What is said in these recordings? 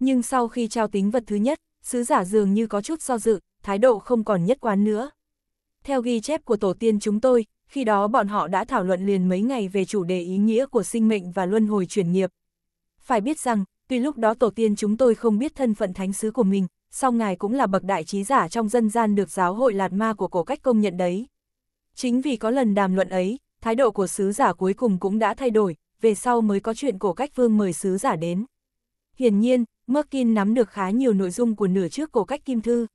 Nhưng sau khi trao tính vật thứ nhất, sứ giả dường như có chút do so dự, thái độ không còn nhất quán nữa. Theo ghi chép của tổ tiên chúng tôi, khi đó bọn họ đã thảo luận liền mấy ngày về chủ đề ý nghĩa của sinh mệnh và luân hồi chuyển nghiệp. Phải biết rằng, tuy lúc đó tổ tiên chúng tôi không biết thân phận thánh sứ của mình, song ngài cũng là bậc đại trí giả trong dân gian được giáo hội lạt ma của cổ cách công nhận đấy. Chính vì có lần đàm luận ấy, thái độ của sứ giả cuối cùng cũng đã thay đổi, về sau mới có chuyện cổ cách vương mời sứ giả đến. Hiển nhiên, Merkin nắm được khá nhiều nội dung của nửa trước cổ cách kim thư.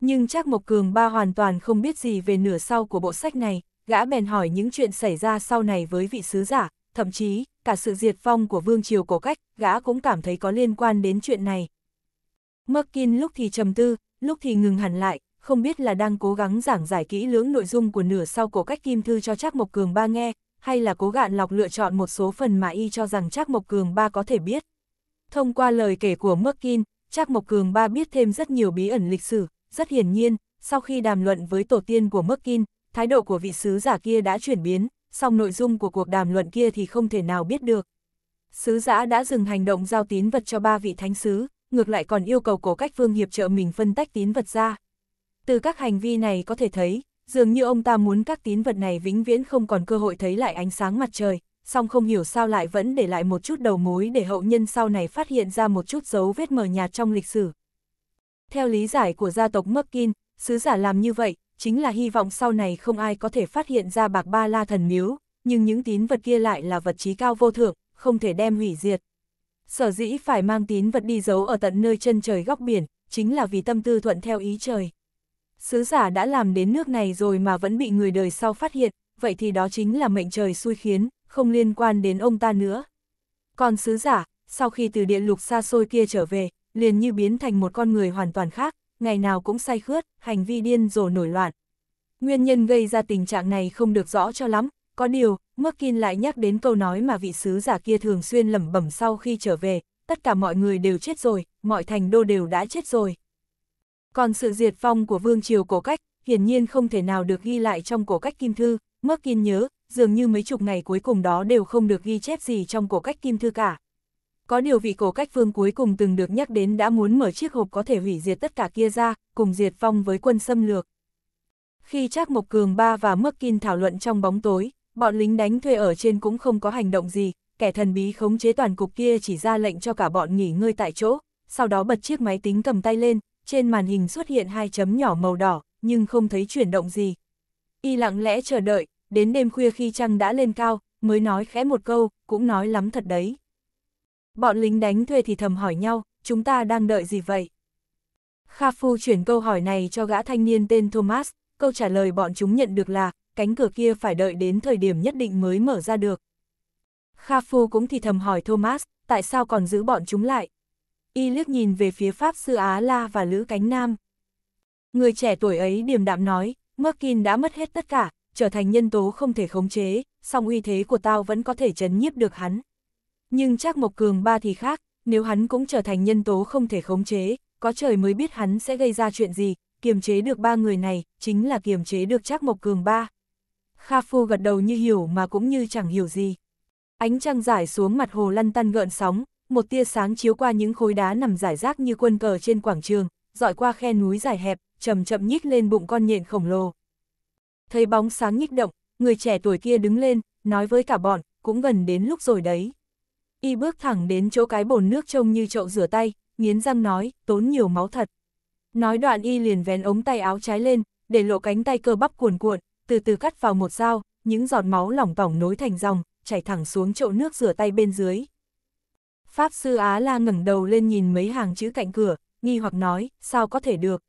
Nhưng Trác Mộc Cường ba hoàn toàn không biết gì về nửa sau của bộ sách này, gã bèn hỏi những chuyện xảy ra sau này với vị sứ giả, thậm chí, cả sự diệt vong của vương triều cổ cách, gã cũng cảm thấy có liên quan đến chuyện này. Merkin lúc thì trầm tư, lúc thì ngừng hẳn lại, không biết là đang cố gắng giảng giải kỹ lưỡng nội dung của nửa sau cổ cách kim thư cho Trác Mộc Cường ba nghe, hay là cố gạn lọc lựa chọn một số phần mà y cho rằng Trác Mộc Cường ba có thể biết. Thông qua lời kể của Merkin, Trác Mộc Cường ba biết thêm rất nhiều bí ẩn lịch sử, rất hiển nhiên, sau khi đàm luận với tổ tiên của Merkin, thái độ của vị sứ giả kia đã chuyển biến, song nội dung của cuộc đàm luận kia thì không thể nào biết được. Sứ giả đã dừng hành động giao tín vật cho ba vị thánh sứ, ngược lại còn yêu cầu cổ cách phương hiệp trợ mình phân tách tín vật ra. Từ các hành vi này có thể thấy, dường như ông ta muốn các tín vật này vĩnh viễn không còn cơ hội thấy lại ánh sáng mặt trời, song không hiểu sao lại vẫn để lại một chút đầu mối để hậu nhân sau này phát hiện ra một chút dấu vết mờ nhạt trong lịch sử. Theo lý giải của gia tộc Merkin, sứ giả làm như vậy, chính là hy vọng sau này không ai có thể phát hiện ra bạc ba la thần miếu, nhưng những tín vật kia lại là vật trí cao vô thượng, không thể đem hủy diệt. Sở dĩ phải mang tín vật đi giấu ở tận nơi chân trời góc biển, chính là vì tâm tư thuận theo ý trời. Sứ giả đã làm đến nước này rồi mà vẫn bị người đời sau phát hiện, vậy thì đó chính là mệnh trời xui khiến, không liên quan đến ông ta nữa. Còn sứ giả, sau khi từ địa lục xa xôi kia trở về, liền như biến thành một con người hoàn toàn khác, ngày nào cũng say khướt, hành vi điên rồ nổi loạn. Nguyên nhân gây ra tình trạng này không được rõ cho lắm, có điều, Merkin lại nhắc đến câu nói mà vị sứ giả kia thường xuyên lẩm bẩm sau khi trở về, tất cả mọi người đều chết rồi, mọi thành đô đều đã chết rồi. Còn sự diệt vong của vương triều cổ cách, hiển nhiên không thể nào được ghi lại trong cổ cách kim thư, Merkin nhớ, dường như mấy chục ngày cuối cùng đó đều không được ghi chép gì trong cổ cách kim thư cả. Có điều vị cổ cách vương cuối cùng từng được nhắc đến đã muốn mở chiếc hộp có thể hủy diệt tất cả kia ra, cùng diệt vong với quân xâm lược. Khi Trác Mộc Cường Ba và Mắc Kin thảo luận trong bóng tối, bọn lính đánh thuê ở trên cũng không có hành động gì, kẻ thần bí khống chế toàn cục kia chỉ ra lệnh cho cả bọn nghỉ ngơi tại chỗ, sau đó bật chiếc máy tính cầm tay lên, trên màn hình xuất hiện hai chấm nhỏ màu đỏ, nhưng không thấy chuyển động gì. Y lặng lẽ chờ đợi, đến đêm khuya khi trăng đã lên cao, mới nói khẽ một câu, cũng nói lắm thật đấy. Bọn lính đánh thuê thì thầm hỏi nhau, chúng ta đang đợi gì vậy? Kha Phu chuyển câu hỏi này cho gã thanh niên tên Thomas, câu trả lời bọn chúng nhận được là, cánh cửa kia phải đợi đến thời điểm nhất định mới mở ra được. Kha Phu cũng thì thầm hỏi Thomas, tại sao còn giữ bọn chúng lại? Y liếc nhìn về phía Pháp Sư Á La và Lữ Cánh Nam. Người trẻ tuổi ấy điềm đạm nói, Merkin đã mất hết tất cả, trở thành nhân tố không thể khống chế, song uy thế của tao vẫn có thể chấn nhiếp được hắn. Nhưng Trác Mộc Cường ba thì khác, nếu hắn cũng trở thành nhân tố không thể khống chế, có trời mới biết hắn sẽ gây ra chuyện gì, kiềm chế được ba người này, chính là kiềm chế được Trác Mộc Cường ba. Kha Phu gật đầu như hiểu mà cũng như chẳng hiểu gì. Ánh trăng rải xuống mặt hồ lăn tăn gợn sóng, một tia sáng chiếu qua những khối đá nằm rải rác như quân cờ trên quảng trường, dọi qua khe núi dài hẹp, chậm chậm nhích lên bụng con nhện khổng lồ, Thấy bóng sáng nhích động, người trẻ tuổi kia đứng lên, nói với cả bọn, cũng gần đến lúc rồi đấy. Y bước thẳng đến chỗ cái bồn nước trông như chậu rửa tay, nghiến răng nói, tốn nhiều máu thật. Nói đoạn y liền vén ống tay áo trái lên, để lộ cánh tay cơ bắp cuồn cuộn, từ từ cắt vào một dao, những giọt máu lỏng tỏng nối thành dòng, chảy thẳng xuống chậu nước rửa tay bên dưới. Pháp sư Á La ngẩng đầu lên nhìn mấy hàng chữ cạnh cửa, nghi hoặc nói, sao có thể được.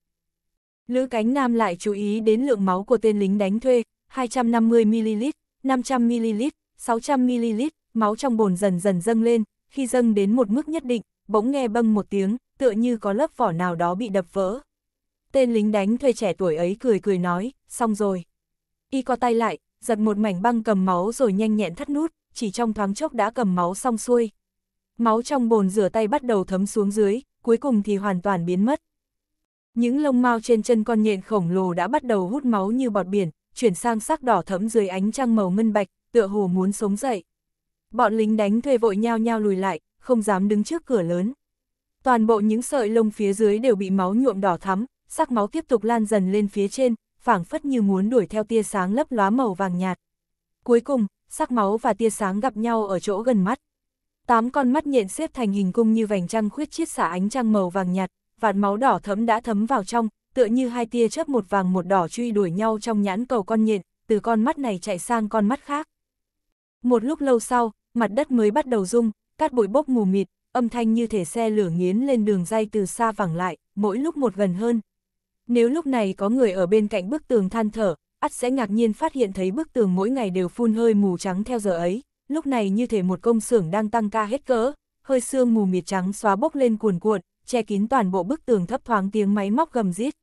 Lữ Cánh Nam lại chú ý đến lượng máu của tên lính đánh thuê, 250ml, 500ml, 600ml, máu trong bồn dần dần dâng lên, khi dâng đến một mức nhất định, bỗng nghe bâng một tiếng, tựa như có lớp vỏ nào đó bị đập vỡ. Tên lính đánh thuê trẻ tuổi ấy cười cười nói, xong rồi. Y co tay lại, giật một mảnh băng cầm máu rồi nhanh nhẹn thắt nút, chỉ trong thoáng chốc đã cầm máu xong xuôi. Máu trong bồn rửa tay bắt đầu thấm xuống dưới, cuối cùng thì hoàn toàn biến mất. Những lông mao trên chân con nhện khổng lồ đã bắt đầu hút máu như bọt biển, chuyển sang sắc đỏ thẫm dưới ánh trăng màu ngân bạch, tựa hồ muốn sống dậy. Bọn lính đánh thuê vội nhao nhao lùi lại, không dám đứng trước cửa lớn. Toàn bộ những sợi lông phía dưới đều bị máu nhuộm đỏ thắm, sắc máu tiếp tục lan dần lên phía trên, phảng phất như muốn đuổi theo tia sáng lấp lóa màu vàng nhạt. Cuối cùng, sắc máu và tia sáng gặp nhau ở chỗ gần mắt. Tám con mắt nhện xếp thành hình cung như vành trăng khuyết chiết xả ánh trăng màu vàng nhạt, vạt máu đỏ thấm đã thấm vào trong, tựa như hai tia chớp một vàng một đỏ truy đuổi nhau trong nhãn cầu con nhện, từ con mắt này chạy sang con mắt khác. Một lúc lâu sau, mặt đất mới bắt đầu rung, cát bụi bốc mù mịt, âm thanh như thể xe lửa nghiến lên đường dây từ xa vẳng lại, mỗi lúc một gần hơn. Nếu lúc này có người ở bên cạnh bức tường than thở, ắt sẽ ngạc nhiên phát hiện thấy bức tường mỗi ngày đều phun hơi mù trắng theo giờ ấy, lúc này như thể một công xưởng đang tăng ca hết cỡ, hơi sương mù mịt trắng xóa bốc lên cuồn cuộn, che kín toàn bộ bức tường thấp thoáng tiếng máy móc gầm rít.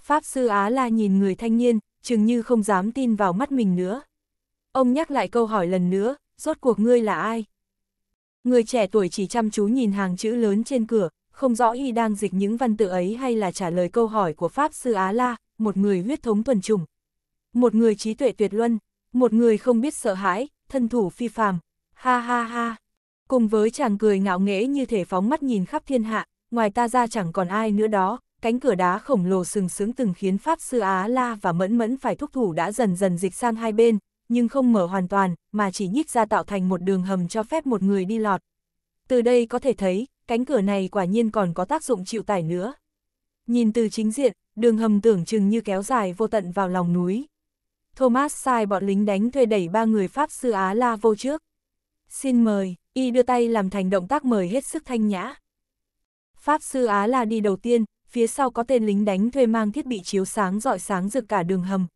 Pháp sư Á La nhìn người thanh niên, chừng như không dám tin vào mắt mình nữa. Ông nhắc lại câu hỏi lần nữa, rốt cuộc ngươi là ai? Người trẻ tuổi chỉ chăm chú nhìn hàng chữ lớn trên cửa, không rõ y đang dịch những văn tự ấy hay là trả lời câu hỏi của Pháp sư Á La, một người huyết thống tuần trùng. Một người trí tuệ tuyệt luân, một người không biết sợ hãi, thân thủ phi phàm, ha ha ha. Cùng với chàng cười ngạo nghễ như thể phóng mắt nhìn khắp thiên hạ, ngoài ta ra chẳng còn ai nữa đó, cánh cửa đá khổng lồ sừng sướng từng khiến Pháp Sư Á La và Mẫn Mẫn phải thúc thủ đã dần dần dịch sang hai bên, nhưng không mở hoàn toàn, mà chỉ nhích ra tạo thành một đường hầm cho phép một người đi lọt. Từ đây có thể thấy, cánh cửa này quả nhiên còn có tác dụng chịu tải nữa. Nhìn từ chính diện, đường hầm tưởng chừng như kéo dài vô tận vào lòng núi. Thomas sai bọn lính đánh thuê đẩy ba người Pháp Sư Á La vô trước. Xin mời, y đưa tay làm thành động tác mời hết sức thanh nhã. Pháp sư Á là đi đầu tiên, phía sau có tên lính đánh thuê mang thiết bị chiếu sáng dọi sáng rực cả đường hầm.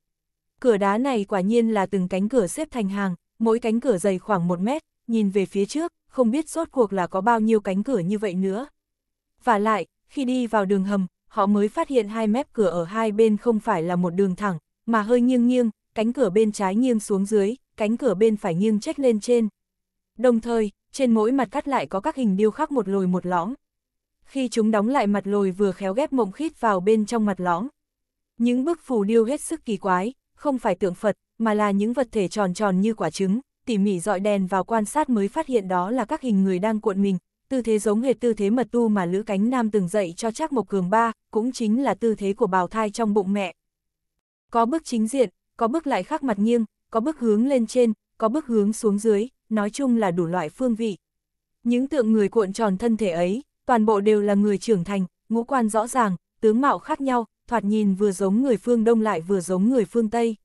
Cửa đá này quả nhiên là từng cánh cửa xếp thành hàng, mỗi cánh cửa dày khoảng một mét, nhìn về phía trước, không biết rốt cuộc là có bao nhiêu cánh cửa như vậy nữa. Và lại, khi đi vào đường hầm, họ mới phát hiện hai mép cửa ở hai bên không phải là một đường thẳng, mà hơi nghiêng nghiêng, cánh cửa bên trái nghiêng xuống dưới, cánh cửa bên phải nghiêng trách lên trên. Đồng thời, trên mỗi mặt cắt lại có các hình điêu khắc một lồi một lõm, khi chúng đóng lại mặt lồi vừa khéo ghép mộng khít vào bên trong mặt lõm Những bức phù điêu hết sức kỳ quái, không phải tượng Phật, mà là những vật thể tròn tròn như quả trứng, tỉ mỉ dọi đèn vào quan sát mới phát hiện đó là các hình người đang cuộn mình, tư thế giống hệt tư thế mật tu mà Lữ Cánh Nam từng dạy cho Trác Mộc Cường ba, cũng chính là tư thế của bào thai trong bụng mẹ. Có bước chính diện, có bước lại khác mặt nghiêng, có bước hướng lên trên, có bước hướng xuống dưới, nói chung là đủ loại phương vị. Những tượng người cuộn tròn thân thể ấy, toàn bộ đều là người trưởng thành, ngũ quan rõ ràng, tướng mạo khác nhau, thoạt nhìn vừa giống người phương Đông lại vừa giống người phương Tây.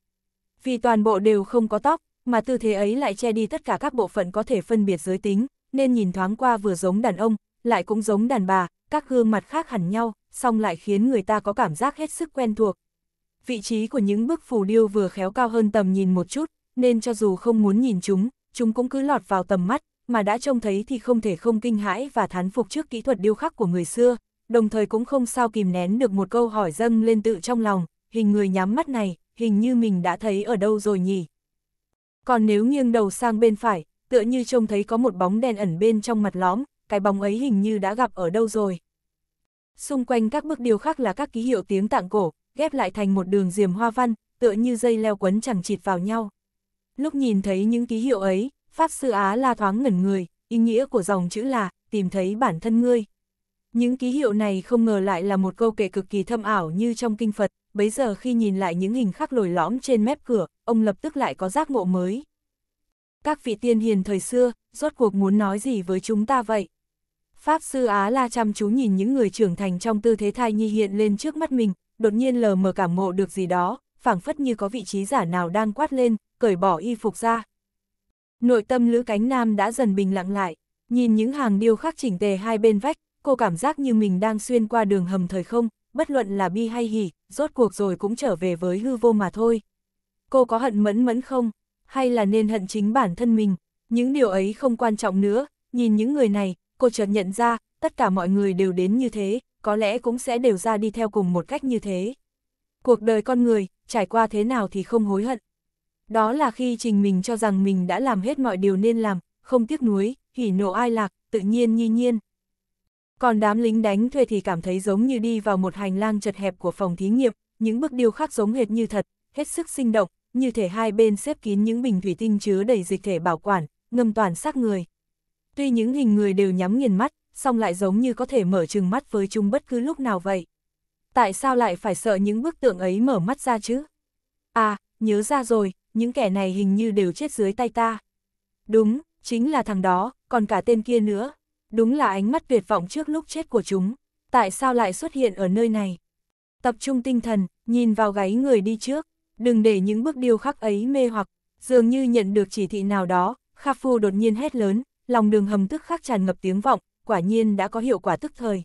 Vì toàn bộ đều không có tóc, mà tư thế ấy lại che đi tất cả các bộ phận có thể phân biệt giới tính, nên nhìn thoáng qua vừa giống đàn ông, lại cũng giống đàn bà, các gương mặt khác hẳn nhau, song lại khiến người ta có cảm giác hết sức quen thuộc. Vị trí của những bức phù điêu vừa khéo cao hơn tầm nhìn một chút, nên cho dù không muốn nhìn chúng, chúng cũng cứ lọt vào tầm mắt, mà đã trông thấy thì không thể không kinh hãi và thán phục trước kỹ thuật điêu khắc của người xưa, đồng thời cũng không sao kìm nén được một câu hỏi dâng lên tự trong lòng, hình người nhắm mắt này, hình như mình đã thấy ở đâu rồi nhỉ. Còn nếu nghiêng đầu sang bên phải, tựa như trông thấy có một bóng đen ẩn bên trong mặt lõm, cái bóng ấy hình như đã gặp ở đâu rồi. Xung quanh các bức điêu khắc là các ký hiệu tiếng tạng cổ, ghép lại thành một đường diềm hoa văn, tựa như dây leo quấn chẳng chịt vào nhau. Lúc nhìn thấy những ký hiệu ấy, Pháp sư Á La thoáng ngẩn người, ý nghĩa của dòng chữ là, tìm thấy bản thân ngươi. Những ký hiệu này không ngờ lại là một câu kể cực kỳ thâm ảo như trong kinh Phật, bấy giờ khi nhìn lại những hình khắc lồi lõm trên mép cửa, ông lập tức lại có giác ngộ mới. Các vị tiên hiền thời xưa, rốt cuộc muốn nói gì với chúng ta vậy? Pháp sư Á La chăm chú nhìn những người trưởng thành trong tư thế thai nhi hiện lên trước mắt mình, đột nhiên lờ mờ cảm ngộ được gì đó, phảng phất như có vị trí giả nào đang quát lên, cởi bỏ y phục ra, Nội tâm Lữ Cánh Nam đã dần bình lặng lại, nhìn những hàng điêu khắc chỉnh tề hai bên vách, cô cảm giác như mình đang xuyên qua đường hầm thời không, bất luận là bi hay hỉ, rốt cuộc rồi cũng trở về với hư vô mà thôi. Cô có hận mẫn mẫn không? Hay là nên hận chính bản thân mình? Những điều ấy không quan trọng nữa, nhìn những người này, cô chợt nhận ra, tất cả mọi người đều đến như thế, có lẽ cũng sẽ đều ra đi theo cùng một cách như thế. Cuộc đời con người, trải qua thế nào thì không hối hận, đó là khi trình mình cho rằng mình đã làm hết mọi điều nên làm, không tiếc nuối, hỉ nộ ai lạc, tự nhiên nhi nhiên. Còn đám lính đánh thuê thì cảm thấy giống như đi vào một hành lang chật hẹp của phòng thí nghiệm, những bức điêu khắc giống hệt như thật, hết sức sinh động, như thể hai bên xếp kín những bình thủy tinh chứa đầy dịch thể bảo quản, ngâm toàn xác người. Tuy những hình người đều nhắm nghiền mắt, song lại giống như có thể mở trừng mắt với chúng bất cứ lúc nào vậy. Tại sao lại phải sợ những bức tượng ấy mở mắt ra chứ? À, nhớ ra rồi, những kẻ này hình như đều chết dưới tay ta. Đúng, chính là thằng đó, còn cả tên kia nữa. Đúng là ánh mắt tuyệt vọng trước lúc chết của chúng. Tại sao lại xuất hiện ở nơi này? Tập trung tinh thần, nhìn vào gáy người đi trước. Đừng để những bước điêu khắc ấy mê hoặc. Dường như nhận được chỉ thị nào đó, Kha Phu đột nhiên hét lớn, lòng đường hầm tức khắc tràn ngập tiếng vọng, quả nhiên đã có hiệu quả tức thời.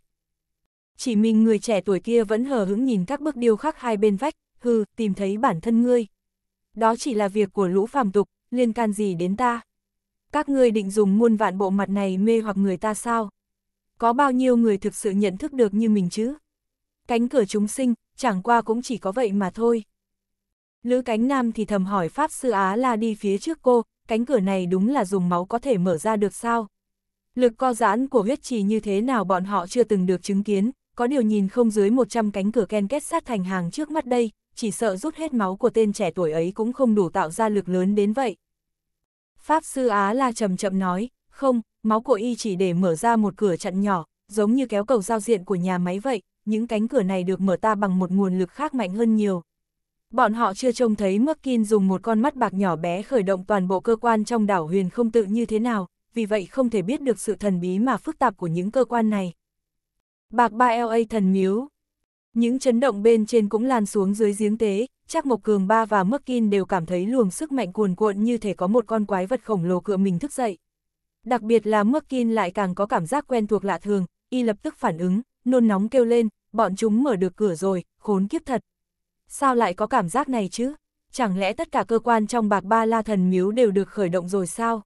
Chỉ mình người trẻ tuổi kia vẫn hờ hững nhìn các bước điêu khắc hai bên vách, hừ, tìm thấy bản thân ngươi, đó chỉ là việc của lũ phàm tục, liên can gì đến ta. Các ngươi định dùng muôn vạn bộ mặt này mê hoặc người ta sao? Có bao nhiêu người thực sự nhận thức được như mình chứ? Cánh cửa chúng sinh, chẳng qua cũng chỉ có vậy mà thôi. Lữ cánh nam thì thầm hỏi Pháp Sư Á là đi phía trước cô, cánh cửa này đúng là dùng máu có thể mở ra được sao? Lực co giãn của huyết trì như thế nào bọn họ chưa từng được chứng kiến, có điều nhìn không dưới 100 cánh cửa ken kết sát thành hàng trước mắt đây, chỉ sợ rút hết máu của tên trẻ tuổi ấy cũng không đủ tạo ra lực lớn đến vậy. Pháp sư Á La chậm chậm nói, không, máu của y chỉ để mở ra một cửa chặn nhỏ, giống như kéo cầu giao diện của nhà máy vậy, những cánh cửa này được mở ta bằng một nguồn lực khác mạnh hơn nhiều. Bọn họ chưa trông thấy Merkin dùng một con mắt bạc nhỏ bé khởi động toàn bộ cơ quan trong đảo huyền không tự như thế nào, vì vậy không thể biết được sự thần bí mà phức tạp của những cơ quan này. Bạc ba LA thần miếu. Những chấn động bên trên cũng lan xuống dưới giếng tế, chắc Mộc Cường Ba và Mức Kin đều cảm thấy luồng sức mạnh cuồn cuộn như thể có một con quái vật khổng lồ cựa mình thức dậy. Đặc biệt là Mức Kin lại càng có cảm giác quen thuộc lạ thường, y lập tức phản ứng, nôn nóng kêu lên, bọn chúng mở được cửa rồi, khốn kiếp thật. Sao lại có cảm giác này chứ? Chẳng lẽ tất cả cơ quan trong bạc ba la thần miếu đều được khởi động rồi sao?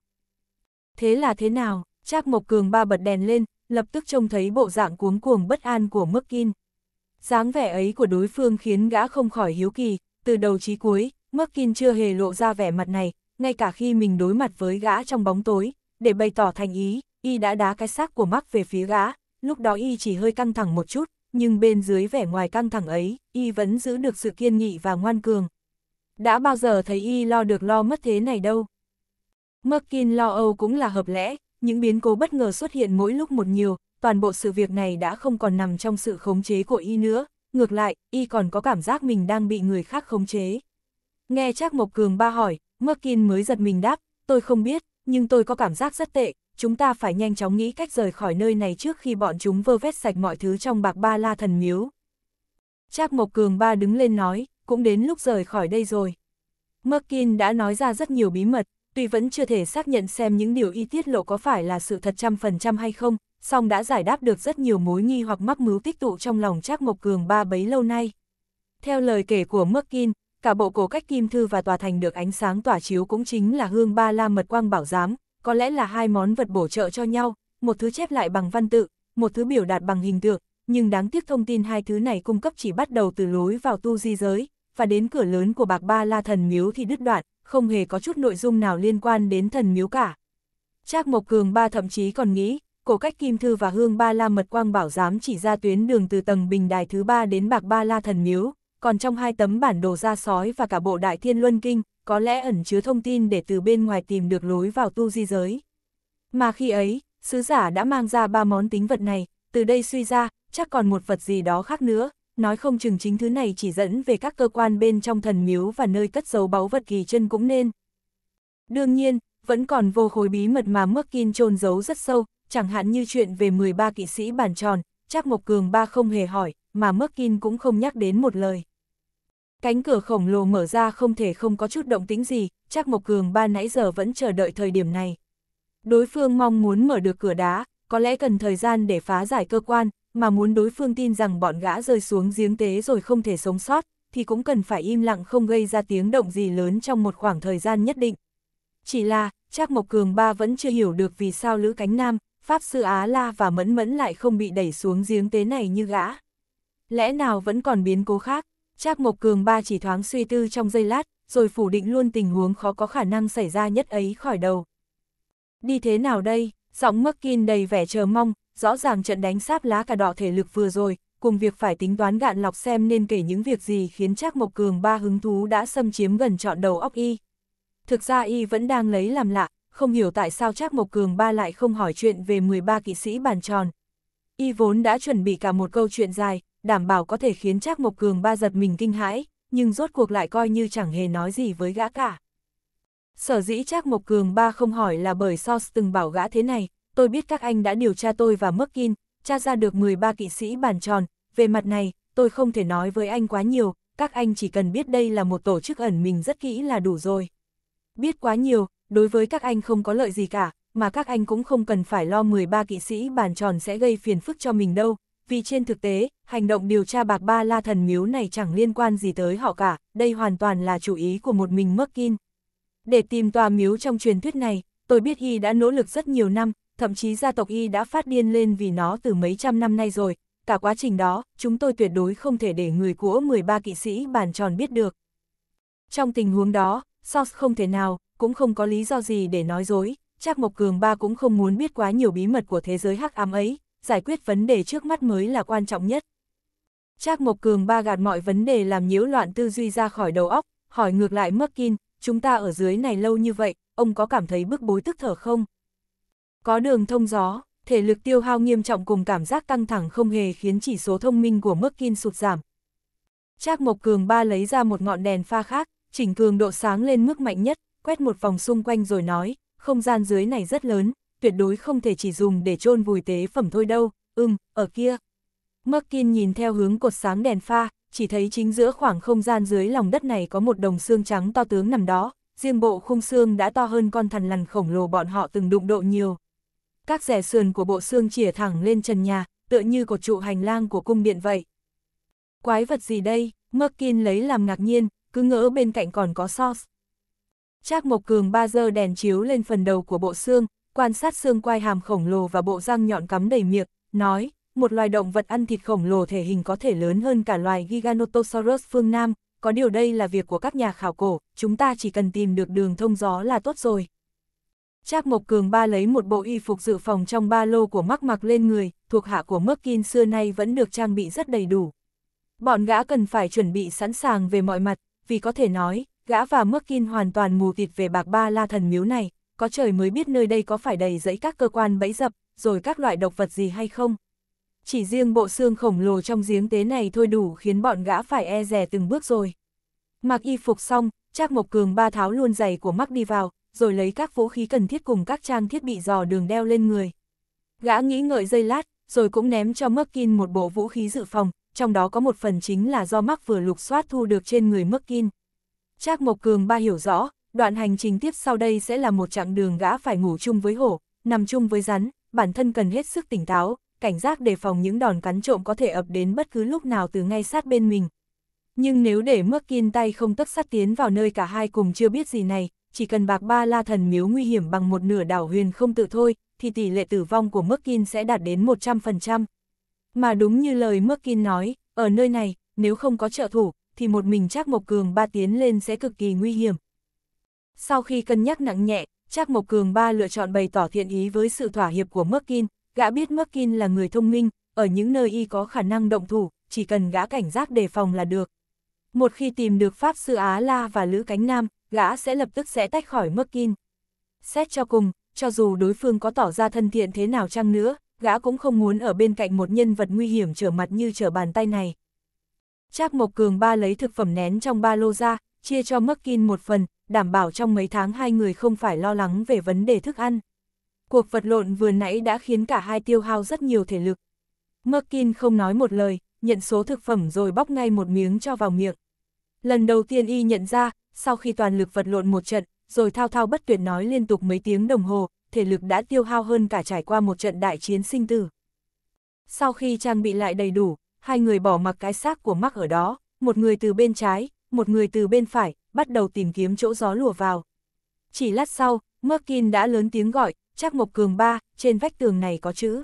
Thế là thế nào? Trác Mộc Cường Ba bật đèn lên, lập tức trông thấy bộ dạng cuống cuồng bất an của mức kin. dáng vẻ ấy của đối phương khiến gã không khỏi hiếu kỳ, từ đầu chí cuối, mức kin chưa hề lộ ra vẻ mặt này, ngay cả khi mình đối mặt với gã trong bóng tối, để bày tỏ thành ý, y đã đá cái xác của mắc về phía gã, lúc đó y chỉ hơi căng thẳng một chút, nhưng bên dưới vẻ ngoài căng thẳng ấy, y vẫn giữ được sự kiên nghị và ngoan cường. Đã bao giờ thấy y lo được lo mất thế này đâu. Merkin lo âu cũng là hợp lẽ, những biến cố bất ngờ xuất hiện mỗi lúc một nhiều, toàn bộ sự việc này đã không còn nằm trong sự khống chế của y nữa, ngược lại, y còn có cảm giác mình đang bị người khác khống chế. Nghe Trác Mộc Cường ba hỏi, Merkin mới giật mình đáp, tôi không biết, nhưng tôi có cảm giác rất tệ, chúng ta phải nhanh chóng nghĩ cách rời khỏi nơi này trước khi bọn chúng vơ vét sạch mọi thứ trong bạc ba la thần miếu. Trác Mộc Cường ba đứng lên nói, cũng đến lúc rời khỏi đây rồi. Merkin đã nói ra rất nhiều bí mật, tuy vẫn chưa thể xác nhận xem những điều y tiết lộ có phải là sự thật trăm phần trăm hay không, song đã giải đáp được rất nhiều mối nghi hoặc mắc mưu tích tụ trong lòng Trác Mộc Cường ba bấy lâu nay. Theo lời kể của Merkin, cả bộ cổ cách kim thư và tòa thành được ánh sáng tỏa chiếu cũng chính là hương ba la mật quang bảo giám, có lẽ là hai món vật bổ trợ cho nhau, một thứ chép lại bằng văn tự, một thứ biểu đạt bằng hình tượng, nhưng đáng tiếc thông tin hai thứ này cung cấp chỉ bắt đầu từ lối vào tu di giới, và đến cửa lớn của bạc ba la thần miếu thì đứt đoạn, không hề có chút nội dung nào liên quan đến thần miếu cả. Trác Mộc Cường ba thậm chí còn nghĩ, cổ cách Kim Thư và Hương Ba La Mật Quang Bảo dám chỉ ra tuyến đường từ tầng bình đài thứ ba đến Bạc Ba La Thần Miếu, còn trong hai tấm bản đồ ra sói và cả bộ Đại Thiên Luân Kinh, có lẽ ẩn chứa thông tin để từ bên ngoài tìm được lối vào tu di giới. Mà khi ấy, sứ giả đã mang ra ba món tính vật này, từ đây suy ra, chắc còn một vật gì đó khác nữa, nói không chừng chính thứ này chỉ dẫn về các cơ quan bên trong thần miếu và nơi cất giấu báu vật kỳ chân cũng nên. Đương nhiên, vẫn còn vô khối bí mật mà Merkin trôn giấu rất sâu, chẳng hạn như chuyện về 13 kỵ sĩ bản tròn, chắc Mộc Cường ba không hề hỏi, mà Merkin cũng không nhắc đến một lời. Cánh cửa khổng lồ mở ra không thể không có chút động tĩnh gì, chắc Mộc Cường ba nãy giờ vẫn chờ đợi thời điểm này. Đối phương mong muốn mở được cửa đá, có lẽ cần thời gian để phá giải cơ quan, mà muốn đối phương tin rằng bọn gã rơi xuống giếng tế rồi không thể sống sót, thì cũng cần phải im lặng không gây ra tiếng động gì lớn trong một khoảng thời gian nhất định. Chỉ là, Trác Mộc Cường ba vẫn chưa hiểu được vì sao Lữ Cánh Nam, Pháp Sư Á La và Mẫn Mẫn lại không bị đẩy xuống giếng tế này như gã. Lẽ nào vẫn còn biến cố khác? Trác Mộc Cường ba chỉ thoáng suy tư trong giây lát, rồi phủ định luôn tình huống khó có khả năng xảy ra nhất ấy khỏi đầu. Đi thế nào đây? Giọng Mắc Kin đầy vẻ chờ mong, rõ ràng trận đánh sáp lá cả đỏ thể lực vừa rồi, cùng việc phải tính toán gạn lọc xem nên kể những việc gì khiến Trác Mộc Cường ba hứng thú đã xâm chiếm gần trọn đầu óc y. Thực ra y vẫn đang lấy làm lạ, không hiểu tại sao Trác Mộc Cường ba lại không hỏi chuyện về 13 kỵ sĩ bàn tròn. Y vốn đã chuẩn bị cả một câu chuyện dài, đảm bảo có thể khiến Trác Mộc Cường ba giật mình kinh hãi, nhưng rốt cuộc lại coi như chẳng hề nói gì với gã cả. Sở dĩ Trác Mộc Cường ba không hỏi là bởi Sos từng bảo gã thế này, tôi biết các anh đã điều tra tôi và Merkin, tra ra được 13 kỵ sĩ bản tròn, về mặt này, tôi không thể nói với anh quá nhiều, các anh chỉ cần biết đây là một tổ chức ẩn mình rất kỹ là đủ rồi. Biết quá nhiều, đối với các anh không có lợi gì cả, mà các anh cũng không cần phải lo 13 kỵ sĩ bản tròn sẽ gây phiền phức cho mình đâu, vì trên thực tế, hành động điều tra bạc ba la thần miếu này chẳng liên quan gì tới họ cả, đây hoàn toàn là chủ ý của một mình Merkin. Để tìm tòa miếu trong truyền thuyết này, tôi biết y đã nỗ lực rất nhiều năm, thậm chí gia tộc Y đã phát điên lên vì nó từ mấy trăm năm nay rồi, cả quá trình đó, chúng tôi tuyệt đối không thể để người của 13 kỵ sĩ bàn tròn biết được. Trong tình huống đó, Source không thể nào, cũng không có lý do gì để nói dối, chắc Mộc Cường Ba cũng không muốn biết quá nhiều bí mật của thế giới hắc ám ấy, giải quyết vấn đề trước mắt mới là quan trọng nhất. Trác Mộc Cường ba gạt mọi vấn đề làm nhiễu loạn tư duy ra khỏi đầu óc, hỏi ngược lại Mắc Kin, chúng ta ở dưới này lâu như vậy, ông có cảm thấy bức bối tức thở không? Có đường thông gió, thể lực tiêu hao nghiêm trọng cùng cảm giác căng thẳng không hề khiến chỉ số thông minh của Merkin sụt giảm. Trác Mộc Cường ba lấy ra một ngọn đèn pha khác, chỉnh cường độ sáng lên mức mạnh nhất, quét một vòng xung quanh rồi nói, không gian dưới này rất lớn, tuyệt đối không thể chỉ dùng để chôn vùi tế phẩm thôi đâu, ưm, ở kia. Merkin nhìn theo hướng cột sáng đèn pha, chỉ thấy chính giữa khoảng không gian dưới lòng đất này có một đồng xương trắng to tướng nằm đó, riêng bộ khung xương đã to hơn con thằn lằn khổng lồ bọn họ từng đụng độ nhiều, các rẻ sườn của bộ xương chìa thẳng lên trần nhà, tựa như cột trụ hành lang của cung điện vậy. Quái vật gì đây? Merkin lấy làm ngạc nhiên, cứ ngỡ bên cạnh còn có sauce. Trác Mộc Cường ba giờ đèn chiếu lên phần đầu của bộ xương, quan sát xương quai hàm khổng lồ và bộ răng nhọn cắm đầy miệng, nói, một loài động vật ăn thịt khổng lồ thể hình có thể lớn hơn cả loài Giganotosaurus phương Nam, có điều đây là việc của các nhà khảo cổ, chúng ta chỉ cần tìm được đường thông gió là tốt rồi. Trác Mộc Cường ba lấy một bộ y phục dự phòng trong ba lô của mắc mặc lên người, thuộc hạ của Merkin xưa nay vẫn được trang bị rất đầy đủ. Bọn gã cần phải chuẩn bị sẵn sàng về mọi mặt, vì có thể nói, gã và Merkin hoàn toàn mù tịt về bạc ba la thần miếu này, có trời mới biết nơi đây có phải đầy rẫy các cơ quan bẫy dập, rồi các loại độc vật gì hay không. Chỉ riêng bộ xương khổng lồ trong giếng tế này thôi đủ khiến bọn gã phải e rè từng bước rồi. Mặc y phục xong, Trác Mộc Cường ba tháo luôn giày của mắc đi vào, rồi lấy các vũ khí cần thiết cùng các trang thiết bị dò đường đeo lên người. Gã nghĩ ngợi dây lát, rồi cũng ném cho Merkin một bộ vũ khí dự phòng, trong đó có một phần chính là do mắc vừa lục soát thu được trên người Merkin. Trác Mộc Cường ba hiểu rõ, đoạn hành trình tiếp sau đây sẽ là một chặng đường gã phải ngủ chung với hổ, nằm chung với rắn, bản thân cần hết sức tỉnh táo, cảnh giác đề phòng những đòn cắn trộm có thể ập đến bất cứ lúc nào từ ngay sát bên mình. Nhưng nếu để Merkin tay không tức sát tiến vào nơi cả hai cùng chưa biết gì này, chỉ cần bạc ba la thần miếu nguy hiểm bằng một nửa đảo huyền không tự thôi, thì tỷ lệ tử vong của Merkin sẽ đạt đến 100%. Mà đúng như lời Merkin nói, ở nơi này, nếu không có trợ thủ, thì một mình Trác Mộc Cường ba tiến lên sẽ cực kỳ nguy hiểm. Sau khi cân nhắc nặng nhẹ, Trác Mộc Cường ba lựa chọn bày tỏ thiện ý với sự thỏa hiệp của Merkin, gã biết Merkin là người thông minh, ở những nơi y có khả năng động thủ, chỉ cần gã cảnh giác đề phòng là được. Một khi tìm được Pháp Sư Á La và Lữ Cánh Nam, gã sẽ lập tức sẽ tách khỏi Merkin. Xét cho cùng, cho dù đối phương có tỏ ra thân thiện thế nào chăng nữa, gã cũng không muốn ở bên cạnh một nhân vật nguy hiểm trở mặt như trở bàn tay này. Trác Mộc Cường ba lấy thực phẩm nén trong ba lô ra, chia cho Merkin một phần, đảm bảo trong mấy tháng hai người không phải lo lắng về vấn đề thức ăn. Cuộc vật lộn vừa nãy đã khiến cả hai tiêu hao rất nhiều thể lực. Merkin không nói một lời, nhận số thực phẩm rồi bóc ngay một miếng cho vào miệng. Lần đầu tiên y nhận ra, sau khi toàn lực vật lộn một trận, rồi thao thao bất tuyệt nói liên tục mấy tiếng đồng hồ, thể lực đã tiêu hao hơn cả trải qua một trận đại chiến sinh tử. Sau khi trang bị lại đầy đủ, hai người bỏ mặc cái xác của mắc ở đó, một người từ bên trái, một người từ bên phải, bắt đầu tìm kiếm chỗ gió lùa vào. Chỉ lát sau, Merkin đã lớn tiếng gọi, Trác Mộc Cường Ba, trên vách tường này có chữ.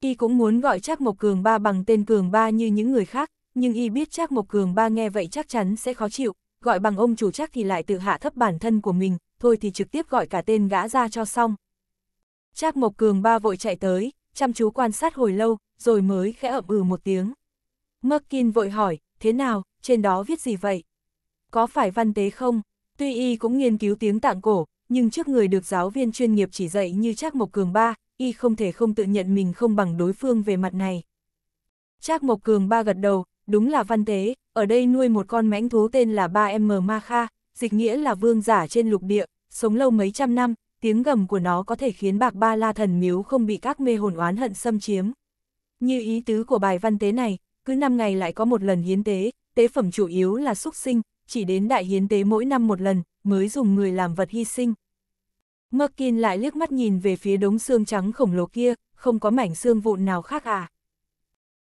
Y cũng muốn gọi Trác Mộc Cường Ba bằng tên Cường Ba như những người khác, nhưng Y biết Trác Mộc Cường Ba nghe vậy chắc chắn sẽ khó chịu, gọi bằng ông chủ chắc thì lại tự hạ thấp bản thân của mình, thôi thì trực tiếp gọi cả tên gã ra cho xong. Trác Mộc Cường ba vội chạy tới, chăm chú quan sát hồi lâu, rồi mới khẽ ậm ừ một tiếng. Merkin vội hỏi, thế nào, trên đó viết gì vậy? Có phải văn tế không? Tuy y cũng nghiên cứu tiếng tạng cổ, nhưng trước người được giáo viên chuyên nghiệp chỉ dạy như Trác Mộc Cường ba, y không thể không tự nhận mình không bằng đối phương về mặt này. Trác Mộc Cường ba gật đầu, đúng là văn tế, ở đây nuôi một con mãnh thú tên là ba m Ma Kha, dịch nghĩa là vương giả trên lục địa, sống lâu mấy trăm năm, tiếng gầm của nó có thể khiến bạc ba la thần miếu không bị các mê hồn oán hận xâm chiếm. Như ý tứ của bài văn tế này, cứ 5 ngày lại có một lần hiến tế, tế phẩm chủ yếu là xúc sinh, chỉ đến đại hiến tế mỗi năm một lần, mới dùng người làm vật hy sinh. Merkin lại liếc mắt nhìn về phía đống xương trắng khổng lồ kia, không có mảnh xương vụn nào khác à.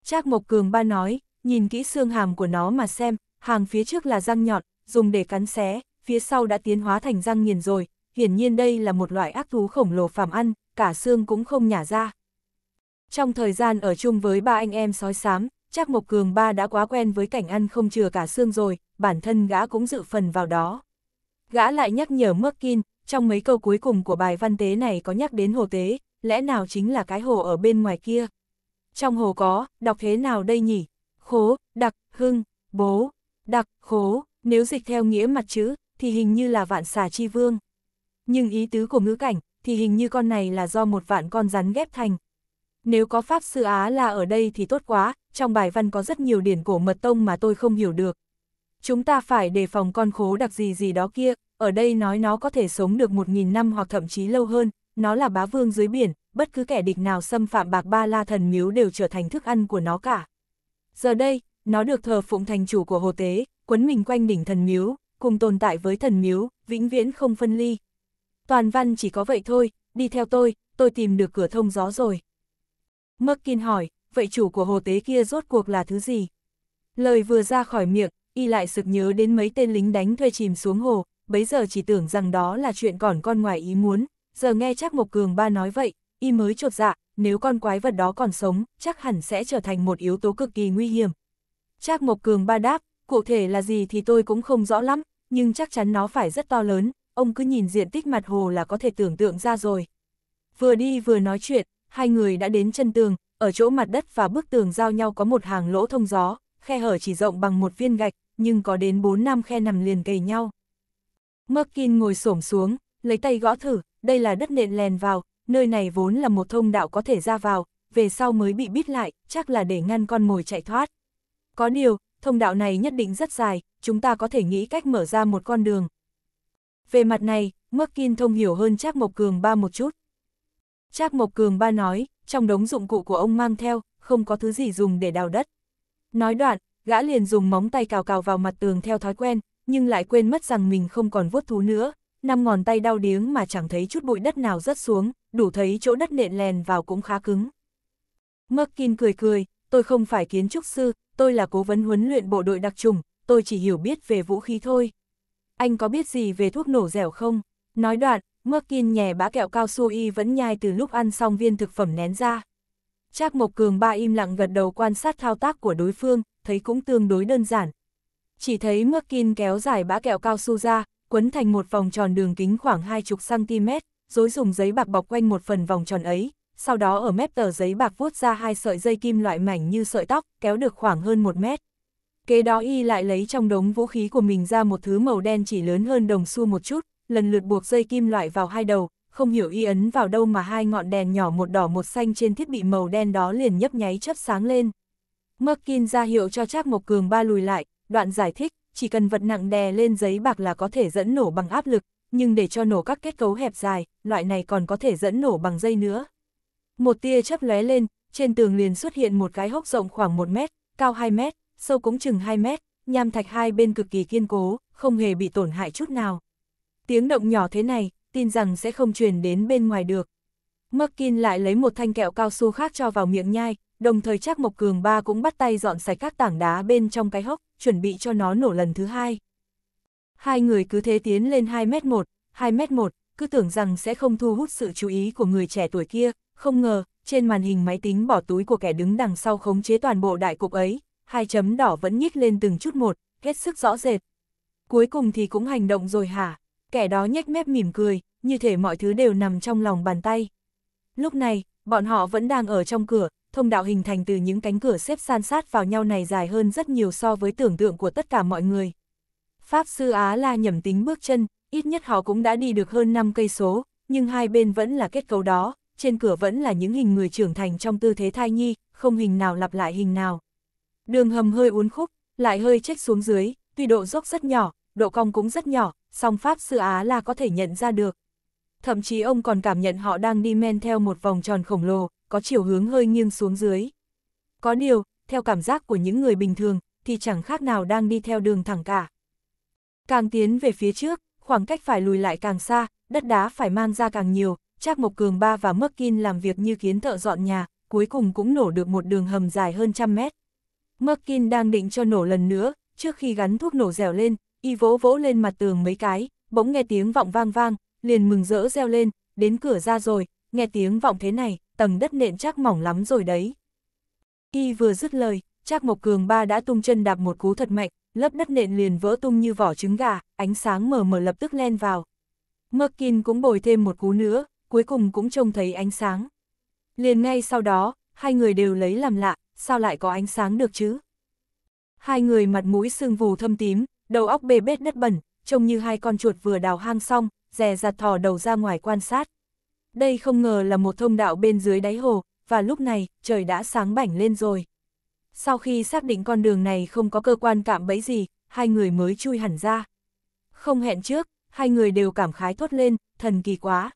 Trác Mộc Cường Ba nói, nhìn kỹ xương hàm của nó mà xem, hàng phía trước là răng nhọn, dùng để cắn xé, phía sau đã tiến hóa thành răng nghiền rồi, hiển nhiên đây là một loại ác thú khổng lồ phàm ăn, cả xương cũng không nhả ra. Trong thời gian ở chung với ba anh em sói xám, chắc Mộc Cường ba đã quá quen với cảnh ăn không chừa cả xương rồi, bản thân gã cũng dự phần vào đó. Gã lại nhắc nhở Merkin, trong mấy câu cuối cùng của bài văn tế này có nhắc đến hồ tế, lẽ nào chính là cái hồ ở bên ngoài kia. Trong hồ có, đọc thế nào đây nhỉ? khố, đặc, hưng, bố, đặc, khố, nếu dịch theo nghĩa mặt chữ, thì hình như là vạn xà chi vương. Nhưng ý tứ của ngữ cảnh, thì hình như con này là do một vạn con rắn ghép thành. Nếu có Pháp Sư Á là ở đây thì tốt quá, trong bài văn có rất nhiều điển cổ mật tông mà tôi không hiểu được. Chúng ta phải đề phòng con khố đặc gì gì đó kia, ở đây nói nó có thể sống được 1.000 năm hoặc thậm chí lâu hơn, nó là bá vương dưới biển, bất cứ kẻ địch nào xâm phạm bạc ba la thần miếu đều trở thành thức ăn của nó cả. Giờ đây, nó được thờ phụng thành chủ của hồ tế, quấn mình quanh đỉnh thần miếu, cùng tồn tại với thần miếu, vĩnh viễn không phân ly. Toàn văn chỉ có vậy thôi, đi theo tôi, tôi tìm được cửa thông gió rồi. Merkin hỏi, vậy chủ của hồ tế kia rốt cuộc là thứ gì? Lời vừa ra khỏi miệng, y lại sực nhớ đến mấy tên lính đánh thuê chìm xuống hồ, bấy giờ chỉ tưởng rằng đó là chuyện còn con ngoài ý muốn, giờ nghe chắc một Cường ba nói vậy, y mới chột dạ, nếu con quái vật đó còn sống, chắc hẳn sẽ trở thành một yếu tố cực kỳ nguy hiểm. Trác Mộc Cường ba đáp, cụ thể là gì thì tôi cũng không rõ lắm, nhưng chắc chắn nó phải rất to lớn, ông cứ nhìn diện tích mặt hồ là có thể tưởng tượng ra rồi. Vừa đi vừa nói chuyện, hai người đã đến chân tường, ở chỗ mặt đất và bức tường giao nhau có một hàng lỗ thông gió, khe hở chỉ rộng bằng một viên gạch, nhưng có đến 4 năm khe nằm liền kề nhau. Merkin ngồi xổm xuống, lấy tay gõ thử, đây là đất nện lèn vào, nơi này vốn là một thông đạo có thể ra vào, về sau mới bị bít lại, chắc là để ngăn con mồi chạy thoát. Có điều, thông đạo này nhất định rất dài, chúng ta có thể nghĩ cách mở ra một con đường. Về mặt này, Merkin thông hiểu hơn Trác Mộc Cường ba một chút. Trác Mộc Cường ba nói, trong đống dụng cụ của ông mang theo, không có thứ gì dùng để đào đất. Nói đoạn, gã liền dùng móng tay cào cào vào mặt tường theo thói quen, nhưng lại quên mất rằng mình không còn vuốt thú nữa, năm ngón tay đau điếng mà chẳng thấy chút bụi đất nào rớt xuống, đủ thấy chỗ đất nện lèn vào cũng khá cứng. Merkin cười cười, tôi không phải kiến trúc sư, tôi là cố vấn huấn luyện bộ đội đặc trùng, tôi chỉ hiểu biết về vũ khí thôi. Anh có biết gì về thuốc nổ dẻo không? Nói đoạn, Merkin nhè bã kẹo cao su y vẫn nhai từ lúc ăn xong viên thực phẩm nén ra. Trác Mộc Cường ba im lặng gật đầu quan sát thao tác của đối phương, thấy cũng tương đối đơn giản. Chỉ thấy Merkin kéo dài bã kẹo cao su ra, quấn thành một vòng tròn đường kính khoảng 20cm, rồi dùng giấy bạc bọc quanh một phần vòng tròn ấy, sau đó ở mép tờ giấy bạc vuốt ra hai sợi dây kim loại mảnh như sợi tóc, kéo được khoảng hơn một mét. Kế đó y lại lấy trong đống vũ khí của mình ra một thứ màu đen chỉ lớn hơn đồng xu một chút, lần lượt buộc dây kim loại vào hai đầu, không hiểu y ấn vào đâu mà hai ngọn đèn nhỏ một đỏ một xanh trên thiết bị màu đen đó liền nhấp nháy chớp sáng lên. Merkin ra hiệu cho Trác Mộc Cường ba lùi lại, đoạn giải thích, chỉ cần vật nặng đè lên giấy bạc là có thể dẫn nổ bằng áp lực, nhưng để cho nổ các kết cấu hẹp dài, loại này còn có thể dẫn nổ bằng dây nữa. Một tia chớp lóe lên, trên tường liền xuất hiện một cái hốc rộng khoảng 1 mét, cao 2 mét, sâu cũng chừng 2 mét, nham thạch hai bên cực kỳ kiên cố, không hề bị tổn hại chút nào. Tiếng động nhỏ thế này, tin rằng sẽ không truyền đến bên ngoài được. Merkin lại lấy một thanh kẹo cao su khác cho vào miệng nhai, đồng thời Trác Mộc Cường ba cũng bắt tay dọn sạch các tảng đá bên trong cái hốc, chuẩn bị cho nó nổ lần thứ hai. Hai người cứ thế tiến lên 2 mét 1, 2 mét 1, cứ tưởng rằng sẽ không thu hút sự chú ý của người trẻ tuổi kia, không ngờ, trên màn hình máy tính bỏ túi của kẻ đứng đằng sau khống chế toàn bộ đại cục ấy, hai chấm đỏ vẫn nhích lên từng chút một, hết sức rõ rệt. Cuối cùng thì cũng hành động rồi hả? Kẻ đó nhếch mép mỉm cười, như thể mọi thứ đều nằm trong lòng bàn tay. Lúc này, bọn họ vẫn đang ở trong cửa, thông đạo hình thành từ những cánh cửa xếp san sát vào nhau này dài hơn rất nhiều so với tưởng tượng của tất cả mọi người. Pháp sư Á La nhẩm tính bước chân, ít nhất họ cũng đã đi được hơn 5 cây số, nhưng hai bên vẫn là kết cấu đó, trên cửa vẫn là những hình người trưởng thành trong tư thế thai nhi, không hình nào lặp lại hình nào. Đường hầm hơi uốn khúc, lại hơi chếch xuống dưới, tuy độ dốc rất nhỏ, độ cong cũng rất nhỏ, song Pháp sư Á La có thể nhận ra được. Thậm chí ông còn cảm nhận họ đang đi men theo một vòng tròn khổng lồ, có chiều hướng hơi nghiêng xuống dưới. Có điều, theo cảm giác của những người bình thường, thì chẳng khác nào đang đi theo đường thẳng cả. Càng tiến về phía trước, khoảng cách phải lùi lại càng xa, đất đá phải mang ra càng nhiều, Trác Mộc Cường Ba và Mấc Kin làm việc như kiến thợ dọn nhà, cuối cùng cũng nổ được một đường hầm dài hơn trăm mét. Mấc Kin đang định cho nổ lần nữa, trước khi gắn thuốc nổ dẻo lên, y vỗ vỗ lên mặt tường mấy cái, bỗng nghe tiếng vọng vang vang, liền mừng rỡ reo lên, đến cửa ra rồi, nghe tiếng vọng thế này, tầng đất nện chắc mỏng lắm rồi đấy. Y vừa dứt lời, Trác Mộc Cường ba đã tung chân đạp một cú thật mạnh, lớp đất nện liền vỡ tung như vỏ trứng gà, ánh sáng mờ mờ lập tức len vào. Merkin cũng bồi thêm một cú nữa, cuối cùng cũng trông thấy ánh sáng. Liền ngay sau đó, hai người đều lấy làm lạ, sao lại có ánh sáng được chứ? Hai người mặt mũi sương vù thâm tím, đầu óc bê bết đất bẩn, trông như hai con chuột vừa đào hang xong, dè dặt thò đầu ra ngoài quan sát. Đây không ngờ là một thông đạo bên dưới đáy hồ, và lúc này, trời đã sáng bảnh lên rồi. Sau khi xác định con đường này không có cơ quan cạm bẫy gì, hai người mới chui hẳn ra. Không hẹn trước, hai người đều cảm khái thốt lên, thần kỳ quá.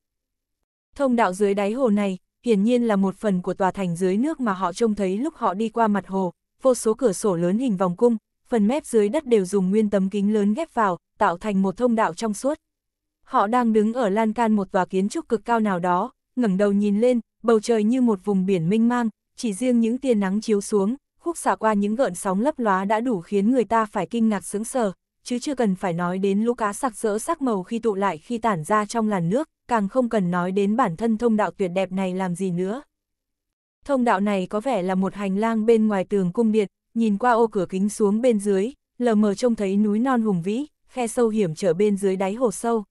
Thông đạo dưới đáy hồ này, hiển nhiên là một phần của tòa thành dưới nước mà họ trông thấy lúc họ đi qua mặt hồ, vô số cửa sổ lớn hình vòng cung, phần mép dưới đất đều dùng nguyên tấm kính lớn ghép vào, tạo thành một thông đạo trong suốt, họ đang đứng ở lan can một tòa kiến trúc cực cao nào đó, ngẩng đầu nhìn lên, bầu trời như một vùng biển mênh mang, chỉ riêng những tia nắng chiếu xuống, khúc xạ qua những gợn sóng lấp lóa đã đủ khiến người ta phải kinh ngạc sững sờ, chứ chưa cần phải nói đến lũ cá sặc sỡ sắc màu khi tụ lại khi tản ra trong làn nước, càng không cần nói đến bản thân thông đạo tuyệt đẹp này làm gì nữa. Thông đạo này có vẻ là một hành lang bên ngoài tường cung điện, nhìn qua ô cửa kính xuống bên dưới, lờ mờ trông thấy núi non hùng vĩ, khe sâu hiểm trở bên dưới đáy hồ sâu.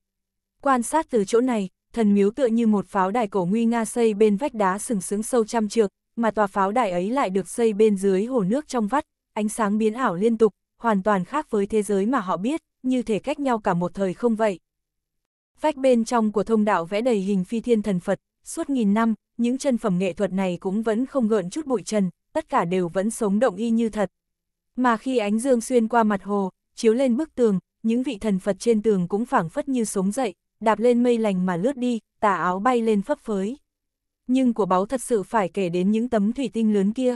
Quan sát từ chỗ này, thần miếu tựa như một pháo đài cổ nguy nga xây bên vách đá sừng sững sâu trăm trượng, mà tòa pháo đài ấy lại được xây bên dưới hồ nước trong vắt, ánh sáng biến ảo liên tục, hoàn toàn khác với thế giới mà họ biết, như thể cách nhau cả một thời không vậy. Vách bên trong của thông đạo vẽ đầy hình phi thiên thần Phật, suốt nghìn năm, những chân phẩm nghệ thuật này cũng vẫn không gợn chút bụi trần, tất cả đều vẫn sống động y như thật. Mà khi ánh dương xuyên qua mặt hồ, chiếu lên bức tường, những vị thần Phật trên tường cũng phảng phất như sống dậy, đạp lên mây lành mà lướt đi, tà áo bay lên phấp phới. Nhưng của báo thật sự phải kể đến những tấm thủy tinh lớn kia.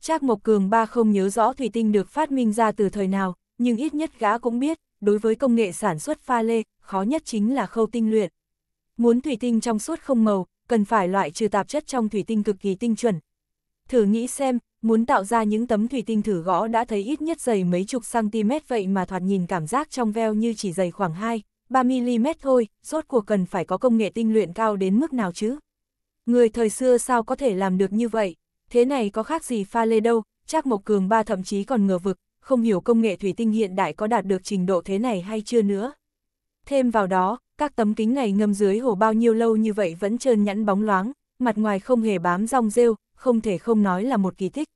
Trác Mộc Cường ba không nhớ rõ thủy tinh được phát minh ra từ thời nào, nhưng ít nhất gã cũng biết, đối với công nghệ sản xuất pha lê, khó nhất chính là khâu tinh luyện. Muốn thủy tinh trong suốt không màu, cần phải loại trừ tạp chất trong thủy tinh cực kỳ tinh chuẩn. Thử nghĩ xem, muốn tạo ra những tấm thủy tinh thử gõ đã thấy ít nhất dày mấy chục cm vậy mà thoạt nhìn cảm giác trong veo như chỉ dày khoảng 2, 3mm thôi, rốt cuộc cần phải có công nghệ tinh luyện cao đến mức nào chứ? Người thời xưa sao có thể làm được như vậy? Thế này có khác gì pha lê đâu, chắc Mộc Cường ba thậm chí còn ngờ vực, không hiểu công nghệ thủy tinh hiện đại có đạt được trình độ thế này hay chưa nữa. Thêm vào đó, các tấm kính này ngâm dưới hồ bao nhiêu lâu như vậy vẫn trơn nhẵn bóng loáng, mặt ngoài không hề bám rong rêu, không thể không nói là một kỳ tích.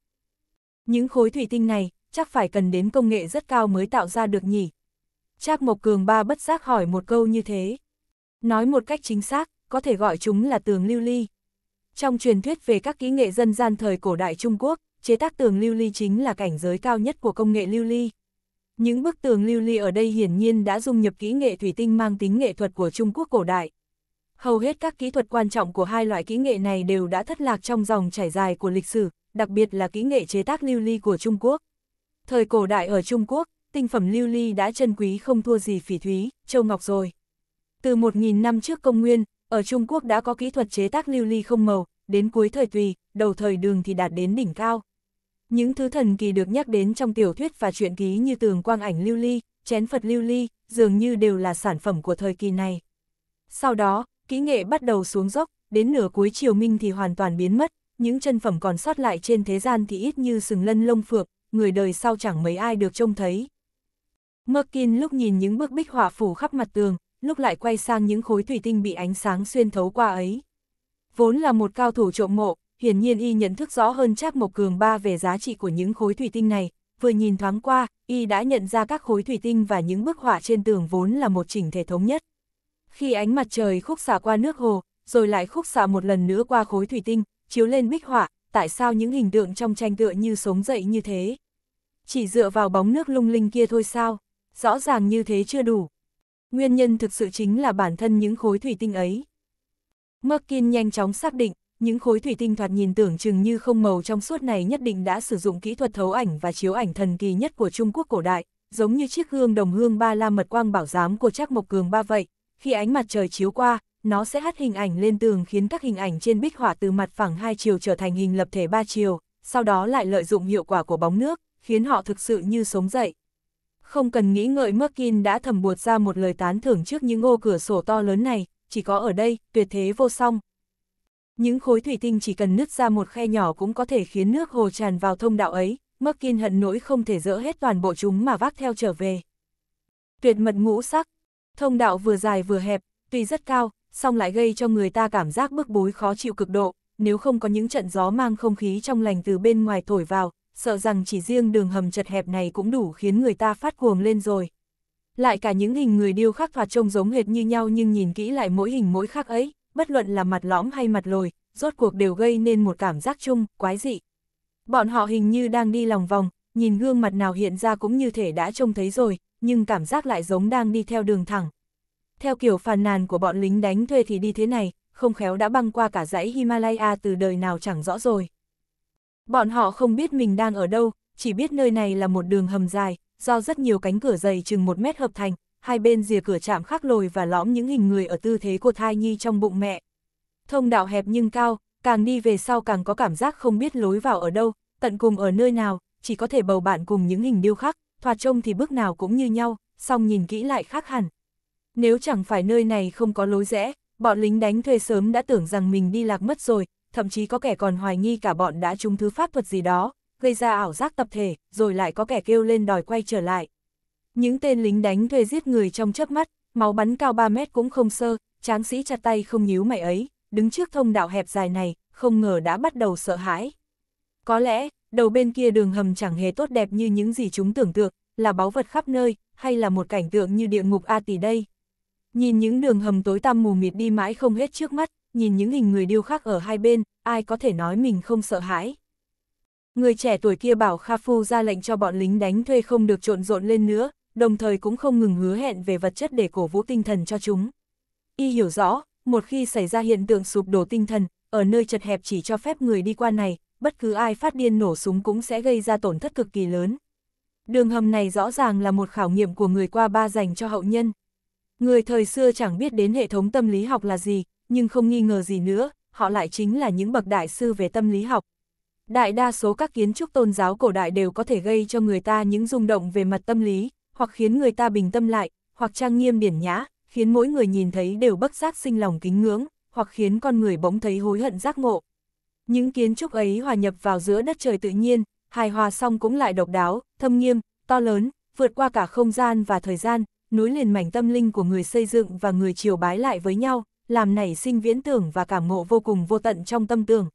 Những khối thủy tinh này, chắc phải cần đến công nghệ rất cao mới tạo ra được nhỉ, Trác Mộc Cường ba bất giác hỏi một câu như thế. Nói một cách chính xác, có thể gọi chúng là tường lưu ly. Trong truyền thuyết về các kỹ nghệ dân gian thời cổ đại Trung Quốc, chế tác tường lưu ly chính là cảnh giới cao nhất của công nghệ lưu ly. Những bức tường lưu ly ở đây hiển nhiên đã dung nhập kỹ nghệ thủy tinh mang tính nghệ thuật của Trung Quốc cổ đại. Hầu hết các kỹ thuật quan trọng của hai loại kỹ nghệ này đều đã thất lạc trong dòng chảy dài của lịch sử, đặc biệt là kỹ nghệ chế tác lưu ly của Trung Quốc. Thời cổ đại ở Trung Quốc, tinh phẩm lưu ly đã chân quý không thua gì phỉ thúy, châu ngọc rồi. Từ 1.000 năm trước công nguyên, ở Trung Quốc đã có kỹ thuật chế tác lưu ly không màu, đến cuối thời tùy, đầu thời đường thì đạt đến đỉnh cao. Những thứ thần kỳ được nhắc đến trong tiểu thuyết và truyện ký như tường quang ảnh lưu ly, chén Phật lưu ly, dường như đều là sản phẩm của thời kỳ này. Sau đó, kỹ nghệ bắt đầu xuống dốc, đến nửa cuối triều minh thì hoàn toàn biến mất, những chân phẩm còn sót lại trên thế gian thì ít như sừng lân lông phược, người đời sau chẳng mấy ai được trông thấy. Merkin lúc nhìn những bức bích họa phủ khắp mặt tường, lúc lại quay sang những khối thủy tinh bị ánh sáng xuyên thấu qua ấy. Vốn là một cao thủ trộm mộ, hiển nhiên y nhận thức rõ hơn Trác Mộc Cường ba về giá trị của những khối thủy tinh này, vừa nhìn thoáng qua, y đã nhận ra các khối thủy tinh và những bức họa trên tường vốn là một chỉnh thể thống nhất. Khi ánh mặt trời khúc xạ qua nước hồ, rồi lại khúc xạ một lần nữa qua khối thủy tinh, chiếu lên bích họa, tại sao những hình tượng trong tranh tựa như sống dậy như thế? Chỉ dựa vào bóng nước lung linh kia thôi sao? rõ ràng như thế chưa đủ. Nguyên nhân thực sự chính là bản thân những khối thủy tinh ấy. Merkin nhanh chóng xác định, những khối thủy tinh thoạt nhìn tưởng chừng như không màu trong suốt này nhất định đã sử dụng kỹ thuật thấu ảnh và chiếu ảnh thần kỳ nhất của Trung Quốc cổ đại, giống như chiếc gương đồng hương ba la mật quang bảo giám của Trác Mộc Cường ba vậy. Khi ánh mặt trời chiếu qua, nó sẽ hắt hình ảnh lên tường khiến các hình ảnh trên bích họa từ mặt phẳng hai chiều trở thành hình lập thể ba chiều, sau đó lại lợi dụng hiệu quả của bóng nước, khiến họ thực sự như sống dậy. Không cần nghĩ ngợi Merkin đã thầm buột ra một lời tán thưởng trước những ô cửa sổ to lớn này, chỉ có ở đây, tuyệt thế vô song. Những khối thủy tinh chỉ cần nứt ra một khe nhỏ cũng có thể khiến nước hồ tràn vào thông đạo ấy, Merkin hận nỗi không thể dỡ hết toàn bộ chúng mà vác theo trở về. Tuyệt mật ngũ sắc, thông đạo vừa dài vừa hẹp, tuy rất cao, song lại gây cho người ta cảm giác bức bối khó chịu cực độ, nếu không có những trận gió mang không khí trong lành từ bên ngoài thổi vào, sợ rằng chỉ riêng đường hầm chật hẹp này cũng đủ khiến người ta phát cuồng lên rồi. Lại cả những hình người điêu khắc thoạt trông giống hệt như nhau nhưng nhìn kỹ lại mỗi hình mỗi khác ấy, bất luận là mặt lõm hay mặt lồi, rốt cuộc đều gây nên một cảm giác chung, quái dị. Bọn họ hình như đang đi lòng vòng, nhìn gương mặt nào hiện ra cũng như thể đã trông thấy rồi, nhưng cảm giác lại giống đang đi theo đường thẳng. Theo kiểu phàn nàn của bọn lính đánh thuê thì đi thế này, không khéo đã băng qua cả dãy Himalaya từ đời nào chẳng rõ rồi. Bọn họ không biết mình đang ở đâu, chỉ biết nơi này là một đường hầm dài, do rất nhiều cánh cửa dày chừng một mét hợp thành, hai bên rìa cửa chạm khắc lồi và lõm những hình người ở tư thế của thai nhi trong bụng mẹ. Thông đạo hẹp nhưng cao, càng đi về sau càng có cảm giác không biết lối vào ở đâu, tận cùng ở nơi nào, chỉ có thể bầu bạn cùng những hình điêu khắc, thoạt trông thì bước nào cũng như nhau, song nhìn kỹ lại khác hẳn. Nếu chẳng phải nơi này không có lối rẽ, bọn lính đánh thuê sớm đã tưởng rằng mình đi lạc mất rồi, thậm chí có kẻ còn hoài nghi cả bọn đã trúng thứ pháp thuật gì đó, gây ra ảo giác tập thể, rồi lại có kẻ kêu lên đòi quay trở lại. Những tên lính đánh thuê giết người trong chớp mắt, máu bắn cao 3 mét cũng không sơ, tráng sĩ chặt tay không nhíu mày ấy, đứng trước thông đạo hẹp dài này, không ngờ đã bắt đầu sợ hãi. Có lẽ, đầu bên kia đường hầm chẳng hề tốt đẹp như những gì chúng tưởng tượng, là báu vật khắp nơi, hay là một cảnh tượng như địa ngục A tỷ đây. Nhìn những đường hầm tối tăm mù mịt đi mãi không hết trước mắt, nhìn những hình người điêu khắc ở hai bên, ai có thể nói mình không sợ hãi. Người trẻ tuổi kia bảo Kha Phu ra lệnh cho bọn lính đánh thuê không được trộn rộn lên nữa, đồng thời cũng không ngừng hứa hẹn về vật chất để cổ vũ tinh thần cho chúng. Y hiểu rõ, một khi xảy ra hiện tượng sụp đổ tinh thần, ở nơi chật hẹp chỉ cho phép người đi qua này, bất cứ ai phát điên nổ súng cũng sẽ gây ra tổn thất cực kỳ lớn. Đường hầm này rõ ràng là một khảo nghiệm của người qua ba dành cho hậu nhân. Người thời xưa chẳng biết đến hệ thống tâm lý học là gì, nhưng không nghi ngờ gì nữa, họ lại chính là những bậc đại sư về tâm lý học. Đại đa số các kiến trúc tôn giáo cổ đại đều có thể gây cho người ta những rung động về mặt tâm lý, hoặc khiến người ta bình tâm lại, hoặc trang nghiêm điển nhã, khiến mỗi người nhìn thấy đều bất giác sinh lòng kính ngưỡng, hoặc khiến con người bỗng thấy hối hận giác ngộ. Những kiến trúc ấy hòa nhập vào giữa đất trời tự nhiên, hài hòa song cũng lại độc đáo, thâm nghiêm, to lớn, vượt qua cả không gian và thời gian, nối liền mảnh tâm linh của người xây dựng và người triều bái lại với nhau, làm nảy sinh viễn tưởng và cảm ngộ vô cùng vô tận trong tâm tưởng.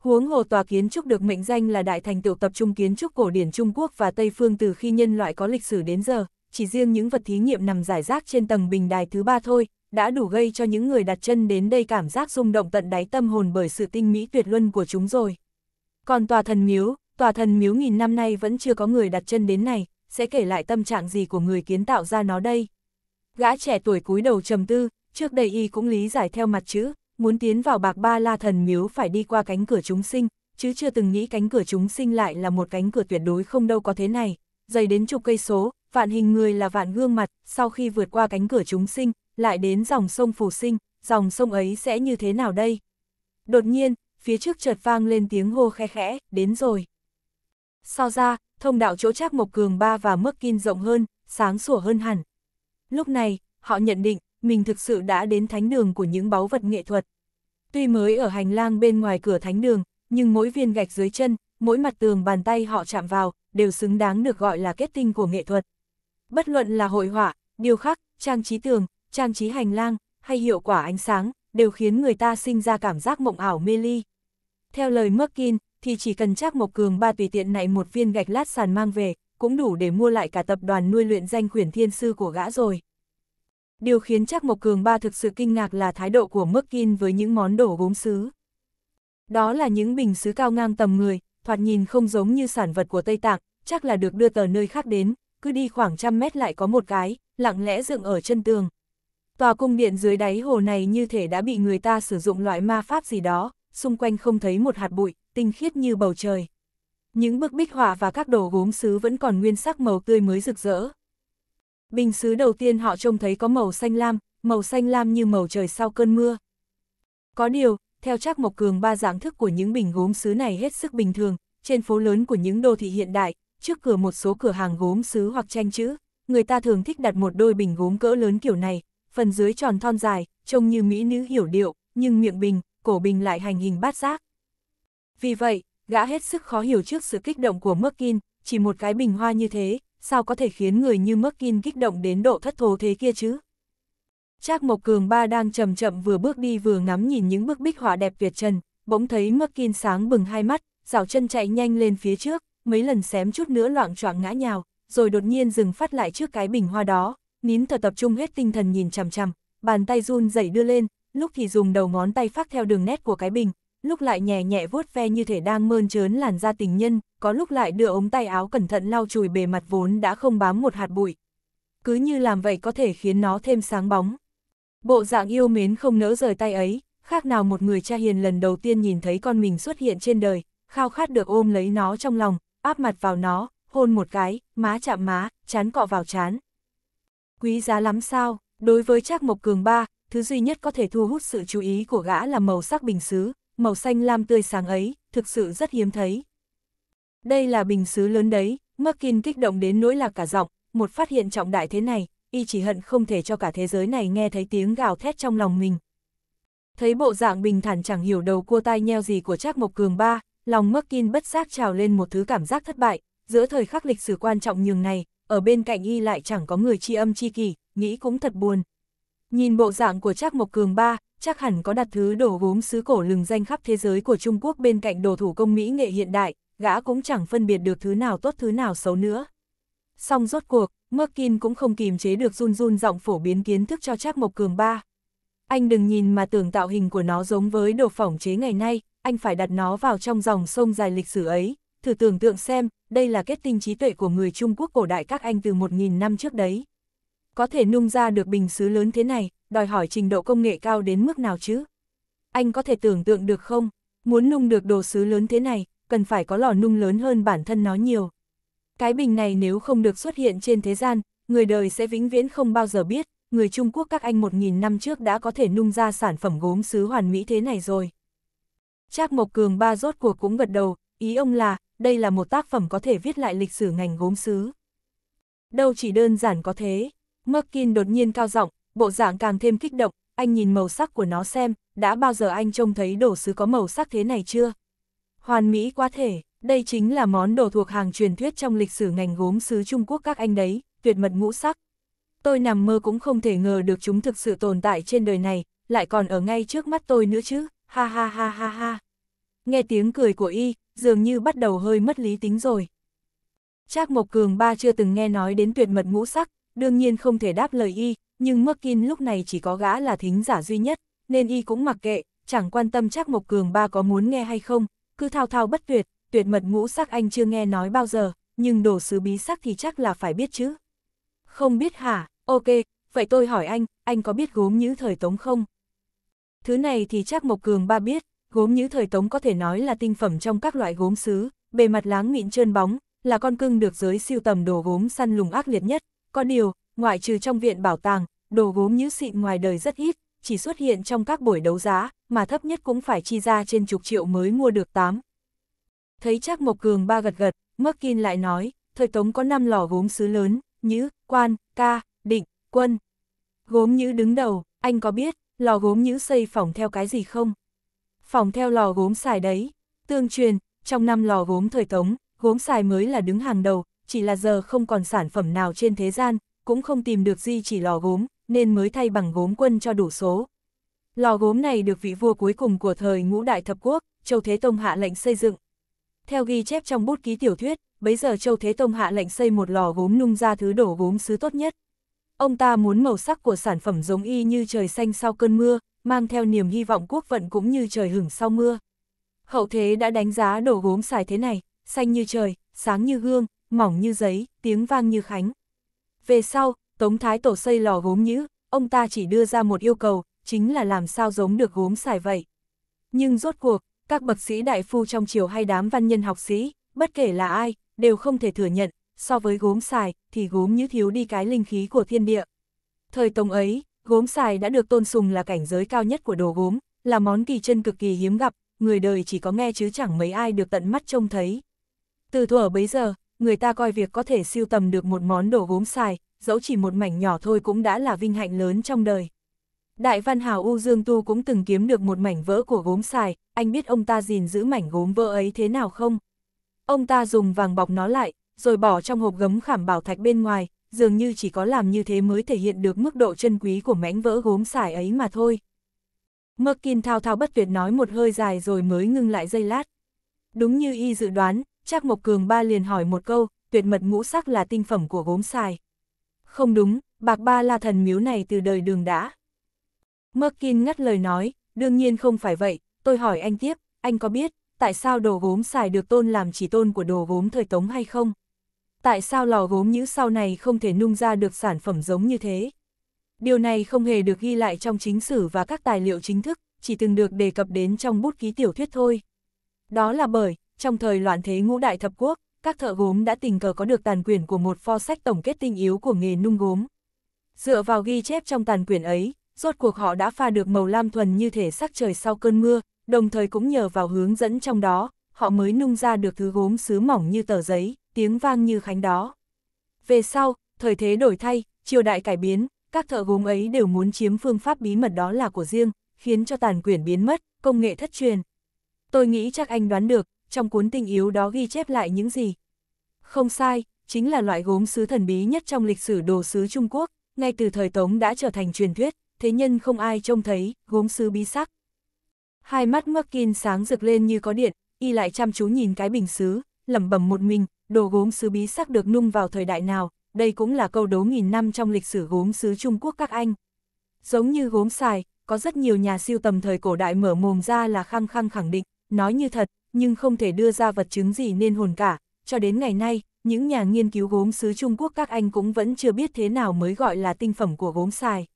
Huống hồ tòa kiến trúc được mệnh danh là đại thành tựu tập trung kiến trúc cổ điển Trung Quốc và Tây Phương từ khi nhân loại có lịch sử đến giờ, chỉ riêng những vật thí nghiệm nằm rải rác trên tầng bình đài thứ ba thôi, đã đủ gây cho những người đặt chân đến đây cảm giác rung động tận đáy tâm hồn bởi sự tinh mỹ tuyệt luân của chúng rồi. Còn tòa thần miếu, tòa thần miếu nghìn năm nay vẫn chưa có người đặt chân đến này, sẽ kể lại tâm trạng gì của người kiến tạo ra nó đây. Gã trẻ tuổi cúi đầu trầm tư, Trước đây y cũng lý giải theo mặt chữ, muốn tiến vào bạc ba la thần miếu phải đi qua cánh cửa chúng sinh, chứ chưa từng nghĩ cánh cửa chúng sinh lại là một cánh cửa tuyệt đối không đâu có thế này, dày đến chục cây số, vạn hình người là vạn gương mặt, sau khi vượt qua cánh cửa chúng sinh, lại đến dòng sông phù sinh, dòng sông ấy sẽ như thế nào đây? Đột nhiên, phía trước chợt vang lên tiếng hô khe khẽ, đến rồi. Sau ra, thông đạo chỗ Trác Mộc Cường Ba và Mức kinh rộng hơn, sáng sủa hơn hẳn. Lúc này, họ nhận định, mình thực sự đã đến thánh đường của những báu vật nghệ thuật. Tuy mới ở hành lang bên ngoài cửa thánh đường, nhưng mỗi viên gạch dưới chân, mỗi mặt tường bàn tay họ chạm vào, đều xứng đáng được gọi là kết tinh của nghệ thuật. Bất luận là hội họa, điêu khắc, trang trí tường, trang trí hành lang, hay hiệu quả ánh sáng, đều khiến người ta sinh ra cảm giác mộng ảo mê ly. Theo lời Merkin, thì chỉ cần Trác Mộc Cường ba tùy tiện này một viên gạch lát sàn mang về, cũng đủ để mua lại cả tập đoàn nuôi luyện danh khuyển thiên sư của gã rồi. Điều khiến Trác Mộc Cường ba thực sự kinh ngạc là thái độ của Merkin với những món đồ gốm sứ. Đó là những bình sứ cao ngang tầm người, thoạt nhìn không giống như sản vật của Tây Tạng, chắc là được đưa từ nơi khác đến, cứ đi khoảng trăm mét lại có một cái, lặng lẽ dựng ở chân tường. Tòa cung điện dưới đáy hồ này như thể đã bị người ta sử dụng loại ma pháp gì đó, xung quanh không thấy một hạt bụi, tinh khiết như bầu trời. Những bức bích họa và các đồ gốm sứ vẫn còn nguyên sắc màu tươi mới rực rỡ. Bình xứ đầu tiên họ trông thấy có màu xanh lam, màu xanh lam như màu trời sau cơn mưa. Có điều, theo chắc Mộc Cường ba dạng thức của những bình gốm sứ này hết sức bình thường, trên phố lớn của những đô thị hiện đại, trước cửa một số cửa hàng gốm sứ hoặc tranh chữ, người ta thường thích đặt một đôi bình gốm cỡ lớn kiểu này, phần dưới tròn thon dài, trông như mỹ nữ hiểu điệu, nhưng miệng bình, cổ bình lại hành hình bát giác. Vì vậy, gã hết sức khó hiểu trước sự kích động của Merkin, chỉ một cái bình hoa như thế, sao có thể khiến người như Merkin kích động đến độ thất thố thế kia chứ? Trác Mộc Cường ba đang chậm chậm vừa bước đi vừa ngắm nhìn những bức bích họa đẹp tuyệt trần, bỗng thấy Merkin sáng bừng hai mắt, dạo chân chạy nhanh lên phía trước, mấy lần xém chút nữa loạn choạng ngã nhào, rồi đột nhiên dừng phát lại trước cái bình hoa đó, nín thở tập trung hết tinh thần nhìn chằm chằm, bàn tay run rẩy đưa lên, lúc thì dùng đầu ngón tay phát theo đường nét của cái bình, lúc lại nhẹ nhẹ vuốt ve như thể đang mơn trớn làn da tình nhân, có lúc lại đưa ống tay áo cẩn thận lau chùi bề mặt vốn đã không bám một hạt bụi. Cứ như làm vậy có thể khiến nó thêm sáng bóng. Bộ dạng yêu mến không nỡ rời tay ấy, khác nào một người cha hiền lần đầu tiên nhìn thấy con mình xuất hiện trên đời, khao khát được ôm lấy nó trong lòng, áp mặt vào nó, hôn một cái, má chạm má, chán cọ vào chán. Quý giá lắm sao, đối với Trác Mộc Cường ba, thứ duy nhất có thể thu hút sự chú ý của gã là màu sắc bình xứ, màu xanh lam tươi sáng ấy, thực sự rất hiếm thấy. Đây là bình xứ lớn đấy, Markin kích động đến nỗi là cả giọng, một phát hiện trọng đại thế này, y chỉ hận không thể cho cả thế giới này nghe thấy tiếng gào thét trong lòng mình. Thấy bộ dạng bình thản chẳng hiểu đầu cua tai nheo gì của Trác Mộc Cường ba, lòng Markin bất giác trào lên một thứ cảm giác thất bại, giữa thời khắc lịch sử quan trọng nhường này, ở bên cạnh y lại chẳng có người tri âm tri kỷ, nghĩ cũng thật buồn. Nhìn bộ dạng của Trác Mộc Cường ba, chắc hẳn có đặt thứ đồ gốm xứ cổ lừng danh khắp thế giới của Trung Quốc bên cạnh đồ thủ công mỹ nghệ hiện đại, gã cũng chẳng phân biệt được thứ nào tốt thứ nào xấu nữa. Song rốt cuộc, Merkin cũng không kìm chế được run run giọng phổ biến kiến thức cho Trác Mộc Cường ba. Anh đừng nhìn mà tưởng tạo hình của nó giống với đồ phỏng chế ngày nay, anh phải đặt nó vào trong dòng sông dài lịch sử ấy. Thử tưởng tượng xem, đây là kết tinh trí tuệ của người Trung Quốc cổ đại các anh từ 1.000 năm trước đấy có thể nung ra được bình xứ lớn thế này, đòi hỏi trình độ công nghệ cao đến mức nào chứ? Anh có thể tưởng tượng được không? Muốn nung được đồ sứ lớn thế này, cần phải có lò nung lớn hơn bản thân nó nhiều. Cái bình này nếu không được xuất hiện trên thế gian, người đời sẽ vĩnh viễn không bao giờ biết, người Trung Quốc các anh 1.000 năm trước đã có thể nung ra sản phẩm gốm sứ hoàn mỹ thế này rồi. Trác Mộc Cường ba rốt cuộc cũng gật đầu, ý ông là, đây là một tác phẩm có thể viết lại lịch sử ngành gốm sứ. Đâu chỉ đơn giản có thế, Merkin đột nhiên cao giọng, bộ dạng càng thêm kích động, anh nhìn màu sắc của nó xem, đã bao giờ anh trông thấy đồ sứ có màu sắc thế này chưa? Hoàn mỹ quá thể, đây chính là món đồ thuộc hàng truyền thuyết trong lịch sử ngành gốm sứ Trung Quốc các anh đấy, tuyệt mật ngũ sắc. Tôi nằm mơ cũng không thể ngờ được chúng thực sự tồn tại trên đời này, lại còn ở ngay trước mắt tôi nữa chứ, ha ha ha ha ha. Nghe tiếng cười của y, dường như bắt đầu hơi mất lý tính rồi. Trác Mộc Cường ba chưa từng nghe nói đến tuyệt mật ngũ sắc, đương nhiên không thể đáp lời y, nhưng Merkin lúc này chỉ có gã là thính giả duy nhất, nên y cũng mặc kệ, chẳng quan tâm chắc Mộc Cường ba có muốn nghe hay không, cứ thao thao bất tuyệt, tuyệt mật ngũ sắc anh chưa nghe nói bao giờ, nhưng đồ sứ bí sắc thì chắc là phải biết chứ. Không biết hả, ok, vậy tôi hỏi anh, anh có biết gốm như thời tống không? Thứ này thì chắc Mộc Cường ba biết, gốm như thời tống có thể nói là tinh phẩm trong các loại gốm sứ, bề mặt láng mịn trơn bóng, là con cưng được giới siêu tầm đồ gốm săn lùng ác liệt nhất, có điều, ngoại trừ trong viện bảo tàng, đồ gốm nhữ xịn ngoài đời rất ít, chỉ xuất hiện trong các buổi đấu giá, mà thấp nhất cũng phải chi ra trên chục triệu mới mua được 8. Thấy chắc Mộc Cường ba gật gật, Merkin lại nói, thời Tống có 5 lò gốm sứ lớn, Nhữ, Quan, Ca, Định, Quân. Gốm Nhữ đứng đầu, anh có biết, lò gốm Nhữ xây phòng theo cái gì không? Phòng theo lò gốm xài đấy. Tương truyền, trong năm lò gốm thời Tống, gốm xài mới là đứng hàng đầu, chỉ là giờ không còn sản phẩm nào trên thế gian, cũng không tìm được di chỉ lò gốm, nên mới thay bằng gốm quân cho đủ số. Lò gốm này được vị vua cuối cùng của thời ngũ đại thập quốc, Châu Thế Tông hạ lệnh xây dựng. Theo ghi chép trong bút ký tiểu thuyết, bấy giờ Châu Thế Tông hạ lệnh xây một lò gốm nung ra thứ đổ gốm sứ tốt nhất. Ông ta muốn màu sắc của sản phẩm giống y như trời xanh sau cơn mưa, mang theo niềm hy vọng quốc vận cũng như trời hửng sau mưa. Hậu thế đã đánh giá đổ gốm xài thế này, xanh như trời, sáng như gương, mỏng như giấy, tiếng vang như khánh. Về sau, Tống Thái Tổ xây lò gốm nhữ, ông ta chỉ đưa ra một yêu cầu, chính là làm sao giống được gốm xài vậy. Nhưng rốt cuộc, các bậc sĩ đại phu trong triều hay đám văn nhân học sĩ, bất kể là ai, đều không thể thừa nhận, so với gốm xài, thì gốm như thiếu đi cái linh khí của thiên địa. Thời Tống ấy, gốm xài đã được tôn sùng là cảnh giới cao nhất của đồ gốm, là món kỳ chân cực kỳ hiếm gặp, người đời chỉ có nghe chứ chẳng mấy ai được tận mắt trông thấy. Từ thuở bấy giờ, người ta coi việc có thể siêu tầm được một món đồ gốm xài, dẫu chỉ một mảnh nhỏ thôi cũng đã là vinh hạnh lớn trong đời. Đại văn hào U Dương Tu cũng từng kiếm được một mảnh vỡ của gốm xài, anh biết ông ta gìn giữ mảnh gốm vỡ ấy thế nào không? Ông ta dùng vàng bọc nó lại, rồi bỏ trong hộp gấm khảm bảo thạch bên ngoài, dường như chỉ có làm như thế mới thể hiện được mức độ chân quý của mảnh vỡ gốm xài ấy mà thôi. Merkin thao thao bất tuyệt nói một hơi dài rồi mới ngưng lại giây lát. Đúng như y dự đoán, Trác Mộc Cường ba liền hỏi một câu, tuyệt mật ngũ sắc là tinh phẩm của gốm xài. Không đúng, bạc ba là thần miếu này từ đời đường đã. Merkin ngắt lời nói, đương nhiên không phải vậy, tôi hỏi anh tiếp, anh có biết, tại sao đồ gốm xài được tôn làm chỉ tôn của đồ gốm thời tống hay không? Tại sao lò gốm như sau này không thể nung ra được sản phẩm giống như thế? Điều này không hề được ghi lại trong chính sử và các tài liệu chính thức, chỉ từng được đề cập đến trong bút ký tiểu thuyết thôi. Đó là bởi, trong thời loạn thế ngũ đại thập quốc, các thợ gốm đã tình cờ có được tàn quyển của một pho sách tổng kết tinh yếu của nghề nung gốm. Dựa vào ghi chép trong tàn quyển ấy, rốt cuộc họ đã pha được màu lam thuần như thể sắc trời sau cơn mưa, đồng thời cũng nhờ vào hướng dẫn trong đó, họ mới nung ra được thứ gốm sứ mỏng như tờ giấy, tiếng vang như khánh đó. Về sau, thời thế đổi thay, triều đại cải biến, các thợ gốm ấy đều muốn chiếm phương pháp bí mật đó là của riêng, khiến cho tàn quyển biến mất, công nghệ thất truyền. Tôi nghĩ chắc anh đoán được, trong cuốn tình yếu đó ghi chép lại những gì. Không sai, chính là loại gốm sứ thần bí nhất trong lịch sử đồ sứ Trung Quốc, ngay từ thời Tống đã trở thành truyền thuyết, thế nhân không ai trông thấy, gốm sứ bí sắc. Hai mắt Merkin sáng rực lên như có điện, y lại chăm chú nhìn cái bình sứ, lẩm bẩm một mình, đồ gốm sứ bí sắc được nung vào thời đại nào, đây cũng là câu đố nghìn năm trong lịch sử gốm sứ Trung Quốc các anh. Giống như gốm xài, có rất nhiều nhà siêu tầm thời cổ đại mở mồm ra là khăng khăng khẳng định, nói như thật, nhưng không thể đưa ra vật chứng gì nên hồn cả, cho đến ngày nay, những nhà nghiên cứu gốm xứ Trung Quốc các anh cũng vẫn chưa biết thế nào mới gọi là tinh phẩm của gốm xài.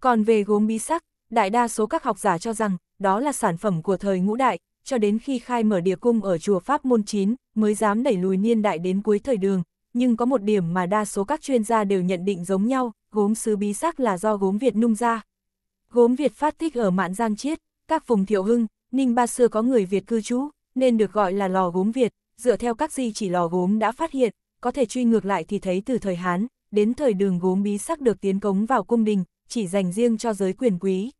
Còn về gốm bí sắc, đại đa số các học giả cho rằng đó là sản phẩm của thời ngũ đại, cho đến khi khai mở địa cung ở chùa Pháp Môn 9 mới dám đẩy lùi niên đại đến cuối thời đường, nhưng có một điểm mà đa số các chuyên gia đều nhận định giống nhau, gốm sứ bí sắc là do gốm Việt nung ra. Gốm Việt phát tích ở Mạn Giang Chiết, các vùng Thiệu Hưng, Ninh Ba xưa có người Việt cư trú, nên được gọi là lò gốm Việt, dựa theo các di chỉ lò gốm đã phát hiện, có thể truy ngược lại thì thấy từ thời Hán, đến thời đường gốm bí sắc được tiến cống vào cung đình, chỉ dành riêng cho giới quyền quý.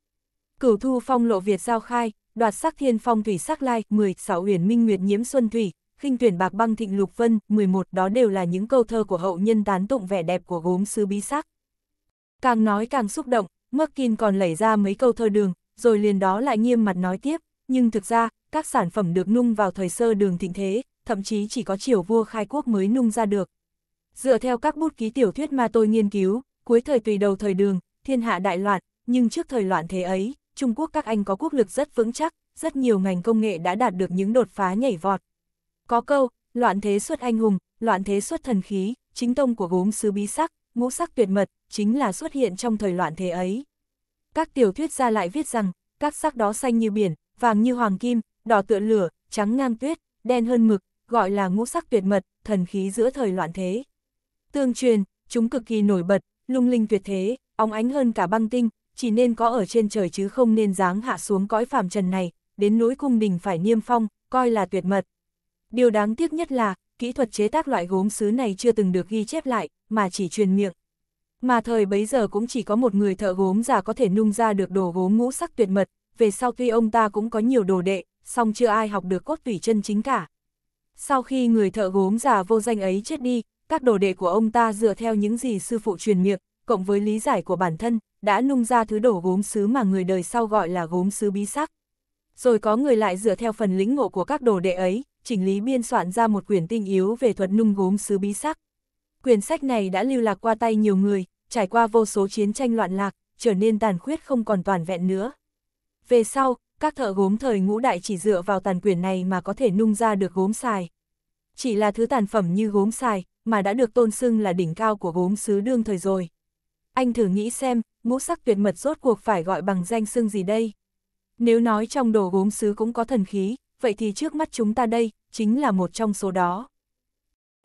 Cửu thu phong lộ Việt giao khai, đoạt sắc thiên phong thủy sắc lai, 10, sáu uyển minh nguyệt nhiễm xuân thủy, khinh tuyển bạc băng thịnh lục vân, 11 đó đều là những câu thơ của hậu nhân tán tụng vẻ đẹp của gốm sứ bí sắc. Càng nói càng xúc động, Merkin còn lẩy ra mấy câu thơ đường, rồi liền đó lại nghiêm mặt nói tiếp, nhưng thực ra, các sản phẩm được nung vào thời sơ đường thịnh thế, thậm chí chỉ có triều vua khai quốc mới nung ra được. Dựa theo các bút ký tiểu thuyết mà tôi nghiên cứu, cuối thời tùy đầu thời đường, thiên hạ đại loạn, nhưng trước thời loạn thế ấy, Trung Quốc các anh có quốc lực rất vững chắc, rất nhiều ngành công nghệ đã đạt được những đột phá nhảy vọt. Có câu, loạn thế xuất anh hùng, loạn thế xuất thần khí, chính tông của gốm sứ bí sắc, ngũ sắc tuyệt mật, chính là xuất hiện trong thời loạn thế ấy. Các tiểu thuyết gia lại viết rằng, các sắc đó xanh như biển, vàng như hoàng kim, đỏ tựa lửa, trắng ngang tuyết, đen hơn mực, gọi là ngũ sắc tuyệt mật, thần khí giữa thời loạn thế. Tương truyền, chúng cực kỳ nổi bật, lung linh tuyệt thế, óng ánh hơn cả băng tinh, chỉ nên có ở trên trời chứ không nên giáng hạ xuống cõi phàm trần này, đến núi cung đình phải niêm phong, coi là tuyệt mật. Điều đáng tiếc nhất là, kỹ thuật chế tác loại gốm sứ này chưa từng được ghi chép lại, mà chỉ truyền miệng. Mà thời bấy giờ cũng chỉ có một người thợ gốm già có thể nung ra được đồ gốm ngũ sắc tuyệt mật, về sau tuy ông ta cũng có nhiều đồ đệ, song chưa ai học được cốt tủy chân chính cả. Sau khi người thợ gốm già vô danh ấy chết đi, các đồ đệ của ông ta dựa theo những gì sư phụ truyền miệng, cộng với lý giải của bản thân, đã nung ra thứ đồ gốm sứ mà người đời sau gọi là gốm sứ bí sắc. Rồi có người lại dựa theo phần lĩnh ngộ của các đồ đệ ấy, chỉnh lý biên soạn ra một quyển tinh yếu về thuật nung gốm sứ bí sắc. Quyển sách này đã lưu lạc qua tay nhiều người, trải qua vô số chiến tranh loạn lạc, trở nên tàn khuyết không còn toàn vẹn nữa về sau, các thợ gốm thời ngũ đại chỉ dựa vào tàn quyển này mà có thể nung ra được gốm xài. Chỉ là thứ tàn phẩm như gốm xài, mà đã được tôn xưng là đỉnh cao của gốm sứ đương thời rồi. Anh thử nghĩ xem, ngũ sắc tuyệt mật rốt cuộc phải gọi bằng danh xưng gì đây? Nếu nói trong đồ gốm sứ cũng có thần khí, vậy thì trước mắt chúng ta đây, chính là một trong số đó.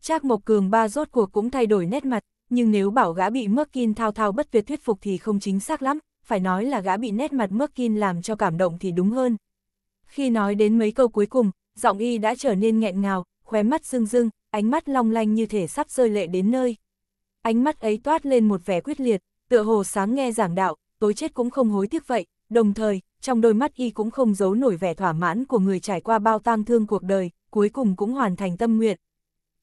Trác Mộc Cường ba rốt cuộc cũng thay đổi nét mặt, nhưng nếu bảo gã bị mắc kin thao thao bất tuyệt thuyết phục thì không chính xác lắm, phải nói là gã bị nét mặt Merkin làm cho cảm động thì đúng hơn. Khi nói đến mấy câu cuối cùng, giọng y đã trở nên nghẹn ngào, khóe mắt rưng rưng, ánh mắt long lanh như thể sắp rơi lệ đến nơi. Ánh mắt ấy toát lên một vẻ quyết liệt, tựa hồ sáng nghe giảng đạo, tối chết cũng không hối tiếc vậy, đồng thời, trong đôi mắt y cũng không giấu nổi vẻ thỏa mãn của người trải qua bao tang thương cuộc đời, cuối cùng cũng hoàn thành tâm nguyện.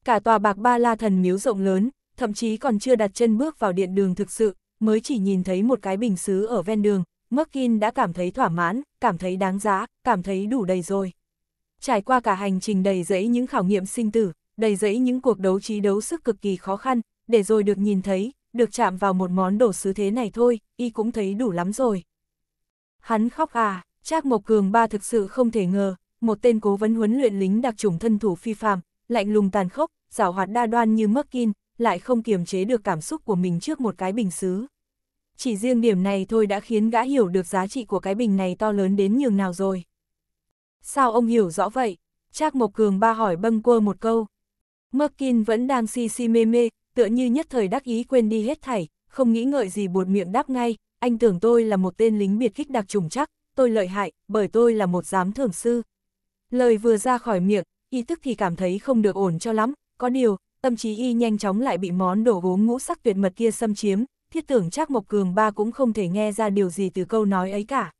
Cả tòa bạc ba la thần miếu rộng lớn, thậm chí còn chưa đặt chân bước vào điện đường thực sự, mới chỉ nhìn thấy một cái bình xứ ở ven đường, Merkin đã cảm thấy thỏa mãn, cảm thấy đáng giá, cảm thấy đủ đầy rồi. Trải qua cả hành trình đầy rẫy những khảo nghiệm sinh tử, đầy rẫy những cuộc đấu trí đấu sức cực kỳ khó khăn, để rồi được nhìn thấy, được chạm vào một món đồ sứ thế này thôi, y cũng thấy đủ lắm rồi. Hắn khóc à, Trác Mộc Cường ba thực sự không thể ngờ, một tên cố vấn huấn luyện lính đặc chủng thân thủ phi phàm, lạnh lùng tàn khốc, giảo hoạt đa đoan như Merkin, lại không kiềm chế được cảm xúc của mình trước một cái bình xứ chỉ riêng điểm này thôi đã khiến gã hiểu được giá trị của cái bình này to lớn đến nhường nào rồi. Sao ông hiểu rõ vậy? Trác Mộc Cường ba hỏi bâng quơ một câu. Merkin vẫn đang si si mê mê, tựa như nhất thời đắc ý quên đi hết thảy, không nghĩ ngợi gì buột miệng đáp ngay, anh tưởng tôi là một tên lính biệt kích đặc trùng chắc, tôi lợi hại, bởi tôi là một giám thưởng sư. Lời vừa ra khỏi miệng, y tức thì cảm thấy không được ổn cho lắm, có điều, tâm trí y nhanh chóng lại bị món đồ gốm ngũ sắc tuyệt mật kia xâm chiếm, thiết tưởng chắc Mộc Cường ba cũng không thể nghe ra điều gì từ câu nói ấy cả.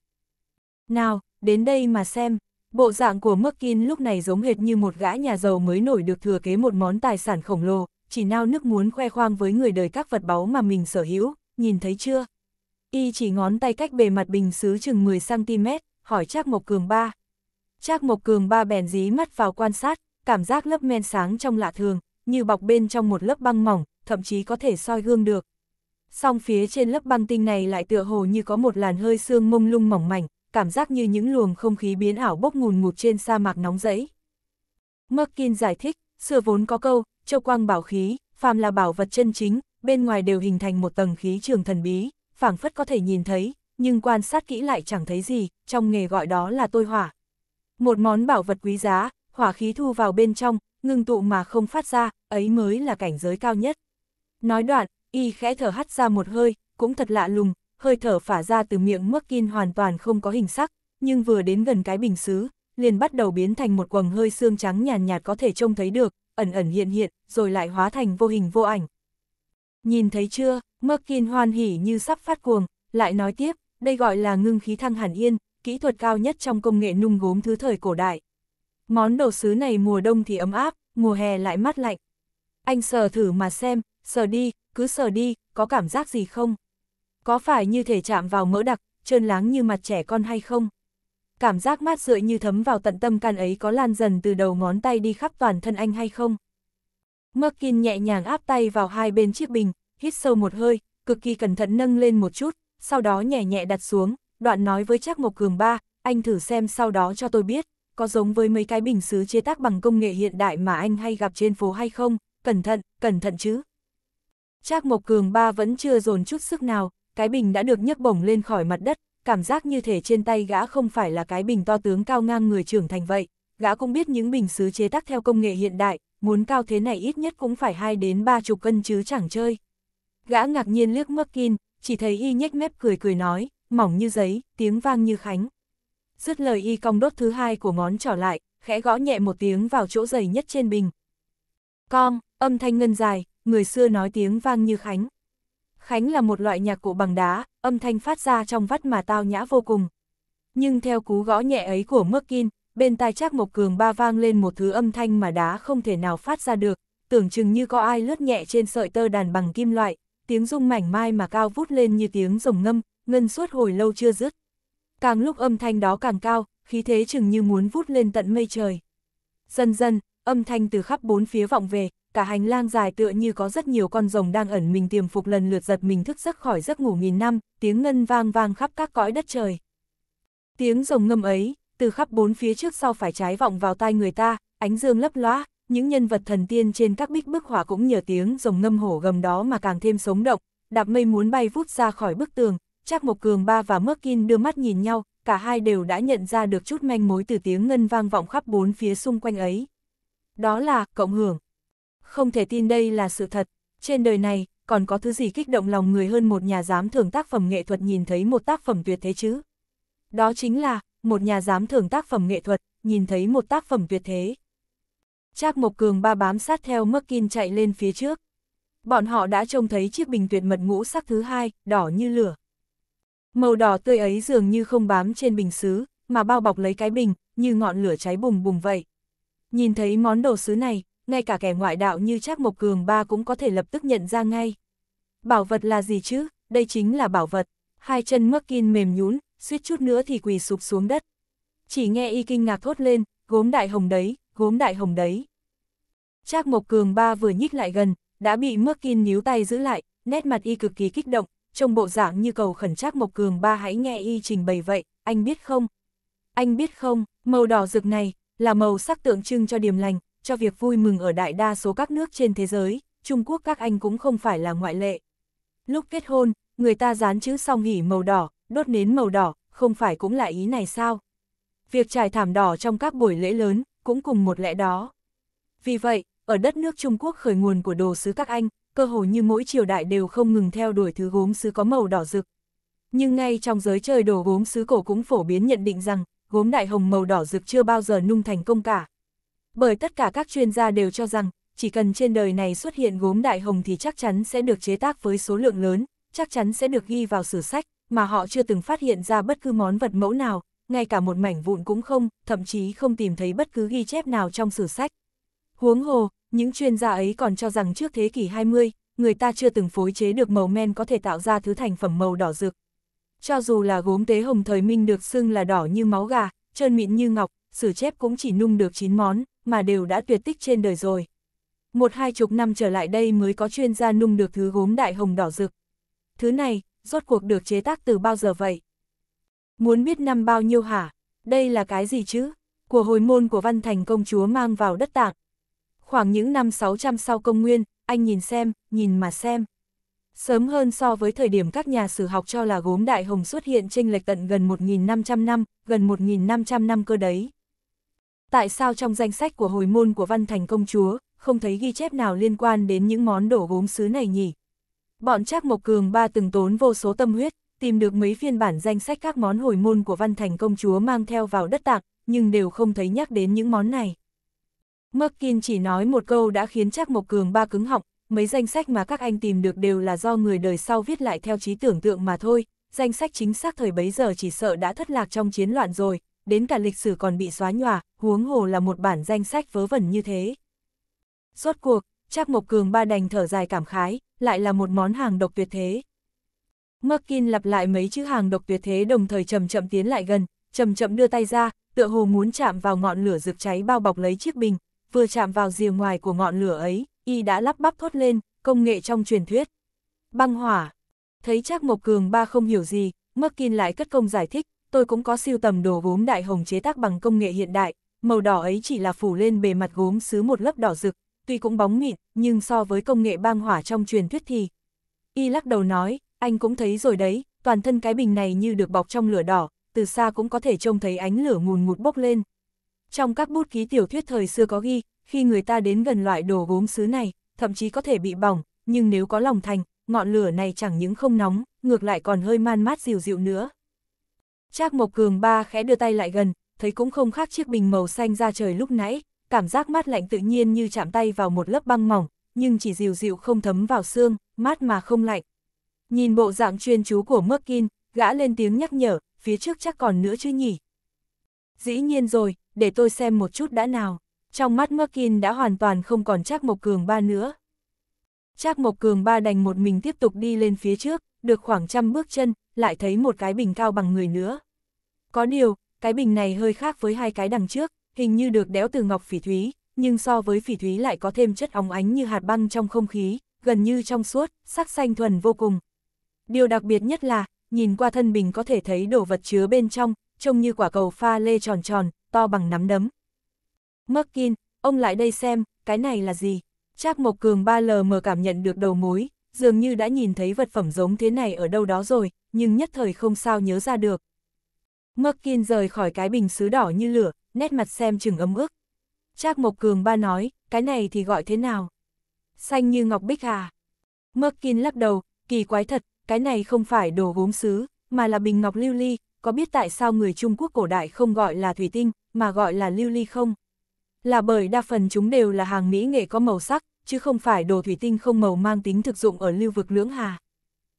Nào, đến đây mà xem, bộ dạng của Merkin lúc này giống hệt như một gã nhà giàu mới nổi được thừa kế một món tài sản khổng lồ, chỉ nao nước muốn khoe khoang với người đời các vật báu mà mình sở hữu, nhìn thấy chưa? Y chỉ ngón tay cách bề mặt bình xứ chừng 10cm, hỏi Trác Mộc Cường ba. Trác Mộc Cường ba bèn dí mắt vào quan sát, cảm giác lớp men sáng trong lạ thường, như bọc bên trong một lớp băng mỏng, thậm chí có thể soi gương được song phía trên lớp băng tinh này lại tựa hồ như có một làn hơi sương mông lung mỏng mảnh, cảm giác như những luồng không khí biến ảo bốc ngùn ngụt trên sa mạc nóng rẫy. Merkin giải thích, xưa vốn có câu, châu quang bảo khí, phàm là bảo vật chân chính, bên ngoài đều hình thành một tầng khí trường thần bí, phảng phất có thể nhìn thấy, nhưng quan sát kỹ lại chẳng thấy gì, trong nghề gọi đó là tôi hỏa. Một món bảo vật quý giá, hỏa khí thu vào bên trong, ngưng tụ mà không phát ra, ấy mới là cảnh giới cao nhất. Nói đoạn, y khẽ thở hắt ra một hơi, cũng thật lạ lùng, hơi thở phả ra từ miệng Merkin hoàn toàn không có hình sắc, nhưng vừa đến gần cái bình xứ, liền bắt đầu biến thành một quầng hơi xương trắng nhàn nhạt, nhạt có thể trông thấy được, ẩn ẩn hiện hiện, rồi lại hóa thành vô hình vô ảnh. Nhìn thấy chưa, Merkin hoan hỉ như sắp phát cuồng, lại nói tiếp, đây gọi là ngưng khí thăng hẳn yên, kỹ thuật cao nhất trong công nghệ nung gốm thứ thời cổ đại. Món đồ sứ này mùa đông thì ấm áp, mùa hè lại mát lạnh. Anh sờ thử mà xem, sờ đi, cứ sờ đi, có cảm giác gì không? Có phải như thể chạm vào mỡ đặc, trơn láng như mặt trẻ con hay không? Cảm giác mát rượi như thấm vào tận tâm can ấy có lan dần từ đầu ngón tay đi khắp toàn thân anh hay không? Merkin nhẹ nhàng áp tay vào hai bên chiếc bình, hít sâu một hơi, cực kỳ cẩn thận nâng lên một chút, sau đó nhẹ nhẹ đặt xuống, đoạn nói với Trác Mộc Cường ba, anh thử xem sau đó cho tôi biết, có giống với mấy cái bình xứ chế tác bằng công nghệ hiện đại mà anh hay gặp trên phố hay không, cẩn thận, cẩn thận chứ. Trác Mộc Cường ba vẫn chưa dồn chút sức nào, cái bình đã được nhấc bổng lên khỏi mặt đất, cảm giác như thể trên tay gã không phải là cái bình to tướng cao ngang người trưởng thành vậy. Gã cũng biết những bình sứ chế tác theo công nghệ hiện đại, muốn cao thế này ít nhất cũng phải hai đến ba chục cân chứ chẳng chơi. Gã ngạc nhiên liếc Merkin, chỉ thấy y nhếch mép cười cười nói, mỏng như giấy, tiếng vang như khánh. Dứt lời y cong đốt thứ hai của ngón trỏ lại, khẽ gõ nhẹ một tiếng vào chỗ dày nhất trên bình. Cong, âm thanh ngân dài, người xưa nói tiếng vang như khánh. Khánh là một loại nhạc cụ bằng đá, âm thanh phát ra trong vắt mà tao nhã vô cùng. Nhưng theo cú gõ nhẹ ấy của Merkin, bên tai Trác Mộc Cường ba vang lên một thứ âm thanh mà đá không thể nào phát ra được, tưởng chừng như có ai lướt nhẹ trên sợi tơ đàn bằng kim loại, tiếng rung mảnh mai mà cao vút lên như tiếng rồng ngâm, ngân suốt hồi lâu chưa dứt. Càng lúc âm thanh đó càng cao, khí thế chừng như muốn vút lên tận mây trời. Dần dần, âm thanh từ khắp bốn phía vọng về, cả hành lang dài tựa như có rất nhiều con rồng đang ẩn mình tiềm phục lần lượt giật mình thức giấc khỏi giấc ngủ nghìn năm, tiếng ngân vang vang khắp các cõi đất trời. Tiếng rồng ngâm ấy, từ khắp bốn phía trước sau phải trái vọng vào tai người ta, ánh dương lấp loá, những nhân vật thần tiên trên các bích bức họa cũng nhờ tiếng rồng ngâm hổ gầm đó mà càng thêm sống động, đạp mây muốn bay vút ra khỏi bức tường, chắc Mộc Cường Ba và Mơ Kin đưa mắt nhìn nhau, cả hai đều đã nhận ra được chút manh mối từ tiếng ngân vang vọng khắp bốn phía xung quanh ấy. Đó là cộng hưởng, không thể tin đây là sự thật, trên đời này, còn có thứ gì kích động lòng người hơn một nhà giám thưởng tác phẩm nghệ thuật nhìn thấy một tác phẩm tuyệt thế chứ? Đó chính là, một nhà giám thưởng tác phẩm nghệ thuật, nhìn thấy một tác phẩm tuyệt thế. Trác Mộc Cường ba bám sát theo Merkin chạy lên phía trước. Bọn họ đã trông thấy chiếc bình tuyệt mật ngũ sắc thứ hai, đỏ như lửa. Màu đỏ tươi ấy dường như không bám trên bình xứ, mà bao bọc lấy cái bình, như ngọn lửa cháy bùng bùng vậy. Nhìn thấy món đồ sứ này, ngay cả kẻ ngoại đạo như Trác Mộc Cường ba cũng có thể lập tức nhận ra ngay. Bảo vật là gì chứ, đây chính là bảo vật. Hai chân mắc kin mềm nhún, suýt chút nữa thì quỳ sụp xuống đất. Chỉ nghe y kinh ngạc thốt lên, gốm đại hồng đấy, gốm đại hồng đấy. Trác Mộc Cường ba vừa nhích lại gần, đã bị mắc kin níu tay giữ lại, nét mặt y cực kỳ kích động, trông bộ dạng như cầu khẩn Trác Mộc Cường ba hãy nghe y trình bày vậy, anh biết không? Anh biết không, màu đỏ rực này, là màu sắc tượng trưng cho điềm lành, cho việc vui mừng ở đại đa số các nước trên thế giới, Trung Quốc các anh cũng không phải là ngoại lệ. Lúc kết hôn, người ta dán chữ song hỉ màu đỏ, đốt nến màu đỏ, không phải cũng là ý này sao? Việc trải thảm đỏ trong các buổi lễ lớn cũng cùng một lẽ đó. Vì vậy, ở đất nước Trung Quốc khởi nguồn của đồ sứ các anh, cơ hồ như mỗi triều đại đều không ngừng theo đuổi thứ gốm sứ có màu đỏ rực. Nhưng ngay trong giới chơi đồ gốm sứ cổ cũng phổ biến nhận định rằng, gốm đại hồng màu đỏ rực chưa bao giờ nung thành công cả bởi tất cả các chuyên gia đều cho rằng, chỉ cần trên đời này xuất hiện gốm đại hồng thì chắc chắn sẽ được chế tác với số lượng lớn, chắc chắn sẽ được ghi vào sử sách, mà họ chưa từng phát hiện ra bất cứ món vật mẫu nào, ngay cả một mảnh vụn cũng không, thậm chí không tìm thấy bất cứ ghi chép nào trong sử sách. Huống hồ, những chuyên gia ấy còn cho rằng trước thế kỷ 20, người ta chưa từng phối chế được màu men có thể tạo ra thứ thành phẩm màu đỏ rực. Cho dù là gốm tế hồng thời minh được xưng là đỏ như máu gà, trơn mịn như ngọc, sử chép cũng chỉ nung được 9 món, mà đều đã tuyệt tích trên đời rồi. Một hai chục năm trở lại đây mới có chuyên gia nung được thứ gốm đại hồng đỏ rực. Thứ này, rốt cuộc được chế tác từ bao giờ vậy? Muốn biết năm bao nhiêu hả? Đây là cái gì chứ? Của hồi môn của văn thành công chúa mang vào đất tạng. Khoảng những năm 600 sau công nguyên, anh nhìn xem, nhìn mà xem. Sớm hơn so với thời điểm các nhà sử học cho là gốm đại hồng xuất hiện chênh lệch tận gần 1.500 năm, gần 1.500 năm cơ đấy tại sao trong danh sách của hồi môn của Văn Thành công chúa, không thấy ghi chép nào liên quan đến những món đổ gốm xứ này nhỉ? Bọn Trác Mộc Cường ba từng tốn vô số tâm huyết, tìm được mấy phiên bản danh sách các món hồi môn của Văn Thành công chúa mang theo vào đất tạc, nhưng đều không thấy nhắc đến những món này. Merkin chỉ nói một câu đã khiến Trác Mộc Cường ba cứng họng, mấy danh sách mà các anh tìm được đều là do người đời sau viết lại theo trí tưởng tượng mà thôi, danh sách chính xác thời bấy giờ chỉ sợ đã thất lạc trong chiến loạn rồi, đến cả lịch sử còn bị xóa nhòa, huống hồ là một bản danh sách vớ vẩn như thế. Rốt cuộc, Trác Mộc Cường ba đành thở dài cảm khái, lại là một món hàng độc tuyệt thế. Merkin lặp lại mấy chữ hàng độc tuyệt thế đồng thời chậm chậm tiến lại gần, chậm chậm đưa tay ra, tựa hồ muốn chạm vào ngọn lửa rực cháy bao bọc lấy chiếc bình, vừa chạm vào rìa ngoài của ngọn lửa ấy, y đã lắp bắp thốt lên, công nghệ trong truyền thuyết. Băng hỏa. Thấy Trác Mộc Cường ba không hiểu gì, Merkin lại cất công giải thích, tôi cũng có siêu tầm đồ gốm đại hồng chế tác bằng công nghệ hiện đại, màu đỏ ấy chỉ là phủ lên bề mặt gốm xứ một lớp đỏ rực, tuy cũng bóng mịn, nhưng so với công nghệ băng hỏa trong truyền thuyết thì. Y lắc đầu nói, anh cũng thấy rồi đấy, toàn thân cái bình này như được bọc trong lửa đỏ, từ xa cũng có thể trông thấy ánh lửa ngùn ngụt bốc lên. Trong các bút ký tiểu thuyết thời xưa có ghi, khi người ta đến gần loại đồ gốm xứ này, thậm chí có thể bị bỏng, nhưng nếu có lòng thành, ngọn lửa này chẳng những không nóng, ngược lại còn hơi man mát dịu dịu nữa. Trác Mộc Cường ba khẽ đưa tay lại gần, thấy cũng không khác chiếc bình màu xanh ra trời lúc nãy, cảm giác mát lạnh tự nhiên như chạm tay vào một lớp băng mỏng, nhưng chỉ dịu dịu không thấm vào xương, mát mà không lạnh. Nhìn bộ dạng chuyên chú của Merkin, gã lên tiếng nhắc nhở, phía trước chắc còn nữa chứ nhỉ. Dĩ nhiên rồi, để tôi xem một chút đã nào. Trong mắt Merkin đã hoàn toàn không còn Trác Mộc Cường ba nữa. Trác Mộc Cường ba đành một mình tiếp tục đi lên phía trước, được khoảng trăm bước chân, lại thấy một cái bình cao bằng người nữa. Có điều, cái bình này hơi khác với hai cái đằng trước, hình như được đẽo từ ngọc phỉ thúy, nhưng so với phỉ thúy lại có thêm chất óng ánh như hạt băng trong không khí, gần như trong suốt, sắc xanh thuần vô cùng. Điều đặc biệt nhất là, nhìn qua thân bình có thể thấy đồ vật chứa bên trong, trông như quả cầu pha lê tròn tròn, to bằng nắm đấm. Merkin, ông lại đây xem, cái này là gì? Trác Mộc Cường 3L mờ cảm nhận được đầu mối, dường như đã nhìn thấy vật phẩm giống thế này ở đâu đó rồi, nhưng nhất thời không sao nhớ ra được. Merkin rời khỏi cái bình sứ đỏ như lửa, nét mặt xem chừng ấm ức. Trác Mộc Cường ba nói, cái này thì gọi thế nào? Xanh như ngọc bích à? Merkin lắc đầu, kỳ quái thật, cái này không phải đồ gốm sứ, mà là bình ngọc lưu ly, có biết tại sao người Trung Quốc cổ đại không gọi là thủy tinh, mà gọi là lưu ly không? Là bởi đa phần chúng đều là hàng mỹ nghệ có màu sắc, chứ không phải đồ thủy tinh không màu mang tính thực dụng ở lưu vực lưỡng hà.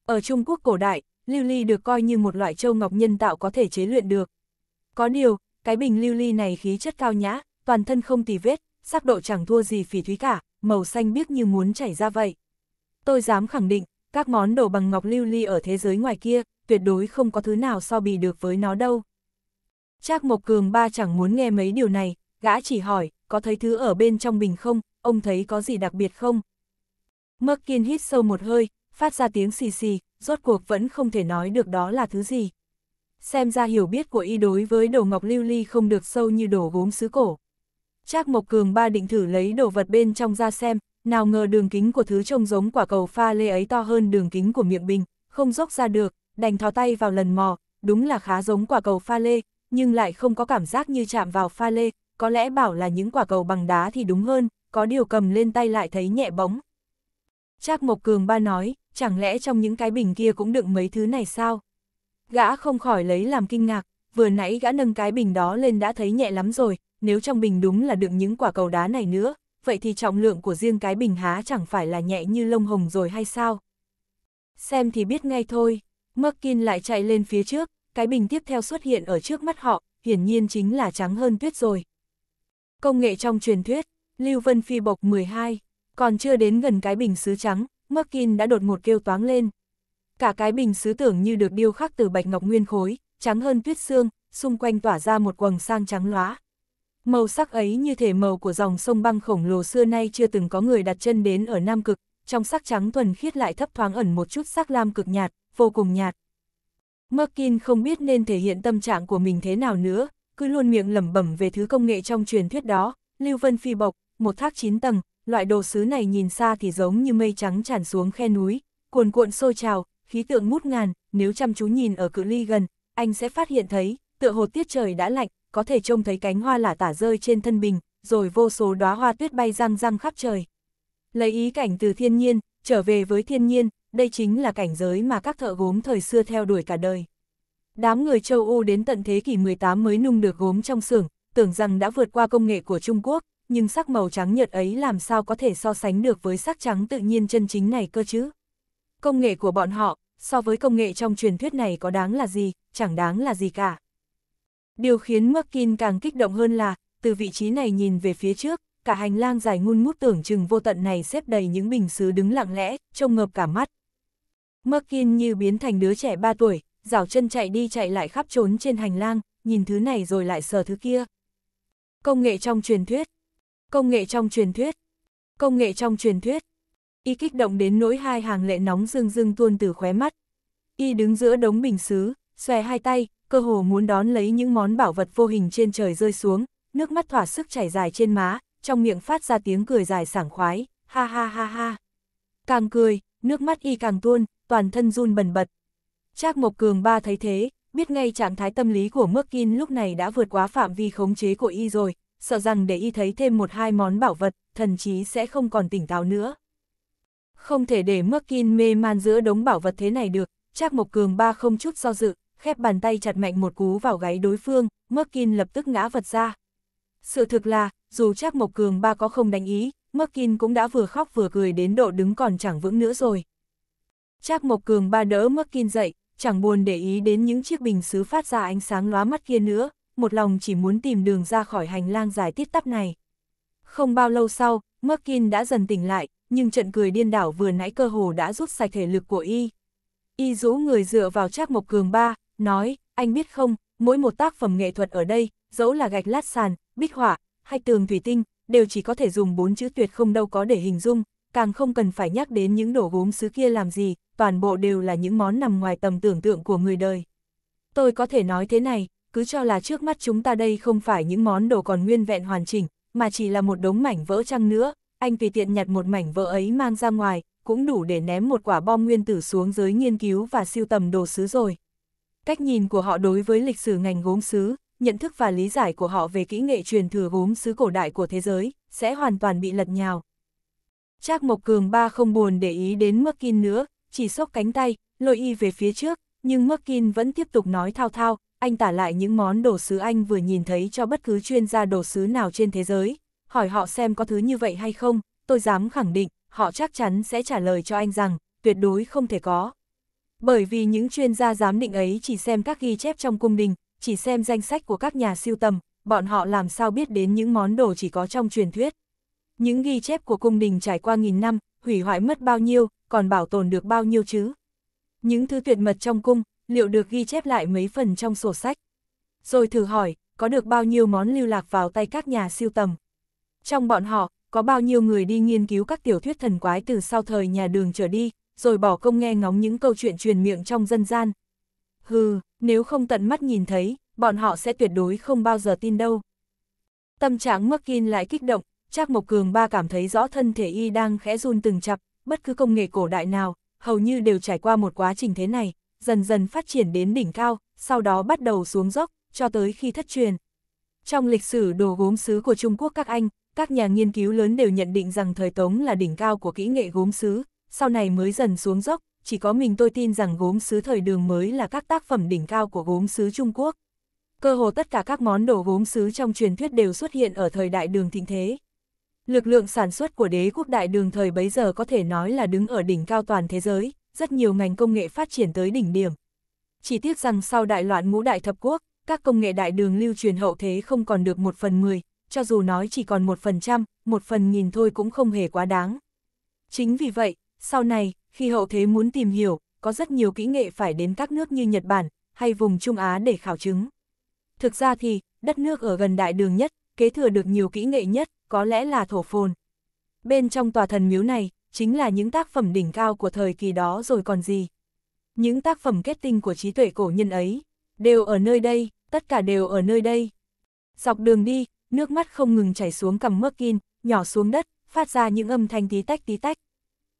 Ở Trung Quốc cổ đại, lưu ly được coi như một loại châu ngọc nhân tạo có thể chế luyện được. Có điều, cái bình lưu ly này khí chất cao nhã, toàn thân không tì vết, sắc độ chẳng thua gì phỉ thúy cả, màu xanh biếc như muốn chảy ra vậy. Tôi dám khẳng định, các món đồ bằng ngọc lưu ly ở thế giới ngoài kia, tuyệt đối không có thứ nào so bì được với nó đâu. Trác Mộc Cường ba chẳng muốn nghe mấy điều này, gã chỉ hỏi, có thấy thứ ở bên trong bình không, ông thấy có gì đặc biệt không? Mắc kiên hít sâu một hơi, phát ra tiếng xì xì, rốt cuộc vẫn không thể nói được đó là thứ gì. Xem ra hiểu biết của y đối với đồ ngọc lưu ly không được sâu như đồ gốm xứ cổ. Trác Mộc Cường ba định thử lấy đồ vật bên trong ra xem, nào ngờ đường kính của thứ trông giống quả cầu pha lê ấy to hơn đường kính của miệng bình, không dốc ra được, đành thò tay vào lần mò, đúng là khá giống quả cầu pha lê, nhưng lại không có cảm giác như chạm vào pha lê, có lẽ bảo là những quả cầu bằng đá thì đúng hơn có điều cầm lên tay lại thấy nhẹ bóng. Trác Mộc Cường ba nói, chẳng lẽ trong những cái bình kia cũng đựng mấy thứ này sao? Gã không khỏi lấy làm kinh ngạc, vừa nãy gã nâng cái bình đó lên đã thấy nhẹ lắm rồi, nếu trong bình đúng là đựng những quả cầu đá này nữa, vậy thì trọng lượng của riêng cái bình há chẳng phải là nhẹ như lông hồng rồi hay sao? Xem thì biết ngay thôi, Merkin lại chạy lên phía trước, cái bình tiếp theo xuất hiện ở trước mắt họ, hiển nhiên chính là trắng hơn tuyết rồi. Công nghệ trong truyền thuyết, Lưu Vân Phi bộc 12, còn chưa đến gần cái bình sứ trắng, Merkin đã đột ngột kêu toáng lên. Cả cái bình sứ tưởng như được điêu khắc từ bạch ngọc nguyên khối, trắng hơn tuyết xương, xung quanh tỏa ra một quầng sang trắng lóa. Màu sắc ấy như thể màu của dòng sông băng khổng lồ xưa nay chưa từng có người đặt chân đến ở Nam Cực, trong sắc trắng thuần khiết lại thấp thoáng ẩn một chút sắc lam cực nhạt, vô cùng nhạt. Merkin không biết nên thể hiện tâm trạng của mình thế nào nữa, cứ luôn miệng lẩm bẩm về thứ công nghệ trong truyền thuyết đó, Lưu Vân Phi bộc, một thác chín tầng, loại đồ sứ này nhìn xa thì giống như mây trắng tràn xuống khe núi, cuồn cuộn sôi trào, khí tượng mút ngàn, nếu chăm chú nhìn ở cự ly gần, anh sẽ phát hiện thấy, tựa hồ tiết trời đã lạnh, có thể trông thấy cánh hoa lả tả rơi trên thân bình, rồi vô số đóa hoa tuyết bay răng răng khắp trời. Lấy ý cảnh từ thiên nhiên, trở về với thiên nhiên, đây chính là cảnh giới mà các thợ gốm thời xưa theo đuổi cả đời. Đám người châu Âu đến tận thế kỷ 18 mới nung được gốm trong xưởng, tưởng rằng đã vượt qua công nghệ của Trung Quốc, nhưng sắc màu trắng nhợt ấy làm sao có thể so sánh được với sắc trắng tự nhiên chân chính này cơ chứ. Công nghệ của bọn họ, so với công nghệ trong truyền thuyết này có đáng là gì, chẳng đáng là gì cả. Điều khiến Markin càng kích động hơn là, từ vị trí này nhìn về phía trước, cả hành lang dài ngun ngút tưởng chừng vô tận này xếp đầy những bình sứ đứng lặng lẽ, trông ngợp cả mắt. Merkin như biến thành đứa trẻ 3 tuổi, rảo chân chạy đi chạy lại khắp trốn trên hành lang, nhìn thứ này rồi lại sờ thứ kia. Công nghệ trong truyền thuyết, Công nghệ trong truyền thuyết. Công nghệ trong truyền thuyết. Y kích động đến nỗi hai hàng lệ nóng rưng rưng tuôn từ khóe mắt. Y đứng giữa đống bình xứ, xòe hai tay, cơ hồ muốn đón lấy những món bảo vật vô hình trên trời rơi xuống, nước mắt thỏa sức chảy dài trên má, trong miệng phát ra tiếng cười dài sảng khoái, ha ha ha ha. Càng cười, nước mắt y càng tuôn, toàn thân run bần bật. Trác Mộc Cường ba thấy thế, biết ngay trạng thái tâm lý của Mước Kin lúc này đã vượt quá phạm vi khống chế của y rồi, sợ rằng để y thấy thêm một hai món bảo vật, thần chí sẽ không còn tỉnh táo nữa. Không thể để Merkin mê man giữa đống bảo vật thế này được, Trác Mộc Cường ba không chút do dự, khép bàn tay chặt mạnh một cú vào gáy đối phương, Merkin lập tức ngã vật ra. Sự thực là, dù Trác Mộc Cường ba có không đánh ý, Merkin cũng đã vừa khóc vừa cười đến độ đứng còn chẳng vững nữa rồi. Trác Mộc Cường ba đỡ Merkin dậy, chẳng buồn để ý đến những chiếc bình sứ phát ra ánh sáng lóa mắt kia nữa, một lòng chỉ muốn tìm đường ra khỏi hành lang dài tiết tắp này. Không bao lâu sau, Merkin đã dần tỉnh lại, nhưng trận cười điên đảo vừa nãy cơ hồ đã rút sạch thể lực của y. Y rũ người dựa vào Trác Mộc Cường ba, nói, anh biết không, mỗi một tác phẩm nghệ thuật ở đây, dẫu là gạch lát sàn, bích họa, hay tường thủy tinh, đều chỉ có thể dùng bốn chữ tuyệt không đâu có để hình dung, càng không cần phải nhắc đến những đồ gốm xứ kia làm gì, toàn bộ đều là những món nằm ngoài tầm tưởng tượng của người đời. Tôi có thể nói thế này, cứ cho là trước mắt chúng ta đây không phải những món đồ còn nguyên vẹn hoàn chỉnh, mà chỉ là một đống mảnh vỡ chăng nữa, anh tùy tiện nhặt một mảnh vỡ ấy mang ra ngoài, cũng đủ để ném một quả bom nguyên tử xuống giới nghiên cứu và siêu tầm đồ sứ rồi. Cách nhìn của họ đối với lịch sử ngành gốm sứ, nhận thức và lý giải của họ về kỹ nghệ truyền thừa gốm sứ cổ đại của thế giới, sẽ hoàn toàn bị lật nhào. Trác Mộc Cường ba không buồn để ý đến Mắc Kinh nữa, chỉ xốc cánh tay, lôi y về phía trước, nhưng Mắc Kinh vẫn tiếp tục nói thao thao, anh tả lại những món đồ sứ anh vừa nhìn thấy cho bất cứ chuyên gia đồ sứ nào trên thế giới, hỏi họ xem có thứ như vậy hay không, tôi dám khẳng định, họ chắc chắn sẽ trả lời cho anh rằng, tuyệt đối không thể có. Bởi vì những chuyên gia giám định ấy chỉ xem các ghi chép trong cung đình, chỉ xem danh sách của các nhà siêu tầm, bọn họ làm sao biết đến những món đồ chỉ có trong truyền thuyết. Những ghi chép của cung đình trải qua nghìn năm, hủy hoại mất bao nhiêu, còn bảo tồn được bao nhiêu chứ. Những thứ tuyệt mật trong cung, liệu được ghi chép lại mấy phần trong sổ sách. Rồi thử hỏi, có được bao nhiêu món lưu lạc vào tay các nhà siêu tầm. Trong bọn họ, có bao nhiêu người đi nghiên cứu các tiểu thuyết thần quái từ sau thời nhà đường trở đi, rồi bỏ công nghe ngóng những câu chuyện truyền miệng trong dân gian. Hừ, nếu không tận mắt nhìn thấy, bọn họ sẽ tuyệt đối không bao giờ tin đâu. Tâm trạng Merkin lại kích động, Trác Mộc Cường ba cảm thấy rõ thân thể y đang khẽ run từng chập, bất cứ công nghệ cổ đại nào, hầu như đều trải qua một quá trình thế này, dần dần phát triển đến đỉnh cao, sau đó bắt đầu xuống dốc, cho tới khi thất truyền. Trong lịch sử đồ gốm sứ của Trung Quốc các Anh, các nhà nghiên cứu lớn đều nhận định rằng thời Tống là đỉnh cao của kỹ nghệ gốm sứ, sau này mới dần xuống dốc, chỉ có mình tôi tin rằng gốm sứ thời đường mới là các tác phẩm đỉnh cao của gốm sứ Trung Quốc. Cơ hồ tất cả các món đồ gốm sứ trong truyền thuyết đều xuất hiện ở thời đại đường thịnh thế. Lực lượng sản xuất của đế quốc đại đường thời bấy giờ có thể nói là đứng ở đỉnh cao toàn thế giới, rất nhiều ngành công nghệ phát triển tới đỉnh điểm. Chỉ tiếc rằng sau đại loạn ngũ đại thập quốc, các công nghệ đại đường lưu truyền hậu thế không còn được một phần mười, cho dù nói chỉ còn một phần trăm, một phần nghìn thôi cũng không hề quá đáng. Chính vì vậy, sau này, khi hậu thế muốn tìm hiểu, có rất nhiều kỹ nghệ phải đến các nước như Nhật Bản, hay vùng Trung Á để khảo chứng. Thực ra thì, đất nước ở gần đại đường nhất, kế thừa được nhiều kỹ nghệ nhất, có lẽ là thổ phồn. Bên trong tòa thần miếu này, chính là những tác phẩm đỉnh cao của thời kỳ đó rồi còn gì. Những tác phẩm kết tinh của trí tuệ cổ nhân ấy, đều ở nơi đây, tất cả đều ở nơi đây. Dọc đường đi, nước mắt không ngừng chảy xuống cầm Merkin, nhỏ xuống đất, phát ra những âm thanh tí tách tí tách.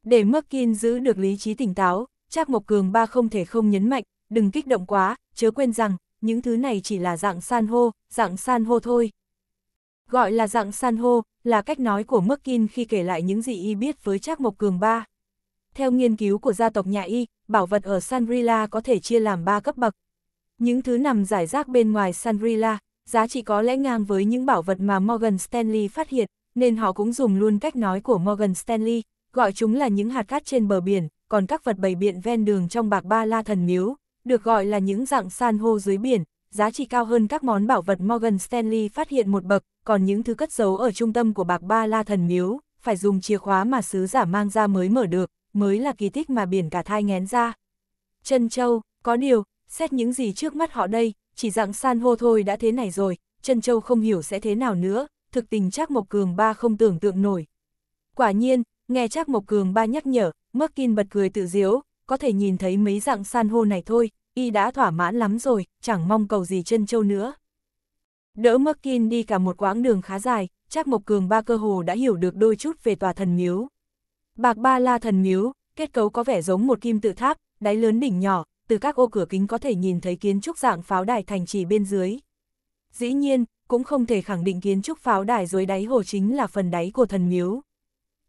Để Merkin giữ được lý trí tỉnh táo, Trác Mộc Cường ba không thể không nhấn mạnh, đừng kích động quá, chớ quên rằng, những thứ này chỉ là dạng san hô, dạng san hô thôi. Gọi là dạng san hô, là cách nói của Merkin khi kể lại những gì y biết với Trác Mộc Cường ba. Theo nghiên cứu của gia tộc nhà y, bảo vật ở Sanrila có thể chia làm 3 cấp bậc. Những thứ nằm giải rác bên ngoài Sanrila, giá trị có lẽ ngang với những bảo vật mà Morgan Stanley phát hiện, nên họ cũng dùng luôn cách nói của Morgan Stanley, gọi chúng là những hạt cát trên bờ biển, còn các vật bày biện ven đường trong bạc ba la thần miếu, được gọi là những dạng san hô dưới biển, giá trị cao hơn các món bảo vật Morgan Stanley phát hiện một bậc, còn những thứ cất giấu ở trung tâm của bạc ba la thần miếu, phải dùng chìa khóa mà sứ giả mang ra mới mở được, mới là kỳ tích mà biển cả thai ngén ra. Trân Châu, có điều, xét những gì trước mắt họ đây, chỉ dạng san hô thôi đã thế này rồi, Trân Châu không hiểu sẽ thế nào nữa, thực tình chắc Mộc Cường Ba không tưởng tượng nổi. Quả nhiên, nghe chắc Mộc Cường Ba nhắc nhở, Mắc Kinh bật cười tự diếu, có thể nhìn thấy mấy dạng san hô này thôi, y đã thỏa mãn lắm rồi, chẳng mong cầu gì Trân Châu nữa. Đỡ Merkin đi cả một quãng đường khá dài, chắc Mộc Cường ba cơ hồ đã hiểu được đôi chút về tòa thần miếu. Bạc Ba La thần miếu, kết cấu có vẻ giống một kim tự tháp, đáy lớn đỉnh nhỏ, từ các ô cửa kính có thể nhìn thấy kiến trúc dạng pháo đài thành trì bên dưới. Dĩ nhiên, cũng không thể khẳng định kiến trúc pháo đài dưới đáy hồ chính là phần đáy của thần miếu.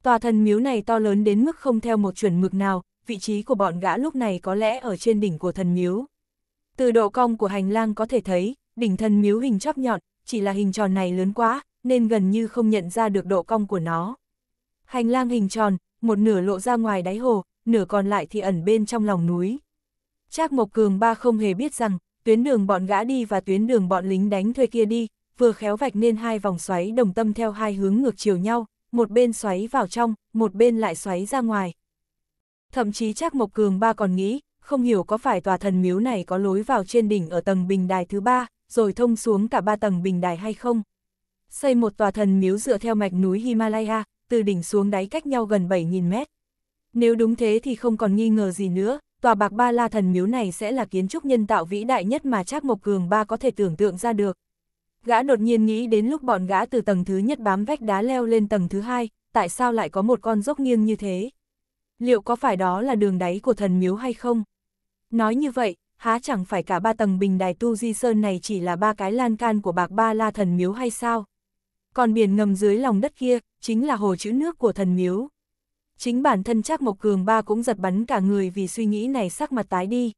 Tòa thần miếu này to lớn đến mức không theo một chuẩn mực nào, vị trí của bọn gã lúc này có lẽ ở trên đỉnh của thần miếu. Từ độ cong của hành lang có thể thấy, đỉnh thần miếu hình chóp nhọn, chỉ là hình tròn này lớn quá, nên gần như không nhận ra được độ cong của nó. Hành lang hình tròn, một nửa lộ ra ngoài đáy hồ, nửa còn lại thì ẩn bên trong lòng núi. Trác Mộc Cường ba không hề biết rằng, tuyến đường bọn gã đi và tuyến đường bọn lính đánh thuê kia đi, vừa khéo vạch nên hai vòng xoáy đồng tâm theo hai hướng ngược chiều nhau, một bên xoáy vào trong, một bên lại xoáy ra ngoài. Thậm chí Trác Mộc Cường ba còn nghĩ, không hiểu có phải tòa thần miếu này có lối vào trên đỉnh ở tầng bình đài thứ ba, rồi thông xuống cả ba tầng bình đài hay không. Xây một tòa thần miếu dựa theo mạch núi Himalaya, từ đỉnh xuống đáy cách nhau gần 7.000 mét. Nếu đúng thế thì không còn nghi ngờ gì nữa, tòa bạc ba la thần miếu này sẽ là kiến trúc nhân tạo vĩ đại nhất mà Trác Mộc Cường ba có thể tưởng tượng ra được. Gã đột nhiên nghĩ đến lúc bọn gã từ tầng thứ nhất bám vách đá leo lên tầng thứ hai, tại sao lại có một con dốc nghiêng như thế? Liệu có phải đó là đường đáy của thần miếu hay không? Nói như vậy, há chẳng phải cả ba tầng bình đài tu di sơn này chỉ là ba cái lan can của bạc ba la thần miếu hay sao? Còn biển ngầm dưới lòng đất kia, chính là hồ chữ nước của thần miếu. Chính bản thân chắc Mộc Cường Ba cũng giật bắn cả người vì suy nghĩ này sắc mặt tái đi.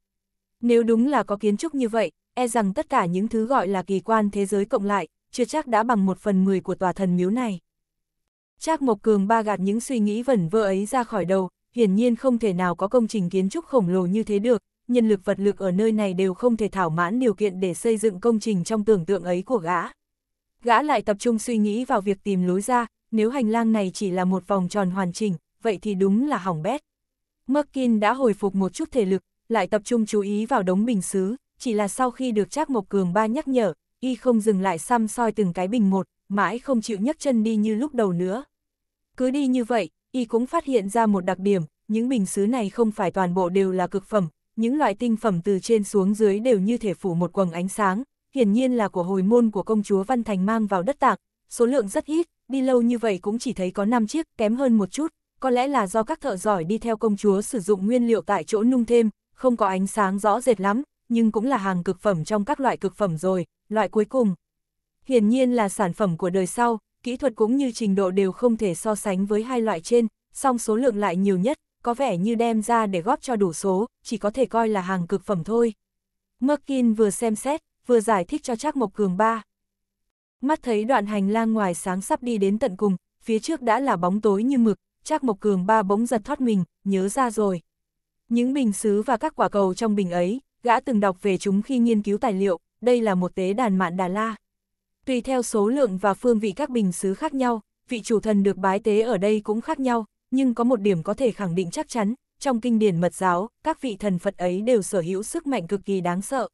Nếu đúng là có kiến trúc như vậy, e rằng tất cả những thứ gọi là kỳ quan thế giới cộng lại, chưa chắc đã bằng một phần mười của tòa thần miếu này. Trác Mộc Cường ba gạt những suy nghĩ vẩn vơ ấy ra khỏi đầu, hiển nhiên không thể nào có công trình kiến trúc khổng lồ như thế được, nhân lực vật lực ở nơi này đều không thể thảo mãn điều kiện để xây dựng công trình trong tưởng tượng ấy của gã. Gã lại tập trung suy nghĩ vào việc tìm lối ra, nếu hành lang này chỉ là một vòng tròn hoàn chỉnh, vậy thì đúng là hỏng bét. Merkin đã hồi phục một chút thể lực, lại tập trung chú ý vào đống bình xứ, chỉ là sau khi được Trác Mộc Cường ba nhắc nhở, y không dừng lại xăm soi từng cái bình một, mãi không chịu nhấc chân đi như lúc đầu nữa. Cứ đi như vậy, y cũng phát hiện ra một đặc điểm, những bình xứ này không phải toàn bộ đều là cực phẩm, những loại tinh phẩm từ trên xuống dưới đều như thể phủ một quầng ánh sáng, hiển nhiên là của hồi môn của công chúa Văn Thành mang vào đất tạc, số lượng rất ít, đi lâu như vậy cũng chỉ thấy có 5 chiếc, kém hơn một chút, có lẽ là do các thợ giỏi đi theo công chúa sử dụng nguyên liệu tại chỗ nung thêm, không có ánh sáng rõ rệt lắm, nhưng cũng là hàng cực phẩm trong các loại cực phẩm rồi, loại cuối cùng. Hiển nhiên là sản phẩm của đời sau, kỹ thuật cũng như trình độ đều không thể so sánh với hai loại trên, song số lượng lại nhiều nhất, có vẻ như đem ra để góp cho đủ số, chỉ có thể coi là hàng cực phẩm thôi. Merkin vừa xem xét, vừa giải thích cho Trác Mộc Cường ba. Mắt thấy đoạn hành lang ngoài sáng sắp đi đến tận cùng, phía trước đã là bóng tối như mực, Trác Mộc Cường ba bỗng giật thoát mình, nhớ ra rồi. Những bình sứ và các quả cầu trong bình ấy, gã từng đọc về chúng khi nghiên cứu tài liệu, đây là một tế đàn mạn Đà La. Tùy theo số lượng và phương vị các bình sứ khác nhau, vị chủ thần được bái tế ở đây cũng khác nhau, nhưng có một điểm có thể khẳng định chắc chắn, trong kinh điển mật giáo, các vị thần Phật ấy đều sở hữu sức mạnh cực kỳ đáng sợ.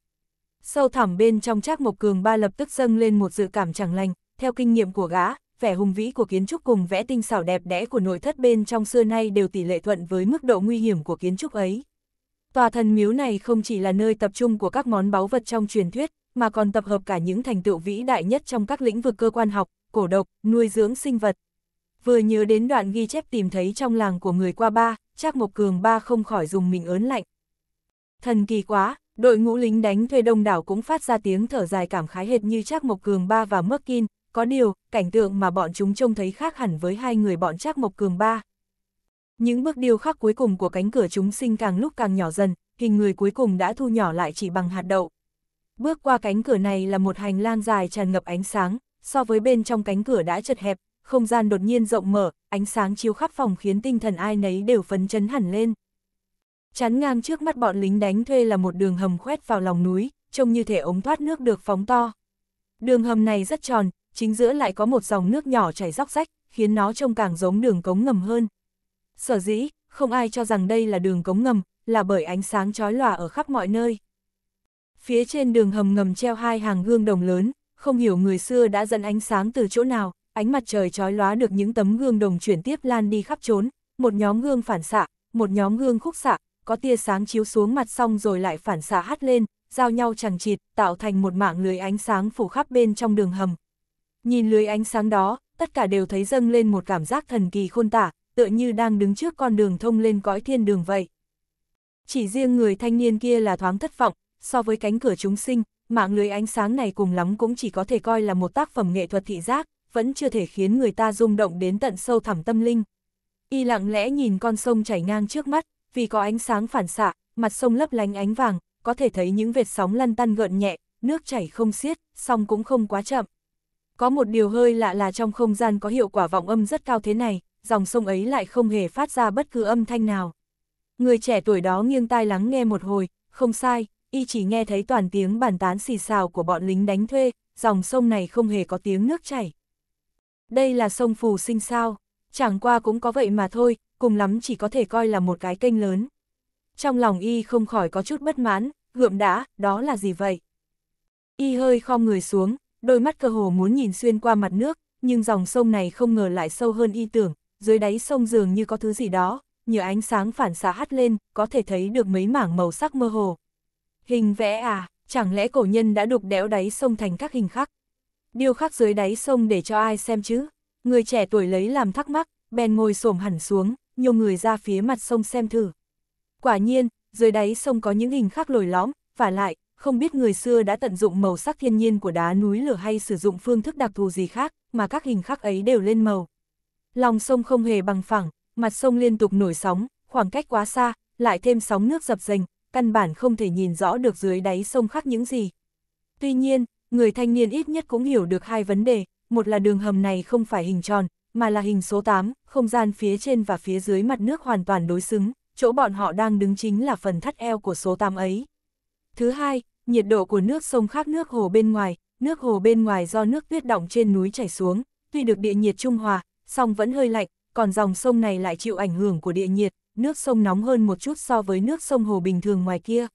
Sâu thẳm bên trong Trác Mộc Cường ba lập tức dâng lên một dự cảm chẳng lành, theo kinh nghiệm của gã, vẻ hùng vĩ của kiến trúc cùng vẽ tinh xảo đẹp đẽ của nội thất bên trong xưa nay đều tỷ lệ thuận với mức độ nguy hiểm của kiến trúc ấy. Tòa thần miếu này không chỉ là nơi tập trung của các món báu vật trong truyền thuyết, mà còn tập hợp cả những thành tựu vĩ đại nhất trong các lĩnh vực cơ quan học, cổ độc, nuôi dưỡng sinh vật, vừa nhớ đến đoạn ghi chép tìm thấy trong làng của người qua ba, Trác Mộc Cường ba không khỏi dùng mình ớn lạnh. Thần kỳ quá, đội ngũ lính đánh thuê đông đảo cũng phát ra tiếng thở dài cảm khái hệt như Trác Mộc Cường ba và kinh. có điều, cảnh tượng mà bọn chúng trông thấy khác hẳn với hai người bọn Trác Mộc Cường ba. Những bước điêu khắc cuối cùng của cánh cửa chúng sinh càng lúc càng nhỏ dần, hình người cuối cùng đã thu nhỏ lại chỉ bằng hạt đậu. Bước qua cánh cửa này là một hành lang dài tràn ngập ánh sáng, so với bên trong cánh cửa đã chật hẹp, không gian đột nhiên rộng mở, ánh sáng chiếu khắp phòng khiến tinh thần ai nấy đều phấn chấn hẳn lên. Chắn ngang trước mắt bọn lính đánh thuê là một đường hầm khoét vào lòng núi, trông như thể ống thoát nước được phóng to. Đường hầm này rất tròn, chính giữa lại có một dòng nước nhỏ chảy róc rách, khiến nó trông càng giống đường cống ngầm hơn. Sở dĩ, không ai cho rằng đây là đường cống ngầm, là bởi ánh sáng chói lòa ở khắp mọi nơi. Phía trên đường hầm ngầm treo hai hàng gương đồng lớn, không hiểu người xưa đã dẫn ánh sáng từ chỗ nào, ánh mặt trời trói lóa được những tấm gương đồng chuyển tiếp lan đi khắp trốn, một nhóm gương phản xạ, một nhóm gương khúc xạ, có tia sáng chiếu xuống mặt xong rồi lại phản xạ hắt lên, giao nhau chẳng chịt, tạo thành một mạng lưới ánh sáng phủ khắp bên trong đường hầm. Nhìn lưới ánh sáng đó, tất cả đều thấy dâng lên một cảm giác thần kỳ khôn tả, tựa như đang đứng trước con đường thông lên cõi thiên đường vậy. Chỉ riêng người thanh niên kia là thoáng thất vọng, so với cánh cửa chúng sinh, mạng lưới ánh sáng này cùng lắm cũng chỉ có thể coi là một tác phẩm nghệ thuật thị giác, vẫn chưa thể khiến người ta rung động đến tận sâu thẳm tâm linh. Y lặng lẽ nhìn con sông chảy ngang trước mắt, vì có ánh sáng phản xạ, mặt sông lấp lánh ánh vàng, có thể thấy những vệt sóng lăn tăn gợn nhẹ, nước chảy không xiết, song cũng không quá chậm. Có một điều hơi lạ là trong không gian có hiệu quả vọng âm rất cao thế này, dòng sông ấy lại không hề phát ra bất cứ âm thanh nào. Người trẻ tuổi đó nghiêng tai lắng nghe một hồi, không sai, y chỉ nghe thấy toàn tiếng bàn tán xì xào của bọn lính đánh thuê, dòng sông này không hề có tiếng nước chảy. Đây là sông Phù Sinh sao, chẳng qua cũng có vậy mà thôi, cùng lắm chỉ có thể coi là một cái kênh lớn. Trong lòng y không khỏi có chút bất mãn, gượm đã, đó là gì vậy? Y hơi khom người xuống, đôi mắt cơ hồ muốn nhìn xuyên qua mặt nước, nhưng dòng sông này không ngờ lại sâu hơn y tưởng, dưới đáy sông dường như có thứ gì đó, như ánh sáng phản xạ hắt lên, có thể thấy được mấy mảng màu sắc mơ hồ. Hình vẽ à, chẳng lẽ cổ nhân đã đục đẽo đáy sông thành các hình khác điêu khắc dưới đáy sông để cho ai xem chứ. Người trẻ tuổi lấy làm thắc mắc, bèn ngồi xổm hẳn xuống, nhiều người ra phía mặt sông xem thử. Quả nhiên, dưới đáy sông có những hình khắc lồi lõm, và lại, không biết người xưa đã tận dụng màu sắc thiên nhiên của đá núi lửa hay sử dụng phương thức đặc thù gì khác, mà các hình khắc ấy đều lên màu. Lòng sông không hề bằng phẳng, mặt sông liên tục nổi sóng, khoảng cách quá xa, lại thêm sóng nước dập dềnh, căn bản không thể nhìn rõ được dưới đáy sông khắc những gì. Tuy nhiên, người thanh niên ít nhất cũng hiểu được hai vấn đề, một là đường hầm này không phải hình tròn, mà là hình số 8, không gian phía trên và phía dưới mặt nước hoàn toàn đối xứng, chỗ bọn họ đang đứng chính là phần thắt eo của số 8 ấy. Thứ hai, nhiệt độ của nước sông khác nước hồ bên ngoài, nước hồ bên ngoài do nước tuyết động trên núi chảy xuống, tuy được địa nhiệt trung hòa, song vẫn hơi lạnh, còn dòng sông này lại chịu ảnh hưởng của địa nhiệt, nước sông nóng hơn một chút so với nước sông hồ bình thường ngoài kia.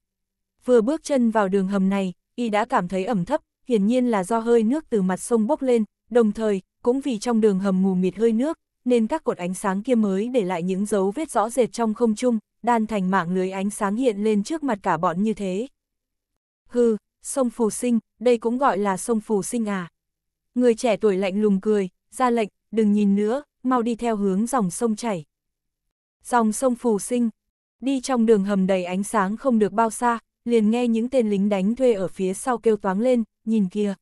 Vừa bước chân vào đường hầm này, y đã cảm thấy ẩm thấp, hiển nhiên là do hơi nước từ mặt sông bốc lên, đồng thời, cũng vì trong đường hầm mù mịt hơi nước, nên các cột ánh sáng kia mới để lại những dấu vết rõ rệt trong không trung, đan thành mạng lưới ánh sáng hiện lên trước mặt cả bọn như thế. Hừ, sông Phù Sinh, đây cũng gọi là sông Phù Sinh à. Người trẻ tuổi lạnh lùng cười, ra lệnh, đừng nhìn nữa, mau đi theo hướng dòng sông chảy. Dòng sông Phù Sinh, đi trong đường hầm đầy ánh sáng không được bao xa, liền nghe những tên lính đánh thuê ở phía sau kêu toáng lên, nhìn kia.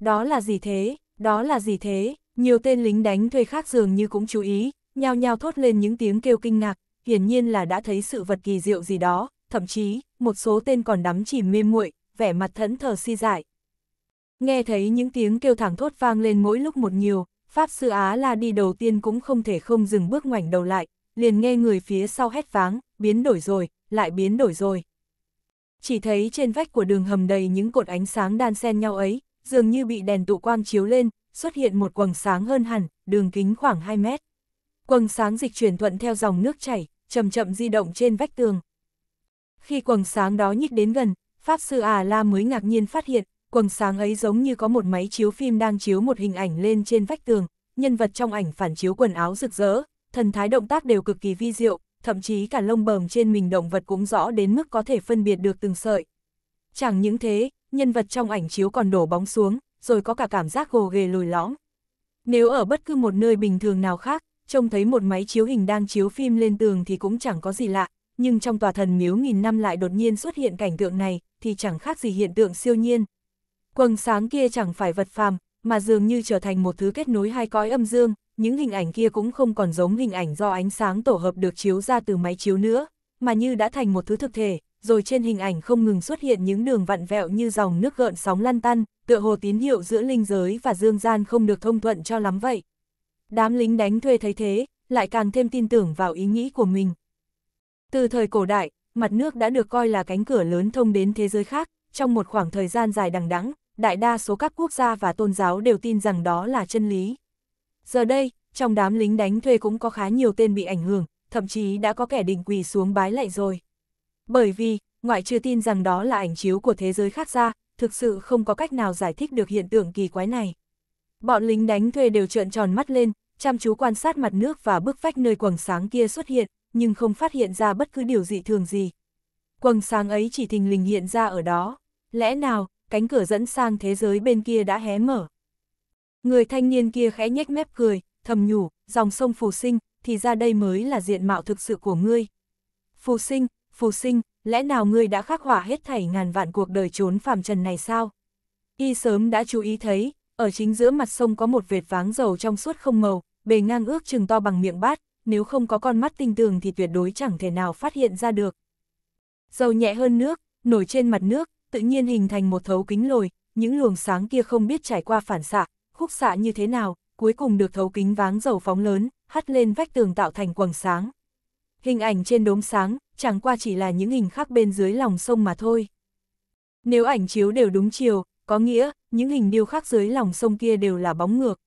Đó là gì thế, đó là gì thế, nhiều tên lính đánh thuê khác dường như cũng chú ý, nhao nhao thốt lên những tiếng kêu kinh ngạc, hiển nhiên là đã thấy sự vật kỳ diệu gì đó, thậm chí, một số tên còn đắm chìm mê muội, vẻ mặt thẫn thờ si dại. Nghe thấy những tiếng kêu thẳng thốt vang lên mỗi lúc một nhiều, Pháp Sư Á La đi đầu tiên cũng không thể không dừng bước ngoảnh đầu lại, liền nghe người phía sau hét váng, biến đổi rồi, lại biến đổi rồi. Chỉ thấy trên vách của đường hầm đầy những cột ánh sáng đan xen nhau ấy, dường như bị đèn tụ quang chiếu lên, xuất hiện một quầng sáng hơn hẳn, đường kính khoảng 2 mét. Quầng sáng dịch chuyển thuận theo dòng nước chảy, chậm chậm di động trên vách tường. Khi quầng sáng đó nhích đến gần, Pháp Sư À La mới ngạc nhiên phát hiện, quầng sáng ấy giống như có một máy chiếu phim đang chiếu một hình ảnh lên trên vách tường, nhân vật trong ảnh phản chiếu quần áo rực rỡ, thần thái động tác đều cực kỳ vi diệu, thậm chí cả lông bờm trên mình động vật cũng rõ đến mức có thể phân biệt được từng sợi. Chẳng những thế, nhân vật trong ảnh chiếu còn đổ bóng xuống, rồi có cả cảm giác gồ ghề lồi lõm. Nếu ở bất cứ một nơi bình thường nào khác, trông thấy một máy chiếu hình đang chiếu phim lên tường thì cũng chẳng có gì lạ, nhưng trong tòa thần miếu nghìn năm lại đột nhiên xuất hiện cảnh tượng này, thì chẳng khác gì hiện tượng siêu nhiên. Quầng sáng kia chẳng phải vật phàm, mà dường như trở thành một thứ kết nối hai cõi âm dương, những hình ảnh kia cũng không còn giống hình ảnh do ánh sáng tổ hợp được chiếu ra từ máy chiếu nữa, mà như đã thành một thứ thực thể, rồi trên hình ảnh không ngừng xuất hiện những đường vặn vẹo như dòng nước gợn sóng lăn tăn, tựa hồ tín hiệu giữa linh giới và dương gian không được thông thuận cho lắm vậy. Đám lính đánh thuê thấy thế, lại càng thêm tin tưởng vào ý nghĩ của mình. Từ thời cổ đại, mặt nước đã được coi là cánh cửa lớn thông đến thế giới khác, trong một khoảng thời gian dài đằng đẵng, đại đa số các quốc gia và tôn giáo đều tin rằng đó là chân lý. Giờ đây, trong đám lính đánh thuê cũng có khá nhiều tên bị ảnh hưởng, thậm chí đã có kẻ đình quỳ xuống bái lại rồi. Bởi vì, ngoại trừ tin rằng đó là ảnh chiếu của thế giới khác ra, thực sự không có cách nào giải thích được hiện tượng kỳ quái này. Bọn lính đánh thuê đều trợn tròn mắt lên, chăm chú quan sát mặt nước và bức vách nơi quầng sáng kia xuất hiện, nhưng không phát hiện ra bất cứ điều dị thường gì. Quầng sáng ấy chỉ thình lình hiện ra ở đó. Lẽ nào, cánh cửa dẫn sang thế giới bên kia đã hé mở? Người thanh niên kia khẽ nhếch mép cười, thầm nhủ, dòng sông phù sinh, thì ra đây mới là diện mạo thực sự của ngươi. Phù sinh, phù sinh, lẽ nào ngươi đã khắc hỏa hết thảy ngàn vạn cuộc đời trốn phàm trần này sao? Y sớm đã chú ý thấy, ở chính giữa mặt sông có một vệt váng dầu trong suốt không màu, bề ngang ước chừng to bằng miệng bát, nếu không có con mắt tinh tường thì tuyệt đối chẳng thể nào phát hiện ra được. Dầu nhẹ hơn nước, nổi trên mặt nước, tự nhiên hình thành một thấu kính lồi, những luồng sáng kia không biết trải qua phản xạ, khúc xạ như thế nào, cuối cùng được thấu kính váng dầu phóng lớn, hắt lên vách tường tạo thành quầng sáng. Hình ảnh trên đốm sáng, chẳng qua chỉ là những hình khác bên dưới lòng sông mà thôi. Nếu ảnh chiếu đều đúng chiều, có nghĩa, những hình điêu khắc dưới lòng sông kia đều là bóng ngược.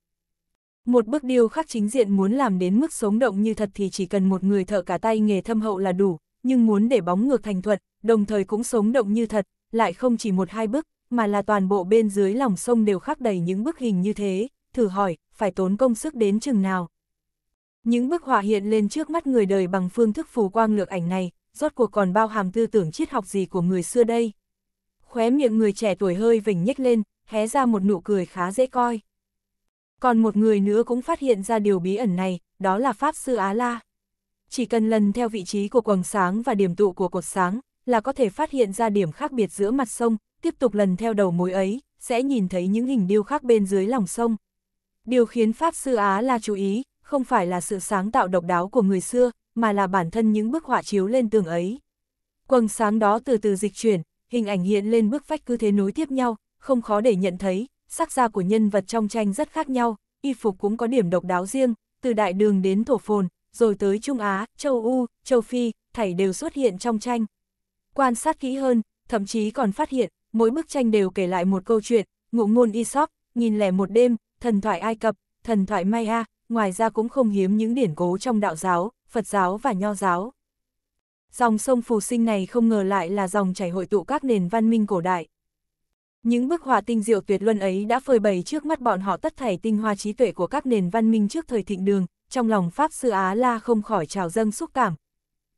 Một bức điêu khắc chính diện muốn làm đến mức sống động như thật thì chỉ cần một người thợ cả tay nghề thâm hậu là đủ, nhưng muốn để bóng ngược thành thuật, đồng thời cũng sống động như thật, lại không chỉ một hai bức, mà là toàn bộ bên dưới lòng sông đều khắc đầy những bức hình như thế, thử hỏi, phải tốn công sức đến chừng nào. Những bức họa hiện lên trước mắt người đời bằng phương thức phù quang lược ảnh này, rốt cuộc còn bao hàm tư tưởng triết học gì của người xưa đây. Khóe miệng người trẻ tuổi hơi vỉnh nhếch lên, hé ra một nụ cười khá dễ coi. Còn một người nữa cũng phát hiện ra điều bí ẩn này, đó là Pháp Sư Á La. Chỉ cần lần theo vị trí của quầng sáng và điểm tụ của cột sáng, là có thể phát hiện ra điểm khác biệt giữa mặt sông, tiếp tục lần theo đầu mối ấy, sẽ nhìn thấy những hình điêu khắc bên dưới lòng sông. Điều khiến Pháp Sư Á là chú ý, không phải là sự sáng tạo độc đáo của người xưa, mà là bản thân những bức họa chiếu lên tường ấy. Quầng sáng đó từ từ dịch chuyển, hình ảnh hiện lên bức vách cứ thế nối tiếp nhau, không khó để nhận thấy, sắc da của nhân vật trong tranh rất khác nhau, y phục cũng có điểm độc đáo riêng, từ đại đường đến thổ phồn, rồi tới Trung Á, châu U, châu Phi, thảy đều xuất hiện trong tranh. Quan sát kỹ hơn, thậm chí còn phát hiện mỗi bức tranh đều kể lại một câu chuyện, ngụ ngôn Aesop, nghìn lẻ một đêm, thần thoại Ai Cập, thần thoại Maya, ngoài ra cũng không hiếm những điển cố trong đạo giáo, Phật giáo và Nho giáo. Dòng sông Phù Sinh này không ngờ lại là dòng chảy hội tụ các nền văn minh cổ đại. Những bức họa tinh diệu tuyệt luân ấy đã phơi bày trước mắt bọn họ tất thảy tinh hoa trí tuệ của các nền văn minh trước thời thịnh đường, trong lòng Pháp Sư Á La không khỏi trào dâng xúc cảm.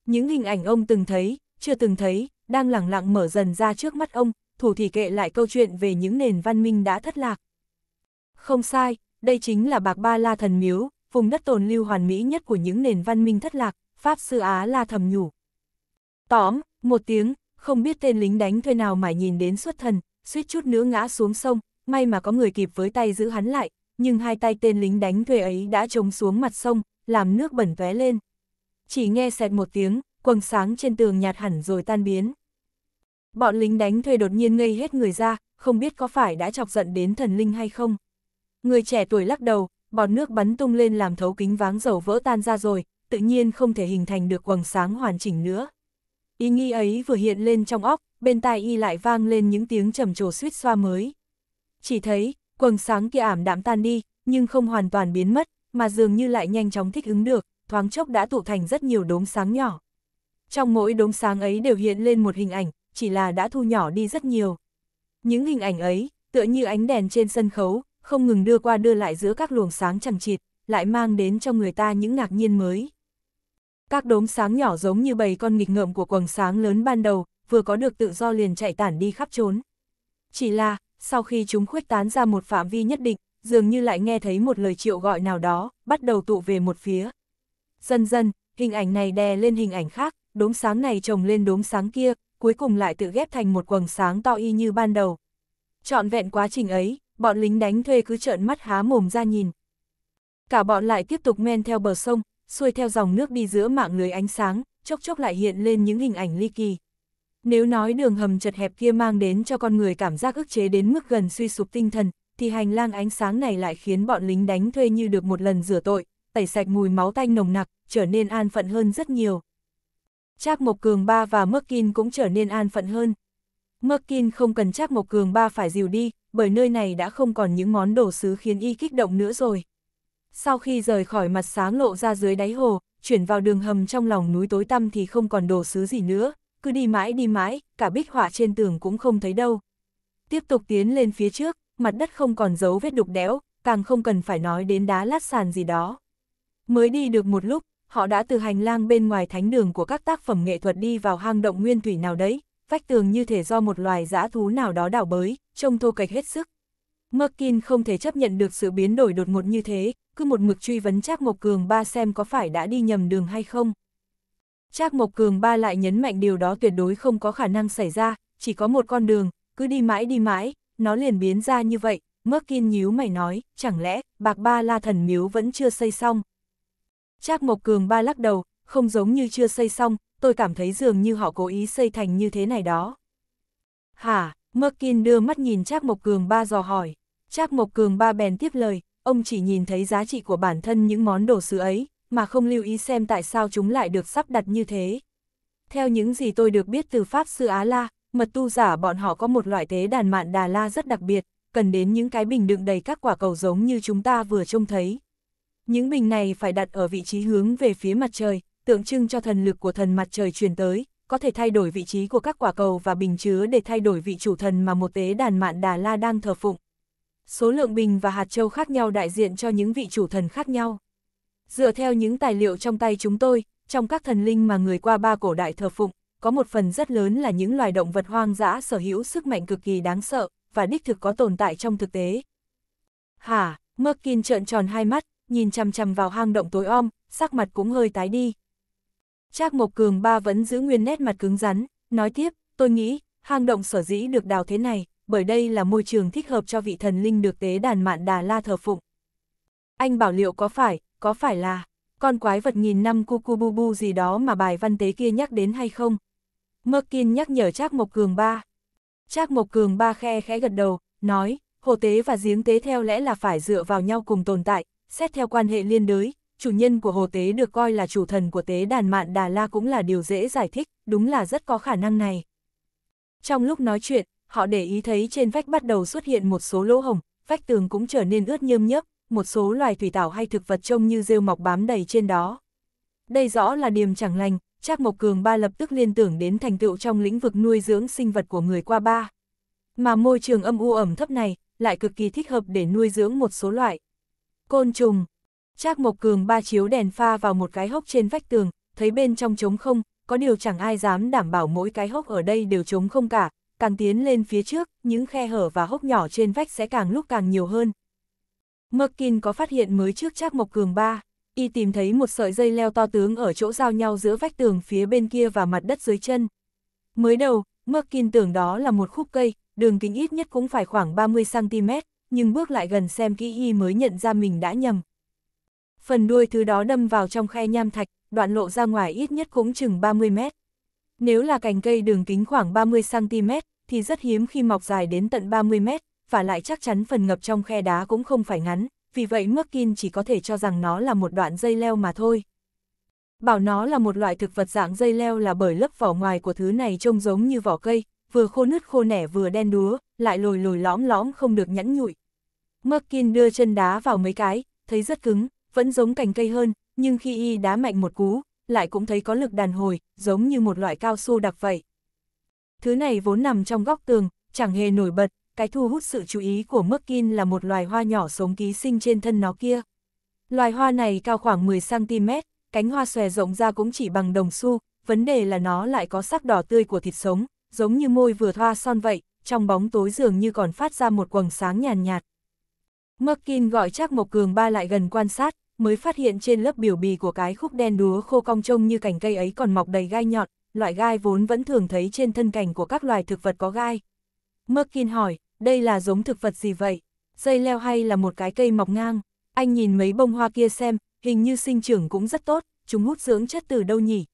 Những hình ảnh ông từng thấy, chưa từng thấy, đang lặng lặng mở dần ra trước mắt ông, thủ thì kệ lại câu chuyện về những nền văn minh đã thất lạc. Không sai, đây chính là Bạc Ba La Thần Miếu, vùng đất tồn lưu hoàn mỹ nhất của những nền văn minh thất lạc, Pháp Sư Á La thầm nhủ. Tóm, một tiếng, không biết tên lính đánh thuê nào mà nhìn đến xuất thần, suýt chút nữa ngã xuống sông, may mà có người kịp với tay giữ hắn lại, nhưng hai tay tên lính đánh thuê ấy đã trống xuống mặt sông, làm nước bẩn tóe lên. Chỉ nghe xẹt một tiếng, quầng sáng trên tường nhạt hẳn rồi tan biến. Bọn lính đánh thuê đột nhiên ngây hết người ra, không biết có phải đã chọc giận đến thần linh hay không. Người trẻ tuổi lắc đầu, bọt nước bắn tung lên làm thấu kính váng dầu vỡ tan ra rồi, tự nhiên không thể hình thành được quầng sáng hoàn chỉnh nữa. Ý nghĩ ấy vừa hiện lên trong óc, bên tai y lại vang lên những tiếng trầm trồ suýt xoa mới. Chỉ thấy, quầng sáng kia ảm đạm tan đi, nhưng không hoàn toàn biến mất, mà dường như lại nhanh chóng thích ứng được, thoáng chốc đã tụ thành rất nhiều đốm sáng nhỏ. Trong mỗi đốm sáng ấy đều hiện lên một hình ảnh, chỉ là đã thu nhỏ đi rất nhiều. Những hình ảnh ấy, tựa như ánh đèn trên sân khấu, không ngừng đưa qua đưa lại giữa các luồng sáng chẳng chịt, lại mang đến cho người ta những ngạc nhiên mới. Các đốm sáng nhỏ giống như bầy con nghịch ngợm của quầng sáng lớn ban đầu, vừa có được tự do liền chạy tản đi khắp trốn. Chỉ là, sau khi chúng khuếch tán ra một phạm vi nhất định, dường như lại nghe thấy một lời triệu gọi nào đó, bắt đầu tụ về một phía. Dần dần, hình ảnh này đè lên hình ảnh khác, đốm sáng này trồng lên đốm sáng kia, cuối cùng lại tự ghép thành một quầng sáng to y như ban đầu. trọn vẹn quá trình ấy, bọn lính đánh thuê cứ trợn mắt há mồm ra nhìn. Cả bọn lại tiếp tục men theo bờ sông, xuôi theo dòng nước đi giữa mạng lưới ánh sáng, chốc chốc lại hiện lên những hình ảnh ly kỳ. Nếu nói đường hầm chật hẹp kia mang đến cho con người cảm giác ức chế đến mức gần suy sụp tinh thần, thì hành lang ánh sáng này lại khiến bọn lính đánh thuê như được một lần rửa tội, tẩy sạch mùi máu tanh nồng nặc, trở nên an phận hơn rất nhiều. Trác Mộc Cường Ba và Merkin cũng trở nên an phận hơn. Merkin không cần Trác Mộc Cường Ba phải dìu đi, bởi nơi này đã không còn những món đồ sứ khiến y kích động nữa rồi. Sau khi rời khỏi mặt sáng lộ ra dưới đáy hồ, chuyển vào đường hầm trong lòng núi tối tăm thì không còn đồ sứ gì nữa, cứ đi mãi đi mãi, cả bích họa trên tường cũng không thấy đâu. Tiếp tục tiến lên phía trước, mặt đất không còn dấu vết đục đẽo, càng không cần phải nói đến đá lát sàn gì đó. Mới đi được một lúc, họ đã từ hành lang bên ngoài thánh đường của các tác phẩm nghệ thuật đi vào hang động nguyên thủy nào đấy, vách tường như thể do một loài dã thú nào đó đảo bới, trông thô kệch hết sức. Merkin không thể chấp nhận được sự biến đổi đột ngột như thế, cứ một mực truy vấn Trác Mộc Cường ba xem có phải đã đi nhầm đường hay không. Trác Mộc Cường ba lại nhấn mạnh điều đó tuyệt đối không có khả năng xảy ra, chỉ có một con đường, cứ đi mãi đi mãi, nó liền biến ra như vậy. Merkin nhíu mày nói, chẳng lẽ, bạc ba la thần miếu vẫn chưa xây xong. Trác Mộc Cường ba lắc đầu, không giống như chưa xây xong, tôi cảm thấy dường như họ cố ý xây thành như thế này đó. Hả, Merkin đưa mắt nhìn Trác Mộc Cường ba dò hỏi. Trác Mộc Cường ba bèn tiếp lời, ông chỉ nhìn thấy giá trị của bản thân những món đồ sứ ấy, mà không lưu ý xem tại sao chúng lại được sắp đặt như thế. Theo những gì tôi được biết từ Pháp Sư Á La, mật tu giả bọn họ có một loại tế đàn mạn Đà La rất đặc biệt, cần đến những cái bình đựng đầy các quả cầu giống như chúng ta vừa trông thấy, những bình này phải đặt ở vị trí hướng về phía mặt trời, tượng trưng cho thần lực của thần mặt trời truyền tới, có thể thay đổi vị trí của các quả cầu và bình chứa để thay đổi vị chủ thần mà một tế đàn mạn Đà La đang thờ phụng. Số lượng bình và hạt châu khác nhau đại diện cho những vị chủ thần khác nhau. Dựa theo những tài liệu trong tay chúng tôi, trong các thần linh mà người qua ba cổ đại thờ phụng, có một phần rất lớn là những loài động vật hoang dã sở hữu sức mạnh cực kỳ đáng sợ, và đích thực có tồn tại trong thực tế. Hả, Merkin trợn tròn hai mắt, nhìn chằm chằm vào hang động tối om, sắc mặt cũng hơi tái đi. Trác Mộc Cường ba vẫn giữ nguyên nét mặt cứng rắn, nói tiếp, tôi nghĩ, hang động sở dĩ được đào thế này, bởi đây là môi trường thích hợp cho vị thần linh được tế đàn mạn đà la thờ phụng. Anh bảo liệu có phải, có phải là, con quái vật nghìn năm cu cu bu bu gì đó mà bài văn tế kia nhắc đến hay không? Mơ kiên nhắc nhở Trác Mộc Cường ba. Trác Mộc Cường ba khe khẽ gật đầu, nói, hồ tế và giếng tế theo lẽ là phải dựa vào nhau cùng tồn tại, Xét theo quan hệ liên đới, chủ nhân của Hồ Tế được coi là chủ thần của Tế Đàn Mạn Đà La cũng là điều dễ giải thích, đúng là rất có khả năng này. Trong lúc nói chuyện, họ để ý thấy trên vách bắt đầu xuất hiện một số lỗ hồng, vách tường cũng trở nên ướt nhơm nhớp, một số loài thủy tảo hay thực vật trông như rêu mọc bám đầy trên đó. Đây rõ là điềm chẳng lành, Trác Mộc Cường ba lập tức liên tưởng đến thành tựu trong lĩnh vực nuôi dưỡng sinh vật của người qua ba. Mà môi trường âm u ẩm thấp này lại cực kỳ thích hợp để nuôi dưỡng một số loại, Côn trùng. Trác Mộc Cường ba chiếu đèn pha vào một cái hốc trên vách tường, thấy bên trong trống không, có điều chẳng ai dám đảm bảo mỗi cái hốc ở đây đều trống không cả, càng tiến lên phía trước, những khe hở và hốc nhỏ trên vách sẽ càng lúc càng nhiều hơn. Merkin có phát hiện mới trước Trác Mộc Cường ba, y tìm thấy một sợi dây leo to tướng ở chỗ giao nhau giữa vách tường phía bên kia và mặt đất dưới chân. Mới đầu, Merkin tưởng đó là một khúc cây, đường kính ít nhất cũng phải khoảng 30cm, nhưng bước lại gần xem kỹ y mới nhận ra mình đã nhầm. Phần đuôi thứ đó đâm vào trong khe nham thạch, đoạn lộ ra ngoài ít nhất cũng chừng 30 mét. Nếu là cành cây đường kính khoảng 30cm, thì rất hiếm khi mọc dài đến tận 30 mét, và lại chắc chắn phần ngập trong khe đá cũng không phải ngắn, vì vậy Merkin chỉ có thể cho rằng nó là một đoạn dây leo mà thôi. Bảo nó là một loại thực vật dạng dây leo là bởi lớp vỏ ngoài của thứ này trông giống như vỏ cây, vừa khô nứt khô nẻ vừa đen đúa, lại lồi lồi lõm lõm không được nhẵn nhụi, Merkin đưa chân đá vào mấy cái, thấy rất cứng, vẫn giống cành cây hơn, nhưng khi y đá mạnh một cú, lại cũng thấy có lực đàn hồi, giống như một loại cao su đặc vậy. Thứ này vốn nằm trong góc tường, chẳng hề nổi bật, cái thu hút sự chú ý của Merkin là một loài hoa nhỏ sống ký sinh trên thân nó kia. Loài hoa này cao khoảng 10cm, cánh hoa xòe rộng ra cũng chỉ bằng đồng xu, vấn đề là nó lại có sắc đỏ tươi của thịt sống, giống như môi vừa thoa son vậy, trong bóng tối dường như còn phát ra một quầng sáng nhàn nhạt, nhạt. Merkin gọi Trác Mộc Cường ba lại gần quan sát, mới phát hiện trên lớp biểu bì của cái khúc đen đúa khô cong trông như cành cây ấy còn mọc đầy gai nhọn, loại gai vốn vẫn thường thấy trên thân cành của các loài thực vật có gai. Merkin hỏi, đây là giống thực vật gì vậy? Dây leo hay là một cái cây mọc ngang? Anh nhìn mấy bông hoa kia xem, hình như sinh trưởng cũng rất tốt, chúng hút dưỡng chất từ đâu nhỉ?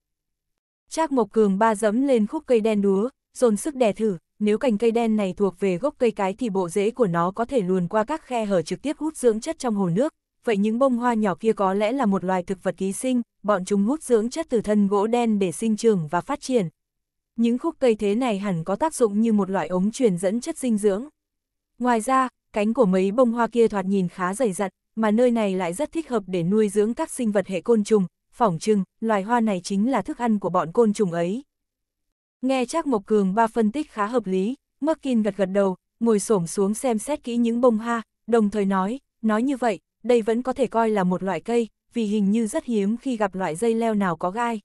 Trác Mộc Cường ba dẫm lên khúc cây đen đúa, dồn sức đè thử, nếu cành cây đen này thuộc về gốc cây cái thì bộ rễ của nó có thể luồn qua các khe hở trực tiếp hút dưỡng chất trong hồ nước, vậy những bông hoa nhỏ kia có lẽ là một loài thực vật ký sinh, bọn chúng hút dưỡng chất từ thân gỗ đen để sinh trưởng và phát triển. Những khúc cây thế này hẳn có tác dụng như một loại ống truyền dẫn chất dinh dưỡng. Ngoài ra, cánh của mấy bông hoa kia thoạt nhìn khá dày dặn, mà nơi này lại rất thích hợp để nuôi dưỡng các sinh vật hệ côn trùng, phỏng chừng, loài hoa này chính là thức ăn của bọn côn trùng ấy. Nghe chắc Mộc Cường ba phân tích khá hợp lý, Merkin gật gật đầu, ngồi xổm xuống xem xét kỹ những bông hoa, đồng thời nói, nói như vậy, đây vẫn có thể coi là một loại cây, vì hình như rất hiếm khi gặp loại dây leo nào có gai.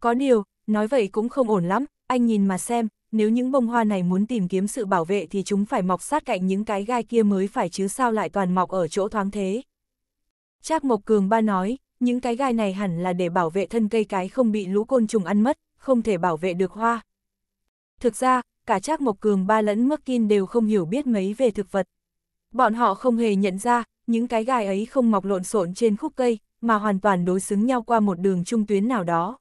Có điều, nói vậy cũng không ổn lắm, anh nhìn mà xem, nếu những bông hoa này muốn tìm kiếm sự bảo vệ thì chúng phải mọc sát cạnh những cái gai kia mới phải chứ sao lại toàn mọc ở chỗ thoáng thế. Trác Mộc Cường Ba nói, những cái gai này hẳn là để bảo vệ thân cây cái không bị lũ côn trùng ăn mất, không thể bảo vệ được hoa. Thực ra, cả Trác Mộc Cường ba lẫn Mắc Kin đều không hiểu biết mấy về thực vật. Bọn họ không hề nhận ra, những cái gai ấy không mọc lộn xộn trên khúc cây, mà hoàn toàn đối xứng nhau qua một đường trung tuyến nào đó.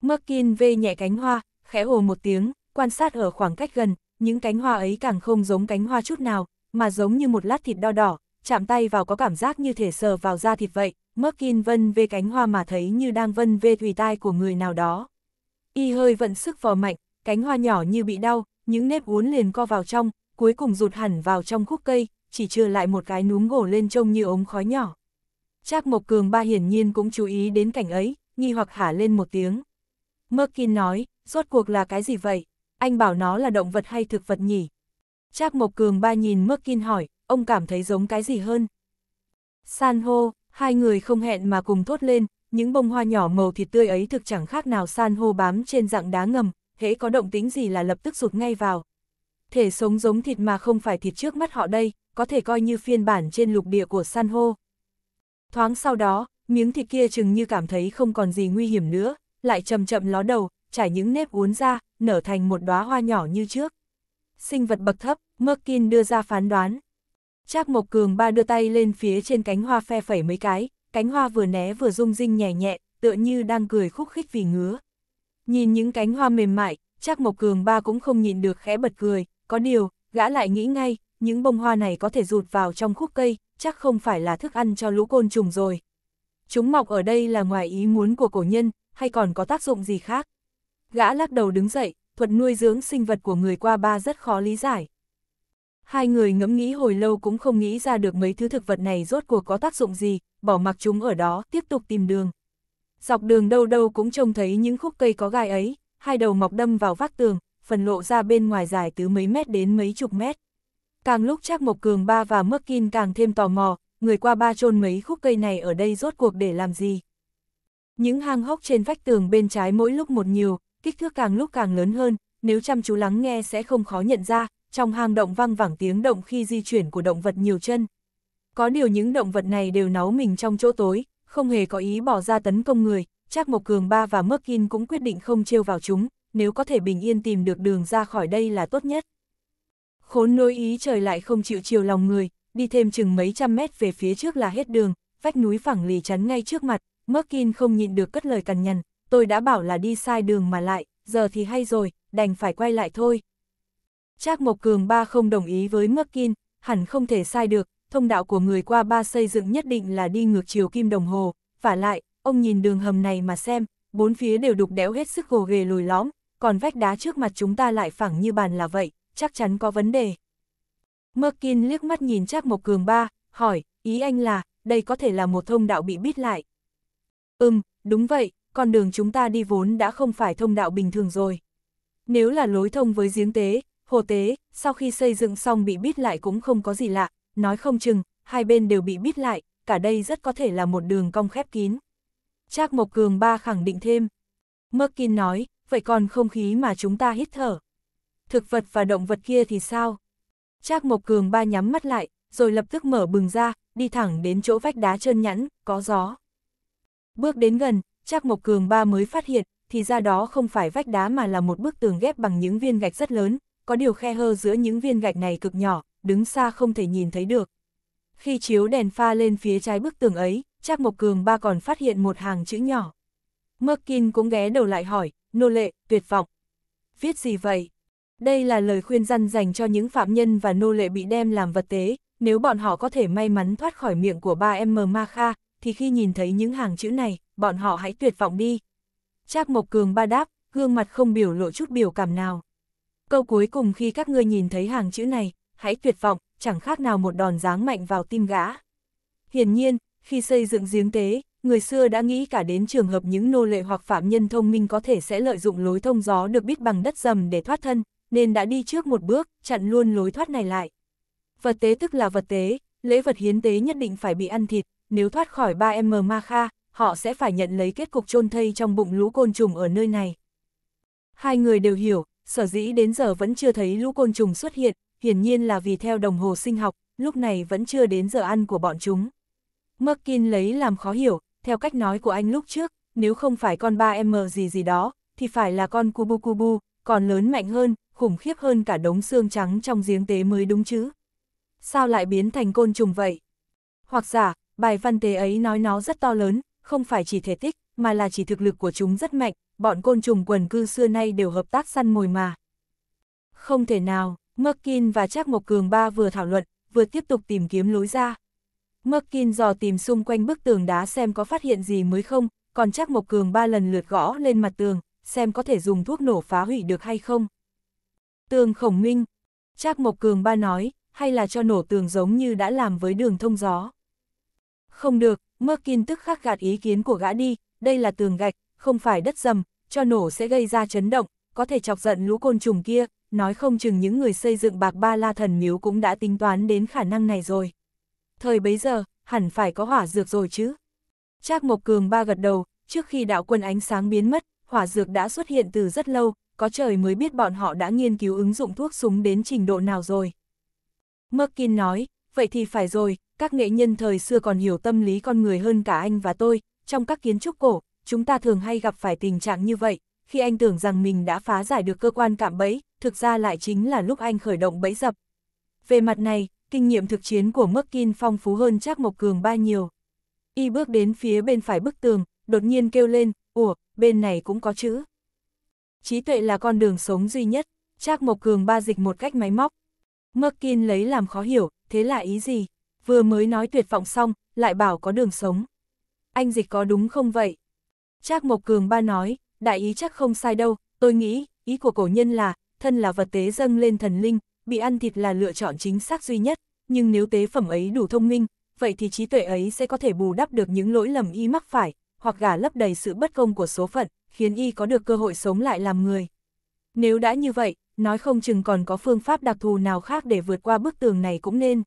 Mắc Kin vê nhẹ cánh hoa, khẽ ồ một tiếng, quan sát ở khoảng cách gần, những cánh hoa ấy càng không giống cánh hoa chút nào, mà giống như một lát thịt đo đỏ, chạm tay vào có cảm giác như thể sờ vào da thịt vậy. Mắc Kin vân vê cánh hoa mà thấy như đang vân vê thủy tai của người nào đó. Y hơi vận sức vò mạnh, cánh hoa nhỏ như bị đau, những nếp uốn liền co vào trong, cuối cùng rụt hẳn vào trong khúc cây, chỉ trừ lại một cái núm gỗ lên trông như ống khói nhỏ. Trác Mộc Cường ba hiển nhiên cũng chú ý đến cảnh ấy, nghi hoặc hả lên một tiếng. Merkin nói, rốt cuộc là cái gì vậy? Anh bảo nó là động vật hay thực vật nhỉ? Trác Mộc Cường ba nhìn Merkin hỏi, ông cảm thấy giống cái gì hơn? San hô, hai người không hẹn mà cùng thốt lên, những bông hoa nhỏ màu thịt tươi ấy thực chẳng khác nào san hô bám trên dạng đá ngầm, hễ có động tính gì là lập tức rụt ngay vào. Thể sống giống thịt mà không phải thịt trước mắt họ đây, có thể coi như phiên bản trên lục địa của san hô. Thoáng sau đó, miếng thịt kia chừng như cảm thấy không còn gì nguy hiểm nữa, lại chậm chậm ló đầu, trải những nếp uốn ra, nở thành một đóa hoa nhỏ như trước. Sinh vật bậc thấp, Merkin đưa ra phán đoán. Trác Mộc Cường ba đưa tay lên phía trên cánh hoa phe phẩy mấy cái, cánh hoa vừa né vừa rung rinh nhẹ nhẹ, tựa như đang cười khúc khích vì ngứa. Nhìn những cánh hoa mềm mại, chắc Mộc Cường ba cũng không nhịn được khẽ bật cười, có điều, gã lại nghĩ ngay, những bông hoa này có thể rụt vào trong khúc cây, chắc không phải là thức ăn cho lũ côn trùng rồi. Chúng mọc ở đây là ngoài ý muốn của cổ nhân, hay còn có tác dụng gì khác? Gã lắc đầu đứng dậy, thuật nuôi dưỡng sinh vật của người qua ba rất khó lý giải. Hai người ngẫm nghĩ hồi lâu cũng không nghĩ ra được mấy thứ thực vật này rốt cuộc có tác dụng gì, bỏ mặc chúng ở đó, tiếp tục tìm đường. Dọc đường đâu đâu cũng trông thấy những khúc cây có gai ấy, hai đầu mọc đâm vào vách tường, phần lộ ra bên ngoài dài từ mấy mét đến mấy chục mét. Càng lúc chắc Mộc Cường Ba và Mắc Kin càng thêm tò mò, người qua ba chôn mấy khúc cây này ở đây rốt cuộc để làm gì. Những hang hốc trên vách tường bên trái mỗi lúc một nhiều, kích thước càng lúc càng lớn hơn, nếu chăm chú lắng nghe sẽ không khó nhận ra, trong hang động vang vẳng tiếng động khi di chuyển của động vật nhiều chân, có điều những động vật này đều náu mình trong chỗ tối, không hề có ý bỏ ra tấn công người, Trác Mộc Cường Ba và Merkin cũng quyết định không trêu vào chúng, nếu có thể bình yên tìm được đường ra khỏi đây là tốt nhất. Khốn nỗi ý trời lại không chịu chiều lòng người, đi thêm chừng mấy trăm mét về phía trước là hết đường, vách núi phẳng lì chắn ngay trước mặt, Merkin không nhịn được cất lời cằn nhằn, tôi đã bảo là đi sai đường mà lại, giờ thì hay rồi, đành phải quay lại thôi. Trác Mộc Cường Ba không đồng ý với Merkin, hẳn không thể sai được, thông đạo của người qua ba xây dựng nhất định là đi ngược chiều kim đồng hồ, vả lại, ông nhìn đường hầm này mà xem, bốn phía đều đục đẽo hết sức gồ ghề lồi lõm, còn vách đá trước mặt chúng ta lại phẳng như bàn là vậy, chắc chắn có vấn đề. Merkin liếc mắt nhìn Trác Mộc Cường ba, hỏi, ý anh là, đây có thể là một thông đạo bị bít lại. Ừm, đúng vậy, con đường chúng ta đi vốn đã không phải thông đạo bình thường rồi. Nếu là lối thông với giếng tế, hồ tế, sau khi xây dựng xong bị bít lại cũng không có gì lạ, nói không chừng, hai bên đều bị bít lại, cả đây rất có thể là một đường cong khép kín. Trác Mộc Cường ba khẳng định thêm. Merkin nói, vậy còn không khí mà chúng ta hít thở. Thực vật và động vật kia thì sao? Trác Mộc Cường ba nhắm mắt lại, rồi lập tức mở bừng ra, đi thẳng đến chỗ vách đá trơn nhẵn, có gió. Bước đến gần, Trác Mộc Cường ba mới phát hiện, thì ra đó không phải vách đá mà là một bức tường ghép bằng những viên gạch rất lớn, có điều khe hơ giữa những viên gạch này cực nhỏ, đứng xa không thể nhìn thấy được. Khi chiếu đèn pha lên phía trái bức tường ấy, Trác Mộc Cường ba còn phát hiện một hàng chữ nhỏ. Merkin cũng ghé đầu lại hỏi, nô lệ, tuyệt vọng. Viết gì vậy? Đây là lời khuyên răn dành cho những phạm nhân và nô lệ bị đem làm vật tế, nếu bọn họ có thể may mắn thoát khỏi miệng của ba em M Ma Kha, thì khi nhìn thấy những hàng chữ này, bọn họ hãy tuyệt vọng đi. Trác Mộc Cường ba đáp, gương mặt không biểu lộ chút biểu cảm nào. Câu cuối cùng khi các ngươi nhìn thấy hàng chữ này, hãy tuyệt vọng, chẳng khác nào một đòn giáng mạnh vào tim gã. Hiển nhiên, khi xây dựng giếng tế, người xưa đã nghĩ cả đến trường hợp những nô lệ hoặc phạm nhân thông minh có thể sẽ lợi dụng lối thông gió được biết bằng đất dầm để thoát thân, nên đã đi trước một bước, chặn luôn lối thoát này lại. Vật tế tức là vật tế, lễ vật hiến tế nhất định phải bị ăn thịt, nếu thoát khỏi 3M Ma Kha, họ sẽ phải nhận lấy kết cục chôn thây trong bụng lũ côn trùng ở nơi này. Hai người đều hiểu, sở dĩ đến giờ vẫn chưa thấy lũ côn trùng xuất hiện, hiển nhiên là vì theo đồng hồ sinh học, lúc này vẫn chưa đến giờ ăn của bọn chúng. Merkin lấy làm khó hiểu, theo cách nói của anh lúc trước, nếu không phải con 3M gì gì đó, thì phải là con Kubu Kubu, còn lớn mạnh hơn, khủng khiếp hơn cả đống xương trắng trong giếng tế mới đúng chứ. Sao lại biến thành côn trùng vậy? Hoặc giả, bài văn tế ấy nói nó rất to lớn, không phải chỉ thể tích, mà là chỉ thực lực của chúng rất mạnh, bọn côn trùng quần cư xưa nay đều hợp tác săn mồi mà. Không thể nào, Merkin và Trác Mộc Cường ba vừa thảo luận, vừa tiếp tục tìm kiếm lối ra. Merkin dò tìm xung quanh bức tường đá xem có phát hiện gì mới không, còn Trác Mộc Cường ba lần lượt gõ lên mặt tường, xem có thể dùng thuốc nổ phá hủy được hay không. Tường khổng minh, Trác Mộc Cường ba nói, hay là cho nổ tường giống như đã làm với đường thông gió. Không được, Merkin tức khắc gạt ý kiến của gã đi, đây là tường gạch, không phải đất dầm, cho nổ sẽ gây ra chấn động, có thể chọc giận lũ côn trùng kia, nói không chừng những người xây dựng bạc ba la thần miếu cũng đã tính toán đến khả năng này rồi. Thời bấy giờ, hẳn phải có hỏa dược rồi chứ. Trác Mộc Cường ba gật đầu, trước khi đạo quân ánh sáng biến mất, hỏa dược đã xuất hiện từ rất lâu, có trời mới biết bọn họ đã nghiên cứu ứng dụng thuốc súng đến trình độ nào rồi. Merkin nói, vậy thì phải rồi, các nghệ nhân thời xưa còn hiểu tâm lý con người hơn cả anh và tôi, trong các kiến trúc cổ, chúng ta thường hay gặp phải tình trạng như vậy, khi anh tưởng rằng mình đã phá giải được cơ quan cạm bẫy, thực ra lại chính là lúc anh khởi động bẫy dập. Về mặt này, kinh nghiệm thực chiến của Merkin phong phú hơn chắc Mộc Cường ba nhiều. Y bước đến phía bên phải bức tường, đột nhiên kêu lên, ủa, bên này cũng có chữ. Trí tuệ là con đường sống duy nhất, Trác Mộc Cường ba dịch một cách máy móc. Merkin lấy làm khó hiểu, thế là ý gì? Vừa mới nói tuyệt vọng xong, lại bảo có đường sống. Anh dịch có đúng không vậy? Trác Mộc Cường ba nói, đại ý chắc không sai đâu, tôi nghĩ, ý của cổ nhân là, thân là vật tế dâng lên thần linh, bị ăn thịt là lựa chọn chính xác duy nhất, nhưng nếu tế phẩm ấy đủ thông minh, vậy thì trí tuệ ấy sẽ có thể bù đắp được những lỗi lầm y mắc phải, hoặc gả lấp đầy sự bất công của số phận, khiến y có được cơ hội sống lại làm người. Nếu đã như vậy, nói không chừng còn có phương pháp đặc thù nào khác để vượt qua bức tường này cũng nên.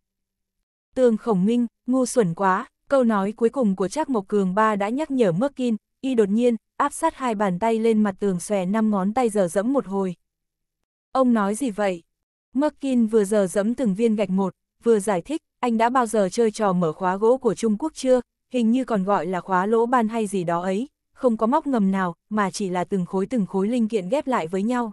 Tường khổng minh, ngu xuẩn quá, câu nói cuối cùng của Trác Mộc Cường Ba đã nhắc nhở Merkin, y đột nhiên, áp sát hai bàn tay lên mặt tường xòe năm ngón tay giờ dẫm một hồi. Ông nói gì vậy? Merkin vừa giờ dẫm từng viên gạch một, vừa giải thích, anh đã bao giờ chơi trò mở khóa gỗ của Trung Quốc chưa, hình như còn gọi là khóa lỗ ban hay gì đó ấy, không có móc ngầm nào, mà chỉ là từng khối từng khối linh kiện ghép lại với nhau.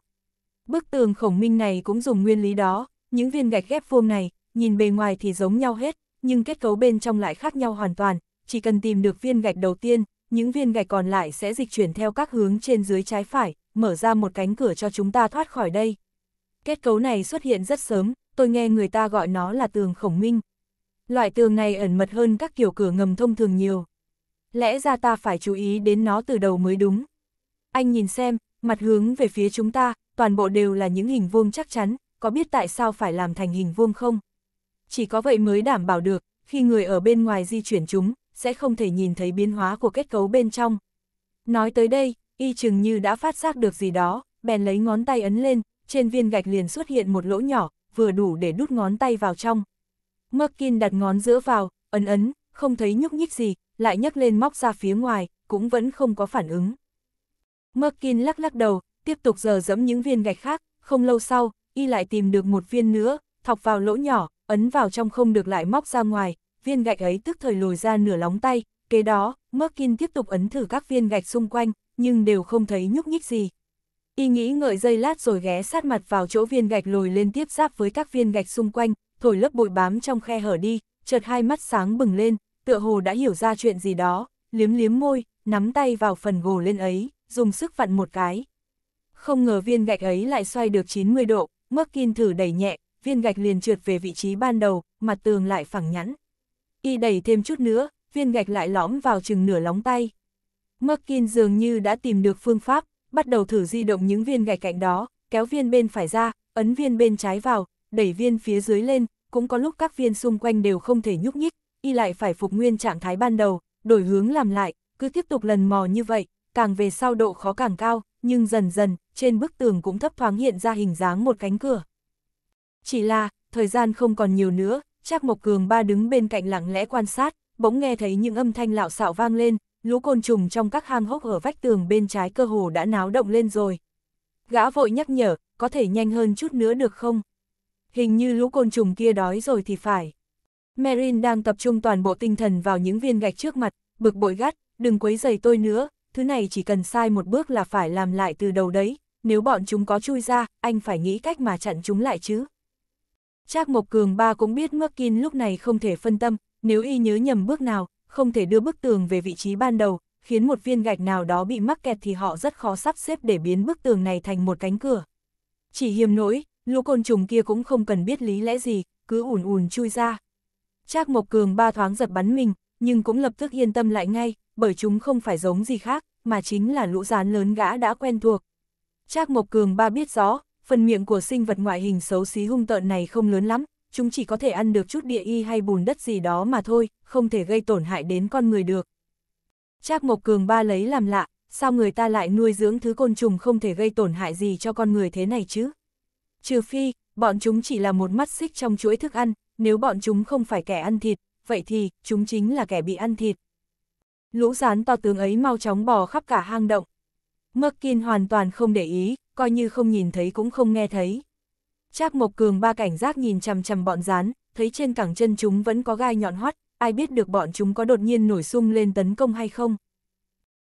Bức tường khổng minh này cũng dùng nguyên lý đó, những viên gạch ghép vuông này, nhìn bề ngoài thì giống nhau hết, nhưng kết cấu bên trong lại khác nhau hoàn toàn, chỉ cần tìm được viên gạch đầu tiên, những viên gạch còn lại sẽ dịch chuyển theo các hướng trên dưới trái phải, mở ra một cánh cửa cho chúng ta thoát khỏi đây. Kết cấu này xuất hiện rất sớm, tôi nghe người ta gọi nó là tường khổng minh. Loại tường này ẩn mật hơn các kiểu cửa ngầm thông thường nhiều. Lẽ ra ta phải chú ý đến nó từ đầu mới đúng. Anh nhìn xem, mặt hướng về phía chúng ta, toàn bộ đều là những hình vuông chắc chắn, có biết tại sao phải làm thành hình vuông không? Chỉ có vậy mới đảm bảo được, khi người ở bên ngoài di chuyển chúng, sẽ không thể nhìn thấy biến hóa của kết cấu bên trong. Nói tới đây, y chừng như đã phát giác được gì đó, bèn lấy ngón tay ấn lên, trên viên gạch liền xuất hiện một lỗ nhỏ, vừa đủ để đút ngón tay vào trong. Merkin đặt ngón giữa vào, ấn ấn, không thấy nhúc nhích gì, lại nhấc lên móc ra phía ngoài, cũng vẫn không có phản ứng. Merkin lắc lắc đầu, tiếp tục giờ dẫm những viên gạch khác, không lâu sau, y lại tìm được một viên nữa, thọc vào lỗ nhỏ, ấn vào trong không được lại móc ra ngoài, viên gạch ấy tức thời lùi ra nửa lóng tay, kế đó, Merkin tiếp tục ấn thử các viên gạch xung quanh, nhưng đều không thấy nhúc nhích gì. Y nghĩ ngợi dây lát rồi ghé sát mặt vào chỗ viên gạch lồi lên tiếp giáp với các viên gạch xung quanh, thổi lớp bụi bám trong khe hở đi, chợt hai mắt sáng bừng lên, tựa hồ đã hiểu ra chuyện gì đó, liếm liếm môi, nắm tay vào phần gồ lên ấy, dùng sức vặn một cái. Không ngờ viên gạch ấy lại xoay được 90 độ, Merkin thử đẩy nhẹ, viên gạch liền trượt về vị trí ban đầu, mặt tường lại phẳng nhẵn y đẩy thêm chút nữa, viên gạch lại lõm vào chừng nửa lóng tay. Merkin dường như đã tìm được phương pháp, bắt đầu thử di động những viên gạch cạnh đó, kéo viên bên phải ra, ấn viên bên trái vào, đẩy viên phía dưới lên, cũng có lúc các viên xung quanh đều không thể nhúc nhích, y lại phải phục nguyên trạng thái ban đầu, đổi hướng làm lại, cứ tiếp tục lần mò như vậy, càng về sau độ khó càng cao, nhưng dần dần, trên bức tường cũng thấp thoáng hiện ra hình dáng một cánh cửa. Chỉ là, thời gian không còn nhiều nữa, Trác Mộc Cường ba đứng bên cạnh lặng lẽ quan sát, bỗng nghe thấy những âm thanh lạo xạo vang lên, lũ côn trùng trong các hang hốc ở vách tường bên trái cơ hồ đã náo động lên rồi. Gã vội nhắc nhở, có thể nhanh hơn chút nữa được không? Hình như lũ côn trùng kia đói rồi thì phải. Merin đang tập trung toàn bộ tinh thần vào những viên gạch trước mặt, bực bội gắt, đừng quấy giày tôi nữa, thứ này chỉ cần sai một bước là phải làm lại từ đầu đấy, nếu bọn chúng có chui ra, anh phải nghĩ cách mà chặn chúng lại chứ. Trác Mộc Cường ba cũng biết Merkin lúc này không thể phân tâm, nếu y nhớ nhầm bước nào, không thể đưa bức tường về vị trí ban đầu, khiến một viên gạch nào đó bị mắc kẹt thì họ rất khó sắp xếp để biến bức tường này thành một cánh cửa. Chỉ hiềm nỗi, lũ côn trùng kia cũng không cần biết lý lẽ gì, cứ ùn ùn chui ra. Trác Mộc Cường ba thoáng giật bắn mình, nhưng cũng lập tức yên tâm lại ngay, bởi chúng không phải giống gì khác, mà chính là lũ rán lớn gã đã quen thuộc. Trác Mộc Cường ba biết rõ, phần miệng của sinh vật ngoại hình xấu xí hung tợn này không lớn lắm, chúng chỉ có thể ăn được chút địa y hay bùn đất gì đó mà thôi, không thể gây tổn hại đến con người được. Trác Mộc Cường ba lấy làm lạ, sao người ta lại nuôi dưỡng thứ côn trùng không thể gây tổn hại gì cho con người thế này chứ? Trừ phi, bọn chúng chỉ là một mắt xích trong chuỗi thức ăn, nếu bọn chúng không phải kẻ ăn thịt, vậy thì, chúng chính là kẻ bị ăn thịt. Lũ rán to tướng ấy mau chóng bò khắp cả hang động. Mơ Kiên hoàn toàn không để ý, coi như không nhìn thấy cũng không nghe thấy. Trác Mộc Cường ba cảnh giác nhìn chằm chằm bọn rán, thấy trên cẳng chân chúng vẫn có gai nhọn hoắt, ai biết được bọn chúng có đột nhiên nổi sung lên tấn công hay không.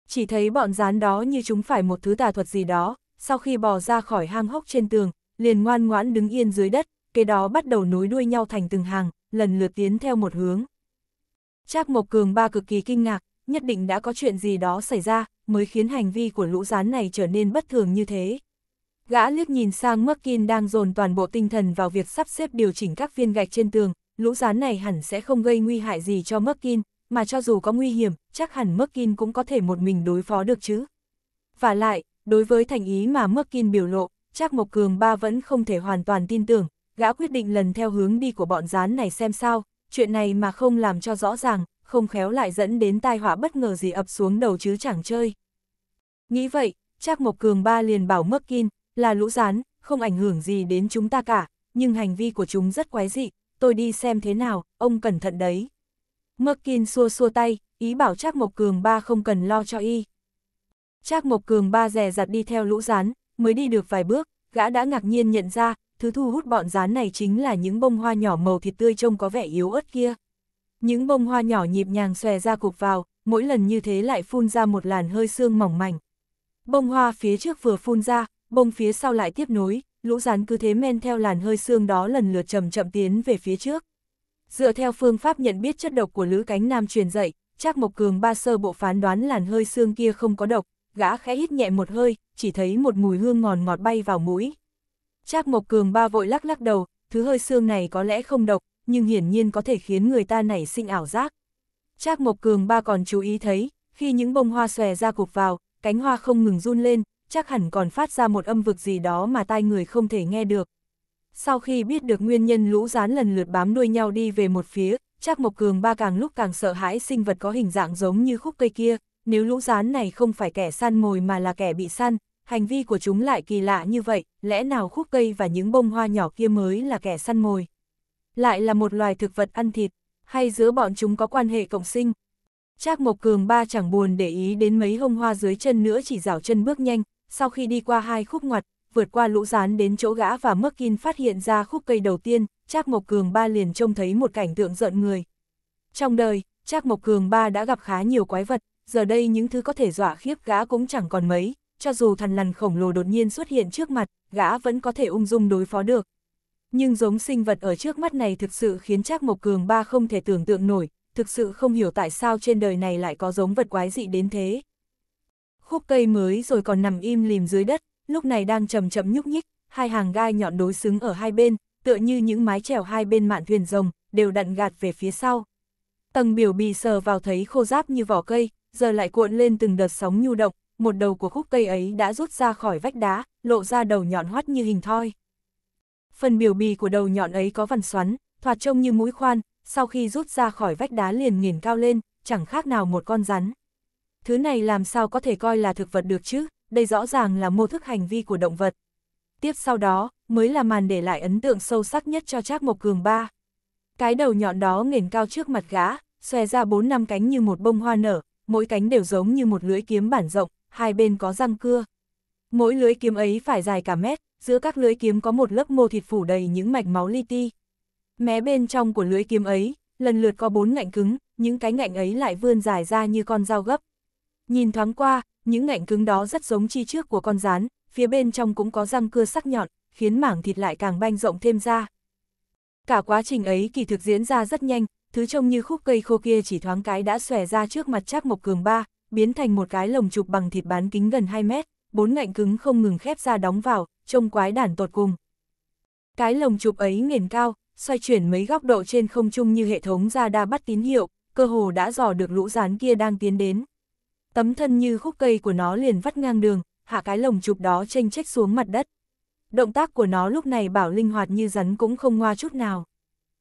Chỉ thấy bọn rán đó như chúng phải một thứ tà thuật gì đó, sau khi bò ra khỏi hang hốc trên tường, liền ngoan ngoãn đứng yên dưới đất, kế đó bắt đầu nối đuôi nhau thành từng hàng, lần lượt tiến theo một hướng. Trác Mộc Cường ba cực kỳ kinh ngạc, nhất định đã có chuyện gì đó xảy ra, mới khiến hành vi của lũ rán này trở nên bất thường như thế. Gã liếc nhìn sang Merkin đang dồn toàn bộ tinh thần vào việc sắp xếp điều chỉnh các viên gạch trên tường, lũ rán này hẳn sẽ không gây nguy hại gì cho Merkin, mà cho dù có nguy hiểm, chắc hẳn Merkin cũng có thể một mình đối phó được chứ. Và lại, đối với thành ý mà Merkin biểu lộ, chắc Mộc Cường ba vẫn không thể hoàn toàn tin tưởng, gã quyết định lần theo hướng đi của bọn rán này xem sao, chuyện này mà không làm cho rõ ràng, không khéo lại dẫn đến tai họa bất ngờ gì ập xuống đầu chứ chẳng chơi. Nghĩ vậy, Trác Mộc Cường ba liền bảo Merkin, là lũ rán, không ảnh hưởng gì đến chúng ta cả, nhưng hành vi của chúng rất quái dị, tôi đi xem thế nào, ông cẩn thận đấy. Merkin xua xua tay, ý bảo Trác Mộc Cường ba không cần lo cho y. Trác Mộc Cường ba rè rặt đi theo lũ rán, mới đi được vài bước, gã đã ngạc nhiên nhận ra, thứ thu hút bọn rán này chính là những bông hoa nhỏ màu thịt tươi trông có vẻ yếu ớt kia. Những bông hoa nhỏ nhịp nhàng xòe ra cục vào, mỗi lần như thế lại phun ra một làn hơi sương mỏng mảnh. Bông hoa phía trước vừa phun ra, bông phía sau lại tiếp nối, lũ rắn cứ thế men theo làn hơi xương đó lần lượt chậm chậm tiến về phía trước. Dựa theo phương pháp nhận biết chất độc của Lữ Cánh Nam truyền dạy, Trác Mộc Cường ba sơ bộ phán đoán làn hơi xương kia không có độc, gã khẽ hít nhẹ một hơi, chỉ thấy một mùi hương ngọt ngọt bay vào mũi. Trác Mộc Cường ba vội lắc lắc đầu, thứ hơi xương này có lẽ không độc, nhưng hiển nhiên có thể khiến người ta nảy sinh ảo giác. Trác Mộc Cường ba còn chú ý thấy, khi những bông hoa xòe ra cục vào, cánh hoa không ngừng run lên, chắc hẳn còn phát ra một âm vực gì đó mà tai người không thể nghe được. Sau khi biết được nguyên nhân lũ rán lần lượt bám đuôi nhau đi về một phía, chắc Mộc Cường ba càng lúc càng sợ hãi sinh vật có hình dạng giống như khúc cây kia, nếu lũ rán này không phải kẻ săn mồi mà là kẻ bị săn, hành vi của chúng lại kỳ lạ như vậy, lẽ nào khúc cây và những bông hoa nhỏ kia mới là kẻ săn mồi? Lại là một loài thực vật ăn thịt, hay giữa bọn chúng có quan hệ cộng sinh? Trác Mộc Cường ba chẳng buồn để ý đến mấy hông hoa dưới chân nữa chỉ rảo chân bước nhanh, sau khi đi qua hai khúc ngoặt, vượt qua lũ rán đến chỗ gã và Merkin phát hiện ra khúc cây đầu tiên, Trác Mộc Cường Ba liền trông thấy một cảnh tượng giận người. Trong đời, Trác Mộc Cường Ba đã gặp khá nhiều quái vật, giờ đây những thứ có thể dọa khiếp gã cũng chẳng còn mấy, cho dù thằn lằn khổng lồ đột nhiên xuất hiện trước mặt, gã vẫn có thể ung dung đối phó được. Nhưng giống sinh vật ở trước mắt này thực sự khiến Trác Mộc Cường Ba không thể tưởng tượng nổi, thực sự không hiểu tại sao trên đời này lại có giống vật quái dị đến thế khúc cây mới rồi còn nằm im lìm dưới đất, lúc này đang chậm chậm nhúc nhích, hai hàng gai nhọn đối xứng ở hai bên, tựa như những mái chèo hai bên mạn thuyền rồng, đều đặn gạt về phía sau. Tầng biểu bì sờ vào thấy khô giáp như vỏ cây, giờ lại cuộn lên từng đợt sóng nhu động, một đầu của khúc cây ấy đã rút ra khỏi vách đá, lộ ra đầu nhọn hoắt như hình thoi. Phần biểu bì của đầu nhọn ấy có vằn xoắn, thoạt trông như mũi khoan, sau khi rút ra khỏi vách đá liền nghiền cao lên, chẳng khác nào một con rắn. Thứ này làm sao có thể coi là thực vật được chứ, đây rõ ràng là mô thức hành vi của động vật. Tiếp sau đó, mới là màn để lại ấn tượng sâu sắc nhất cho Trác Mộc Cường ba. Cái đầu nhọn đó nghển cao trước mặt gã, xòe ra bốn năm cánh như một bông hoa nở, mỗi cánh đều giống như một lưỡi kiếm bản rộng, hai bên có răng cưa. Mỗi lưỡi kiếm ấy phải dài cả mét, giữa các lưỡi kiếm có một lớp mô thịt phủ đầy những mạch máu li ti. Mé bên trong của lưỡi kiếm ấy, lần lượt có bốn ngạnh cứng, những cái ngạnh ấy lại vươn dài ra như con dao gấp. Nhìn thoáng qua, những ngạnh cứng đó rất giống chi trước của con rán, phía bên trong cũng có răng cưa sắc nhọn, khiến mảng thịt lại càng banh rộng thêm ra. Cả quá trình ấy kỳ thực diễn ra rất nhanh, thứ trông như khúc cây khô kia chỉ thoáng cái đã xòe ra trước mặt Trác Mộc Cường ba, biến thành một cái lồng chụp bằng thịt bán kính gần 2 mét, bốn ngạnh cứng không ngừng khép ra đóng vào, trông quái đản tột cùng. Cái lồng chụp ấy nghiền cao, xoay chuyển mấy góc độ trên không trung như hệ thống ra đa bắt tín hiệu, cơ hồ đã dò được lũ rán kia đang tiến đến tấm thân như khúc cây của nó liền vắt ngang đường, hạ cái lồng chụp đó chênh chách xuống mặt đất. Động tác của nó lúc này bảo linh hoạt như rắn cũng không ngoa chút nào.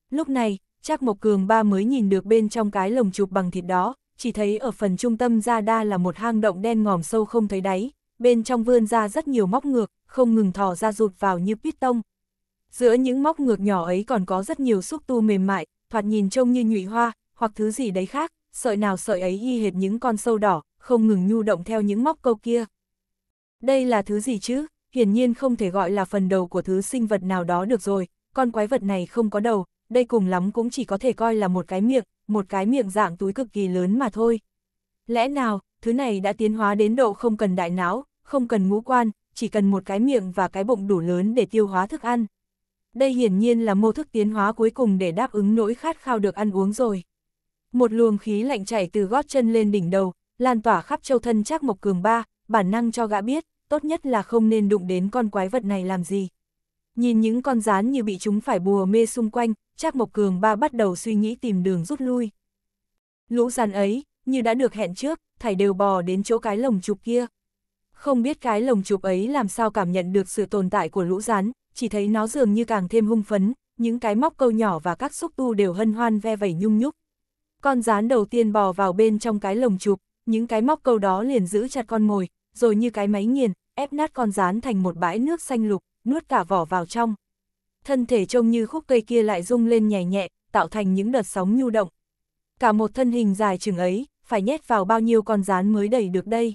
Lúc này, Trác Mộc Cường ba mới nhìn được bên trong cái lồng chụp bằng thịt đó, chỉ thấy ở phần trung tâm ra đa là một hang động đen ngòm sâu không thấy đáy, bên trong vươn ra rất nhiều móc ngược, không ngừng thò ra rụt vào như pít tông. Giữa những móc ngược nhỏ ấy còn có rất nhiều xúc tu mềm mại, thoạt nhìn trông như nhụy hoa, hoặc thứ gì đấy khác, sợi nào sợi ấy y hệt những con sâu đỏ, không ngừng nhu động theo những móc câu kia. Đây là thứ gì chứ? Hiển nhiên không thể gọi là phần đầu của thứ sinh vật nào đó được rồi, con quái vật này không có đầu, đây cùng lắm cũng chỉ có thể coi là một cái miệng, một cái miệng dạng túi cực kỳ lớn mà thôi. Lẽ nào, thứ này đã tiến hóa đến độ không cần đại não, không cần ngũ quan, chỉ cần một cái miệng và cái bụng đủ lớn để tiêu hóa thức ăn. Đây hiển nhiên là mô thức tiến hóa cuối cùng để đáp ứng nỗi khát khao được ăn uống rồi. Một luồng khí lạnh chảy từ gót chân lên đỉnh đầu, lan tỏa khắp châu thân Trác Mộc Cường ba, bản năng cho gã biết, tốt nhất là không nên đụng đến con quái vật này làm gì. Nhìn những con rán như bị chúng phải bùa mê xung quanh, Trác Mộc Cường ba bắt đầu suy nghĩ tìm đường rút lui. Lũ rán ấy, như đã được hẹn trước, thảy đều bò đến chỗ cái lồng chụp kia. Không biết cái lồng chụp ấy làm sao cảm nhận được sự tồn tại của lũ rán, chỉ thấy nó dường như càng thêm hung phấn, những cái móc câu nhỏ và các xúc tu đều hân hoan ve vẩy nhung nhúc. Con rán đầu tiên bò vào bên trong cái lồng chụp, những cái móc câu đó liền giữ chặt con mồi, rồi như cái máy nghiền, ép nát con rán thành một bãi nước xanh lục, nuốt cả vỏ vào trong. Thân thể trông như khúc cây kia lại rung lên nhẹ nhẹ, tạo thành những đợt sóng nhu động. Cả một thân hình dài chừng ấy, phải nhét vào bao nhiêu con rán mới đầy được đây.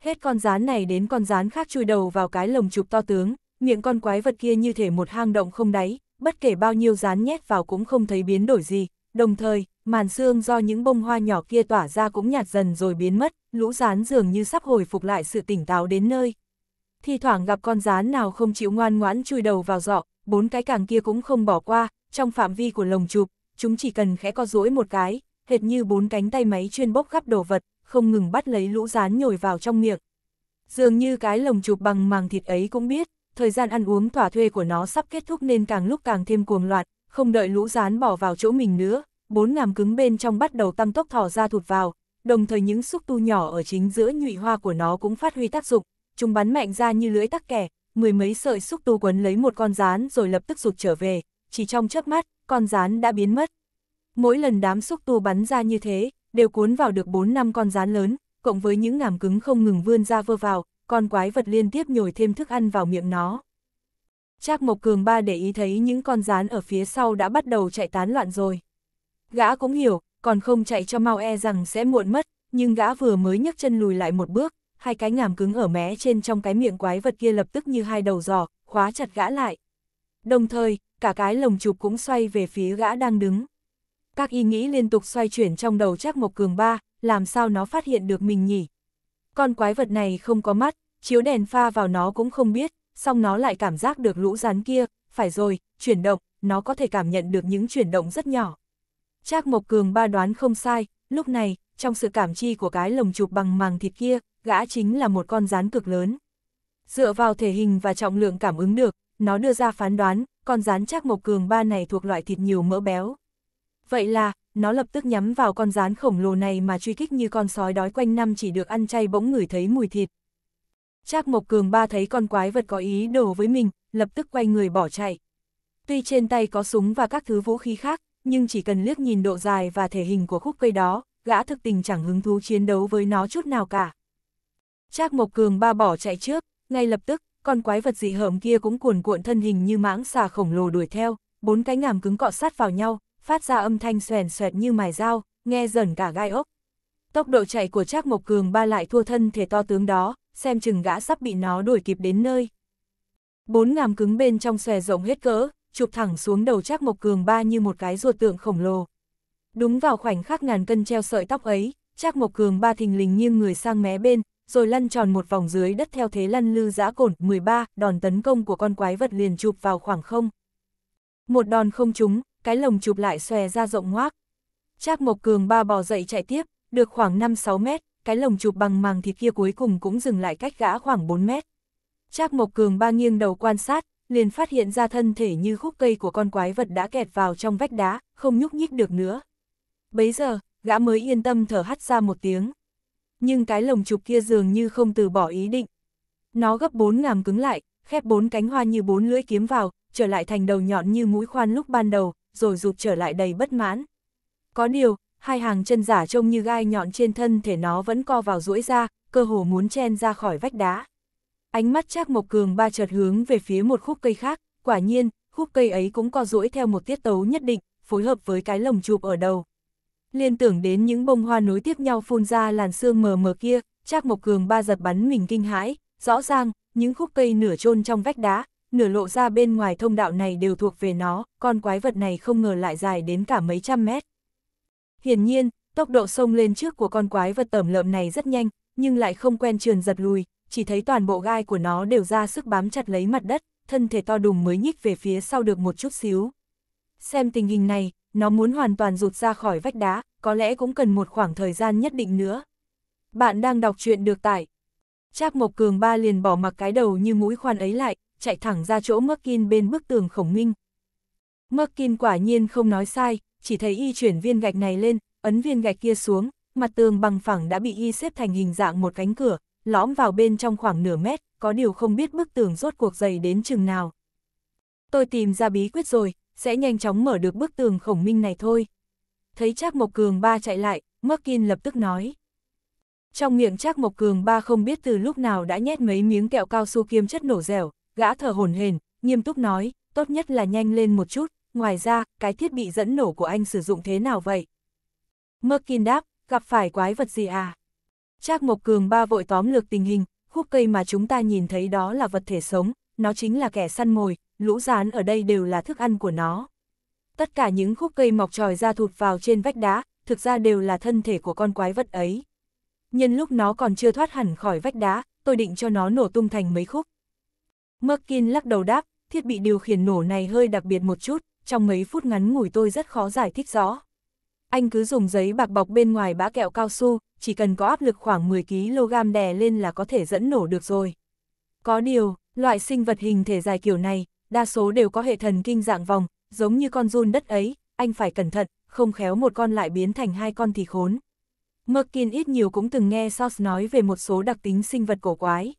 Hết con rán này đến con rán khác chui đầu vào cái lồng chụp to tướng, miệng con quái vật kia như thể một hang động không đáy, bất kể bao nhiêu rán nhét vào cũng không thấy biến đổi gì, đồng thời, màn xương do những bông hoa nhỏ kia tỏa ra cũng nhạt dần rồi biến mất, lũ rán dường như sắp hồi phục lại sự tỉnh táo đến nơi. Thì thoảng gặp con rán nào không chịu ngoan ngoãn chui đầu vào giọ, bốn cái càng kia cũng không bỏ qua, trong phạm vi của lồng chụp, chúng chỉ cần khẽ co duỗi một cái, hệt như bốn cánh tay máy chuyên bốc gắp đồ vật, không ngừng bắt lấy lũ rán nhồi vào trong miệng. Dường như cái lồng chụp bằng màng thịt ấy cũng biết, thời gian ăn uống thỏa thuê của nó sắp kết thúc nên càng lúc càng thêm cuồng loạt, không đợi lũ rán bỏ vào chỗ mình nữa, bốn ngàm cứng bên trong bắt đầu tăng tốc thò ra thụt vào, đồng thời những xúc tu nhỏ ở chính giữa nhụy hoa của nó cũng phát huy tác dụng, chúng bắn mạnh ra như lưỡi tắc kẻ, mười mấy sợi xúc tu quấn lấy một con rán rồi lập tức rụt trở về, chỉ trong chớp mắt, con rán đã biến mất. Mỗi lần đám xúc tu bắn ra như thế, đều cuốn vào được 4 năm con rán lớn, cộng với những ngàm cứng không ngừng vươn ra vơ vào, con quái vật liên tiếp nhồi thêm thức ăn vào miệng nó. Trác Mộc Cường ba để ý thấy những con rán ở phía sau đã bắt đầu chạy tán loạn rồi. Gã cũng hiểu, còn không chạy cho mau e rằng sẽ muộn mất, nhưng gã vừa mới nhấc chân lùi lại một bước, hai cái ngàm cứng ở mé trên trong cái miệng quái vật kia lập tức như hai đầu giò, khóa chặt gã lại. Đồng thời, cả cái lồng chụp cũng xoay về phía gã đang đứng. Các ý nghĩ liên tục xoay chuyển trong đầu Trác Mộc Cường ba, làm sao nó phát hiện được mình nhỉ? Con quái vật này không có mắt, chiếu đèn pha vào nó cũng không biết, song nó lại cảm giác được lũ rắn kia, phải rồi, chuyển động, nó có thể cảm nhận được những chuyển động rất nhỏ. Trác Mộc Cường ba đoán không sai, lúc này, trong sự cảm chi của cái lồng chụp bằng màng thịt kia, gã chính là một con rắn cực lớn. Dựa vào thể hình và trọng lượng cảm ứng được, nó đưa ra phán đoán, con rắn Trác Mộc Cường ba này thuộc loại thịt nhiều mỡ béo. Vậy là, nó lập tức nhắm vào con rắn khổng lồ này mà truy kích như con sói đói quanh năm chỉ được ăn chay bỗng ngửi thấy mùi thịt. Trác Mộc Cường ba thấy con quái vật có ý đồ với mình, lập tức quay người bỏ chạy. Tuy trên tay có súng và các thứ vũ khí khác, nhưng chỉ cần liếc nhìn độ dài và thể hình của khúc cây đó, gã thực tình chẳng hứng thú chiến đấu với nó chút nào cả. Trác Mộc Cường ba bỏ chạy trước, ngay lập tức, con quái vật dị hợm kia cũng cuồn cuộn thân hình như mãng xà khổng lồ đuổi theo, bốn cái ngàm cứng cọ sát vào nhau, phát ra âm thanh xoèn xoẹt như mài dao, nghe dần cả gai ốc. Tốc độ chạy của Trác Mộc Cường ba lại thua thân thể to tướng đó, xem chừng gã sắp bị nó đuổi kịp đến nơi. Bốn ngàm cứng bên trong xòe rộng hết cỡ, chụp thẳng xuống đầu Trác Mộc Cường ba như một cái ruột tượng khổng lồ. Đúng vào khoảnh khắc ngàn cân treo sợi tóc ấy, Trác Mộc Cường ba thình lình nghiêng người sang mé bên, rồi lăn tròn một vòng dưới đất theo thế lăn lư giã cổn 13, đòn tấn công của con quái vật liền chụp vào khoảng không. Một đòn không trúng, cái lồng chụp lại xòe ra rộng ngoác. Trác Mộc Cường ba bò dậy chạy tiếp, được khoảng 5-6 mét, cái lồng chụp bằng màng thịt kia cuối cùng cũng dừng lại cách gã khoảng 4 mét. Trác Mộc Cường ba nghiêng đầu quan sát, liền phát hiện ra thân thể như khúc cây của con quái vật đã kẹt vào trong vách đá, không nhúc nhích được nữa. Bấy giờ, gã mới yên tâm thở hắt ra một tiếng. Nhưng cái lồng chụp kia dường như không từ bỏ ý định. Nó gấp bốn ngàm cứng lại, khép bốn cánh hoa như bốn lưỡi kiếm vào, trở lại thành đầu nhọn như mũi khoan lúc ban đầu, rồi rụt trở lại đầy bất mãn. Có điều, hai hàng chân giả trông như gai nhọn trên thân thể nó vẫn co vào duỗi ra, cơ hồ muốn chen ra khỏi vách đá. Ánh mắt Trác Mộc Cường ba chợt hướng về phía một khúc cây khác, quả nhiên, khúc cây ấy cũng co duỗi theo một tiết tấu nhất định, phối hợp với cái lồng chụp ở đầu. Liên tưởng đến những bông hoa nối tiếp nhau phun ra làn sương mờ mờ kia, Trác Mộc Cường ba giật bắn mình kinh hãi, rõ ràng, những khúc cây nửa chôn trong vách đá, nửa lộ ra bên ngoài thông đạo này đều thuộc về nó, con quái vật này không ngờ lại dài đến cả mấy trăm mét. Hiển nhiên, tốc độ sông lên trước của con quái vật tẩm lợm này rất nhanh, nhưng lại không quen trườn giật lùi, chỉ thấy toàn bộ gai của nó đều ra sức bám chặt lấy mặt đất, thân thể to đùng mới nhích về phía sau được một chút xíu. Xem tình hình này, nó muốn hoàn toàn rụt ra khỏi vách đá, có lẽ cũng cần một khoảng thời gian nhất định nữa. Bạn đang đọc truyện được tải. Trác Mộc Cường ba liền bỏ mặc cái đầu như mũi khoan ấy lại, chạy thẳng ra chỗ mắc in bên bức tường khổng minh. Merkin quả nhiên không nói sai, chỉ thấy y chuyển viên gạch này lên, ấn viên gạch kia xuống, mặt tường bằng phẳng đã bị y xếp thành hình dạng một cánh cửa, lõm vào bên trong khoảng nửa mét, có điều không biết bức tường rốt cuộc dày đến chừng nào. Tôi tìm ra bí quyết rồi, sẽ nhanh chóng mở được bức tường khổng minh này thôi. Thấy Trác Mộc Cường ba chạy lại, Merkin lập tức nói. Trong miệng Trác Mộc Cường ba không biết từ lúc nào đã nhét mấy miếng kẹo cao su kiêm chất nổ dẻo, gã thở hổn hển, nghiêm túc nói, tốt nhất là nhanh lên một chút, ngoài ra, cái thiết bị dẫn nổ của anh sử dụng thế nào vậy? Merkin đáp, gặp phải quái vật gì à? Trác Mộc Cường ba vội tóm lược tình hình, khúc cây mà chúng ta nhìn thấy đó là vật thể sống, nó chính là kẻ săn mồi, lũ rán ở đây đều là thức ăn của nó. Tất cả những khúc cây mọc tròi ra thụt vào trên vách đá, thực ra đều là thân thể của con quái vật ấy. Nhân lúc nó còn chưa thoát hẳn khỏi vách đá, tôi định cho nó nổ tung thành mấy khúc. Merkin lắc đầu đáp, thiết bị điều khiển nổ này hơi đặc biệt một chút, trong mấy phút ngắn ngủi tôi rất khó giải thích rõ. Anh cứ dùng giấy bạc bọc bên ngoài bã kẹo cao su, chỉ cần có áp lực khoảng 10kg đè lên là có thể dẫn nổ được rồi. Có điều, loại sinh vật hình thể dài kiểu này, đa số đều có hệ thần kinh dạng vòng, giống như con run đất ấy, anh phải cẩn thận, không khéo một con lại biến thành hai con thì khốn. Merkin ít nhiều cũng từng nghe Sauce nói về một số đặc tính sinh vật cổ quái.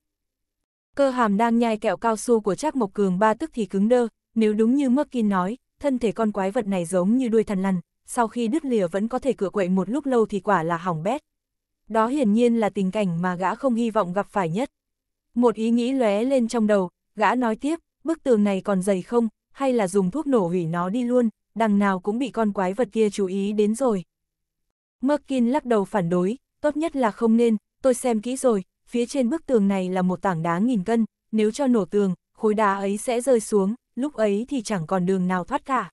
Cơ hàm đang nhai kẹo cao su của Trác Mộc Cường ba tức thì cứng đơ, nếu đúng như Merkin nói, thân thể con quái vật này giống như đuôi thần lằn, sau khi đứt lìa vẫn có thể cựa quậy một lúc lâu thì quả là hỏng bét. Đó hiển nhiên là tình cảnh mà gã không hy vọng gặp phải nhất. Một ý nghĩ lóe lên trong đầu, gã nói tiếp, bức tường này còn dày không, hay là dùng thuốc nổ hủy nó đi luôn, đằng nào cũng bị con quái vật kia chú ý đến rồi. Merkin lắc đầu phản đối, tốt nhất là không nên, tôi xem kỹ rồi, phía trên bức tường này là một tảng đá nghìn cân, nếu cho nổ tường, khối đá ấy sẽ rơi xuống, lúc ấy thì chẳng còn đường nào thoát cả.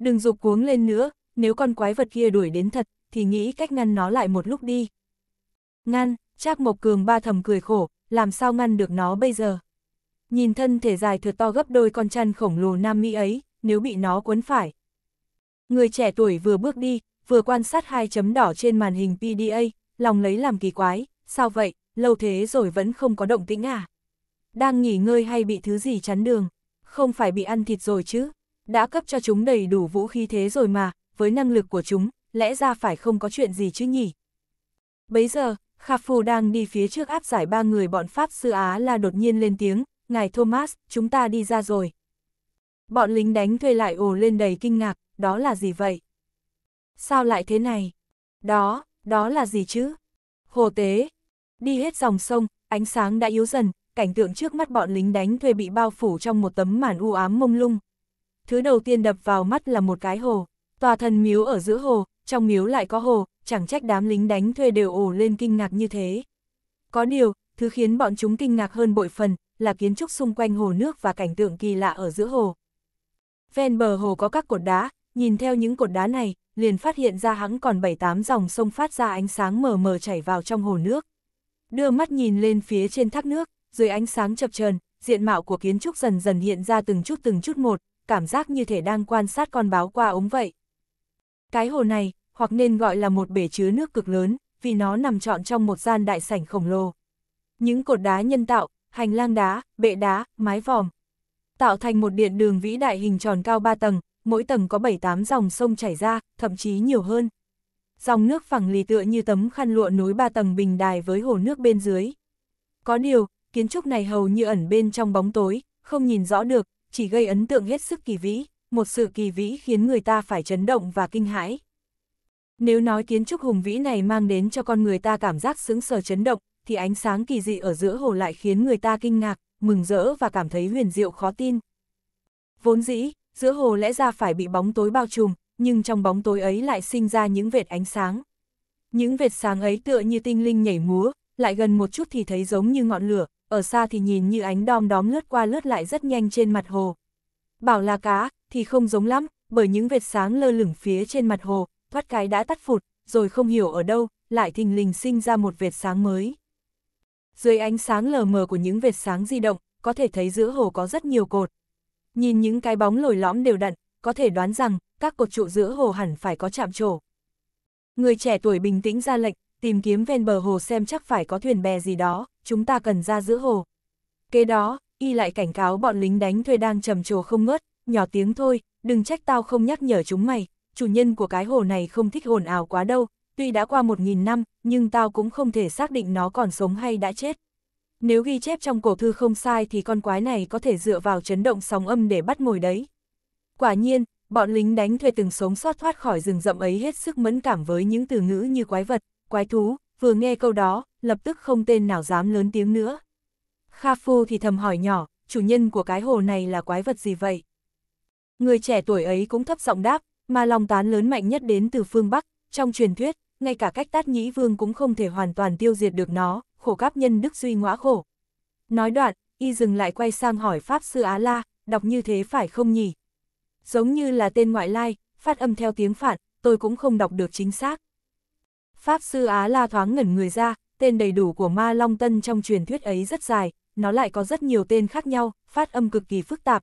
Đừng dục cuống lên nữa, nếu con quái vật kia đuổi đến thật, thì nghĩ cách ngăn nó lại một lúc đi. Ngăn, Trác Mộc Cường ba thầm cười khổ, làm sao ngăn được nó bây giờ? Nhìn thân thể dài thừa to gấp đôi con chăn khổng lồ nam mỹ ấy, nếu bị nó quấn phải. Người trẻ tuổi vừa bước đi, vừa quan sát hai chấm đỏ trên màn hình PDA, lòng lấy làm kỳ quái, sao vậy, lâu thế rồi vẫn không có động tĩnh à? Đang nghỉ ngơi hay bị thứ gì chắn đường? không phải bị ăn thịt rồi chứ. Đã cấp cho chúng đầy đủ vũ khí thế rồi mà, với năng lực của chúng, lẽ ra phải không có chuyện gì chứ nhỉ. Bấy giờ, Kha phù đang đi phía trước áp giải ba người bọn Pháp sư Á là đột nhiên lên tiếng, Ngài Thomas, chúng ta đi ra rồi. Bọn lính đánh thuê lại ồ lên đầy kinh ngạc, đó là gì vậy? Sao lại thế này? Đó, đó là gì chứ? Hồ tế, đi hết dòng sông, ánh sáng đã yếu dần, cảnh tượng trước mắt bọn lính đánh thuê bị bao phủ trong một tấm màn u ám mông lung. Thứ đầu tiên đập vào mắt là một cái hồ, tòa thần miếu ở giữa hồ, trong miếu lại có hồ, chẳng trách đám lính đánh thuê đều ồ lên kinh ngạc như thế. Có điều, thứ khiến bọn chúng kinh ngạc hơn bội phần, là kiến trúc xung quanh hồ nước và cảnh tượng kỳ lạ ở giữa hồ. Ven bờ hồ có các cột đá, nhìn theo những cột đá này, liền phát hiện ra hắn còn 7-8 dòng sông phát ra ánh sáng mờ mờ chảy vào trong hồ nước. Đưa mắt nhìn lên phía trên thác nước, dưới ánh sáng chập chờn, diện mạo của kiến trúc dần dần hiện ra từng chút từng chút một, cảm giác như thể đang quan sát con báo qua ống vậy. Cái hồ này, hoặc nên gọi là một bể chứa nước cực lớn, vì nó nằm trọn trong một gian đại sảnh khổng lồ. Những cột đá nhân tạo, hành lang đá, bệ đá, mái vòm, tạo thành một điện đường vĩ đại hình tròn cao 3 tầng, mỗi tầng có 7-8 dòng sông chảy ra, thậm chí nhiều hơn. Dòng nước phẳng lì tựa như tấm khăn lụa nối ba tầng bình đài với hồ nước bên dưới. Có điều, kiến trúc này hầu như ẩn bên trong bóng tối, không nhìn rõ được, chỉ gây ấn tượng hết sức kỳ vĩ, một sự kỳ vĩ khiến người ta phải chấn động và kinh hãi. Nếu nói kiến trúc hùng vĩ này mang đến cho con người ta cảm giác sững sờ chấn động, thì ánh sáng kỳ dị ở giữa hồ lại khiến người ta kinh ngạc, mừng rỡ và cảm thấy huyền diệu khó tin. Vốn dĩ, giữa hồ lẽ ra phải bị bóng tối bao trùm, nhưng trong bóng tối ấy lại sinh ra những vệt ánh sáng. Những vệt sáng ấy tựa như tinh linh nhảy múa, lại gần một chút thì thấy giống như ngọn lửa, ở xa thì nhìn như ánh đom đóm lướt qua lướt lại rất nhanh trên mặt hồ. Bảo là cá, thì không giống lắm, bởi những vệt sáng lơ lửng phía trên mặt hồ, thoát cái đã tắt phụt, rồi không hiểu ở đâu, lại thình lình sinh ra một vệt sáng mới. Dưới ánh sáng lờ mờ của những vệt sáng di động, có thể thấy giữa hồ có rất nhiều cột. Nhìn những cái bóng lồi lõm đều đặn, có thể đoán rằng, các cột trụ giữa hồ hẳn phải có chạm trổ. Người trẻ tuổi bình tĩnh ra lệnh, tìm kiếm ven bờ hồ xem chắc phải có thuyền bè gì đó, chúng ta cần ra giữa hồ. Kế đó, y lại cảnh cáo bọn lính đánh thuê đang trầm trồ không ngớt, nhỏ tiếng thôi, đừng trách tao không nhắc nhở chúng mày, chủ nhân của cái hồ này không thích hồn ảo quá đâu, tuy đã qua một nghìn năm, nhưng tao cũng không thể xác định nó còn sống hay đã chết. Nếu ghi chép trong cổ thư không sai thì con quái này có thể dựa vào chấn động sóng âm để bắt mồi đấy. Quả nhiên, bọn lính đánh thuê từng sống sót thoát khỏi rừng rậm ấy hết sức mẫn cảm với những từ ngữ như quái vật, quái thú, vừa nghe câu đó, lập tức không tên nào dám lớn tiếng nữa. Kha Phu thì thầm hỏi nhỏ, chủ nhân của cái hồ này là quái vật gì vậy? Người trẻ tuổi ấy cũng thấp giọng đáp, mà lòng tán lớn mạnh nhất đến từ phương Bắc, trong truyền thuyết, ngay cả cách tát nhĩ vương cũng không thể hoàn toàn tiêu diệt được nó, khổ cáp nhân đức duy ngõa khổ. Nói đoạn, y dừng lại quay sang hỏi Pháp Sư Á La, đọc như thế phải không nhỉ? Giống như là tên ngoại lai, phát âm theo tiếng phản, tôi cũng không đọc được chính xác. Pháp sư Á La thoáng ngẩn người ra, tên đầy đủ của Ma Long Tân trong truyền thuyết ấy rất dài, nó lại có rất nhiều tên khác nhau, phát âm cực kỳ phức tạp.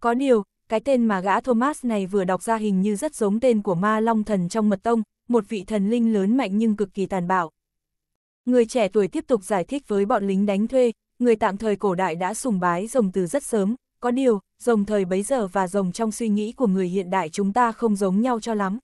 Có điều, cái tên mà gã Thomas này vừa đọc ra hình như rất giống tên của Ma Long Thần trong Mật Tông, một vị thần linh lớn mạnh nhưng cực kỳ tàn bạo. Người trẻ tuổi tiếp tục giải thích với bọn lính đánh thuê, người tạm thời cổ đại đã sùng bái rồng từ rất sớm, có điều, rồng thời bấy giờ và rồng trong suy nghĩ của người hiện đại chúng ta không giống nhau cho lắm.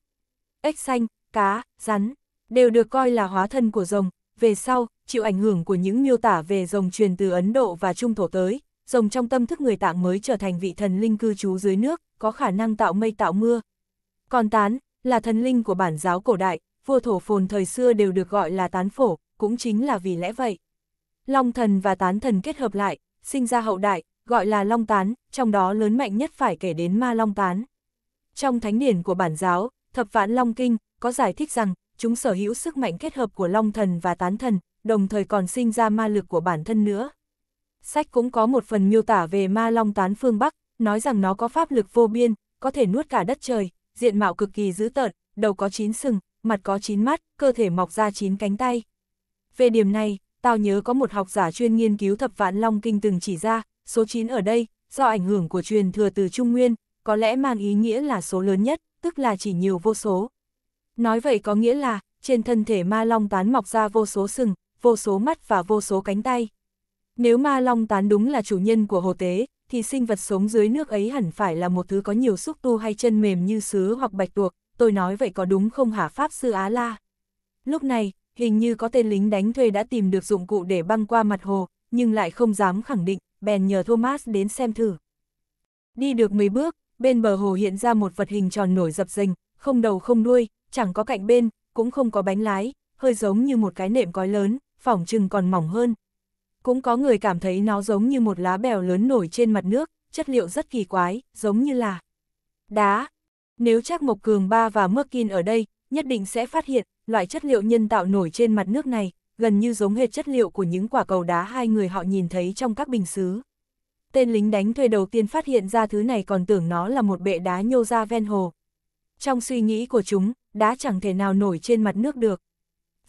Ếch xanh, cá, rắn, đều được coi là hóa thân của rồng, về sau, chịu ảnh hưởng của những miêu tả về rồng truyền từ Ấn Độ và Trung Thổ tới, rồng trong tâm thức người tạng mới trở thành vị thần linh cư trú dưới nước, có khả năng tạo mây tạo mưa. Còn tán, là thần linh của bản giáo cổ đại, vua thổ phồn thời xưa đều được gọi là tán phổ, cũng chính là vì lẽ vậy. Long thần và tán thần kết hợp lại, sinh ra hậu đại, gọi là long tán, trong đó lớn mạnh nhất phải kể đến ma long tán. Trong thánh điển của bản giáo, thập vạn long kinh, có giải thích rằng, chúng sở hữu sức mạnh kết hợp của long thần và tán thần, đồng thời còn sinh ra ma lực của bản thân nữa. Sách cũng có một phần miêu tả về ma long tán phương Bắc, nói rằng nó có pháp lực vô biên, có thể nuốt cả đất trời, diện mạo cực kỳ dữ tợn, đầu có chín sừng, mặt có chín mắt, cơ thể mọc ra chín cánh tay. Về điểm này, tao nhớ có một học giả chuyên nghiên cứu thập vạn long kinh từng chỉ ra, số 9 ở đây, do ảnh hưởng của truyền thừa từ Trung Nguyên, có lẽ mang ý nghĩa là số lớn nhất, tức là chỉ nhiều vô số. Nói vậy có nghĩa là, trên thân thể ma long tán mọc ra vô số sừng, vô số mắt và vô số cánh tay. Nếu ma long tán đúng là chủ nhân của hồ tế, thì sinh vật sống dưới nước ấy hẳn phải là một thứ có nhiều xúc tu hay chân mềm như sứ hoặc bạch tuộc, tôi nói vậy có đúng không hả Pháp Sư Á La? Lúc này, hình như có tên lính đánh thuê đã tìm được dụng cụ để băng qua mặt hồ, nhưng lại không dám khẳng định, bèn nhờ Thomas đến xem thử. Đi được mấy bước, bên bờ hồ hiện ra một vật hình tròn nổi dập dình, không đầu không đuôi, chẳng có cạnh bên, cũng không có bánh lái, hơi giống như một cái nệm cói lớn, phỏng chừng còn mỏng hơn. Cũng có người cảm thấy nó giống như một lá bèo lớn nổi trên mặt nước, chất liệu rất kỳ quái, giống như là đá. Nếu chắc Mộc Cường Ba và Merkin ở đây, nhất định sẽ phát hiện, loại chất liệu nhân tạo nổi trên mặt nước này, gần như giống hệt chất liệu của những quả cầu đá hai người họ nhìn thấy trong các bình xứ. Tên lính đánh thuê đầu tiên phát hiện ra thứ này còn tưởng nó là một bệ đá nhô ra ven hồ. Trong suy nghĩ của chúng, đá chẳng thể nào nổi trên mặt nước được.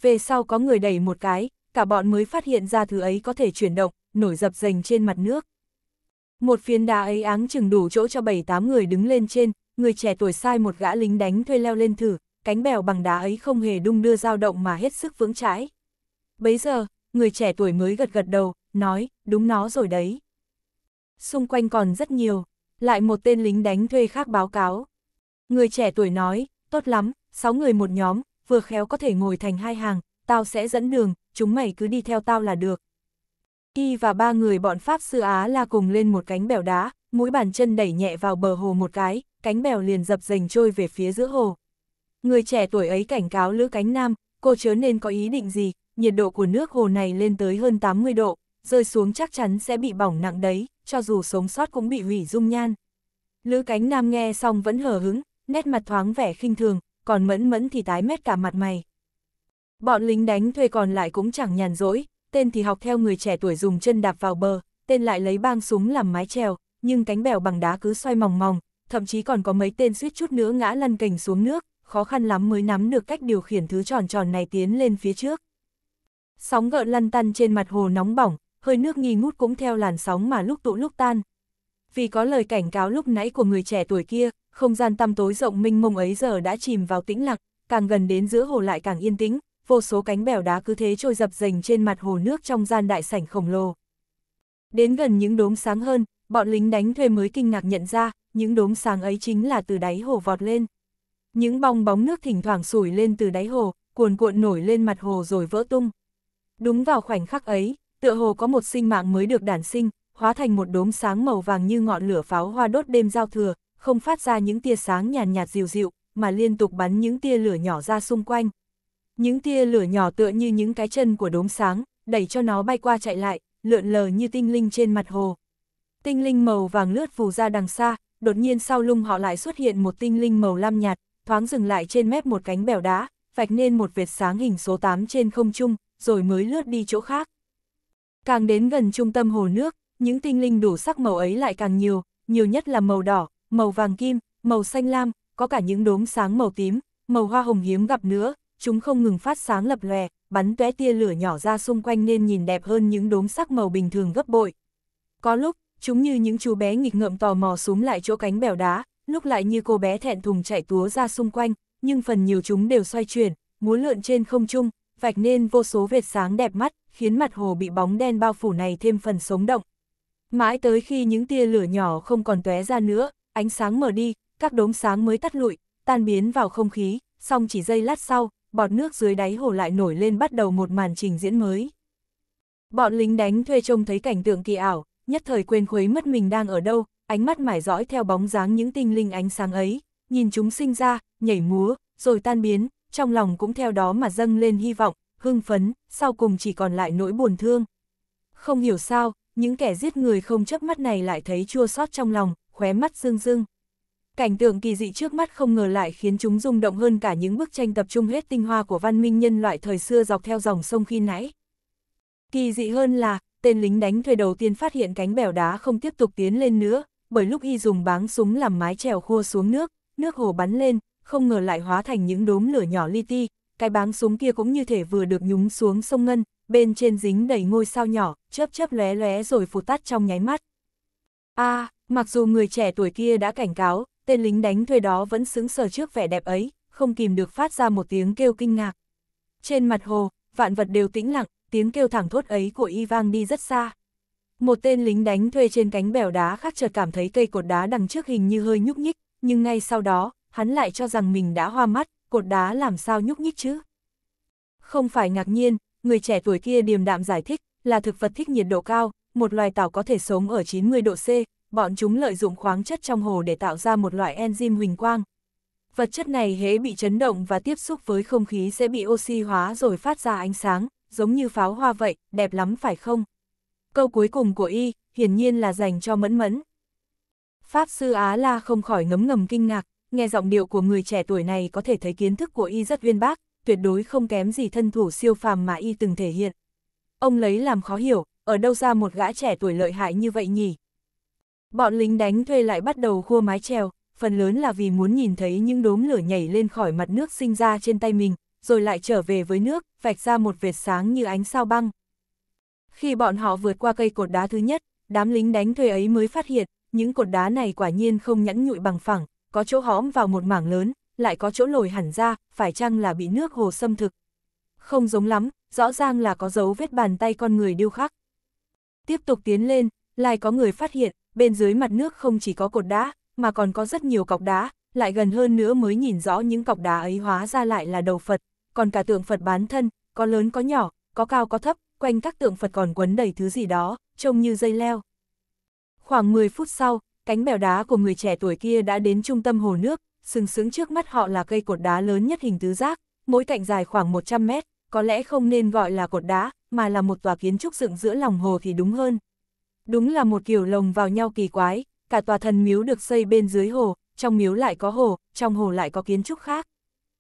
Về sau có người đẩy một cái, cả bọn mới phát hiện ra thứ ấy có thể chuyển động, nổi dập dềnh trên mặt nước. Một phiến đá ấy áng chừng đủ chỗ cho 7-8 người đứng lên trên, người trẻ tuổi sai một gã lính đánh thuê leo lên thử, cánh bèo bằng đá ấy không hề đung đưa dao động mà hết sức vững chãi. Bấy giờ, người trẻ tuổi mới gật gật đầu, nói, đúng nó rồi đấy. Xung quanh còn rất nhiều, lại một tên lính đánh thuê khác báo cáo. Người trẻ tuổi nói, tốt lắm, sáu người một nhóm, vừa khéo có thể ngồi thành hai hàng, tao sẽ dẫn đường, chúng mày cứ đi theo tao là được. Y và ba người bọn Pháp Sư Á la cùng lên một cánh bèo đá, mũi bàn chân đẩy nhẹ vào bờ hồ một cái, cánh bèo liền dập dềnh trôi về phía giữa hồ. Người trẻ tuổi ấy cảnh cáo Lữ Cánh Nam, cô chớ nên có ý định gì, nhiệt độ của nước hồ này lên tới hơn 80 độ, rơi xuống chắc chắn sẽ bị bỏng nặng đấy, cho dù sống sót cũng bị hủy dung nhan. Lữ Cánh Nam nghe xong vẫn hờ hứng, nét mặt thoáng vẻ khinh thường, còn mẫn mẫn thì tái mét cả mặt mày. Bọn lính đánh thuê còn lại cũng chẳng nhàn rỗi, tên thì học theo người trẻ tuổi dùng chân đạp vào bờ, tên lại lấy bang súng làm mái trèo, nhưng cánh bèo bằng đá cứ xoay mòng mòng, thậm chí còn có mấy tên suýt chút nữa ngã lăn cành xuống nước, khó khăn lắm mới nắm được cách điều khiển thứ tròn tròn này tiến lên phía trước. Sóng gợn lăn tăn trên mặt hồ nóng bỏng, hơi nước nghi ngút cũng theo làn sóng mà lúc tụ lúc tan. Vì có lời cảnh cáo lúc nãy của người trẻ tuổi kia, không gian tăm tối rộng minh mông ấy giờ đã chìm vào tĩnh lặng, càng gần đến giữa hồ lại càng yên tĩnh, vô số cánh bèo đá cứ thế trôi dập dềnh trên mặt hồ nước trong gian đại sảnh khổng lồ. Đến gần những đốm sáng hơn, bọn lính đánh thuê mới kinh ngạc nhận ra, những đốm sáng ấy chính là từ đáy hồ vọt lên. Những bong bóng nước thỉnh thoảng sủi lên từ đáy hồ, cuồn cuộn nổi lên mặt hồ rồi vỡ tung. Đúng vào khoảnh khắc ấy, tựa hồ có một sinh mạng mới được đản sinh, hóa thành một đốm sáng màu vàng như ngọn lửa pháo hoa đốt đêm giao thừa, không phát ra những tia sáng nhàn nhạt dịu dịu, mà liên tục bắn những tia lửa nhỏ ra xung quanh. Những tia lửa nhỏ tựa như những cái chân của đốm sáng, đẩy cho nó bay qua chạy lại, lượn lờ như tinh linh trên mặt hồ. Tinh linh màu vàng lướt phù ra đằng xa, đột nhiên sau lưng họ lại xuất hiện một tinh linh màu lam nhạt, thoáng dừng lại trên mép một cánh bèo đá, vạch nên một vệt sáng hình số 8 trên không trung, rồi mới lướt đi chỗ khác. Càng đến gần trung tâm hồ nước, những tinh linh đủ sắc màu ấy lại càng nhiều, nhiều nhất là màu đỏ, màu vàng kim, màu xanh lam, có cả những đốm sáng màu tím, màu hoa hồng hiếm gặp nữa, chúng không ngừng phát sáng lập lòe, bắn tóe tia lửa nhỏ ra xung quanh nên nhìn đẹp hơn những đốm sắc màu bình thường gấp bội. Có lúc, chúng như những chú bé nghịch ngợm tò mò súm lại chỗ cánh bèo đá, lúc lại như cô bé thẹn thùng chạy túa ra xung quanh, nhưng phần nhiều chúng đều xoay chuyển, múa lượn trên không trung, vạch nên vô số vệt sáng đẹp mắt, khiến mặt hồ bị bóng đen bao phủ này thêm phần sống động. Mãi tới khi những tia lửa nhỏ không còn tóe ra nữa, ánh sáng mở đi, các đốm sáng mới tắt lụi, tan biến vào không khí, xong chỉ giây lát sau, bọt nước dưới đáy hồ lại nổi lên bắt đầu một màn trình diễn mới. Bọn lính đánh thuê trông thấy cảnh tượng kỳ ảo, nhất thời quên khuấy mất mình đang ở đâu, ánh mắt mải dõi theo bóng dáng những tinh linh ánh sáng ấy, nhìn chúng sinh ra, nhảy múa, rồi tan biến, trong lòng cũng theo đó mà dâng lên hy vọng, hưng phấn, sau cùng chỉ còn lại nỗi buồn thương. Không hiểu sao, những kẻ giết người không chấp mắt này lại thấy chua xót trong lòng, khóe mắt dương dương. Cảnh tượng kỳ dị trước mắt không ngờ lại khiến chúng rung động hơn cả những bức tranh tập trung hết tinh hoa của văn minh nhân loại thời xưa dọc theo dòng sông khi nãy. Kỳ dị hơn là, tên lính đánh thuê đầu tiên phát hiện cánh bèo đá không tiếp tục tiến lên nữa, bởi lúc y dùng báng súng làm mái trèo khua xuống nước, nước hồ bắn lên, không ngờ lại hóa thành những đốm lửa nhỏ li ti, cái báng súng kia cũng như thể vừa được nhúng xuống sông ngân, bên trên dính đầy ngôi sao nhỏ, chớp chớp lóe lóe rồi phụt tắt trong nháy mắt. A, à, Mặc dù người trẻ tuổi kia đã cảnh cáo, tên lính đánh thuê đó vẫn xứng sờ trước vẻ đẹp ấy, không kìm được phát ra một tiếng kêu kinh ngạc. Trên mặt hồ, vạn vật đều tĩnh lặng, tiếng kêu thẳng thốt ấy của y vang đi rất xa. Một tên lính đánh thuê trên cánh bèo đá khác chợt cảm thấy cây cột đá đằng trước hình như hơi nhúc nhích, nhưng ngay sau đó, hắn lại cho rằng mình đã hoa mắt, cột đá làm sao nhúc nhích chứ. Không phải ngạc nhiên, người trẻ tuổi kia điềm đạm giải thích, là thực vật thích nhiệt độ cao, một loài tảo có thể sống ở 90 độ C, bọn chúng lợi dụng khoáng chất trong hồ để tạo ra một loại enzyme huỳnh quang. Vật chất này hễ bị chấn động và tiếp xúc với không khí sẽ bị oxy hóa rồi phát ra ánh sáng, giống như pháo hoa vậy, đẹp lắm phải không? Câu cuối cùng của y, hiển nhiên là dành cho mẫn mẫn. Pháp sư Á La không khỏi ngấm ngầm kinh ngạc, nghe giọng điệu của người trẻ tuổi này có thể thấy kiến thức của y rất uyên bác, tuyệt đối không kém gì thân thủ siêu phàm mà y từng thể hiện. Ông lấy làm khó hiểu, ở đâu ra một gã trẻ tuổi lợi hại như vậy nhỉ, Bọn lính đánh thuê lại bắt đầu khua mái trèo, phần lớn là vì muốn nhìn thấy những đốm lửa nhảy lên khỏi mặt nước sinh ra trên tay mình, rồi lại trở về với nước, vạch ra một vệt sáng như ánh sao băng. Khi bọn họ vượt qua cây cột đá thứ nhất, đám lính đánh thuê ấy mới phát hiện, những cột đá này quả nhiên không nhẵn nhụi bằng phẳng, có chỗ hõm vào một mảng lớn, lại có chỗ lồi hẳn ra, phải chăng là bị nước hồ xâm thực. Không giống lắm, rõ ràng là có dấu vết bàn tay con người điêu khắc. Tiếp tục tiến lên, lại có người phát hiện, bên dưới mặt nước không chỉ có cột đá, mà còn có rất nhiều cọc đá, lại gần hơn nữa mới nhìn rõ những cọc đá ấy hóa ra lại là đầu Phật, còn cả tượng Phật bán thân, có lớn có nhỏ, có cao có thấp, quanh các tượng Phật còn quấn đầy thứ gì đó, trông như dây leo. Khoảng 10 phút sau, cánh bèo đá của người trẻ tuổi kia đã đến trung tâm hồ nước, sừng sững trước mắt họ là cây cột đá lớn nhất hình tứ giác, mỗi cạnh dài khoảng 100 mét, có lẽ không nên gọi là cột đá, mà là một tòa kiến trúc dựng giữa lòng hồ thì đúng hơn. Đúng là một kiểu lồng vào nhau kỳ quái, cả tòa thần miếu được xây bên dưới hồ, trong miếu lại có hồ, trong hồ lại có kiến trúc khác.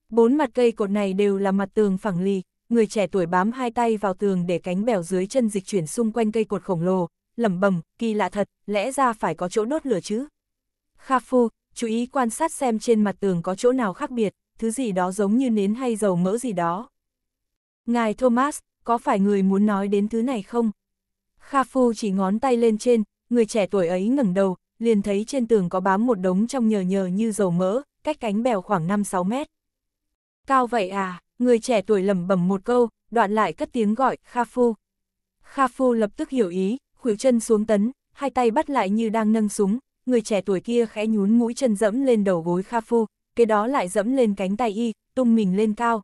Bốn mặt cây cột này đều là mặt tường phẳng lì, người trẻ tuổi bám hai tay vào tường để cánh bèo dưới chân dịch chuyển xung quanh cây cột khổng lồ, lẩm bẩm, kỳ lạ thật, lẽ ra phải có chỗ đốt lửa chứ. Kha Phu, chú ý quan sát xem trên mặt tường có chỗ nào khác biệt, thứ gì đó giống như nến hay dầu mỡ gì đó. Ngài Thomas, có phải người muốn nói đến thứ này không? Kha Phu chỉ ngón tay lên trên, người trẻ tuổi ấy ngẩng đầu, liền thấy trên tường có bám một đống trong nhờ nhờ như dầu mỡ, cách cánh bèo khoảng 5-6 mét. Cao vậy à, người trẻ tuổi lẩm bẩm một câu, đoạn lại cất tiếng gọi, Kha Phu. Kha Phu lập tức hiểu ý, khuỷu chân xuống tấn, hai tay bắt lại như đang nâng súng, người trẻ tuổi kia khẽ nhún mũi chân dẫm lên đầu gối Kha Phu, cái đó lại dẫm lên cánh tay y, tung mình lên cao.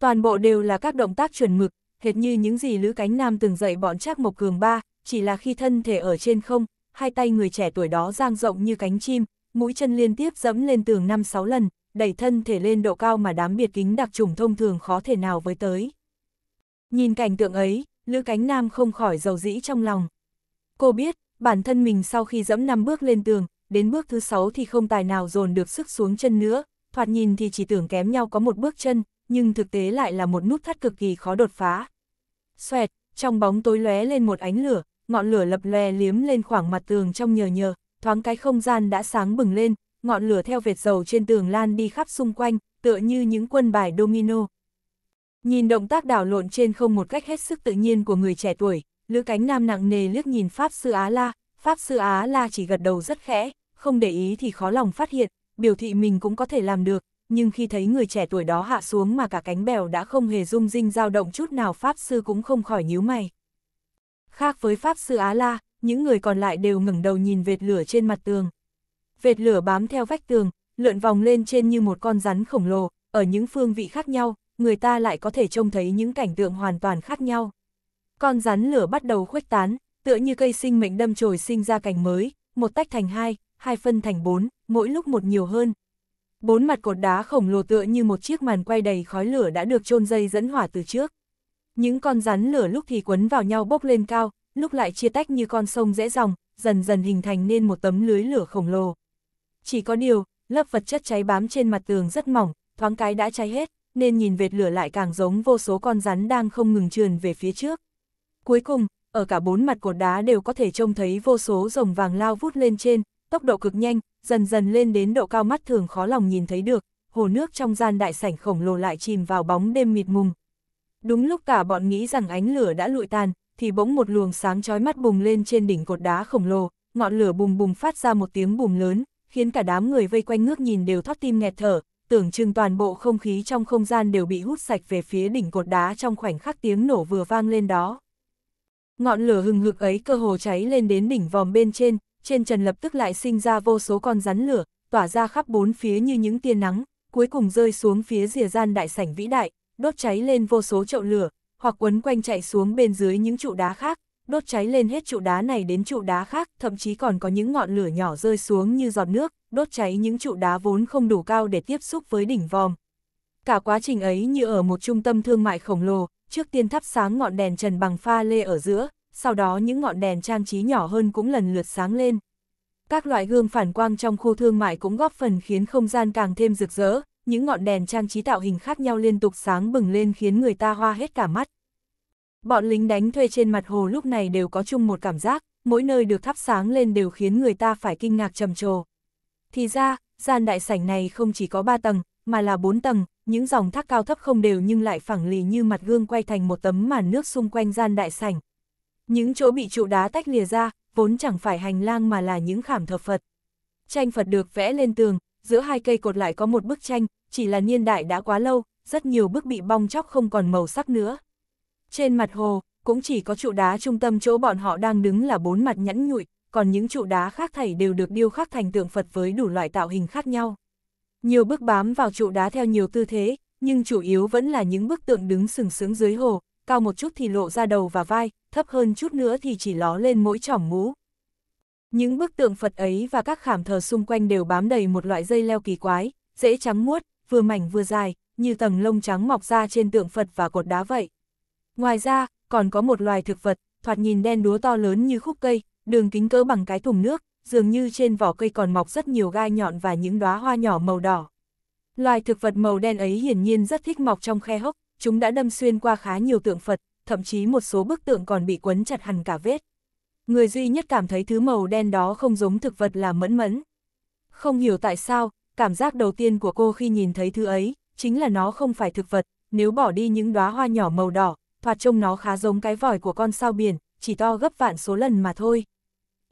Toàn bộ đều là các động tác chuẩn mực, hệt như những gì Lữ Cánh Nam từng dạy bọn Trác Mộc Cường ba, chỉ là khi thân thể ở trên không, hai tay người trẻ tuổi đó dang rộng như cánh chim, mũi chân liên tiếp dẫm lên tường năm sáu lần, đẩy thân thể lên độ cao mà đám biệt kính đặc trùng thông thường khó thể nào với tới. Nhìn cảnh tượng ấy, Lữ Cánh Nam không khỏi dầu dĩ trong lòng. Cô biết, bản thân mình sau khi dẫm năm bước lên tường, đến bước thứ sáu thì không tài nào dồn được sức xuống chân nữa, thoạt nhìn thì chỉ tưởng kém nhau có một bước chân, nhưng thực tế lại là một nút thắt cực kỳ khó đột phá. Xoẹt, trong bóng tối lóe lên một ánh lửa, ngọn lửa lập lè liếm lên khoảng mặt tường trong nhờ nhờ, thoáng cái không gian đã sáng bừng lên, ngọn lửa theo vệt dầu trên tường lan đi khắp xung quanh, tựa như những quân bài domino. Nhìn động tác đảo lộn trên không một cách hết sức tự nhiên của người trẻ tuổi, Lữ Cánh Nam nặng nề liếc nhìn Pháp Sư Á La, Pháp Sư Á La chỉ gật đầu rất khẽ, không để ý thì khó lòng phát hiện, biểu thị mình cũng có thể làm được, nhưng khi thấy người trẻ tuổi đó hạ xuống mà cả cánh bèo đã không hề rung rinh dao động chút nào Pháp Sư cũng không khỏi nhíu mày. Khác với Pháp Sư Á La, những người còn lại đều ngẩng đầu nhìn vệt lửa trên mặt tường. Vệt lửa bám theo vách tường, lượn vòng lên trên như một con rắn khổng lồ, ở những phương vị khác nhau, người ta lại có thể trông thấy những cảnh tượng hoàn toàn khác nhau. Con rắn lửa bắt đầu khuếch tán, tựa như cây sinh mệnh đâm chồi sinh ra cành mới, một tách thành hai, hai phân thành bốn, mỗi lúc một nhiều hơn, Bốn mặt cột đá khổng lồ tựa như một chiếc màn quay đầy khói lửa đã được chôn dây dẫn hỏa từ trước. Những con rắn lửa lúc thì quấn vào nhau bốc lên cao, lúc lại chia tách như con sông rẽ dòng, dần dần hình thành nên một tấm lưới lửa khổng lồ. Chỉ có điều, lớp vật chất cháy bám trên mặt tường rất mỏng, thoáng cái đã cháy hết, nên nhìn vệt lửa lại càng giống vô số con rắn đang không ngừng trườn về phía trước. Cuối cùng, ở cả bốn mặt cột đá đều có thể trông thấy vô số rồng vàng lao vút lên trên, tốc độ cực nhanh, dần dần lên đến độ cao mắt thường khó lòng nhìn thấy được, hồ nước trong gian đại sảnh khổng lồ lại chìm vào bóng đêm mịt mùng. Đúng lúc cả bọn nghĩ rằng ánh lửa đã lụi tàn, thì bỗng một luồng sáng chói mắt bùng lên trên đỉnh cột đá khổng lồ, ngọn lửa bùng bùng phát ra một tiếng bùng lớn, khiến cả đám người vây quanh ngước nhìn đều thoát tim nghẹt thở, tưởng chừng toàn bộ không khí trong không gian đều bị hút sạch về phía đỉnh cột đá trong khoảnh khắc tiếng nổ vừa vang lên đó. Ngọn lửa hừng hực ấy cơ hồ cháy lên đến đỉnh vòm bên trên, trên trần lập tức lại sinh ra vô số con rắn lửa, tỏa ra khắp bốn phía như những tia nắng, cuối cùng rơi xuống phía rìa gian đại sảnh vĩ đại, đốt cháy lên vô số chậu lửa, hoặc quấn quanh chạy xuống bên dưới những trụ đá khác, đốt cháy lên hết trụ đá này đến trụ đá khác, thậm chí còn có những ngọn lửa nhỏ rơi xuống như giọt nước, đốt cháy những trụ đá vốn không đủ cao để tiếp xúc với đỉnh vòm. Cả quá trình ấy như ở một trung tâm thương mại khổng lồ, trước tiên thắp sáng ngọn đèn trần bằng pha lê ở giữa, sau đó những ngọn đèn trang trí nhỏ hơn cũng lần lượt sáng lên. Các loại gương phản quang trong khu thương mại cũng góp phần khiến không gian càng thêm rực rỡ, những ngọn đèn trang trí tạo hình khác nhau liên tục sáng bừng lên khiến người ta hoa hết cả mắt. Bọn lính đánh thuê trên mặt hồ lúc này đều có chung một cảm giác, mỗi nơi được thắp sáng lên đều khiến người ta phải kinh ngạc trầm trồ. Thì ra, gian đại sảnh này không chỉ có 3 tầng, mà là 4 tầng, những dòng thác cao thấp không đều nhưng lại phẳng lì như mặt gương quay thành một tấm màn nước xung quanh gian đại sảnh. Những chỗ bị trụ đá tách lìa ra, vốn chẳng phải hành lang mà là những khảm thờ Phật. Tranh Phật được vẽ lên tường, giữa hai cây cột lại có một bức tranh, chỉ là niên đại đã quá lâu, rất nhiều bức bị bong chóc không còn màu sắc nữa. Trên mặt hồ, cũng chỉ có trụ đá trung tâm chỗ bọn họ đang đứng là bốn mặt nhẫn nhụi, còn những trụ đá khác thảy đều được điêu khắc thành tượng Phật với đủ loại tạo hình khác nhau. Nhiều bức bám vào trụ đá theo nhiều tư thế, nhưng chủ yếu vẫn là những bức tượng đứng sừng sững dưới hồ, cao một chút thì lộ ra đầu và vai, thấp hơn chút nữa thì chỉ ló lên mỗi trỏm mũ. Những bức tượng Phật ấy và các khảm thờ xung quanh đều bám đầy một loại dây leo kỳ quái, dễ trắng muốt, vừa mảnh vừa dài, như tầng lông trắng mọc ra trên tượng Phật và cột đá vậy. Ngoài ra, còn có một loài thực vật, thoạt nhìn đen đúa to lớn như khúc cây, đường kính cỡ bằng cái thùng nước, dường như trên vỏ cây còn mọc rất nhiều gai nhọn và những đóa hoa nhỏ màu đỏ. Loài thực vật màu đen ấy hiển nhiên rất thích mọc trong khe hốc, chúng đã đâm xuyên qua khá nhiều tượng Phật, thậm chí một số bức tượng còn bị quấn chặt hẳn cả vết. Người duy nhất cảm thấy thứ màu đen đó không giống thực vật là mẫn mẫn. Không hiểu tại sao, cảm giác đầu tiên của cô khi nhìn thấy thứ ấy, chính là nó không phải thực vật, nếu bỏ đi những đóa hoa nhỏ màu đỏ, thoạt trông nó khá giống cái vòi của con sao biển, chỉ to gấp vạn số lần mà thôi.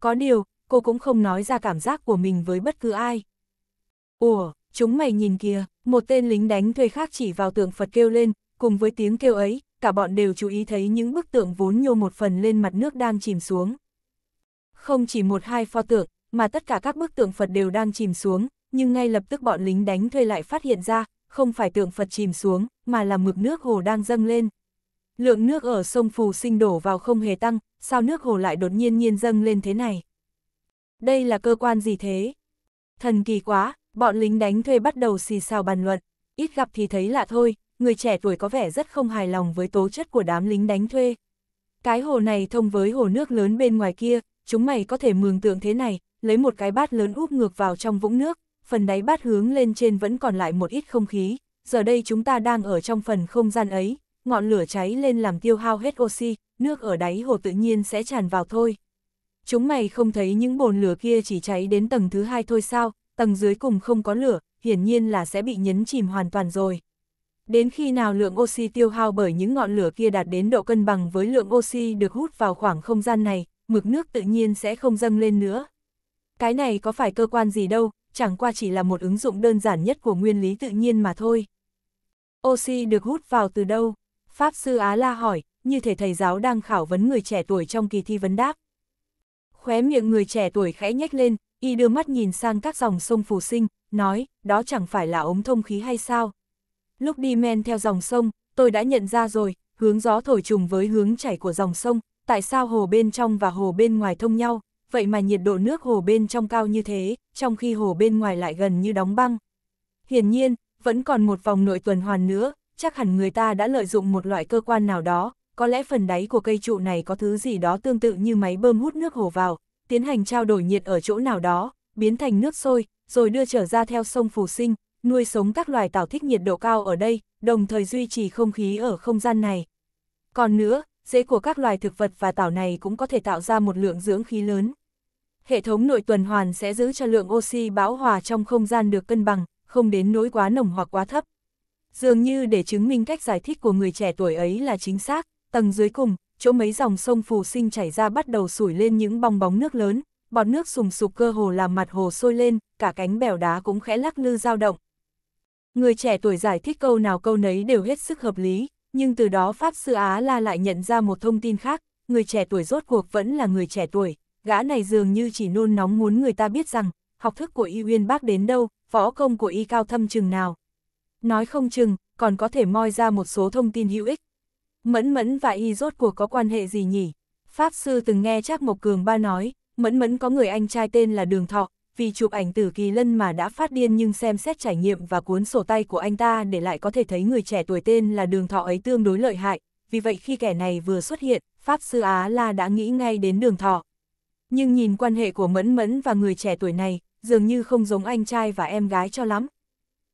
Có điều, cô cũng không nói ra cảm giác của mình với bất cứ ai. Ủa, chúng mày nhìn kìa, một tên lính đánh thuê khác chỉ vào tượng Phật kêu lên, cùng với tiếng kêu ấy, cả bọn đều chú ý thấy những bức tượng vốn nhô một phần lên mặt nước đang chìm xuống. Không chỉ một hai pho tượng, mà tất cả các bức tượng Phật đều đang chìm xuống, nhưng ngay lập tức bọn lính đánh thuê lại phát hiện ra, không phải tượng Phật chìm xuống, mà là mực nước hồ đang dâng lên. Lượng nước ở sông Phù sinh đổ vào không hề tăng, sao nước hồ lại đột nhiên nhiên dâng lên thế này? Đây là cơ quan gì thế? Thần kỳ quá, bọn lính đánh thuê bắt đầu xì xào bàn luận, ít gặp thì thấy lạ thôi, người trẻ tuổi có vẻ rất không hài lòng với tố chất của đám lính đánh thuê. Cái hồ này thông với hồ nước lớn bên ngoài kia, chúng mày có thể mường tượng thế này, lấy một cái bát lớn úp ngược vào trong vũng nước, phần đáy bát hướng lên trên vẫn còn lại một ít không khí, giờ đây chúng ta đang ở trong phần không gian ấy, ngọn lửa cháy lên làm tiêu hao hết oxy, nước ở đáy hồ tự nhiên sẽ tràn vào thôi. Chúng mày không thấy những bồn lửa kia chỉ cháy đến tầng thứ hai thôi sao, tầng dưới cùng không có lửa, hiển nhiên là sẽ bị nhấn chìm hoàn toàn rồi. Đến khi nào lượng oxy tiêu hao bởi những ngọn lửa kia đạt đến độ cân bằng với lượng oxy được hút vào khoảng không gian này, mực nước tự nhiên sẽ không dâng lên nữa. Cái này có phải cơ quan gì đâu, chẳng qua chỉ là một ứng dụng đơn giản nhất của nguyên lý tự nhiên mà thôi. Oxy được hút vào từ đâu? Pháp sư Á La hỏi, như thể thầy giáo đang khảo vấn người trẻ tuổi trong kỳ thi vấn đáp. Khóe miệng người trẻ tuổi khẽ nhếch lên, y đưa mắt nhìn sang các dòng sông phù sinh, nói, đó chẳng phải là ống thông khí hay sao, Lúc đi men theo dòng sông, tôi đã nhận ra rồi, hướng gió thổi trùng với hướng chảy của dòng sông, tại sao hồ bên trong và hồ bên ngoài thông nhau, vậy mà nhiệt độ nước hồ bên trong cao như thế, trong khi hồ bên ngoài lại gần như đóng băng. Hiển nhiên, vẫn còn một vòng nội tuần hoàn nữa, chắc hẳn người ta đã lợi dụng một loại cơ quan nào đó, có lẽ phần đáy của cây trụ này có thứ gì đó tương tự như máy bơm hút nước hồ vào, tiến hành trao đổi nhiệt ở chỗ nào đó, biến thành nước sôi, rồi đưa trở ra theo sông Phù Sinh, nuôi sống các loài tảo thích nhiệt độ cao ở đây, đồng thời duy trì không khí ở không gian này. Còn nữa, rễ của các loài thực vật và tảo này cũng có thể tạo ra một lượng dưỡng khí lớn. Hệ thống nội tuần hoàn sẽ giữ cho lượng oxy bão hòa trong không gian được cân bằng, không đến nỗi quá nồng hoặc quá thấp. Dường như để chứng minh cách giải thích của người trẻ tuổi ấy là chính xác, tầng dưới cùng, chỗ mấy dòng sông phù sinh chảy ra bắt đầu sủi lên những bong bóng nước lớn, bọt nước sùng sục cơ hồ làm mặt hồ sôi lên, cả cánh bèo đá cũng khẽ lắc lư dao động, Người trẻ tuổi giải thích câu nào câu nấy đều hết sức hợp lý, nhưng từ đó Pháp Sư Á La lại nhận ra một thông tin khác, người trẻ tuổi rốt cuộc vẫn là người trẻ tuổi, gã này dường như chỉ nôn nóng muốn người ta biết rằng, học thức của y uyên bác đến đâu, võ công của y cao thâm chừng nào. Nói không chừng, còn có thể moi ra một số thông tin hữu ích. Mẫn Mẫn và y rốt cuộc có quan hệ gì nhỉ? Pháp Sư từng nghe Trác Mộc Cường ba nói, Mẫn Mẫn có người anh trai tên là Đường Thọ, vì chụp ảnh tử kỳ lân mà đã phát điên nhưng xem xét trải nghiệm và cuốn sổ tay của anh ta để lại có thể thấy người trẻ tuổi tên là đường thọ ấy tương đối lợi hại, vì vậy khi kẻ này vừa xuất hiện, Pháp Sư Á La đã nghĩ ngay đến đường thọ. Nhưng nhìn quan hệ của Mẫn Mẫn và người trẻ tuổi này, dường như không giống anh trai và em gái cho lắm.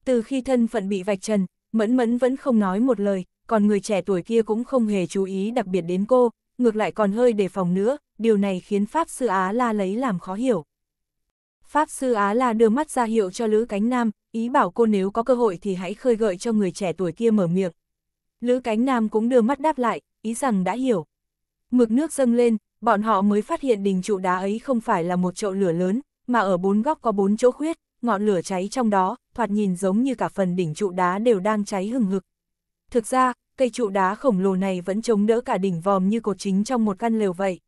Từ khi thân phận bị vạch trần, Mẫn Mẫn vẫn không nói một lời, còn người trẻ tuổi kia cũng không hề chú ý đặc biệt đến cô, ngược lại còn hơi đề phòng nữa, điều này khiến Pháp Sư Á La lấy làm khó hiểu. Pháp Sư Á La đưa mắt ra hiệu cho Lữ Cánh Nam, ý bảo cô nếu có cơ hội thì hãy khơi gợi cho người trẻ tuổi kia mở miệng. Lữ Cánh Nam cũng đưa mắt đáp lại, ý rằng đã hiểu. Mực nước dâng lên, bọn họ mới phát hiện đình trụ đá ấy không phải là một chậu lửa lớn, mà ở bốn góc có bốn chỗ khuyết, ngọn lửa cháy trong đó, thoạt nhìn giống như cả phần đỉnh trụ đá đều đang cháy hừng hực. Thực ra, cây trụ đá khổng lồ này vẫn chống đỡ cả đỉnh vòm như cột chính trong một căn lều vậy.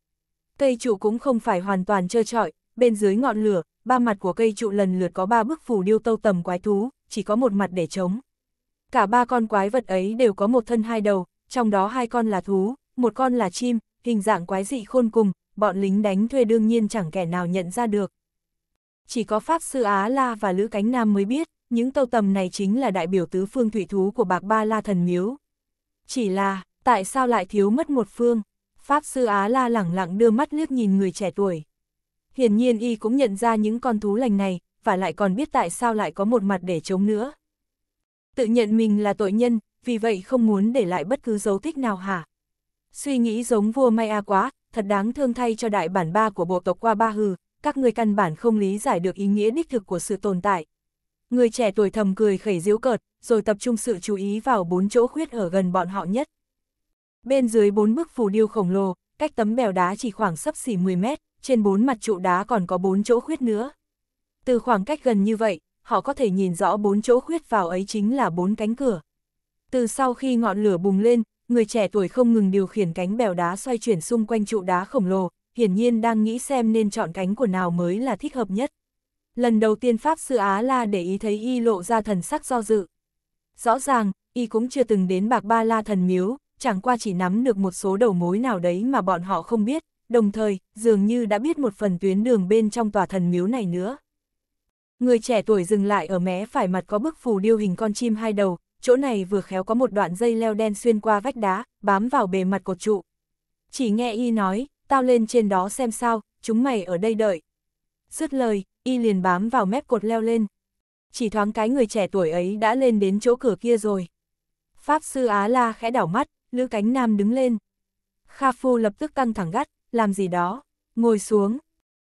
Cây trụ cũng không phải hoàn toàn trơ trọi, bên dưới ngọn lửa, ba mặt của cây trụ lần lượt có ba bức phù điêu tâu tầm quái thú, chỉ có một mặt để chống. Cả ba con quái vật ấy đều có một thân hai đầu, trong đó hai con là thú, một con là chim, hình dạng quái dị khôn cùng, bọn lính đánh thuê đương nhiên chẳng kẻ nào nhận ra được. Chỉ có Pháp Sư Á La và Lữ Cánh Nam mới biết, những tâu tầm này chính là đại biểu tứ phương thủy thú của bạc ba la thần miếu. Chỉ là, tại sao lại thiếu mất một phương? Pháp Sư Á La lẳng lặng đưa mắt liếc nhìn người trẻ tuổi hiển nhiên y cũng nhận ra những con thú lành này, và lại còn biết tại sao lại có một mặt để chống nữa. Tự nhận mình là tội nhân, vì vậy không muốn để lại bất cứ dấu tích nào hả? Suy nghĩ giống vua Maya quá, thật đáng thương thay cho đại bản ba của bộ tộc qua ba hừ, các người căn bản không lý giải được ý nghĩa đích thực của sự tồn tại. Người trẻ tuổi thầm cười khẩy diếu cợt, rồi tập trung sự chú ý vào bốn chỗ khuyết ở gần bọn họ nhất. Bên dưới bốn bức phù điêu khổng lồ, cách tấm bèo đá chỉ khoảng sấp xỉ 10 mét, trên bốn mặt trụ đá còn có bốn chỗ khuyết nữa. Từ khoảng cách gần như vậy, họ có thể nhìn rõ bốn chỗ khuyết vào ấy chính là bốn cánh cửa. Từ sau khi ngọn lửa bùng lên, người trẻ tuổi không ngừng điều khiển cánh bèo đá xoay chuyển xung quanh trụ đá khổng lồ, hiển nhiên đang nghĩ xem nên chọn cánh của nào mới là thích hợp nhất. Lần đầu tiên Pháp Sư Á La để ý thấy y lộ ra thần sắc do dự. Rõ ràng, y cũng chưa từng đến bạc ba la thần miếu, chẳng qua chỉ nắm được một số đầu mối nào đấy mà bọn họ không biết, đồng thời, dường như đã biết một phần tuyến đường bên trong tòa thần miếu này nữa. Người trẻ tuổi dừng lại ở mé phải mặt có bức phù điêu hình con chim hai đầu, chỗ này vừa khéo có một đoạn dây leo đen xuyên qua vách đá, bám vào bề mặt cột trụ. Chỉ nghe y nói, tao lên trên đó xem sao, chúng mày ở đây đợi. Dứt lời, y liền bám vào mép cột leo lên. Chỉ thoáng cái người trẻ tuổi ấy đã lên đến chỗ cửa kia rồi. Pháp sư Á La khẽ đảo mắt, Lữ Cánh Nam đứng lên. Kha Phu lập tức căng thẳng gắt, làm gì đó, ngồi xuống.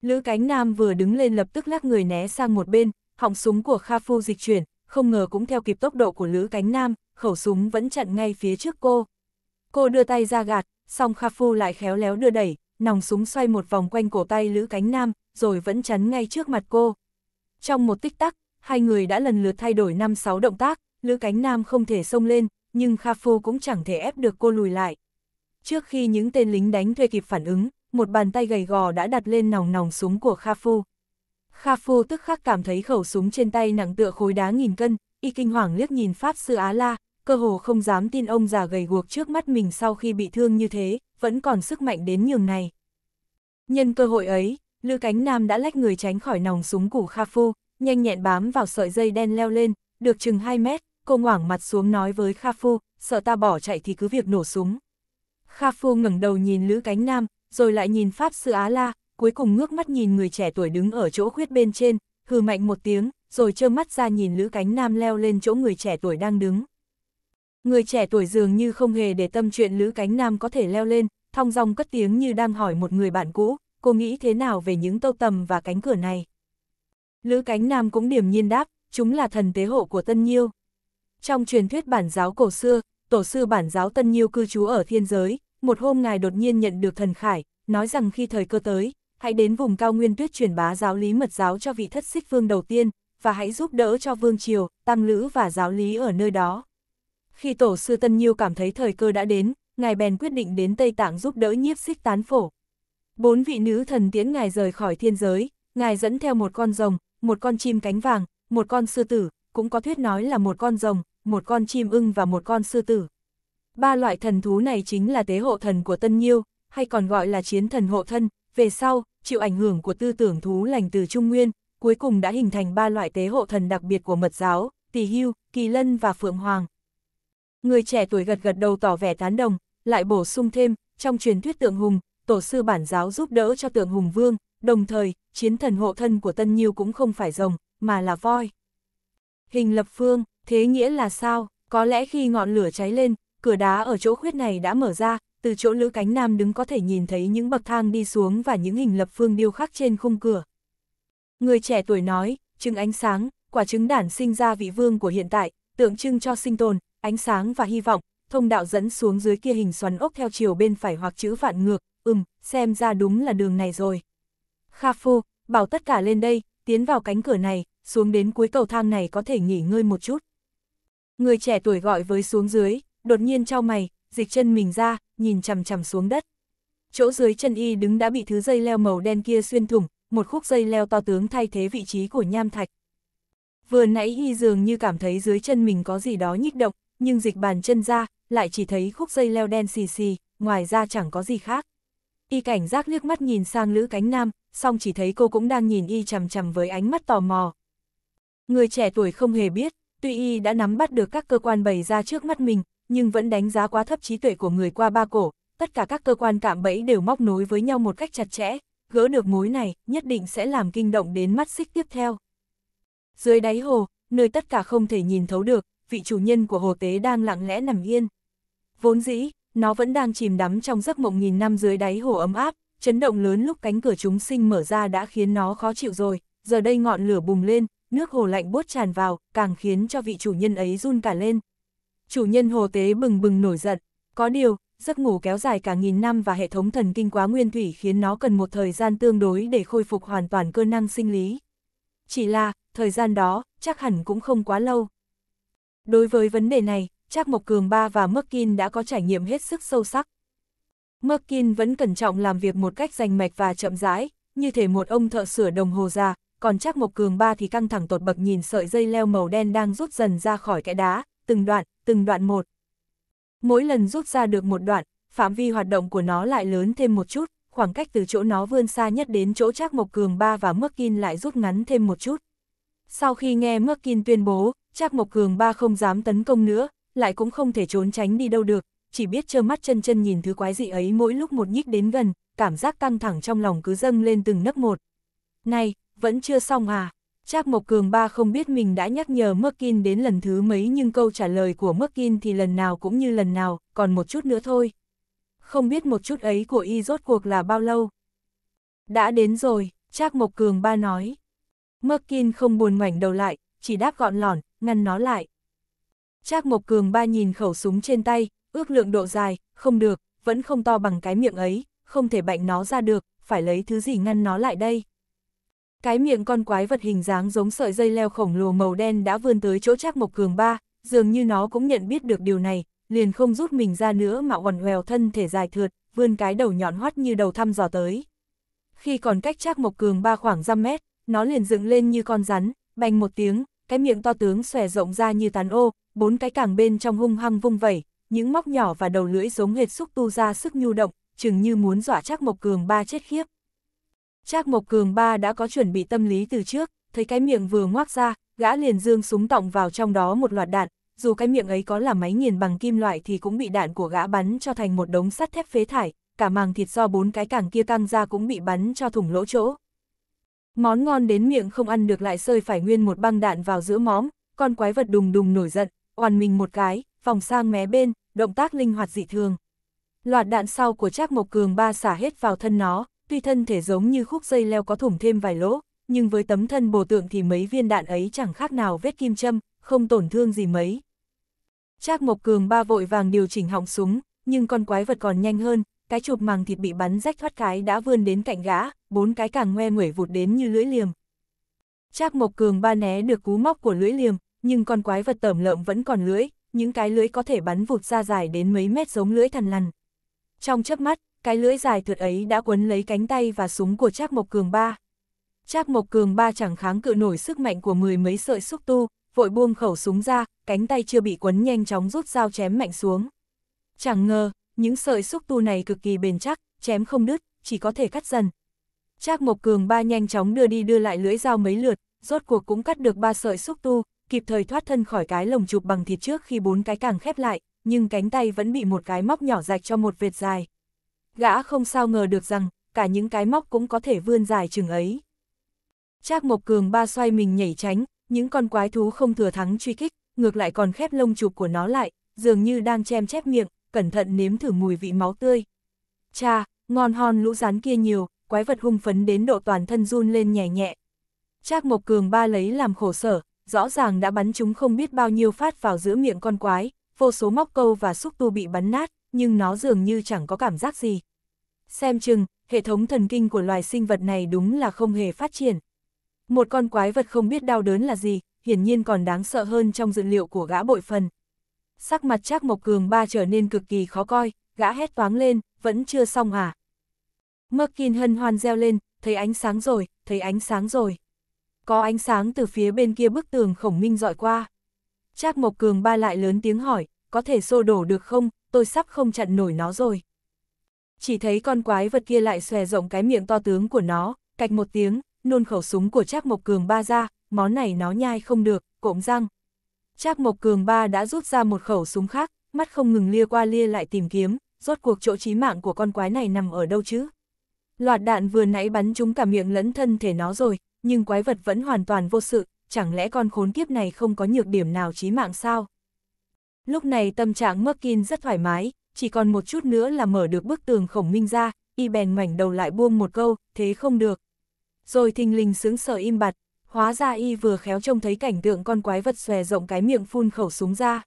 Lữ cánh nam vừa đứng lên lập tức lắc người né sang một bên, họng súng của Kha Phu dịch chuyển, không ngờ cũng theo kịp tốc độ của Lữ cánh nam, khẩu súng vẫn chặn ngay phía trước cô. Cô đưa tay ra gạt, song Kha Phu lại khéo léo đưa đẩy, nòng súng xoay một vòng quanh cổ tay Lữ cánh nam, rồi vẫn chắn ngay trước mặt cô. Trong một tích tắc, hai người đã lần lượt thay đổi 5-6 động tác, Lữ cánh nam không thể xông lên, nhưng Kha Phu cũng chẳng thể ép được cô lùi lại. Trước khi những tên lính đánh thuê kịp phản ứng, một bàn tay gầy gò đã đặt lên nòng nòng súng của Kha Phu. Kha Phu tức khắc cảm thấy khẩu súng trên tay nặng tựa khối đá nghìn cân, y kinh hoàng liếc nhìn Pháp Sư Á La, cơ hồ không dám tin ông già gầy guộc trước mắt mình sau khi bị thương như thế, vẫn còn sức mạnh đến nhường này. Nhân cơ hội ấy, Lư Cánh Nam đã lách người tránh khỏi nòng súng của Kha Phu, nhanh nhẹn bám vào sợi dây đen leo lên, được chừng 2 mét, cô ngoảng mặt xuống nói với Kha Phu, sợ ta bỏ chạy thì cứ việc nổ súng. Kha Phu ngẩng đầu nhìn Lữ Cánh Nam, rồi lại nhìn Pháp Sư Á La, cuối cùng ngước mắt nhìn người trẻ tuổi đứng ở chỗ khuyết bên trên, hừ mạnh một tiếng, rồi trơ mắt ra nhìn Lữ Cánh Nam leo lên chỗ người trẻ tuổi đang đứng. Người trẻ tuổi dường như không hề để tâm chuyện Lữ Cánh Nam có thể leo lên, thong dong cất tiếng như đang hỏi một người bạn cũ, cô nghĩ thế nào về những tâu tầm và cánh cửa này. Lữ Cánh Nam cũng điềm nhiên đáp, chúng là thần tế hộ của Tân Nhiêu. Trong truyền thuyết bản giáo cổ xưa, tổ sư bản giáo Tân Nhiêu cư trú ở thiên giới, một hôm ngài đột nhiên nhận được thần khải, nói rằng khi thời cơ tới, hãy đến vùng cao nguyên tuyết truyền bá giáo lý mật giáo cho vị thất xích vương đầu tiên, và hãy giúp đỡ cho vương triều, tăng lữ và giáo lý ở nơi đó. Khi tổ sư Tân Nhiêu cảm thấy thời cơ đã đến, ngài bèn quyết định đến Tây Tạng giúp đỡ nhiếp xích tán phổ. Bốn vị nữ thần tiến ngài rời khỏi thiên giới, ngài dẫn theo một con rồng, một con chim cánh vàng, một con sư tử, cũng có thuyết nói là một con rồng, một con chim ưng và một con sư tử. Ba loại thần thú này chính là tế hộ thần của Tân Nhiêu, hay còn gọi là chiến thần hộ thân, về sau, chịu ảnh hưởng của tư tưởng thú lành từ Trung Nguyên, cuối cùng đã hình thành ba loại tế hộ thần đặc biệt của mật giáo, Tỳ Hưu, Kỳ Lân và Phượng Hoàng. Người trẻ tuổi gật gật đầu tỏ vẻ tán đồng, lại bổ sung thêm, trong truyền thuyết tượng hùng, tổ sư bản giáo giúp đỡ cho tượng hùng vương, đồng thời, chiến thần hộ thân của Tân Nhiêu cũng không phải rồng, mà là voi. Hình lập phương, thế nghĩa là sao? Có lẽ khi ngọn lửa cháy lên, cửa đá ở chỗ khuyết này đã mở ra, từ chỗ Lữ Cánh Nam đứng có thể nhìn thấy những bậc thang đi xuống và những hình lập phương điêu khắc trên khung cửa. Người trẻ tuổi nói, trưng ánh sáng, quả trứng đản sinh ra vị vương của hiện tại, tượng trưng cho sinh tồn, ánh sáng và hy vọng, thông đạo dẫn xuống dưới kia hình xoắn ốc theo chiều bên phải hoặc chữ vạn ngược, ừm, xem ra đúng là đường này rồi. Kha Phu, bảo tất cả lên đây, tiến vào cánh cửa này, xuống đến cuối cầu thang này có thể nghỉ ngơi một chút. Người trẻ tuổi gọi với xuống dưới, đột nhiên trao mày, dịch chân mình ra, nhìn chằm chằm xuống đất. Chỗ dưới chân y đứng đã bị thứ dây leo màu đen kia xuyên thủng, một khúc dây leo to tướng thay thế vị trí của nham thạch. Vừa nãy y dường như cảm thấy dưới chân mình có gì đó nhích động, nhưng dịch bàn chân ra, lại chỉ thấy khúc dây leo đen xì xì, ngoài ra chẳng có gì khác. Y cảnh giác liếc mắt nhìn sang Lữ Cánh Nam, song chỉ thấy cô cũng đang nhìn y chằm chằm với ánh mắt tò mò. Người trẻ tuổi không hề biết, tuy y đã nắm bắt được các cơ quan bày ra trước mắt mình, nhưng vẫn đánh giá quá thấp trí tuệ của người qua ba cổ, tất cả các cơ quan cạm bẫy đều móc nối với nhau một cách chặt chẽ, gỡ được mối này nhất định sẽ làm kinh động đến mắt xích tiếp theo. Dưới đáy hồ, nơi tất cả không thể nhìn thấu được, vị chủ nhân của hồ tế đang lặng lẽ nằm yên. Vốn dĩ, nó vẫn đang chìm đắm trong giấc mộng nghìn năm dưới đáy hồ ấm áp, chấn động lớn lúc cánh cửa chúng sinh mở ra đã khiến nó khó chịu rồi, giờ đây ngọn lửa bùng lên, nước hồ lạnh buốt tràn vào, càng khiến cho vị chủ nhân ấy run cả lên, chủ nhân hồ tế bừng bừng nổi giận. Có điều, giấc ngủ kéo dài cả nghìn năm và hệ thống thần kinh quá nguyên thủy khiến nó cần một thời gian tương đối để khôi phục hoàn toàn cơ năng sinh lý. Chỉ là, thời gian đó, chắc hẳn cũng không quá lâu. Đối với vấn đề này, Trác Mộc Cường Ba và Merkin đã có trải nghiệm hết sức sâu sắc. Merkin vẫn cẩn trọng làm việc một cách rành mạch và chậm rãi, như thể một ông thợ sửa đồng hồ già, còn Trác Mộc Cường Ba thì căng thẳng tột bậc nhìn sợi dây leo màu đen đang rút dần ra khỏi cái đá, từng đoạn, từng đoạn một. Mỗi lần rút ra được một đoạn, phạm vi hoạt động của nó lại lớn thêm một chút, khoảng cách từ chỗ nó vươn xa nhất đến chỗ Trác Mộc Cường ba và Mước Merkin lại rút ngắn thêm một chút. Sau khi nghe Mước Merkin tuyên bố, Trác Mộc Cường ba không dám tấn công nữa, lại cũng không thể trốn tránh đi đâu được, chỉ biết trơ mắt chân chân nhìn thứ quái dị ấy mỗi lúc một nhích đến gần, cảm giác căng thẳng trong lòng cứ dâng lên từng nấc một. Này, vẫn chưa xong à? Trác Mộc Cường ba không biết mình đã nhắc nhở Merkin đến lần thứ mấy nhưng câu trả lời của Merkin thì lần nào cũng như lần nào, còn một chút nữa thôi. Không biết một chút ấy của y rốt cuộc là bao lâu. Đã đến rồi, Trác Mộc Cường ba nói. Merkin không buồn ngoảnh đầu lại, chỉ đáp gọn lỏn, ngăn nó lại. Trác Mộc Cường ba nhìn khẩu súng trên tay, ước lượng độ dài, không được, vẫn không to bằng cái miệng ấy, không thể bạnh nó ra được, phải lấy thứ gì ngăn nó lại đây. Cái miệng con quái vật hình dáng giống sợi dây leo khổng lồ màu đen đã vươn tới chỗ Trác Mộc Cường ba, dường như nó cũng nhận biết được điều này, liền không rút mình ra nữa mà quằn quèo thân thể dài thượt, vươn cái đầu nhọn hoắt như đầu thăm dò tới. Khi còn cách Trác Mộc Cường ba khoảng dăm mét, nó liền dựng lên như con rắn, bành một tiếng, cái miệng to tướng xòe rộng ra như tán ô, bốn cái càng bên trong hung hăng vung vẩy, những móc nhỏ và đầu lưỡi giống hệt xúc tu ra sức nhu động, chừng như muốn dọa Trác Mộc Cường ba chết khiếp. Trác Mộc Cường ba đã có chuẩn bị tâm lý từ trước, thấy cái miệng vừa ngoác ra, gã liền dương súng tọng vào trong đó một loạt đạn, dù cái miệng ấy có là máy nghiền bằng kim loại thì cũng bị đạn của gã bắn cho thành một đống sắt thép phế thải, cả màng thịt do bốn cái càng kia căng ra cũng bị bắn cho thủng lỗ chỗ. Món ngon đến miệng không ăn được lại rơi phải nguyên một băng đạn vào giữa móm, con quái vật đùng đùng nổi giận, oằn mình một cái, vòng sang mé bên, động tác linh hoạt dị thường. Loạt đạn sau của Trác Mộc Cường ba xả hết vào thân nó, tuy thân thể giống như khúc dây leo có thủng thêm vài lỗ, nhưng với tấm thân bồ tượng thì mấy viên đạn ấy chẳng khác nào vết kim châm, không tổn thương gì mấy. Trác Mộc Cường ba vội vàng điều chỉnh họng súng, nhưng con quái vật còn nhanh hơn, cái chụp màng thịt bị bắn rách thoát cái đã vươn đến cạnh gã, bốn cái càng ngoe nguẩy vụt đến như lưỡi liềm. Trác Mộc Cường ba né được cú móc của lưỡi liềm, nhưng con quái vật tẩm lợm vẫn còn lưỡi, những cái lưỡi có thể bắn vụt ra dài đến mấy mét giống lưỡi thằn lằn. Trong chớp mắt, cái lưỡi dài thượt ấy đã quấn lấy cánh tay và súng của Trác Mộc Cường ba. Trác Mộc Cường ba chẳng kháng cự nổi sức mạnh của mười mấy sợi xúc tu, vội buông khẩu súng ra, cánh tay chưa bị quấn nhanh chóng rút dao chém mạnh xuống. Chẳng ngờ, những sợi xúc tu này cực kỳ bền chắc, chém không đứt, chỉ có thể cắt dần. Trác Mộc Cường ba nhanh chóng đưa đi đưa lại lưỡi dao mấy lượt, rốt cuộc cũng cắt được ba sợi xúc tu, kịp thời thoát thân khỏi cái lồng chụp bằng thịt trước khi bốn cái càng khép lại, nhưng cánh tay vẫn bị một cái móc nhỏ rạch cho một vệt dài gã không sao ngờ được rằng, cả những cái móc cũng có thể vươn dài chừng ấy. Trác Mộc Cường ba xoay mình nhảy tránh, những con quái thú không thừa thắng truy kích, ngược lại còn khép lông chụp của nó lại, dường như đang chem chép miệng, cẩn thận nếm thử mùi vị máu tươi. Cha, ngon hòn lũ rán kia nhiều, quái vật hung phấn đến độ toàn thân run lên nhẹ nhẹ. Trác Mộc Cường ba lấy làm khổ sở, rõ ràng đã bắn chúng không biết bao nhiêu phát vào giữa miệng con quái, vô số móc câu và xúc tu bị bắn nát, nhưng nó dường như chẳng có cảm giác gì. Xem chừng, hệ thống thần kinh của loài sinh vật này đúng là không hề phát triển. Một con quái vật không biết đau đớn là gì, hiển nhiên còn đáng sợ hơn trong dự liệu của gã bội phần. Sắc mặt Trác Mộc Cường ba trở nên cực kỳ khó coi, gã hét toáng lên, vẫn chưa xong à. Merkin hân hoan reo lên, thấy ánh sáng rồi, thấy ánh sáng rồi. Có ánh sáng từ phía bên kia bức tường khổng minh dọi qua. Trác Mộc Cường ba lại lớn tiếng hỏi, có thể xô đổ được không, tôi sắp không chặn nổi nó rồi. Chỉ thấy con quái vật kia lại xòe rộng cái miệng to tướng của nó, cạch một tiếng, nôn khẩu súng của Trác Mộc Cường ba ra, món này nó nhai không được, cộm răng. Trác Mộc Cường ba đã rút ra một khẩu súng khác, mắt không ngừng lia qua lia lại tìm kiếm, rốt cuộc chỗ chí mạng của con quái này nằm ở đâu chứ? Loạt đạn vừa nãy bắn trúng cả miệng lẫn thân thể nó rồi, nhưng quái vật vẫn hoàn toàn vô sự, chẳng lẽ con khốn kiếp này không có nhược điểm nào chí mạng sao? Lúc này tâm trạng Merkin rất thoải mái, chỉ còn một chút nữa là mở được bức tường khổng minh ra, y bèn ngoảnh đầu lại buông một câu, thế không được. Rồi thình lình sướng sở im bặt, hóa ra y vừa khéo trông thấy cảnh tượng con quái vật xòe rộng cái miệng phun khẩu súng ra.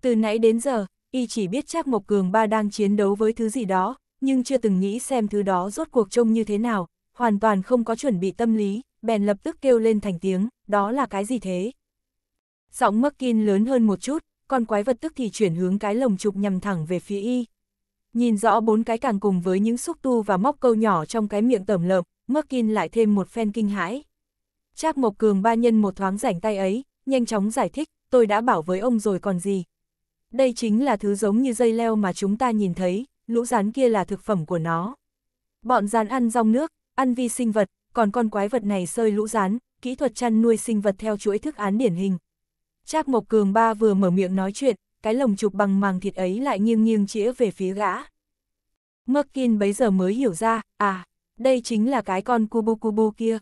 Từ nãy đến giờ, y chỉ biết chắc Mộc Cường Ba đang chiến đấu với thứ gì đó, nhưng chưa từng nghĩ xem thứ đó rốt cuộc trông như thế nào, hoàn toàn không có chuẩn bị tâm lý, bèn lập tức kêu lên thành tiếng, đó là cái gì thế? Giọng Mắc Kinh lớn hơn một chút, con quái vật tức thì chuyển hướng cái lồng trục nhằm thẳng về phía y. Nhìn rõ bốn cái càng cùng với những xúc tu và móc câu nhỏ trong cái miệng tẩm lợm, Merkin lại thêm một phen kinh hãi. Trác Mộc Cường ba nhân một thoáng rảnh tay ấy, nhanh chóng giải thích, tôi đã bảo với ông rồi còn gì. Đây chính là thứ giống như dây leo mà chúng ta nhìn thấy, lũ rán kia là thực phẩm của nó. Bọn rán ăn rong nước, ăn vi sinh vật, còn con quái vật này sơi lũ rán, kỹ thuật chăn nuôi sinh vật theo chuỗi thức án điển hình, Trác Mộc Cường ba vừa mở miệng nói chuyện, cái lồng chụp bằng màng thịt ấy lại nghiêng nghiêng chĩa về phía gã. Merkin bấy giờ mới hiểu ra, à, đây chính là cái con Kubu Kubu kia.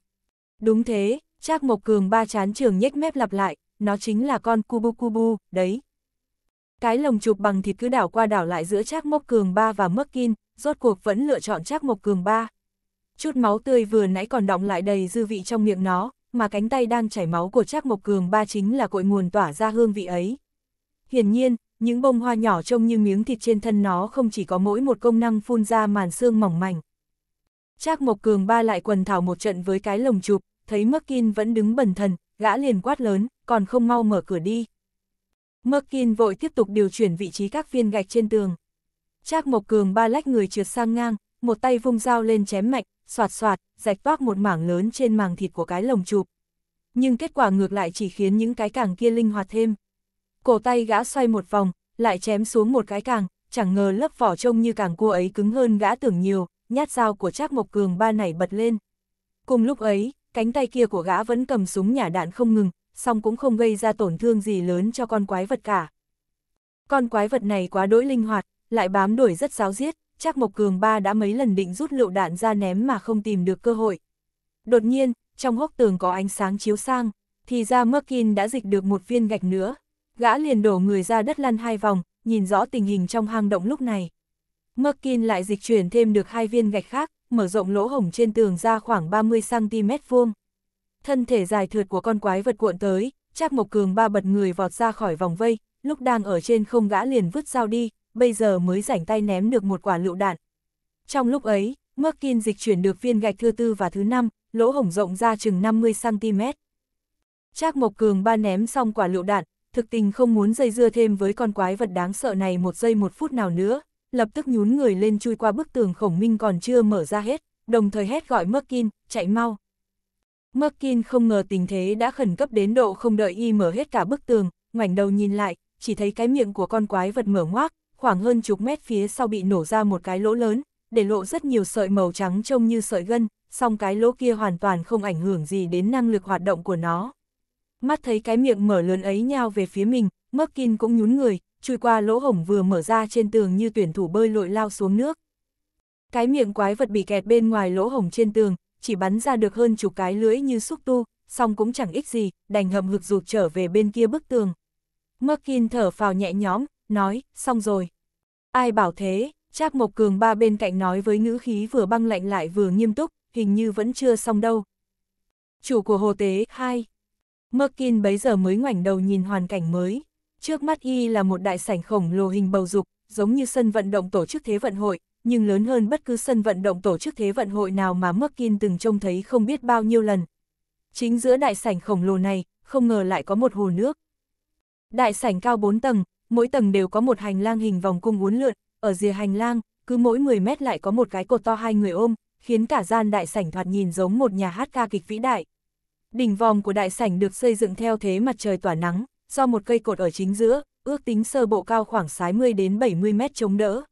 Đúng thế, Trác Mộc Cường ba chán trường nhếch mép lặp lại, nó chính là con Kubu Kubu, đấy. Cái lồng chụp bằng thịt cứ đảo qua đảo lại giữa Trác Mộc Cường ba và Merkin, rốt cuộc vẫn lựa chọn Trác Mộc Cường ba. Chút máu tươi vừa nãy còn đọng lại đầy dư vị trong miệng nó, mà cánh tay đang chảy máu của Trác Mộc Cường ba chính là cội nguồn tỏa ra hương vị ấy. Hiển nhiên, những bông hoa nhỏ trông như miếng thịt trên thân nó không chỉ có mỗi một công năng phun ra màn xương mỏng mảnh. Trác Mộc Cường ba lại quần thảo một trận với cái lồng chụp, thấy Merkin vẫn đứng bần thần, gã liền quát lớn, còn không mau mở cửa đi. Merkin vội tiếp tục điều chuyển vị trí các viên gạch trên tường. Trác Mộc Cường ba lách người trượt sang ngang, một tay vung dao lên chém mạnh, soạt soạt, rạch toác một mảng lớn trên màng thịt của cái lồng chụp. Nhưng kết quả ngược lại chỉ khiến những cái càng kia linh hoạt thêm. Cổ tay gã xoay một vòng, lại chém xuống một cái càng, chẳng ngờ lớp vỏ trông như càng cua ấy cứng hơn gã tưởng nhiều, nhát dao của Trác Mộc Cường ba nảy bật lên. Cùng lúc ấy, cánh tay kia của gã vẫn cầm súng nhả đạn không ngừng, song cũng không gây ra tổn thương gì lớn cho con quái vật cả. Con quái vật này quá đỗi linh hoạt, lại bám đuổi rất giáo giết, Trác Mộc Cường ba đã mấy lần định rút lựu đạn ra ném mà không tìm được cơ hội. Đột nhiên, trong hốc tường có ánh sáng chiếu sang, thì ra Merkin đã dịch được một viên gạch nữa. Gã liền đổ người ra đất lăn hai vòng, nhìn rõ tình hình trong hang động lúc này. Merkin lại dịch chuyển thêm được hai viên gạch khác, mở rộng lỗ hổng trên tường ra khoảng 30cm vuông. Thân thể dài thượt của con quái vật cuộn tới, Trác Mộc Cường ba bật người vọt ra khỏi vòng vây, lúc đang ở trên không gã liền vứt dao đi, bây giờ mới rảnh tay ném được một quả lựu đạn. Trong lúc ấy, Merkin dịch chuyển được viên gạch thứ tư và thứ năm, lỗ hổng rộng ra chừng 50cm. Trác Mộc Cường ba ném xong quả lựu đạn, thực tình không muốn dây dưa thêm với con quái vật đáng sợ này một giây một phút nào nữa, lập tức nhún người lên chui qua bức tường khổng minh còn chưa mở ra hết, đồng thời hét gọi Merkin, chạy mau. Merkin không ngờ tình thế đã khẩn cấp đến độ không đợi y mở hết cả bức tường, ngoảnh đầu nhìn lại, chỉ thấy cái miệng của con quái vật mở ngoác, khoảng hơn chục mét phía sau bị nổ ra một cái lỗ lớn, để lộ rất nhiều sợi màu trắng trông như sợi gân, song cái lỗ kia hoàn toàn không ảnh hưởng gì đến năng lực hoạt động của nó. Mắt thấy cái miệng mở lớn ấy nhao về phía mình, Merkin cũng nhún người, chui qua lỗ hổng vừa mở ra trên tường như tuyển thủ bơi lội lao xuống nước. Cái miệng quái vật bị kẹt bên ngoài lỗ hổng trên tường, chỉ bắn ra được hơn chục cái lưỡi như xúc tu, song cũng chẳng ích gì, đành hậm hực rụt trở về bên kia bức tường. Merkin thở phào nhẹ nhõm, nói, xong rồi. Ai bảo thế, Trác Mộc Cường ba bên cạnh nói với ngữ khí vừa băng lạnh lại vừa nghiêm túc, hình như vẫn chưa xong đâu. Chủ của Hồ Tế, hai. Merkin bấy giờ mới ngoảnh đầu nhìn hoàn cảnh mới. Trước mắt y là một đại sảnh khổng lồ hình bầu dục, giống như sân vận động tổ chức thế vận hội, nhưng lớn hơn bất cứ sân vận động tổ chức thế vận hội nào mà Merkin từng trông thấy không biết bao nhiêu lần. Chính giữa đại sảnh khổng lồ này, không ngờ lại có một hồ nước. Đại sảnh cao 4 tầng, mỗi tầng đều có một hành lang hình vòng cung uốn lượn, ở rìa hành lang, cứ mỗi 10 mét lại có một cái cột to hai người ôm, khiến cả gian đại sảnh thoạt nhìn giống một nhà hát ca kịch vĩ đại. Đỉnh vòm của đại sảnh được xây dựng theo thế mặt trời tỏa nắng, do một cây cột ở chính giữa, ước tính sơ bộ cao khoảng 60 đến 70 mét chống đỡ.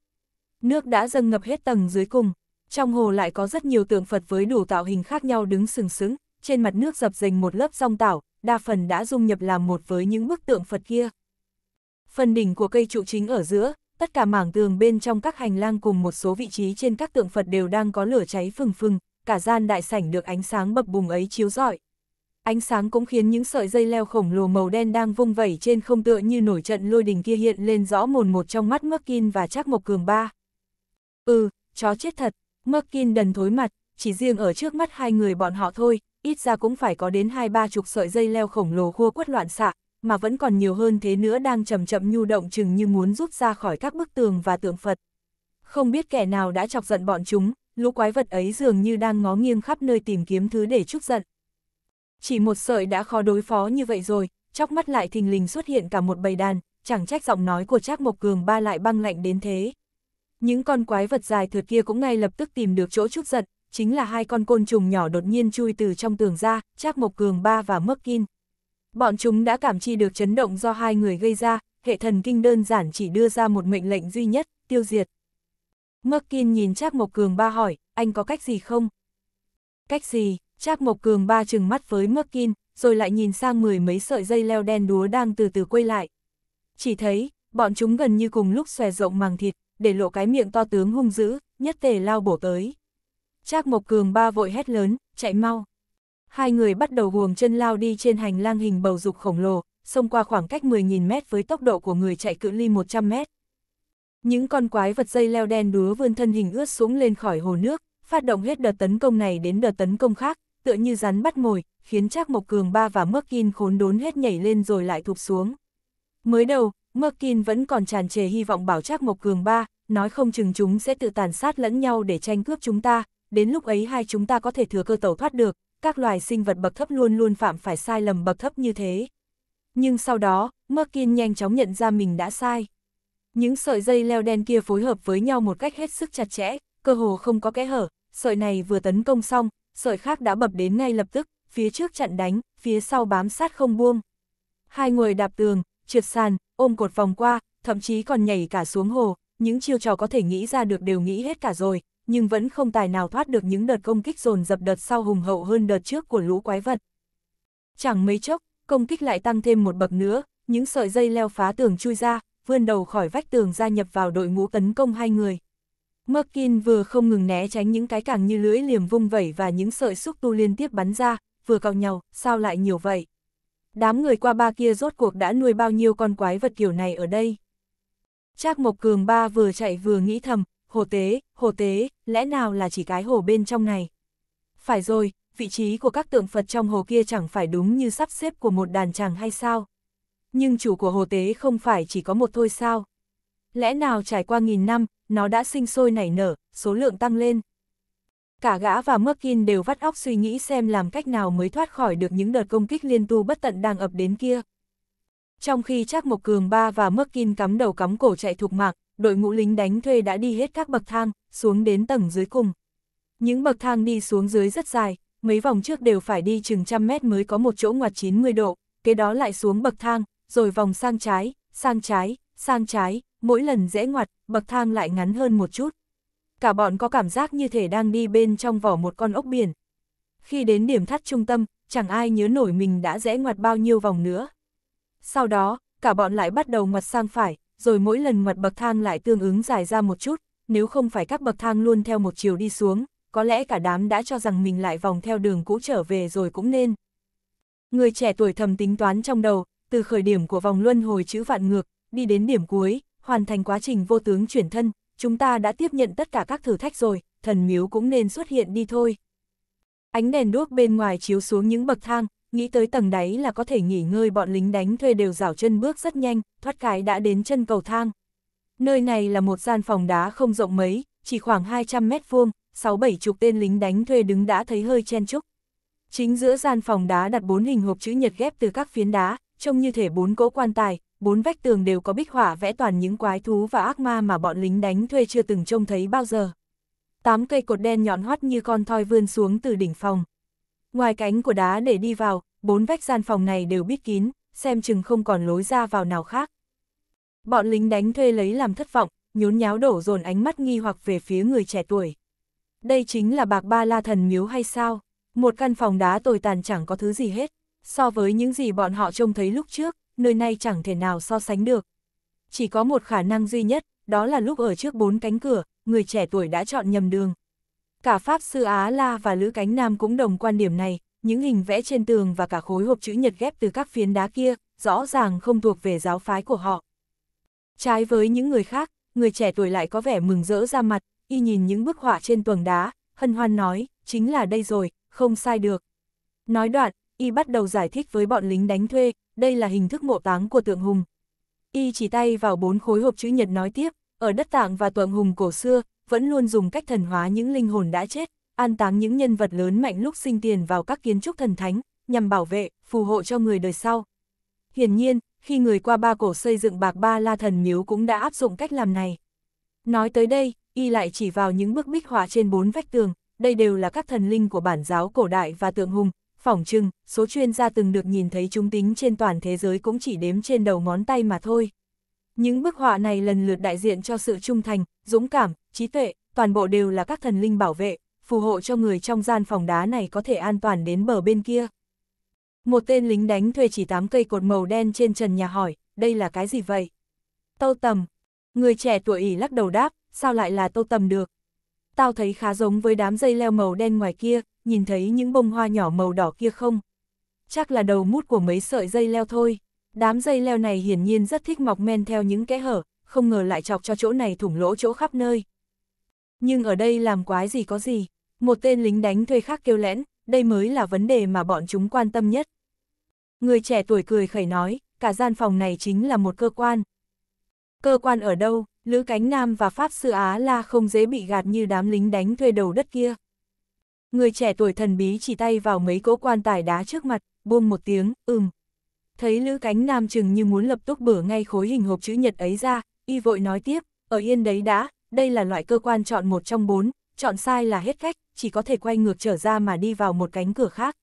Nước đã dâng ngập hết tầng dưới cùng, trong hồ lại có rất nhiều tượng Phật với đủ tạo hình khác nhau đứng sừng sững, trên mặt nước dập dềnh một lớp song tảo, đa phần đã dung nhập làm một với những bức tượng Phật kia phần đỉnh của cây trụ chính ở giữa, tất cả mảng tường bên trong các hành lang cùng một số vị trí trên các tượng Phật đều đang có lửa cháy phừng phừng, cả gian đại sảnh được ánh sáng bập bùng ấy chiếu rọi. Ánh sáng cũng khiến những sợi dây leo khổng lồ màu đen đang vung vẩy trên không tựa như nổi trận lôi đình kia hiện lên rõ mồn một trong mắt Merkin và Trác Mộc Cường ba. Ừ, chó chết thật, Merkin đần thối mặt, chỉ riêng ở trước mắt hai người bọn họ thôi, ít ra cũng phải có đến hai ba chục sợi dây leo khổng lồ khua quất loạn xạ, mà vẫn còn nhiều hơn thế nữa đang chậm chậm nhu động chừng như muốn rút ra khỏi các bức tường và tượng Phật. Không biết kẻ nào đã chọc giận bọn chúng, lũ quái vật ấy dường như đang ngó nghiêng khắp nơi tìm kiếm thứ để trúc giận. Chỉ một sợi đã khó đối phó như vậy rồi, chóc mắt lại thình lình xuất hiện cả một bầy đàn, chẳng trách giọng nói của Trác Mộc Cường ba lại băng lạnh đến thế. Những con quái vật dài thượt kia cũng ngay lập tức tìm được chỗ trúc giận, chính là hai con côn trùng nhỏ đột nhiên chui từ trong tường ra, Trác Mộc Cường ba và Mấc Kin. Bọn chúng đã cảm chi được chấn động do hai người gây ra, hệ thần kinh đơn giản chỉ đưa ra một mệnh lệnh duy nhất, tiêu diệt. Ngắc Kiên nhìn Trác Mộc Cường ba hỏi, anh có cách gì không? Cách gì? Trác Mộc Cường ba trừng mắt với Ngắc Kiên, rồi lại nhìn sang mười mấy sợi dây leo đen đúa đang từ từ quay lại. Chỉ thấy, bọn chúng gần như cùng lúc xòe rộng màng thịt, để lộ cái miệng to tướng hung dữ, nhất tề lao bổ tới. Trác Mộc Cường ba vội hét lớn, chạy mau hai người bắt đầu huồng chân lao đi trên hành lang hình bầu dục khổng lồ, xông qua khoảng cách 10.000 mét với tốc độ của người chạy cự ly 100 mét. Những con quái vật dây leo đen đúa vươn thân hình ướt xuống lên khỏi hồ nước, phát động hết đợt tấn công này đến đợt tấn công khác, tựa như rắn bắt mồi, khiến Trác Mộc Cường ba và Merkin khốn đốn hết nhảy lên rồi lại thụp xuống. Mới đầu, Merkin vẫn còn tràn trề hy vọng bảo Trác Mộc Cường ba, nói không chừng chúng sẽ tự tàn sát lẫn nhau để tranh cướp chúng ta, đến lúc ấy hai chúng ta có thể thừa cơ tẩu thoát được, các loài sinh vật bậc thấp luôn luôn phạm phải sai lầm bậc thấp như thế. Nhưng sau đó, Merkin nhanh chóng nhận ra mình đã sai. Những sợi dây leo đen kia phối hợp với nhau một cách hết sức chặt chẽ, cơ hồ không có kẽ hở, sợi này vừa tấn công xong, sợi khác đã bập đến ngay lập tức, phía trước chặn đánh, phía sau bám sát không buông. Hai người đạp tường, trượt sàn, ôm cột vòng qua, thậm chí còn nhảy cả xuống hồ, những chiêu trò có thể nghĩ ra được đều nghĩ hết cả rồi, nhưng vẫn không tài nào thoát được những đợt công kích dồn dập đợt sau hùng hậu hơn đợt trước của lũ quái vật. Chẳng mấy chốc, công kích lại tăng thêm một bậc nữa, những sợi dây leo phá tường chui ra, vươn đầu khỏi vách tường gia nhập vào đội ngũ tấn công hai người. Merkin vừa không ngừng né tránh những cái càng như lưỡi liềm vung vẩy và những sợi xúc tu liên tiếp bắn ra, vừa cào nhau, sao lại nhiều vậy? Đám người qua ba kia rốt cuộc đã nuôi bao nhiêu con quái vật kiểu này ở đây? Trác Mộc Cường ba vừa chạy vừa nghĩ thầm, hồ tế, hồ tế, lẽ nào là chỉ cái hồ bên trong này? Phải rồi, vị trí của các tượng Phật trong hồ kia chẳng phải đúng như sắp xếp của một đàn chàng hay sao? Nhưng chủ của hồ tế không phải chỉ có một thôi sao? Lẽ nào trải qua nghìn năm, nó đã sinh sôi nảy nở, số lượng tăng lên? Cả gã và Merkin đều vắt óc suy nghĩ xem làm cách nào mới thoát khỏi được những đợt công kích liên tu bất tận đang ập đến kia. Trong khi Trác Mộc Cường Ba và Merkin cắm đầu cắm cổ chạy thục mạc, đội ngũ lính đánh thuê đã đi hết các bậc thang, xuống đến tầng dưới cùng. Những bậc thang đi xuống dưới rất dài, mấy vòng trước đều phải đi chừng trăm mét mới có một chỗ ngoặt 90 độ, kế đó lại xuống bậc thang, rồi vòng sang trái, sang trái, sang trái, mỗi lần rẽ ngoặt, bậc thang lại ngắn hơn một chút. Cả bọn có cảm giác như thể đang đi bên trong vỏ một con ốc biển. Khi đến điểm thắt trung tâm, chẳng ai nhớ nổi mình đã rẽ ngoặt bao nhiêu vòng nữa. Sau đó, cả bọn lại bắt đầu ngoặt sang phải, rồi mỗi lần mặt bậc thang lại tương ứng dài ra một chút, nếu không phải các bậc thang luôn theo một chiều đi xuống, có lẽ cả đám đã cho rằng mình lại vòng theo đường cũ trở về rồi cũng nên. Người trẻ tuổi thầm tính toán trong đầu, từ khởi điểm của vòng luân hồi chữ vạn ngược, đi đến điểm cuối, hoàn thành quá trình vô tướng chuyển thân, chúng ta đã tiếp nhận tất cả các thử thách rồi, thần miếu cũng nên xuất hiện đi thôi. Ánh đèn đuốc bên ngoài chiếu xuống những bậc thang, nghĩ tới tầng đáy là có thể nghỉ ngơi bọn lính đánh thuê đều rảo chân bước rất nhanh, thoát cái đã đến chân cầu thang. Nơi này là một gian phòng đá không rộng mấy, chỉ khoảng 200 mét vuông, sáu bảy chục tên lính đánh thuê đứng đã thấy hơi chen chúc. Chính giữa gian phòng đá đặt bốn hình hộp chữ nhật ghép từ các phiến đá, trông như thể bốn cỗ quan tài, bốn vách tường đều có bích họa vẽ toàn những quái thú và ác ma mà bọn lính đánh thuê chưa từng trông thấy bao giờ. Tám cây cột đen nhọn hoắt như con thoi vươn xuống từ đỉnh phòng, Ngoài cánh của đá để đi vào, bốn vách gian phòng này đều bít kín, xem chừng không còn lối ra vào nào khác. Bọn lính đánh thuê lấy làm thất vọng, nhốn nháo đổ dồn ánh mắt nghi hoặc về phía người trẻ tuổi. Đây chính là bạc ba la thần miếu hay sao? Một căn phòng đá tồi tàn chẳng có thứ gì hết. So với những gì bọn họ trông thấy lúc trước, nơi này chẳng thể nào so sánh được. Chỉ có một khả năng duy nhất, đó là lúc ở trước bốn cánh cửa, người trẻ tuổi đã chọn nhầm đường, Cả Pháp Sư Á La và Lữ Cánh Nam cũng đồng quan điểm này, những hình vẽ trên tường và cả khối hộp chữ nhật ghép từ các phiến đá kia, rõ ràng không thuộc về giáo phái của họ. Trái với những người khác, người trẻ tuổi lại có vẻ mừng rỡ ra mặt, y nhìn những bức họa trên tuầng đá, hân hoan nói, chính là đây rồi, không sai được. Nói đoạn, y bắt đầu giải thích với bọn lính đánh thuê, đây là hình thức mộ táng của tượng hùng. Y chỉ tay vào bốn khối hộp chữ nhật nói tiếp, ở đất tạng và tượng hùng cổ xưa, vẫn luôn dùng cách thần hóa những linh hồn đã chết, an táng những nhân vật lớn mạnh lúc sinh tiền vào các kiến trúc thần thánh, nhằm bảo vệ, phù hộ cho người đời sau. Hiển nhiên, khi người qua ba cổ xây dựng bạc ba la thần miếu cũng đã áp dụng cách làm này. Nói tới đây, y lại chỉ vào những bức bích họa trên bốn vách tường, đây đều là các thần linh của bản giáo cổ đại và tượng hùng, phỏng chừng, số chuyên gia từng được nhìn thấy chúng tính trên toàn thế giới cũng chỉ đếm trên đầu ngón tay mà thôi. Những bức họa này lần lượt đại diện cho sự trung thành, dũng cảm, trí tuệ, toàn bộ đều là các thần linh bảo vệ, phù hộ cho người trong gian phòng đá này có thể an toàn đến bờ bên kia. Một tên lính đánh thuê chỉ tám cây cột màu đen trên trần nhà hỏi, đây là cái gì vậy? Tâu tầm. Người trẻ tuổi ỉ lắc đầu đáp, sao lại là tâu tầm được? Tao thấy khá giống với đám dây leo màu đen ngoài kia, nhìn thấy những bông hoa nhỏ màu đỏ kia không? Chắc là đầu mút của mấy sợi dây leo thôi. Đám dây leo này hiển nhiên rất thích mọc men theo những kẽ hở, không ngờ lại chọc cho chỗ này thủng lỗ chỗ khắp nơi. Nhưng ở đây làm quái gì có gì, một tên lính đánh thuê khác kêu lẽn, đây mới là vấn đề mà bọn chúng quan tâm nhất. Người trẻ tuổi cười khẩy nói, cả gian phòng này chính là một cơ quan. Cơ quan ở đâu, Lữ Cánh Nam và Pháp Sư Á La không dễ bị gạt như đám lính đánh thuê đầu đất kia. Người trẻ tuổi thần bí chỉ tay vào mấy cỗ quan tài đá trước mặt, buông một tiếng, ừm. Thấy Lữ Cánh Nam chừng như muốn lập tức bửa ngay khối hình hộp chữ nhật ấy ra, y vội nói tiếp, ở yên đấy đã, đây là loại cơ quan chọn một trong bốn, chọn sai là hết cách, chỉ có thể quay ngược trở ra mà đi vào một cánh cửa khác.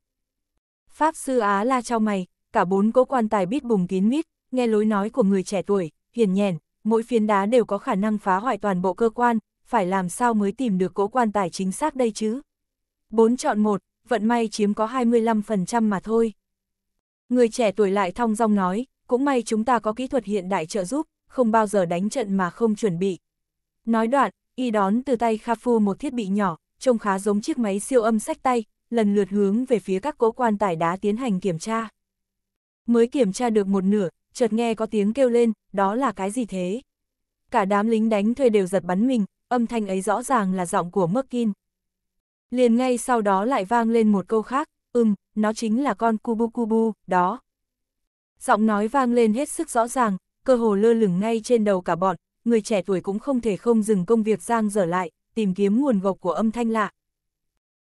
Pháp sư Á la trao mày, cả bốn cỗ quan tài bít bùng kín mít, nghe lối nói của người trẻ tuổi, hiền nhèn, mỗi phiến đá đều có khả năng phá hoại toàn bộ cơ quan, phải làm sao mới tìm được cỗ quan tài chính xác đây chứ? Bốn chọn một, vận may chiếm có 25% mà thôi. Người trẻ tuổi lại thong dong nói, cũng may chúng ta có kỹ thuật hiện đại trợ giúp, không bao giờ đánh trận mà không chuẩn bị. Nói đoạn, y đón từ tay Kha Phu một thiết bị nhỏ, trông khá giống chiếc máy siêu âm sách tay, lần lượt hướng về phía các cỗ quan tải đá tiến hành kiểm tra. Mới kiểm tra được một nửa, chợt nghe có tiếng kêu lên, đó là cái gì thế? Cả đám lính đánh thuê đều giật bắn mình, âm thanh ấy rõ ràng là giọng của Merkin. Liền ngay sau đó lại vang lên một câu khác, ừm, nó chính là con Kubu Kubu, đó. Giọng nói vang lên hết sức rõ ràng, cơ hồ lơ lửng ngay trên đầu cả bọn, người trẻ tuổi cũng không thể không dừng công việc giang dở lại, tìm kiếm nguồn gốc của âm thanh lạ.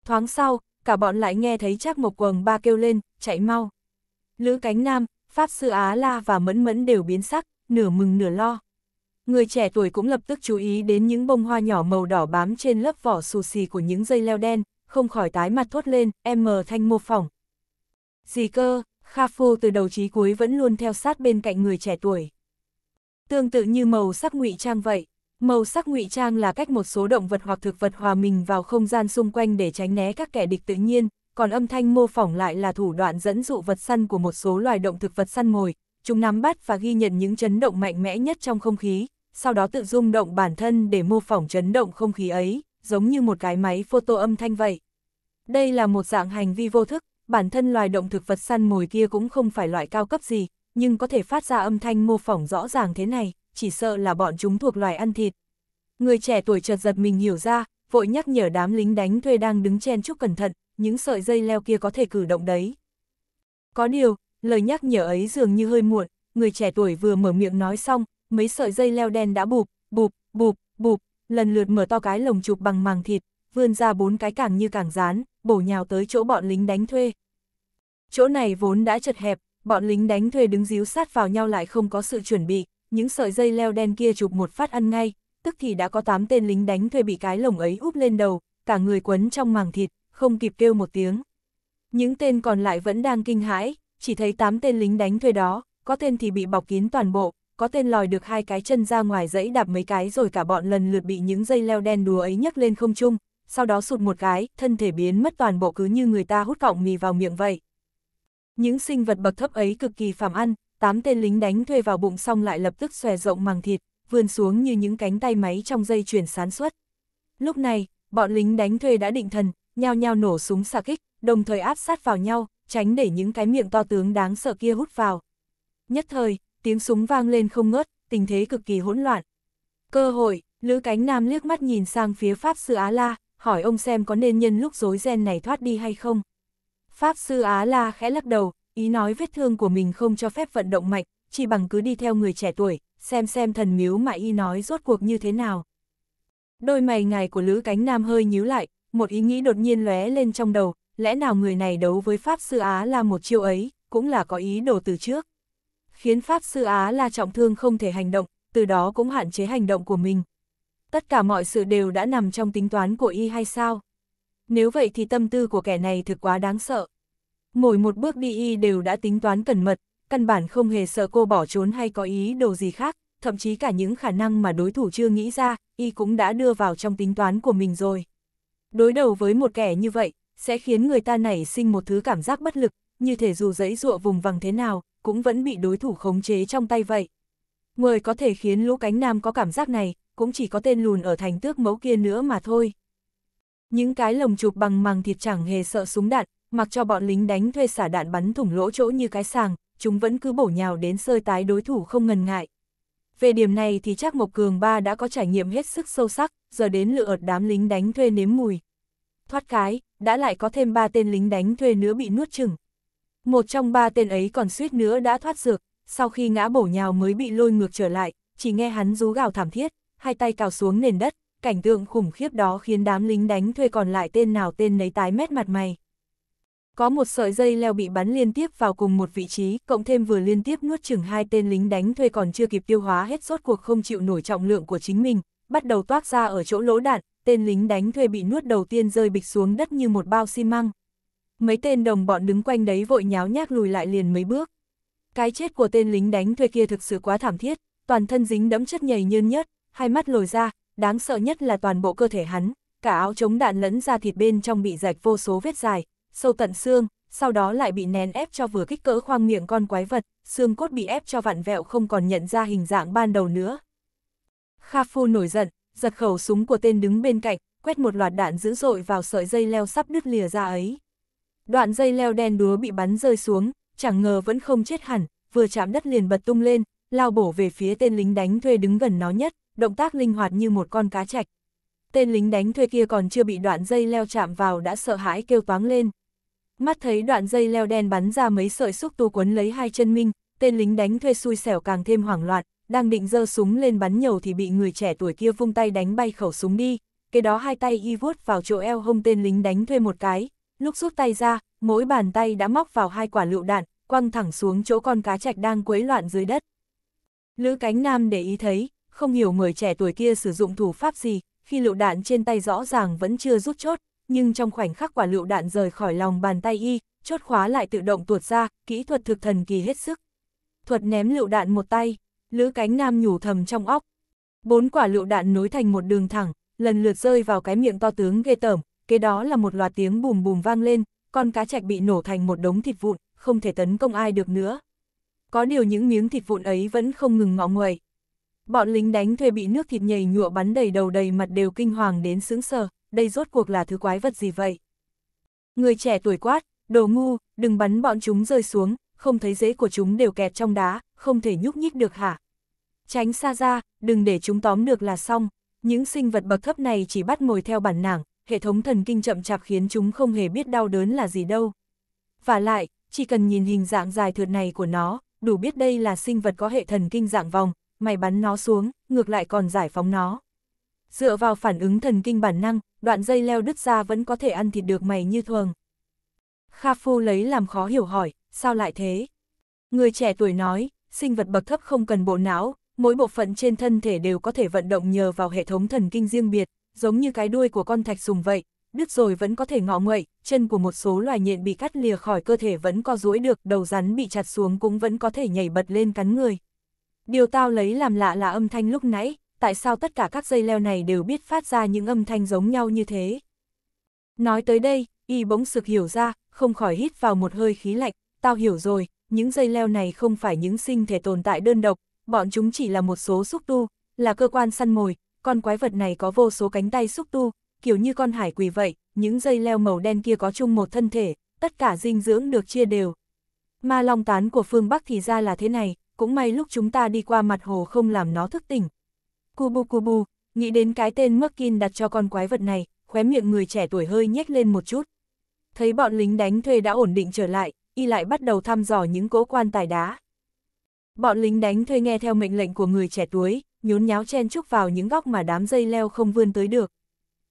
Thoáng sau, cả bọn lại nghe thấy chắc một quầng ba kêu lên, chạy mau. Lữ cánh nam, Pháp sư Á La và Mẫn Mẫn đều biến sắc, nửa mừng nửa lo. Người trẻ tuổi cũng lập tức chú ý đến những bông hoa nhỏ màu đỏ bám trên lớp vỏ xù xì của những dây leo đen, không khỏi tái mặt thốt lên, em mờ thanh mô phỏng, gì cơ, Kha Phô từ đầu chí cuối vẫn luôn theo sát bên cạnh người trẻ tuổi. Tương tự như màu sắc ngụy trang vậy, màu sắc ngụy trang là cách một số động vật hoặc thực vật hòa mình vào không gian xung quanh để tránh né các kẻ địch tự nhiên, còn âm thanh mô phỏng lại là thủ đoạn dẫn dụ vật săn của một số loài động thực vật săn mồi, chúng nắm bắt và ghi nhận những chấn động mạnh mẽ nhất trong không khí, sau đó tự rung động bản thân để mô phỏng chấn động không khí ấy, giống như một cái máy photo âm thanh vậy. Đây là một dạng hành vi vô thức, bản thân loài động thực vật săn mồi kia cũng không phải loại cao cấp gì, nhưng có thể phát ra âm thanh mô phỏng rõ ràng thế này, chỉ sợ là bọn chúng thuộc loài ăn thịt. Người trẻ tuổi chợt giật mình hiểu ra, vội nhắc nhở đám lính đánh thuê đang đứng chen chúc cẩn thận, những sợi dây leo kia có thể cử động đấy. Có điều, lời nhắc nhở ấy dường như hơi muộn, người trẻ tuổi vừa mở miệng nói xong, mấy sợi dây leo đen đã bụp, bụp, bụp, bụp, lần lượt mở to cái lồng chụp bằng màng thịt, vươn ra bốn cái càng như càng rán, bổ nhào tới chỗ bọn lính đánh thuê. Chỗ này vốn đã chật hẹp, bọn lính đánh thuê đứng díu sát vào nhau lại không có sự chuẩn bị, những sợi dây leo đen kia chụp một phát ăn ngay, tức thì đã có tám tên lính đánh thuê bị cái lồng ấy úp lên đầu, cả người quấn trong màng thịt, không kịp kêu một tiếng. Những tên còn lại vẫn đang kinh hãi, chỉ thấy tám tên lính đánh thuê đó, có tên thì bị bọc kín toàn bộ, có tên lòi được hai cái chân ra ngoài dãy đạp mấy cái rồi cả bọn lần lượt bị những dây leo đen đùa ấy nhấc lên không chung, sau đó sụt một cái, thân thể biến mất toàn bộ cứ như người ta hút cọng mì vào miệng vậy. Những sinh vật bậc thấp ấy cực kỳ phàm ăn, tám tên lính đánh thuê vào bụng xong lại lập tức xòe rộng màng thịt, vươn xuống như những cánh tay máy trong dây chuyển sản xuất Lúc này, bọn lính đánh thuê đã định thần, nhao nhao nổ súng xạ kích, đồng thời áp sát vào nhau, tránh để những cái miệng to tướng đáng sợ kia hút vào. Nhất thời, tiếng súng vang lên không ngớt, tình thế cực kỳ hỗn loạn. Cơ hội, Lữ Cánh Nam liếc mắt nhìn sang phía Pháp sư Á La, hỏi ông xem có nên nhân lúc rối ren này thoát đi hay không. Pháp sư Á La khẽ lắc đầu, ý nói vết thương của mình không cho phép vận động mạnh, chỉ bằng cứ đi theo người trẻ tuổi, xem xem thần miếu mà y nói rốt cuộc như thế nào. Đôi mày ngài của Lữ Cánh Nam hơi nhíu lại, một ý nghĩ đột nhiên lóe lên trong đầu, lẽ nào người này đấu với Pháp sư Á La một chiêu ấy, cũng là có ý đồ từ trước. Khiến Pháp sư Á La trọng thương không thể hành động, từ đó cũng hạn chế hành động của mình tất cả mọi sự đều đã nằm trong tính toán của y hay sao? Nếu vậy thì tâm tư của kẻ này thực quá đáng sợ. Mỗi một bước đi y đều đã tính toán cẩn mật, căn bản không hề sợ cô bỏ trốn hay có ý đồ gì khác, thậm chí cả những khả năng mà đối thủ chưa nghĩ ra, y cũng đã đưa vào trong tính toán của mình rồi. Đối đầu với một kẻ như vậy, sẽ khiến người ta nảy sinh một thứ cảm giác bất lực, như thể dù giấy dụa vùng vằng thế nào, cũng vẫn bị đối thủ khống chế trong tay vậy. Người có thể khiến lũ cánh nam có cảm giác này, cũng chỉ có tên lùn ở thành tước mẫu kia nữa mà thôi. Những cái lồng chụp bằng màng thịt chẳng hề sợ súng đạn, mặc cho bọn lính đánh thuê xả đạn bắn thủng lỗ chỗ như cái sàng, chúng vẫn cứ bổ nhào đến sơi tái đối thủ không ngần ngại. Về điểm này thì chắc Mộc Cường Ba đã có trải nghiệm hết sức sâu sắc, giờ đến lựa ợt đám lính đánh thuê nếm mùi. Thoát cái, đã lại có thêm ba tên lính đánh thuê nữa bị nuốt chừng. Một trong ba tên ấy còn suýt nữa đã thoát dược, sau khi ngã bổ nhào mới bị lôi ngược trở lại, chỉ nghe hắn rú gào thảm thiết hai tay cào xuống nền đất, cảnh tượng khủng khiếp đó khiến đám lính đánh thuê còn lại tên nào tên nấy tái mét mặt mày. Có một sợi dây leo bị bắn liên tiếp vào cùng một vị trí, cộng thêm vừa liên tiếp nuốt chừng hai tên lính đánh thuê còn chưa kịp tiêu hóa hết sốt cuộc không chịu nổi trọng lượng của chính mình, bắt đầu toát ra ở chỗ lỗ đạn, tên lính đánh thuê bị nuốt đầu tiên rơi bịch xuống đất như một bao xi măng. Mấy tên đồng bọn đứng quanh đấy vội nháo nhác lùi lại liền mấy bước. Cái chết của tên lính đánh thuê kia thực sự quá thảm thiết, toàn thân dính đẫm chất nhầy nhơn nhất, hai mắt lồi ra, đáng sợ nhất là toàn bộ cơ thể hắn, cả áo chống đạn lẫn ra thịt bên trong bị rạch vô số vết dài, sâu tận xương, sau đó lại bị nén ép cho vừa kích cỡ khoang miệng con quái vật, xương cốt bị ép cho vặn vẹo không còn nhận ra hình dạng ban đầu nữa. Kha Phu nổi giận, giật khẩu súng của tên đứng bên cạnh, quét một loạt đạn dữ dội vào sợi dây leo sắp đứt lìa ra ấy. Đoạn dây leo đen đúa bị bắn rơi xuống, chẳng ngờ vẫn không chết hẳn, vừa chạm đất liền bật tung lên, lao bổ về phía tên lính đánh thuê đứng gần nó nhất động tác linh hoạt như một con cá chạch. Tên lính đánh thuê kia còn chưa bị đoạn dây leo chạm vào đã sợ hãi kêu toáng lên. Mắt thấy đoạn dây leo đen bắn ra mấy sợi xúc tu quấn lấy hai chân Minh, tên lính đánh thuê xui xẻo càng thêm hoảng loạn, đang định giơ súng lên bắn nhầu thì bị người trẻ tuổi kia vung tay đánh bay khẩu súng đi, cái đó hai tay y vuốt vào chỗ eo hông tên lính đánh thuê một cái, lúc rút tay ra, mỗi bàn tay đã móc vào hai quả lựu đạn, quăng thẳng xuống chỗ con cá trạch đang quấy loạn dưới đất. Lữ cánh nam để ý thấy, không hiểu người trẻ tuổi kia sử dụng thủ pháp gì, khi lựu đạn trên tay rõ ràng vẫn chưa rút chốt, nhưng trong khoảnh khắc quả lựu đạn rời khỏi lòng bàn tay y, chốt khóa lại tự động tuột ra, kỹ thuật thực thần kỳ hết sức. Thuật ném lựu đạn một tay, lữ cánh nam nhủ thầm trong óc. Bốn quả lựu đạn nối thành một đường thẳng, lần lượt rơi vào cái miệng to tướng ghê tởm, kế đó là một loạt tiếng bùm bùm vang lên, con cá chạch bị nổ thành một đống thịt vụn, không thể tấn công ai được nữa. Có điều những miếng thịt vụn ấy vẫn không ngừng ngọ nguậy, Bọn lính đánh thuê bị nước thịt nhầy nhụa bắn đầy đầu đầy mặt đều kinh hoàng đến sững sờ, đây rốt cuộc là thứ quái vật gì vậy? Người trẻ tuổi quát, đồ ngu, đừng bắn bọn chúng rơi xuống, không thấy rễ của chúng đều kẹt trong đá, không thể nhúc nhích được hả? Tránh xa ra, đừng để chúng tóm được là xong, những sinh vật bậc thấp này chỉ bắt mồi theo bản năng, hệ thống thần kinh chậm chạp khiến chúng không hề biết đau đớn là gì đâu. Và lại, chỉ cần nhìn hình dạng dài thượt này của nó, đủ biết đây là sinh vật có hệ thần kinh dạng vòng, mày bắn nó xuống, ngược lại còn giải phóng nó. Dựa vào phản ứng thần kinh bản năng, đoạn dây leo đứt ra vẫn có thể ăn thịt được mày như thường. Kha Phu lấy làm khó hiểu hỏi, sao lại thế? Người trẻ tuổi nói, sinh vật bậc thấp không cần bộ não, mỗi bộ phận trên thân thể đều có thể vận động nhờ vào hệ thống thần kinh riêng biệt, giống như cái đuôi của con thạch sùng vậy, đứt rồi vẫn có thể ngọ nguậy, chân của một số loài nhện bị cắt lìa khỏi cơ thể vẫn có duỗi được, đầu rắn bị chặt xuống cũng vẫn có thể nhảy bật lên cắn người, Điều tao lấy làm lạ là âm thanh lúc nãy, tại sao tất cả các dây leo này đều biết phát ra những âm thanh giống nhau như thế. Nói tới đây, y bỗng sực hiểu ra, không khỏi hít vào một hơi khí lạnh, tao hiểu rồi, những dây leo này không phải những sinh thể tồn tại đơn độc, bọn chúng chỉ là một số xúc tu, là cơ quan săn mồi, con quái vật này có vô số cánh tay xúc tu, kiểu như con hải quỷ vậy, những dây leo màu đen kia có chung một thân thể, tất cả dinh dưỡng được chia đều. Ma long tán của phương Bắc thì ra là thế này, cũng may lúc chúng ta đi qua mặt hồ không làm nó thức tỉnh. Kubu Kubu, nghĩ đến cái tên Merkin đặt cho con quái vật này, khóe miệng người trẻ tuổi hơi nhếch lên một chút. Thấy bọn lính đánh thuê đã ổn định trở lại, y lại bắt đầu thăm dò những cỗ quan tài đá. Bọn lính đánh thuê nghe theo mệnh lệnh của người trẻ tuổi, nhốn nháo chen chúc vào những góc mà đám dây leo không vươn tới được.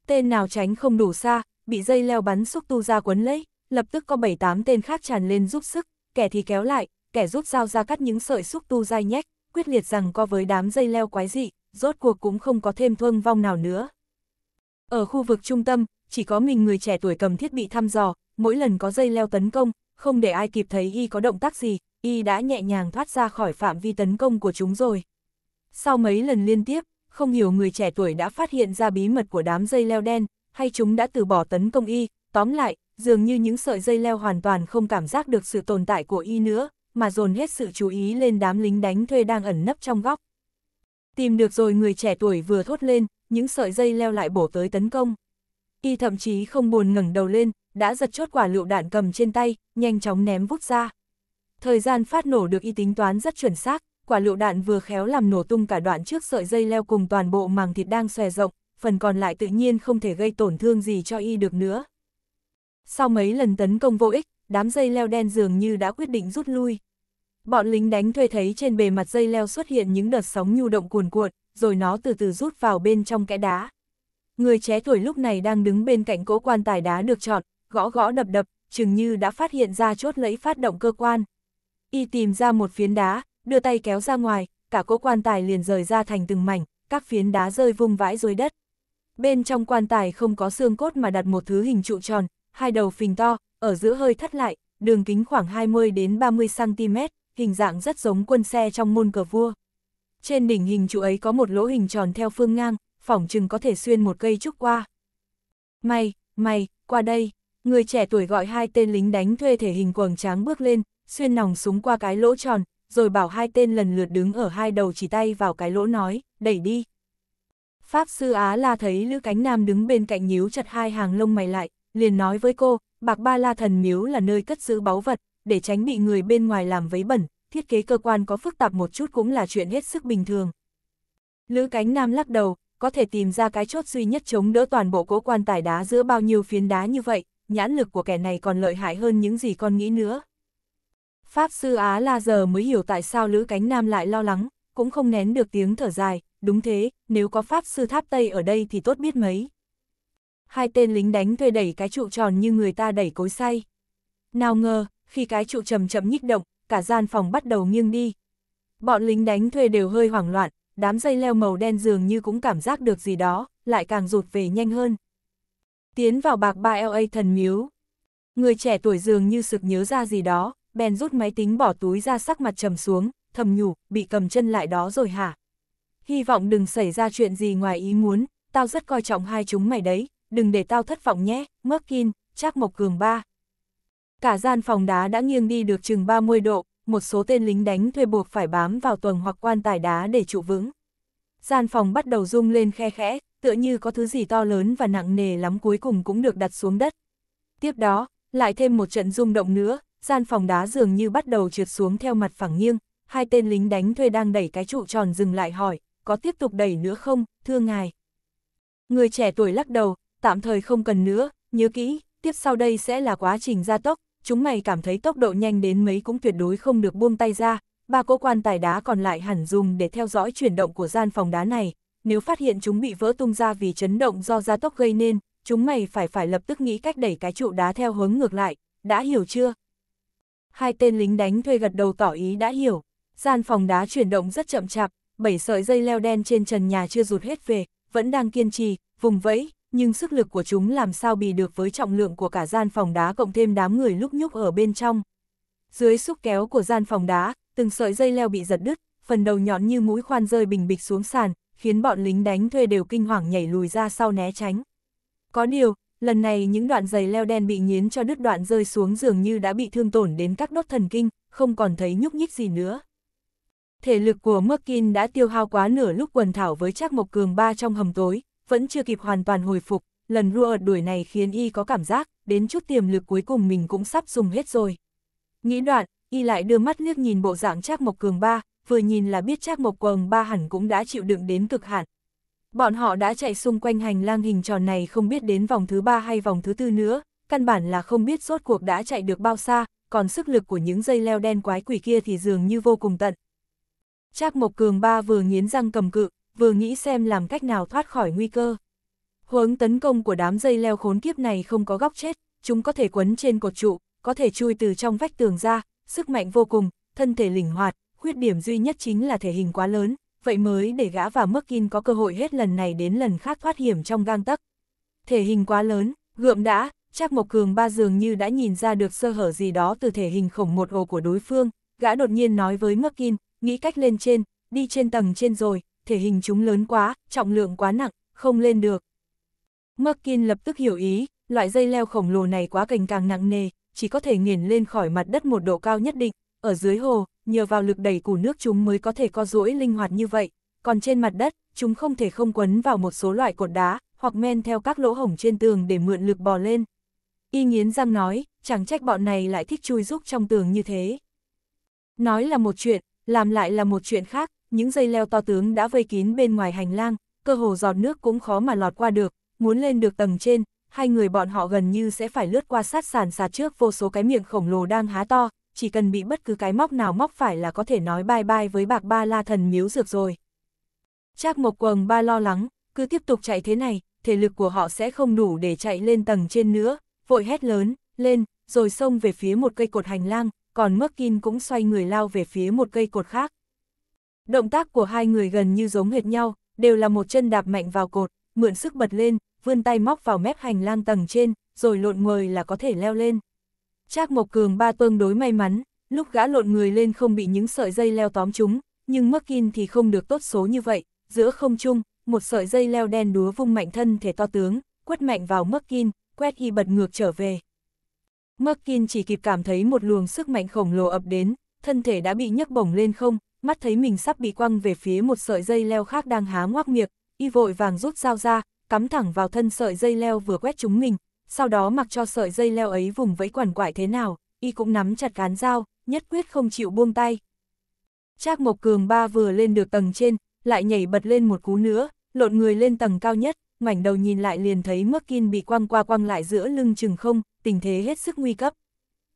Tên nào tránh không đủ xa, bị dây leo bắn xúc tu ra quấn lấy, lập tức có 7-8 tên khác tràn lên giúp sức, kẻ thì kéo lại, kẻ rút dao ra cắt những sợi xúc tu dai nhách, quyết liệt rằng co với đám dây leo quái dị, rốt cuộc cũng không có thêm thương vong nào nữa. Ở khu vực trung tâm, chỉ có mình người trẻ tuổi cầm thiết bị thăm dò, mỗi lần có dây leo tấn công, không để ai kịp thấy y có động tác gì, y đã nhẹ nhàng thoát ra khỏi phạm vi tấn công của chúng rồi. Sau mấy lần liên tiếp, không hiểu người trẻ tuổi đã phát hiện ra bí mật của đám dây leo đen, hay chúng đã từ bỏ tấn công y, tóm lại, dường như những sợi dây leo hoàn toàn không cảm giác được sự tồn tại của y nữa, mà dồn hết sự chú ý lên đám lính đánh thuê đang ẩn nấp trong góc. Tìm được rồi người trẻ tuổi vừa thốt lên, những sợi dây leo lại bổ tới tấn công. Y thậm chí không buồn ngẩng đầu lên, đã giật chốt quả lựu đạn cầm trên tay, nhanh chóng ném vút ra. Thời gian phát nổ được y tính toán rất chuẩn xác, quả lựu đạn vừa khéo làm nổ tung cả đoạn trước sợi dây leo cùng toàn bộ màng thịt đang xòe rộng, phần còn lại tự nhiên không thể gây tổn thương gì cho y được nữa. Sau mấy lần tấn công vô ích, đám dây leo đen dường như đã quyết định rút lui. Bọn lính đánh thuê thấy trên bề mặt dây leo xuất hiện những đợt sóng nhu động cuồn cuộn, rồi nó từ từ rút vào bên trong kẽ đá. Người trẻ tuổi lúc này đang đứng bên cạnh cỗ quan tài đá được chọn, gõ gõ đập đập, chừng như đã phát hiện ra chốt lẫy phát động cơ quan. Y tìm ra một phiến đá, đưa tay kéo ra ngoài, cả cỗ quan tài liền rời ra thành từng mảnh, các phiến đá rơi vung vãi dưới đất. Bên trong quan tài không có xương cốt mà đặt một thứ hình trụ tròn, hai đầu phình to, ở giữa hơi thắt lại, đường kính khoảng 20 đến 30 cm, hình dạng rất giống quân xe trong môn cờ vua. Trên đỉnh hình trụ ấy có một lỗ hình tròn theo phương ngang, phỏng chừng có thể xuyên một cây trúc qua. Mày, mày, qua đây, người trẻ tuổi gọi hai tên lính đánh thuê thể hình quầng tráng bước lên, xuyên nòng súng qua cái lỗ tròn, rồi bảo hai tên lần lượt đứng ở hai đầu chỉ tay vào cái lỗ nói, đẩy đi. Pháp sư Á la thấy Lữ Cánh Nam đứng bên cạnh nhíu chặt hai hàng lông mày lại, liền nói với cô, Bạc Ba La Thần Miếu là nơi cất giữ báu vật, để tránh bị người bên ngoài làm vấy bẩn, thiết kế cơ quan có phức tạp một chút cũng là chuyện hết sức bình thường. Lữ Cánh Nam lắc đầu, có thể tìm ra cái chốt duy nhất chống đỡ toàn bộ cỗ quan tài đá giữa bao nhiêu phiến đá như vậy, nhãn lực của kẻ này còn lợi hại hơn những gì con nghĩ nữa. Pháp sư Á La giờ mới hiểu tại sao Lữ Cánh Nam lại lo lắng, cũng không nén được tiếng thở dài, đúng thế, nếu có Pháp sư Tháp Tây ở đây thì tốt biết mấy hai tên lính đánh thuê đẩy cái trụ tròn như người ta đẩy cối xay. Nào ngờ, khi cái trụ chậm chậm nhích động, cả gian phòng bắt đầu nghiêng đi. Bọn lính đánh thuê đều hơi hoảng loạn, đám dây leo màu đen dường như cũng cảm giác được gì đó, lại càng rụt về nhanh hơn. Tiến vào bạc ba LA thần miếu. Người trẻ tuổi dường như sực nhớ ra gì đó, bèn rút máy tính bỏ túi ra sắc mặt trầm xuống, thầm nhủ, bị cầm chân lại đó rồi hả? Hy vọng đừng xảy ra chuyện gì ngoài ý muốn, tao rất coi trọng hai chúng mày đấy, đừng để tao thất vọng nhé, Merkin, Trác Mộc Cường ba. Cả gian phòng đá đã nghiêng đi được chừng 30 độ, một số tên lính đánh thuê buộc phải bám vào tuần hoặc quan tài đá để trụ vững. Gian phòng bắt đầu rung lên khe khẽ, tựa như có thứ gì to lớn và nặng nề lắm cuối cùng cũng được đặt xuống đất. Tiếp đó, lại thêm một trận rung động nữa, gian phòng đá dường như bắt đầu trượt xuống theo mặt phẳng nghiêng, hai tên lính đánh thuê đang đẩy cái trụ tròn dừng lại hỏi, có tiếp tục đẩy nữa không, thưa ngài. Người trẻ tuổi lắc đầu, tạm thời không cần nữa, nhớ kỹ, tiếp sau đây sẽ là quá trình gia tốc, chúng mày cảm thấy tốc độ nhanh đến mấy cũng tuyệt đối không được buông tay ra, ba cỗ quan tài đá còn lại hẳn dùng để theo dõi chuyển động của gian phòng đá này, nếu phát hiện chúng bị vỡ tung ra vì chấn động do gia tốc gây nên, chúng mày phải phải lập tức nghĩ cách đẩy cái trụ đá theo hướng ngược lại, đã hiểu chưa? Hai tên lính đánh thuê gật đầu tỏ ý đã hiểu, gian phòng đá chuyển động rất chậm chạp, bảy sợi dây leo đen trên trần nhà chưa rụt hết về, vẫn đang kiên trì, vùng vẫy, nhưng sức lực của chúng làm sao bì được với trọng lượng của cả gian phòng đá cộng thêm đám người lúc nhúc ở bên trong. Dưới xúc kéo của gian phòng đá, từng sợi dây leo bị giật đứt, phần đầu nhọn như mũi khoan rơi bình bịch xuống sàn, khiến bọn lính đánh thuê đều kinh hoàng nhảy lùi ra sau né tránh. Có điều, lần này những đoạn giày leo đen bị nghiến cho đứt đoạn rơi xuống dường như đã bị thương tổn đến các đốt thần kinh, không còn thấy nhúc nhích gì nữa. Thể lực của Merkin đã tiêu hao quá nửa lúc quần thảo với Trác Mộc Cường ba trong hầm tối, vẫn chưa kịp hoàn toàn hồi phục, lần rua ợt đuổi này khiến y có cảm giác, đến chút tiềm lực cuối cùng mình cũng sắp dùng hết rồi. Nghĩ đoạn, y lại đưa mắt liếc nhìn bộ dạng Trác Mộc Cường Ba, vừa nhìn là biết Trác Mộc Cường Ba hẳn cũng đã chịu đựng đến cực hạn. Bọn họ đã chạy xung quanh hành lang hình tròn này không biết đến vòng thứ ba hay vòng thứ tư nữa, căn bản là không biết rốt cuộc đã chạy được bao xa, còn sức lực của những dây leo đen quái quỷ kia thì dường như vô cùng tận. Trác Mộc Cường Ba vừa nghiến răng cầm cự, vừa nghĩ xem làm cách nào thoát khỏi nguy cơ. Hướng tấn công của đám dây leo khốn kiếp này không có góc chết, chúng có thể quấn trên cột trụ, có thể chui từ trong vách tường ra, sức mạnh vô cùng, thân thể linh hoạt, khuyết điểm duy nhất chính là thể hình quá lớn, vậy mới để gã và Merkin có cơ hội hết lần này đến lần khác thoát hiểm trong gang tấc. Thể hình quá lớn, gượm đã, chắc một Cường ba dường như đã nhìn ra được sơ hở gì đó từ thể hình khổng một ồ của đối phương, gã đột nhiên nói với Merkin, nghĩ cách lên trên, đi trên tầng trên rồi, thể hình chúng lớn quá, trọng lượng quá nặng, không lên được. Merkin lập tức hiểu ý, loại dây leo khổng lồ này quá cành càng nặng nề, chỉ có thể nghiền lên khỏi mặt đất một độ cao nhất định, ở dưới hồ, nhờ vào lực đẩy của nước chúng mới có thể co duỗi linh hoạt như vậy, còn trên mặt đất, chúng không thể không quấn vào một số loại cột đá, hoặc men theo các lỗ hổng trên tường để mượn lực bò lên. Y nghiến răng nói, chẳng trách bọn này lại thích chui rúc trong tường như thế. Nói là một chuyện, làm lại là một chuyện khác, những dây leo to tướng đã vây kín bên ngoài hành lang, cơ hồ giọt nước cũng khó mà lọt qua được, muốn lên được tầng trên, hai người bọn họ gần như sẽ phải lướt qua sát sàn xà trước vô số cái miệng khổng lồ đang há to, chỉ cần bị bất cứ cái móc nào móc phải là có thể nói bye bye với bạc ba la thần miếu dược rồi. Trác Mộc Quầng ba lo lắng, cứ tiếp tục chạy thế này, thể lực của họ sẽ không đủ để chạy lên tầng trên nữa, vội hét lớn, lên, rồi xông về phía một cây cột hành lang, còn Mắc Kim cũng xoay người lao về phía một cây cột khác. Động tác của hai người gần như giống hệt nhau, đều là một chân đạp mạnh vào cột, mượn sức bật lên, vươn tay móc vào mép hành lang tầng trên, rồi lộn người là có thể leo lên. Trác Mộc Cường ba tương đối may mắn, lúc gã lộn người lên không bị những sợi dây leo tóm chúng, nhưng Merkin thì không được tốt số như vậy, giữa không trung, một sợi dây leo đen đúa vung mạnh thân thể to tướng, quất mạnh vào Merkin, quét y bật ngược trở về. Merkin chỉ kịp cảm thấy một luồng sức mạnh khổng lồ ập đến, thân thể đã bị nhấc bổng lên không, mắt thấy mình sắp bị quăng về phía một sợi dây leo khác đang há ngoác miệng, y vội vàng rút dao ra, cắm thẳng vào thân sợi dây leo vừa quét chúng mình, sau đó mặc cho sợi dây leo ấy vùng vẫy quằn quại thế nào, y cũng nắm chặt cán dao, nhất quyết không chịu buông tay. Trác Mộc Cường ba vừa lên được tầng trên, lại nhảy bật lên một cú nữa, lộn người lên tầng cao nhất, ngoảnh đầu nhìn lại liền thấy Mắc Kin bị quăng qua quăng lại giữa lưng chừng không, tình thế hết sức nguy cấp.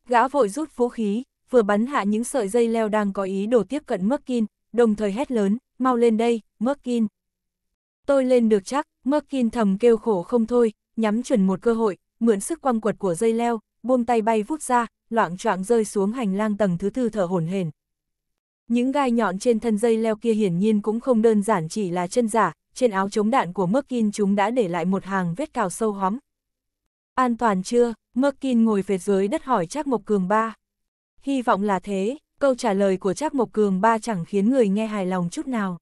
Gã vội rút vũ khí, vừa bắn hạ những sợi dây leo đang có ý đồ tiếp cận Merkin, đồng thời hét lớn, mau lên đây, Merkin. Tôi lên được chắc, Merkin thầm kêu khổ không thôi, nhắm chuẩn một cơ hội, mượn sức quăng quật của dây leo, buông tay bay vút ra, loạn choạng rơi xuống hành lang tầng thứ tư thở hổn hển. Những gai nhọn trên thân dây leo kia hiển nhiên cũng không đơn giản chỉ là chân giả, trên áo chống đạn của Merkin chúng đã để lại một hàng vết cào sâu hóm. An toàn chưa? Merkin ngồi về dưới đất hỏi Trác Mộc Cường ba. Hy vọng là thế, câu trả lời của Trác Mộc Cường ba chẳng khiến người nghe hài lòng chút nào.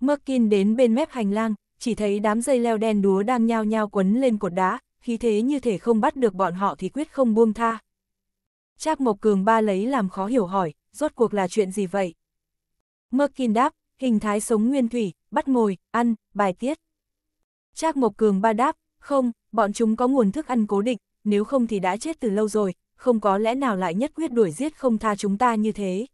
Merkin đến bên mép hành lang, chỉ thấy đám dây leo đen đúa đang nhao nhao quấn lên cột đá, khí thế như thể không bắt được bọn họ thì quyết không buông tha. Trác Mộc Cường ba lấy làm khó hiểu hỏi, rốt cuộc là chuyện gì vậy? Merkin đáp, hình thái sống nguyên thủy, bắt mồi ăn, bài tiết. Trác Mộc Cường ba đáp, không, bọn chúng có nguồn thức ăn cố định, nếu không thì đã chết từ lâu rồi, không có lẽ nào lại nhất quyết đuổi giết không tha chúng ta như thế.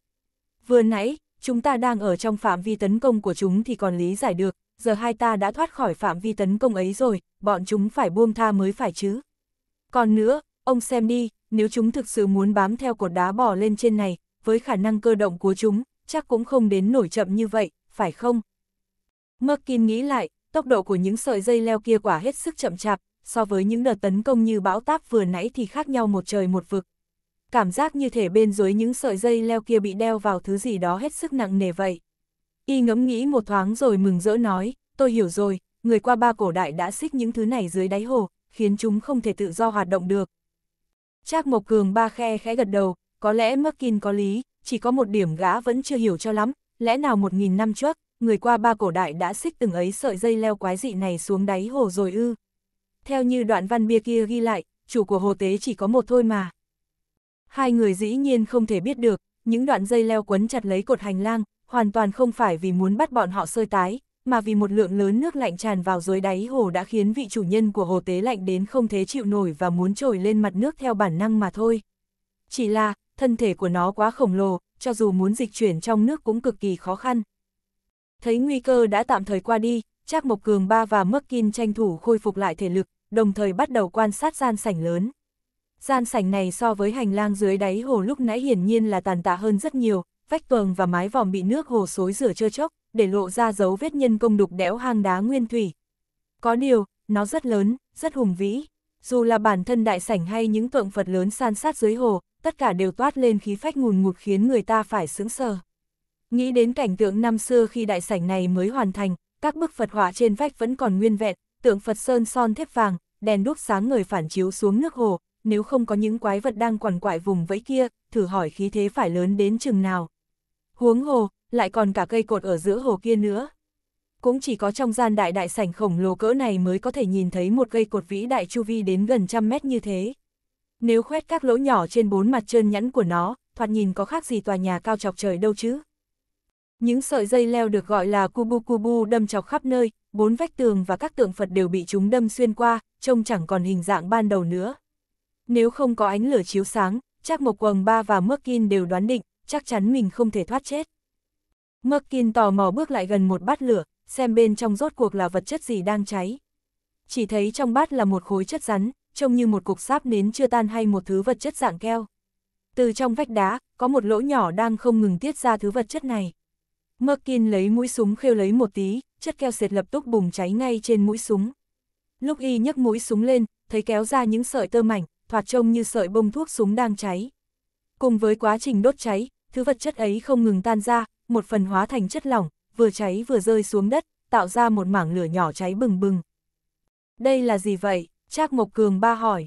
Vừa nãy, chúng ta đang ở trong phạm vi tấn công của chúng thì còn lý giải được, giờ hai ta đã thoát khỏi phạm vi tấn công ấy rồi, bọn chúng phải buông tha mới phải chứ. Còn nữa, ông xem đi, nếu chúng thực sự muốn bám theo cột đá bò lên trên này, với khả năng cơ động của chúng, chắc cũng không đến nổi chậm như vậy, phải không? Merkin nghĩ lại, tốc độ của những sợi dây leo kia quả hết sức chậm chạp, so với những đợt tấn công như bão táp vừa nãy thì khác nhau một trời một vực. Cảm giác như thể bên dưới những sợi dây leo kia bị đeo vào thứ gì đó hết sức nặng nề vậy. Y ngẫm nghĩ một thoáng rồi mừng rỡ nói, tôi hiểu rồi, người qua ba cổ đại đã xích những thứ này dưới đáy hồ, khiến chúng không thể tự do hoạt động được. Trác Mộc Cường ba khe khẽ gật đầu, có lẽ Merkin có lý, chỉ có một điểm gã vẫn chưa hiểu cho lắm, lẽ nào một nghìn năm trước, người qua ba cổ đại đã xích từng ấy sợi dây leo quái dị này xuống đáy hồ rồi ư? theo như đoạn văn bia kia ghi lại, chủ của hồ tế chỉ có một thôi mà. Hai người dĩ nhiên không thể biết được, những đoạn dây leo quấn chặt lấy cột hành lang, hoàn toàn không phải vì muốn bắt bọn họ sơi tái, mà vì một lượng lớn nước lạnh tràn vào dưới đáy hồ đã khiến vị chủ nhân của hồ tế lạnh đến không thể chịu nổi và muốn trồi lên mặt nước theo bản năng mà thôi. Chỉ là, thân thể của nó quá khổng lồ, cho dù muốn dịch chuyển trong nước cũng cực kỳ khó khăn. Thấy nguy cơ đã tạm thời qua đi, Trác Mộc Cường Ba và Mắc Kin tranh thủ khôi phục lại thể lực, đồng thời bắt đầu quan sát gian sảnh lớn. Gian sảnh này so với hành lang dưới đáy hồ lúc nãy hiển nhiên là tàn tạ hơn rất nhiều, vách tường và mái vòm bị nước hồ xối rửa trơ chốc, để lộ ra dấu vết nhân công đục đẽo hang đá nguyên thủy. Có điều, nó rất lớn, rất hùng vĩ. Dù là bản thân đại sảnh hay những tượng Phật lớn san sát dưới hồ, tất cả đều toát lên khí phách ngùn ngụt khiến người ta phải sững sờ. Nghĩ đến cảnh tượng năm xưa khi đại sảnh này mới hoàn thành, các bức Phật họa trên vách vẫn còn nguyên vẹn, tượng Phật Sơn son thép vàng, đèn đuốc sáng ngời phản chiếu xuống nước hồ, nếu không có những quái vật đang quằn quại vùng vẫy kia, thử hỏi khí thế phải lớn đến chừng nào. Huống hồ, lại còn cả cây cột ở giữa hồ kia nữa. Cũng chỉ có trong gian đại đại sảnh khổng lồ cỡ này mới có thể nhìn thấy một cây cột vĩ đại chu vi đến gần trăm mét như thế. Nếu khoét các lỗ nhỏ trên bốn mặt trơn nhẵn của nó, thoạt nhìn có khác gì tòa nhà cao chọc trời đâu chứ. Những sợi dây leo được gọi là kubu kubu đâm chọc khắp nơi, bốn vách tường và các tượng Phật đều bị chúng đâm xuyên qua, trông chẳng còn hình dạng ban đầu nữa. Nếu không có ánh lửa chiếu sáng, chắc Mộc Quần Ba và Mước Kin đều đoán định, chắc chắn mình không thể thoát chết. Mước Kin tò mò bước lại gần một bát lửa, xem bên trong rốt cuộc là vật chất gì đang cháy. Chỉ thấy trong bát là một khối chất rắn, trông như một cục sáp nến chưa tan hay một thứ vật chất dạng keo. Từ trong vách đá, có một lỗ nhỏ đang không ngừng tiết ra thứ vật chất này. Merkin lấy mũi súng khêu lấy một tí, chất keo sệt lập tức bùng cháy ngay trên mũi súng. Lúc y nhấc mũi súng lên, thấy kéo ra những sợi tơ mảnh, thoạt trông như sợi bông thuốc súng đang cháy. Cùng với quá trình đốt cháy, thứ vật chất ấy không ngừng tan ra, một phần hóa thành chất lỏng, vừa cháy vừa rơi xuống đất, tạo ra một mảng lửa nhỏ cháy bừng bừng. Đây là gì vậy? Trác Mộc Cường ba hỏi.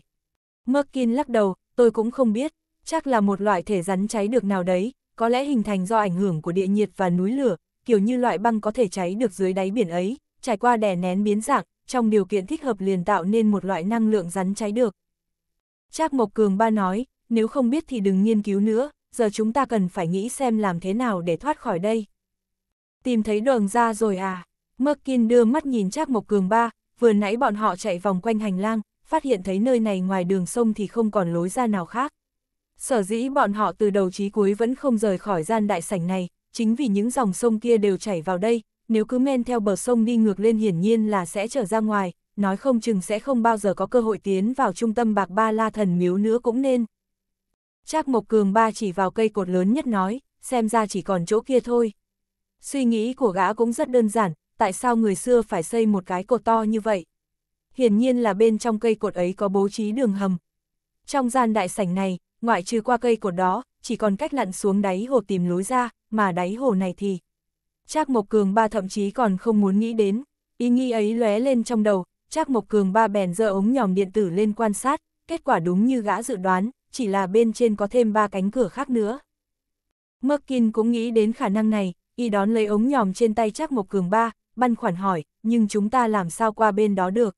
Merkin lắc đầu, tôi cũng không biết, chắc là một loại thể rắn cháy được nào đấy, có lẽ hình thành do ảnh hưởng của địa nhiệt và núi lửa, kiểu như loại băng có thể cháy được dưới đáy biển ấy, trải qua đè nén biến dạng, trong điều kiện thích hợp liền tạo nên một loại năng lượng rắn cháy được. Trác Mộc Cường ba nói, nếu không biết thì đừng nghiên cứu nữa, giờ chúng ta cần phải nghĩ xem làm thế nào để thoát khỏi đây. Tìm thấy đường ra rồi à? Merkin đưa mắt nhìn Trác Mộc Cường ba, vừa nãy bọn họ chạy vòng quanh hành lang, phát hiện thấy nơi này ngoài đường sông thì không còn lối ra nào khác. Sở dĩ bọn họ từ đầu chí cuối vẫn không rời khỏi gian đại sảnh này, chính vì những dòng sông kia đều chảy vào đây, nếu cứ men theo bờ sông đi ngược lên hiển nhiên là sẽ trở ra ngoài, nói không chừng sẽ không bao giờ có cơ hội tiến vào trung tâm bạc ba la thần miếu nữa cũng nên. Trác Mộc Cường ba chỉ vào cây cột lớn nhất nói, xem ra chỉ còn chỗ kia thôi. Suy nghĩ của gã cũng rất đơn giản, tại sao người xưa phải xây một cái cột to như vậy? Hiển nhiên là bên trong cây cột ấy có bố trí đường hầm. Trong gian đại sảnh này, ngoại trừ qua cây cột đó, chỉ còn cách lặn xuống đáy hồ tìm lối ra, mà đáy hồ này thì... Trác Mộc Cường ba thậm chí còn không muốn nghĩ đến, ý nghĩ ấy lóe lên trong đầu, Trác Mộc Cường ba bèn giơ ống nhòm điện tử lên quan sát, kết quả đúng như gã dự đoán, chỉ là bên trên có thêm ba cánh cửa khác nữa. Merkin cũng nghĩ đến khả năng này, y đón lấy ống nhòm trên tay Trác Mộc Cường ba, băn khoản hỏi, nhưng chúng ta làm sao qua bên đó được?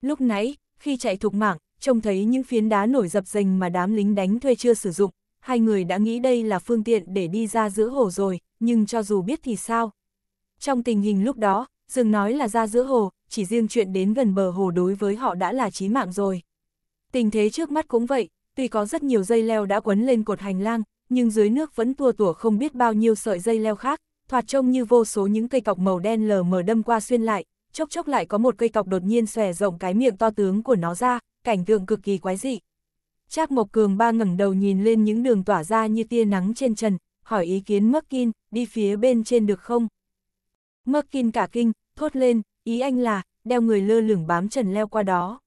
Lúc nãy, khi chạy thục mảng, trông thấy những phiến đá nổi dập dềnh mà đám lính đánh thuê chưa sử dụng, hai người đã nghĩ đây là phương tiện để đi ra giữa hồ rồi, nhưng cho dù biết thì sao. Trong tình hình lúc đó, dừng nói là ra giữa hồ, chỉ riêng chuyện đến gần bờ hồ đối với họ đã là chí mạng rồi. Tình thế trước mắt cũng vậy, tuy có rất nhiều dây leo đã quấn lên cột hành lang, nhưng dưới nước vẫn tua tủa không biết bao nhiêu sợi dây leo khác, thoạt trông như vô số những cây cọc màu đen lờ mờ đâm qua xuyên lại, chốc chốc lại có một cây cọc đột nhiên xòe rộng cái miệng to tướng của nó ra, cảnh tượng cực kỳ quái dị. Trác Mộc Cường ba ngẩng đầu nhìn lên những đường tỏa ra như tia nắng trên trần, hỏi ý kiến Merkin, đi phía bên trên được không? Merkin cả kinh, thốt lên, ý anh là, đeo người lơ lửng bám trần leo qua đó.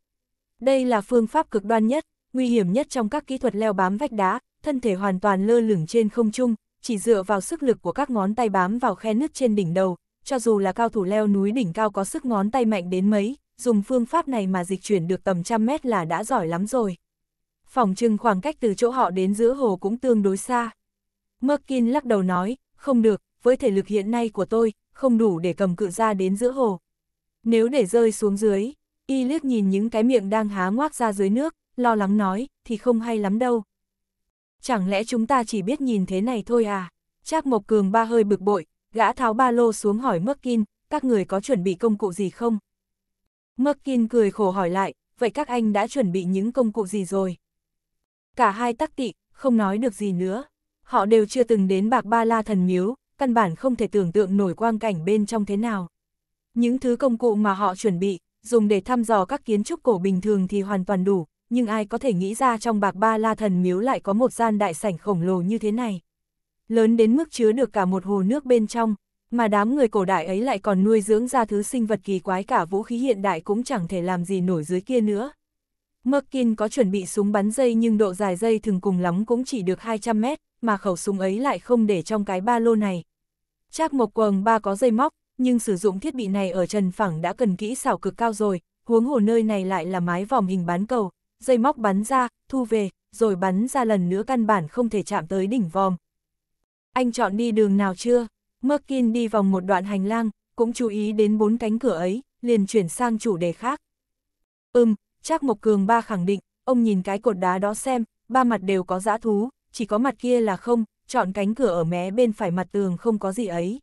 Đây là phương pháp cực đoan nhất, nguy hiểm nhất trong các kỹ thuật leo bám vách đá, thân thể hoàn toàn lơ lửng trên không trung, chỉ dựa vào sức lực của các ngón tay bám vào khe nứt trên đỉnh đầu, cho dù là cao thủ leo núi đỉnh cao có sức ngón tay mạnh đến mấy, dùng phương pháp này mà dịch chuyển được tầm trăm mét là đã giỏi lắm rồi. Phòng trưng khoảng cách từ chỗ họ đến giữa hồ cũng tương đối xa. Merkin lắc đầu nói, không được, với thể lực hiện nay của tôi, không đủ để cầm cự ra đến giữa hồ. Nếu để rơi xuống dưới, y liếc nhìn những cái miệng đang há ngoác ra dưới nước, lo lắng nói, thì không hay lắm đâu. Chẳng lẽ chúng ta chỉ biết nhìn thế này thôi à? Trác Mộc Cường ba hơi bực bội, gã tháo ba lô xuống hỏi Merkin, các người có chuẩn bị công cụ gì không? Merkin cười khổ hỏi lại, vậy các anh đã chuẩn bị những công cụ gì rồi? Cả hai tắc tị, không nói được gì nữa. Họ đều chưa từng đến bạc ba la thần miếu, căn bản không thể tưởng tượng nổi quang cảnh bên trong thế nào. Những thứ công cụ mà họ chuẩn bị, dùng để thăm dò các kiến trúc cổ bình thường thì hoàn toàn đủ, nhưng ai có thể nghĩ ra trong bạc ba la thần miếu lại có một gian đại sảnh khổng lồ như thế này. Lớn đến mức chứa được cả một hồ nước bên trong, mà đám người cổ đại ấy lại còn nuôi dưỡng ra thứ sinh vật kỳ quái cả vũ khí hiện đại cũng chẳng thể làm gì nổi dưới kia nữa. Merkin có chuẩn bị súng bắn dây nhưng độ dài dây thường cùng lắm cũng chỉ được 200 mét, mà khẩu súng ấy lại không để trong cái ba lô này. Trác một quần ba có dây móc, nhưng sử dụng thiết bị này ở trần phẳng đã cần kỹ xảo cực cao rồi, huống hồ nơi này lại là mái vòm hình bán cầu, dây móc bắn ra, thu về, rồi bắn ra lần nữa căn bản không thể chạm tới đỉnh vòm. Anh chọn đi đường nào chưa? Merkin đi vòng một đoạn hành lang, cũng chú ý đến bốn cánh cửa ấy, liền chuyển sang chủ đề khác. Ừm, Trác Mộc Cường ba khẳng định, ông nhìn cái cột đá đó xem, ba mặt đều có dã thú, chỉ có mặt kia là không, chọn cánh cửa ở mé bên phải mặt tường không có gì ấy.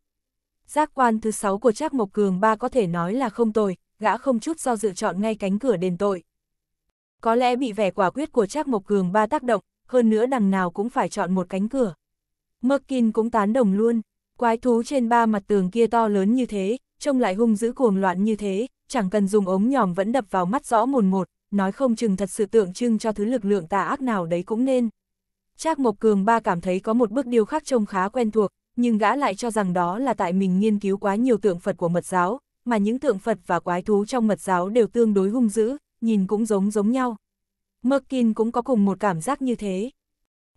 Giác quan thứ sáu của Trác Mộc Cường ba có thể nói là không tồi, gã không chút do dự chọn ngay cánh cửa đền tội. Có lẽ bị vẻ quả quyết của Trác Mộc Cường ba tác động, hơn nữa đằng nào cũng phải chọn một cánh cửa. Merkin cũng tán đồng luôn. Quái thú trên ba mặt tường kia to lớn như thế, trông lại hung dữ cuồng loạn như thế, chẳng cần dùng ống nhòm vẫn đập vào mắt rõ mồn một, nói không chừng thật sự tượng trưng cho thứ lực lượng tà ác nào đấy cũng nên. Trác Mộc Cường ba cảm thấy có một bước điều khác trông khá quen thuộc, nhưng gã lại cho rằng đó là tại mình nghiên cứu quá nhiều tượng Phật của mật giáo, mà những tượng Phật và quái thú trong mật giáo đều tương đối hung dữ, nhìn cũng giống giống nhau. Merkin cũng có cùng một cảm giác như thế.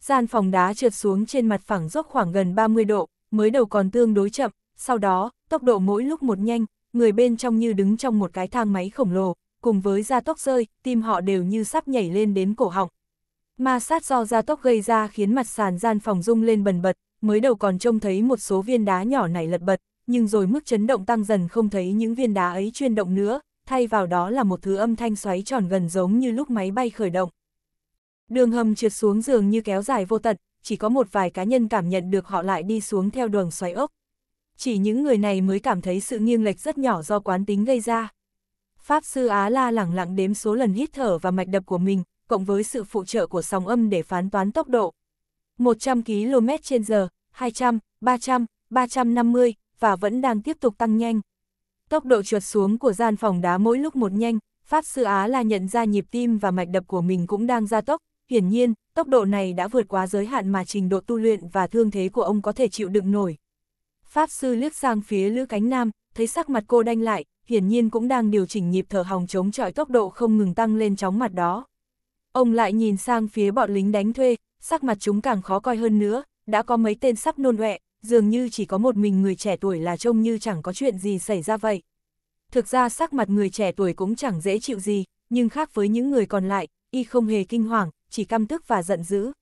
Gian phòng đá trượt xuống trên mặt phẳng dốc khoảng gần 30 độ, mới đầu còn tương đối chậm, sau đó, tốc độ mỗi lúc một nhanh, người bên trong như đứng trong một cái thang máy khổng lồ, cùng với da tóc rơi, tim họ đều như sắp nhảy lên đến cổ họng. Ma sát do da tóc gây ra khiến mặt sàn gian phòng rung lên bần bật, mới đầu còn trông thấy một số viên đá nhỏ này lật bật, nhưng rồi mức chấn động tăng dần không thấy những viên đá ấy chuyên động nữa, thay vào đó là một thứ âm thanh xoáy tròn gần giống như lúc máy bay khởi động. Đường hầm trượt xuống giường như kéo dài vô tận, chỉ có một vài cá nhân cảm nhận được họ lại đi xuống theo đường xoáy ốc. Chỉ những người này mới cảm thấy sự nghiêng lệch rất nhỏ do quán tính gây ra. Pháp sư Á La lẳng lặng đếm số lần hít thở và mạch đập của mình, cộng với sự phụ trợ của sóng âm để phán toán tốc độ. 100 km trên giờ, 200, 300, 350, và vẫn đang tiếp tục tăng nhanh. Tốc độ trượt xuống của gian phòng đá mỗi lúc một nhanh, Pháp sư Á La nhận ra nhịp tim và mạch đập của mình cũng đang gia tốc, hiển nhiên, tốc độ này đã vượt quá giới hạn mà trình độ tu luyện và thương thế của ông có thể chịu đựng nổi. Pháp sư liếc sang phía Lữ Cánh Nam, thấy sắc mặt cô đanh lại, hiển nhiên cũng đang điều chỉnh nhịp thở hòng chống chọi tốc độ không ngừng tăng lên chóng mặt đó. Ông lại nhìn sang phía bọn lính đánh thuê, sắc mặt chúng càng khó coi hơn nữa, đã có mấy tên sắp nôn ọe, dường như chỉ có một mình người trẻ tuổi là trông như chẳng có chuyện gì xảy ra vậy. Thực ra sắc mặt người trẻ tuổi cũng chẳng dễ chịu gì, nhưng khác với những người còn lại, y không hề kinh hoàng, chỉ căm tức và giận dữ.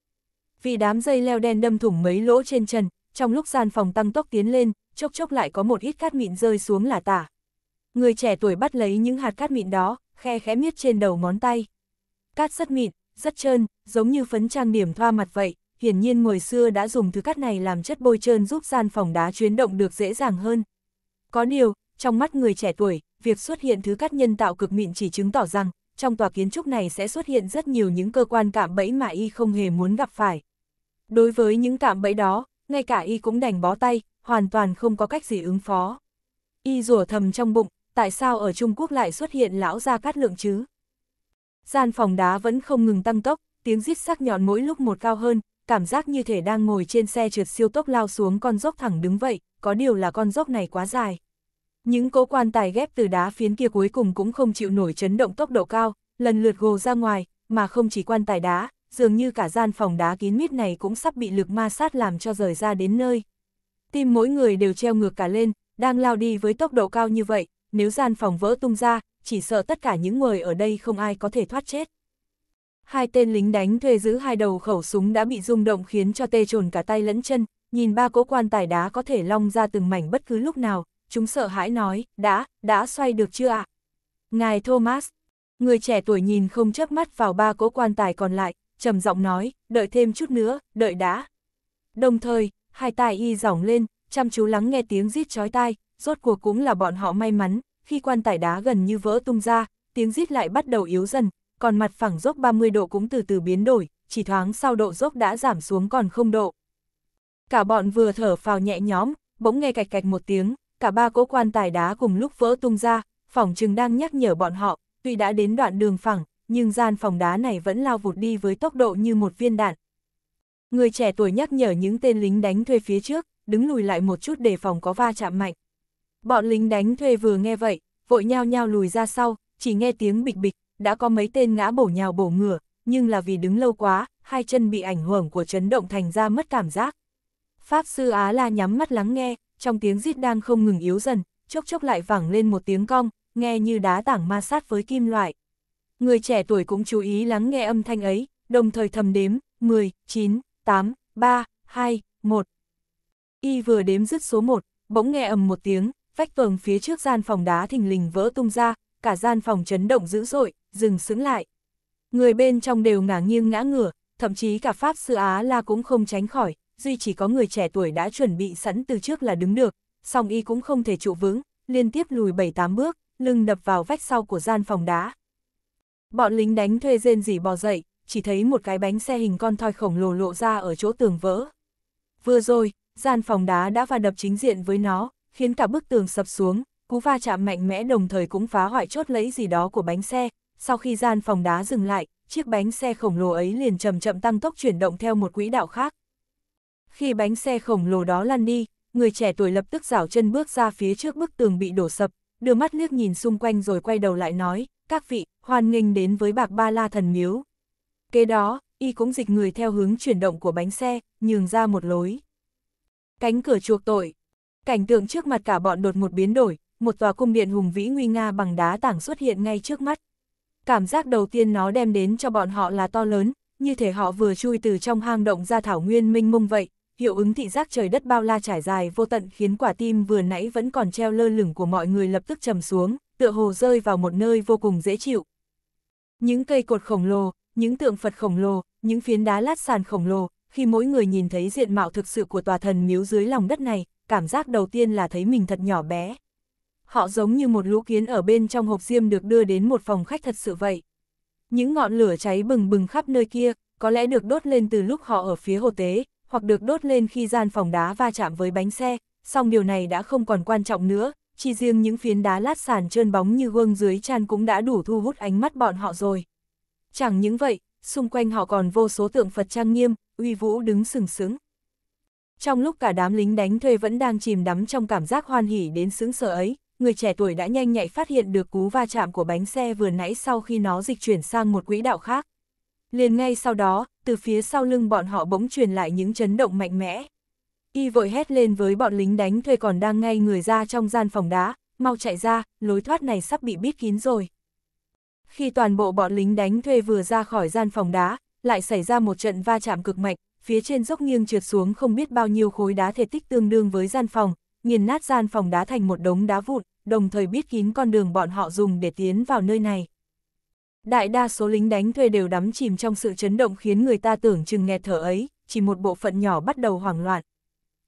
Vì đám dây leo đen đâm thủng mấy lỗ trên chân, trong lúc gian phòng tăng tốc tiến lên, chốc chốc lại có một ít cát mịn rơi xuống là tả. Người trẻ tuổi bắt lấy những hạt cát mịn đó, khe khẽ miết trên đầu ngón tay. Cát rất mịn, rất trơn, giống như phấn trang điểm thoa mặt vậy, hiển nhiên người xưa đã dùng thứ cát này làm chất bôi trơn giúp gian phòng đá chuyến động được dễ dàng hơn. Có điều, trong mắt người trẻ tuổi, việc xuất hiện thứ cát nhân tạo cực mịn chỉ chứng tỏ rằng, trong tòa kiến trúc này sẽ xuất hiện rất nhiều những cơ quan cạm bẫy mà y không hề muốn gặp phải. Đối với những cạm bẫy đó, ngay cả y cũng đành bó tay, hoàn toàn không có cách gì ứng phó. Y rủa thầm trong bụng, tại sao ở Trung Quốc lại xuất hiện lão gia cát lượng chứ? Gian phòng đá vẫn không ngừng tăng tốc, tiếng rít sắc nhọn mỗi lúc một cao hơn, cảm giác như thể đang ngồi trên xe trượt siêu tốc lao xuống con dốc thẳng đứng vậy, có điều là con dốc này quá dài. Những cố quan tài ghép từ đá phiến kia cuối cùng cũng không chịu nổi chấn động tốc độ cao, lần lượt gồ ra ngoài, mà không chỉ quan tài đá, dường như cả gian phòng đá kín mít này cũng sắp bị lực ma sát làm cho rời ra đến nơi. Tim mỗi người đều treo ngược cả lên, đang lao đi với tốc độ cao như vậy, nếu gian phòng vỡ tung ra, chỉ sợ tất cả những người ở đây không ai có thể thoát chết. Hai tên lính đánh thuê giữ hai đầu khẩu súng đã bị rung động khiến cho tê trồn cả tay lẫn chân, nhìn ba cỗ quan tài đá có thể long ra từng mảnh bất cứ lúc nào, chúng sợ hãi nói, đã, đã xoay được chưa ạ? À? Ngài Thomas, người trẻ tuổi nhìn không chớp mắt vào ba cỗ quan tài còn lại, trầm giọng nói, đợi thêm chút nữa, đợi đã. Đồng thời, hai tai y giỏng lên, chăm chú lắng nghe tiếng rít chói tai, rốt cuộc cũng là bọn họ may mắn, khi quan tài đá gần như vỡ tung ra, tiếng rít lại bắt đầu yếu dần, còn mặt phẳng dốc 30 độ cũng từ từ biến đổi, chỉ thoáng sau độ dốc đã giảm xuống còn không độ. Cả bọn vừa thở phào nhẹ nhõm, bỗng nghe cạch cạch một tiếng, cả ba cỗ quan tài đá cùng lúc vỡ tung ra, phòng trừng đang nhắc nhở bọn họ, tuy đã đến đoạn đường phẳng, nhưng gian phòng đá này vẫn lao vụt đi với tốc độ như một viên đạn. Người trẻ tuổi nhắc nhở những tên lính đánh thuê phía trước, đứng lùi lại một chút để phòng có va chạm mạnh. Bọn lính đánh thuê vừa nghe vậy, vội nhao nhao lùi ra sau, chỉ nghe tiếng bịch bịch, đã có mấy tên ngã bổ nhào bổ ngửa, nhưng là vì đứng lâu quá, hai chân bị ảnh hưởng của chấn động thành ra mất cảm giác. Pháp sư Á La nhắm mắt lắng nghe, trong tiếng rít đang không ngừng yếu dần, chốc chốc lại vẳng lên một tiếng cong, nghe như đá tảng ma sát với kim loại. Người trẻ tuổi cũng chú ý lắng nghe âm thanh ấy, đồng thời thầm đếm, 10, 9, 8, 3, 2, 1. Y vừa đếm dứt số 1, bỗng nghe ầm một tiếng, vách tường phía trước gian phòng đá thình lình vỡ tung ra, cả gian phòng chấn động dữ dội, dừng sững lại. Người bên trong đều ngả nghiêng ngã ngửa, thậm chí cả Pháp Sư Á La cũng không tránh khỏi, duy chỉ có người trẻ tuổi đã chuẩn bị sẵn từ trước là đứng được, song y cũng không thể trụ vững, liên tiếp lùi 7-8 bước, lưng đập vào vách sau của gian phòng đá. Bọn lính đánh thuê rên rỉ bò dậy, chỉ thấy một cái bánh xe hình con thoi khổng lồ lộ ra ở chỗ tường vỡ. Vừa rồi, gian phòng đá đã va đập chính diện với nó, khiến cả bức tường sập xuống, cú va chạm mạnh mẽ đồng thời cũng phá hoại chốt lấy gì đó của bánh xe. Sau khi gian phòng đá dừng lại, chiếc bánh xe khổng lồ ấy liền chậm chậm tăng tốc chuyển động theo một quỹ đạo khác, khi bánh xe khổng lồ đó lăn đi, người trẻ tuổi lập tức rảo chân bước ra phía trước bức tường bị đổ sập, đưa mắt liếc nhìn xung quanh rồi quay đầu lại nói, các vị, hoan nghênh đến với bạc ba la thần miếu. Kế đó, y cũng dịch người theo hướng chuyển động của bánh xe, nhường ra một lối. Cánh cửa chuộc tội. Cảnh tượng trước mặt cả bọn đột một biến đổi, một tòa cung điện hùng vĩ nguy nga bằng đá tảng xuất hiện ngay trước mắt. Cảm giác đầu tiên nó đem đến cho bọn họ là to lớn, như thể họ vừa chui từ trong hang động ra thảo nguyên minh mông vậy, hiệu ứng thị giác trời đất bao la trải dài vô tận khiến quả tim vừa nãy vẫn còn treo lơ lửng của mọi người lập tức trầm xuống, tựa hồ rơi vào một nơi vô cùng dễ chịu. Những cây cột khổng lồ, những tượng Phật khổng lồ, những phiến đá lát sàn khổng lồ, khi mỗi người nhìn thấy diện mạo thực sự của tòa thần miếu dưới lòng đất này, cảm giác đầu tiên là thấy mình thật nhỏ bé. Họ giống như một lũ kiến ở bên trong hộp diêm được đưa đến một phòng khách thật sự vậy. Những ngọn lửa cháy bừng bừng khắp nơi kia, có lẽ được đốt lên từ lúc họ ở phía hồ tế, hoặc được đốt lên khi gian phòng đá va chạm với bánh xe, song điều này đã không còn quan trọng nữa, chỉ riêng những phiến đá lát sàn trơn bóng như gương dưới chăn cũng đã đủ thu hút ánh mắt bọn họ rồi. Chẳng những vậy, xung quanh họ còn vô số tượng Phật trang nghiêm, uy vũ đứng sừng sững. Trong lúc cả đám lính đánh thuê vẫn đang chìm đắm trong cảm giác hoan hỉ đến sững sờ ấy, người trẻ tuổi đã nhanh nhạy phát hiện được cú va chạm của bánh xe vừa nãy sau khi nó dịch chuyển sang một quỹ đạo khác. Liền ngay sau đó, từ phía sau lưng bọn họ bỗng truyền lại những chấn động mạnh mẽ. Y vội hét lên với bọn lính đánh thuê còn đang ngay người ra trong gian phòng đá, mau chạy ra, lối thoát này sắp bị bít kín rồi. Khi toàn bộ bọn lính đánh thuê vừa ra khỏi gian phòng đá, lại xảy ra một trận va chạm cực mạnh, phía trên dốc nghiêng trượt xuống không biết bao nhiêu khối đá thể tích tương đương với gian phòng, nghiền nát gian phòng đá thành một đống đá vụn, đồng thời biết kín con đường bọn họ dùng để tiến vào nơi này. Đại đa số lính đánh thuê đều đắm chìm trong sự chấn động khiến người ta tưởng chừng nghẹt thở ấy, chỉ một bộ phận nhỏ bắt đầu hoảng loạn.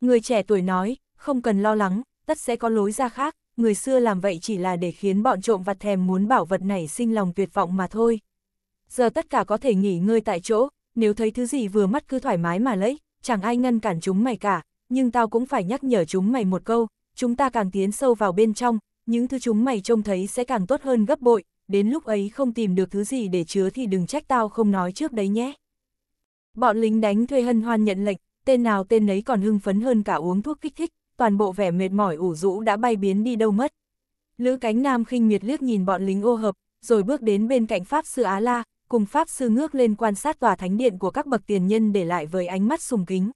Người trẻ tuổi nói, không cần lo lắng, tất sẽ có lối ra khác, người xưa làm vậy chỉ là để khiến bọn trộm vặt thèm muốn bảo vật này sinh lòng tuyệt vọng mà thôi. Giờ tất cả có thể nghỉ ngơi tại chỗ, nếu thấy thứ gì vừa mắt cứ thoải mái mà lấy, chẳng ai ngăn cản chúng mày cả, nhưng tao cũng phải nhắc nhở chúng mày một câu, chúng ta càng tiến sâu vào bên trong, những thứ chúng mày trông thấy sẽ càng tốt hơn gấp bội, đến lúc ấy không tìm được thứ gì để chứa thì đừng trách tao không nói trước đấy nhé. Bọn lính đánh thuê hân hoan nhận lệnh, tên nào tên nấy còn hưng phấn hơn cả uống thuốc kích thích, toàn bộ vẻ mệt mỏi ủ rũ đã bay biến đi đâu mất. Lữ cánh nam khinh miệt liếc nhìn bọn lính ô hợp, rồi bước đến bên cạnh Pháp Sư Á La, cùng Pháp Sư ngước lên quan sát tòa thánh điện của các bậc tiền nhân để lại với ánh mắt sùng kính.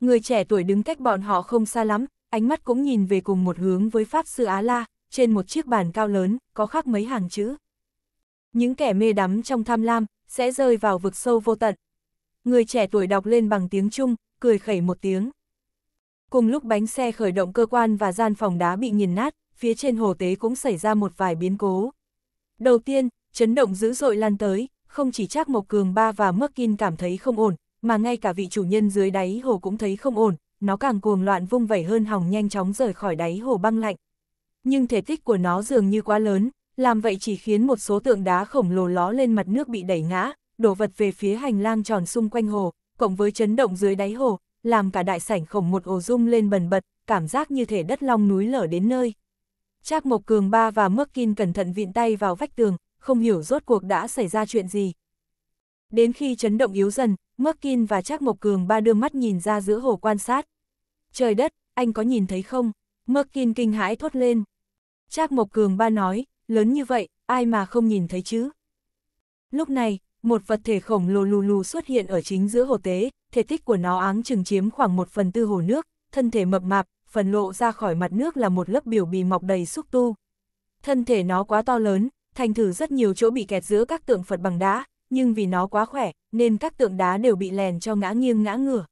Người trẻ tuổi đứng cách bọn họ không xa lắm, ánh mắt cũng nhìn về cùng một hướng với Pháp Sư Á La, trên một chiếc bàn cao lớn, có khắc mấy hàng chữ. Những kẻ mê đắm trong tham lam, sẽ rơi vào vực sâu vô tận. Người trẻ tuổi đọc lên bằng tiếng Trung, cười khẩy một tiếng. Cùng lúc bánh xe khởi động cơ quan và gian phòng đá bị nghiền nát, phía trên hồ tế cũng xảy ra một vài biến cố. Đầu tiên, chấn động dữ dội lan tới, không chỉ chắc Mộc Cường Ba và Merkin cảm thấy không ổn, mà ngay cả vị chủ nhân dưới đáy hồ cũng thấy không ổn, nó càng cuồng loạn vung vẩy hơn hỏng nhanh chóng rời khỏi đáy hồ băng lạnh nhưng thể tích của nó dường như quá lớn, làm vậy chỉ khiến một số tượng đá khổng lồ ló lên mặt nước bị đẩy ngã, đổ vật về phía hành lang tròn xung quanh hồ, cộng với chấn động dưới đáy hồ, làm cả đại sảnh khổng một ổ rung lên bần bật, cảm giác như thể đất long núi lở đến nơi. Trác Mộc Cường Ba và Mắc Kin cẩn thận vịn tay vào vách tường, không hiểu rốt cuộc đã xảy ra chuyện gì. Đến khi chấn động yếu dần, Mắc Kin và Trác Mộc Cường Ba đưa mắt nhìn ra giữa hồ quan sát. Trời đất, anh có nhìn thấy không? Mắc Kin kinh hãi thốt lên. Trác Mộc Cường ba nói, lớn như vậy, ai mà không nhìn thấy chứ? Lúc này, một vật thể khổng lồ lù lù xuất hiện ở chính giữa hồ tế, thể tích của nó áng chừng chiếm khoảng một phần tư hồ nước, thân thể mập mạp, phần lộ ra khỏi mặt nước là một lớp biểu bì mọc đầy xúc tu. Thân thể nó quá to lớn, thành thử rất nhiều chỗ bị kẹt giữa các tượng Phật bằng đá, nhưng vì nó quá khỏe, nên các tượng đá đều bị lèn cho ngã nghiêng ngã ngửa.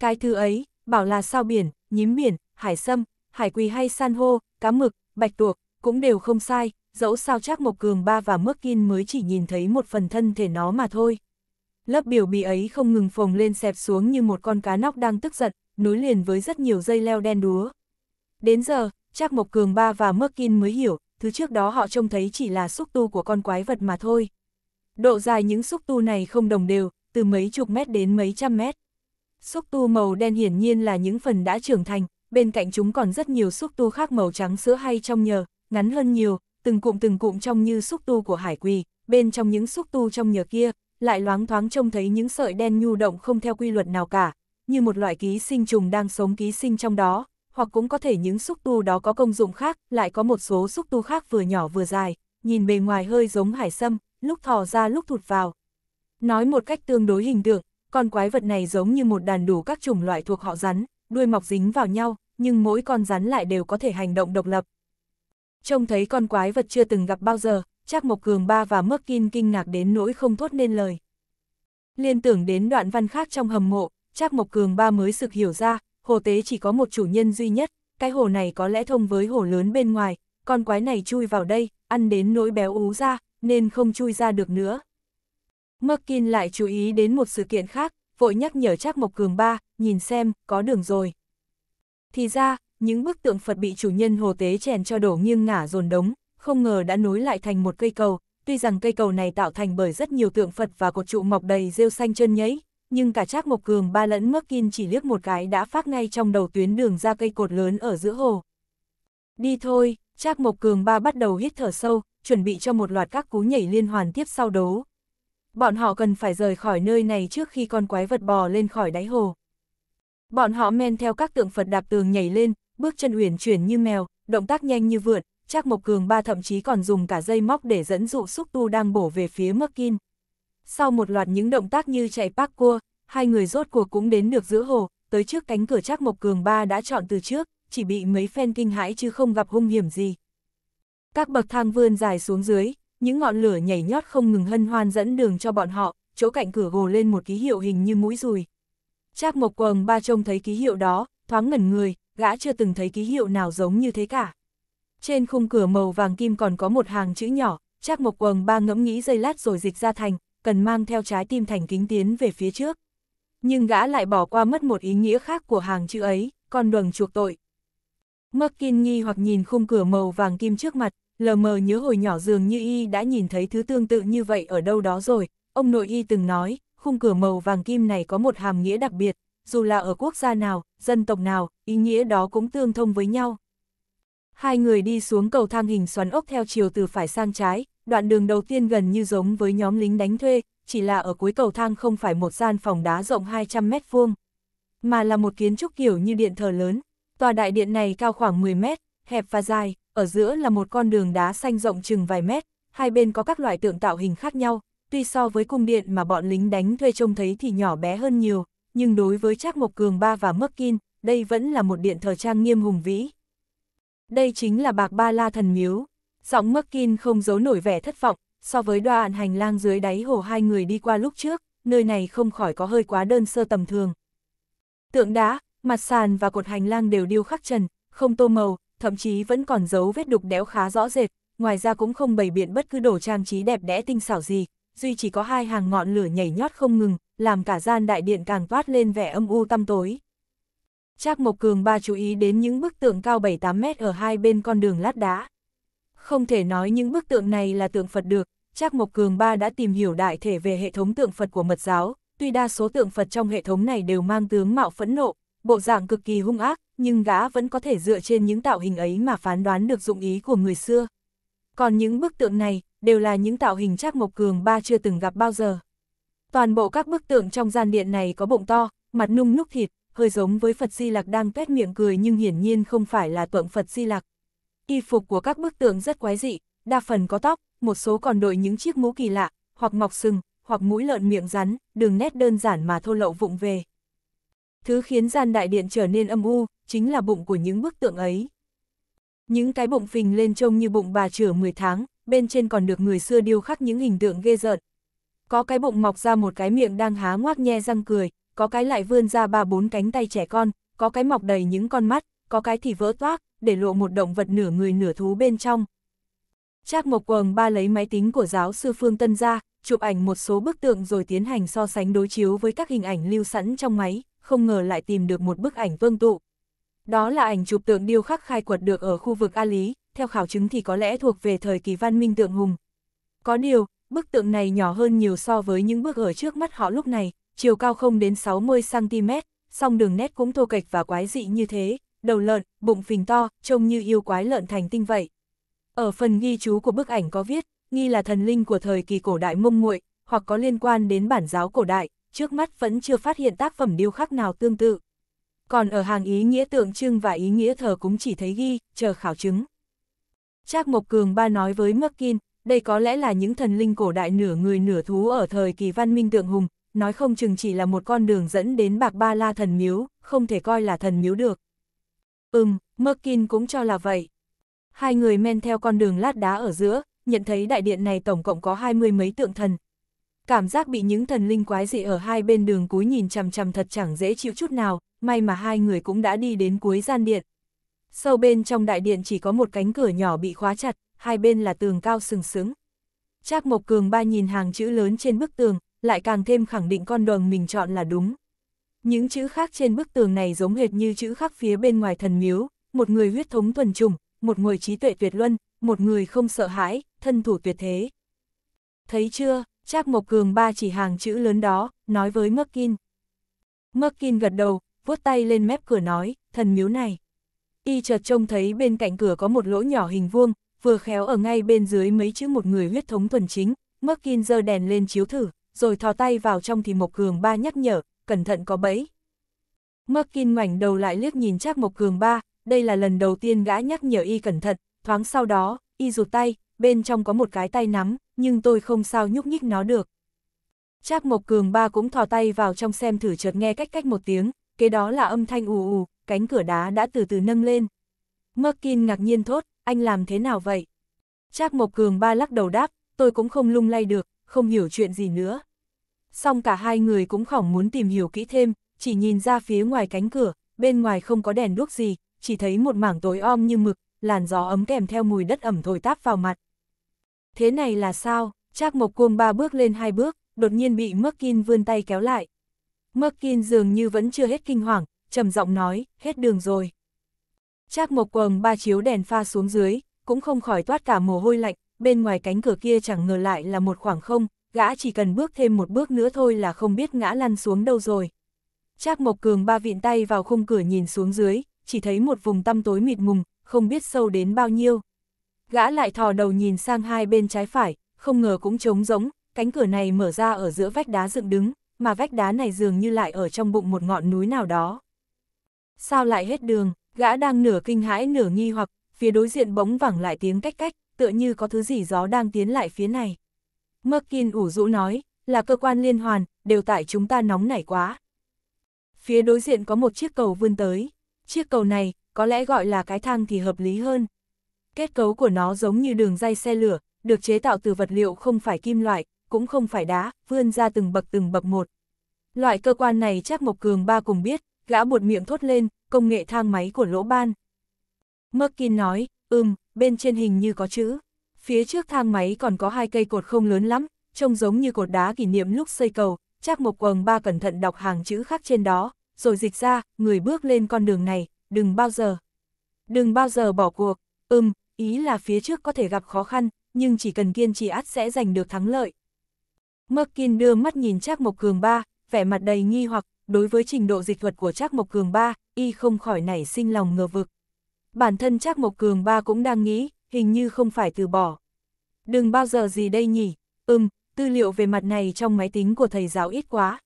Cái thứ ấy, bảo là sao biển, nhím biển, hải sâm, hải quỳ hay san hô, cá mực, bạch tuộc, cũng đều không sai, dẫu sao chắc Mộc Cường Ba và mức Kinh mới chỉ nhìn thấy một phần thân thể nó mà thôi. Lớp biểu bì ấy không ngừng phồng lên xẹp xuống như một con cá nóc đang tức giận, nối liền với rất nhiều dây leo đen đúa. Đến giờ, chắc Mộc Cường Ba và mức Kinh mới hiểu, thứ trước đó họ trông thấy chỉ là xúc tu của con quái vật mà thôi. Độ dài những xúc tu này không đồng đều, từ mấy chục mét đến mấy trăm mét. Xúc tu màu đen hiển nhiên là những phần đã trưởng thành, bên cạnh chúng còn rất nhiều xúc tu khác màu trắng sữa hay trong nhờ, ngắn hơn nhiều, từng cụm từng cụm trong như xúc tu của hải quỳ, bên trong những xúc tu trong nhờ kia, lại loáng thoáng trông thấy những sợi đen nhu động không theo quy luật nào cả, như một loại ký sinh trùng đang sống ký sinh trong đó, hoặc cũng có thể những xúc tu đó có công dụng khác, lại có một số xúc tu khác vừa nhỏ vừa dài, nhìn bề ngoài hơi giống hải sâm, lúc thò ra lúc thụt vào. Nói một cách tương đối hình tượng, con quái vật này giống như một đàn đủ các chủng loại thuộc họ rắn, đuôi mọc dính vào nhau, nhưng mỗi con rắn lại đều có thể hành động độc lập. Trông thấy con quái vật chưa từng gặp bao giờ, Trác Mộc Cường Ba và Mốc Kim kinh ngạc đến nỗi không thốt nên lời. Liên tưởng đến đoạn văn khác trong hầm mộ, Trác Mộc Cường Ba mới sực hiểu ra, hồ tế chỉ có một chủ nhân duy nhất, cái hồ này có lẽ thông với hồ lớn bên ngoài, con quái này chui vào đây, ăn đến nỗi béo ú ra, nên không chui ra được nữa. Merkin lại chú ý đến một sự kiện khác, vội nhắc nhở Trác Mộc Cường Ba, nhìn xem, có đường rồi. Thì ra, những bức tượng Phật bị chủ nhân hồ tế chèn cho đổ nghiêng ngả dồn đống, không ngờ đã nối lại thành một cây cầu. Tuy rằng cây cầu này tạo thành bởi rất nhiều tượng Phật và cột trụ mọc đầy rêu xanh chân nhấy, nhưng cả Trác Mộc Cường ba lẫn Mắc Kim chỉ liếc một cái đã phát ngay trong đầu tuyến đường ra cây cột lớn ở giữa hồ. Đi thôi, Trác Mộc Cường ba bắt đầu hít thở sâu, chuẩn bị cho một loạt các cú nhảy liên hoàn tiếp sau đó. Bọn họ cần phải rời khỏi nơi này trước khi con quái vật bò lên khỏi đáy hồ. Bọn họ men theo các tượng Phật đạp tường nhảy lên, bước chân uyển chuyển như mèo, động tác nhanh như vượn, Trác Mộc Cường ba thậm chí còn dùng cả dây móc để dẫn dụ xúc tu đang bổ về phía Mơ Kim. Sau một loạt những động tác như chạy park cua, hai người rốt cuộc cũng đến được giữa hồ, tới trước cánh cửa Trác Mộc Cường ba đã chọn từ trước, chỉ bị mấy phen kinh hãi chứ không gặp hung hiểm gì. Các bậc thang vươn dài xuống dưới, những ngọn lửa nhảy nhót không ngừng hân hoan dẫn đường cho bọn họ, chỗ cạnh cửa gồ lên một ký hiệu hình như mũi rùi. Trác Mộc Quầng ba trông thấy ký hiệu đó, thoáng ngẩn người, gã chưa từng thấy ký hiệu nào giống như thế cả. Trên khung cửa màu vàng kim còn có một hàng chữ nhỏ, Trác Mộc Quầng ba ngẫm nghĩ giây lát rồi dịch ra thành, cần mang theo trái tim thành kính tiến về phía trước. Nhưng gã lại bỏ qua mất một ý nghĩa khác của hàng chữ ấy, con đường chuộc tội. Mắc Kinh nghi hoặc nhìn khung cửa màu vàng kim trước mặt, lờ mờ nhớ hồi nhỏ dường như y đã nhìn thấy thứ tương tự như vậy ở đâu đó rồi, ông nội y từng nói, khung cửa màu vàng kim này có một hàm nghĩa đặc biệt, dù là ở quốc gia nào, dân tộc nào, ý nghĩa đó cũng tương thông với nhau. Hai người đi xuống cầu thang hình xoắn ốc theo chiều từ phải sang trái, đoạn đường đầu tiên gần như giống với nhóm lính đánh thuê, chỉ là ở cuối cầu thang không phải một gian phòng đá rộng 200 mét vuông, mà là một kiến trúc kiểu như điện thờ lớn. Tòa đại điện này cao khoảng 10 mét, hẹp và dài, ở giữa là một con đường đá xanh rộng chừng vài mét, hai bên có các loại tượng tạo hình khác nhau, tuy so với cung điện mà bọn lính đánh thuê trông thấy thì nhỏ bé hơn nhiều, nhưng đối với Trác Mộc Cường Ba và Mấc Kin, đây vẫn là một điện thờ trang nghiêm hùng vĩ. Đây chính là Bạc Ba La Thần Miếu. Giọng Mấc Kin không giấu nổi vẻ thất vọng, so với đoạn hành lang dưới đáy hồ hai người đi qua lúc trước, nơi này không khỏi có hơi quá đơn sơ tầm thường. Tượng đá, mặt sàn và cột hành lang đều điêu khắc trần, không tô màu, thậm chí vẫn còn dấu vết đục đẽo khá rõ rệt, ngoài ra cũng không bày biện bất cứ đồ trang trí đẹp đẽ tinh xảo gì, duy chỉ có hai hàng ngọn lửa nhảy nhót không ngừng, làm cả gian đại điện càng toát lên vẻ âm u tăm tối. Trác Mộc Cường ba chú ý đến những bức tượng cao 7-8 mét ở hai bên con đường lát đá. Không thể nói những bức tượng này là tượng Phật được, Trác Mộc Cường ba đã tìm hiểu đại thể về hệ thống tượng Phật của mật giáo, tuy đa số tượng Phật trong hệ thống này đều mang tướng mạo phẫn nộ, bộ dạng cực kỳ hung ác, nhưng gã vẫn có thể dựa trên những tạo hình ấy mà phán đoán được dụng ý của người xưa. Còn những bức tượng này, đều là những tạo hình Trác Mộc Cường ba chưa từng gặp bao giờ. Toàn bộ các bức tượng trong gian điện này có bụng to, mặt nung núc thịt, hơi giống với Phật Di Lặc đang tuét miệng cười nhưng hiển nhiên không phải là tượng Phật Di Lặc. Y phục của các bức tượng rất quái dị, đa phần có tóc, một số còn đội những chiếc mũ kỳ lạ, hoặc mọc sừng, hoặc mũi lợn miệng rắn, đường nét đơn giản mà thô lậu vụng về. Thứ khiến gian đại điện trở nên âm u, chính là bụng của những bức tượng ấy. Những cái bụng phình lên trông như bụng bà chửa 10 tháng, bên trên còn được người xưa điêu khắc những hình tượng ghê rợn. Có cái bụng mọc ra một cái miệng đang há ngoác nhe răng cười, có cái lại vươn ra ba bốn cánh tay trẻ con, có cái mọc đầy những con mắt, có cái thì vỡ toác, để lộ một động vật nửa người nửa thú bên trong. Trác Mộc Quầng ba lấy máy tính của giáo sư Phương Tân ra, chụp ảnh một số bức tượng rồi tiến hành so sánh đối chiếu với các hình ảnh lưu sẵn trong máy, không ngờ lại tìm được một bức ảnh vương tụ. Đó là ảnh chụp tượng điêu khắc khai quật được ở khu vực A Lý, theo khảo chứng thì có lẽ thuộc về thời kỳ văn minh tượng hùng. Có điều, bức tượng này nhỏ hơn nhiều so với những bức ở trước mắt họ lúc này, chiều cao không đến 60cm, song đường nét cũng thô kệch và quái dị như thế, đầu lợn, bụng phình to, trông như yêu quái lợn thành tinh vậy. Ở phần ghi chú của bức ảnh có viết, nghi là thần linh của thời kỳ cổ đại mông nguội, hoặc có liên quan đến bản giáo cổ đại, trước mắt vẫn chưa phát hiện tác phẩm điêu khắc nào tương tự. Còn ở hàng ý nghĩa tượng trưng và ý nghĩa thờ cũng chỉ thấy ghi, chờ khảo chứng. Trác Mộc Cường ba nói với Merkin, đây có lẽ là những thần linh cổ đại nửa người nửa thú ở thời kỳ văn minh tượng hùng, nói không chừng chỉ là một con đường dẫn đến bạc ba la thần miếu, không thể coi là thần miếu được. Ừm, Merkin cũng cho là vậy. Hai người men theo con đường lát đá ở giữa, nhận thấy đại điện này tổng cộng có hai mươi mấy tượng thần. Cảm giác bị những thần linh quái dị ở hai bên đường cúi nhìn chằm chằm thật chẳng dễ chịu chút nào, may mà hai người cũng đã đi đến cuối gian điện. Sâu bên trong đại điện chỉ có một cánh cửa nhỏ bị khóa chặt, hai bên là tường cao sừng sững. Trác Mộc Cường ba nhìn hàng chữ lớn trên bức tường, lại càng thêm khẳng định con đường mình chọn là đúng. Những chữ khác trên bức tường này giống hệt như chữ khắc phía bên ngoài thần miếu, một người huyết thống thuần chủng một người trí tuệ tuyệt luân, một người không sợ hãi, thân thủ tuyệt thế. Thấy chưa, Trác Mộc Cường ba chỉ hàng chữ lớn đó, nói với Mắc Kin. Mắc Kin gật đầu, vuốt tay lên mép cửa nói, thần miếu này y chợt trông thấy bên cạnh cửa có một lỗ nhỏ hình vuông, vừa khéo ở ngay bên dưới mấy chữ một người huyết thống thuần chính, Merkin giơ đèn lên chiếu thử, rồi thò tay vào trong thì Mộc Cường Ba nhắc nhở, cẩn thận có bẫy. Merkin ngoảnh đầu lại liếc nhìn chắc Mộc Cường Ba, đây là lần đầu tiên gã nhắc nhở y cẩn thận, thoáng sau đó, y rụt tay, bên trong có một cái tay nắm, nhưng tôi không sao nhúc nhích nó được. Trác Mộc Cường Ba cũng thò tay vào trong xem thử chợt nghe cách cách một tiếng, kế đó là âm thanh ù ù, cánh cửa đá đã từ từ nâng lên. Merkin ngạc nhiên thốt, anh làm thế nào vậy? Trác Mộc Cường ba lắc đầu đáp, tôi cũng không lung lay được, không hiểu chuyện gì nữa. Xong cả hai người cũng khỏng muốn tìm hiểu kỹ thêm, chỉ nhìn ra phía ngoài cánh cửa, bên ngoài không có đèn đuốc gì, chỉ thấy một mảng tối om như mực, làn gió ấm kèm theo mùi đất ẩm thổi táp vào mặt. Thế này là sao? Trác Mộc Cuồng ba bước lên hai bước, đột nhiên bị Merkin vươn tay kéo lại. Merkin dường như vẫn chưa hết kinh hoàng, trầm giọng nói, hết đường rồi. Trác Mộc Quầng ba chiếu đèn pha xuống dưới, cũng không khỏi toát cả mồ hôi lạnh, bên ngoài cánh cửa kia chẳng ngờ lại là một khoảng không, gã chỉ cần bước thêm một bước nữa thôi là không biết ngã lăn xuống đâu rồi. Trác Mộc Cường ba vịn tay vào khung cửa nhìn xuống dưới, chỉ thấy một vùng tăm tối mịt mùng, không biết sâu đến bao nhiêu. Gã lại thò đầu nhìn sang hai bên trái phải, không ngờ cũng trống rỗng, cánh cửa này mở ra ở giữa vách đá dựng đứng, mà vách đá này dường như lại ở trong bụng một ngọn núi nào đó sao lại hết đường, gã đang nửa kinh hãi nửa nghi hoặc, phía đối diện bỗng vẳng lại tiếng cách cách, tựa như có thứ gì gió đang tiến lại phía này. Merkin ủ rũ nói, là cơ quan liên hoàn, đều tại chúng ta nóng nảy quá. Phía đối diện có một chiếc cầu vươn tới, chiếc cầu này, có lẽ gọi là cái thang thì hợp lý hơn. Kết cấu của nó giống như đường dây xe lửa, được chế tạo từ vật liệu không phải kim loại, cũng không phải đá, vươn ra từng bậc từng bậc một. Loại cơ quan này chắc Mộc Cường Ba cùng biết, gã buột miệng thốt lên, công nghệ thang máy của lỗ ban. Merkin nói, ừm, bên trên hình như có chữ. Phía trước thang máy còn có hai cây cột không lớn lắm, trông giống như cột đá kỷ niệm lúc xây cầu, chắc Mộc Quầng Ba cẩn thận đọc hàng chữ khác trên đó, rồi dịch ra, người bước lên con đường này, đừng bao giờ. Đừng bao giờ bỏ cuộc, ừm, ý là phía trước có thể gặp khó khăn, nhưng chỉ cần kiên trì ắt sẽ giành được thắng lợi. Merkin đưa mắt nhìn Trác Mộc Cường Ba, vẻ mặt đầy nghi hoặc, đối với trình độ dịch thuật của Trác Mộc Cường ba, y không khỏi nảy sinh lòng ngờ vực. Bản thân Trác Mộc Cường ba cũng đang nghĩ, hình như không phải từ bỏ. Đừng bao giờ gì đây nhỉ, ừm, tư liệu về mặt này trong máy tính của thầy giáo ít quá.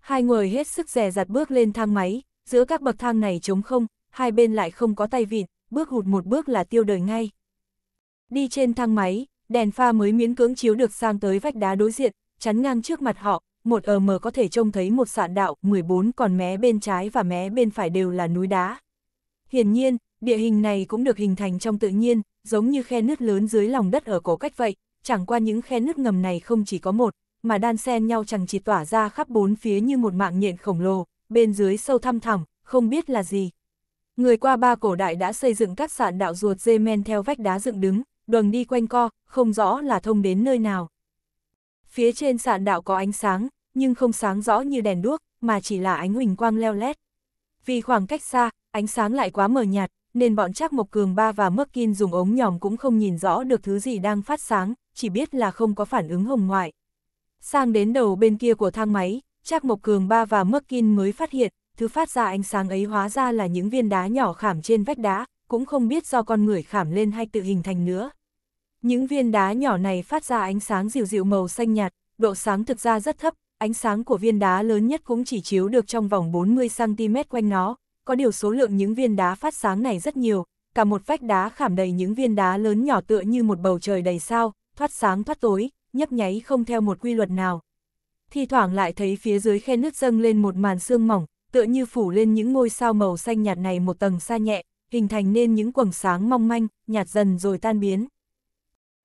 Hai người hết sức rè dặt bước lên thang máy, giữa các bậc thang này trống không, hai bên lại không có tay vịn, bước hụt một bước là tiêu đời ngay. Đi trên thang máy, đèn pha mới miễn cưỡng chiếu được sang tới vách đá đối diện, chắn ngang trước mặt họ, một ờ mờ có thể trông thấy một sạn đạo, 14 còn mé bên trái và mé bên phải đều là núi đá. Hiển nhiên, địa hình này cũng được hình thành trong tự nhiên, giống như khe nứt lớn dưới lòng đất ở cổ cách vậy, chẳng qua những khe nứt ngầm này không chỉ có một, mà đan xen nhau chẳng chỉ tỏa ra khắp bốn phía như một mạng nhện khổng lồ, bên dưới sâu thăm thẳm, không biết là gì. Người qua ba cổ đại đã xây dựng các sạn đạo ruột dê men theo vách đá dựng đứng, đường đi quanh co, không rõ là thông đến nơi nào. Phía trên sạn đạo có ánh sáng, nhưng không sáng rõ như đèn đuốc, mà chỉ là ánh huỳnh quang leo lét. Vì khoảng cách xa, ánh sáng lại quá mờ nhạt, nên bọn Trác Mộc Cường Ba và Mắc Kin dùng ống nhòm cũng không nhìn rõ được thứ gì đang phát sáng, chỉ biết là không có phản ứng hồng ngoại. Sang đến đầu bên kia của thang máy, Trác Mộc Cường Ba và Mắc Kin mới phát hiện, thứ phát ra ánh sáng ấy hóa ra là những viên đá nhỏ khảm trên vách đá, cũng không biết do con người khảm lên hay tự hình thành nữa. Những viên đá nhỏ này phát ra ánh sáng dịu dịu màu xanh nhạt, độ sáng thực ra rất thấp, ánh sáng của viên đá lớn nhất cũng chỉ chiếu được trong vòng 40cm quanh nó, có điều số lượng những viên đá phát sáng này rất nhiều, cả một vách đá khảm đầy những viên đá lớn nhỏ tựa như một bầu trời đầy sao, thoát sáng thoát tối, nhấp nháy không theo một quy luật nào. Thì thoảng lại thấy phía dưới khe nước dâng lên một màn sương mỏng, tựa như phủ lên những ngôi sao màu xanh nhạt này một tầng xa nhẹ, hình thành nên những quầng sáng mong manh, nhạt dần rồi tan biến.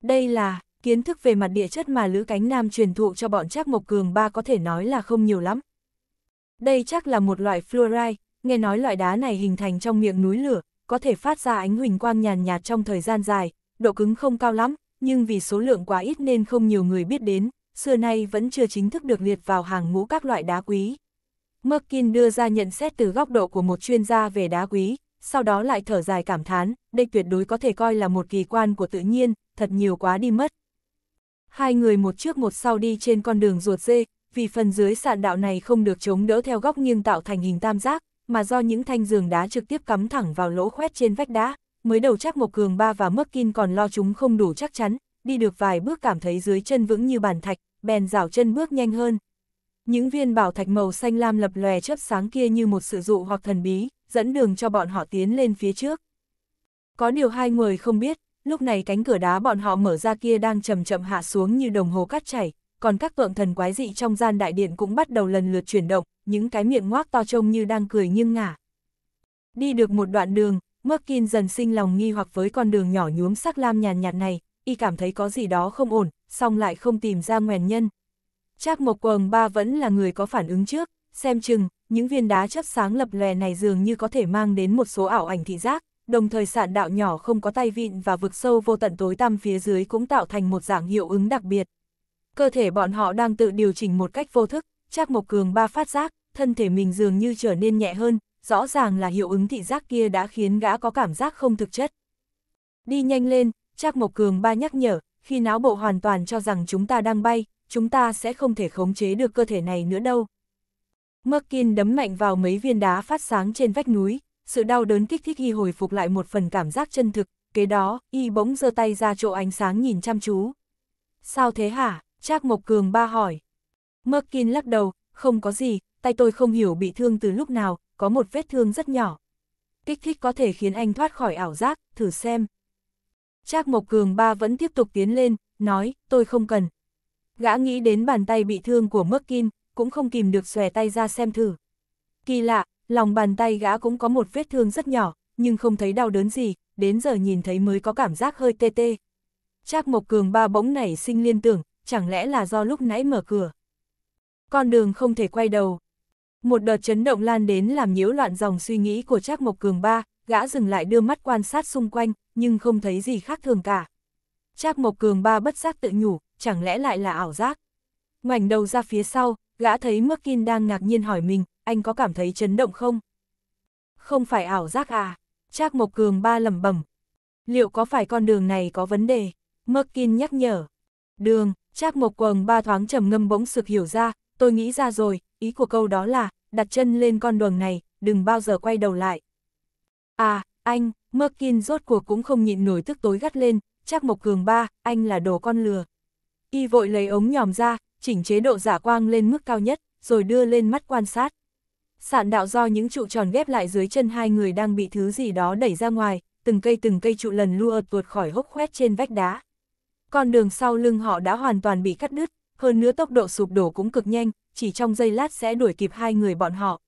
Đây là kiến thức về mặt địa chất mà Lữ Cánh Nam truyền thụ cho bọn Trác Mộc Cường ba có thể nói là không nhiều lắm. Đây chắc là một loại fluorite, nghe nói loại đá này hình thành trong miệng núi lửa, có thể phát ra ánh huỳnh quang nhàn nhạt trong thời gian dài, độ cứng không cao lắm, nhưng vì số lượng quá ít nên không nhiều người biết đến, xưa nay vẫn chưa chính thức được liệt vào hàng ngũ các loại đá quý. Merkin đưa ra nhận xét từ góc độ của một chuyên gia về đá quý, sau đó lại thở dài cảm thán, đây tuyệt đối có thể coi là một kỳ quan của tự nhiên, thật nhiều quá đi mất. Hai người một trước một sau đi trên con đường ruột dê, vì phần dưới sạn đạo này không được chống đỡ theo góc nghiêng tạo thành hình tam giác, mà do những thanh giường đá trực tiếp cắm thẳng vào lỗ khoét trên vách đá. Mới đầu chắc một Cường Ba và mất Kin còn lo chúng không đủ chắc chắn, đi được vài bước cảm thấy dưới chân vững như bàn thạch, bèn rảo chân bước nhanh hơn. Những viên bảo thạch màu xanh lam lập lòe chớp sáng kia như một sự dụ hoặc thần bí, dẫn đường cho bọn họ tiến lên phía trước. Có điều hai người không biết, lúc này cánh cửa đá bọn họ mở ra kia đang chậm chậm hạ xuống như đồng hồ cắt chảy, còn các tượng thần quái dị trong gian đại điện cũng bắt đầu lần lượt chuyển động, những cái miệng ngoác to trông như đang cười nghiêng ngả. Đi được một đoạn đường, Merkin dần sinh lòng nghi hoặc với con đường nhỏ nhuốm sắc lam nhàn nhạt này, y cảm thấy có gì đó không ổn, song lại không tìm ra nguyên nhân. Trác Mộc Quầng Ba vẫn là người có phản ứng trước, xem chừng, những viên đá chớp sáng lập lòe này dường như có thể mang đến một số ảo ảnh thị giác, đồng thời sạn đạo nhỏ không có tay vịn và vực sâu vô tận tối tăm phía dưới cũng tạo thành một dạng hiệu ứng đặc biệt. Cơ thể bọn họ đang tự điều chỉnh một cách vô thức, Trác Mộc Cường ba phát giác, thân thể mình dường như trở nên nhẹ hơn, rõ ràng là hiệu ứng thị giác kia đã khiến gã có cảm giác không thực chất. Đi nhanh lên, Trác Mộc Cường ba nhắc nhở, khi não bộ hoàn toàn cho rằng chúng ta đang bay, chúng ta sẽ không thể khống chế được cơ thể này nữa đâu, Merkin đấm mạnh vào mấy viên đá phát sáng trên vách núi, sự đau đớn kích thích y hồi phục lại một phần cảm giác chân thực, kế đó, y bỗng giơ tay ra chỗ ánh sáng nhìn chăm chú. Sao thế hả? Trác Mộc Cường ba hỏi. Merkin lắc đầu, không có gì, tay tôi không hiểu bị thương từ lúc nào, có một vết thương rất nhỏ. Kích thích có thể khiến anh thoát khỏi ảo giác, thử xem. Trác Mộc Cường ba vẫn tiếp tục tiến lên, nói, tôi không cần. Gã nghĩ đến bàn tay bị thương của Merkin, cũng không kìm được xòe tay ra xem thử. Kỳ lạ, lòng bàn tay gã cũng có một vết thương rất nhỏ, nhưng không thấy đau đớn gì, đến giờ nhìn thấy mới có cảm giác hơi tê tê. Trác Mộc Cường ba bỗng nảy sinh liên tưởng, chẳng lẽ là do lúc nãy mở cửa. Con đường không thể quay đầu. Một đợt chấn động lan đến làm nhiễu loạn dòng suy nghĩ của Trác Mộc Cường ba, gã dừng lại đưa mắt quan sát xung quanh, nhưng không thấy gì khác thường cả. Trác Mộc Cường ba bất giác tự nhủ, chẳng lẽ lại là ảo giác. Ngoảnh đầu ra phía sau, Gã thấy Merkin đang ngạc nhiên hỏi mình, anh có cảm thấy chấn động không? Không phải ảo giác à? Trác Mộc Cường ba lẩm bẩm. Liệu có phải con đường này có vấn đề? Merkin nhắc nhở. Đường, Trác Mộc Cường ba thoáng trầm ngâm bỗng sực hiểu ra, tôi nghĩ ra rồi, ý của câu đó là, đặt chân lên con đường này, đừng bao giờ quay đầu lại. À, anh, Merkin rốt cuộc cũng không nhịn nổi tức tối gắt lên, Trác Mộc Cường ba, anh là đồ con lừa. Y vội lấy ống nhòm ra, chỉnh chế độ giả quang lên mức cao nhất, rồi đưa lên mắt quan sát. Sạn đạo do những trụ tròn ghép lại dưới chân hai người đang bị thứ gì đó đẩy ra ngoài, từng cây từng cây trụ lần lua vượt khỏi hốc khoét trên vách đá. Con đường sau lưng họ đã hoàn toàn bị cắt đứt, hơn nữa tốc độ sụp đổ cũng cực nhanh, chỉ trong giây lát sẽ đuổi kịp hai người bọn họ.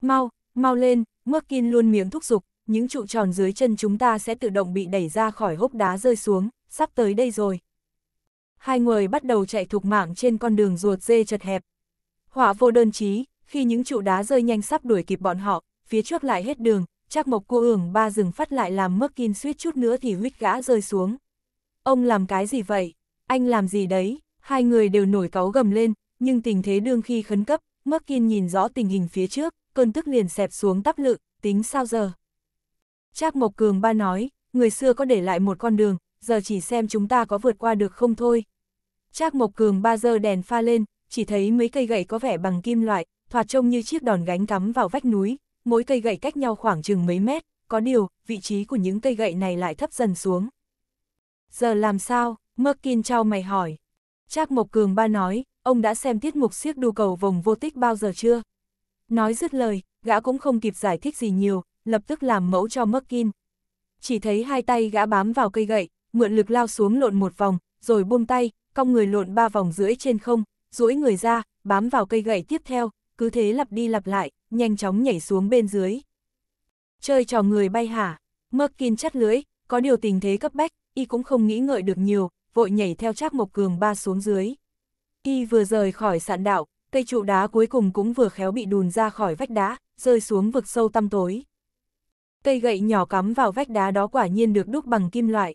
Mau, mau lên, Merkin luôn miếng thúc giục, những trụ tròn dưới chân chúng ta sẽ tự động bị đẩy ra khỏi hốc đá rơi xuống, sắp tới đây rồi hai người bắt đầu chạy thục mạng trên con đường ruột dê chật hẹp. Họa vô đơn chí, khi những trụ đá rơi nhanh sắp đuổi kịp bọn họ, phía trước lại hết đường, chắc mộc cô ưởng ba rừng phát lại làm mắc kin suýt chút nữa thì huyết gã rơi xuống. Ông làm cái gì vậy? Anh làm gì đấy? Hai người đều nổi cáu gầm lên, nhưng tình thế đương khi khấn cấp, mắc kin nhìn rõ tình hình phía trước, cơn tức liền xẹp xuống tắp lự, tính sao giờ? Trác Mộc Cường ba nói, người xưa có để lại một con đường, giờ chỉ xem chúng ta có vượt qua được không thôi. Trác Mộc Cường ba giờ đèn pha lên, chỉ thấy mấy cây gậy có vẻ bằng kim loại, thoạt trông như chiếc đòn gánh cắm vào vách núi, mỗi cây gậy cách nhau khoảng chừng mấy mét, có điều, vị trí của những cây gậy này lại thấp dần xuống. Giờ làm sao? Merkin trao mày hỏi. Trác Mộc Cường ba nói, ông đã xem tiết mục siếc đu cầu vòng vô tích bao giờ chưa? Nói dứt lời, gã cũng không kịp giải thích gì nhiều, lập tức làm mẫu cho Merkin. Chỉ thấy hai tay gã bám vào cây gậy, mượn lực lao xuống lộn một vòng, rồi buông tay, cong người lộn ba vòng rưỡi trên không, duỗi người ra, bám vào cây gậy tiếp theo, cứ thế lặp đi lặp lại, nhanh chóng nhảy xuống bên dưới. Chơi trò người bay hả? Merkin chắt lưỡi, có điều tình thế cấp bách, y cũng không nghĩ ngợi được nhiều, vội nhảy theo Trác Mộc Cường ba xuống dưới. Y vừa rời khỏi sạn đạo, cây trụ đá cuối cùng cũng vừa khéo bị đùn ra khỏi vách đá, rơi xuống vực sâu tăm tối. Cây gậy nhỏ cắm vào vách đá đó quả nhiên được đúc bằng kim loại,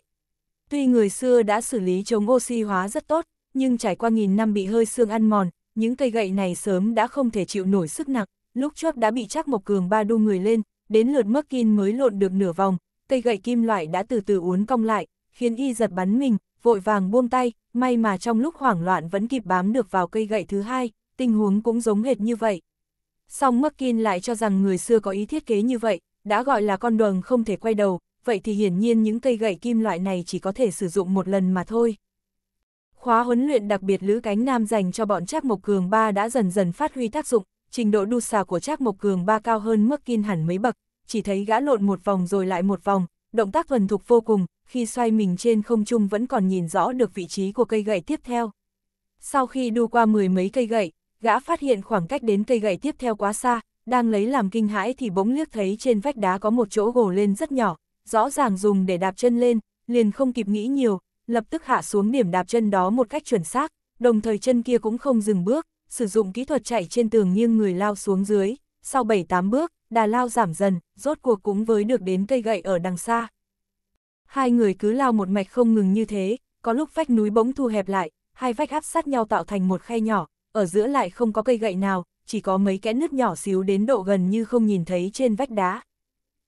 Tuy người xưa đã xử lý chống oxy hóa rất tốt, nhưng trải qua nghìn năm bị hơi xương ăn mòn, những cây gậy này sớm đã không thể chịu nổi sức nặng, lúc trước đã bị chắc một cường ba đu người lên, đến lượt mắc mới lộn được nửa vòng, cây gậy kim loại đã từ từ uốn cong lại, khiến y giật bắn mình, vội vàng buông tay, may mà trong lúc hoảng loạn vẫn kịp bám được vào cây gậy thứ hai, tình huống cũng giống hệt như vậy. Song mắc lại cho rằng người xưa có ý thiết kế như vậy, đã gọi là con đường không thể quay đầu, vậy thì hiển nhiên những cây gậy kim loại này chỉ có thể sử dụng một lần mà thôi. Khóa huấn luyện đặc biệt Lữ Cánh Nam dành cho bọn Trác Mộc Cường 3 đã dần dần phát huy tác dụng, trình độ đu xà của Trác Mộc Cường 3 cao hơn mức Merkin hẳn mấy bậc, chỉ thấy gã lộn một vòng rồi lại một vòng, động tác thuần thục vô cùng, khi xoay mình trên không trung vẫn còn nhìn rõ được vị trí của cây gậy tiếp theo. Sau khi đu qua mười mấy cây gậy, gã phát hiện khoảng cách đến cây gậy tiếp theo quá xa, đang lấy làm kinh hãi thì bỗng liếc thấy trên vách đá có một chỗ gồ lên rất nhỏ, rõ ràng dùng để đạp chân lên, liền không kịp nghĩ nhiều, lập tức hạ xuống điểm đạp chân đó một cách chuẩn xác, đồng thời chân kia cũng không dừng bước, sử dụng kỹ thuật chạy trên tường nghiêng người lao xuống dưới, sau 7-8 bước, đà lao giảm dần, rốt cuộc cũng với được đến cây gậy ở đằng xa. Hai người cứ lao một mạch không ngừng như thế, có lúc vách núi bỗng thu hẹp lại, hai vách áp sát nhau tạo thành một khe nhỏ, ở giữa lại không có cây gậy nào, chỉ có mấy kẽ nứt nhỏ xíu đến độ gần như không nhìn thấy trên vách đá.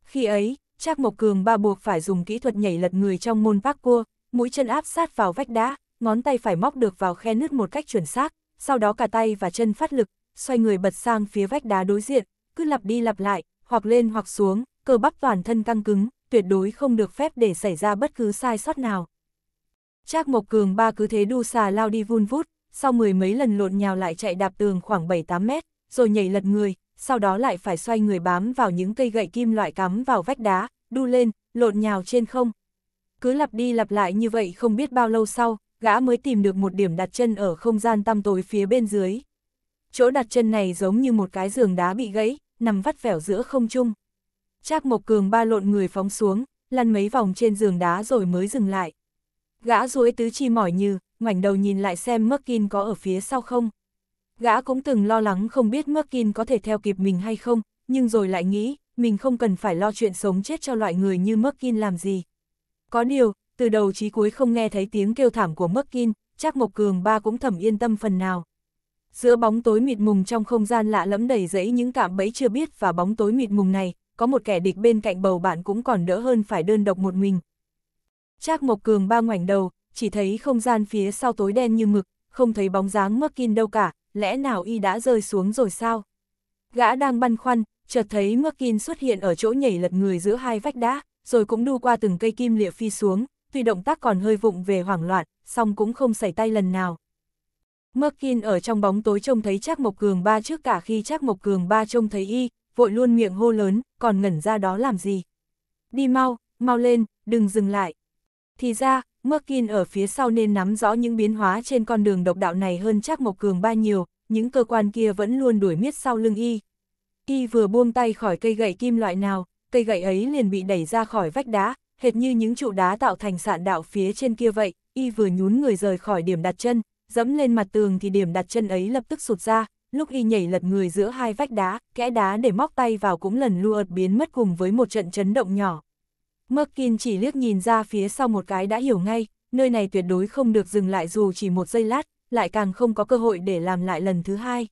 Khi ấy, Trác Mộc Cường ba buộc phải dùng kỹ thuật nhảy lật người trong môn park cua, mũi chân áp sát vào vách đá, ngón tay phải móc được vào khe nứt một cách chuẩn xác, sau đó cả tay và chân phát lực, xoay người bật sang phía vách đá đối diện, cứ lặp đi lặp lại, hoặc lên hoặc xuống, cơ bắp toàn thân căng cứng, tuyệt đối không được phép để xảy ra bất cứ sai sót nào. Trác Mộc Cường ba cứ thế đu xà lao đi vun vút, sau mười mấy lần lộn nhào lại chạy đạp tường khoảng 7-8 mét, rồi nhảy lật người, sau đó lại phải xoay người bám vào những cây gậy kim loại cắm vào vách đá, đu lên, lộn nhào trên không. Cứ lặp đi lặp lại như vậy không biết bao lâu sau, gã mới tìm được một điểm đặt chân ở không gian tăm tối phía bên dưới. Chỗ đặt chân này giống như một cái giường đá bị gãy, nằm vắt vẻo giữa không trung. Trác Mộc Cường ba lộn người phóng xuống, lăn mấy vòng trên giường đá rồi mới dừng lại. Gã duỗi tứ chi mỏi như, ngoảnh đầu nhìn lại xem Merkin có ở phía sau không. Gã cũng từng lo lắng không biết Merkin có thể theo kịp mình hay không, nhưng rồi lại nghĩ, mình không cần phải lo chuyện sống chết cho loại người như Merkin làm gì. Có điều, từ đầu chí cuối không nghe thấy tiếng kêu thảm của Merkin, chắc Mộc Cường ba cũng thầm yên tâm phần nào. Giữa bóng tối mịt mùng trong không gian lạ lẫm đầy rẫy những cạm bẫy chưa biết và bóng tối mịt mùng này, có một kẻ địch bên cạnh bầu bạn cũng còn đỡ hơn phải đơn độc một mình. Trác Mộc Cường ba ngoảnh đầu, chỉ thấy không gian phía sau tối đen như mực, không thấy bóng dáng Merkin đâu cả, lẽ nào y đã rơi xuống rồi sao? Gã đang băn khoăn, chợt thấy Merkin xuất hiện ở chỗ nhảy lật người giữa hai vách đá, rồi cũng đu qua từng cây kim lịa phi xuống, tuy động tác còn hơi vụng về hoảng loạn, song cũng không xảy tay lần nào. Merkin ở trong bóng tối trông thấy Trác Mộc Cường ba trước cả khi Trác Mộc Cường ba trông thấy y, vội luôn miệng hô lớn, còn ngẩn ra đó làm gì. Đi mau, mau lên, đừng dừng lại. Thì ra, Merkin ở phía sau nên nắm rõ những biến hóa trên con đường độc đạo này hơn Trác Mộc Cường ba nhiều, những cơ quan kia vẫn luôn đuổi miết sau lưng y, Y vừa buông tay khỏi cây gậy kim loại nào, cây gậy ấy liền bị đẩy ra khỏi vách đá, hệt như những trụ đá tạo thành sạn đạo phía trên kia vậy, y vừa nhún người rời khỏi điểm đặt chân, dẫm lên mặt tường thì điểm đặt chân ấy lập tức sụt ra, lúc y nhảy lật người giữa hai vách đá, kẽ đá để móc tay vào cũng lần luột biến mất cùng với một trận chấn động nhỏ. Merkin chỉ liếc nhìn ra phía sau một cái đã hiểu ngay, nơi này tuyệt đối không được dừng lại dù chỉ một giây lát, lại càng không có cơ hội để làm lại lần thứ hai.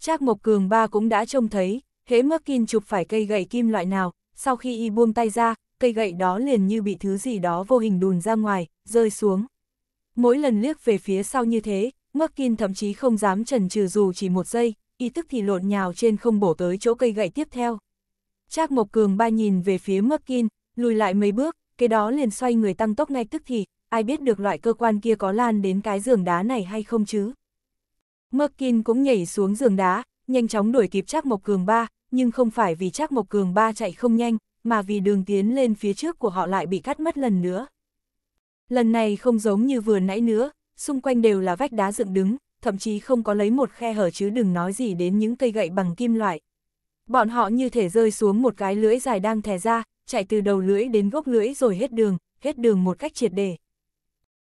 Trác Mộc Cường ba cũng đã trông thấy, hễ Merkin chụp phải cây gậy kim loại nào, sau khi y buông tay ra, cây gậy đó liền như bị thứ gì đó vô hình đùn ra ngoài, rơi xuống. Mỗi lần liếc về phía sau như thế, Merkin thậm chí không dám chần chừ dù chỉ một giây, y tức thì lộn nhào trên không bổ tới chỗ cây gậy tiếp theo. Trác Mộc Cường ba nhìn về phía Merkin, lùi lại mấy bước, cái đó liền xoay người tăng tốc ngay tức thì, ai biết được loại cơ quan kia có lan đến cái giường đá này hay không chứ. Merkin cũng nhảy xuống giường đá, nhanh chóng đuổi kịp Trác Mộc Cường ba, nhưng không phải vì Trác Mộc Cường ba chạy không nhanh, mà vì đường tiến lên phía trước của họ lại bị cắt mất lần nữa. Lần này không giống như vừa nãy nữa, xung quanh đều là vách đá dựng đứng, thậm chí không có lấy một khe hở chứ đừng nói gì đến những cây gậy bằng kim loại. Bọn họ như thể rơi xuống một cái lưỡi dài đang thè ra, chạy từ đầu lưỡi đến gốc lưỡi rồi hết đường, hết đường một cách triệt để.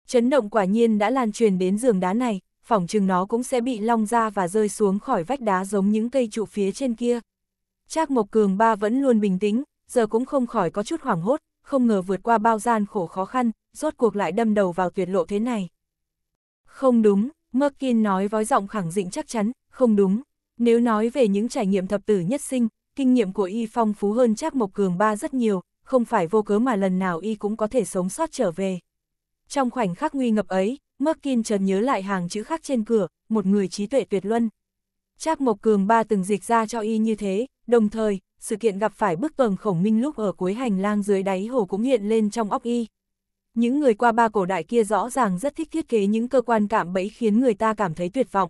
Chấn động quả nhiên đã lan truyền đến giường đá này, phỏng chừng nó cũng sẽ bị long ra và rơi xuống khỏi vách đá giống những cây trụ phía trên kia. Trác Mộc Cường ba vẫn luôn bình tĩnh, giờ cũng không khỏi có chút hoảng hốt, không ngờ vượt qua bao gian khổ khó khăn, rốt cuộc lại đâm đầu vào tuyệt lộ thế này. Không đúng, Merkin nói với giọng khẳng định chắc chắn, không đúng. Nếu nói về những trải nghiệm thập tử nhất sinh, kinh nghiệm của y phong phú hơn Trác Mộc Cường ba rất nhiều, không phải vô cớ mà lần nào y cũng có thể sống sót trở về. Trong khoảnh khắc nguy ngập ấy, Merkin chợt nhớ lại hàng chữ khác trên cửa, một người trí tuệ tuyệt luân. Trác Mộc Cường ba từng dịch ra cho y như thế, đồng thời, sự kiện gặp phải bức tường khổng minh lúc ở cuối hành lang dưới đáy hồ cũng hiện lên trong óc y. Những người qua ba cổ đại kia rõ ràng rất thích thiết kế những cơ quan cảm bẫy khiến người ta cảm thấy tuyệt vọng.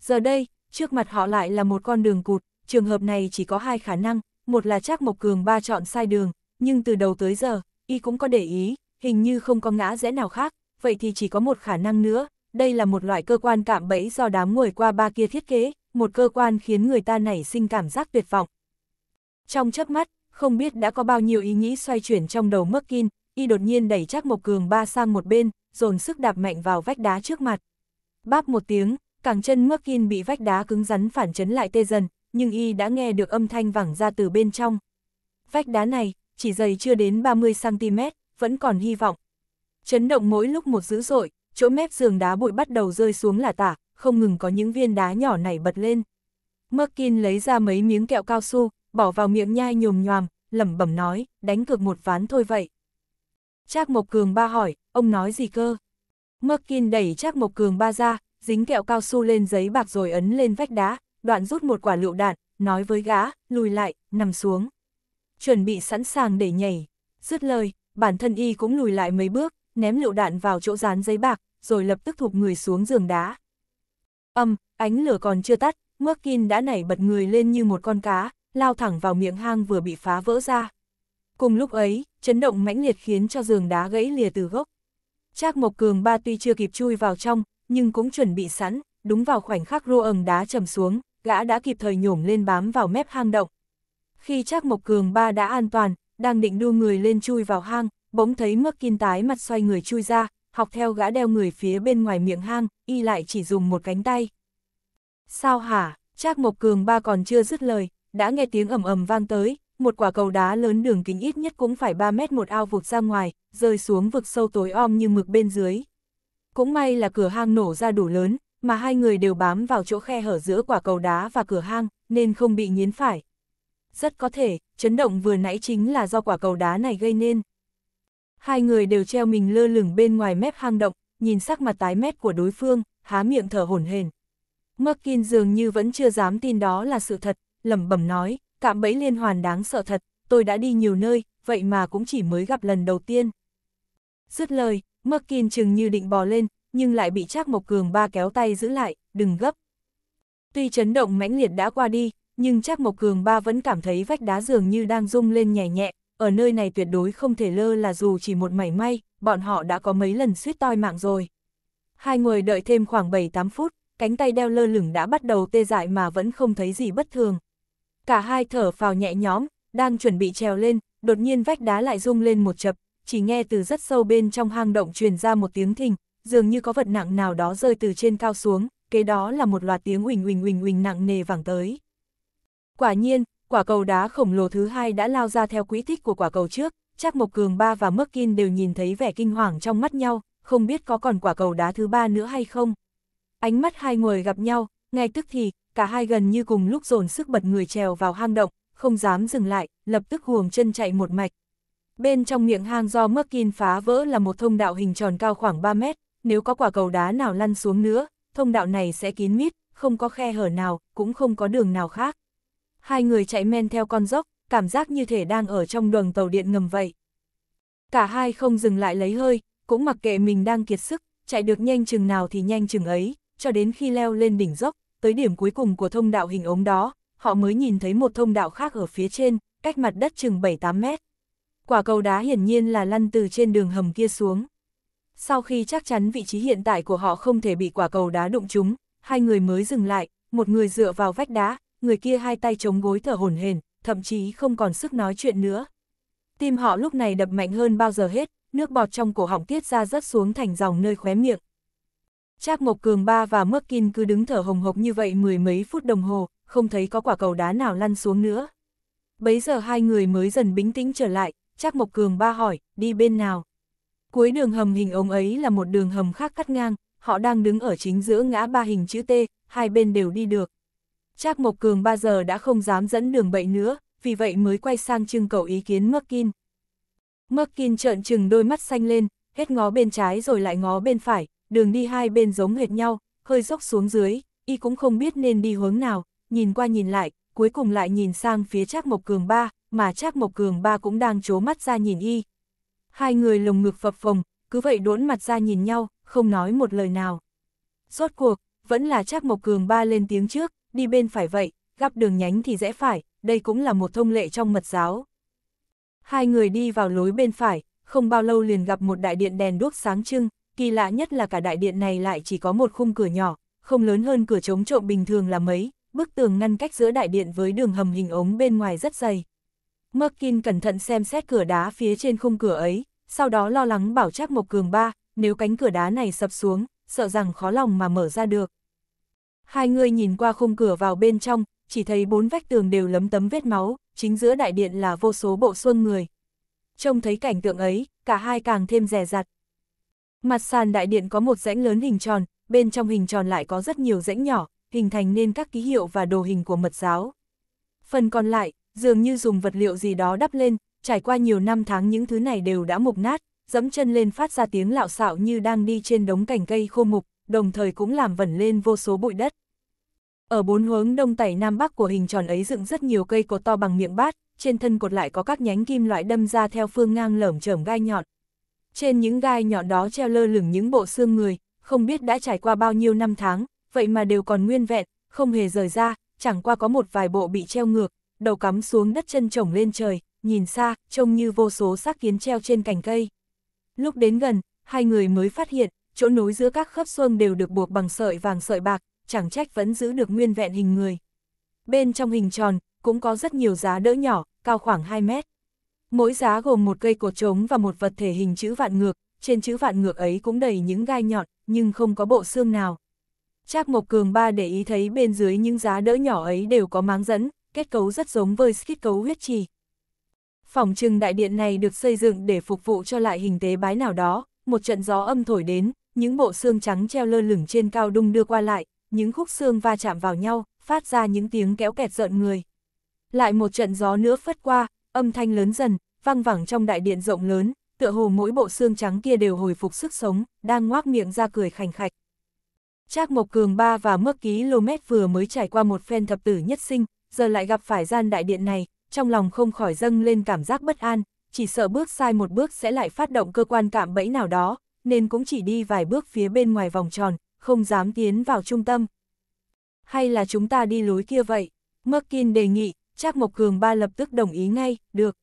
Giờ đây, trước mặt họ lại là một con đường cụt, trường hợp này chỉ có hai khả năng, một là Trác Mộc Cường ba chọn sai đường, nhưng từ đầu tới giờ, y cũng có để ý, hình như không có ngã rẽ nào khác, vậy thì chỉ có một khả năng nữa, đây là một loại cơ quan cạm bẫy do đám người qua ba kia thiết kế, một cơ quan khiến người ta nảy sinh cảm giác tuyệt vọng. Trong chớp mắt, không biết đã có bao nhiêu ý nghĩ xoay chuyển trong đầu Merkin, y đột nhiên đẩy chắc một Cường ba sang một bên, dồn sức đạp mạnh vào vách đá trước mặt. Báp một tiếng, cẳng chân Merkin bị vách đá cứng rắn phản chấn lại tê dần, nhưng y đã nghe được âm thanh vẳng ra từ bên trong. Vách đá này, chỉ dày chưa đến 30cm, vẫn còn hy vọng, Chấn động mỗi lúc một dữ dội, chỗ mép giường đá bụi bắt đầu rơi xuống là tả, không ngừng có những viên đá nhỏ nảy bật lên. Merkin lấy ra mấy miếng kẹo cao su, bỏ vào miệng nhai nhồm nhòm, lẩm bẩm nói, đánh cược một ván thôi vậy. Trác Mộc Cường ba hỏi, ông nói gì cơ? Merkin đẩy Trác Mộc Cường ba ra, dính kẹo cao su lên giấy bạc rồi ấn lên vách đá, đoạn rút một quả lựu đạn, nói với gã, lùi lại, nằm xuống. Chuẩn bị sẵn sàng để nhảy. Dứt lời, bản thân y cũng lùi lại mấy bước, ném lựu đạn vào chỗ dán giấy bạc, rồi lập tức thụp người xuống giường đá. Âm, ánh lửa còn chưa tắt, Merkin đã nảy bật người lên như một con cá, lao thẳng vào miệng hang vừa bị phá vỡ ra. Cùng lúc ấy, chấn động mãnh liệt khiến cho giường đá gãy lìa từ gốc. Trác Mộc Cường ba tuy chưa kịp chui vào trong, nhưng cũng chuẩn bị sẵn, đúng vào khoảnh khắc rô ẩn đá trầm xuống, gã đã kịp thời nhổm lên bám vào mép hang động. Khi Trác Mộc Cường ba đã an toàn, đang định đua người lên chui vào hang, bỗng thấy mắc kiên tái mặt xoay người chui ra, học theo gã đeo người phía bên ngoài miệng hang, y lại chỉ dùng một cánh tay. Sao hả, Trác Mộc Cường ba còn chưa dứt lời, đã nghe tiếng ầm ầm vang tới, một quả cầu đá lớn đường kính ít nhất cũng phải 3 mét một ao vụt ra ngoài, rơi xuống vực sâu tối om như mực bên dưới. Cũng may là cửa hang nổ ra đủ lớn, mà hai người đều bám vào chỗ khe hở giữa quả cầu đá và cửa hang, nên không bị nghiến phải. Rất có thể, chấn động vừa nãy chính là do quả cầu đá này gây nên. Hai người đều treo mình lơ lửng bên ngoài mép hang động, nhìn sắc mặt tái mét của đối phương, há miệng thở hổn hển. Merkin dường như vẫn chưa dám tin đó là sự thật, lẩm bẩm nói, cạm bẫy liên hoàn đáng sợ thật, tôi đã đi nhiều nơi, vậy mà cũng chỉ mới gặp lần đầu tiên. Dứt lời, Merkin chừng như định bò lên, nhưng lại bị Trác Mộc Cường ba kéo tay giữ lại, đừng gấp. Tuy chấn động mãnh liệt đã qua đi, nhưng Trác Mộc Cường ba vẫn cảm thấy vách đá dường như đang rung lên nhẹ nhẹ, ở nơi này tuyệt đối không thể lơ là dù chỉ một mảy may, bọn họ đã có mấy lần suýt toi mạng rồi. Hai người đợi thêm khoảng 7-8 phút, cánh tay đeo lơ lửng đã bắt đầu tê dại mà vẫn không thấy gì bất thường. Cả hai thở phào nhẹ nhõm, đang chuẩn bị trèo lên, đột nhiên vách đá lại rung lên một chập, chỉ nghe từ rất sâu bên trong hang động truyền ra một tiếng thình, dường như có vật nặng nào đó rơi từ trên cao xuống, kế đó là một loạt tiếng uỳnh uỳnh uỳnh uỳnh nặng nề vẳng tới. Quả nhiên, quả cầu đá khổng lồ thứ hai đã lao ra theo quỹ tích của quả cầu trước, chắc Mộc Cường Ba và Mắc Kin đều nhìn thấy vẻ kinh hoàng trong mắt nhau, không biết có còn quả cầu đá thứ ba nữa hay không. Ánh mắt hai người gặp nhau, ngay tức thì, cả hai gần như cùng lúc dồn sức bật người trèo vào hang động, không dám dừng lại, lập tức huồng chân chạy một mạch. Bên trong miệng hang do Mắc Kin phá vỡ là một thông đạo hình tròn cao khoảng 3 mét, nếu có quả cầu đá nào lăn xuống nữa, thông đạo này sẽ kín mít, không có khe hở nào, cũng không có đường nào khác hai người chạy men theo con dốc, cảm giác như thể đang ở trong đoàn tàu điện ngầm vậy. Cả hai không dừng lại lấy hơi, cũng mặc kệ mình đang kiệt sức, chạy được nhanh chừng nào thì nhanh chừng ấy, cho đến khi leo lên đỉnh dốc, tới điểm cuối cùng của thông đạo hình ống đó, họ mới nhìn thấy một thông đạo khác ở phía trên, cách mặt đất chừng 7-8 mét. Quả cầu đá hiển nhiên là lăn từ trên đường hầm kia xuống. Sau khi chắc chắn vị trí hiện tại của họ không thể bị quả cầu đá đụng chúng, hai người mới dừng lại, một người dựa vào vách đá, người kia hai tay chống gối thở hổn hển, thậm chí không còn sức nói chuyện nữa. Tim họ lúc này đập mạnh hơn bao giờ hết, nước bọt trong cổ họng tiết ra rất xuống thành dòng nơi khóe miệng. Trác Mộc Cường Ba và Mước Kinh cứ đứng thở hồng hộc như vậy mười mấy phút đồng hồ, không thấy có quả cầu đá nào lăn xuống nữa. Bấy giờ hai người mới dần bình tĩnh trở lại, Trác Mộc Cường Ba hỏi, đi bên nào? Cuối đường hầm hình ống ấy là một đường hầm khác cắt ngang, họ đang đứng ở chính giữa ngã ba hình chữ T, hai bên đều đi được. Trác Mộc Cường ba giờ đã không dám dẫn đường bậy nữa, vì vậy mới quay sang trưng cầu ý kiến Merkin. Merkin trợn trừng đôi mắt xanh lên, hết ngó bên trái rồi lại ngó bên phải, đường đi hai bên giống hệt nhau, hơi dốc xuống dưới, y cũng không biết nên đi hướng nào, nhìn qua nhìn lại, cuối cùng lại nhìn sang phía Trác Mộc Cường ba, mà Trác Mộc Cường ba cũng đang chố mắt ra nhìn y. Hai người lồng ngực phập phồng, cứ vậy đốn mặt ra nhìn nhau, không nói một lời nào. Rốt cuộc, vẫn là Trác Mộc Cường ba lên tiếng trước, đi bên phải vậy, gặp đường nhánh thì rẽ phải, đây cũng là một thông lệ trong mật giáo. Hai người đi vào lối bên phải, không bao lâu liền gặp một đại điện đèn đuốc sáng trưng, kỳ lạ nhất là cả đại điện này lại chỉ có một khung cửa nhỏ, không lớn hơn cửa chống trộm bình thường là mấy, bức tường ngăn cách giữa đại điện với đường hầm hình ống bên ngoài rất dày. Merkin cẩn thận xem xét cửa đá phía trên khung cửa ấy, sau đó lo lắng bảo chắc một Cường ba, nếu cánh cửa đá này sập xuống, sợ rằng khó lòng mà mở ra được. Hai người nhìn qua khung cửa vào bên trong, chỉ thấy bốn vách tường đều lấm tấm vết máu, chính giữa đại điện là vô số bộ xuân người. Trông thấy cảnh tượng ấy, cả hai càng thêm rẻ rặt. Mặt sàn đại điện có một rãnh lớn hình tròn, bên trong hình tròn lại có rất nhiều rãnh nhỏ, hình thành nên các ký hiệu và đồ hình của mật giáo. Phần còn lại, dường như dùng vật liệu gì đó đắp lên, trải qua nhiều năm tháng những thứ này đều đã mục nát, dẫm chân lên phát ra tiếng lạo xạo như đang đi trên đống cành cây khô mục, đồng thời cũng làm vẩn lên vô số bụi đất. Ở bốn hướng đông tẩy nam bắc của hình tròn ấy dựng rất nhiều cây cột to bằng miệng bát, trên thân cột lại có các nhánh kim loại đâm ra theo phương ngang lởm chởm gai nhọn. Trên những gai nhọn đó treo lơ lửng những bộ xương người, không biết đã trải qua bao nhiêu năm tháng, vậy mà đều còn nguyên vẹn, không hề rời ra, chẳng qua có một vài bộ bị treo ngược, đầu cắm xuống đất chân trồng lên trời, nhìn xa, trông như vô số xác kiến treo trên cành cây. Lúc đến gần, hai người mới phát hiện, chỗ nối giữa các khớp xương đều được buộc bằng sợi vàng sợi bạc, chẳng trách vẫn giữ được nguyên vẹn hình người. Bên trong hình tròn, cũng có rất nhiều giá đỡ nhỏ, cao khoảng 2 mét. Mỗi giá gồm một cây cột trống và một vật thể hình chữ vạn ngược, trên chữ vạn ngược ấy cũng đầy những gai nhọn, nhưng không có bộ xương nào. Trác Mộc Cường Ba để ý thấy bên dưới những giá đỡ nhỏ ấy đều có máng dẫn, kết cấu rất giống với kết cấu huyết trì. Phòng trưng đại điện này được xây dựng để phục vụ cho lại hình tế bái nào đó, một trận gió âm thổi đến, những bộ xương trắng treo lơ lửng trên cao đung đưa qua lại, những khúc xương va chạm vào nhau, phát ra những tiếng kéo kẹt giận người. Lại một trận gió nữa phất qua, âm thanh lớn dần, văng vẳng trong đại điện rộng lớn, tựa hồ mỗi bộ xương trắng kia đều hồi phục sức sống, đang ngoác miệng ra cười khành khạch. Trác Mộc Cường ba và Ký lô mét vừa mới trải qua một phen thập tử nhất sinh, giờ lại gặp phải gian đại điện này, trong lòng không khỏi dâng lên cảm giác bất an, chỉ sợ bước sai một bước sẽ lại phát động cơ quan cảm bẫy nào đó, nên cũng chỉ đi vài bước phía bên ngoài vòng tròn, không dám tiến vào trung tâm. Hay là chúng ta đi lối kia vậy? Merkin đề nghị, Trác Mộc Cường ba lập tức đồng ý ngay, được.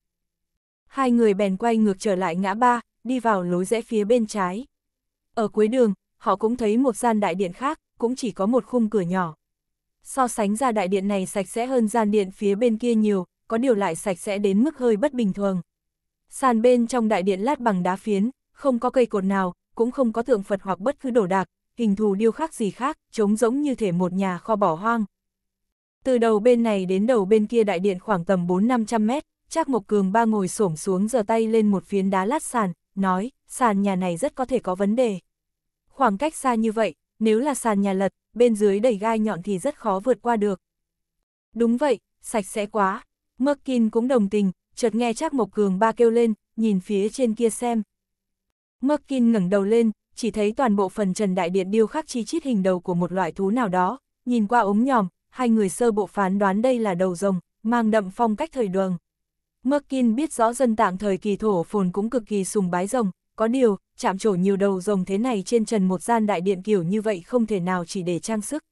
Hai người bèn quay ngược trở lại ngã ba, đi vào lối rẽ phía bên trái. Ở cuối đường, họ cũng thấy một gian đại điện khác, cũng chỉ có một khung cửa nhỏ. So sánh ra đại điện này sạch sẽ hơn gian điện phía bên kia nhiều, có điều lại sạch sẽ đến mức hơi bất bình thường. Sàn bên trong đại điện lát bằng đá phiến, không có cây cột nào, cũng không có tượng Phật hoặc bất cứ đồ đạc, hình thù điêu khắc gì khác, trống giống như thể một nhà kho bỏ hoang. Từ đầu bên này đến đầu bên kia đại điện khoảng tầm 4-500 mét, Trác Mộc Cường ba ngồi xổm xuống giờ tay lên một phiến đá lát sàn, nói, sàn nhà này rất có thể có vấn đề. Khoảng cách xa như vậy, nếu là sàn nhà lật, bên dưới đầy gai nhọn thì rất khó vượt qua được. Đúng vậy, sạch sẽ quá. Merkin cũng đồng tình, chợt nghe Trác Mộc Cường ba kêu lên, nhìn phía trên kia xem, Merkin ngẩng đầu lên, chỉ thấy toàn bộ phần trần đại điện điêu khắc chi chít hình đầu của một loại thú nào đó, nhìn qua ống nhòm, hai người sơ bộ phán đoán đây là đầu rồng, mang đậm phong cách thời đường. Merkin biết rõ dân tạng thời kỳ thổ phồn cũng cực kỳ sùng bái rồng, có điều, chạm trổ nhiều đầu rồng thế này trên trần một gian đại điện kiểu như vậy không thể nào chỉ để trang sức.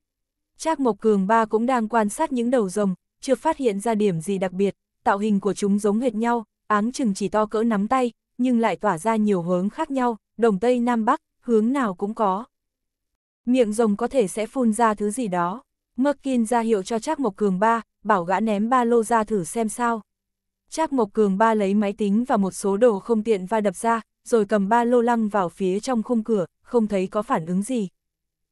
Trác Mộc Cường Ba cũng đang quan sát những đầu rồng, chưa phát hiện ra điểm gì đặc biệt, tạo hình của chúng giống hệt nhau, áng chừng chỉ to cỡ nắm tay, nhưng lại tỏa ra nhiều hướng khác nhau, đồng Tây Nam Bắc, hướng nào cũng có. Miệng rồng có thể sẽ phun ra thứ gì đó. Merkin ra hiệu cho Trác Mộc Cường ba, bảo gã ném ba lô ra thử xem sao. Trác Mộc Cường ba lấy máy tính và một số đồ không tiện va đập ra, rồi cầm ba lô lăng vào phía trong khung cửa, không thấy có phản ứng gì.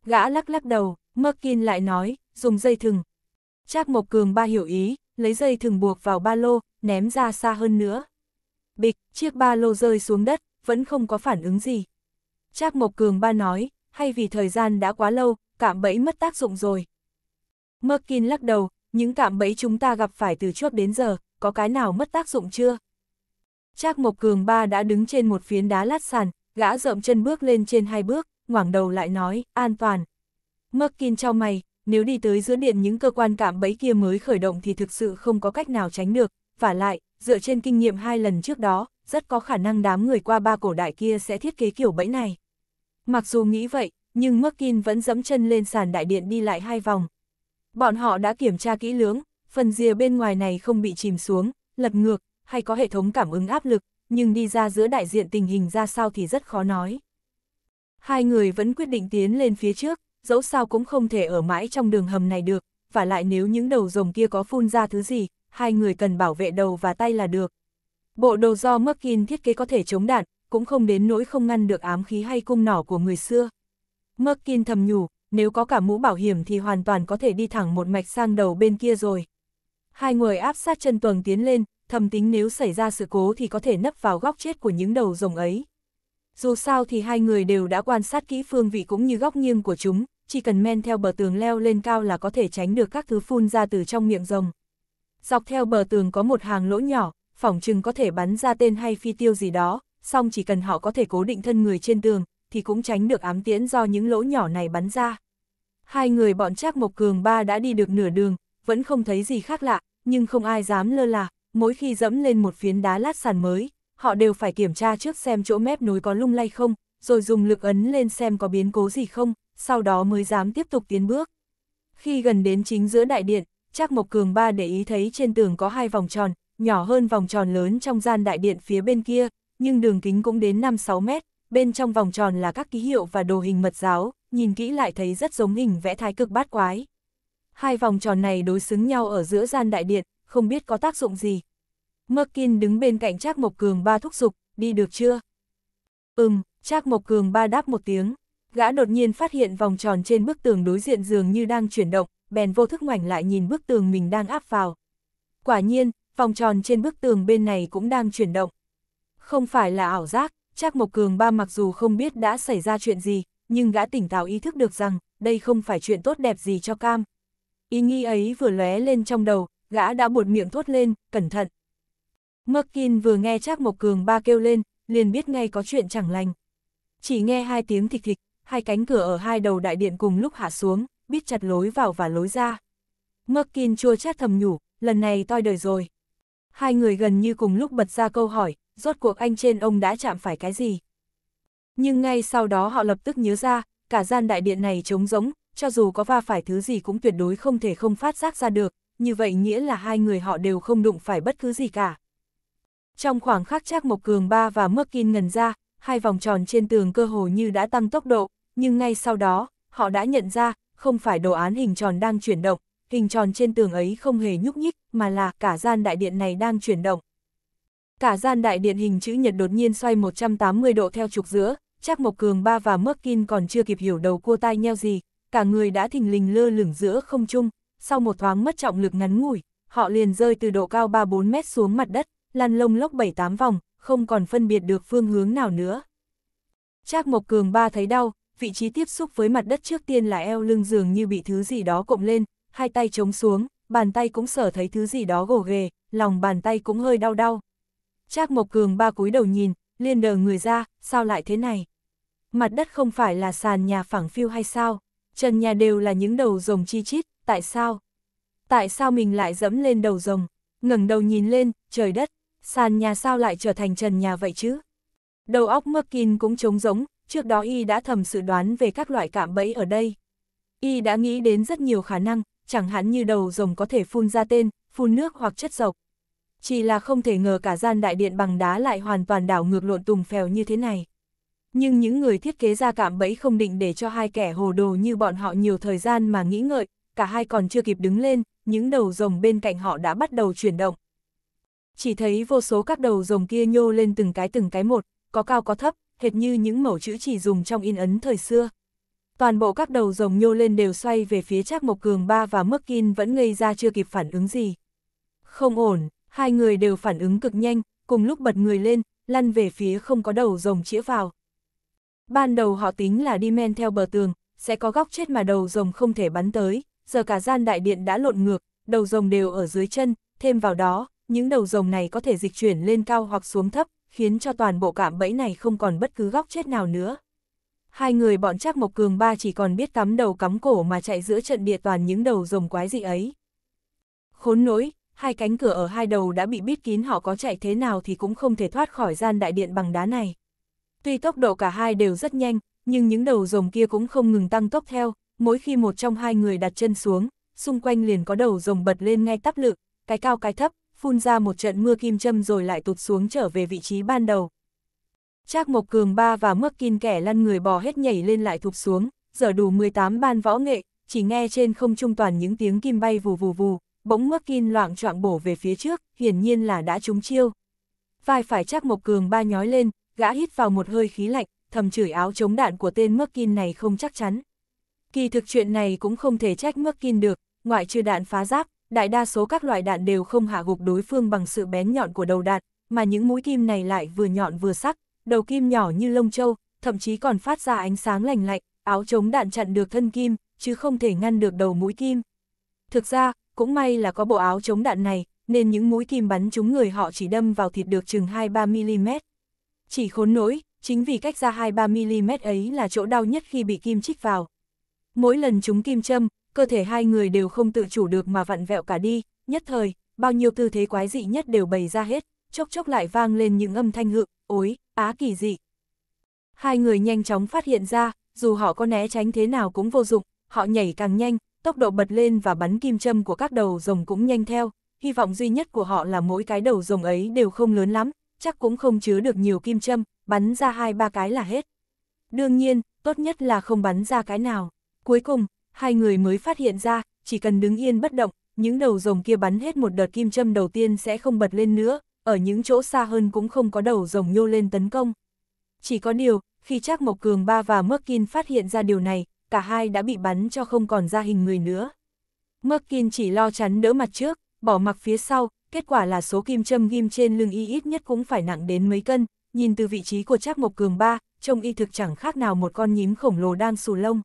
Gã lắc lắc đầu, Merkin lại nói, dùng dây thừng. Trác Mộc Cường ba hiểu ý, lấy dây thừng buộc vào ba lô, ném ra xa hơn nữa bịch, chiếc ba lô rơi xuống đất, vẫn không có phản ứng gì. Trác Mộc Cường ba nói, hay vì thời gian đã quá lâu, cạm bẫy mất tác dụng rồi. Merkin lắc đầu, những cạm bẫy chúng ta gặp phải từ trước đến giờ, có cái nào mất tác dụng chưa? Trác Mộc Cường ba đã đứng trên một phiến đá lát sàn, gã rậm chân bước lên trên hai bước, ngoảng đầu lại nói, an toàn. Merkin trao mày, nếu đi tới giữa điện những cơ quan cạm bẫy kia mới khởi động thì thực sự không có cách nào tránh được, và lại, dựa trên kinh nghiệm hai lần trước đó, rất có khả năng đám người qua ba cổ đại kia sẽ thiết kế kiểu bẫy này. Mặc dù nghĩ vậy, nhưng Merkin vẫn dẫm chân lên sàn đại điện đi lại hai vòng. Bọn họ đã kiểm tra kỹ lưỡng, phần rìa bên ngoài này không bị chìm xuống, lật ngược, hay có hệ thống cảm ứng áp lực, nhưng đi ra giữa đại diện tình hình ra sao thì rất khó nói. Hai người vẫn quyết định tiến lên phía trước, dẫu sao cũng không thể ở mãi trong đường hầm này được, và lại nếu những đầu rồng kia có phun ra thứ gì, hai người cần bảo vệ đầu và tay là được. Bộ đồ do Merkin thiết kế có thể chống đạn, cũng không đến nỗi không ngăn được ám khí hay cung nỏ của người xưa. Merkin thầm nhủ, nếu có cả mũ bảo hiểm thì hoàn toàn có thể đi thẳng một mạch sang đầu bên kia rồi. Hai người áp sát chân tuần tiến lên, thầm tính nếu xảy ra sự cố thì có thể nấp vào góc chết của những đầu rồng ấy. Dù sao thì hai người đều đã quan sát kỹ phương vị cũng như góc nghiêng của chúng, chỉ cần men theo bờ tường leo lên cao là có thể tránh được các thứ phun ra từ trong miệng rồng dọc theo bờ tường có một hàng lỗ nhỏ, phỏng chừng có thể bắn ra tên hay phi tiêu gì đó, song chỉ cần họ có thể cố định thân người trên tường, thì cũng tránh được ám tiễn do những lỗ nhỏ này bắn ra. Hai người bọn Trác Mộc Cường ba đã đi được nửa đường, vẫn không thấy gì khác lạ, nhưng không ai dám lơ là, mỗi khi dẫm lên một phiến đá lát sàn mới, họ đều phải kiểm tra trước xem chỗ mép núi có lung lay không, rồi dùng lực ấn lên xem có biến cố gì không, sau đó mới dám tiếp tục tiến bước. Khi gần đến chính giữa đại điện, Trác Mộc Cường ba để ý thấy trên tường có hai vòng tròn, nhỏ hơn vòng tròn lớn trong gian đại điện phía bên kia, nhưng đường kính cũng đến 5-6 mét, bên trong vòng tròn là các ký hiệu và đồ hình mật giáo, nhìn kỹ lại thấy rất giống hình vẽ thái cực bát quái. Hai vòng tròn này đối xứng nhau ở giữa gian đại điện, không biết có tác dụng gì. Merkin đứng bên cạnh Trác Mộc Cường ba thúc giục, đi được chưa? Ừm, Trác Mộc Cường ba đáp một tiếng. Gã đột nhiên phát hiện vòng tròn trên bức tường đối diện dường như đang chuyển động, bèn vô thức ngoảnh lại nhìn bức tường mình đang áp vào. Quả nhiên, vòng tròn trên bức tường bên này cũng đang chuyển động. Không phải là ảo giác, Trác Mộc Cường ba mặc dù không biết đã xảy ra chuyện gì, nhưng gã tỉnh táo ý thức được rằng đây không phải chuyện tốt đẹp gì cho cam. Ý nghĩ ấy vừa lóe lên trong đầu, gã đã buột miệng thốt lên, cẩn thận. Merkin vừa nghe Trác Mộc Cường ba kêu lên, liền biết ngay có chuyện chẳng lành. Chỉ nghe hai tiếng thịch thịch, hai cánh cửa ở hai đầu đại điện cùng lúc hạ xuống, biết chặt lối vào và lối ra. Merkin chua chát thầm nhủ, lần này toi đời rồi. Hai người gần như cùng lúc bật ra câu hỏi, rốt cuộc anh trên ông đã chạm phải cái gì. Nhưng ngay sau đó họ lập tức nhớ ra, cả gian đại điện này trống rỗng, cho dù có va phải thứ gì cũng tuyệt đối không thể không phát giác ra được, như vậy nghĩa là hai người họ đều không đụng phải bất cứ gì cả. Trong khoảng khắc Trác Mộc Cường ba và Merkin ngần ra, hai vòng tròn trên tường cơ hồ như đã tăng tốc độ, nhưng ngay sau đó, họ đã nhận ra, không phải đồ án hình tròn đang chuyển động, hình tròn trên tường ấy không hề nhúc nhích, mà là cả gian đại điện này đang chuyển động. Cả gian đại điện hình chữ nhật đột nhiên xoay 180 độ theo trục giữa, chắc Mộc Cường Ba và Merkin còn chưa kịp hiểu đầu cua tai nheo gì, cả người đã thình lình lơ lửng giữa không trung, sau một thoáng mất trọng lực ngắn ngủi, họ liền rơi từ độ cao 3-4 mét xuống mặt đất, lăn lông lốc 7-8 vòng, không còn phân biệt được phương hướng nào nữa. Trác Mộc Cường Ba thấy đau, vị trí tiếp xúc với mặt đất trước tiên là eo lưng dường như bị thứ gì đó cộng lên, hai tay chống xuống, bàn tay cũng sở thấy thứ gì đó gồ ghề, lòng bàn tay cũng hơi đau đau. Trác Mộc Cường ba cúi đầu nhìn, liền đờ người ra, sao lại thế này? Mặt đất không phải là sàn nhà phẳng phiu hay sao? Trần nhà đều là những đầu rồng chi chít, tại sao? Tại sao mình lại dẫm lên đầu rồng? ngẩng đầu nhìn lên, trời đất, sàn nhà sao lại trở thành trần nhà vậy chứ? Đầu óc Merkin cũng trống rỗng, trước đó y đã thầm sự đoán về các loại cạm bẫy ở đây. Y đã nghĩ đến rất nhiều khả năng, chẳng hạn như đầu rồng có thể phun ra tên, phun nước hoặc chất dọc. Chỉ là không thể ngờ cả gian đại điện bằng đá lại hoàn toàn đảo ngược lộn tùng phèo như thế này. Nhưng những người thiết kế ra cạm bẫy không định để cho hai kẻ hồ đồ như bọn họ nhiều thời gian mà nghĩ ngợi, cả hai còn chưa kịp đứng lên, những đầu rồng bên cạnh họ đã bắt đầu chuyển động. Chỉ thấy vô số các đầu rồng kia nhô lên từng cái từng cái một, có cao có thấp, hệt như những mẩu chữ chỉ dùng trong in ấn thời xưa. Toàn bộ các đầu rồng nhô lên đều xoay về phía Trác Mộc Cường ba và Mức Kin vẫn ngây ra chưa kịp phản ứng gì. Không ổn, hai người đều phản ứng cực nhanh, cùng lúc bật người lên, lăn về phía không có đầu rồng chĩa vào. Ban đầu họ tính là đi men theo bờ tường, sẽ có góc chết mà đầu rồng không thể bắn tới, giờ cả gian đại điện đã lộn ngược, đầu rồng đều ở dưới chân, thêm vào đó, những đầu rồng này có thể dịch chuyển lên cao hoặc xuống thấp, khiến cho toàn bộ cạm bẫy này không còn bất cứ góc chết nào nữa. Hai người bọn Trác Mộc Cường ba chỉ còn biết cắm đầu cắm cổ mà chạy giữa trận địa toàn những đầu rồng quái dị ấy. Khốn nỗi, hai cánh cửa ở hai đầu đã bị bít kín họ có chạy thế nào thì cũng không thể thoát khỏi gian đại điện bằng đá này. Tuy tốc độ cả hai đều rất nhanh, nhưng những đầu rồng kia cũng không ngừng tăng tốc theo, mỗi khi một trong hai người đặt chân xuống, xung quanh liền có đầu rồng bật lên ngay tắp lự, cái cao cái thấp, phun ra một trận mưa kim châm rồi lại tụt xuống trở về vị trí ban đầu. Trác Mộc Cường ba và mắc Kim kẻ lăn người bò hết nhảy lên lại thụp xuống, giờ đủ 18 ban võ nghệ, chỉ nghe trên không trung toàn những tiếng kim bay vù vù vù, bỗng mắc Kim loạn trọng bổ về phía trước, hiển nhiên là đã trúng chiêu. Vai phải Trác Mộc Cường ba nhói lên, gã hít vào một hơi khí lạnh, thầm chửi áo chống đạn của tên mắc Kim này không chắc chắn. Kỳ thực chuyện này cũng không thể trách mắc Kim được, ngoại trừ đạn phá giáp, đại đa số các loại đạn đều không hạ gục đối phương bằng sự bén nhọn của đầu đạn, mà những mũi kim này lại vừa nhọn vừa sắc, đầu kim nhỏ như lông trâu, thậm chí còn phát ra ánh sáng lành lạnh, áo chống đạn chặn được thân kim, chứ không thể ngăn được đầu mũi kim. Thực ra, cũng may là có bộ áo chống đạn này, nên những mũi kim bắn trúng người họ chỉ đâm vào thịt được chừng 2-3mm. Chỉ khốn nỗi, chính vì cách ra 2-3mm ấy là chỗ đau nhất khi bị kim chích vào. Mỗi lần chúng kim châm, cơ thể hai người đều không tự chủ được mà vặn vẹo cả đi, nhất thời, bao nhiêu tư thế quái dị nhất đều bày ra hết, chốc chốc lại vang lên những âm thanh hự, ối, á kỳ dị. Hai người nhanh chóng phát hiện ra, dù họ có né tránh thế nào cũng vô dụng, họ nhảy càng nhanh, tốc độ bật lên và bắn kim châm của các đầu rồng cũng nhanh theo, hy vọng duy nhất của họ là mỗi cái đầu rồng ấy đều không lớn lắm, chắc cũng không chứa được nhiều kim châm, bắn ra hai ba cái là hết. Đương nhiên, tốt nhất là không bắn ra cái nào. Cuối cùng, hai người mới phát hiện ra, chỉ cần đứng yên bất động, những đầu rồng kia bắn hết một đợt kim châm đầu tiên sẽ không bật lên nữa, ở những chỗ xa hơn cũng không có đầu rồng nhô lên tấn công. Chỉ có điều, khi Trác Mộc Cường Ba và Merkin phát hiện ra điều này, cả hai đã bị bắn cho không còn ra hình người nữa. Merkin chỉ lo chắn đỡ mặt trước, bỏ mặc phía sau, kết quả là số kim châm ghim trên lưng y ít nhất cũng phải nặng đến mấy cân, nhìn từ vị trí của Trác Mộc Cường Ba, trông y thực chẳng khác nào một con nhím khổng lồ đang xù lông.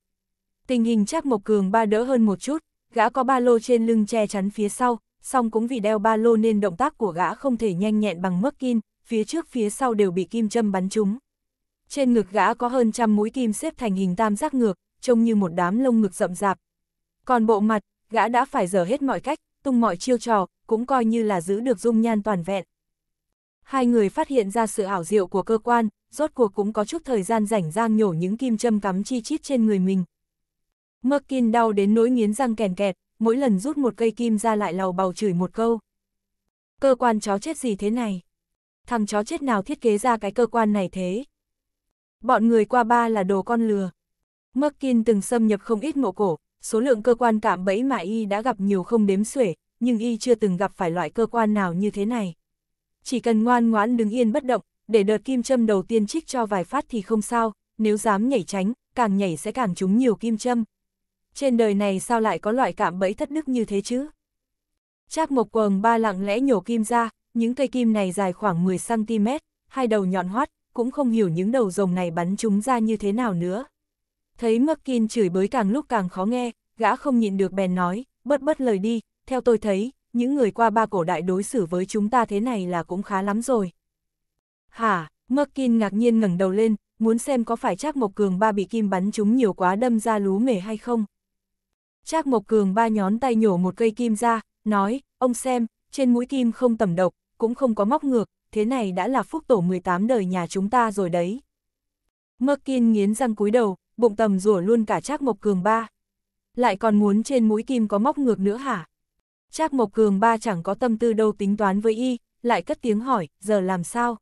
Tình hình chắc Mộc Cường ba đỡ hơn một chút, gã có ba lô trên lưng che chắn phía sau, song cũng vì đeo ba lô nên động tác của gã không thể nhanh nhẹn bằng mấc kim, phía trước phía sau đều bị kim châm bắn trúng. Trên ngực gã có hơn trăm mũi kim xếp thành hình tam giác ngược, trông như một đám lông ngực rậm rạp. Còn bộ mặt, gã đã phải dở hết mọi cách, tung mọi chiêu trò, cũng coi như là giữ được dung nhan toàn vẹn. Hai người phát hiện ra sự ảo diệu của cơ quan, rốt cuộc cũng có chút thời gian rảnh rang nhổ những kim châm cắm chi chít trên người mình, Merkin đau đến nỗi nghiến răng kèn kẹt, mỗi lần rút một cây kim ra lại lầu bầu chửi một câu. Cơ quan chó chết gì thế này? Thằng chó chết nào thiết kế ra cái cơ quan này thế? Bọn người qua ba là đồ con lừa. Merkin từng xâm nhập không ít mộ cổ, số lượng cơ quan cạm bẫy mà y đã gặp nhiều không đếm xuể, nhưng y chưa từng gặp phải loại cơ quan nào như thế này. Chỉ cần ngoan ngoãn đứng yên bất động, để đợt kim châm đầu tiên trích cho vài phát thì không sao, nếu dám nhảy tránh, càng nhảy sẽ càng trúng nhiều kim châm, trên đời này sao lại có loại cảm bẫy thất đức như thế chứ? Trác Mộc Quầng ba lặng lẽ nhổ kim ra, những cây kim này dài khoảng 10cm, hai đầu nhọn hoắt, cũng không hiểu những đầu rồng này bắn chúng ra như thế nào nữa. Thấy Merkin chửi bới càng lúc càng khó nghe, gã không nhịn được bèn nói, bớt bớt lời đi, theo tôi thấy, những người qua ba cổ đại đối xử với chúng ta thế này là cũng khá lắm rồi. Hả, Merkin ngạc nhiên ngẩng đầu lên, muốn xem có phải Trác Mộc Cường ba bị kim bắn chúng nhiều quá đâm ra lú mề hay không. Trác Mộc Cường ba nhón tay nhổ một cây kim ra, nói, ông xem, trên mũi kim không tẩm độc, cũng không có móc ngược, thế này đã là phúc tổ 18 đời nhà chúng ta rồi đấy. Mơ kiên nghiến răng cúi đầu, bụng tầm rủa luôn cả Trác Mộc Cường ba. Lại còn muốn trên mũi kim có móc ngược nữa hả? Trác Mộc Cường ba chẳng có tâm tư đâu tính toán với y, lại cất tiếng hỏi, giờ làm sao?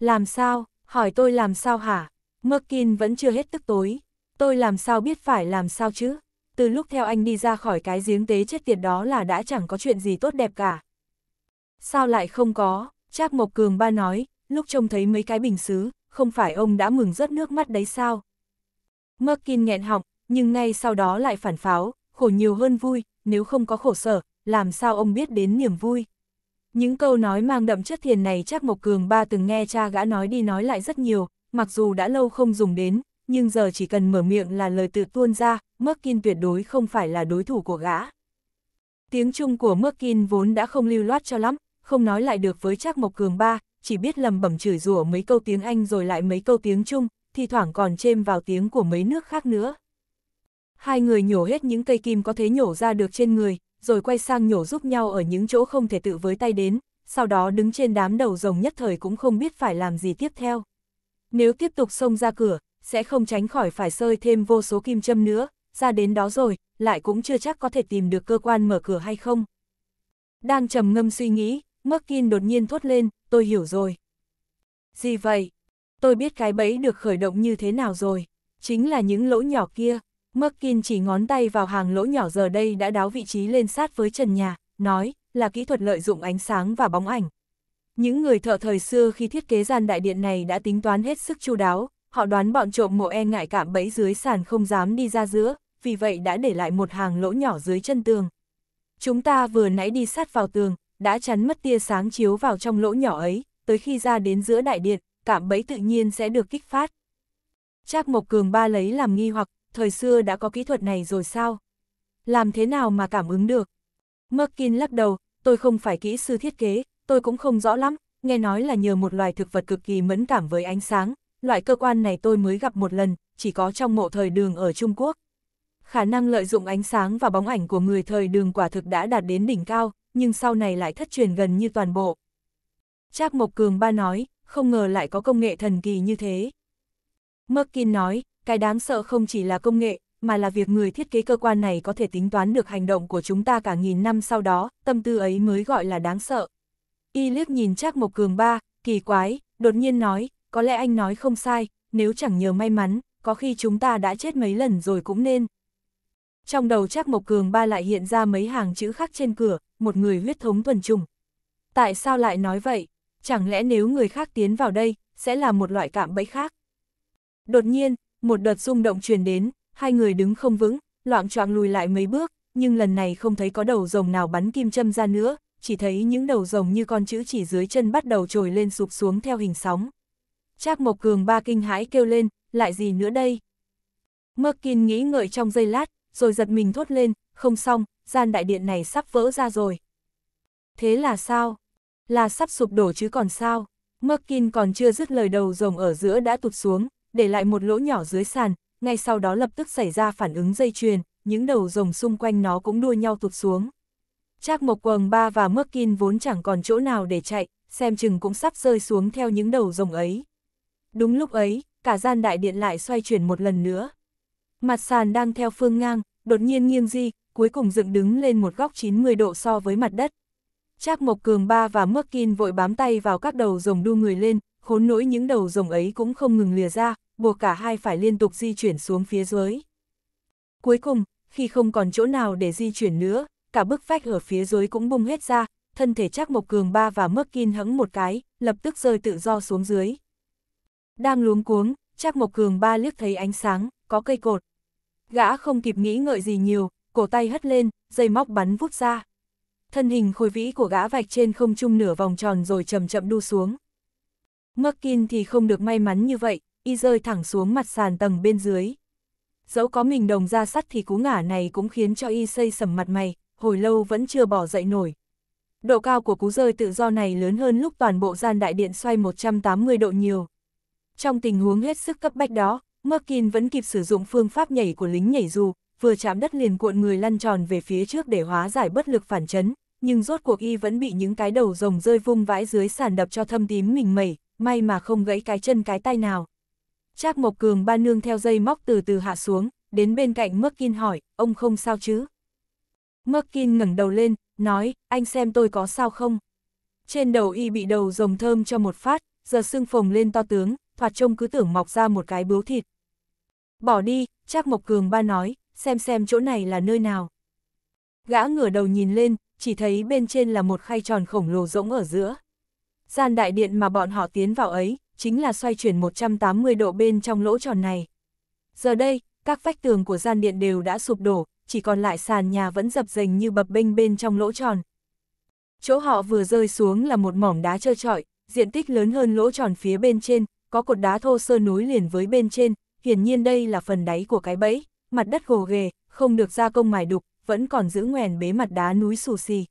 Làm sao? Hỏi tôi làm sao hả? Mơ kiên vẫn chưa hết tức tối. Tôi làm sao biết phải làm sao chứ? từ lúc theo anh đi ra khỏi cái giếng tế chết tiệt đó là đã chẳng có chuyện gì tốt đẹp cả. Sao lại không có, Trác Mộc Cường ba nói, lúc trông thấy mấy cái bình xứ, không phải ông đã mừng rớt nước mắt đấy sao? Merkin nghẹn họng, nhưng ngay sau đó lại phản pháo, khổ nhiều hơn vui, nếu không có khổ sở, làm sao ông biết đến niềm vui? Những câu nói mang đậm chất thiền này chắc Mộc Cường ba từng nghe cha gã nói đi nói lại rất nhiều, mặc dù đã lâu không dùng đến, nhưng giờ chỉ cần mở miệng là lời tự tuôn ra, Merkin tuyệt đối không phải là đối thủ của gã. Tiếng Trung của Merkin vốn đã không lưu loát cho lắm, không nói lại được với Trác Mộc Cường ba, chỉ biết lầm bẩm chửi rủa mấy câu tiếng Anh rồi lại mấy câu tiếng Trung, thi thoảng còn chêm vào tiếng của mấy nước khác nữa. Hai người nhổ hết những cây kim có thể nhổ ra được trên người, rồi quay sang nhổ giúp nhau ở những chỗ không thể tự với tay đến, sau đó đứng trên đám đầu rồng nhất thời cũng không biết phải làm gì tiếp theo. Nếu tiếp tục xông ra cửa, sẽ không tránh khỏi phải sơi thêm vô số kim châm nữa, ra đến đó rồi, lại cũng chưa chắc có thể tìm được cơ quan mở cửa hay không. Đang trầm ngâm suy nghĩ, Merkin đột nhiên thốt lên, tôi hiểu rồi. Gì vậy? Tôi biết cái bẫy được khởi động như thế nào rồi. Chính là những lỗ nhỏ kia. Merkin chỉ ngón tay vào hàng lỗ nhỏ giờ đây đã đáo vị trí lên sát với trần nhà, nói là kỹ thuật lợi dụng ánh sáng và bóng ảnh. Những người thợ thời xưa khi thiết kế gian đại điện này đã tính toán hết sức chu đáo, họ đoán bọn trộm mộ e ngại cảm bẫy dưới sàn không dám đi ra giữa, vì vậy đã để lại một hàng lỗ nhỏ dưới chân tường. Chúng ta vừa nãy đi sát vào tường, đã chắn mất tia sáng chiếu vào trong lỗ nhỏ ấy, tới khi ra đến giữa đại điện, cảm bẫy tự nhiên sẽ được kích phát. Trác Mộc Cường ba lấy làm nghi hoặc, thời xưa đã có kỹ thuật này rồi sao? Làm thế nào mà cảm ứng được? Merkin lắc đầu, tôi không phải kỹ sư thiết kế, tôi cũng không rõ lắm, nghe nói là nhờ một loài thực vật cực kỳ mẫn cảm với ánh sáng, loại cơ quan này tôi mới gặp một lần, chỉ có trong mộ thời đường ở Trung Quốc. Khả năng lợi dụng ánh sáng và bóng ảnh của người thời đường quả thực đã đạt đến đỉnh cao, nhưng sau này lại thất truyền gần như toàn bộ. Trác Mộc Cường ba nói, không ngờ lại có công nghệ thần kỳ như thế. Merkin nói, cái đáng sợ không chỉ là công nghệ, mà là việc người thiết kế cơ quan này có thể tính toán được hành động của chúng ta cả nghìn năm sau đó, tâm tư ấy mới gọi là đáng sợ. Y liếc nhìn Trác Mộc Cường ba, kỳ quái, đột nhiên nói, có lẽ anh nói không sai, nếu chẳng nhờ may mắn, có khi chúng ta đã chết mấy lần rồi cũng nên. Trong đầu chắc Mộc Cường ba lại hiện ra mấy hàng chữ khác trên cửa, một người huyết thống thuần trùng. Tại sao lại nói vậy? Chẳng lẽ nếu người khác tiến vào đây, sẽ là một loại cảm bẫy khác? Đột nhiên, một đợt rung động truyền đến, hai người đứng không vững, loạn choạng lùi lại mấy bước, nhưng lần này không thấy có đầu rồng nào bắn kim châm ra nữa, chỉ thấy những đầu rồng như con chữ chỉ dưới chân bắt đầu trồi lên sụp xuống theo hình sóng. Trác Mộc Cường ba kinh hãi kêu lên, lại gì nữa đây? Merkin nghĩ ngợi trong giây lát, rồi giật mình thốt lên, không xong, gian đại điện này sắp vỡ ra rồi. Thế là sao? Là sắp sụp đổ chứ còn sao? Merkin còn chưa dứt lời đầu rồng ở giữa đã tụt xuống, để lại một lỗ nhỏ dưới sàn, ngay sau đó lập tức xảy ra phản ứng dây chuyền, những đầu rồng xung quanh nó cũng đua nhau tụt xuống. Trác Mộc Quầng Ba và Merkin vốn chẳng còn chỗ nào để chạy, xem chừng cũng sắp rơi xuống theo những đầu rồng ấy. Đúng lúc ấy, cả gian đại điện lại xoay chuyển một lần nữa. Mặt sàn đang theo phương ngang, đột nhiên nghiêng di, cuối cùng dựng đứng lên một góc 90 độ so với mặt đất. Trác Mộc Cường Ba và Mước Kin vội bám tay vào các đầu rồng đu người lên, khốn nỗi những đầu rồng ấy cũng không ngừng lìa ra, buộc cả hai phải liên tục di chuyển xuống phía dưới. Cuối cùng, khi không còn chỗ nào để di chuyển nữa, cả bức vách ở phía dưới cũng bung hết ra, thân thể Trác Mộc Cường Ba và Mước Kin hững một cái, lập tức rơi tự do xuống dưới, đang luống cuống, Trác Mộc Cường ba liếc thấy ánh sáng, có cây cột. Gã không kịp nghĩ ngợi gì nhiều, cổ tay hất lên, dây móc bắn vút ra. Thân hình khôi vĩ của gã vạch trên không trung nửa vòng tròn rồi chậm chậm đu xuống. Merkin thì không được may mắn như vậy, y rơi thẳng xuống mặt sàn tầng bên dưới. Dẫu có mình đồng ra sắt thì cú ngã này cũng khiến cho y xây sầm mặt mày, hồi lâu vẫn chưa bỏ dậy nổi. Độ cao của cú rơi tự do này lớn hơn lúc toàn bộ gian đại điện xoay 180 độ nhiều. Trong tình huống hết sức cấp bách đó, Merkin vẫn kịp sử dụng phương pháp nhảy của lính nhảy dù, vừa chạm đất liền cuộn người lăn tròn về phía trước để hóa giải bất lực phản chấn, nhưng rốt cuộc y vẫn bị những cái đầu rồng rơi vung vãi dưới sàn đập cho thâm tím mình mẩy, may mà không gãy cái chân cái tay nào. Trác Mộc Cường ba nương theo dây móc từ từ hạ xuống, đến bên cạnh Merkin hỏi, ông không sao chứ? Merkin ngẩng đầu lên, nói, anh xem tôi có sao không? Trên đầu y bị đầu rồng thơm cho một phát, giờ xương phồng lên to tướng, thoạt trông cứ tưởng mọc ra một cái bướu thịt. Bỏ đi, Trác Mộc Cường ba nói, xem xem chỗ này là nơi nào. Gã ngửa đầu nhìn lên, chỉ thấy bên trên là một khay tròn khổng lồ rỗng ở giữa. Gian đại điện mà bọn họ tiến vào ấy, chính là xoay chuyển 180 độ bên trong lỗ tròn này. Giờ đây, các vách tường của gian điện đều đã sụp đổ, chỉ còn lại sàn nhà vẫn dập dềnh như bập bênh bên trong lỗ tròn. Chỗ họ vừa rơi xuống là một mỏm đá trơ trọi, diện tích lớn hơn lỗ tròn phía bên trên, có cột đá thô sơ nối liền với bên trên, hiển nhiên đây là phần đáy của cái bẫy, mặt đất gồ ghề, không được gia công mài đục, vẫn còn giữ ngoèn bế mặt đá núi xù xì.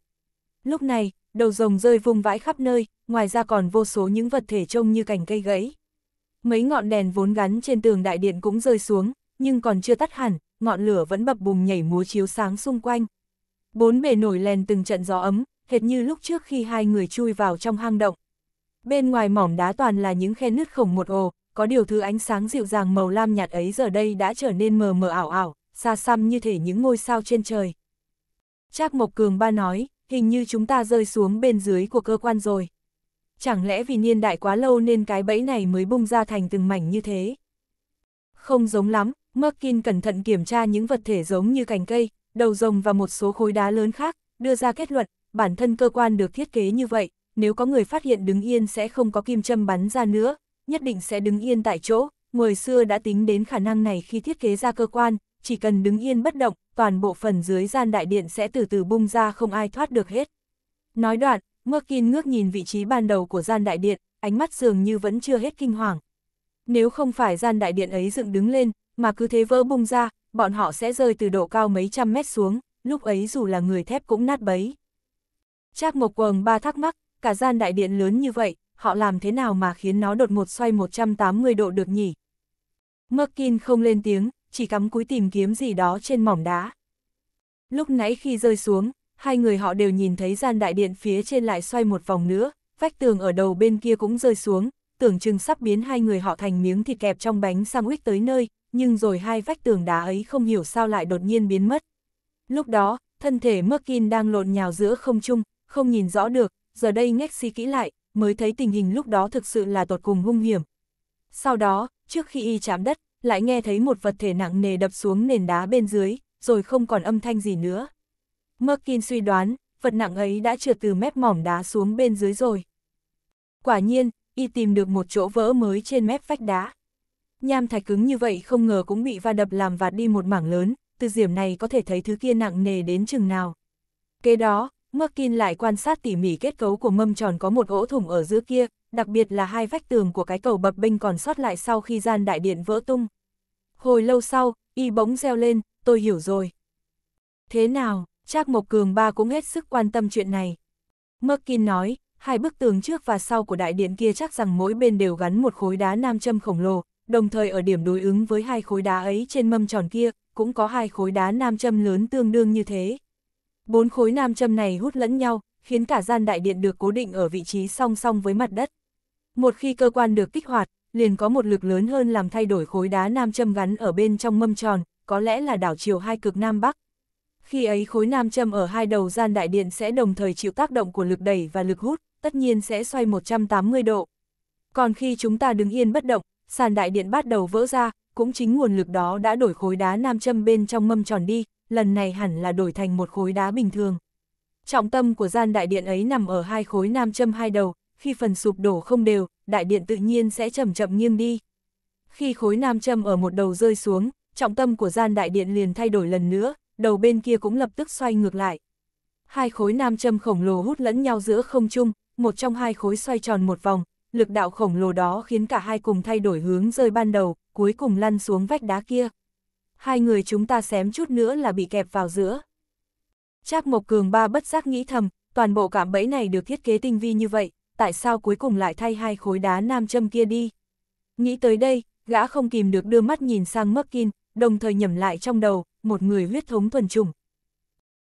Lúc này, đầu rồng rơi vung vãi khắp nơi, ngoài ra còn vô số những vật thể trông như cành cây gãy. Mấy ngọn đèn vốn gắn trên tường đại điện cũng rơi xuống, nhưng còn chưa tắt hẳn, ngọn lửa vẫn bập bùng nhảy múa chiếu sáng xung quanh. Bốn bề nổi lên từng trận gió ấm, hệt như lúc trước khi hai người chui vào trong hang động, Bên ngoài mỏm đá toàn là những khe nứt khổng một ồ, có điều thứ ánh sáng dịu dàng màu lam nhạt ấy giờ đây đã trở nên mờ mờ ảo ảo, xa xăm như thể những ngôi sao trên trời. Trác Mộc Cường ba nói, hình như chúng ta rơi xuống bên dưới của cơ quan rồi. Chẳng lẽ vì niên đại quá lâu nên cái bẫy này mới bung ra thành từng mảnh như thế? Không giống lắm, Merkin cẩn thận kiểm tra những vật thể giống như cành cây, đầu rồng và một số khối đá lớn khác, đưa ra kết luận, bản thân cơ quan được thiết kế như vậy, nếu có người phát hiện đứng yên sẽ không có kim châm bắn ra nữa, nhất định sẽ đứng yên tại chỗ, người xưa đã tính đến khả năng này khi thiết kế ra cơ quan, chỉ cần đứng yên bất động, toàn bộ phần dưới gian đại điện sẽ từ từ bung ra không ai thoát được hết. Nói đoạn, Merkin ngước nhìn vị trí ban đầu của gian đại điện, ánh mắt dường như vẫn chưa hết kinh hoàng. Nếu không phải gian đại điện ấy dựng đứng lên, mà cứ thế vỡ bung ra, bọn họ sẽ rơi từ độ cao mấy trăm mét xuống, lúc ấy dù là người thép cũng nát bấy. Trác Mộc Quầng ba thắc mắc, cả gian đại điện lớn như vậy, họ làm thế nào mà khiến nó đột một xoay 180 độ được nhỉ? Merkin không lên tiếng, chỉ cắm cúi tìm kiếm gì đó trên mỏng đá. Lúc nãy khi rơi xuống, hai người họ đều nhìn thấy gian đại điện phía trên lại xoay một vòng nữa, vách tường ở đầu bên kia cũng rơi xuống, tưởng chừng sắp biến hai người họ thành miếng thịt kẹp trong bánh sang sandwich tới nơi, nhưng rồi hai vách tường đá ấy không hiểu sao lại đột nhiên biến mất. Lúc đó, thân thể Merkin đang lộn nhào giữa không trung, không nhìn rõ được, giờ đây ngách suy kỹ lại, mới thấy tình hình lúc đó thực sự là tột cùng hung hiểm. Sau đó, trước khi y chạm đất, lại nghe thấy một vật thể nặng nề đập xuống nền đá bên dưới, rồi không còn âm thanh gì nữa. Merkin suy đoán, vật nặng ấy đã trượt từ mép mỏm đá xuống bên dưới rồi. Quả nhiên, y tìm được một chỗ vỡ mới trên mép vách đá. Nham thạch cứng như vậy không ngờ cũng bị va đập làm vạt đi một mảng lớn, từ diểm này có thể thấy thứ kia nặng nề đến chừng nào. Kế đó, Merkin lại quan sát tỉ mỉ kết cấu của mâm tròn có một gỗ thủng ở giữa kia, đặc biệt là hai vách tường của cái cầu bập bênh còn sót lại sau khi gian đại điện vỡ tung. Hồi lâu sau, y bỗng reo lên, tôi hiểu rồi. Thế nào, Trác Mộc Cường ba cũng hết sức quan tâm chuyện này. Merkin nói, hai bức tường trước và sau của đại điện kia chắc rằng mỗi bên đều gắn một khối đá nam châm khổng lồ, đồng thời ở điểm đối ứng với hai khối đá ấy trên mâm tròn kia, cũng có hai khối đá nam châm lớn tương đương như thế. Bốn khối nam châm này hút lẫn nhau, khiến cả gian đại điện được cố định ở vị trí song song với mặt đất. Một khi cơ quan được kích hoạt, liền có một lực lớn hơn làm thay đổi khối đá nam châm gắn ở bên trong mâm tròn, có lẽ là đảo chiều hai cực Nam Bắc. Khi ấy khối nam châm ở hai đầu gian đại điện sẽ đồng thời chịu tác động của lực đẩy và lực hút, tất nhiên sẽ xoay 180 độ. Còn khi chúng ta đứng yên bất động, sàn đại điện bắt đầu vỡ ra, cũng chính nguồn lực đó đã đổi khối đá nam châm bên trong mâm tròn đi, lần này hẳn là đổi thành một khối đá bình thường. Trọng tâm của gian đại điện ấy nằm ở hai khối nam châm hai đầu, khi phần sụp đổ không đều, đại điện tự nhiên sẽ chậm chậm nghiêng đi. Khi khối nam châm ở một đầu rơi xuống, trọng tâm của gian đại điện liền thay đổi lần nữa, đầu bên kia cũng lập tức xoay ngược lại. Hai khối nam châm khổng lồ hút lẫn nhau giữa không trung, một trong hai khối xoay tròn một vòng, lực đạo khổng lồ đó khiến cả hai cùng thay đổi hướng rơi ban đầu, cuối cùng lăn xuống vách đá kia hai người chúng ta xém chút nữa là bị kẹp vào giữa. Trác Mộc Cường ba bất giác nghĩ thầm, toàn bộ cạm bẫy này được thiết kế tinh vi như vậy, tại sao cuối cùng lại thay hai khối đá nam châm kia đi? Nghĩ tới đây, gã không kìm được đưa mắt nhìn sang Merkin, đồng thời nhẩm lại trong đầu, một người huyết thống thuần chủng.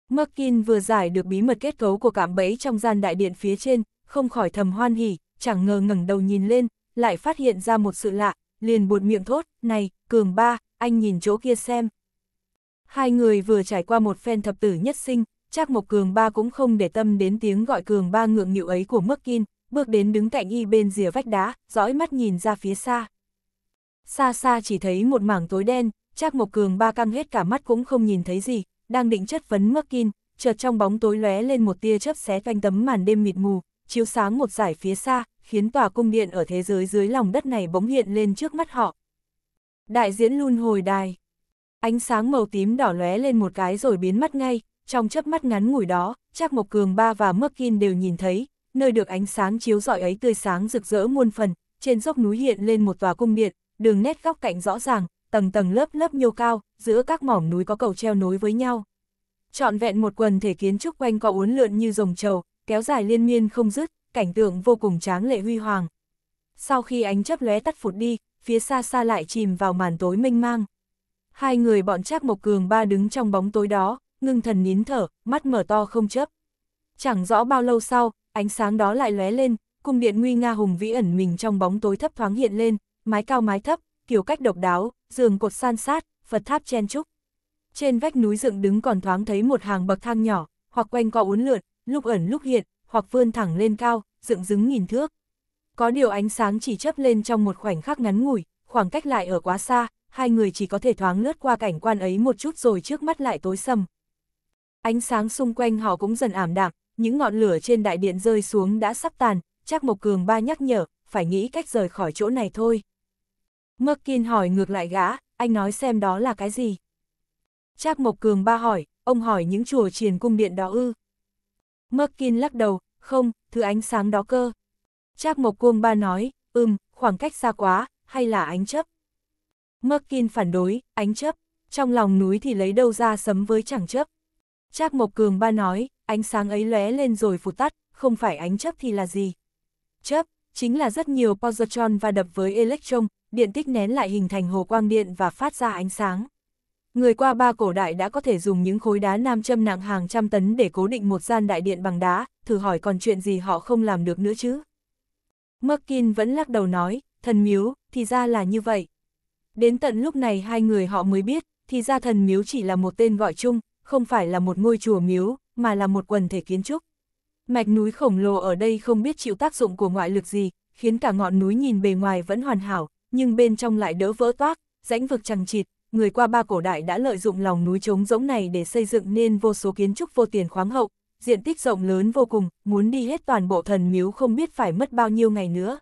Merkin vừa giải được bí mật kết cấu của cạm bẫy trong gian đại điện phía trên, không khỏi thầm hoan hỉ, chẳng ngờ ngẩng đầu nhìn lên, lại phát hiện ra một sự lạ, liền buột miệng thốt, này, cường ba, anh nhìn chỗ kia xem. Hai người vừa trải qua một phen thập tử nhất sinh, chắc một Cường ba cũng không để tâm đến tiếng gọi Cường ba ngượng nghịu ấy của Mức Kin, bước đến đứng cạnh y bên rìa vách đá, dõi mắt nhìn ra phía xa. Xa xa chỉ thấy một mảng tối đen, chắc một Cường ba căng hết cả mắt cũng không nhìn thấy gì, đang định chất vấn Mức Kin, chợt trong bóng tối lóe lên một tia chớp xé toanh tấm màn đêm mịt mù, chiếu sáng một giải phía xa, khiến tòa cung điện ở thế giới dưới lòng đất này bỗng hiện lên trước mắt họ, Đại diễn luôn hồi đài. Ánh sáng màu tím đỏ lóe lên một cái rồi biến mất ngay, trong chớp mắt ngắn ngủi đó, chắc Mộc Cường ba và Merkin đều nhìn thấy, nơi được ánh sáng chiếu rọi ấy tươi sáng rực rỡ muôn phần, trên dốc núi hiện lên một tòa cung điện, đường nét góc cạnh rõ ràng, tầng tầng lớp lớp nhô cao, giữa các mỏm núi có cầu treo nối với nhau. Trọn vẹn một quần thể kiến trúc quanh co uốn lượn như rồng trầu, kéo dài liên miên không dứt, cảnh tượng vô cùng tráng lệ huy hoàng. Sau khi ánh chớp lóe tắt phụt đi, phía xa xa lại chìm vào màn tối mênh mang. Hai người bọn Trác Mộc Cường ba đứng trong bóng tối đó, ngưng thần nín thở, mắt mở to không chấp. Chẳng rõ bao lâu sau, ánh sáng đó lại lóe lên, cung điện nguy nga hùng vĩ ẩn mình trong bóng tối thấp thoáng hiện lên, mái cao mái thấp, kiểu cách độc đáo, giường cột san sát, Phật tháp chen trúc. Trên vách núi dựng đứng còn thoáng thấy một hàng bậc thang nhỏ, hoặc quanh co uốn lượn, lúc ẩn lúc hiện, hoặc vươn thẳng lên cao, dựng đứng nghìn thước. Có điều ánh sáng chỉ chấp lên trong một khoảnh khắc ngắn ngủi, khoảng cách lại ở quá xa, hai người chỉ có thể thoáng lướt qua cảnh quan ấy một chút rồi trước mắt lại tối sầm. Ánh sáng xung quanh họ cũng dần ảm đạm, những ngọn lửa trên đại điện rơi xuống đã sắp tàn, chắc Mộc Cường ba nhắc nhở, phải nghĩ cách rời khỏi chỗ này thôi. Mơ Kiên hỏi ngược lại gã, anh nói xem đó là cái gì? Trác Mộc Cường ba hỏi, ông hỏi những chùa triền cung điện đó ư? Mơ Kiên lắc đầu, không, thứ ánh sáng đó cơ. Trác Mộc Cuông Ba nói, ừm, khoảng cách xa quá, hay là ánh chấp? Merkin phản đối, ánh chấp, trong lòng núi thì lấy đâu ra sấm với chẳng chấp. Trác Mộc Cường Ba nói, ánh sáng ấy lóe lên rồi phụt tắt, không phải ánh chấp thì là gì? Chấp, chính là rất nhiều positron và đập với electron, điện tích nén lại hình thành hồ quang điện và phát ra ánh sáng. Người qua ba cổ đại đã có thể dùng những khối đá nam châm nặng hàng trăm tấn để cố định một gian đại điện bằng đá, thử hỏi còn chuyện gì họ không làm được nữa chứ? Merkin vẫn lắc đầu nói, thần miếu, thì ra là như vậy. Đến tận lúc này hai người họ mới biết, thì ra thần miếu chỉ là một tên gọi chung, không phải là một ngôi chùa miếu, mà là một quần thể kiến trúc. Mạch núi khổng lồ ở đây không biết chịu tác dụng của ngoại lực gì, khiến cả ngọn núi nhìn bề ngoài vẫn hoàn hảo, nhưng bên trong lại đỡ vỡ toác, rãnh vực chằng chịt, người qua ba cổ đại đã lợi dụng lòng núi trống rỗng này để xây dựng nên vô số kiến trúc vô tiền khoáng hậu, diện tích rộng lớn vô cùng, muốn đi hết toàn bộ thần miếu không biết phải mất bao nhiêu ngày nữa.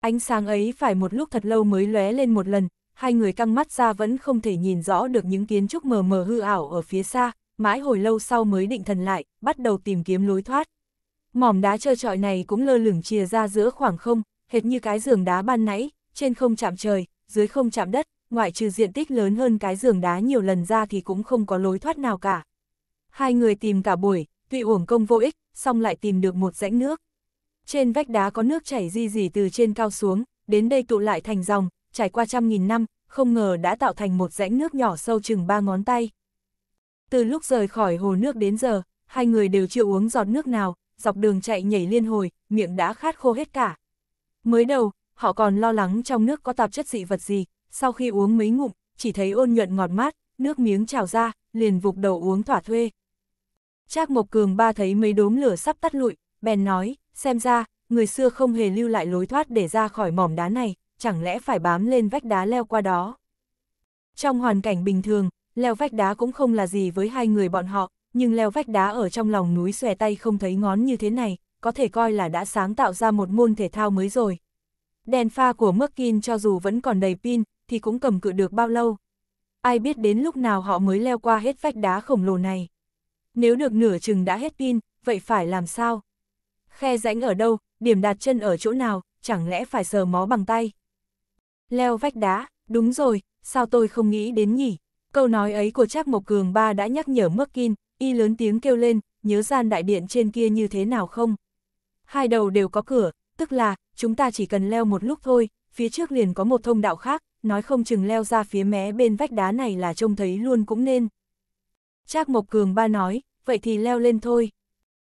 Ánh sáng ấy phải một lúc thật lâu mới lóe lên một lần, hai người căng mắt ra vẫn không thể nhìn rõ được những kiến trúc mờ mờ hư ảo ở phía xa, mãi hồi lâu sau mới định thần lại, bắt đầu tìm kiếm lối thoát. Mỏm đá trơ trọi này cũng lơ lửng chìa ra giữa khoảng không, hệt như cái giường đá ban nãy, trên không chạm trời, dưới không chạm đất, ngoại trừ diện tích lớn hơn cái giường đá nhiều lần ra thì cũng không có lối thoát nào cả. Hai người tìm cả buổi, tuy uổng công vô ích, song lại tìm được một rãnh nước. Trên vách đá có nước chảy di dì từ trên cao xuống, đến đây tụ lại thành dòng, trải qua trăm nghìn năm, không ngờ đã tạo thành một rãnh nước nhỏ sâu chừng ba ngón tay. Từ lúc rời khỏi hồ nước đến giờ, hai người đều chưa uống giọt nước nào, dọc đường chạy nhảy liên hồi, miệng đã khát khô hết cả. Mới đầu, họ còn lo lắng trong nước có tạp chất dị vật gì, sau khi uống mấy ngụm, chỉ thấy ôn nhuận ngọt mát, nước miếng trào ra, liền vục đầu uống thỏa thuê, Trác Mộc Cường ba thấy mấy đốm lửa sắp tắt lụi, bèn nói, xem ra, người xưa không hề lưu lại lối thoát để ra khỏi mỏm đá này, chẳng lẽ phải bám lên vách đá leo qua đó. Trong hoàn cảnh bình thường, leo vách đá cũng không là gì với hai người bọn họ, nhưng leo vách đá ở trong lòng núi xòe tay không thấy ngón như thế này, có thể coi là đã sáng tạo ra một môn thể thao mới rồi. Đèn pha của Merkin cho dù vẫn còn đầy pin, thì cũng cầm cự được bao lâu. Ai biết đến lúc nào họ mới leo qua hết vách đá khổng lồ này nếu được nửa chừng đã hết pin, vậy phải làm sao? Khe rãnh ở đâu, điểm đặt chân ở chỗ nào, chẳng lẽ phải sờ mó bằng tay? Leo vách đá, đúng rồi, sao tôi không nghĩ đến nhỉ? Câu nói ấy của Trác Mộc Cường ba đã nhắc nhở Merkin, y lớn tiếng kêu lên, nhớ gian đại điện trên kia như thế nào không? Hai đầu đều có cửa, tức là, chúng ta chỉ cần leo một lúc thôi, phía trước liền có một thông đạo khác, nói không chừng leo ra phía mé bên vách đá này là trông thấy luôn cũng nên. Trác Mộc Cường ba nói, vậy thì leo lên thôi.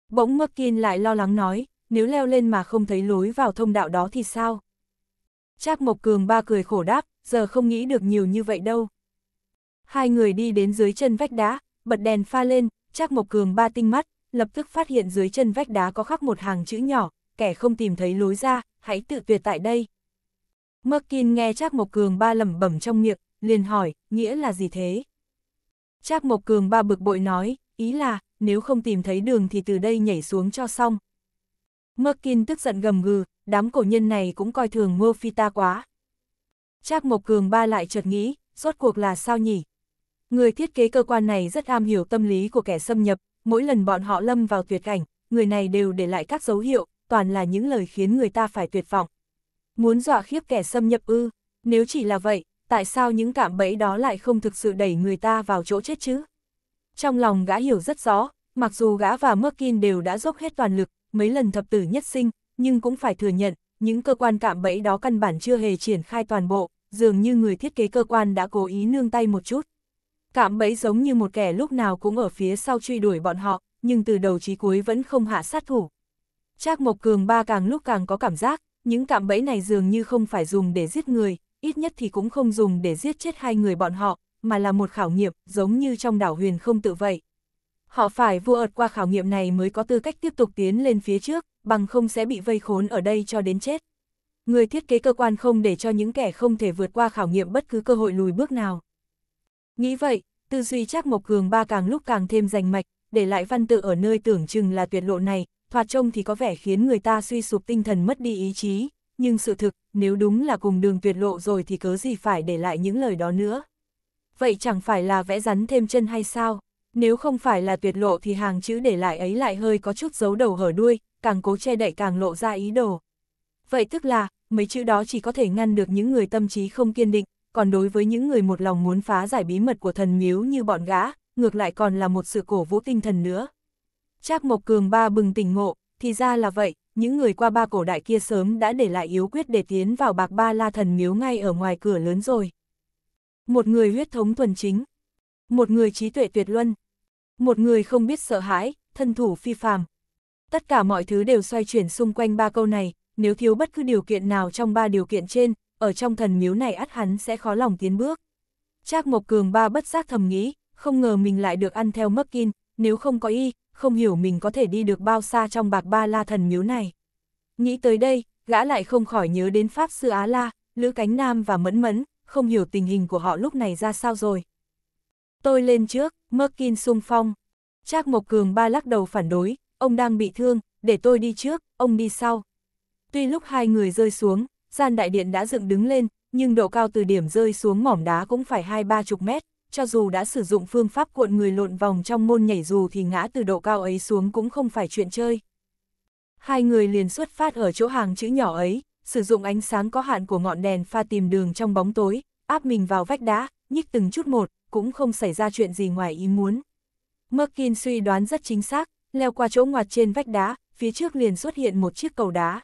Bỗng Mắc Kin lại lo lắng nói, nếu leo lên mà không thấy lối vào thông đạo đó thì sao? Trác Mộc Cường ba cười khổ đáp, giờ không nghĩ được nhiều như vậy đâu. Hai người đi đến dưới chân vách đá, bật đèn pha lên, Trác Mộc Cường ba tinh mắt, lập tức phát hiện dưới chân vách đá có khắc một hàng chữ nhỏ, kẻ không tìm thấy lối ra, hãy tự tuyệt tại đây. Mắc Kin nghe Trác Mộc Cường ba lẩm bẩm trong miệng, liền hỏi, nghĩa là gì thế? Trác Mộc Cường ba bực bội nói, ý là, nếu không tìm thấy đường thì từ đây nhảy xuống cho xong. Merkin tức giận gầm gừ, đám cổ nhân này cũng coi thường Ngô Phi ta quá. Trác Mộc Cường ba lại chợt nghĩ, rốt cuộc là sao nhỉ? Người thiết kế cơ quan này rất am hiểu tâm lý của kẻ xâm nhập, mỗi lần bọn họ lâm vào tuyệt cảnh, người này đều để lại các dấu hiệu, toàn là những lời khiến người ta phải tuyệt vọng. Muốn dọa khiếp kẻ xâm nhập ư, nếu chỉ là vậy, tại sao những cạm bẫy đó lại không thực sự đẩy người ta vào chỗ chết chứ? Trong lòng gã hiểu rất rõ, mặc dù gã và Merkin đều đã dốc hết toàn lực, mấy lần thập tử nhất sinh, nhưng cũng phải thừa nhận, những cơ quan cạm bẫy đó căn bản chưa hề triển khai toàn bộ, dường như người thiết kế cơ quan đã cố ý nương tay một chút. Cạm bẫy giống như một kẻ lúc nào cũng ở phía sau truy đuổi bọn họ, nhưng từ đầu chí cuối vẫn không hạ sát thủ. Trác Mộc Cường ba càng lúc càng có cảm giác, những cạm bẫy này dường như không phải dùng để giết người, ít nhất thì cũng không dùng để giết chết hai người bọn họ, mà là một khảo nghiệm, giống như trong đảo huyền không tự vậy. Họ phải vua ợt qua khảo nghiệm này mới có tư cách tiếp tục tiến lên phía trước, bằng không sẽ bị vây khốn ở đây cho đến chết. Người thiết kế cơ quan không để cho những kẻ không thể vượt qua khảo nghiệm bất cứ cơ hội lùi bước nào. Nghĩ vậy, tư duy chắc Mộc Cường ba càng lúc càng thêm rành mạch, để lại văn tự ở nơi tưởng chừng là tuyệt lộ này, thoạt trông thì có vẻ khiến người ta suy sụp tinh thần mất đi ý chí, nhưng sự thực, nếu đúng là cùng đường tuyệt lộ rồi thì cớ gì phải để lại những lời đó nữa. Vậy chẳng phải là vẽ rắn thêm chân hay sao? Nếu không phải là tuyệt lộ thì hàng chữ để lại ấy lại hơi có chút dấu đầu hở đuôi, càng cố che đậy càng lộ ra ý đồ. Vậy tức là, mấy chữ đó chỉ có thể ngăn được những người tâm trí không kiên định, còn đối với những người một lòng muốn phá giải bí mật của thần miếu như bọn gã, ngược lại còn là một sự cổ vũ tinh thần nữa. Trác Mộc Cường ba bừng tỉnh ngộ, thì ra là vậy, những người qua ba cổ đại kia sớm đã để lại yếu quyết để tiến vào bạc ba la thần miếu ngay ở ngoài cửa lớn rồi. Một người huyết thống thuần chính, một người trí tuệ tuyệt luân, một người không biết sợ hãi, thân thủ phi phàm. Tất cả mọi thứ đều xoay chuyển xung quanh ba câu này, nếu thiếu bất cứ điều kiện nào trong ba điều kiện trên, ở trong thần miếu này ắt hắn sẽ khó lòng tiến bước. Trác Mộc Cường ba bất giác thầm nghĩ, không ngờ mình lại được ăn theo mắc kin, nếu không có y, không hiểu mình có thể đi được bao xa trong bạc ba la thần miếu này. Nghĩ tới đây, gã lại không khỏi nhớ đến Pháp Sư Á La, Lữ Cánh Nam và Mẫn Mẫn, không hiểu tình hình của họ lúc này ra sao rồi. Tôi lên trước, Merkin sung phong. Trác Mộc Cường ba lắc đầu phản đối, ông đang bị thương, để tôi đi trước, ông đi sau. Tuy lúc hai người rơi xuống, gian đại điện đã dựng đứng lên, nhưng độ cao từ điểm rơi xuống mỏm đá cũng phải hai ba chục mét, cho dù đã sử dụng phương pháp cuộn người lộn vòng trong môn nhảy dù thì ngã từ độ cao ấy xuống cũng không phải chuyện chơi. Hai người liền xuất phát ở chỗ hàng chữ nhỏ ấy, sử dụng ánh sáng có hạn của ngọn đèn pha tìm đường trong bóng tối, áp mình vào vách đá, nhích từng chút một, cũng không xảy ra chuyện gì ngoài ý muốn. Merkin suy đoán rất chính xác, leo qua chỗ ngoặt trên vách đá, phía trước liền xuất hiện một chiếc cầu đá.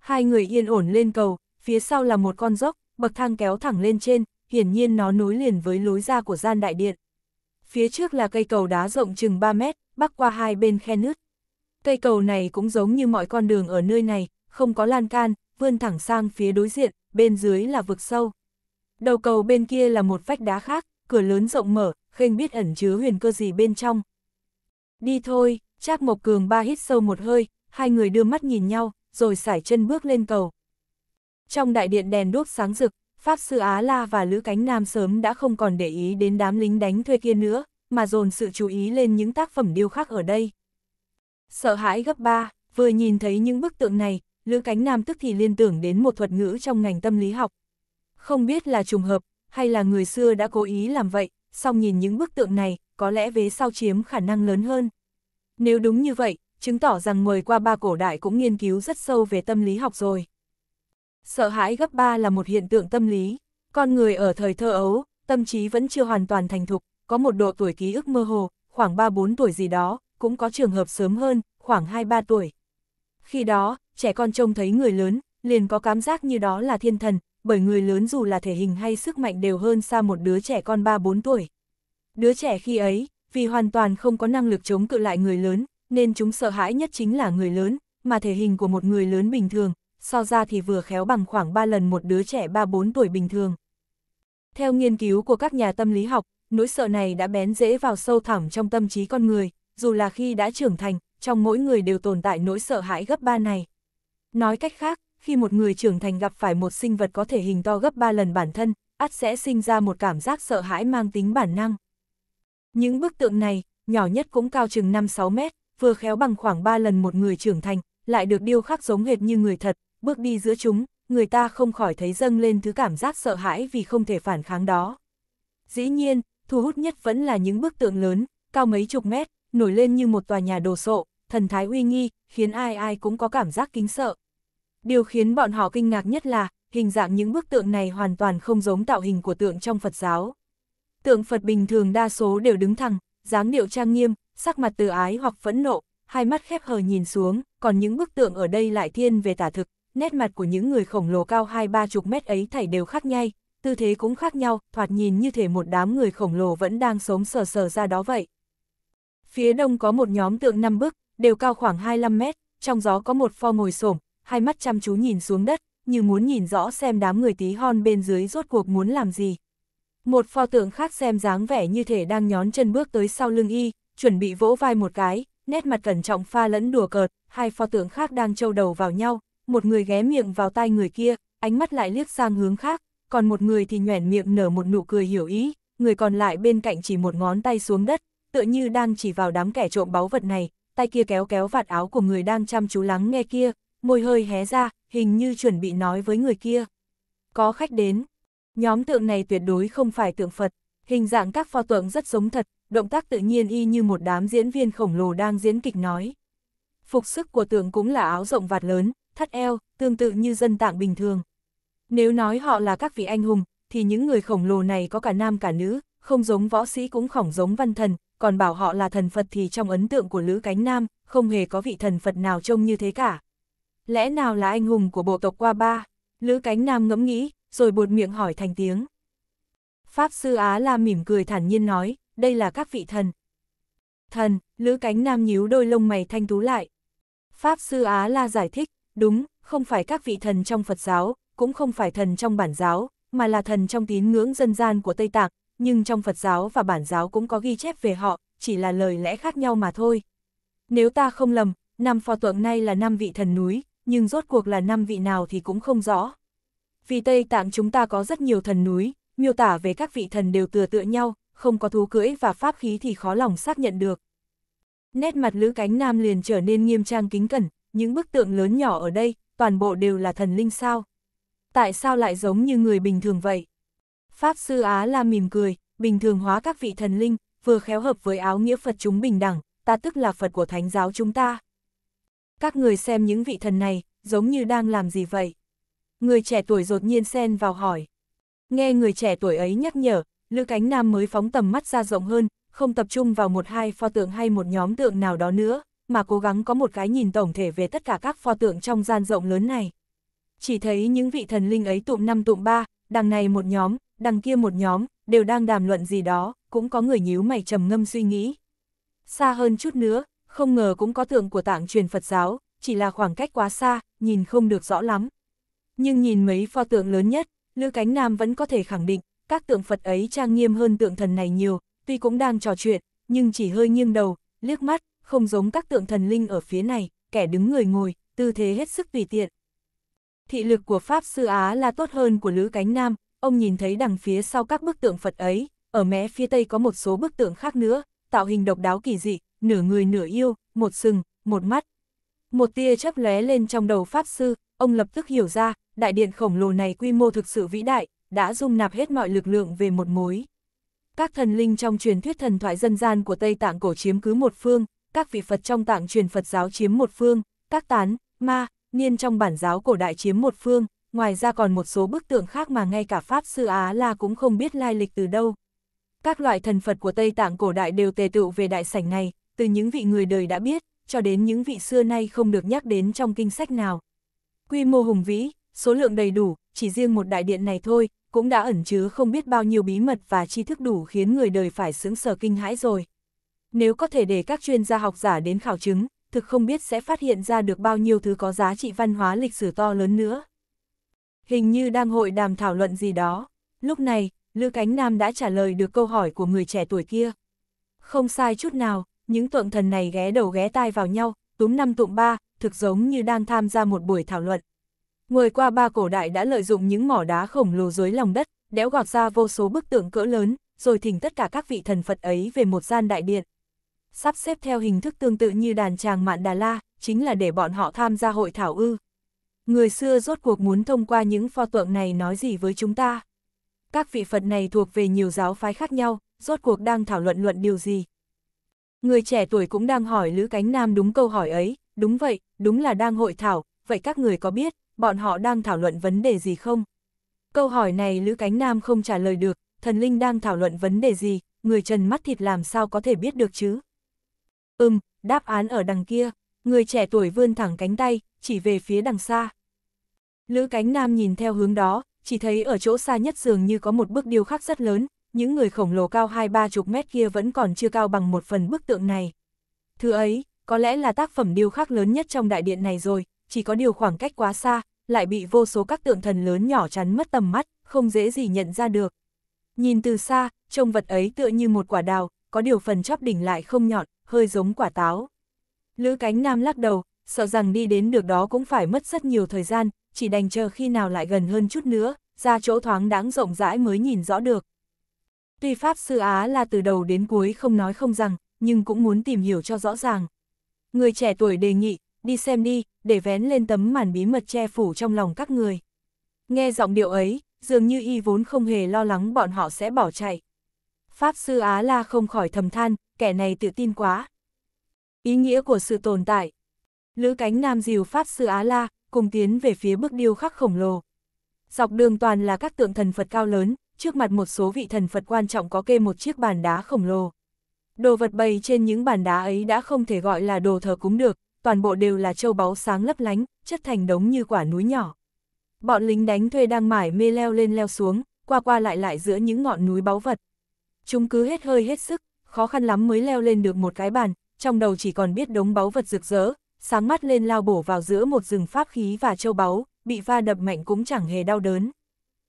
Hai người yên ổn lên cầu, phía sau là một con dốc, bậc thang kéo thẳng lên trên, hiển nhiên nó nối liền với lối ra của gian đại điện. Phía trước là cây cầu đá rộng chừng 3 mét, bắc qua hai bên khe nứt. Cây cầu này cũng giống như mọi con đường ở nơi này, không có lan can, vươn thẳng sang phía đối diện, bên dưới là vực sâu. Đầu cầu bên kia là một vách đá khác, cửa lớn rộng mở, khênh biết ẩn chứa huyền cơ gì bên trong. Đi thôi, Trác Mộc Cường ba hít sâu một hơi, hai người đưa mắt nhìn nhau, rồi sải chân bước lên cầu. Trong đại điện đèn đuốc sáng rực, Pháp Sư Á La và Lữ Cánh Nam sớm đã không còn để ý đến đám lính đánh thuê kia nữa, mà dồn sự chú ý lên những tác phẩm điêu khắc ở đây. Sợ hãi gấp ba, vừa nhìn thấy những bức tượng này, Lữ Cánh Nam tức thì liên tưởng đến một thuật ngữ trong ngành tâm lý học. Không biết là trùng hợp, hay là người xưa đã cố ý làm vậy, song nhìn những bức tượng này, có lẽ vế sau chiếm khả năng lớn hơn. Nếu đúng như vậy, chứng tỏ rằng người qua ba cổ đại cũng nghiên cứu rất sâu về tâm lý học rồi. Sợ hãi gấp ba là một hiện tượng tâm lý. Con người ở thời thơ ấu, tâm trí vẫn chưa hoàn toàn thành thục, có một độ tuổi ký ức mơ hồ, khoảng 3-4 tuổi gì đó, cũng có trường hợp sớm hơn, khoảng 2-3 tuổi. Khi đó, trẻ con trông thấy người lớn, liền có cảm giác như đó là thiên thần, bởi người lớn dù là thể hình hay sức mạnh đều hơn xa một đứa trẻ con 3-4 tuổi. Đứa trẻ khi ấy, vì hoàn toàn không có năng lực chống cự lại người lớn, nên chúng sợ hãi nhất chính là người lớn, mà thể hình của một người lớn bình thường, so ra thì vừa khéo bằng khoảng 3 lần một đứa trẻ 3-4 tuổi bình thường. Theo nghiên cứu của các nhà tâm lý học, nỗi sợ này đã bén rễ vào sâu thẳm trong tâm trí con người, dù là khi đã trưởng thành, trong mỗi người đều tồn tại nỗi sợ hãi gấp 3 này. Nói cách khác, khi một người trưởng thành gặp phải một sinh vật có thể hình to gấp 3 lần bản thân, ắt sẽ sinh ra một cảm giác sợ hãi mang tính bản năng. Những bức tượng này, nhỏ nhất cũng cao chừng 5-6 mét, vừa khéo bằng khoảng 3 lần một người trưởng thành, lại được điêu khắc giống hệt như người thật, bước đi giữa chúng, người ta không khỏi thấy dâng lên thứ cảm giác sợ hãi vì không thể phản kháng đó. Dĩ nhiên, thu hút nhất vẫn là những bức tượng lớn, cao mấy chục mét, nổi lên như một tòa nhà đồ sộ, thần thái uy nghi, khiến ai ai cũng có cảm giác kính sợ. Điều khiến bọn họ kinh ngạc nhất là, hình dạng những bức tượng này hoàn toàn không giống tạo hình của tượng trong Phật giáo. Tượng Phật bình thường đa số đều đứng thẳng, dáng điệu trang nghiêm, sắc mặt từ ái hoặc phẫn nộ, hai mắt khép hờ nhìn xuống, còn những bức tượng ở đây lại thiên về tả thực, nét mặt của những người khổng lồ cao hai ba chục mét ấy thảy đều khác nhau, tư thế cũng khác nhau, thoạt nhìn như thể một đám người khổng lồ vẫn đang sống sờ sờ ra đó vậy. Phía đông có một nhóm tượng năm bức, đều cao khoảng 25 mét, trong gió có một pho ngồi xổm, hai mắt chăm chú nhìn xuống đất, như muốn nhìn rõ xem đám người tí hon bên dưới rốt cuộc muốn làm gì. Một pho tượng khác xem dáng vẻ như thể đang nhón chân bước tới sau lưng y, chuẩn bị vỗ vai một cái, nét mặt cẩn trọng pha lẫn đùa cợt, hai pho tượng khác đang trâu đầu vào nhau, một người ghé miệng vào tai người kia, ánh mắt lại liếc sang hướng khác, còn một người thì nhoẻn miệng nở một nụ cười hiểu ý, người còn lại bên cạnh chỉ một ngón tay xuống đất, tựa như đang chỉ vào đám kẻ trộm báu vật này, tay kia kéo kéo vạt áo của người đang chăm chú lắng nghe kia, môi hơi hé ra, hình như chuẩn bị nói với người kia. Có khách đến. Nhóm tượng này tuyệt đối không phải tượng Phật, hình dạng các pho tượng rất giống thật, động tác tự nhiên y như một đám diễn viên khổng lồ đang diễn kịch nói. Phục sức của tượng cũng là áo rộng vạt lớn, thắt eo, tương tự như dân tạng bình thường. Nếu nói họ là các vị anh hùng, thì những người khổng lồ này có cả nam cả nữ, không giống võ sĩ cũng khổng giống văn thần, còn bảo họ là thần Phật thì trong ấn tượng của Lữ Cánh Nam, không hề có vị thần Phật nào trông như thế cả. Lẽ nào là anh hùng của bộ tộc qua ba? Lữ Cánh Nam ngẫm nghĩ, rồi buột miệng hỏi thành tiếng. Pháp sư Á La mỉm cười thản nhiên nói, đây là các vị thần. Thần, Lữ Cánh Nam nhíu đôi lông mày thanh tú lại. Pháp sư Á La giải thích, Đúng, không phải các vị thần trong Phật giáo, cũng không phải thần trong bản giáo, mà là thần trong tín ngưỡng dân gian của Tây Tạng, nhưng trong Phật giáo và bản giáo cũng có ghi chép về họ, chỉ là lời lẽ khác nhau mà thôi. Nếu ta không lầm, năm pho tượng nay là năm vị thần núi, nhưng rốt cuộc là năm vị nào thì cũng không rõ. Vì Tây Tạng chúng ta có rất nhiều thần núi, miêu tả về các vị thần đều tựa tựa nhau, không có thú cưỡi và pháp khí thì khó lòng xác nhận được. Nét mặt Lữ Cánh Nam liền trở nên nghiêm trang kính cẩn, những bức tượng lớn nhỏ ở đây, toàn bộ đều là thần linh sao. Tại sao lại giống như người bình thường vậy? Pháp sư Á La mỉm cười, bình thường hóa các vị thần linh, vừa khéo hợp với áo nghĩa Phật chúng bình đẳng, ta tức là Phật của Thánh giáo chúng ta. Các người xem những vị thần này, giống như đang làm gì vậy? Người trẻ tuổi rột nhiên xen vào hỏi. Nghe người trẻ tuổi ấy nhắc nhở, Lữ Cánh Nam mới phóng tầm mắt ra rộng hơn, không tập trung vào một hai pho tượng hay một nhóm tượng nào đó nữa mà cố gắng có một cái nhìn tổng thể về tất cả các pho tượng trong gian rộng lớn này. Chỉ thấy những vị thần linh ấy tụm năm tụm ba, đằng này một nhóm, đằng kia một nhóm, đều đang đàm luận gì đó, cũng có người nhíu mày trầm ngâm suy nghĩ. Xa hơn chút nữa, không ngờ cũng có tượng của tạng truyền Phật giáo, chỉ là khoảng cách quá xa, nhìn không được rõ lắm. Nhưng nhìn mấy pho tượng lớn nhất, lư Cánh Nam vẫn có thể khẳng định, các tượng Phật ấy trang nghiêm hơn tượng thần này nhiều, tuy cũng đang trò chuyện, nhưng chỉ hơi nghiêng đầu, liếc mắt, không giống các tượng thần linh ở phía này, kẻ đứng người ngồi, tư thế hết sức tùy tiện. Thị lực của Pháp Sư Á là tốt hơn của Lữ Cánh Nam, ông nhìn thấy đằng phía sau các bức tượng Phật ấy, ở mé phía tây có một số bức tượng khác nữa, tạo hình độc đáo kỳ dị, nửa người nửa yêu, một sừng, một mắt. Một tia chớp lóe lên trong đầu Pháp Sư, ông lập tức hiểu ra, đại điện khổng lồ này quy mô thực sự vĩ đại, đã dung nạp hết mọi lực lượng về một mối. Các thần linh trong truyền thuyết thần thoại dân gian của Tây Tạng cổ chiếm cứ một phương, các vị Phật trong tạng truyền Phật giáo chiếm một phương, các tán, ma, niên trong bản giáo cổ đại chiếm một phương, ngoài ra còn một số bức tượng khác mà ngay cả Pháp Sư Á La cũng không biết lai lịch từ đâu. Các loại thần Phật của Tây Tạng cổ đại đều tề tựu về đại sảnh này, từ những vị người đời đã biết, cho đến những vị xưa nay không được nhắc đến trong kinh sách nào. Quy mô hùng vĩ, số lượng đầy đủ, chỉ riêng một đại điện này thôi, cũng đã ẩn chứa không biết bao nhiêu bí mật và tri thức đủ khiến người đời phải sững sờ kinh hãi rồi. Nếu có thể để các chuyên gia học giả đến khảo chứng, thực không biết sẽ phát hiện ra được bao nhiêu thứ có giá trị văn hóa lịch sử to lớn nữa. Hình như đang hội đàm thảo luận gì đó. Lúc này, Lư Cánh Nam đã trả lời được câu hỏi của người trẻ tuổi kia. Không sai chút nào, những tượng thần này ghé đầu ghé tai vào nhau, túm năm tụm ba, thực giống như đang tham gia một buổi thảo luận. Người qua ba cổ đại đã lợi dụng những mỏ đá khổng lồ dưới lòng đất, đẽo gọt ra vô số bức tượng cỡ lớn, rồi thỉnh tất cả các vị thần Phật ấy về một gian đại điện sắp xếp theo hình thức tương tự như đàn tràng mạn Đà La, chính là để bọn họ tham gia hội thảo ư. Người xưa rốt cuộc muốn thông qua những pho tượng này nói gì với chúng ta. Các vị Phật này thuộc về nhiều giáo phái khác nhau, rốt cuộc đang thảo luận luận điều gì. Người trẻ tuổi cũng đang hỏi Lữ Cánh Nam đúng câu hỏi ấy, đúng vậy, đúng là đang hội thảo, vậy các người có biết, bọn họ đang thảo luận vấn đề gì không? Câu hỏi này Lữ Cánh Nam không trả lời được, thần linh đang thảo luận vấn đề gì, người trần mắt thịt làm sao có thể biết được chứ? Ừm, đáp án ở đằng kia, người trẻ tuổi vươn thẳng cánh tay, chỉ về phía đằng xa. Lữ cánh nam nhìn theo hướng đó, chỉ thấy ở chỗ xa nhất dường như có một bức điêu khắc rất lớn, những người khổng lồ cao hai ba chục mét kia vẫn còn chưa cao bằng một phần bức tượng này. Thứ ấy, có lẽ là tác phẩm điêu khắc lớn nhất trong đại điện này rồi, chỉ có điều khoảng cách quá xa, lại bị vô số các tượng thần lớn nhỏ chắn mất tầm mắt, không dễ gì nhận ra được. Nhìn từ xa, trông vật ấy tựa như một quả đào, có điều phần chóp đỉnh lại không nhọn, hơi giống quả táo. Lữ cánh nam lắc đầu, sợ rằng đi đến được đó cũng phải mất rất nhiều thời gian, chỉ đành chờ khi nào lại gần hơn chút nữa, ra chỗ thoáng đáng rộng rãi mới nhìn rõ được. Tuy Pháp Sư Á là từ đầu đến cuối không nói không rằng, nhưng cũng muốn tìm hiểu cho rõ ràng. Người trẻ tuổi đề nghị, đi xem đi, để vén lên tấm màn bí mật che phủ trong lòng các người. Nghe giọng điệu ấy, dường như y vốn không hề lo lắng bọn họ sẽ bỏ chạy. Pháp Sư Á La không khỏi thầm than, kẻ này tự tin quá. Ý nghĩa của sự tồn tại. Lữ cánh nam diều Pháp Sư Á La, cùng tiến về phía bức điêu khắc khổng lồ. Dọc đường toàn là các tượng thần Phật cao lớn, trước mặt một số vị thần Phật quan trọng có kê một chiếc bàn đá khổng lồ. Đồ vật bày trên những bàn đá ấy đã không thể gọi là đồ thờ cúng được, toàn bộ đều là châu báu sáng lấp lánh, chất thành đống như quả núi nhỏ. Bọn lính đánh thuê đang mải mê leo lên leo xuống, qua qua lại lại giữa những ngọn núi báu vật. Chúng cứ hết hơi hết sức, khó khăn lắm mới leo lên được một cái bàn, trong đầu chỉ còn biết đống báu vật rực rỡ, sáng mắt lên lao bổ vào giữa một rừng pháp khí và châu báu, bị va đập mạnh cũng chẳng hề đau đớn.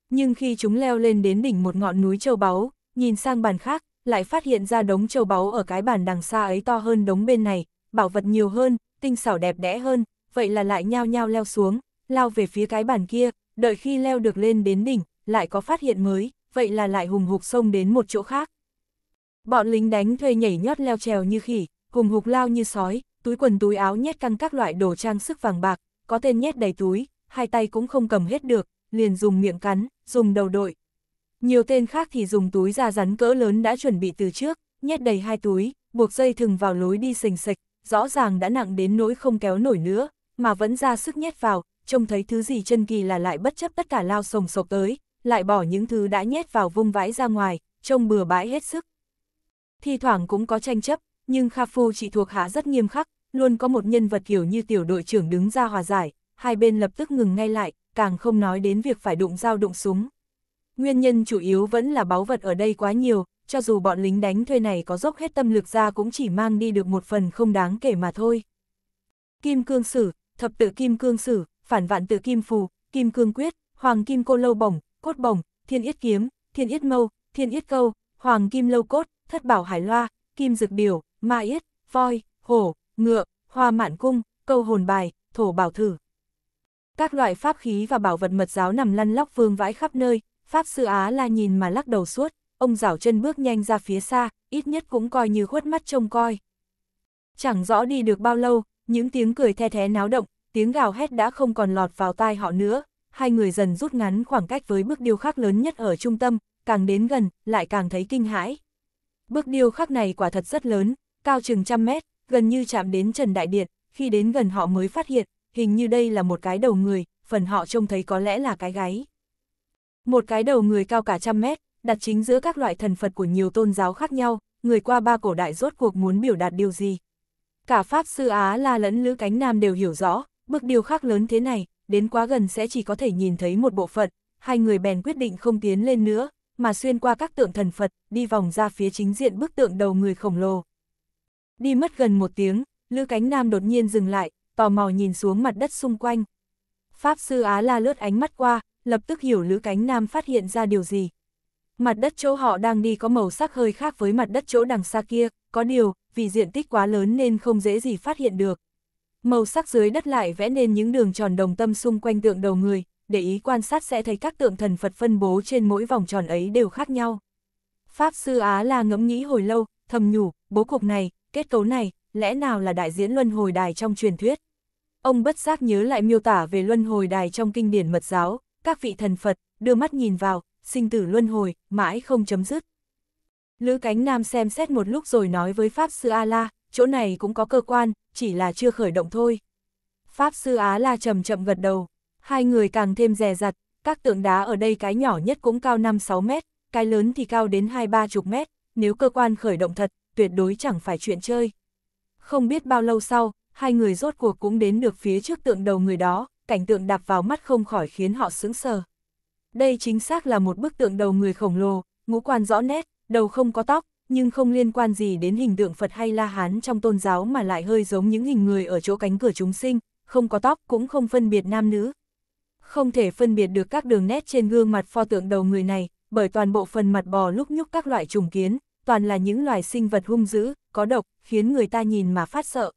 Nhưng khi chúng leo lên đến đỉnh một ngọn núi châu báu, nhìn sang bàn khác, lại phát hiện ra đống châu báu ở cái bàn đằng xa ấy to hơn đống bên này, bảo vật nhiều hơn, tinh xảo đẹp đẽ hơn, vậy là lại nhao nhao leo xuống, lao về phía cái bàn kia, đợi khi leo được lên đến đỉnh, lại có phát hiện mới vậy là lại hùng hục xông đến một chỗ khác. Bọn lính đánh thuê nhảy nhót leo trèo như khỉ, hùng hục lao như sói, túi quần túi áo nhét căng các loại đồ trang sức vàng bạc, có tên nhét đầy túi, hai tay cũng không cầm hết được, liền dùng miệng cắn, dùng đầu đội. Nhiều tên khác thì dùng túi da rắn cỡ lớn đã chuẩn bị từ trước, nhét đầy hai túi, buộc dây thừng vào lối đi sình sạch, rõ ràng đã nặng đến nỗi không kéo nổi nữa, mà vẫn ra sức nhét vào, trông thấy thứ gì chân kỳ là lại bất chấp tất cả lao sồng sộc tới, lại bỏ những thứ đã nhét vào vung vãi ra ngoài, trông bừa bãi hết sức. Thi thoảng cũng có tranh chấp, nhưng Kha Phu chỉ thuộc hạ rất nghiêm khắc, luôn có một nhân vật kiểu như tiểu đội trưởng đứng ra hòa giải, hai bên lập tức ngừng ngay lại, càng không nói đến việc phải đụng dao đụng súng. Nguyên nhân chủ yếu vẫn là báu vật ở đây quá nhiều, cho dù bọn lính đánh thuê này có dốc hết tâm lực ra cũng chỉ mang đi được một phần không đáng kể mà thôi. Kim cương sử, thập tự kim cương sử, phản vạn tự kim phù, kim cương quyết, hoàng kim cô lâu bổng, cốt bổng, thiên yết kiếm, thiên yết mâu, thiên yết câu, hoàng kim lâu cốt, thất bảo hải loa, kim dược biểu, ma yết, voi, hổ, ngựa, hoa mạn cung, câu hồn bài, thổ bảo thử. Các loại pháp khí và bảo vật mật giáo nằm lăn lóc vương vãi khắp nơi, Pháp Sư Á La nhìn mà lắc đầu suốt, ông rảo chân bước nhanh ra phía xa, ít nhất cũng coi như khuất mắt trông coi. Chẳng rõ đi được bao lâu, những tiếng cười the thé náo động, tiếng gào hét đã không còn lọt vào tai họ nữa, hai người dần rút ngắn khoảng cách với bức điêu khắc lớn nhất ở trung tâm, càng đến gần, lại càng thấy kinh hãi. Bức điêu khắc này quả thật rất lớn, cao chừng trăm mét, gần như chạm đến trần đại điện, khi đến gần họ mới phát hiện, hình như đây là một cái đầu người, phần họ trông thấy có lẽ là cái gáy. Một cái đầu người cao cả trăm mét, đặt chính giữa các loại thần Phật của nhiều tôn giáo khác nhau, người qua ba cổ đại rốt cuộc muốn biểu đạt điều gì. Cả Pháp Sư Á La lẫn Lữ Cánh Nam đều hiểu rõ, bức điêu khắc lớn thế này, đến quá gần sẽ chỉ có thể nhìn thấy một bộ phận, hai người bèn quyết định không tiến lên nữa, mà xuyên qua các tượng thần Phật, đi vòng ra phía chính diện bức tượng đầu người khổng lồ. Đi mất gần một tiếng, Lữ Cánh Nam đột nhiên dừng lại, tò mò nhìn xuống mặt đất xung quanh. Pháp sư Á La lướt ánh mắt qua, lập tức hiểu Lữ Cánh Nam phát hiện ra điều gì. Mặt đất chỗ họ đang đi có màu sắc hơi khác với mặt đất chỗ đằng xa kia, có điều, vì diện tích quá lớn nên không dễ gì phát hiện được. Màu sắc dưới đất lại vẽ nên những đường tròn đồng tâm xung quanh tượng đầu người, để ý quan sát sẽ thấy các tượng thần Phật phân bố trên mỗi vòng tròn ấy đều khác nhau. Pháp sư Á La ngẫm nghĩ hồi lâu, thầm nhủ, bố cục này, kết cấu này, lẽ nào là đại diễn luân hồi đài trong truyền thuyết. Ông bất giác nhớ lại miêu tả về luân hồi đài trong kinh điển mật giáo, các vị thần Phật, đưa mắt nhìn vào, sinh tử luân hồi, mãi không chấm dứt. Lữ Cánh Nam xem xét một lúc rồi nói với Pháp Sư A-La, chỗ này cũng có cơ quan, chỉ là chưa khởi động thôi. Pháp sư Á La chậm chậm gật đầu, hai người càng thêm rè rặt, các tượng đá ở đây cái nhỏ nhất cũng cao 5-6 mét, cái lớn thì cao đến 2-3 chục mét, nếu cơ quan khởi động thật, tuyệt đối chẳng phải chuyện chơi. Không biết bao lâu sau, hai người rốt cuộc cũng đến được phía trước tượng đầu người đó, cảnh tượng đạp vào mắt không khỏi khiến họ sững sờ. Đây chính xác là một bức tượng đầu người khổng lồ, ngũ quan rõ nét, đầu không có tóc, nhưng không liên quan gì đến hình tượng Phật hay La Hán trong tôn giáo mà lại hơi giống những hình người ở chỗ cánh cửa chúng sinh, không có tóc cũng không phân biệt nam nữ. Không thể phân biệt được các đường nét trên gương mặt pho tượng đầu người này, bởi toàn bộ phần mặt bò lúc nhúc các loại trùng kiến, toàn là những loài sinh vật hung dữ, có độc, khiến người ta nhìn mà phát sợ.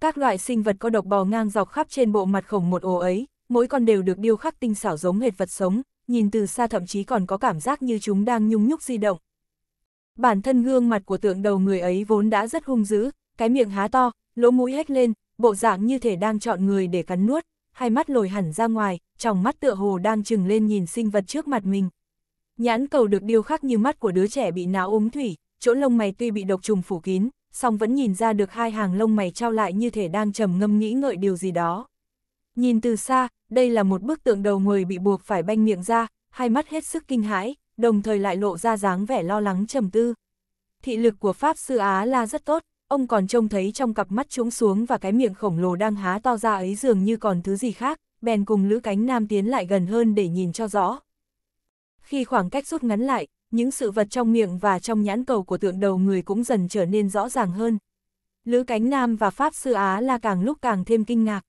Các loại sinh vật có độc bò ngang dọc khắp trên bộ mặt khổng một ổ ấy, mỗi con đều được điêu khắc tinh xảo giống hệt vật sống, nhìn từ xa thậm chí còn có cảm giác như chúng đang nhung nhúc di động, bản thân gương mặt của tượng đầu người ấy vốn đã rất hung dữ, cái miệng há to, lỗ mũi hét lên, bộ dạng như thể đang chọn người để cắn nuốt, hai mắt lồi hẳn ra ngoài, trong mắt tựa hồ đang trừng lên nhìn sinh vật trước mặt mình. Nhãn cầu được điêu khắc như mắt của đứa trẻ bị náo ốm thủy, chỗ lông mày tuy bị độc trùng phủ kín, song vẫn nhìn ra được hai hàng lông mày trao lại như thể đang trầm ngâm nghĩ ngợi điều gì đó. Nhìn từ xa, đây là một bức tượng đầu người bị buộc phải banh miệng ra, hai mắt hết sức kinh hãi, đồng thời lại lộ ra dáng vẻ lo lắng trầm tư. Thị lực của Pháp Sư Á là rất tốt, ông còn trông thấy trong cặp mắt trúng xuống và cái miệng khổng lồ đang há to ra ấy dường như còn thứ gì khác, bèn cùng Lữ Cánh Nam tiến lại gần hơn để nhìn cho rõ. Khi khoảng cách rút ngắn lại, những sự vật trong miệng và trong nhãn cầu của tượng đầu người cũng dần trở nên rõ ràng hơn. Lữ Cánh Nam và Pháp Sư Á là càng lúc càng thêm kinh ngạc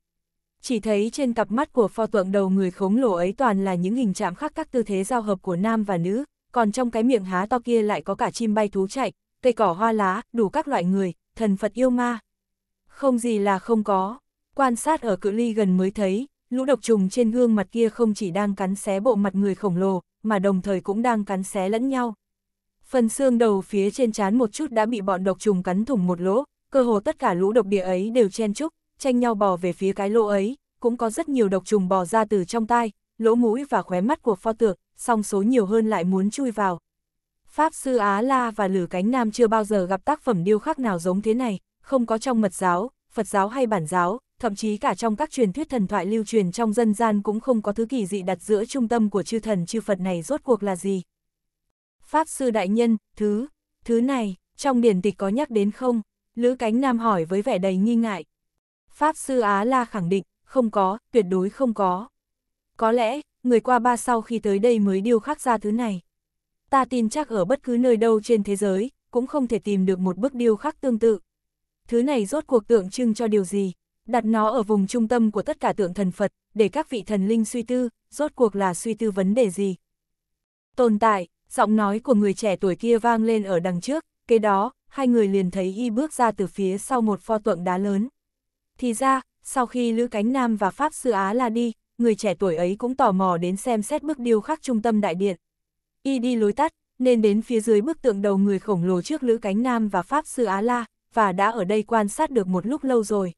chỉ thấy trên cặp mắt của pho tượng đầu người khổng lồ ấy toàn là những hình chạm khác các tư thế giao hợp của nam và nữ, còn trong cái miệng há to kia lại có cả chim bay thú chạy, cây cỏ hoa lá, đủ các loại người, thần Phật yêu ma. Không gì là không có, quan sát ở cự ly gần mới thấy, lũ độc trùng trên gương mặt kia không chỉ đang cắn xé bộ mặt người khổng lồ, mà đồng thời cũng đang cắn xé lẫn nhau. Phần xương đầu phía trên trán một chút đã bị bọn độc trùng cắn thủng một lỗ, cơ hồ tất cả lũ độc địa ấy đều chen chúc, tranh nhau bò về phía cái lỗ ấy, cũng có rất nhiều độc trùng bò ra từ trong tai, lỗ mũi và khóe mắt của pho tượng, song số nhiều hơn lại muốn chui vào. Pháp sư Á La và Lử Cánh Nam chưa bao giờ gặp tác phẩm điêu khắc nào giống thế này, không có trong mật giáo, Phật giáo hay bản giáo, thậm chí cả trong các truyền thuyết thần thoại lưu truyền trong dân gian cũng không có thứ kỳ dị đặt giữa trung tâm của chư thần chư Phật này rốt cuộc là gì. Pháp sư đại nhân, thứ, thứ này, trong biển tịch có nhắc đến không? Lữ Cánh Nam hỏi với vẻ đầy nghi ngại, Pháp sư Á La khẳng định, không có, tuyệt đối không có. Có lẽ, người qua ba sau khi tới đây mới điêu khắc ra thứ này. Ta tin chắc ở bất cứ nơi đâu trên thế giới, cũng không thể tìm được một bức điêu khắc tương tự. Thứ này rốt cuộc tượng trưng cho điều gì? Đặt nó ở vùng trung tâm của tất cả tượng thần Phật, để các vị thần linh suy tư, rốt cuộc là suy tư vấn đề gì? Tồn tại, giọng nói của người trẻ tuổi kia vang lên ở đằng trước, kế đó, hai người liền thấy y bước ra từ phía sau một pho tượng đá lớn. Thì ra, sau khi Lữ Cánh Nam và Pháp Sư Á La đi, người trẻ tuổi ấy cũng tò mò đến xem xét bức điêu khắc trung tâm đại điện. Y đi lối tắt, nên đến phía dưới bức tượng đầu người khổng lồ trước Lữ Cánh Nam và Pháp Sư Á La, và đã ở đây quan sát được một lúc lâu rồi.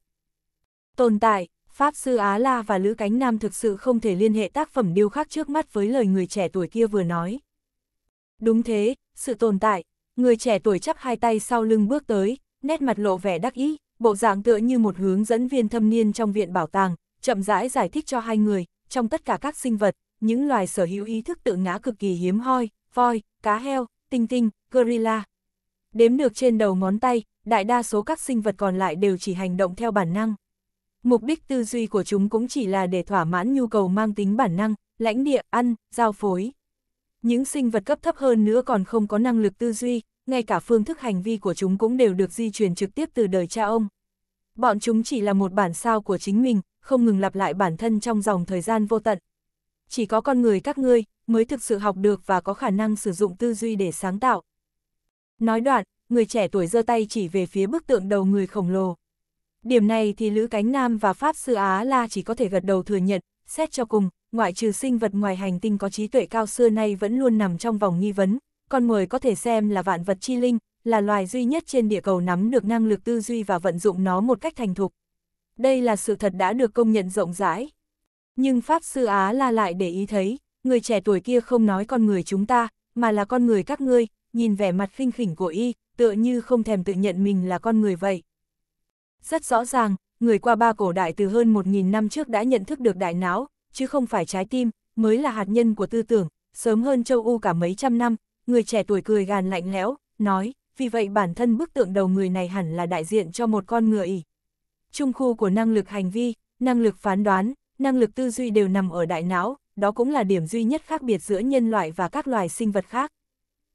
Tồn tại, Pháp Sư Á La và Lữ Cánh Nam thực sự không thể liên hệ tác phẩm điêu khắc trước mắt với lời người trẻ tuổi kia vừa nói. Đúng thế, sự tồn tại, người trẻ tuổi chắp hai tay sau lưng bước tới, nét mặt lộ vẻ đắc ý, bộ dạng tựa như một hướng dẫn viên thâm niên trong viện bảo tàng, chậm rãi giải, giải thích cho hai người, trong tất cả các sinh vật, những loài sở hữu ý thức tự ngã cực kỳ hiếm hoi, voi, cá heo, tinh tinh, gorilla. Đếm được trên đầu ngón tay, đại đa số các sinh vật còn lại đều chỉ hành động theo bản năng. Mục đích tư duy của chúng cũng chỉ là để thỏa mãn nhu cầu mang tính bản năng, lãnh địa, ăn, giao phối. Những sinh vật cấp thấp hơn nữa còn không có năng lực tư duy, ngay cả phương thức hành vi của chúng cũng đều được di truyền trực tiếp từ đời cha ông. Bọn chúng chỉ là một bản sao của chính mình, không ngừng lặp lại bản thân trong dòng thời gian vô tận. Chỉ có con người các ngươi mới thực sự học được và có khả năng sử dụng tư duy để sáng tạo. Nói đoạn, người trẻ tuổi giơ tay chỉ về phía bức tượng đầu người khổng lồ. Điểm này thì Lữ Cánh Nam và Pháp Sư Á La chỉ có thể gật đầu thừa nhận, xét cho cùng, ngoại trừ sinh vật ngoài hành tinh có trí tuệ cao xưa nay vẫn luôn nằm trong vòng nghi vấn, con người có thể xem là vạn vật chi linh, là loài duy nhất trên địa cầu nắm được năng lực tư duy và vận dụng nó một cách thành thục. Đây là sự thật đã được công nhận rộng rãi. Nhưng Pháp Sư Á La lại để ý thấy, người trẻ tuổi kia không nói con người chúng ta, mà là con người các ngươi, nhìn vẻ mặt khinh khỉnh của y, tựa như không thèm tự nhận mình là con người vậy. Rất rõ ràng, người qua ba cổ đại từ hơn 1.000 năm trước đã nhận thức được đại não, chứ không phải trái tim, mới là hạt nhân của tư tưởng, sớm hơn châu U cả mấy trăm năm, người trẻ tuổi cười gàn lạnh lẽo, nói, vì vậy bản thân bức tượng đầu người này hẳn là đại diện cho một con người Trung khu của năng lực hành vi, năng lực phán đoán, năng lực tư duy đều nằm ở đại não, đó cũng là điểm duy nhất khác biệt giữa nhân loại và các loài sinh vật khác.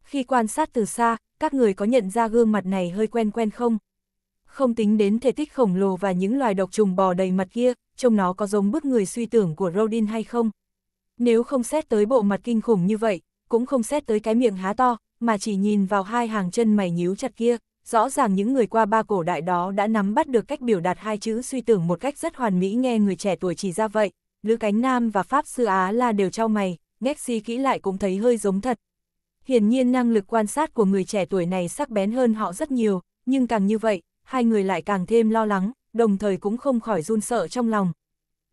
Khi quan sát từ xa, các người có nhận ra gương mặt này hơi quen quen không? Không tính đến thể tích khổng lồ và những loài độc trùng bò đầy mặt kia, trông nó có giống bức người suy tưởng của Rodin hay không? Nếu không xét tới bộ mặt kinh khủng như vậy, cũng không xét tới cái miệng há to, mà chỉ nhìn vào hai hàng chân mày nhíu chặt kia, rõ ràng những người qua ba cổ đại đó đã nắm bắt được cách biểu đạt hai chữ suy tưởng một cách rất hoàn mỹ nghe người trẻ tuổi chỉ ra vậy, Lữ Cánh Nam và Pháp Sư Á La đều trao mày, ngách si kỹ lại cũng thấy hơi giống thật. Hiển nhiên năng lực quan sát của người trẻ tuổi này sắc bén hơn họ rất nhiều, nhưng càng như vậy, hai người lại càng thêm lo lắng, đồng thời cũng không khỏi run sợ trong lòng.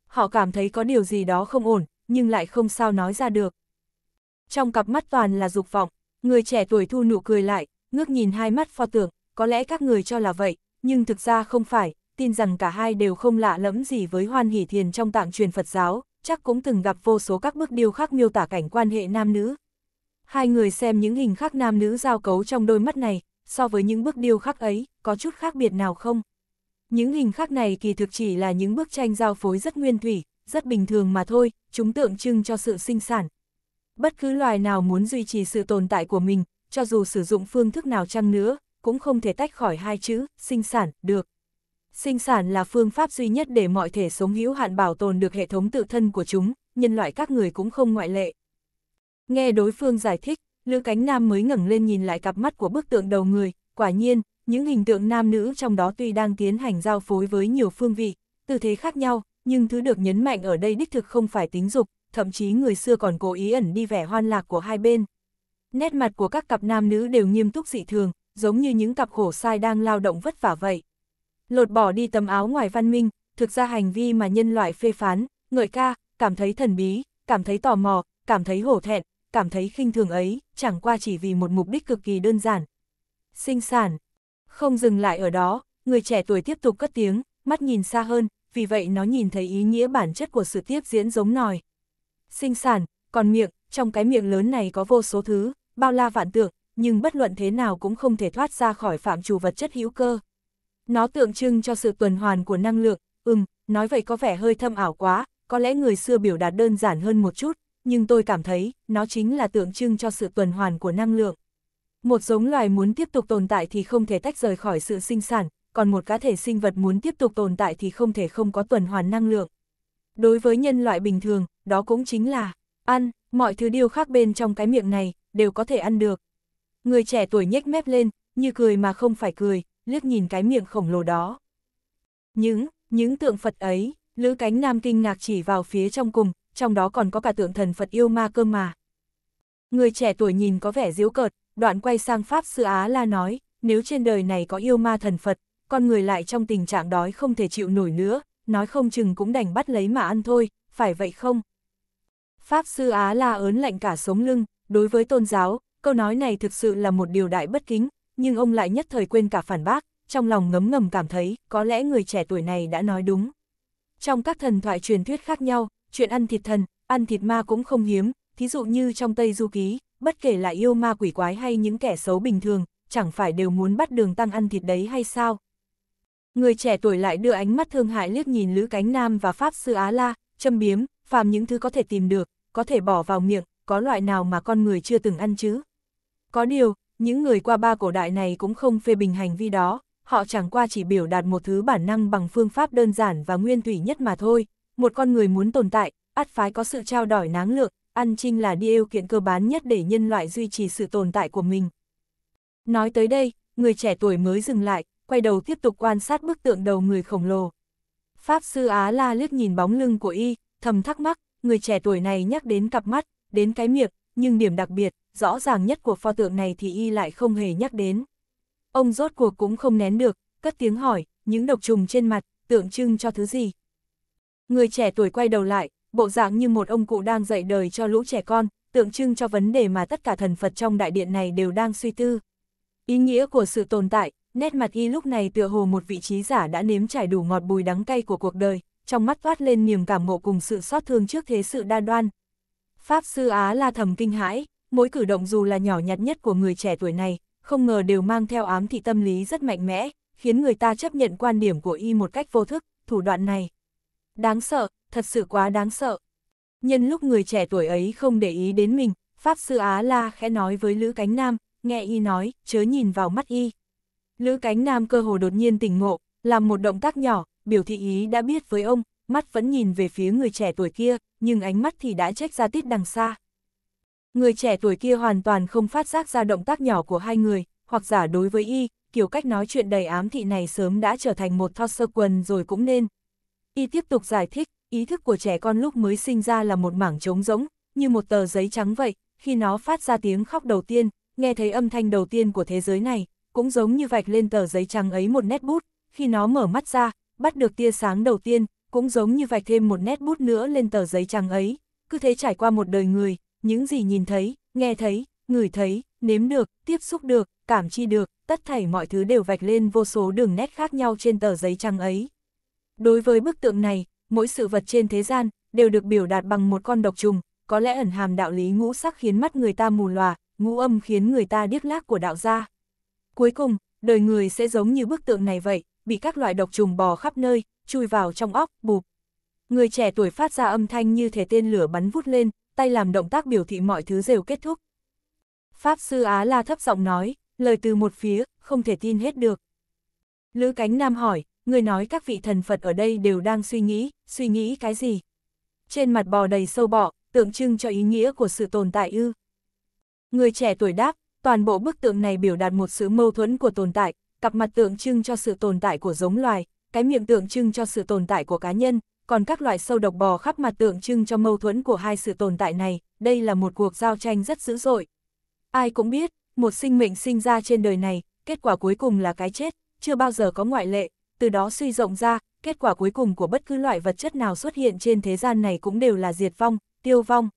Họ cảm thấy có điều gì đó không ổn, nhưng lại không sao nói ra được. Trong cặp mắt toàn là dục vọng, người trẻ tuổi thu nụ cười lại, ngước nhìn hai mắt pho tượng, có lẽ các người cho là vậy, nhưng thực ra không phải, tin rằng cả hai đều không lạ lẫm gì với hoan hỷ thiền trong tạng truyền Phật giáo, chắc cũng từng gặp vô số các bức điêu khắc miêu tả cảnh quan hệ nam nữ. Hai người xem những hình khắc nam nữ giao cấu trong đôi mắt này, so với những bức điêu khắc ấy, có chút khác biệt nào không? Những hình khắc này kỳ thực chỉ là những bức tranh giao phối rất nguyên thủy, rất bình thường mà thôi, chúng tượng trưng cho sự sinh sản, Bất cứ loài nào muốn duy trì sự tồn tại của mình, cho dù sử dụng phương thức nào chăng nữa, cũng không thể tách khỏi hai chữ, sinh sản, được. Sinh sản là phương pháp duy nhất để mọi thể sống hữu hạn bảo tồn được hệ thống tự thân của chúng, nhân loại các người cũng không ngoại lệ. Nghe đối phương giải thích, Lữ Cánh Nam mới ngẩng lên nhìn lại cặp mắt của bức tượng đầu người, quả nhiên, những hình tượng nam nữ trong đó tuy đang tiến hành giao phối với nhiều phương vị, tư thế khác nhau, nhưng thứ được nhấn mạnh ở đây đích thực không phải tính dục, thậm chí người xưa còn cố ý ẩn đi vẻ hoan lạc của hai bên. Nét mặt của các cặp nam nữ đều nghiêm túc dị thường, giống như những cặp khổ sai đang lao động vất vả vậy. Lột bỏ đi tấm áo ngoài văn minh, thực ra hành vi mà nhân loại phê phán, ngợi ca, cảm thấy thần bí, cảm thấy tò mò, cảm thấy hổ thẹn, cảm thấy khinh thường ấy, chẳng qua chỉ vì một mục đích cực kỳ đơn giản. Sinh sản. Không dừng lại ở đó, người trẻ tuổi tiếp tục cất tiếng, mắt nhìn xa hơn, vì vậy nó nhìn thấy ý nghĩa bản chất của sự tiếp diễn giống nòi sinh sản, còn miệng, trong cái miệng lớn này có vô số thứ, bao la vạn tượng, nhưng bất luận thế nào cũng không thể thoát ra khỏi phạm trù vật chất hữu cơ. Nó tượng trưng cho sự tuần hoàn của năng lượng, ừm, nói vậy có vẻ hơi thâm ảo quá, có lẽ người xưa biểu đạt đơn giản hơn một chút, nhưng tôi cảm thấy nó chính là tượng trưng cho sự tuần hoàn của năng lượng. Một giống loài muốn tiếp tục tồn tại thì không thể tách rời khỏi sự sinh sản, còn một cá thể sinh vật muốn tiếp tục tồn tại thì không thể không có tuần hoàn năng lượng. Đối với nhân loại bình thường, đó cũng chính là ăn, mọi thứ điêu khắc bên trong cái miệng này, đều có thể ăn được. Người trẻ tuổi nhếch mép lên, như cười mà không phải cười, liếc nhìn cái miệng khổng lồ đó. Những, những tượng Phật ấy, Lữ Cánh Nam kinh ngạc chỉ vào phía trong cùng, trong đó còn có cả tượng thần Phật yêu ma cơ mà. Người trẻ tuổi nhìn có vẻ diễu cợt, đoạn quay sang Pháp Sư Á La nói, nếu trên đời này có yêu ma thần Phật, con người lại trong tình trạng đói không thể chịu nổi nữa, nói không chừng cũng đành bắt lấy mà ăn thôi, phải vậy không? Pháp sư Á La ớn lạnh cả sống lưng, đối với tôn giáo, câu nói này thực sự là một điều đại bất kính, nhưng ông lại nhất thời quên cả phản bác, trong lòng ngấm ngầm cảm thấy có lẽ người trẻ tuổi này đã nói đúng. Trong các thần thoại truyền thuyết khác nhau, chuyện ăn thịt thần, ăn thịt ma cũng không hiếm, thí dụ như trong Tây Du Ký, bất kể là yêu ma quỷ quái hay những kẻ xấu bình thường, chẳng phải đều muốn bắt đường tăng ăn thịt đấy hay sao, Người trẻ tuổi lại đưa ánh mắt thương hại liếc nhìn Lữ Cánh Nam và Pháp Sư Á La, châm biếm, phàm những thứ có thể tìm được, có thể bỏ vào miệng, có loại nào mà con người chưa từng ăn chứ. Có điều, những người qua ba cổ đại này cũng không phê bình hành vi đó, họ chẳng qua chỉ biểu đạt một thứ bản năng bằng phương pháp đơn giản và nguyên thủy nhất mà thôi. Một con người muốn tồn tại, ắt phái có sự trao đổi náng lượng, ăn chinh là điều kiện cơ bản nhất để nhân loại duy trì sự tồn tại của mình. Nói tới đây, người trẻ tuổi mới dừng lại, quay đầu tiếp tục quan sát bức tượng đầu người khổng lồ. Pháp sư Á La liếc nhìn bóng lưng của y, thầm thắc mắc, người trẻ tuổi này nhắc đến cặp mắt, đến cái miệng, nhưng điểm đặc biệt, rõ ràng nhất của pho tượng này thì y lại không hề nhắc đến. Ông rốt cuộc cũng không nén được, cất tiếng hỏi, những độc trùng trên mặt, tượng trưng cho thứ gì? Người trẻ tuổi quay đầu lại, bộ dạng như một ông cụ đang dạy đời cho lũ trẻ con, tượng trưng cho vấn đề mà tất cả thần Phật trong đại điện này đều đang suy tư. Ý nghĩa của sự tồn tại, Nét mặt y lúc này tựa hồ một vị trí giả đã nếm trải đủ ngọt bùi đắng cay của cuộc đời, trong mắt toát lên niềm cảm ngộ cùng sự xót thương trước thế sự đa đoan. Pháp sư Á la thầm kinh hãi, mỗi cử động dù là nhỏ nhặt nhất của người trẻ tuổi này, không ngờ đều mang theo ám thị tâm lý rất mạnh mẽ, khiến người ta chấp nhận quan điểm của y một cách vô thức, thủ đoạn này. Đáng sợ, thật sự quá đáng sợ. Nhân lúc người trẻ tuổi ấy không để ý đến mình, Pháp sư Á la khẽ nói với Lữ Cánh Nam, nghe y nói, chớ nhìn vào mắt y, Lữ cánh nam cơ hồ đột nhiên tỉnh ngộ, làm một động tác nhỏ, biểu thị ý đã biết với ông, mắt vẫn nhìn về phía người trẻ tuổi kia, nhưng ánh mắt thì đã trách ra tít đằng xa. Người trẻ tuổi kia hoàn toàn không phát giác ra động tác nhỏ của hai người, hoặc giả đối với y, kiểu cách nói chuyện đầy ám thị này sớm đã trở thành một sơ quần rồi cũng nên. Y tiếp tục giải thích, ý thức của trẻ con lúc mới sinh ra là một mảng trống rỗng, như một tờ giấy trắng vậy, khi nó phát ra tiếng khóc đầu tiên, nghe thấy âm thanh đầu tiên của thế giới này, cũng giống như vạch lên tờ giấy trắng ấy một nét bút, khi nó mở mắt ra, bắt được tia sáng đầu tiên, cũng giống như vạch thêm một nét bút nữa lên tờ giấy trắng ấy, cứ thế trải qua một đời người, những gì nhìn thấy, nghe thấy, ngửi thấy, nếm được, tiếp xúc được, cảm chi được, tất thảy mọi thứ đều vạch lên vô số đường nét khác nhau trên tờ giấy trắng ấy. Đối với bức tượng này, mỗi sự vật trên thế gian đều được biểu đạt bằng một con độc trùng, có lẽ ẩn hàm đạo lý ngũ sắc khiến mắt người ta mù lòa, ngũ âm khiến người ta điếc lác của đạo gia. Cuối cùng, đời người sẽ giống như bức tượng này vậy, bị các loại độc trùng bò khắp nơi, chui vào trong óc, bụp. Người trẻ tuổi phát ra âm thanh như thể tên lửa bắn vút lên, tay làm động tác biểu thị mọi thứ đều kết thúc. Pháp sư Á La thấp giọng nói, lời từ một phía, không thể tin hết được. Lữ Cánh Nam hỏi, người nói các vị thần Phật ở đây đều đang suy nghĩ, suy nghĩ cái gì? Trên mặt bò đầy sâu bọ, tượng trưng cho ý nghĩa của sự tồn tại ư. Người trẻ tuổi đáp, toàn bộ bức tượng này biểu đạt một sự mâu thuẫn của tồn tại, cặp mặt tượng trưng cho sự tồn tại của giống loài, cái miệng tượng trưng cho sự tồn tại của cá nhân, còn các loại sâu độc bò khắp mặt tượng trưng cho mâu thuẫn của hai sự tồn tại này, đây là một cuộc giao tranh rất dữ dội. Ai cũng biết, một sinh mệnh sinh ra trên đời này, kết quả cuối cùng là cái chết, chưa bao giờ có ngoại lệ, từ đó suy rộng ra, kết quả cuối cùng của bất cứ loại vật chất nào xuất hiện trên thế gian này cũng đều là diệt vong, tiêu vong.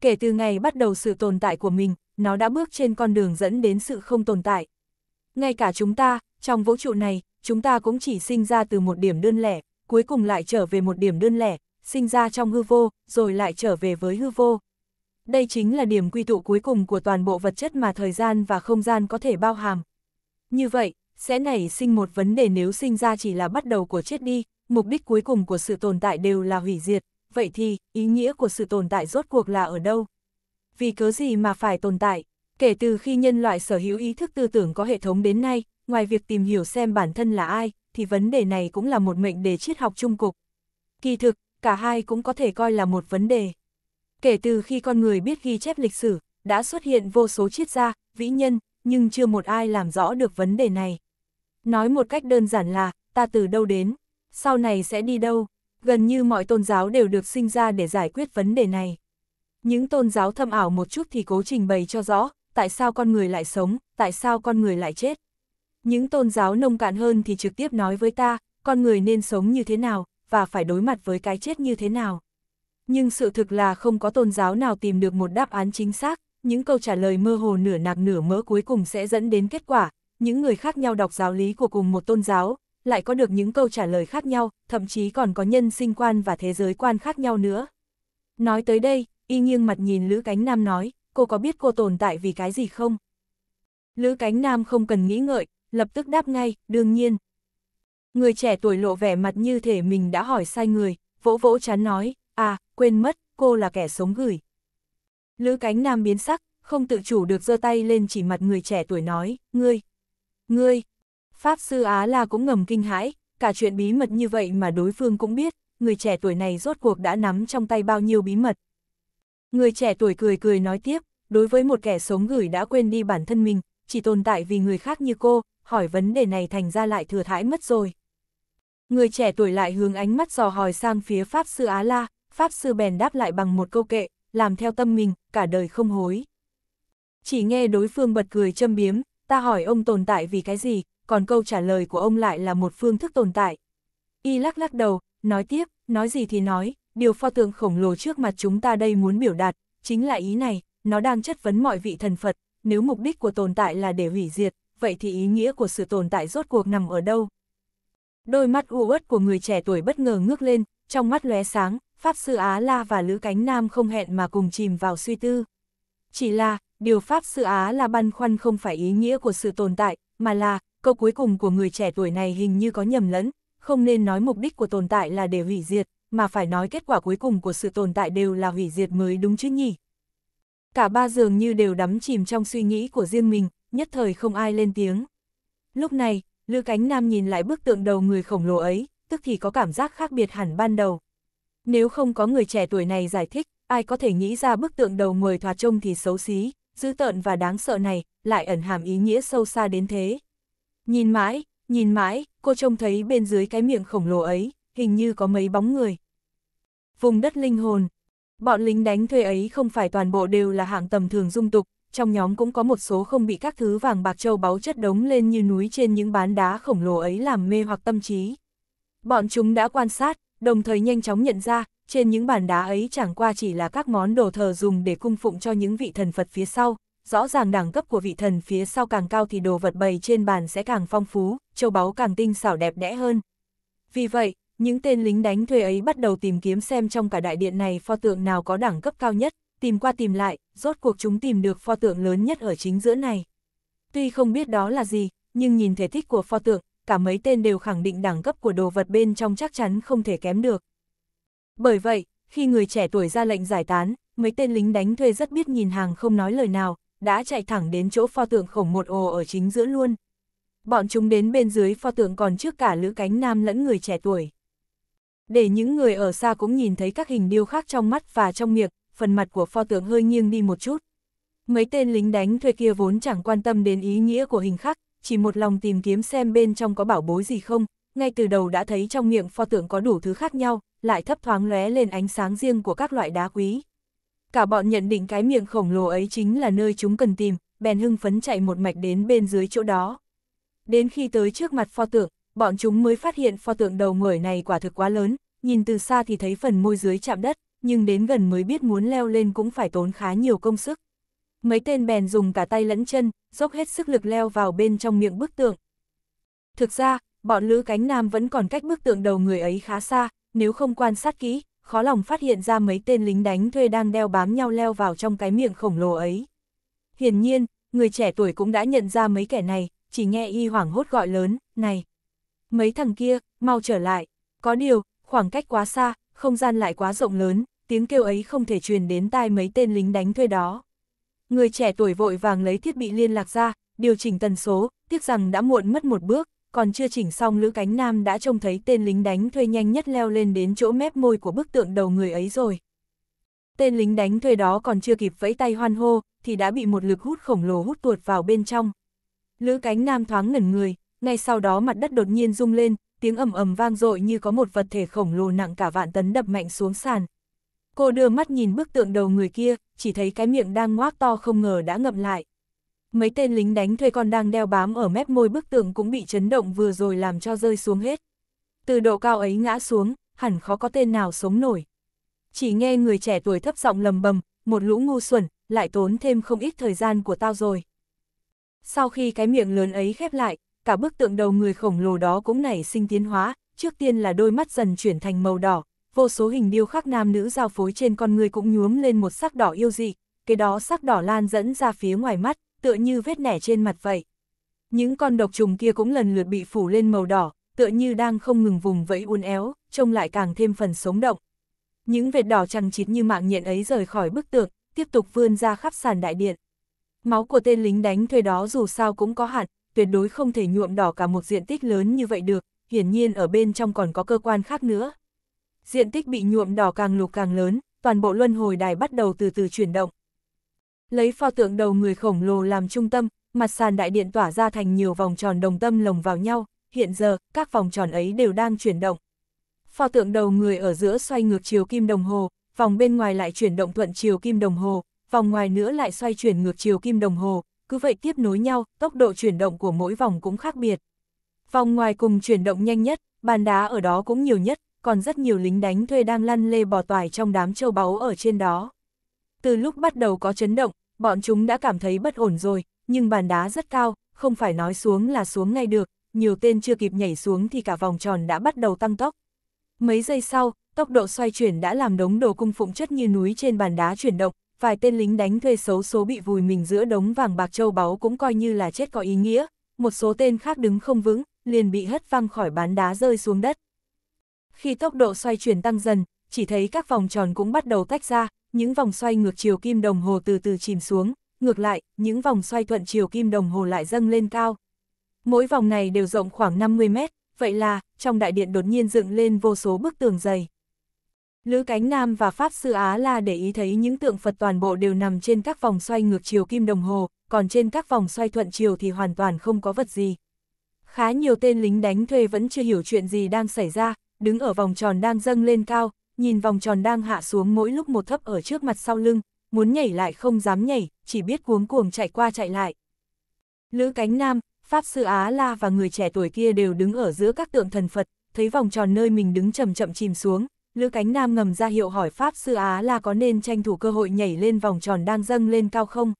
Kể từ ngày bắt đầu sự tồn tại của mình, nó đã bước trên con đường dẫn đến sự không tồn tại. Ngay cả chúng ta, trong vũ trụ này, chúng ta cũng chỉ sinh ra từ một điểm đơn lẻ, cuối cùng lại trở về một điểm đơn lẻ, sinh ra trong hư vô, rồi lại trở về với hư vô. Đây chính là điểm quy tụ cuối cùng của toàn bộ vật chất mà thời gian và không gian có thể bao hàm. Như vậy, sẽ nảy sinh một vấn đề nếu sinh ra chỉ là bắt đầu của chết đi, mục đích cuối cùng của sự tồn tại đều là hủy diệt, vậy thì, ý nghĩa của sự tồn tại rốt cuộc là ở đâu? vì cớ gì mà phải tồn tại. Kể từ khi nhân loại sở hữu ý thức tư tưởng có hệ thống đến nay, ngoài việc tìm hiểu xem bản thân là ai, thì vấn đề này cũng là một mệnh đề triết học trung cục. Kỳ thực, cả hai cũng có thể coi là một vấn đề. Kể từ khi con người biết ghi chép lịch sử, đã xuất hiện vô số triết gia, vĩ nhân, nhưng chưa một ai làm rõ được vấn đề này. Nói một cách đơn giản là, ta từ đâu đến, sau này sẽ đi đâu, gần như mọi tôn giáo đều được sinh ra để giải quyết vấn đề này. Những tôn giáo thâm ảo một chút thì cố trình bày cho rõ, tại sao con người lại sống, tại sao con người lại chết. Những tôn giáo nông cạn hơn thì trực tiếp nói với ta, con người nên sống như thế nào, và phải đối mặt với cái chết như thế nào. Nhưng sự thực là không có tôn giáo nào tìm được một đáp án chính xác, những câu trả lời mơ hồ nửa nạc nửa mỡ cuối cùng sẽ dẫn đến kết quả, những người khác nhau đọc giáo lý của cùng một tôn giáo, lại có được những câu trả lời khác nhau, thậm chí còn có nhân sinh quan và thế giới quan khác nhau nữa. Nói tới đây, y nghiêng mặt nhìn Lữ Cánh Nam nói, cô có biết cô tồn tại vì cái gì không? Lữ Cánh Nam không cần nghĩ ngợi, lập tức đáp ngay, đương nhiên. Người trẻ tuổi lộ vẻ mặt như thể mình đã hỏi sai người, vỗ vỗ chán nói, à, quên mất, cô là kẻ sống gửi. Lữ Cánh Nam biến sắc, không tự chủ được giơ tay lên chỉ mặt người trẻ tuổi nói, ngươi, ngươi, Pháp Sư Á La cũng ngầm kinh hãi, cả chuyện bí mật như vậy mà đối phương cũng biết, người trẻ tuổi này rốt cuộc đã nắm trong tay bao nhiêu bí mật. Người trẻ tuổi cười cười nói tiếp, đối với một kẻ sống gửi đã quên đi bản thân mình, chỉ tồn tại vì người khác như cô, hỏi vấn đề này thành ra lại thừa thãi mất rồi. Người trẻ tuổi lại hướng ánh mắt dò hỏi sang phía Pháp Sư Á La, Pháp Sư bèn đáp lại bằng một câu kệ, làm theo tâm mình, cả đời không hối. Chỉ nghe đối phương bật cười châm biếm, ta hỏi ông tồn tại vì cái gì, còn câu trả lời của ông lại là một phương thức tồn tại. Y lắc lắc đầu, nói tiếp, nói gì thì nói, điều pho tượng khổng lồ trước mặt chúng ta đây muốn biểu đạt, chính là ý này, nó đang chất vấn mọi vị thần Phật, nếu mục đích của tồn tại là để hủy diệt, vậy thì ý nghĩa của sự tồn tại rốt cuộc nằm ở đâu? Đôi mắt u uất của người trẻ tuổi bất ngờ ngước lên, trong mắt lóe sáng, Pháp Sư Á La và Lữ Cánh Nam không hẹn mà cùng chìm vào suy tư. Chỉ là, điều Pháp Sư Á La băn khoăn không phải ý nghĩa của sự tồn tại, mà là, câu cuối cùng của người trẻ tuổi này hình như có nhầm lẫn, không nên nói mục đích của tồn tại là để hủy diệt, mà phải nói kết quả cuối cùng của sự tồn tại đều là hủy diệt mới đúng chứ nhỉ. Cả ba dường như đều đắm chìm trong suy nghĩ của riêng mình, nhất thời không ai lên tiếng. Lúc này, Lư Cánh Nam nhìn lại bức tượng đầu người khổng lồ ấy, tức thì có cảm giác khác biệt hẳn ban đầu. Nếu không có người trẻ tuổi này giải thích, ai có thể nghĩ ra bức tượng đầu người thoạt trông thì xấu xí, dữ tợn và đáng sợ này, lại ẩn hàm ý nghĩa sâu xa đến thế. Nhìn mãi, nhìn mãi, cô trông thấy bên dưới cái miệng khổng lồ ấy, hình như có mấy bóng người vùng đất linh hồn. Bọn lính đánh thuê ấy không phải toàn bộ đều là hạng tầm thường dung tục, trong nhóm cũng có một số không bị các thứ vàng bạc châu báu chất đống lên như núi trên những bán đá khổng lồ ấy làm mê hoặc tâm trí. Bọn chúng đã quan sát, đồng thời nhanh chóng nhận ra, trên những bàn đá ấy chẳng qua chỉ là các món đồ thờ dùng để cung phụng cho những vị thần Phật phía sau, rõ ràng đẳng cấp của vị thần phía sau càng cao thì đồ vật bày trên bàn sẽ càng phong phú, châu báu càng tinh xảo đẹp đẽ hơn. Vì vậy, những tên lính đánh thuê ấy bắt đầu tìm kiếm xem trong cả đại điện này pho tượng nào có đẳng cấp cao nhất, tìm qua tìm lại, rốt cuộc chúng tìm được pho tượng lớn nhất ở chính giữa này. Tuy không biết đó là gì, nhưng nhìn thể tích của pho tượng, cả mấy tên đều khẳng định đẳng cấp của đồ vật bên trong chắc chắn không thể kém được. Bởi vậy, khi người trẻ tuổi ra lệnh giải tán, mấy tên lính đánh thuê rất biết nhìn hàng không nói lời nào, đã chạy thẳng đến chỗ pho tượng khổng một ồ ở chính giữa luôn. Bọn chúng đến bên dưới pho tượng còn trước cả lữ cánh nam lẫn người trẻ tuổi. Để những người ở xa cũng nhìn thấy các hình điêu khắc trong mắt và trong miệng, phần mặt của pho tượng hơi nghiêng đi một chút. Mấy tên lính đánh thuê kia vốn chẳng quan tâm đến ý nghĩa của hình khắc, chỉ một lòng tìm kiếm xem bên trong có bảo bối gì không, ngay từ đầu đã thấy trong miệng pho tượng có đủ thứ khác nhau, lại thấp thoáng lóe lên ánh sáng riêng của các loại đá quý. Cả bọn nhận định cái miệng khổng lồ ấy chính là nơi chúng cần tìm, bèn hưng phấn chạy một mạch đến bên dưới chỗ đó. Đến khi tới trước mặt pho tượng, bọn chúng mới phát hiện pho tượng đầu người này quả thực quá lớn, nhìn từ xa thì thấy phần môi dưới chạm đất, nhưng đến gần mới biết muốn leo lên cũng phải tốn khá nhiều công sức. Mấy tên bèn dùng cả tay lẫn chân, dốc hết sức lực leo vào bên trong miệng bức tượng. Thực ra, bọn Lữ Cánh Nam vẫn còn cách bức tượng đầu người ấy khá xa, nếu không quan sát kỹ, khó lòng phát hiện ra mấy tên lính đánh thuê đang đeo bám nhau leo vào trong cái miệng khổng lồ ấy. Hiển nhiên, người trẻ tuổi cũng đã nhận ra mấy kẻ này, chỉ nghe y hoảng hốt gọi lớn, này, Mấy thằng kia, mau trở lại. Có điều, khoảng cách quá xa, không gian lại quá rộng lớn, tiếng kêu ấy không thể truyền đến tai mấy tên lính đánh thuê đó. Người trẻ tuổi vội vàng lấy thiết bị liên lạc ra, điều chỉnh tần số, tiếc rằng đã muộn mất một bước, còn chưa chỉnh xong Lữ Cánh Nam đã trông thấy tên lính đánh thuê nhanh nhất leo lên đến chỗ mép môi của bức tượng đầu người ấy rồi. Tên lính đánh thuê đó còn chưa kịp vẫy tay hoan hô, thì đã bị một lực hút khổng lồ hút tuột vào bên trong. Lữ Cánh Nam thoáng ngẩn người, ngay sau đó mặt đất đột nhiên rung lên, tiếng ầm ầm vang dội như có một vật thể khổng lồ nặng cả vạn tấn đập mạnh xuống sàn. Cô đưa mắt nhìn bức tượng đầu người kia, chỉ thấy cái miệng đang ngoác to không ngờ đã ngậm lại. Mấy tên lính đánh thuê còn đang đeo bám ở mép môi bức tượng cũng bị chấn động vừa rồi làm cho rơi xuống hết. Từ độ cao ấy ngã xuống, hẳn khó có tên nào sống nổi. Chỉ nghe người trẻ tuổi thấp giọng lầm bầm, một lũ ngu xuẩn, lại tốn thêm không ít thời gian của tao rồi. Sau khi cái miệng lớn ấy khép lại, cả bức tượng đầu người khổng lồ đó cũng nảy sinh tiến hóa, trước tiên là đôi mắt dần chuyển thành màu đỏ, vô số hình điêu khắc nam nữ giao phối trên con người cũng nhuốm lên một sắc đỏ yêu dị, cái đó sắc đỏ lan dẫn ra phía ngoài mắt, tựa như vết nẻ trên mặt vậy. Những con độc trùng kia cũng lần lượt bị phủ lên màu đỏ, tựa như đang không ngừng vùng vẫy uốn éo, trông lại càng thêm phần sống động. Những vệt đỏ chằng chịt như mạng nhện ấy rời khỏi bức tượng, tiếp tục vươn ra khắp sàn đại điện. Máu của tên lính đánh thuê đó dù sao cũng có hạn, tuyệt đối không thể nhuộm đỏ cả một diện tích lớn như vậy được, hiển nhiên ở bên trong còn có cơ quan khác nữa. Diện tích bị nhuộm đỏ càng lục càng lớn, toàn bộ luân hồi đài bắt đầu từ từ chuyển động. Lấy pho tượng đầu người khổng lồ làm trung tâm, mặt sàn đại điện tỏa ra thành nhiều vòng tròn đồng tâm lồng vào nhau, hiện giờ, các vòng tròn ấy đều đang chuyển động. Pho tượng đầu người ở giữa xoay ngược chiều kim đồng hồ, vòng bên ngoài lại chuyển động thuận chiều kim đồng hồ, vòng ngoài nữa lại xoay chuyển ngược chiều kim đồng hồ, cứ vậy tiếp nối nhau, tốc độ chuyển động của mỗi vòng cũng khác biệt. Vòng ngoài cùng chuyển động nhanh nhất, bàn đá ở đó cũng nhiều nhất, còn rất nhiều lính đánh thuê đang lăn lê bò toải trong đám châu báu ở trên đó. Từ lúc bắt đầu có chấn động, bọn chúng đã cảm thấy bất ổn rồi, nhưng bàn đá rất cao, không phải nói xuống là xuống ngay được, nhiều tên chưa kịp nhảy xuống thì cả vòng tròn đã bắt đầu tăng tốc. Mấy giây sau, tốc độ xoay chuyển đã làm đống đồ cung phụng chất như núi trên bàn đá chuyển động, vài tên lính đánh thuê xấu số bị vùi mình giữa đống vàng bạc châu báu cũng coi như là chết có ý nghĩa, một số tên khác đứng không vững, liền bị hất văng khỏi bán đá rơi xuống đất. Khi tốc độ xoay chuyển tăng dần, chỉ thấy các vòng tròn cũng bắt đầu tách ra, những vòng xoay ngược chiều kim đồng hồ từ từ chìm xuống, ngược lại, những vòng xoay thuận chiều kim đồng hồ lại dâng lên cao. Mỗi vòng này đều rộng khoảng 50 mét, vậy là, trong đại điện đột nhiên dựng lên vô số bức tường dày. Lữ Cánh Nam và Pháp Sư Á La để ý thấy những tượng Phật toàn bộ đều nằm trên các vòng xoay ngược chiều kim đồng hồ, còn trên các vòng xoay thuận chiều thì hoàn toàn không có vật gì. Khá nhiều tên lính đánh thuê vẫn chưa hiểu chuyện gì đang xảy ra, đứng ở vòng tròn đang dâng lên cao, nhìn vòng tròn đang hạ xuống mỗi lúc một thấp ở trước mặt sau lưng, muốn nhảy lại không dám nhảy, chỉ biết cuống cuồng chạy qua chạy lại. Lữ Cánh Nam, Pháp Sư Á La và người trẻ tuổi kia đều đứng ở giữa các tượng thần Phật, thấy vòng tròn nơi mình đứng chậm chậm chìm xuống, Lữ Cánh Nam ngầm ra hiệu hỏi Pháp Sư Á là có nên tranh thủ cơ hội nhảy lên vòng tròn đang dâng lên cao không.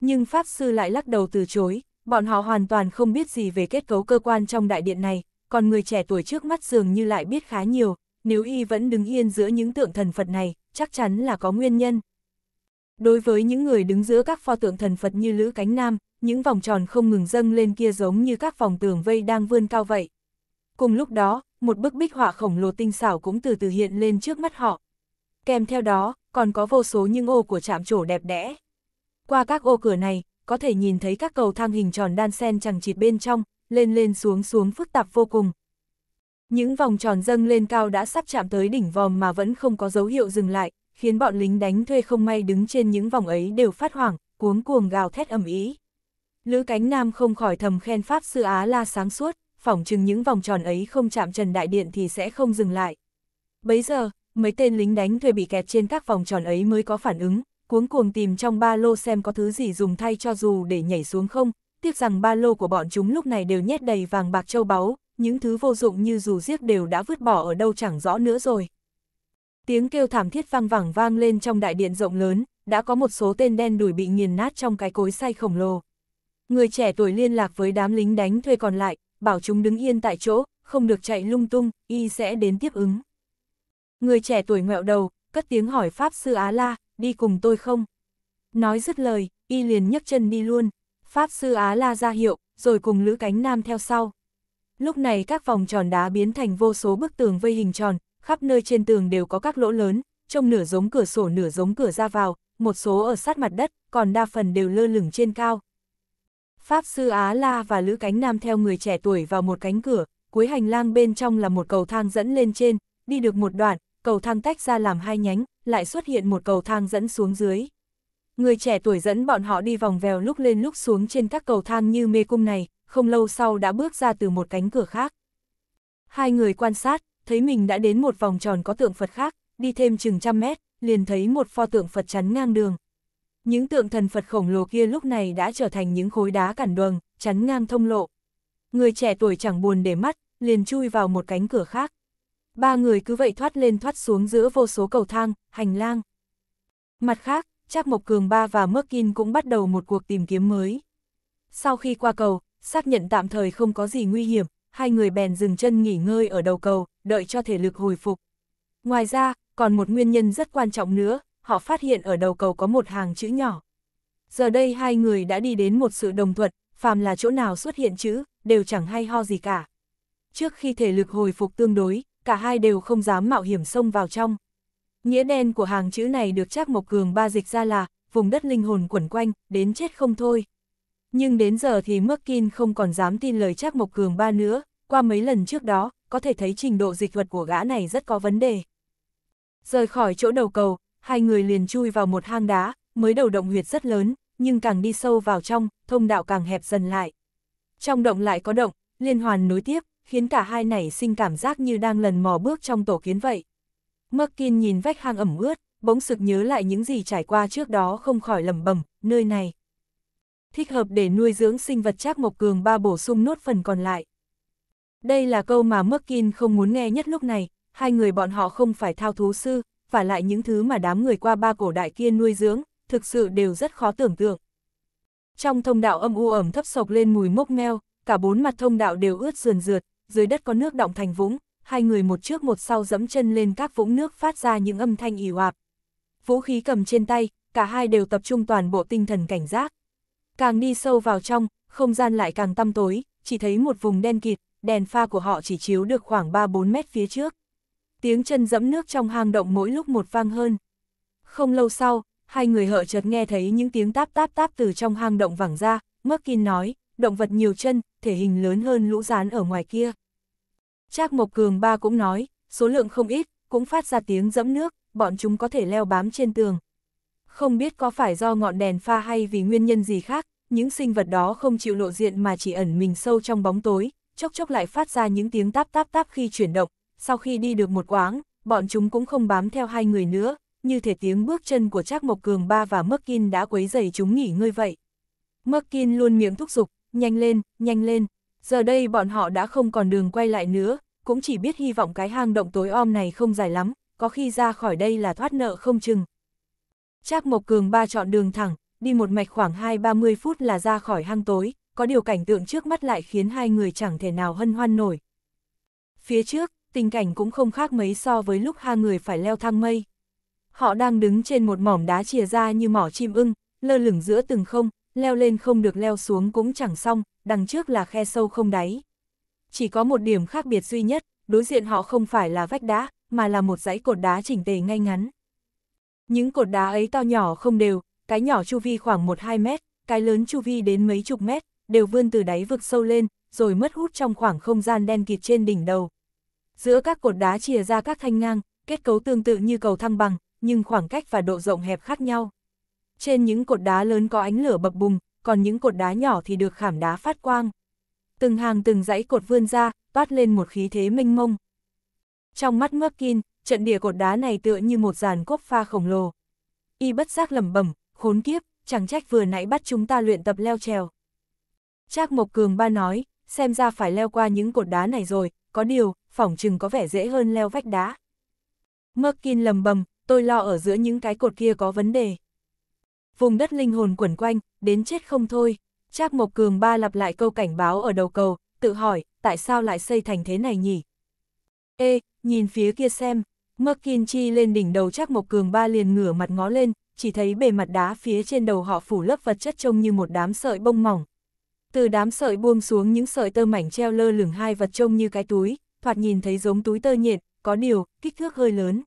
Nhưng Pháp Sư lại lắc đầu từ chối, bọn họ hoàn toàn không biết gì về kết cấu cơ quan trong đại điện này, còn người trẻ tuổi trước mắt dường như lại biết khá nhiều, nếu y vẫn đứng yên giữa những tượng thần Phật này, chắc chắn là có nguyên nhân. Đối với những người đứng giữa các pho tượng thần Phật như Lữ Cánh Nam, những vòng tròn không ngừng dâng lên kia giống như các vòng tường vây đang vươn cao vậy. Cùng lúc đó, một bức bích họa khổng lồ tinh xảo cũng từ từ hiện lên trước mắt họ. Kèm theo đó, còn có vô số những ô của trạm trổ đẹp đẽ. Qua các ô cửa này, có thể nhìn thấy các cầu thang hình tròn đan sen chẳng chịt bên trong, lên lên xuống xuống phức tạp vô cùng. Những vòng tròn dâng lên cao đã sắp chạm tới đỉnh vòm mà vẫn không có dấu hiệu dừng lại, khiến bọn lính đánh thuê không may đứng trên những vòng ấy đều phát hoảng, cuống cuồng gào thét ầm ý. Lữ cánh nam không khỏi thầm khen Pháp sư Á la sáng suốt phỏng chừng những vòng tròn ấy không chạm trần đại điện thì sẽ không dừng lại. Bấy giờ, mấy tên lính đánh thuê bị kẹt trên các vòng tròn ấy mới có phản ứng, cuống cuồng tìm trong ba lô xem có thứ gì dùng thay cho dù để nhảy xuống không, tiếc rằng ba lô của bọn chúng lúc này đều nhét đầy vàng bạc châu báu, những thứ vô dụng như dù giếc đều đã vứt bỏ ở đâu chẳng rõ nữa rồi. Tiếng kêu thảm thiết vang vẳng vang lên trong đại điện rộng lớn, đã có một số tên đen đuổi bị nghiền nát trong cái cối xay khổng lồ. Người trẻ tuổi liên lạc với đám lính đánh thuê còn lại, bảo chúng đứng yên tại chỗ, không được chạy lung tung, y sẽ đến tiếp ứng. Người trẻ tuổi ngẹo đầu, cất tiếng hỏi Pháp Sư Á La, đi cùng tôi không? Nói dứt lời, y liền nhấc chân đi luôn. Pháp Sư Á La ra hiệu, rồi cùng Lữ Cánh Nam theo sau. Lúc này các vòng tròn đá biến thành vô số bức tường vây hình tròn, khắp nơi trên tường đều có các lỗ lớn, trông nửa giống cửa sổ nửa giống cửa ra vào, một số ở sát mặt đất, còn đa phần đều lơ lửng trên cao, Pháp sư Á La và Lữ Cánh Nam theo người trẻ tuổi vào một cánh cửa, cuối hành lang bên trong là một cầu thang dẫn lên trên, đi được một đoạn, cầu thang tách ra làm hai nhánh, lại xuất hiện một cầu thang dẫn xuống dưới. Người trẻ tuổi dẫn bọn họ đi vòng vèo lúc lên lúc xuống trên các cầu thang như mê cung này, không lâu sau đã bước ra từ một cánh cửa khác. Hai người quan sát, thấy mình đã đến một vòng tròn có tượng Phật khác, đi thêm chừng trăm mét, liền thấy một pho tượng Phật chắn ngang đường. Những tượng thần Phật khổng lồ kia lúc này đã trở thành những khối đá cản đường, chắn ngang thông lộ. Người trẻ tuổi chẳng buồn để mắt, liền chui vào một cánh cửa khác. Ba người cứ vậy thoát lên thoát xuống giữa vô số cầu thang, hành lang. Mặt khác, Trác Mộc Cường Ba và Merkin cũng bắt đầu một cuộc tìm kiếm mới. Sau khi qua cầu, xác nhận tạm thời không có gì nguy hiểm, hai người bèn dừng chân nghỉ ngơi ở đầu cầu, đợi cho thể lực hồi phục. Ngoài ra, còn một nguyên nhân rất quan trọng nữa, họ phát hiện ở đầu cầu có một hàng chữ nhỏ. Giờ đây hai người đã đi đến một sự đồng thuận, phàm là chỗ nào xuất hiện chữ, đều chẳng hay ho gì cả. Trước khi thể lực hồi phục tương đối, cả hai đều không dám mạo hiểm xông vào trong. Nghĩa đen của hàng chữ này được Trác Mộc Cường ba dịch ra là, vùng đất linh hồn quẩn quanh, đến chết không thôi. Nhưng đến giờ thì Merkin không còn dám tin lời Trác Mộc Cường ba nữa, qua mấy lần trước đó, có thể thấy trình độ dịch thuật của gã này rất có vấn đề. Rời khỏi chỗ đầu cầu, hai người liền chui vào một hang đá, mới đầu động huyệt rất lớn, nhưng càng đi sâu vào trong, thông đạo càng hẹp dần lại. Trong động lại có động, liên hoàn nối tiếp, khiến cả hai nảy sinh cảm giác như đang lần mò bước trong tổ kiến vậy. Merkin nhìn vách hang ẩm ướt, bỗng sực nhớ lại những gì trải qua trước đó không khỏi lầm bẩm nơi này. Thích hợp để nuôi dưỡng sinh vật chắc mộc cường ba bổ sung nốt phần còn lại. Đây là câu mà Merkin không muốn nghe nhất lúc này, hai người bọn họ không phải thao thú sư, và lại những thứ mà đám người qua ba cổ đại kia nuôi dưỡng, thực sự đều rất khó tưởng tượng. Trong thông đạo âm u ẩm thấp sộc lên mùi mốc meo, cả bốn mặt thông đạo đều ướt sườn rượt, dưới đất có nước động thành vũng, hai người một trước một sau dẫm chân lên các vũng nước phát ra những âm thanh ỉ oạp. Vũ khí cầm trên tay, cả hai đều tập trung toàn bộ tinh thần cảnh giác. Càng đi sâu vào trong, không gian lại càng tăm tối, chỉ thấy một vùng đen kịt, đèn pha của họ chỉ chiếu được khoảng 3-4 mét phía trước tiếng chân dẫm nước trong hang động mỗi lúc một vang hơn. Không lâu sau, hai người hợ chợt nghe thấy những tiếng táp táp táp từ trong hang động vẳng ra, Merkin nói, động vật nhiều chân, thể hình lớn hơn lũ rán ở ngoài kia. Trác Mộc Cường ba cũng nói, số lượng không ít, cũng phát ra tiếng dẫm nước, bọn chúng có thể leo bám trên tường. Không biết có phải do ngọn đèn pha hay vì nguyên nhân gì khác, những sinh vật đó không chịu lộ diện mà chỉ ẩn mình sâu trong bóng tối, chốc chốc lại phát ra những tiếng táp táp táp khi chuyển động, sau khi đi được một quãng, bọn chúng cũng không bám theo hai người nữa, như thể tiếng bước chân của Trác Mộc Cường ba và Merkin đã quấy rầy chúng nghỉ ngơi vậy. Merkin luôn miệng thúc giục, nhanh lên, nhanh lên, giờ đây bọn họ đã không còn đường quay lại nữa, cũng chỉ biết hy vọng cái hang động tối om này không dài lắm, có khi ra khỏi đây là thoát nợ không chừng. Trác Mộc Cường ba chọn đường thẳng, đi một mạch khoảng 2-30 phút là ra khỏi hang tối, có điều cảnh tượng trước mắt lại khiến hai người chẳng thể nào hân hoan nổi. Phía trước, tình cảnh cũng không khác mấy so với lúc hai người phải leo thang mây. Họ đang đứng trên một mỏm đá chìa ra như mỏ chim ưng, lơ lửng giữa từng không, leo lên không được leo xuống cũng chẳng xong, đằng trước là khe sâu không đáy. Chỉ có một điểm khác biệt duy nhất, đối diện họ không phải là vách đá, mà là một dãy cột đá chỉnh tề ngay ngắn. Những cột đá ấy to nhỏ không đều, cái nhỏ chu vi khoảng 1-2 mét, cái lớn chu vi đến mấy chục mét, đều vươn từ đáy vực sâu lên, rồi mất hút trong khoảng không gian đen kịt trên đỉnh đầu, Giữa các cột đá chia ra các thanh ngang, kết cấu tương tự như cầu thăng bằng, nhưng khoảng cách và độ rộng hẹp khác nhau. Trên những cột đá lớn có ánh lửa bập bùng, còn những cột đá nhỏ thì được khảm đá phát quang. Từng hàng từng dãy cột vươn ra, toát lên một khí thế mênh mông. Trong mắt Merkin, trận địa cột đá này tựa như một dàn cốc pha khổng lồ. Y bất giác lẩm bẩm, khốn kiếp, chẳng trách vừa nãy bắt chúng ta luyện tập leo trèo. Trác Mộc Cường ba nói, xem ra phải leo qua những cột đá này rồi, có điều, phỏng chừng có vẻ dễ hơn leo vách đá. Merkin lầm bầm, tôi lo ở giữa những cái cột kia có vấn đề. Vùng đất linh hồn quẩn quanh, đến chết không thôi. Trác Mộc Cường ba lặp lại câu cảnh báo ở đầu cầu, tự hỏi, tại sao lại xây thành thế này nhỉ? Ê, nhìn phía kia xem, Merkin chi lên đỉnh đầu Trác Mộc Cường ba liền ngửa mặt ngó lên, chỉ thấy bề mặt đá phía trên đầu họ phủ lớp vật chất trông như một đám sợi bông mỏng, từ đám sợi buông xuống những sợi tơ mảnh treo lơ lửng hai vật trông như cái túi, thoạt nhìn thấy giống túi tơ nhện, có điều, kích thước hơi lớn.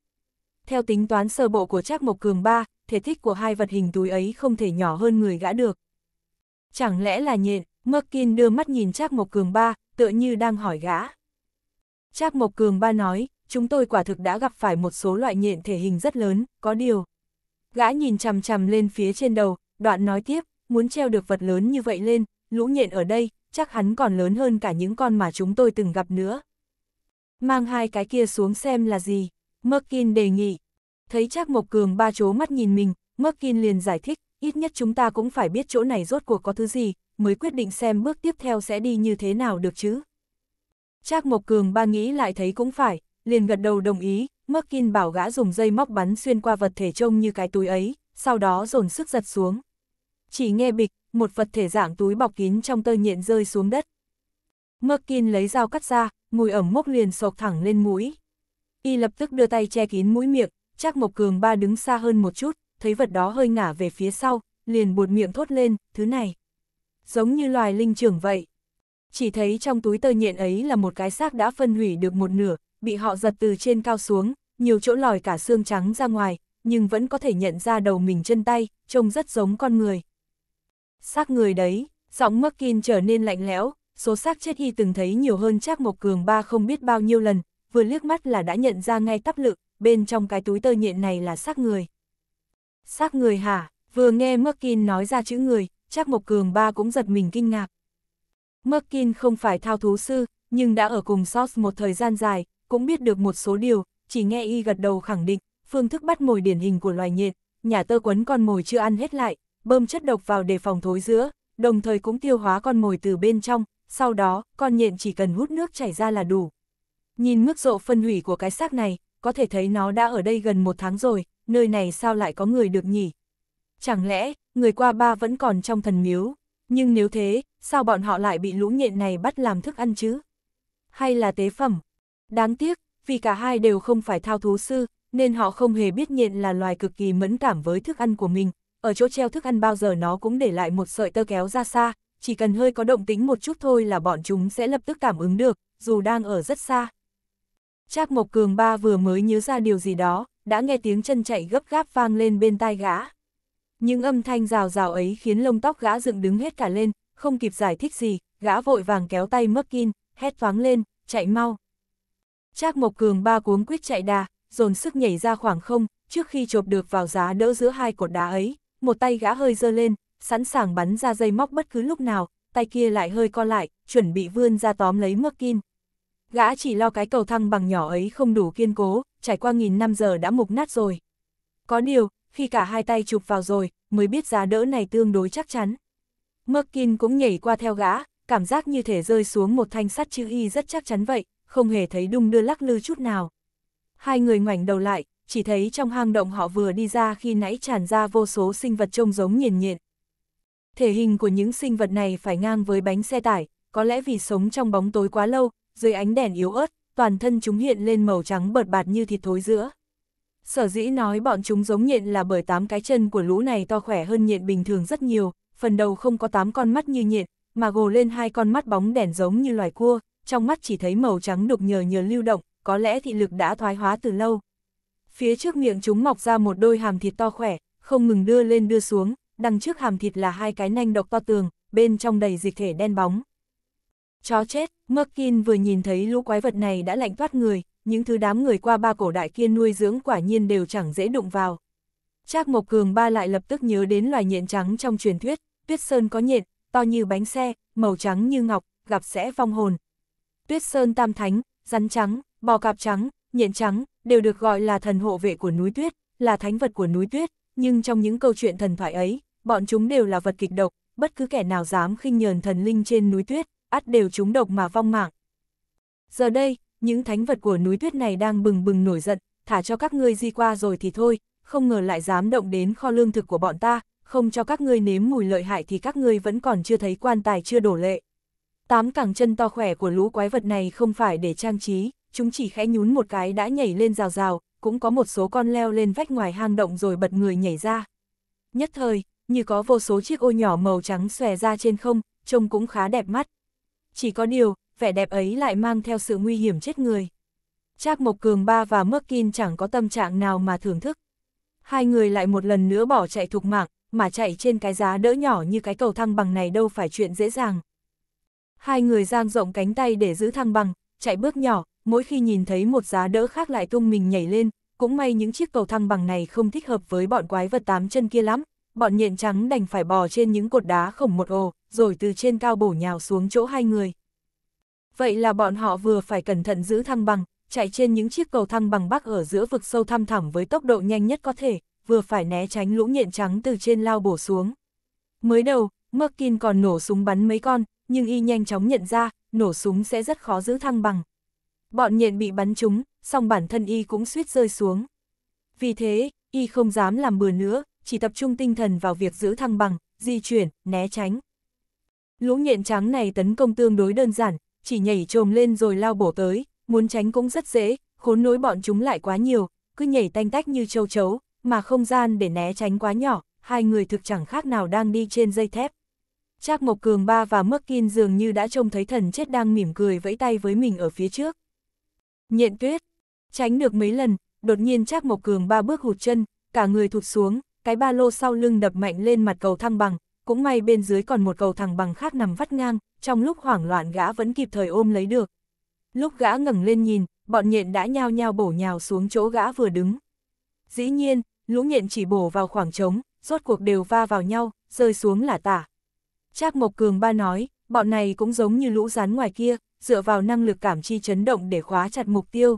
Theo tính toán sơ bộ của Trác Mộc Cường ba, thể tích của hai vật hình túi ấy không thể nhỏ hơn người gã được. Chẳng lẽ là nhện, Merkin đưa mắt nhìn Trác Mộc Cường ba, tựa như đang hỏi gã. Trác Mộc Cường ba nói, chúng tôi quả thực đã gặp phải một số loại nhện thể hình rất lớn, có điều. Gã nhìn chằm chằm lên phía trên đầu, đoạn nói tiếp, muốn treo được vật lớn như vậy lên, lũ nhện ở đây, chắc hắn còn lớn hơn cả những con mà chúng tôi từng gặp nữa. Mang hai cái kia xuống xem là gì, Merkin đề nghị. Thấy chắc Mộc Cường ba chố mắt nhìn mình, Merkin liền giải thích, ít nhất chúng ta cũng phải biết chỗ này rốt cuộc có thứ gì, mới quyết định xem bước tiếp theo sẽ đi như thế nào được chứ. Trác Mộc Cường ba nghĩ lại thấy cũng phải, liền gật đầu đồng ý, Merkin bảo gã dùng dây móc bắn xuyên qua vật thể trông như cái túi ấy, sau đó dồn sức giật xuống. Chỉ nghe bịch, một vật thể dạng túi bọc kín trong tơ nhện rơi xuống đất. Merkin lấy dao cắt ra, mùi ẩm mốc liền sộc thẳng lên mũi. Y lập tức đưa tay che kín mũi miệng, chắc Mộc Cường ba đứng xa hơn một chút, thấy vật đó hơi ngả về phía sau, liền buột miệng thốt lên, thứ này. Giống như loài linh trưởng vậy. Chỉ thấy trong túi tơ nhện ấy là một cái xác đã phân hủy được một nửa, bị họ giật từ trên cao xuống, nhiều chỗ lòi cả xương trắng ra ngoài, nhưng vẫn có thể nhận ra đầu mình chân tay, trông rất giống con người. Xác người đấy, giọng Merkin trở nên lạnh lẽo, số xác chết y từng thấy nhiều hơn chắc Mộc Cường ba không biết bao nhiêu lần, vừa liếc mắt là đã nhận ra ngay tắp lự. bên trong cái túi tơ nhện này là xác người. Xác người hả? Vừa nghe Merkin nói ra chữ người, chắc Mộc Cường ba cũng giật mình kinh ngạc. Merkin không phải thao thú sư, nhưng đã ở cùng Sos một thời gian dài, cũng biết được một số điều, chỉ nghe y gật đầu khẳng định, phương thức bắt mồi điển hình của loài nhện, nhà tơ quấn con mồi chưa ăn hết lại, bơm chất độc vào để phòng thối giữa, đồng thời cũng tiêu hóa con mồi từ bên trong, sau đó, con nhện chỉ cần hút nước chảy ra là đủ. Nhìn mức độ phân hủy của cái xác này, có thể thấy nó đã ở đây gần một tháng rồi, nơi này sao lại có người được nhỉ? Chẳng lẽ, người qua ba vẫn còn trong thần miếu? Nhưng nếu thế, sao bọn họ lại bị lũ nhện này bắt làm thức ăn chứ? Hay là tế phẩm? Đáng tiếc, vì cả hai đều không phải thao thú sư, nên họ không hề biết nhện là loài cực kỳ mẫn cảm với thức ăn của mình, ở chỗ treo thức ăn bao giờ nó cũng để lại một sợi tơ kéo ra xa, chỉ cần hơi có động tính một chút thôi là bọn chúng sẽ lập tức cảm ứng được, dù đang ở rất xa. Trác Mộc Cường ba vừa mới nhớ ra điều gì đó, đã nghe tiếng chân chạy gấp gáp vang lên bên tai gã. Những âm thanh rào rào ấy khiến lông tóc gã dựng đứng hết cả lên, không kịp giải thích gì, gã vội vàng kéo tay Merkin, hét thoáng lên, chạy mau. Trác Mộc Cường ba cuống quyết chạy đà, dồn sức nhảy ra khoảng không, trước khi chộp được vào giá đỡ giữa hai cột đá ấy, một tay gã hơi giơ lên, sẵn sàng bắn ra dây móc bất cứ lúc nào, tay kia lại hơi co lại, chuẩn bị vươn ra tóm lấy Merkin. Gã chỉ lo cái cầu thăng bằng nhỏ ấy không đủ kiên cố, trải qua nghìn năm giờ đã mục nát rồi. Có điều, khi cả hai tay chụp vào rồi, mới biết giá đỡ này tương đối chắc chắn. Merkin cũng nhảy qua theo gã, cảm giác như thể rơi xuống một thanh sắt chữ Y rất chắc chắn vậy, không hề thấy đung đưa lắc lư chút nào. Hai người ngoảnh đầu lại, chỉ thấy trong hang động họ vừa đi ra khi nãy tràn ra vô số sinh vật trông giống nhiền nhện. Thể hình của những sinh vật này phải ngang với bánh xe tải, có lẽ vì sống trong bóng tối quá lâu, dưới ánh đèn yếu ớt, toàn thân chúng hiện lên màu trắng bợt bạt như thịt thối giữa. Sở dĩ nói bọn chúng giống nhện là bởi tám cái chân của lũ này to khỏe hơn nhện bình thường rất nhiều, phần đầu không có tám con mắt như nhện, mà gồ lên hai con mắt bóng đèn giống như loài cua, trong mắt chỉ thấy màu trắng đục nhờ nhờ lưu động, có lẽ thị lực đã thoái hóa từ lâu. Phía trước miệng chúng mọc ra một đôi hàm thịt to khỏe, không ngừng đưa lên đưa xuống, đằng trước hàm thịt là hai cái nanh độc to tường, bên trong đầy dịch thể đen bóng. Chó chết, Merkin vừa nhìn thấy lũ quái vật này đã lạnh toát người, những thứ đám người qua ba cổ đại kia nuôi dưỡng quả nhiên đều chẳng dễ đụng vào. Trác Mộc Cường ba lại lập tức nhớ đến loài nhện trắng trong truyền thuyết, tuyết sơn có nhện, to như bánh xe, màu trắng như ngọc, gặp sẽ vong hồn. Tuyết sơn tam thánh, rắn trắng, bò cạp trắng, nhện trắng, đều được gọi là thần hộ vệ của núi tuyết, là thánh vật của núi tuyết, nhưng trong những câu chuyện thần thoại ấy, bọn chúng đều là vật kịch độc, bất cứ kẻ nào dám khinh nhờn thần linh trên núi tuyết, ắt đều chúng độc mà vong mạng. Giờ đây, những thánh vật của núi tuyết này đang bừng bừng nổi giận, thả cho các ngươi di qua rồi thì thôi, không ngờ lại dám động đến kho lương thực của bọn ta, không cho các ngươi nếm mùi lợi hại thì các ngươi vẫn còn chưa thấy quan tài chưa đổ lệ. Tám cẳng chân to khỏe của lũ quái vật này không phải để trang trí, chúng chỉ khẽ nhún một cái đã nhảy lên rào rào, cũng có một số con leo lên vách ngoài hang động rồi bật người nhảy ra. Nhất thời, như có vô số chiếc ô nhỏ màu trắng xòe ra trên không, trông cũng khá đẹp mắt. Chỉ có điều, vẻ đẹp ấy lại mang theo sự nguy hiểm chết người. Trác Mộc Cường Ba và Merkin chẳng có tâm trạng nào mà thưởng thức. Hai người lại một lần nữa bỏ chạy thục mạng, mà chạy trên cái giá đỡ nhỏ như cái cầu thăng bằng này đâu phải chuyện dễ dàng. Hai người giang rộng cánh tay để giữ thăng bằng, chạy bước nhỏ, mỗi khi nhìn thấy một giá đỡ khác lại tung mình nhảy lên, cũng may những chiếc cầu thăng bằng này không thích hợp với bọn quái vật tám chân kia lắm, bọn nhện trắng đành phải bò trên những cột đá khổng một ồ, rồi từ trên cao bổ nhào xuống chỗ hai người. Vậy là bọn họ vừa phải cẩn thận giữ thăng bằng, chạy trên những chiếc cầu thăng bằng bắc ở giữa vực sâu thăm thẳm với tốc độ nhanh nhất có thể, vừa phải né tránh lũ nhện trắng từ trên lao bổ xuống. Mới đầu, Merkin còn nổ súng bắn mấy con, nhưng y nhanh chóng nhận ra, nổ súng sẽ rất khó giữ thăng bằng. Bọn nhện bị bắn trúng, song bản thân y cũng suýt rơi xuống. Vì thế, y không dám làm bừa nữa, chỉ tập trung tinh thần vào việc giữ thăng bằng, di chuyển, né tránh. Lũ nhện trắng này tấn công tương đối đơn giản, chỉ nhảy trồm lên rồi lao bổ tới, muốn tránh cũng rất dễ, khốn nối bọn chúng lại quá nhiều, cứ nhảy tanh tách như châu chấu, mà không gian để né tránh quá nhỏ, hai người thực chẳng khác nào đang đi trên dây thép. Trác Mộc Cường Ba và Mắc Kin dường như đã trông thấy thần chết đang mỉm cười vẫy tay với mình ở phía trước, Nhện tuyết, tránh được mấy lần, đột nhiên chắc Mộc Cường ba bước hụt chân, cả người thụt xuống, cái ba lô sau lưng đập mạnh lên mặt cầu thăng bằng, cũng may bên dưới còn một cầu thăng bằng khác nằm vắt ngang, trong lúc hoảng loạn gã vẫn kịp thời ôm lấy được. Lúc gã ngẩng lên nhìn, bọn nhện đã nhao nhao bổ nhào xuống chỗ gã vừa đứng. Dĩ nhiên, lũ nhện chỉ bổ vào khoảng trống, rốt cuộc đều va vào nhau, rơi xuống là tả. Trác Mộc Cường ba nói, bọn này cũng giống như lũ rán ngoài kia, dựa vào năng lực cảm chi chấn động để khóa chặt mục tiêu.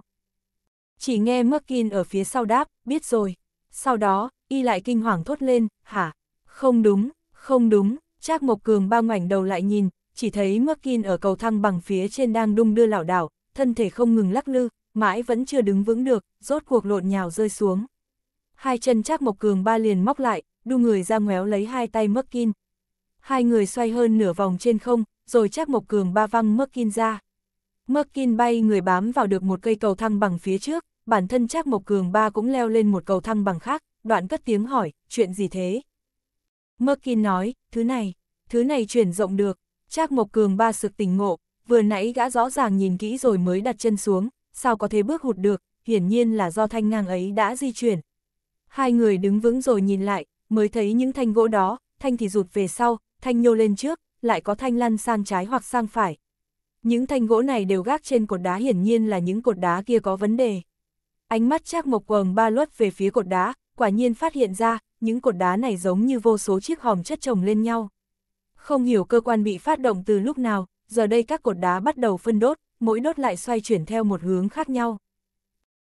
Chỉ nghe Merkin ở phía sau đáp, biết rồi. Sau đó, y lại kinh hoàng thốt lên, hả? Không đúng, không đúng, Trác Mộc Cường bao ngoảnh đầu lại nhìn, chỉ thấy Merkin ở cầu thăng bằng phía trên đang đung đưa lảo đảo, thân thể không ngừng lắc lư, mãi vẫn chưa đứng vững được, rốt cuộc lộn nhào rơi xuống. Hai chân Trác Mộc Cường ba liền móc lại, đu người ra ngoéo lấy hai tay Merkin. Hai người xoay hơn nửa vòng trên không, rồi chắc Mộc Cường ba văng Merkin ra. Merkin bay người bám vào được một cây cầu thăng bằng phía trước, bản thân chắc Mộc Cường ba cũng leo lên một cầu thăng bằng khác, đoạn cất tiếng hỏi, chuyện gì thế? Merkin nói, thứ này, thứ này chuyển rộng được, chắc Mộc Cường ba sực tỉnh ngộ, vừa nãy gã rõ ràng nhìn kỹ rồi mới đặt chân xuống, sao có thể bước hụt được, hiển nhiên là do thanh ngang ấy đã di chuyển. Hai người đứng vững rồi nhìn lại, mới thấy những thanh gỗ đó, thanh thì rụt về sau, thanh nhô lên trước, lại có thanh lăn sang trái hoặc sang phải. Những thanh gỗ này đều gác trên cột đá hiển nhiên là những cột đá kia có vấn đề. Ánh mắt Trác Mộc Quầng ba luất về phía cột đá, quả nhiên phát hiện ra, những cột đá này giống như vô số chiếc hòm chất chồng lên nhau. Không hiểu cơ quan bị phát động từ lúc nào, giờ đây các cột đá bắt đầu phân đốt, mỗi đốt lại xoay chuyển theo một hướng khác nhau.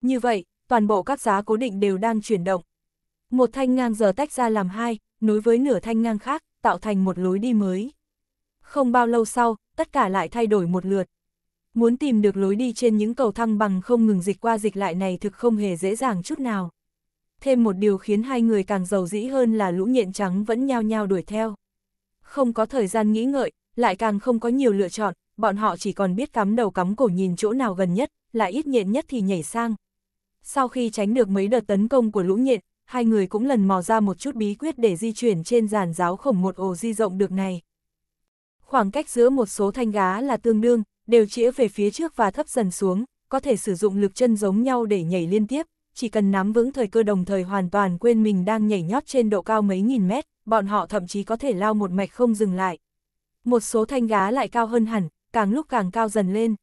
Như vậy, toàn bộ các giá cố định đều đang chuyển động. Một thanh ngang giờ tách ra làm hai, nối với nửa thanh ngang khác, tạo thành một lối đi mới không bao lâu sau, tất cả lại thay đổi một lượt. Muốn tìm được lối đi trên những cầu thăng bằng không ngừng dịch qua dịch lại này thực không hề dễ dàng chút nào. Thêm một điều khiến hai người càng giàu dĩ hơn là lũ nhện trắng vẫn nhao nhao đuổi theo. Không có thời gian nghĩ ngợi, lại càng không có nhiều lựa chọn, bọn họ chỉ còn biết cắm đầu cắm cổ nhìn chỗ nào gần nhất, lại ít nhện nhất thì nhảy sang. Sau khi tránh được mấy đợt tấn công của lũ nhện, hai người cũng lần mò ra một chút bí quyết để di chuyển trên giàn giáo khổng một ổ di rộng được này khoảng cách giữa một số thanh gá là tương đương, đều chĩa về phía trước và thấp dần xuống, có thể sử dụng lực chân giống nhau để nhảy liên tiếp, chỉ cần nắm vững thời cơ đồng thời hoàn toàn quên mình đang nhảy nhót trên độ cao mấy nghìn mét, bọn họ thậm chí có thể lao một mạch không dừng lại. Một số thanh gá lại cao hơn hẳn, càng lúc càng cao dần lên.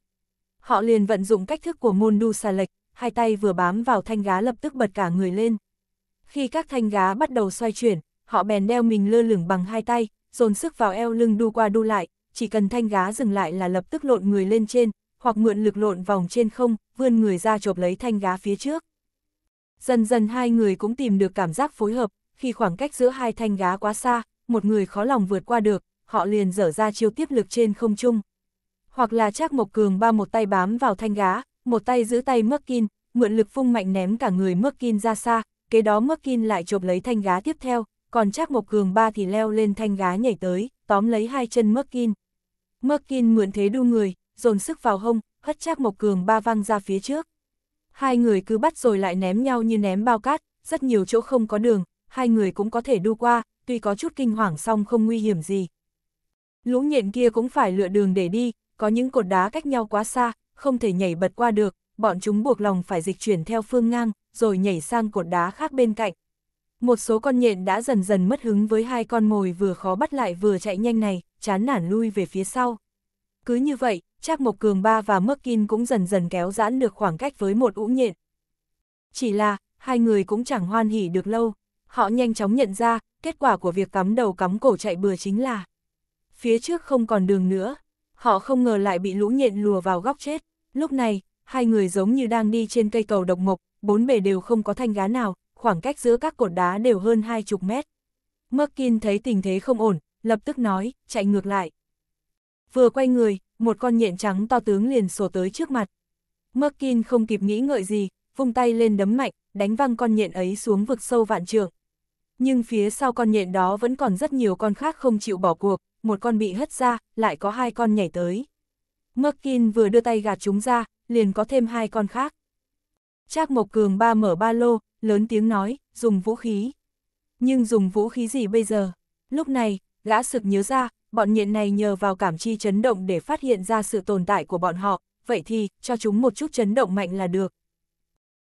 Họ liền vận dụng cách thức của môn đu xà lệch, hai tay vừa bám vào thanh gá lập tức bật cả người lên. Khi các thanh gá bắt đầu xoay chuyển, họ bèn đeo mình lơ lửng bằng hai tay, dồn sức vào eo lưng đu qua đu lại, chỉ cần thanh gá dừng lại là lập tức lộn người lên trên, hoặc mượn lực lộn vòng trên không, vươn người ra chộp lấy thanh gá phía trước. Dần dần hai người cũng tìm được cảm giác phối hợp, khi khoảng cách giữa hai thanh gá quá xa, một người khó lòng vượt qua được, họ liền dở ra chiêu tiếp lực trên không trung. Hoặc là chắc Mộc Cường ba một tay bám vào thanh gá, một tay giữ tay Merkin, mượn lực phung mạnh ném cả người Merkin ra xa, kế đó Merkin lại chộp lấy thanh gá tiếp theo, còn Trác Mộc Cường ba thì leo lên thanh gá nhảy tới, tóm lấy hai chân Merkin. Merkin mượn thế đu người, dồn sức vào hông, hất Trác Mộc Cường ba văng ra phía trước. Hai người cứ bắt rồi lại ném nhau như ném bao cát, rất nhiều chỗ không có đường, hai người cũng có thể đu qua, tuy có chút kinh hoàng song không nguy hiểm gì. Lũ nhện kia cũng phải lựa đường để đi, có những cột đá cách nhau quá xa, không thể nhảy bật qua được, bọn chúng buộc lòng phải dịch chuyển theo phương ngang, rồi nhảy sang cột đá khác bên cạnh một số con nhện đã dần dần mất hứng với hai con mồi vừa khó bắt lại vừa chạy nhanh này, chán nản lui về phía sau. Cứ như vậy, Trác Mộc Cường Ba và Mắc Kin cũng dần dần kéo giãn được khoảng cách với một ũ nhện. Chỉ là, hai người cũng chẳng hoan hỉ được lâu, họ nhanh chóng nhận ra, kết quả của việc cắm đầu cắm cổ chạy bừa chính là phía trước không còn đường nữa, họ không ngờ lại bị lũ nhện lùa vào góc chết. Lúc này, hai người giống như đang đi trên cây cầu độc mộc, bốn bề đều không có thanh gá nào, khoảng cách giữa các cột đá đều hơn hai chục mét. Merkin thấy tình thế không ổn, lập tức nói, chạy ngược lại. Vừa quay người, một con nhện trắng to tướng liền sổ tới trước mặt. Merkin không kịp nghĩ ngợi gì, vung tay lên đấm mạnh, đánh văng con nhện ấy xuống vực sâu vạn trường. Nhưng phía sau con nhện đó vẫn còn rất nhiều con khác không chịu bỏ cuộc, một con bị hất ra, lại có hai con nhảy tới. Merkin vừa đưa tay gạt chúng ra, liền có thêm hai con khác. Trác Mộc Cường ba mở ba lô, lớn tiếng nói, dùng vũ khí. Nhưng dùng vũ khí gì bây giờ? Lúc này, gã sực nhớ ra, bọn nhện này nhờ vào cảm chi chấn động để phát hiện ra sự tồn tại của bọn họ, vậy thì, cho chúng một chút chấn động mạnh là được.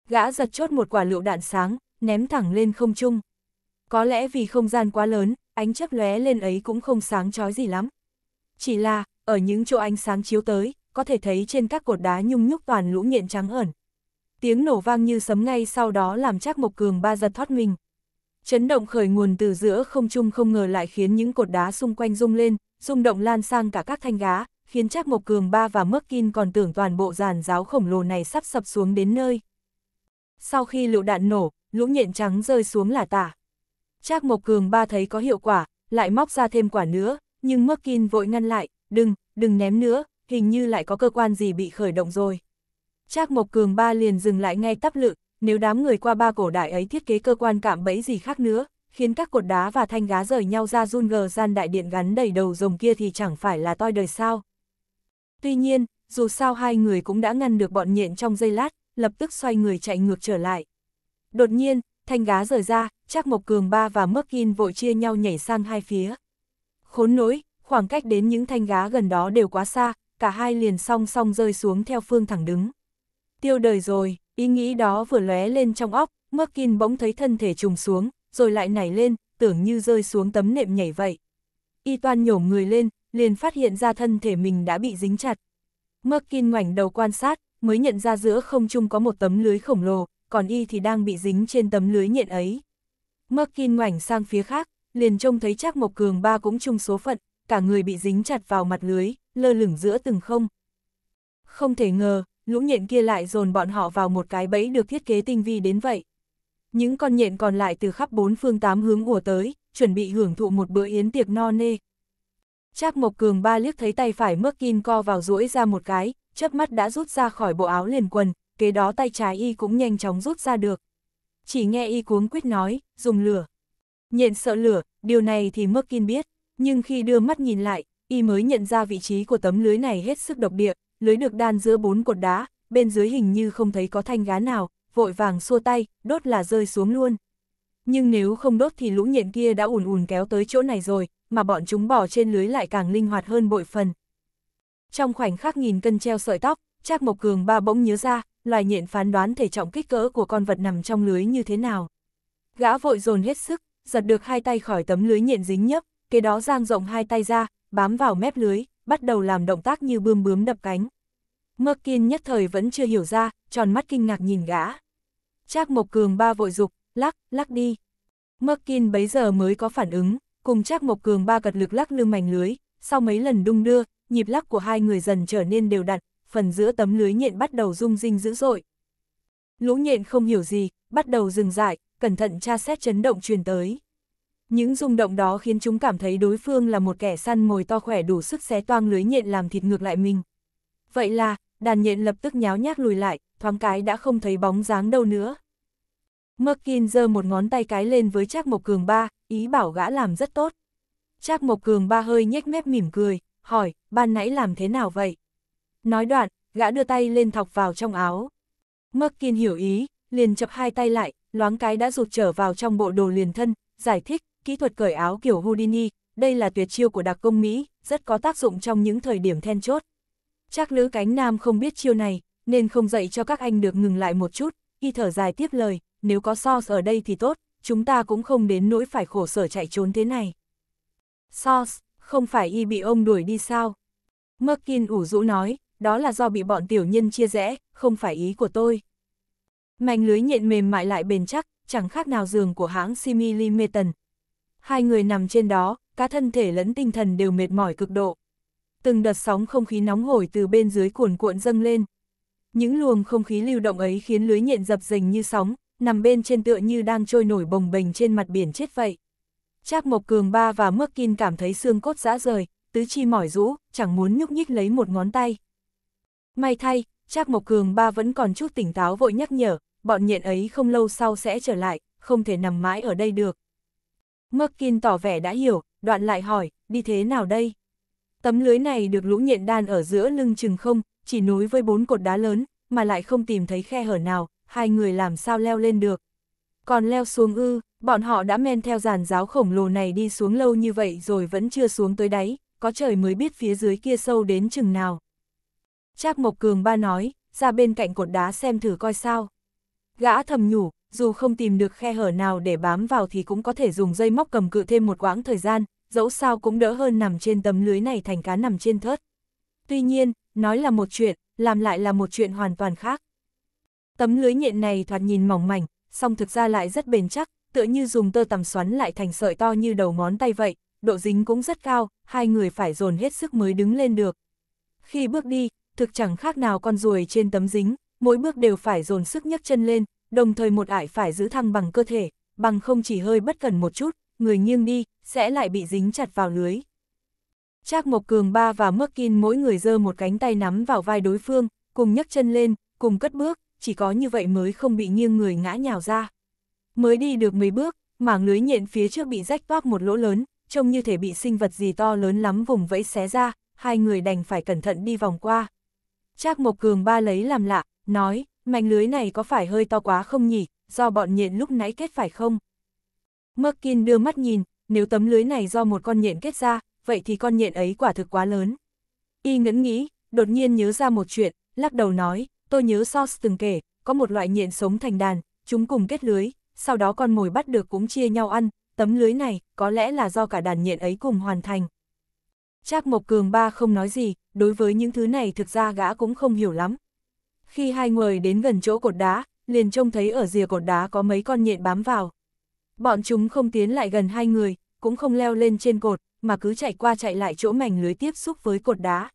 Gã giật chốt một quả lựu đạn sáng, ném thẳng lên không trung. Có lẽ vì không gian quá lớn, ánh chấp lóe lên ấy cũng không sáng chói gì lắm. Chỉ là, ở những chỗ ánh sáng chiếu tới, có thể thấy trên các cột đá nhung nhúc toàn lũ nhện trắng ẩn tiếng nổ vang như sấm ngay sau đó làm chắc Mộc Cường ba giật thoát mình. Chấn động khởi nguồn từ giữa không trung không ngờ lại khiến những cột đá xung quanh rung lên, rung động lan sang cả các thanh đá, khiến chắc Mộc Cường ba và Mấc Kin còn tưởng toàn bộ giàn giáo khổng lồ này sắp sập xuống đến nơi. Sau khi lựu đạn nổ, lũ nhện trắng rơi xuống là tả. chắc Mộc Cường ba thấy có hiệu quả, lại móc ra thêm quả nữa, nhưng Mấc Kin vội ngăn lại, đừng, đừng ném nữa, hình như lại có cơ quan gì bị khởi động rồi. Trác Mộc Cường ba liền dừng lại ngay tắp lự, nếu đám người qua ba cổ đại ấy thiết kế cơ quan cảm bẫy gì khác nữa, khiến các cột đá và thanh gá rời nhau ra run gờ gian đại điện gắn đầy đầu rồng kia thì chẳng phải là toi đời sao. Tuy nhiên, dù sao hai người cũng đã ngăn được bọn nhện trong giây lát, lập tức xoay người chạy ngược trở lại. Đột nhiên, thanh gá rời ra, Trác Mộc Cường ba và Mốc Kin vội chia nhau nhảy sang hai phía. Khốn nỗi, khoảng cách đến những thanh gá gần đó đều quá xa, cả hai liền song song rơi xuống theo phương thẳng đứng tiêu đời rồi, ý nghĩ đó vừa lóe lên trong óc, Merkin bỗng thấy thân thể trùng xuống, rồi lại nảy lên, tưởng như rơi xuống tấm nệm nhảy vậy. Y toan nhổ người lên, liền phát hiện ra thân thể mình đã bị dính chặt. Merkin ngoảnh đầu quan sát, mới nhận ra giữa không trung có một tấm lưới khổng lồ, còn y thì đang bị dính trên tấm lưới nhện ấy. Merkin ngoảnh sang phía khác, liền trông thấy chắc Mộc Cường ba cũng chung số phận, cả người bị dính chặt vào mặt lưới, lơ lửng giữa từng không. Không thể ngờ, lũ nhện kia lại dồn bọn họ vào một cái bẫy được thiết kế tinh vi đến vậy. Những con nhện còn lại từ khắp bốn phương tám hướng ùa tới, chuẩn bị hưởng thụ một bữa yến tiệc no nê. Trác Mộc Cường ba liếc thấy tay phải mớc kim co vào duỗi ra một cái, chớp mắt đã rút ra khỏi bộ áo liền quần, kế đó tay trái y cũng nhanh chóng rút ra được. Chỉ nghe y cuống quyết nói, dùng lửa. Nhện sợ lửa, điều này thì mớc kim biết, nhưng khi đưa mắt nhìn lại, y mới nhận ra vị trí của tấm lưới này hết sức độc địa, lưới được đan giữa bốn cột đá, bên dưới hình như không thấy có thanh gá nào, vội vàng xua tay, đốt là rơi xuống luôn. Nhưng nếu không đốt thì lũ nhện kia đã ùn ùn kéo tới chỗ này rồi, mà bọn chúng bỏ trên lưới lại càng linh hoạt hơn bội phần. Trong khoảnh khắc nghìn cân treo sợi tóc, Trác Mộc Cường ba bỗng nhớ ra, loài nhện phán đoán thể trọng kích cỡ của con vật nằm trong lưới như thế nào. Gã vội dồn hết sức, giật được hai tay khỏi tấm lưới nhện dính nhấp, kế đó giang rộng hai tay ra, bám vào mép lưới, bắt đầu làm động tác như bươm bướm đập cánh. Mơ kiên nhất thời vẫn chưa hiểu ra, tròn mắt kinh ngạc nhìn gã. Trác Mộc Cường ba vội dục, lắc, lắc đi. Mơ kiên bấy giờ mới có phản ứng, cùng Trác Mộc Cường ba gật lực lắc lư mảnh lưới, sau mấy lần đung đưa, nhịp lắc của hai người dần trở nên đều đặn, phần giữa tấm lưới nhện bắt đầu rung rinh dữ dội. Lũ nhện không hiểu gì, bắt đầu dừng dại, cẩn thận tra xét chấn động truyền tới. Những rung động đó khiến chúng cảm thấy đối phương là một kẻ săn mồi to khỏe đủ sức xé toang lưới nhện làm thịt ngược lại mình. Vậy là, đàn nhện lập tức nháo nhác lùi lại, thoáng cái đã không thấy bóng dáng đâu nữa. Merkin giơ một ngón tay cái lên với Trác Mộc Cường ba, ý bảo gã làm rất tốt. Trác Mộc Cường ba hơi nhếch mép mỉm cười, hỏi, ban nãy làm thế nào vậy? Nói đoạn, gã đưa tay lên thọc vào trong áo. Merkin hiểu ý, liền chập hai tay lại, loáng cái đã rụt trở vào trong bộ đồ liền thân, giải thích, kỹ thuật cởi áo kiểu Houdini, đây là tuyệt chiêu của đặc công Mỹ, rất có tác dụng trong những thời điểm then chốt. Chắc nữ cánh nam không biết chiêu này, nên không dạy cho các anh được ngừng lại một chút, y thở dài tiếp lời, nếu có sauce ở đây thì tốt, chúng ta cũng không đến nỗi phải khổ sở chạy trốn thế này. Sauce, không phải y bị ông đuổi đi sao? Merkin ủ rũ nói, đó là do bị bọn tiểu nhân chia rẽ, không phải ý của tôi. Mảnh lưới nhện mềm mại lại bền chắc, chẳng khác nào giường của hãng Simili Metan, hai người nằm trên đó, cả thân thể lẫn tinh thần đều mệt mỏi cực độ. Từng đợt sóng không khí nóng hổi từ bên dưới cuồn cuộn dâng lên. Những luồng không khí lưu động ấy khiến lưới nhện dập dềnh như sóng, nằm bên trên tựa như đang trôi nổi bồng bềnh trên mặt biển chết vậy. Trác Mộc Cường Ba và Mước Kin cảm thấy xương cốt rã rời, tứ chi mỏi rũ, chẳng muốn nhúc nhích lấy một ngón tay. May thay, Trác Mộc Cường Ba vẫn còn chút tỉnh táo vội nhắc nhở, bọn nhện ấy không lâu sau sẽ trở lại, không thể nằm mãi ở đây được. Merkin tỏ vẻ đã hiểu, đoạn lại hỏi, đi thế nào đây? Tấm lưới này được lũ nhện đan ở giữa lưng chừng không, chỉ nối với bốn cột đá lớn, mà lại không tìm thấy khe hở nào, hai người làm sao leo lên được. Còn leo xuống ư, bọn họ đã men theo giàn giáo khổng lồ này đi xuống lâu như vậy rồi vẫn chưa xuống tới đáy, có trời mới biết phía dưới kia sâu đến chừng nào. Trác Mộc Cường ba nói, ra bên cạnh cột đá xem thử coi sao. Gã thầm nhủ, dù không tìm được khe hở nào để bám vào thì cũng có thể dùng dây móc cầm cự thêm một quãng thời gian, dẫu sao cũng đỡ hơn nằm trên tấm lưới này thành cá nằm trên thớt. Tuy nhiên, nói là một chuyện, làm lại là một chuyện hoàn toàn khác. Tấm lưới nhện này thoạt nhìn mỏng mảnh, song thực ra lại rất bền chắc, tựa như dùng tơ tằm xoắn lại thành sợi to như đầu ngón tay vậy, độ dính cũng rất cao, hai người phải dồn hết sức mới đứng lên được. Khi bước đi, thực chẳng khác nào con ruồi trên tấm dính, mỗi bước đều phải dồn sức nhấc chân lên, đồng thời một ải phải giữ thăng bằng cơ thể, bằng không chỉ hơi bất cần một chút, người nghiêng đi, sẽ lại bị dính chặt vào lưới. Trác Mộc Cường Ba và Merkin mỗi người giơ một cánh tay nắm vào vai đối phương, cùng nhấc chân lên, cùng cất bước, chỉ có như vậy mới không bị nghiêng người ngã nhào ra. Mới đi được mấy bước, mảng lưới nhện phía trước bị rách toác một lỗ lớn, trông như thể bị sinh vật gì to lớn lắm vùng vẫy xé ra, hai người đành phải cẩn thận đi vòng qua. Trác Mộc Cường Ba lấy làm lạ, nói, mảnh lưới này có phải hơi to quá không nhỉ, do bọn nhện lúc nãy kết phải không? Merkin đưa mắt nhìn, nếu tấm lưới này do một con nhện kết ra, vậy thì con nhện ấy quả thực quá lớn. Y ngẫn nghĩ, đột nhiên nhớ ra một chuyện, lắc đầu nói, tôi nhớ Sos từng kể, có một loại nhện sống thành đàn, chúng cùng kết lưới, sau đó con mồi bắt được cũng chia nhau ăn, tấm lưới này có lẽ là do cả đàn nhện ấy cùng hoàn thành. Trác Mộc Cường Ba không nói gì, đối với những thứ này thực ra gã cũng không hiểu lắm, khi hai người đến gần chỗ cột đá, liền trông thấy ở rìa cột đá có mấy con nhện bám vào. Bọn chúng không tiến lại gần hai người, cũng không leo lên trên cột, mà cứ chạy qua chạy lại chỗ mảnh lưới tiếp xúc với cột đá.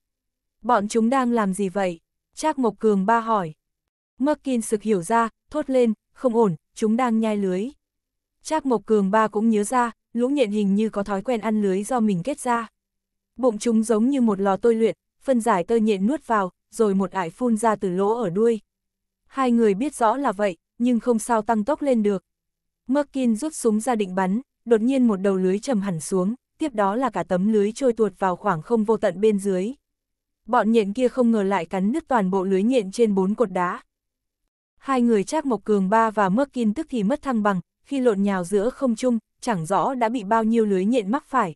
Bọn chúng đang làm gì vậy? Trác Mộc Cường ba hỏi. Merkin sực hiểu ra, thốt lên, không ổn, chúng đang nhai lưới. Trác Mộc Cường ba cũng nhớ ra, lũ nhện hình như có thói quen ăn lưới do mình kết ra. Bụng chúng giống như một lò tôi luyện, phân giải tơ nhện nuốt vào, rồi một ải phun ra từ lỗ ở đuôi. Hai người biết rõ là vậy, nhưng không sao tăng tốc lên được. Merkin rút súng ra định bắn, đột nhiên một đầu lưới trầm hẳn xuống, tiếp đó là cả tấm lưới trôi tuột vào khoảng không vô tận bên dưới. Bọn nhện kia không ngờ lại cắn nứt toàn bộ lưới nhện trên bốn cột đá. Hai người Trác Mộc Cường Ba và Merkin tức thì mất thăng bằng, khi lộn nhào giữa không trung, chẳng rõ đã bị bao nhiêu lưới nhện mắc phải.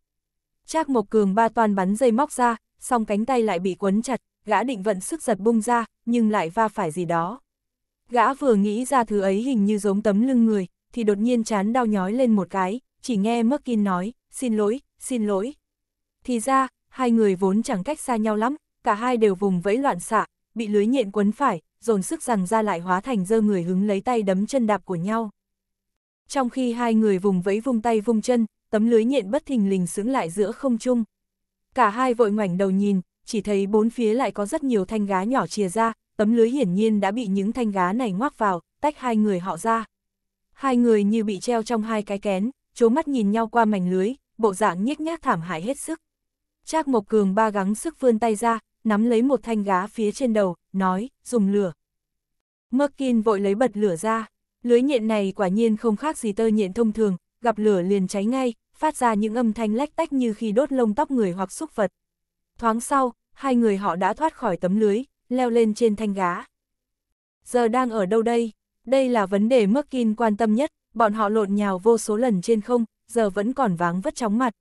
Trác Mộc Cường Ba toàn bắn dây móc ra, song cánh tay lại bị quấn chặt, gã định vận sức giật bung ra, nhưng lại va phải gì đó. Gã vừa nghĩ ra thứ ấy hình như giống tấm lưng người, thì đột nhiên chán đau nhói lên một cái, chỉ nghe Merkin nói, xin lỗi, xin lỗi. Thì ra, hai người vốn chẳng cách xa nhau lắm, cả hai đều vùng vẫy loạn xạ, bị lưới nhện quấn phải, dồn sức rằng ra lại hóa thành dơ người hứng lấy tay đấm chân đạp của nhau. Trong khi hai người vùng vẫy vùng tay vùng chân, tấm lưới nhện bất thình lình sững lại giữa không trung. Cả hai vội ngoảnh đầu nhìn, chỉ thấy bốn phía lại có rất nhiều thanh gá nhỏ chìa ra, tấm lưới hiển nhiên đã bị những thanh gá này ngoác vào, tách hai người họ ra. Hai người như bị treo trong hai cái kén, chố mắt nhìn nhau qua mảnh lưới, bộ dạng nhếch nhác thảm hại hết sức. Trác Mộc Cường ba gắng sức vươn tay ra, nắm lấy một thanh gá phía trên đầu, nói, dùng lửa. Merkin vội lấy bật lửa ra, lưới nhện này quả nhiên không khác gì tơ nhện thông thường, gặp lửa liền cháy ngay, phát ra những âm thanh lách tách như khi đốt lông tóc người hoặc xúc vật. Thoáng sau, hai người họ đã thoát khỏi tấm lưới, leo lên trên thanh gá. Giờ đang ở đâu đây? Đây là vấn đề Merkin quan tâm nhất, bọn họ lộn nhào vô số lần trên không, giờ vẫn còn váng vất chóng mặt.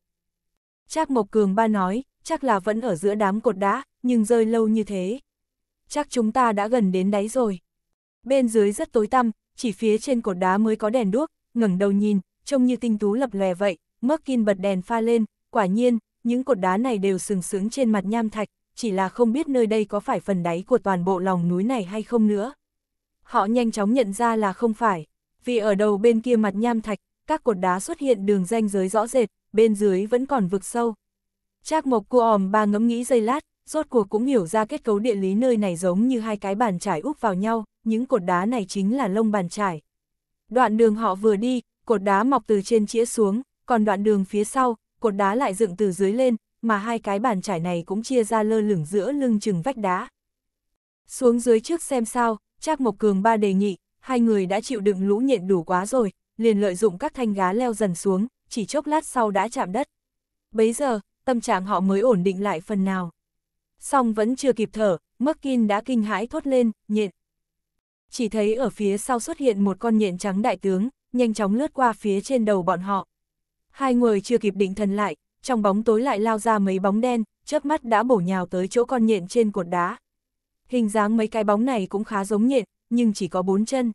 chắc Mộc Cường ba nói, chắc là vẫn ở giữa đám cột đá, nhưng rơi lâu như thế. Chắc chúng ta đã gần đến đáy rồi. Bên dưới rất tối tăm, chỉ phía trên cột đá mới có đèn đuốc, ngẩng đầu nhìn, trông như tinh tú lập lòe vậy, Merkin bật đèn pha lên, quả nhiên, những cột đá này đều sừng sững trên mặt nham thạch, chỉ là không biết nơi đây có phải phần đáy của toàn bộ lòng núi này hay không nữa. Họ nhanh chóng nhận ra là không phải, vì ở đầu bên kia mặt nham thạch, các cột đá xuất hiện đường ranh giới rõ rệt, bên dưới vẫn còn vực sâu. Trác Mộc Cua Òm ba ngẫm nghĩ giây lát, rốt cuộc cũng hiểu ra kết cấu địa lý nơi này giống như hai cái bàn trải úp vào nhau, những cột đá này chính là lông bàn trải. Đoạn đường họ vừa đi, cột đá mọc từ trên chĩa xuống, còn đoạn đường phía sau, cột đá lại dựng từ dưới lên, mà hai cái bàn trải này cũng chia ra lơ lửng giữa lưng chừng vách đá. Xuống dưới trước xem sao, Trác Mộc Cường ba đề nghị, hai người đã chịu đựng lũ nhện đủ quá rồi, liền lợi dụng các thanh gá leo dần xuống, chỉ chốc lát sau đã chạm đất. Bấy giờ, tâm trạng họ mới ổn định lại phần nào. Song vẫn chưa kịp thở, Merkin đã kinh hãi thốt lên, nhện. Chỉ thấy ở phía sau xuất hiện một con nhện trắng đại tướng, nhanh chóng lướt qua phía trên đầu bọn họ. Hai người chưa kịp định thần lại, trong bóng tối lại lao ra mấy bóng đen, chớp mắt đã bổ nhào tới chỗ con nhện trên cột đá. Hình dáng mấy cái bóng này cũng khá giống nhện, nhưng chỉ có bốn chân.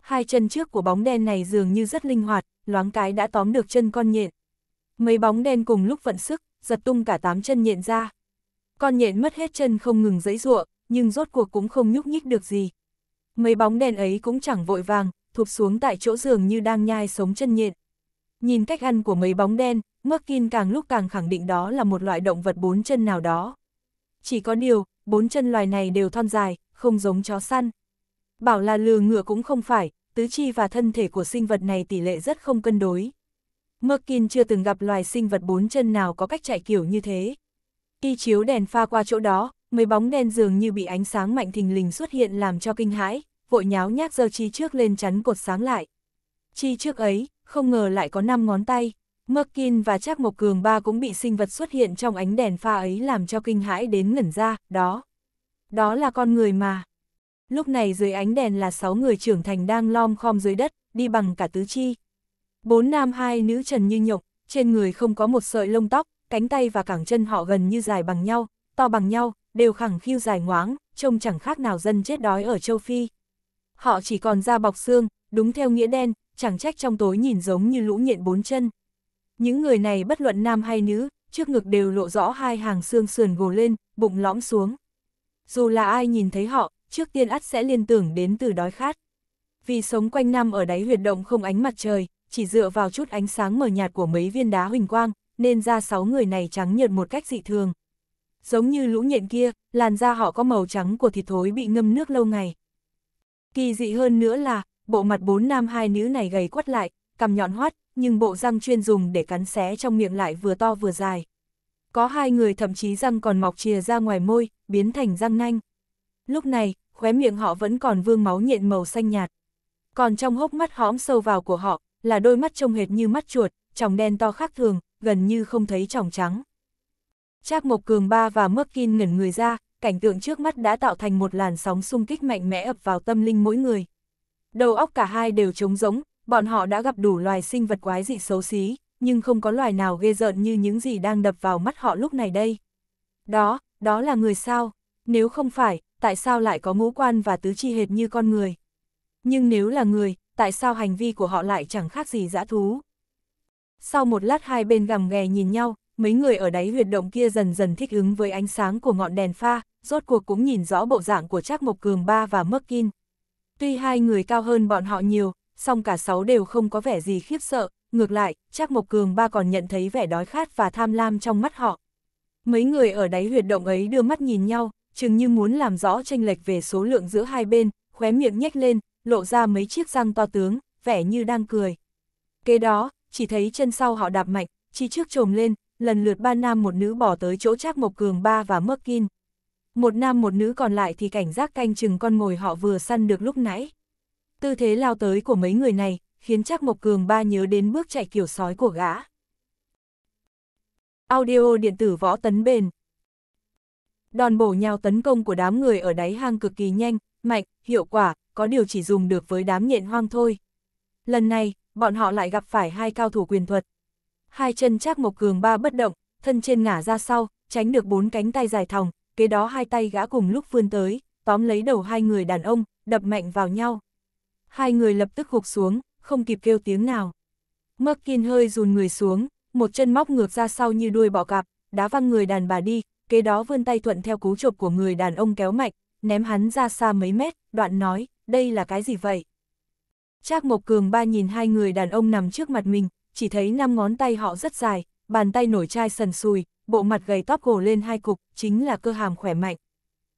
Hai chân trước của bóng đen này dường như rất linh hoạt, loáng cái đã tóm được chân con nhện. Mấy bóng đen cùng lúc vận sức, giật tung cả tám chân nhện ra. Con nhện mất hết chân không ngừng dẫy giụa, nhưng rốt cuộc cũng không nhúc nhích được gì. Mấy bóng đen ấy cũng chẳng vội vàng, thụp xuống tại chỗ giường như đang nhai sống chân nhện. Nhìn cách ăn của mấy bóng đen, Merkin càng lúc càng khẳng định đó là một loại động vật bốn chân nào đó. Chỉ có điều, bốn chân loài này đều thon dài, không giống chó săn. Bảo là lừa ngựa cũng không phải, tứ chi và thân thể của sinh vật này tỷ lệ rất không cân đối. Merkin chưa từng gặp loài sinh vật bốn chân nào có cách chạy kiểu như thế. Khi chiếu đèn pha qua chỗ đó, mấy bóng đen dường như bị ánh sáng mạnh thình lình xuất hiện làm cho kinh hãi, vội nháo nhác giơ chi trước lên chắn cột sáng lại. Chi trước ấy, không ngờ lại có 5 ngón tay. Merkin và Trác Mộc Cường ba cũng bị sinh vật xuất hiện trong ánh đèn pha ấy làm cho kinh hãi đến ngẩn ra, đó. Đó là con người mà. Lúc này dưới ánh đèn là 6 người trưởng thành đang lom khom dưới đất, đi bằng cả tứ chi. Bốn nam hai nữ trần như nhộng, trên người không có một sợi lông tóc, cánh tay và cẳng chân họ gần như dài bằng nhau, to bằng nhau, đều khẳng khiu dài ngoáng, trông chẳng khác nào dân chết đói ở châu Phi. Họ chỉ còn da bọc xương, đúng theo nghĩa đen, chẳng trách trong tối nhìn giống như lũ nhện bốn chân. Những người này bất luận nam hay nữ, trước ngực đều lộ rõ hai hàng xương sườn gồ lên, bụng lõm xuống. Dù là ai nhìn thấy họ, trước tiên ắt sẽ liên tưởng đến từ đói khát. Vì sống quanh năm ở đáy huyệt động không ánh mặt trời, chỉ dựa vào chút ánh sáng mờ nhạt của mấy viên đá huỳnh quang, nên da sáu người này trắng nhợt một cách dị thường. Giống như lũ nhện kia, làn da họ có màu trắng của thịt thối bị ngâm nước lâu ngày. Kỳ dị hơn nữa là, bộ mặt bốn nam hai nữ này gầy quắt lại, cằm nhọn hoắt, nhưng bộ răng chuyên dùng để cắn xé trong miệng lại vừa to vừa dài. Có hai người thậm chí răng còn mọc chìa ra ngoài môi, biến thành răng nanh. Lúc này, khóe miệng họ vẫn còn vương máu nhện màu xanh nhạt. Còn trong hốc mắt hõm sâu vào của họ, là đôi mắt trông hệt như mắt chuột, tròng đen to khác thường, gần như không thấy tròng trắng. Trác Mộc Cường Ba và Mắc kinh ngẩn người ra, cảnh tượng trước mắt đã tạo thành một làn sóng xung kích mạnh mẽ ập vào tâm linh mỗi người đầu óc cả hai đều trống rỗng, bọn họ đã gặp đủ loài sinh vật quái dị xấu xí, nhưng không có loài nào ghê rợn như những gì đang đập vào mắt họ lúc này đây. Đó, đó là người sao? Nếu không phải, tại sao lại có ngũ quan và tứ chi hệt như con người? Nhưng nếu là người, tại sao hành vi của họ lại chẳng khác gì dã thú? Sau một lát hai bên gầm ghè nhìn nhau, mấy người ở đáy huyệt động kia dần dần thích ứng với ánh sáng của ngọn đèn pha, rốt cuộc cũng nhìn rõ bộ dạng của Trác Mộc Cường Ba và Mơ Kin, Tuy hai người cao hơn bọn họ nhiều, song cả sáu đều không có vẻ gì khiếp sợ, ngược lại, chắc Mộc Cường ba còn nhận thấy vẻ đói khát và tham lam trong mắt họ. Mấy người ở đáy huyệt động ấy đưa mắt nhìn nhau, chừng như muốn làm rõ tranh lệch về số lượng giữa hai bên, khóe miệng nhếch lên, lộ ra mấy chiếc răng to tướng, vẻ như đang cười. Kế đó, chỉ thấy chân sau họ đạp mạnh, chi trước trồm lên, lần lượt ba nam một nữ bỏ tới chỗ Trác Mộc Cường ba và Mơ Kin một nam một nữ còn lại thì cảnh giác canh chừng con ngồi họ vừa săn được lúc nãy. Tư thế lao tới của mấy người này, khiến chắc Mộc Cường ba nhớ đến bước chạy kiểu sói của gã. Audio điện tử võ tấn bền Đòn bổ nhào tấn công của đám người ở đáy hang cực kỳ nhanh, mạnh, hiệu quả, có điều chỉ dùng được với đám nhện hoang thôi. Lần này, bọn họ lại gặp phải hai cao thủ quyền thuật. Hai chân chắc Mộc Cường ba bất động, thân trên ngả ra sau, tránh được bốn cánh tay dài thòng, kế đó hai tay gã cùng lúc vươn tới, tóm lấy đầu hai người đàn ông, đập mạnh vào nhau. Hai người lập tức gục xuống, không kịp kêu tiếng nào. Merkin hơi rùn người xuống, một chân móc ngược ra sau như đuôi bỏ cặp, đá văng người đàn bà đi, kế đó vươn tay thuận theo cú chộp của người đàn ông kéo mạnh, ném hắn ra xa mấy mét, đoạn nói, đây là cái gì vậy? Trác Mộc Cường ba nhìn hai người đàn ông nằm trước mặt mình, chỉ thấy năm ngón tay họ rất dài, bàn tay nổi chai sần sùi, bộ mặt gầy tóc gồ lên hai cục, chính là cơ hàm khỏe mạnh.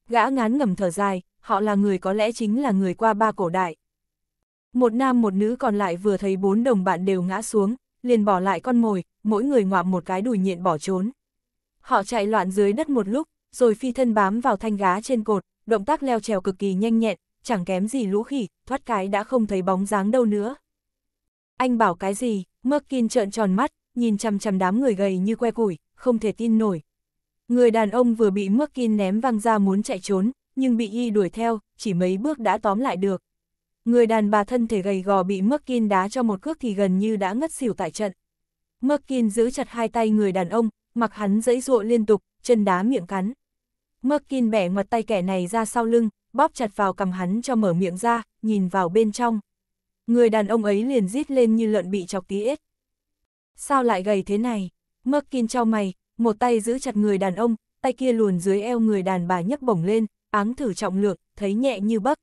Gã ngán ngầm thở dài, họ là người có lẽ chính là người qua ba cổ đại. Một nam một nữ còn lại vừa thấy bốn đồng bạn đều ngã xuống, liền bỏ lại con mồi, mỗi người ngoạm một cái đùi nhện bỏ trốn. Họ chạy loạn dưới đất một lúc, rồi phi thân bám vào thanh gá trên cột, động tác leo trèo cực kỳ nhanh nhẹn, chẳng kém gì lũ khỉ, thoát cái đã không thấy bóng dáng đâu nữa. Anh bảo cái gì, Merkin trợn tròn mắt, nhìn chằm chằm đám người gầy như que củi, không thể tin nổi. Người đàn ông vừa bị Merkin ném văng ra muốn chạy trốn, nhưng bị y đuổi theo, chỉ mấy bước đã tóm lại được. Người đàn bà thân thể gầy gò bị Merkin đá cho một cước thì gần như đã ngất xỉu tại trận. Merkin giữ chặt hai tay người đàn ông, mặc hắn dẫy dụa liên tục, chân đá miệng cắn. Merkin bẻ ngoặt tay kẻ này ra sau lưng, bóp chặt vào cầm hắn cho mở miệng ra, nhìn vào bên trong. Người đàn ông ấy liền rít lên như lợn bị chọc tí ếch, sao lại gầy thế này? Merkin trao mày, một tay giữ chặt người đàn ông, tay kia luồn dưới eo người đàn bà nhấc bổng lên, áng thử trọng lượng, thấy nhẹ như bấc.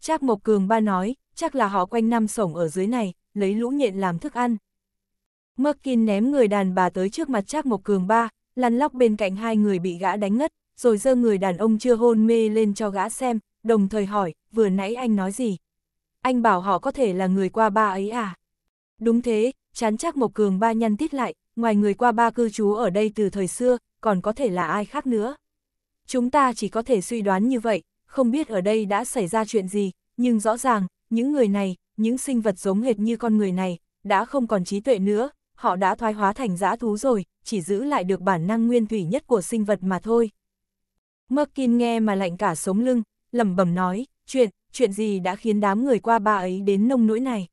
Trác Mộc Cường ba nói, chắc là họ quanh năm sổng ở dưới này, lấy lũ nhện làm thức ăn. Merkin ném người đàn bà tới trước mặt Trác Mộc Cường ba, lăn lóc bên cạnh hai người bị gã đánh ngất, rồi dơ người đàn ông chưa hôn mê lên cho gã xem, đồng thời hỏi, vừa nãy anh nói gì? Anh bảo họ có thể là người qua ba ấy à? Đúng thế, chán chắc Mộc Cường ba nhăn tít lại, ngoài người qua ba cư trú ở đây từ thời xưa, còn có thể là ai khác nữa. Chúng ta chỉ có thể suy đoán như vậy, không biết ở đây đã xảy ra chuyện gì, nhưng rõ ràng, những người này, những sinh vật giống hệt như con người này, đã không còn trí tuệ nữa, họ đã thoái hóa thành dã thú rồi, chỉ giữ lại được bản năng nguyên thủy nhất của sinh vật mà thôi. Merkin nghe mà lạnh cả sống lưng, lẩm bẩm nói, chuyện, chuyện gì đã khiến đám người qua ba ấy đến nông nỗi này.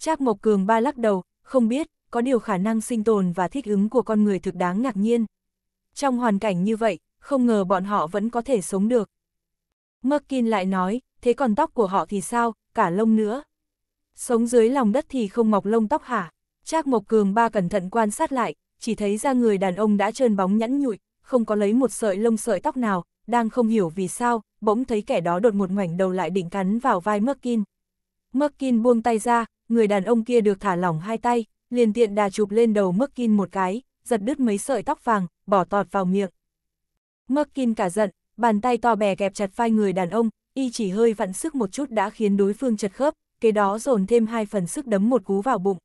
Trác Mộc Cường ba lắc đầu, không biết, có điều khả năng sinh tồn và thích ứng của con người thực đáng ngạc nhiên. Trong hoàn cảnh như vậy, không ngờ bọn họ vẫn có thể sống được. Merkin lại nói, thế còn tóc của họ thì sao, cả lông nữa. Sống dưới lòng đất thì không mọc lông tóc hả? Trác Mộc Cường ba cẩn thận quan sát lại, chỉ thấy ra người đàn ông đã trơn bóng nhẵn nhụi, không có lấy một sợi lông sợi tóc nào, đang không hiểu vì sao, bỗng thấy kẻ đó đột một ngoảnh đầu lại định cắn vào vai Merkin. Merkin buông tay ra, người đàn ông kia được thả lỏng hai tay, liền tiện đà chụp lên đầu Merkin một cái, giật đứt mấy sợi tóc vàng, bỏ tọt vào miệng. Merkin cả giận, bàn tay to bè kẹp chặt vai người đàn ông, y chỉ hơi vặn sức một chút đã khiến đối phương chật khớp, kế đó dồn thêm hai phần sức đấm một cú vào bụng.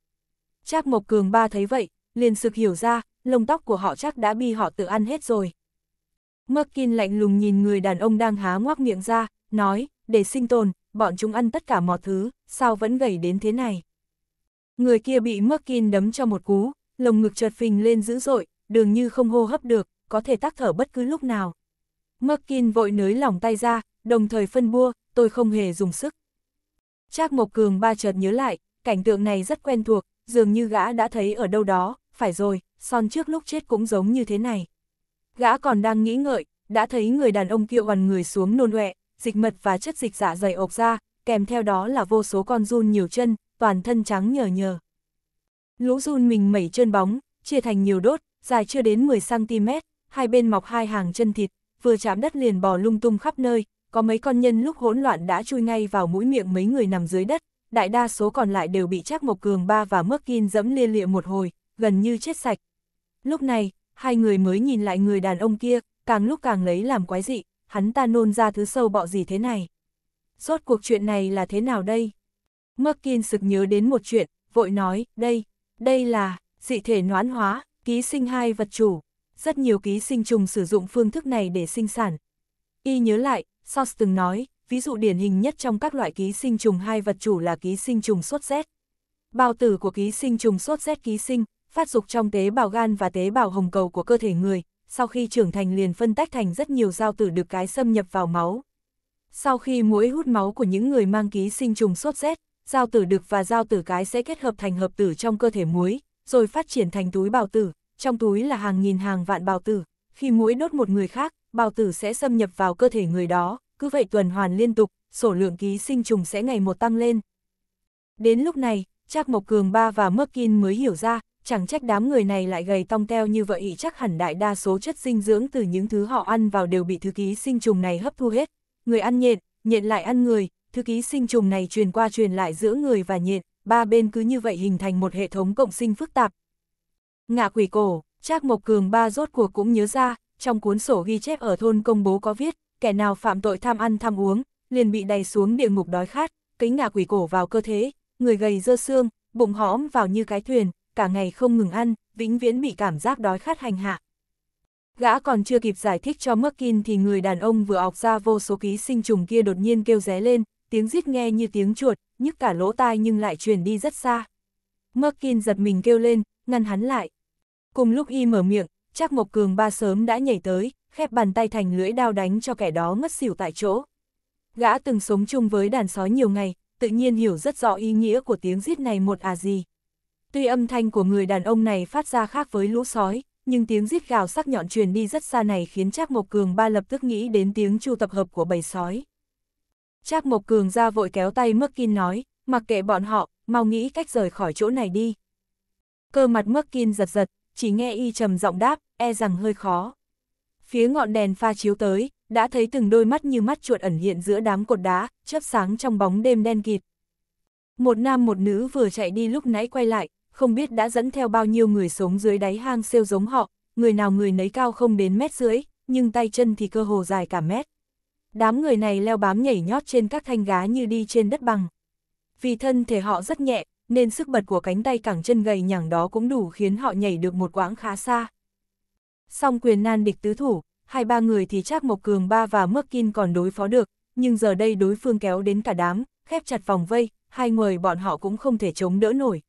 Trác Mộc Cường ba thấy vậy, liền sực hiểu ra, lông tóc của họ chắc đã bị họ tự ăn hết rồi. Merkin lạnh lùng nhìn người đàn ông đang há ngoác miệng ra, nói, để sinh tồn, bọn chúng ăn tất cả mọi thứ, sao vẫn gầy đến thế này. Người kia bị Merkin đấm cho một cú, lồng ngực chợt phình lên dữ dội, đường như không hô hấp được, có thể tắc thở bất cứ lúc nào. Merkin vội nới lỏng tay ra, đồng thời phân bua, tôi không hề dùng sức. Trác Mộc Cường ba chợt nhớ lại, cảnh tượng này rất quen thuộc, dường như gã đã thấy ở đâu đó, phải rồi, son trước lúc chết cũng giống như thế này. Gã còn đang nghĩ ngợi, đã thấy người đàn ông kia hoàn người xuống nôn ọe, dịch mật và chất dịch dạ dày ộc ra, kèm theo đó là vô số con run nhiều chân, toàn thân trắng nhờ nhờ. Lũ run mình mẩy chân bóng, chia thành nhiều đốt, dài chưa đến 10cm, hai bên mọc hai hàng chân thịt, vừa chạm đất liền bò lung tung khắp nơi, có mấy con nhân lúc hỗn loạn đã chui ngay vào mũi miệng mấy người nằm dưới đất, đại đa số còn lại đều bị chắc Mộc Cường ba và Mước kinh dẫm lia lịa một hồi, gần như chết sạch. Lúc này, hai người mới nhìn lại người đàn ông kia, càng lúc càng lấy làm quái dị hắn ta nôn ra thứ sâu bọ gì thế này. Rốt cuộc chuyện này là thế nào đây? Merkin sực nhớ đến một chuyện, vội nói, đây, đây là, dị thể noãn hóa, ký sinh hai vật chủ. Rất nhiều ký sinh trùng sử dụng phương thức này để sinh sản. Y nhớ lại, Sauce từng nói, ví dụ điển hình nhất trong các loại ký sinh trùng hai vật chủ là ký sinh trùng sốt rét. Bào tử của ký sinh trùng sốt rét ký sinh, phát dục trong tế bào gan và tế bào hồng cầu của cơ thể người, sau khi trưởng thành liền phân tách thành rất nhiều giao tử được cái xâm nhập vào máu. Sau khi mũi hút máu của những người mang ký sinh trùng sốt rét, giao tử đực và giao tử cái sẽ kết hợp thành hợp tử trong cơ thể muối, rồi phát triển thành túi bào tử, trong túi là hàng nghìn hàng vạn bào tử, khi muỗi đốt một người khác, bào tử sẽ xâm nhập vào cơ thể người đó, cứ vậy tuần hoàn liên tục, sổ lượng ký sinh trùng sẽ ngày một tăng lên. Đến lúc này, Trác Mộc Cường Ba và Mơ Merkin mới hiểu ra, chẳng trách đám người này lại gầy tong teo như vậy chắc hẳn đại đa số chất dinh dưỡng từ những thứ họ ăn vào đều bị thư ký sinh trùng này hấp thu hết. Người ăn nhện, nhện lại ăn người, thư ký sinh trùng này truyền qua truyền lại giữa người và nhện, ba bên cứ như vậy hình thành một hệ thống cộng sinh phức tạp. Ngạ quỷ cổ, Trác Mộc Cường ba rốt cuộc cũng nhớ ra, trong cuốn sổ ghi chép ở thôn công bố có viết, kẻ nào phạm tội tham ăn tham uống, liền bị đầy xuống địa ngục đói khát, kính ngạ quỷ cổ vào cơ thể, người gầy dơ xương, bụng hõm vào như cái thuyền, cả ngày không ngừng ăn, vĩnh viễn bị cảm giác đói khát hành hạ. Gã còn chưa kịp giải thích cho Merkin thì người đàn ông vừa ọc ra vô số ký sinh trùng kia đột nhiên kêu ré lên, tiếng rít nghe như tiếng chuột, nhức cả lỗ tai nhưng lại truyền đi rất xa. Merkin giật mình kêu lên, ngăn hắn lại. Cùng lúc y mở miệng, chắc Mộc Cường ba sớm đã nhảy tới, khép bàn tay thành lưỡi đao đánh cho kẻ đó ngất xỉu tại chỗ. Gã từng sống chung với đàn sói nhiều ngày, tự nhiên hiểu rất rõ ý nghĩa của tiếng rít này một à gì. Tuy âm thanh của người đàn ông này phát ra khác với lũ sói, nhưng tiếng rít gào sắc nhọn truyền đi rất xa này khiến Trác Mộc Cường ba lập tức nghĩ đến tiếng chu tập hợp của bầy sói. Trác Mộc Cường ra vội kéo tay Mắc Kin nói, mặc kệ bọn họ, mau nghĩ cách rời khỏi chỗ này đi. Cơ mặt Mắc Kin giật giật, chỉ nghe y trầm giọng đáp, e rằng hơi khó. Phía ngọn đèn pha chiếu tới, đã thấy từng đôi mắt như mắt chuột ẩn hiện giữa đám cột đá, chớp sáng trong bóng đêm đen kịt. Một nam một nữ vừa chạy đi lúc nãy quay lại, không biết đã dẫn theo bao nhiêu người sống dưới đáy hang siêu giống họ, người nào người nấy cao không đến mét dưới, nhưng tay chân thì cơ hồ dài cả mét. Đám người này leo bám nhảy nhót trên các thanh gá như đi trên đất bằng. Vì thân thể họ rất nhẹ, nên sức bật của cánh tay cẳng chân gầy nhẳng đó cũng đủ khiến họ nhảy được một quãng khá xa. Song quyền nan địch tứ thủ, hai ba người thì chắc Mộc Cường Ba và Mước Kin còn đối phó được, nhưng giờ đây đối phương kéo đến cả đám, khép chặt vòng vây, hai người bọn họ cũng không thể chống đỡ nổi,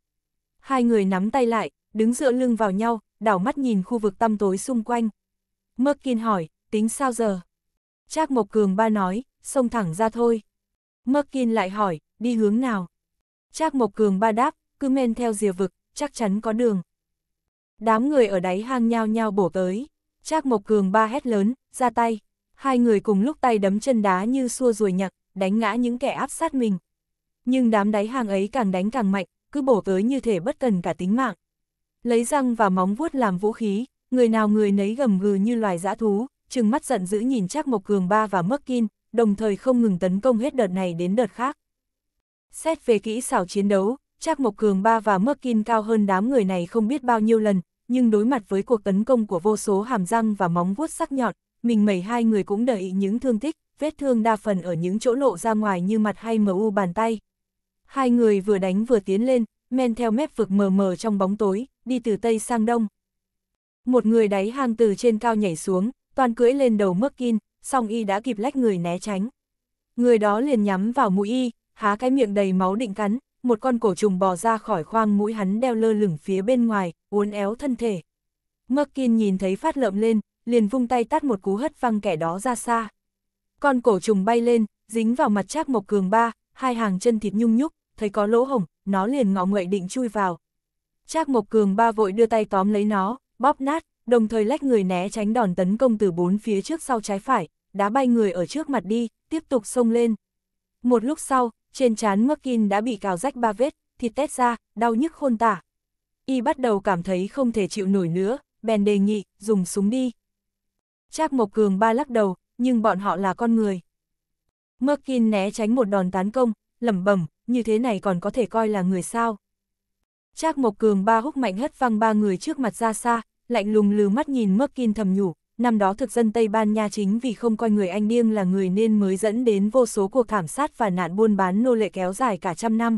Hai người nắm tay lại, đứng dựa lưng vào nhau, đảo mắt nhìn khu vực tăm tối xung quanh. Merkin hỏi, tính sao giờ? Trác Mộc Cường ba nói, xông thẳng ra thôi. Merkin lại hỏi, đi hướng nào? Trác Mộc Cường ba đáp, cứ men theo rìa vực, chắc chắn có đường. Đám người ở đáy hang nhao nhao bổ tới. Trác Mộc Cường ba hét lớn, ra tay. Hai người cùng lúc tay đấm chân đá như xua ruồi nhặt, đánh ngã những kẻ áp sát mình. Nhưng đám đáy hàng ấy càng đánh càng mạnh, cứ bổ tới như thể bất cần cả tính mạng. Lấy răng và móng vuốt làm vũ khí, người nào người nấy gầm gừ như loài dã thú, trừng mắt giận dữ nhìn Trác Mộc Cường Ba và Mấc Kin, đồng thời không ngừng tấn công hết đợt này đến đợt khác. Xét về kỹ xảo chiến đấu, Trác Mộc Cường Ba và Mấc Kin cao hơn đám người này không biết bao nhiêu lần, nhưng đối mặt với cuộc tấn công của vô số hàm răng và móng vuốt sắc nhọn, mình mẩy hai người cũng đợi những thương tích, vết thương đa phần ở những chỗ lộ ra ngoài như mặt hay mu bàn tay, Hai người vừa đánh vừa tiến lên, men theo mép vực mờ mờ trong bóng tối, đi từ tây sang đông. Một người đáy hang từ trên cao nhảy xuống, toàn cưỡi lên đầu mắc kin, song y đã kịp lách người né tránh. Người đó liền nhắm vào mũi y, há cái miệng đầy máu định cắn, một con cổ trùng bò ra khỏi khoang mũi hắn đeo lơ lửng phía bên ngoài, uốn éo thân thể. Mắc kin nhìn thấy phát lợm lên, liền vung tay tát một cú hất văng kẻ đó ra xa. Con cổ trùng bay lên, dính vào mặt Trác Mộc Cường ba, hai hàng chân thịt nhung nhúc, thấy có lỗ hổng, nó liền ngọ nguậy định chui vào. Trác Mộc Cường ba vội đưa tay tóm lấy nó, bóp nát, đồng thời lách người né tránh đòn tấn công từ bốn phía trước sau trái phải, đá bay người ở trước mặt đi, tiếp tục xông lên. Một lúc sau, trên trán Merkin đã bị cào rách ba vết, thịt tét ra, đau nhức khôn tả. Y bắt đầu cảm thấy không thể chịu nổi nữa, bèn đề nghị, dùng súng đi. Trác Mộc Cường ba lắc đầu, nhưng bọn họ là con người. Merkin né tránh một đòn tấn công, lẩm bẩm, như thế này còn có thể coi là người sao. Trác Mộc Cường ba húc mạnh hất văng ba người trước mặt ra xa, lạnh lùng lừ mắt nhìn Merkin thầm nhủ, năm đó thực dân Tây Ban Nha chính vì không coi người Anh điên là người nên mới dẫn đến vô số cuộc thảm sát và nạn buôn bán nô lệ kéo dài cả trăm năm.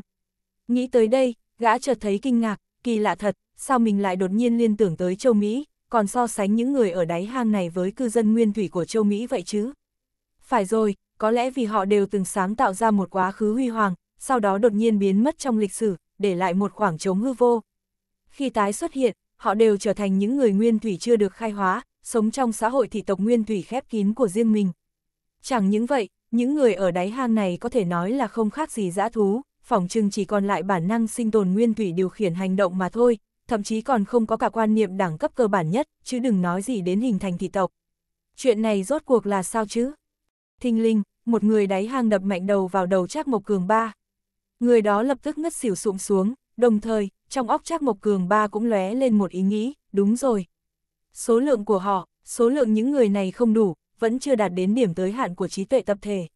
Nghĩ tới đây, gã chợt thấy kinh ngạc, kỳ lạ thật, sao mình lại đột nhiên liên tưởng tới châu Mỹ, còn so sánh những người ở đáy hang này với cư dân nguyên thủy của châu Mỹ vậy chứ? Phải rồi, có lẽ vì họ đều từng sáng tạo ra một quá khứ huy hoàng, sau đó đột nhiên biến mất trong lịch sử, để lại một khoảng trống hư vô. Khi tái xuất hiện, họ đều trở thành những người nguyên thủy chưa được khai hóa, sống trong xã hội thị tộc nguyên thủy khép kín của riêng mình. Chẳng những vậy, những người ở đáy hang này có thể nói là không khác gì dã thú, phỏng chừng chỉ còn lại bản năng sinh tồn nguyên thủy điều khiển hành động mà thôi, thậm chí còn không có cả quan niệm đẳng cấp cơ bản nhất, chứ đừng nói gì đến hình thành thị tộc. Chuyện này rốt cuộc là sao chứ? Thinh linh, một người đáy hang đập mạnh đầu vào đầu Trác Mộc Cường ba. Người đó lập tức ngất xỉu xuống xuống, đồng thời, trong óc Trác Mộc Cường ba cũng lóe lên một ý nghĩ, đúng rồi. Số lượng của họ, số lượng những người này không đủ, vẫn chưa đạt đến điểm tới hạn của trí tuệ tập thể.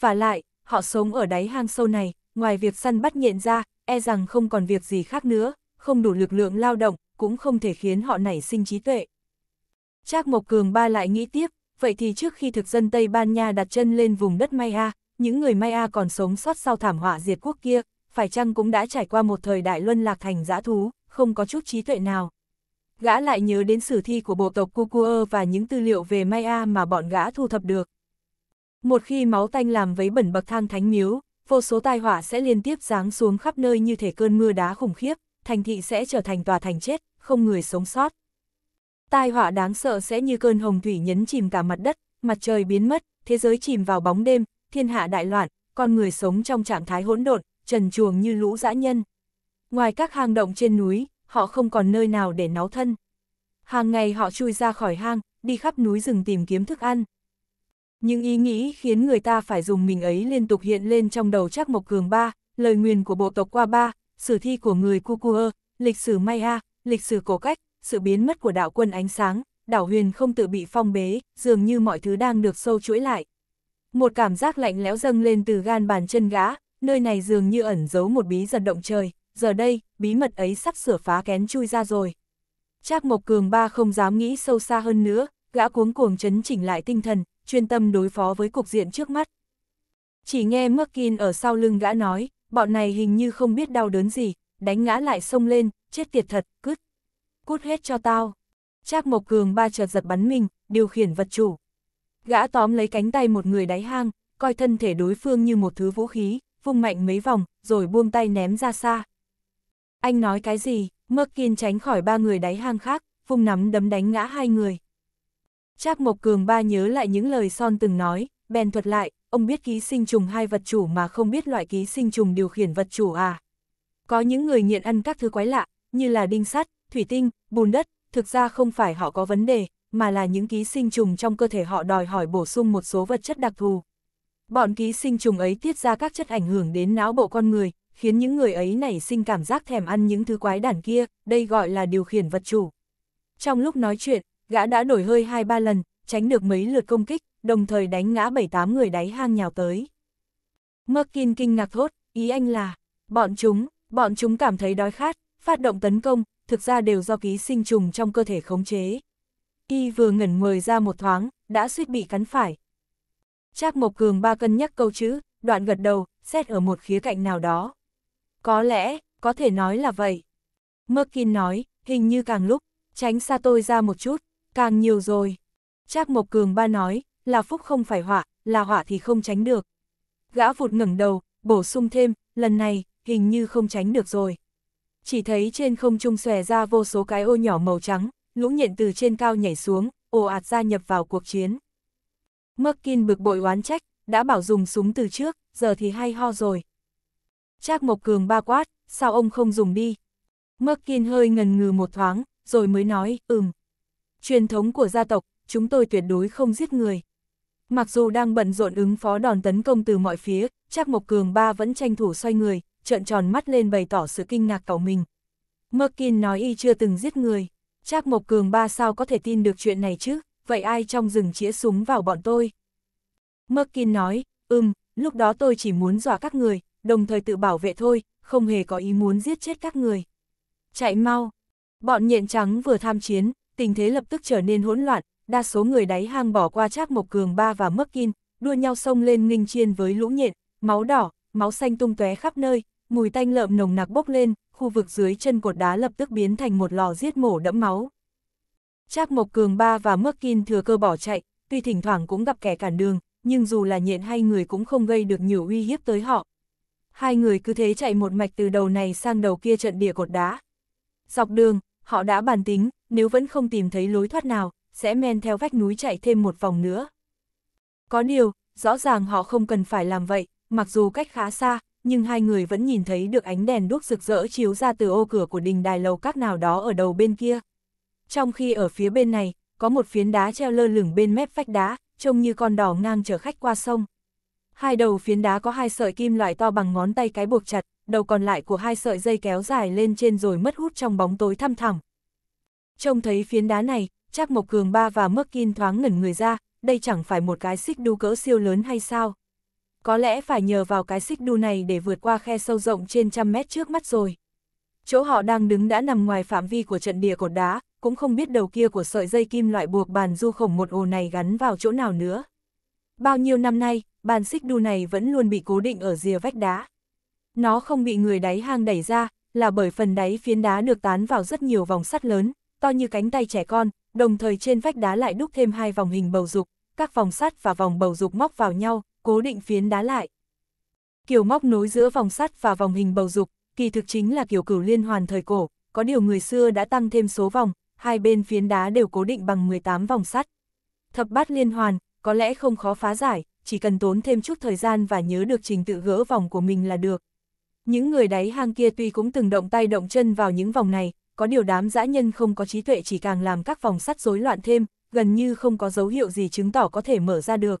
Và lại, họ sống ở đáy hang sâu này, ngoài việc săn bắt nhện ra, e rằng không còn việc gì khác nữa, không đủ lực lượng lao động, cũng không thể khiến họ nảy sinh trí tuệ. Trác Mộc Cường ba lại nghĩ tiếp, vậy thì trước khi thực dân Tây Ban Nha đặt chân lên vùng đất Maya, những người Maya còn sống sót sau thảm họa diệt quốc kia, phải chăng cũng đã trải qua một thời đại luân lạc thành dã thú, không có chút trí tuệ nào. Gã lại nhớ đến sử thi của bộ tộc Kukua và những tư liệu về Maya mà bọn gã thu thập được. Một khi máu tanh làm vấy bẩn bậc thang thánh miếu, vô số tai họa sẽ liên tiếp giáng xuống khắp nơi như thể cơn mưa đá khủng khiếp, thành thị sẽ trở thành tòa thành chết, không người sống sót. Tai họa đáng sợ sẽ như cơn hồng thủy nhấn chìm cả mặt đất, mặt trời biến mất, thế giới chìm vào bóng đêm, thiên hạ đại loạn, con người sống trong trạng thái hỗn độn, trần chuồng như lũ dã nhân. Ngoài các hang động trên núi, họ không còn nơi nào để náu thân. Hàng ngày họ chui ra khỏi hang, đi khắp núi rừng tìm kiếm thức ăn. Những ý nghĩ khiến người ta phải dùng mình ấy liên tục hiện lên trong đầu chắc Mộc Cường Ba, lời nguyền của bộ tộc Qua Ba, sử thi của người Cucuơ, lịch sử Maya, lịch sử cổ cách, sự biến mất của đạo quân ánh sáng, đảo huyền không tự bị phong bế, dường như mọi thứ đang được sâu chuỗi lại một cảm giác lạnh lẽo dâng lên từ gan bàn chân gã, nơi này dường như ẩn giấu một bí giật động trời, giờ đây, bí mật ấy sắp sửa phá kén chui ra rồi. Trác Mộc Cường ba không dám nghĩ sâu xa hơn nữa, gã cuống cuồng chấn chỉnh lại tinh thần, chuyên tâm đối phó với cục diện trước mắt. Chỉ nghe Merkin ở sau lưng gã nói, bọn này hình như không biết đau đớn gì, đánh ngã lại sông lên, chết tiệt thật, cút, Cút hết cho tao. Trác Mộc Cường ba chợt giật bắn mình, điều khiển vật chủ, Gã tóm lấy cánh tay một người đáy hang, coi thân thể đối phương như một thứ vũ khí, vung mạnh mấy vòng, rồi buông tay ném ra xa. Anh nói cái gì, Mắc Kiên tránh khỏi ba người đáy hang khác, vung nắm đấm đánh ngã hai người. Trác Mộc Cường ba nhớ lại những lời Son từng nói, bèn thuật lại, ông biết ký sinh trùng hai vật chủ mà không biết loại ký sinh trùng điều khiển vật chủ à. Có những người nghiện ăn các thứ quái lạ, như là đinh sắt, thủy tinh, bùn đất, thực ra không phải họ có vấn đề, mà là những ký sinh trùng trong cơ thể họ đòi hỏi bổ sung một số vật chất đặc thù. Bọn ký sinh trùng ấy tiết ra các chất ảnh hưởng đến não bộ con người, khiến những người ấy nảy sinh cảm giác thèm ăn những thứ quái đản kia, đây gọi là điều khiển vật chủ. Trong lúc nói chuyện, gã đã đổi hơi hai ba lần, tránh được mấy lượt công kích, đồng thời đánh ngã bảy tám người đáy hang nhào tới. Merkin kinh ngạc thốt, ý anh là, bọn chúng, bọn chúng cảm thấy đói khát, phát động tấn công, thực ra đều do ký sinh trùng trong cơ thể khống chế y vừa ngẩn người ra một thoáng, đã suýt bị cắn phải. Trác Mộc Cường ba cân nhắc câu chữ, đoạn gật đầu, xét ở một khía cạnh nào đó. Có lẽ, có thể nói là vậy. Merkin nói, hình như càng lúc, tránh xa tôi ra một chút, càng nhiều rồi. Trác Mộc Cường ba nói, là phúc không phải họa, là họa thì không tránh được. Gã vụt ngẩng đầu, bổ sung thêm, lần này, hình như không tránh được rồi. Chỉ thấy trên không trung xòe ra vô số cái ô nhỏ màu trắng, lũ nhện từ trên cao nhảy xuống, ồ ạt gia nhập vào cuộc chiến. Merkin bực bội oán trách, đã bảo dùng súng từ trước, giờ thì hay ho rồi. Trác Mộc Cường ba quát, sao ông không dùng đi? Merkin hơi ngần ngừ một thoáng, rồi mới nói, ừm. Truyền thống của gia tộc, chúng tôi tuyệt đối không giết người. Mặc dù đang bận rộn ứng phó đòn tấn công từ mọi phía, Trác Mộc Cường ba vẫn tranh thủ xoay người, trợn tròn mắt lên bày tỏ sự kinh ngạc cậu mình. Merkin nói y chưa từng giết người. Trác Mộc Cường ba sao có thể tin được chuyện này chứ, vậy ai trong rừng chĩa súng vào bọn tôi? Merkin nói, ừm, lúc đó tôi chỉ muốn dọa các người, đồng thời tự bảo vệ thôi, không hề có ý muốn giết chết các người. Chạy mau! Bọn nhện trắng vừa tham chiến, tình thế lập tức trở nên hỗn loạn, đa số người đáy hang bỏ qua Trác Mộc Cường ba và Merkin, đua nhau xông lên nghinh chiên với lũ nhện, máu đỏ, máu xanh tung tóe khắp nơi, mùi tanh lợm nồng nặc bốc lên, khu vực dưới chân cột đá lập tức biến thành một lò giết mổ đẫm máu. Trác Mộc Cường Ba và Mước Kin thừa cơ bỏ chạy, tuy thỉnh thoảng cũng gặp kẻ cản đường, nhưng dù là nhện hay người cũng không gây được nhiều uy hiếp tới họ. Hai người cứ thế chạy một mạch từ đầu này sang đầu kia trận địa cột đá. Dọc đường, họ đã bàn tính, nếu vẫn không tìm thấy lối thoát nào, sẽ men theo vách núi chạy thêm một vòng nữa. Có điều, rõ ràng họ không cần phải làm vậy, mặc dù cách khá xa, nhưng hai người vẫn nhìn thấy được ánh đèn đuốc rực rỡ chiếu ra từ ô cửa của đình đài lầu các nào đó ở đầu bên kia. Trong khi ở phía bên này, có một phiến đá treo lơ lửng bên mép vách đá, trông như con đỏ ngang chở khách qua sông. Hai đầu phiến đá có hai sợi kim loại to bằng ngón tay cái buộc chặt, đầu còn lại của hai sợi dây kéo dài lên trên rồi mất hút trong bóng tối thăm thẳm. Trông thấy phiến đá này, chắc Mộc Cường Ba và Mơ Kim thoáng ngẩn người ra, đây chẳng phải một cái xích đu cỡ siêu lớn hay sao? có lẽ phải nhờ vào cái xích đu này để vượt qua khe sâu rộng trên trăm mét trước mắt rồi. Chỗ họ đang đứng đã nằm ngoài phạm vi của trận địa cột đá, cũng không biết đầu kia của sợi dây kim loại buộc bàn du khổng một ồ này gắn vào chỗ nào nữa. Bao nhiêu năm nay, bàn xích đu này vẫn luôn bị cố định ở rìa vách đá. Nó không bị người đáy hang đẩy ra, là bởi phần đáy phiến đá được tán vào rất nhiều vòng sắt lớn, to như cánh tay trẻ con, đồng thời trên vách đá lại đúc thêm hai vòng hình bầu dục, các vòng sắt và vòng bầu dục móc vào nhau, cố định phiến đá lại. Kiểu móc nối giữa vòng sắt và vòng hình bầu dục, kỳ thực chính là kiểu cửu liên hoàn thời cổ, có điều người xưa đã tăng thêm số vòng, hai bên phiến đá đều cố định bằng 18 vòng sắt. Thập bát liên hoàn, có lẽ không khó phá giải, chỉ cần tốn thêm chút thời gian và nhớ được trình tự gỡ vòng của mình là được. Những người đáy hang kia tuy cũng từng động tay động chân vào những vòng này, có điều đám dã nhân không có trí tuệ chỉ càng làm các vòng sắt rối loạn thêm, gần như không có dấu hiệu gì chứng tỏ có thể mở ra được.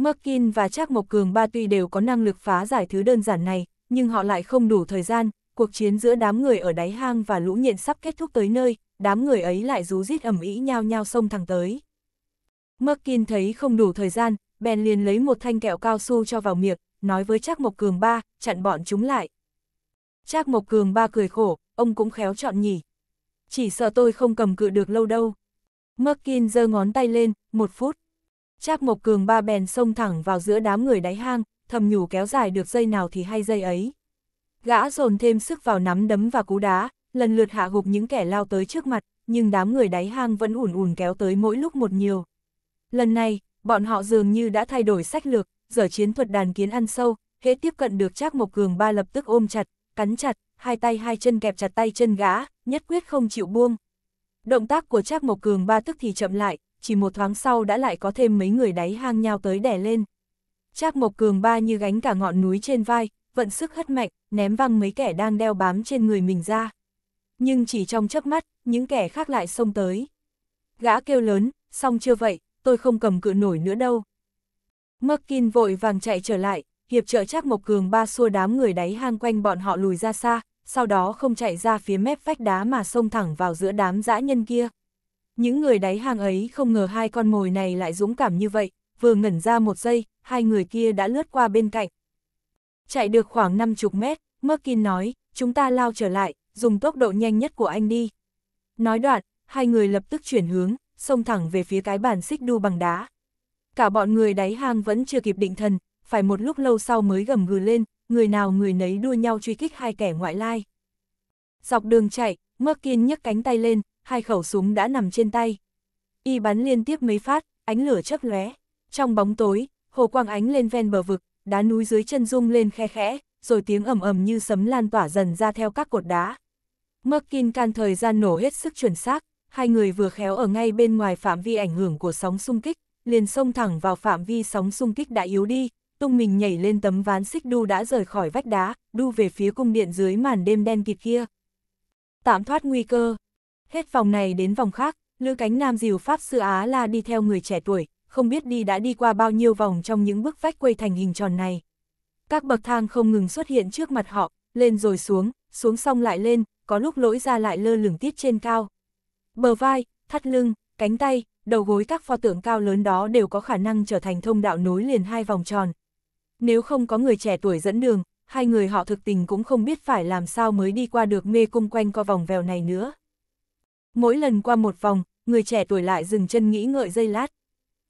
Merkin và Trác Mộc Cường ba tuy đều có năng lực phá giải thứ đơn giản này, nhưng họ lại không đủ thời gian, cuộc chiến giữa đám người ở đáy hang và lũ nhện sắp kết thúc tới nơi, đám người ấy lại rú rít ẩm ý nhau nhau xông thẳng tới. Merkin thấy không đủ thời gian, bèn liền lấy một thanh kẹo cao su cho vào miệng, nói với Trác Mộc Cường ba, chặn bọn chúng lại. Trác Mộc Cường ba cười khổ, ông cũng khéo chọn nhỉ. Chỉ sợ tôi không cầm cự được lâu đâu. Merkin giơ ngón tay lên, một phút, Trác Mộc Cường ba bèn xông thẳng vào giữa đám người đáy hang, thầm nhủ kéo dài được dây nào thì hay dây ấy. Gã dồn thêm sức vào nắm đấm và cú đá, lần lượt hạ gục những kẻ lao tới trước mặt, nhưng đám người đáy hang vẫn ùn ùn kéo tới mỗi lúc một nhiều. Lần này, bọn họ dường như đã thay đổi sách lược, giở chiến thuật đàn kiến ăn sâu, hễ tiếp cận được Trác Mộc Cường ba lập tức ôm chặt, cắn chặt, hai tay hai chân kẹp chặt tay chân gã, nhất quyết không chịu buông. Động tác của Trác Mộc Cường ba tức thì chậm lại, chỉ một thoáng sau đã lại có thêm mấy người đáy hang nhau tới đẻ lên. Trác Mộc Cường ba như gánh cả ngọn núi trên vai, vận sức hất mạnh, ném văng mấy kẻ đang đeo bám trên người mình ra. Nhưng chỉ trong chớp mắt, những kẻ khác lại xông tới. Gã kêu lớn, xong chưa vậy, tôi không cầm cự nổi nữa đâu. Merkin vội vàng chạy trở lại, hiệp trợ Trác Mộc Cường ba xua đám người đáy hang quanh bọn họ lùi ra xa, sau đó không chạy ra phía mép vách đá mà xông thẳng vào giữa đám dã nhân kia. Những người đáy hàng ấy không ngờ hai con mồi này lại dũng cảm như vậy, vừa ngẩn ra một giây, hai người kia đã lướt qua bên cạnh. Chạy được khoảng 50 mét, Merkin nói, chúng ta lao trở lại, dùng tốc độ nhanh nhất của anh đi. Nói đoạn, hai người lập tức chuyển hướng, xông thẳng về phía cái bàn xích đu bằng đá. Cả bọn người đáy hang vẫn chưa kịp định thần, phải một lúc lâu sau mới gầm gừ lên, người nào người nấy đua nhau truy kích hai kẻ ngoại lai. Dọc đường chạy, Merkin nhấc cánh tay lên, hai khẩu súng đã nằm trên tay. Y bắn liên tiếp mấy phát, ánh lửa chớp lóe. Trong bóng tối, hồ quang ánh lên ven bờ vực, đá núi dưới chân rung lên khe khẽ, rồi tiếng ầm ầm như sấm lan tỏa dần ra theo các cột đá. Merkin can thời gian nổ hết sức chuẩn xác, hai người vừa khéo ở ngay bên ngoài phạm vi ảnh hưởng của sóng xung kích, liền xông thẳng vào phạm vi sóng xung kích đã yếu đi, tung mình nhảy lên tấm ván xích đu đã rời khỏi vách đá, đu về phía cung điện dưới màn đêm đen kịt kia. Tạm thoát nguy cơ, Hết vòng này đến vòng khác, Lữ Cánh Nam dìu Pháp Sư Á là đi theo người trẻ tuổi, không biết đi đã đi qua bao nhiêu vòng trong những bức vách quây thành hình tròn này. Các bậc thang không ngừng xuất hiện trước mặt họ, lên rồi xuống, xuống xong lại lên, có lúc lỗi ra lại lơ lửng tiết trên cao. Bờ vai, thắt lưng, cánh tay, đầu gối các pho tượng cao lớn đó đều có khả năng trở thành thông đạo nối liền hai vòng tròn. Nếu không có người trẻ tuổi dẫn đường, hai người họ thực tình cũng không biết phải làm sao mới đi qua được mê cung quanh co vòng vèo này nữa mỗi lần qua một vòng, người trẻ tuổi lại dừng chân nghĩ ngợi dây lát.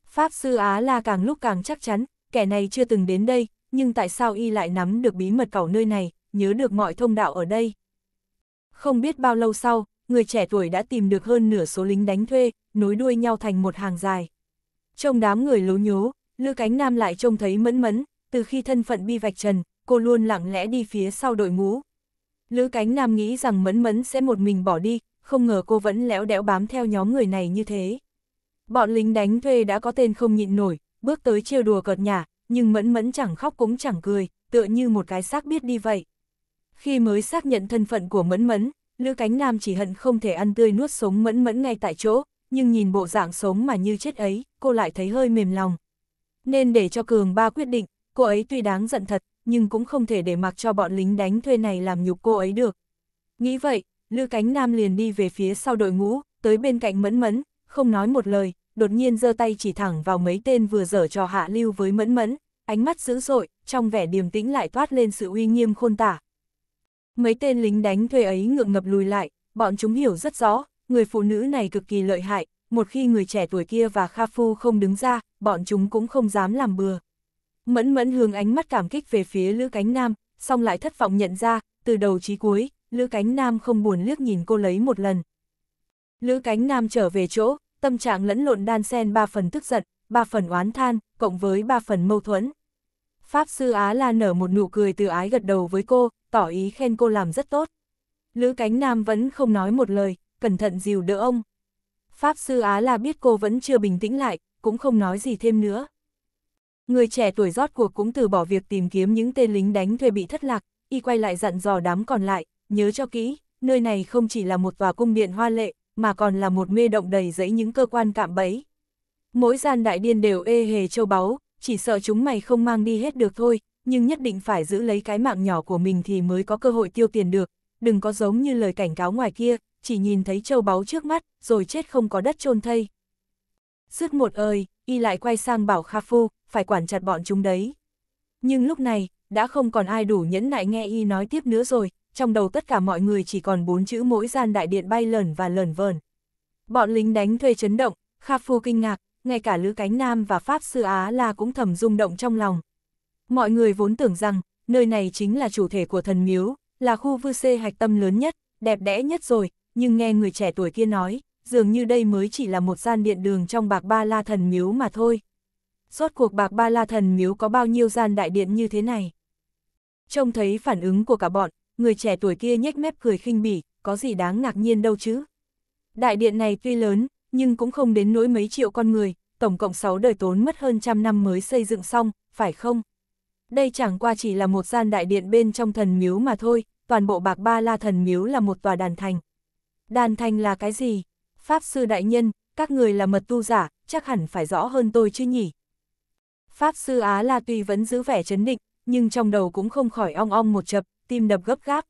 Pháp sư Á La càng lúc càng chắc chắn, kẻ này chưa từng đến đây, nhưng tại sao y lại nắm được bí mật cẩu nơi này, nhớ được mọi thông đạo ở đây. Không biết bao lâu sau, người trẻ tuổi đã tìm được hơn nửa số lính đánh thuê, nối đuôi nhau thành một hàng dài. Trong đám người lố nhố, Lư Cánh Nam lại trông thấy mẫn mẫn, từ khi thân phận bi vạch trần, cô luôn lặng lẽ đi phía sau đội ngũ. Lữ Cánh Nam nghĩ rằng mẫn mẫn sẽ một mình bỏ đi, không ngờ cô vẫn léo đẽo bám theo nhóm người này như thế. Bọn lính đánh thuê đã có tên không nhịn nổi, bước tới trêu đùa cợt nhả, nhưng mẫn mẫn chẳng khóc cũng chẳng cười, tựa như một cái xác biết đi vậy. Khi mới xác nhận thân phận của mẫn mẫn, Lữ Cánh Nam chỉ hận không thể ăn tươi nuốt sống mẫn mẫn ngay tại chỗ, nhưng nhìn bộ dạng sống mà như chết ấy, cô lại thấy hơi mềm lòng. Nên để cho Cường Ba quyết định, cô ấy tuy đáng giận thật, nhưng cũng không thể để mặc cho bọn lính đánh thuê này làm nhục cô ấy được. Nghĩ vậy, Lưu Cánh Nam liền đi về phía sau đội ngũ, tới bên cạnh Mẫn Mẫn, không nói một lời, đột nhiên giơ tay chỉ thẳng vào mấy tên vừa dở trò hạ lưu với Mẫn Mẫn, ánh mắt dữ dội, trong vẻ điềm tĩnh lại toát lên sự uy nghiêm khôn tả. Mấy tên lính đánh thuê ấy ngượng ngập lùi lại, bọn chúng hiểu rất rõ, người phụ nữ này cực kỳ lợi hại, một khi người trẻ tuổi kia và Kha Phu không đứng ra, bọn chúng cũng không dám làm bừa. Mẫn mẫn hướng ánh mắt cảm kích về phía Lữ Cánh Nam, xong lại thất vọng nhận ra, từ đầu chí cuối, Lữ Cánh Nam không buồn liếc nhìn cô lấy một lần. Lữ Cánh Nam trở về chỗ, tâm trạng lẫn lộn đan xen ba phần tức giận, ba phần oán than, cộng với ba phần mâu thuẫn. Pháp sư Á La nở một nụ cười từ ái gật đầu với cô, tỏ ý khen cô làm rất tốt. Lữ Cánh Nam vẫn không nói một lời, cẩn thận dìu đỡ ông. Pháp sư Á La biết cô vẫn chưa bình tĩnh lại, cũng không nói gì thêm nữa. Người trẻ tuổi rót cuộc cũng từ bỏ việc tìm kiếm những tên lính đánh thuê bị thất lạc, y quay lại dặn dò đám còn lại, nhớ cho kỹ, nơi này không chỉ là một tòa cung điện hoa lệ, mà còn là một mê động đầy dẫy những cơ quan cạm bẫy. Mỗi gian đại điên đều ê hề châu báu, chỉ sợ chúng mày không mang đi hết được thôi, nhưng nhất định phải giữ lấy cái mạng nhỏ của mình thì mới có cơ hội tiêu tiền được, đừng có giống như lời cảnh cáo ngoài kia, chỉ nhìn thấy châu báu trước mắt, rồi chết không có đất chôn thây. Sứt một ơi, y lại quay sang bảo Kha Phu, phải quản chặt bọn chúng đấy. Nhưng lúc này, đã không còn ai đủ nhẫn nại nghe y nói tiếp nữa rồi, trong đầu tất cả mọi người chỉ còn bốn chữ mỗi gian đại điện bay lởn và lởn vờn. Bọn lính đánh thuê chấn động, Kha Phu kinh ngạc, ngay cả Lữ Cánh Nam và Pháp Sư Á La cũng thầm rung động trong lòng. Mọi người vốn tưởng rằng, nơi này chính là chủ thể của thần miếu, là khu vư xê hạch tâm lớn nhất, đẹp đẽ nhất rồi, nhưng nghe người trẻ tuổi kia nói, dường như đây mới chỉ là một gian điện đường trong bạc ba la thần miếu mà thôi. Rốt cuộc bạc ba la thần miếu có bao nhiêu gian đại điện như thế này? Trông thấy phản ứng của cả bọn, người trẻ tuổi kia nhếch mép cười khinh bỉ, có gì đáng ngạc nhiên đâu chứ. Đại điện này tuy lớn, nhưng cũng không đến nỗi mấy triệu con người, tổng cộng 6 đời tốn mất hơn trăm năm mới xây dựng xong, phải không? Đây chẳng qua chỉ là một gian đại điện bên trong thần miếu mà thôi, toàn bộ bạc ba la thần miếu là một tòa đàn thành. Đàn thành là cái gì? Pháp sư đại nhân, các người là mật tu giả, chắc hẳn phải rõ hơn tôi chứ nhỉ? Pháp sư Á La tuy vẫn giữ vẻ chấn định, nhưng trong đầu cũng không khỏi ong ong một chập, tim đập gấp gáp.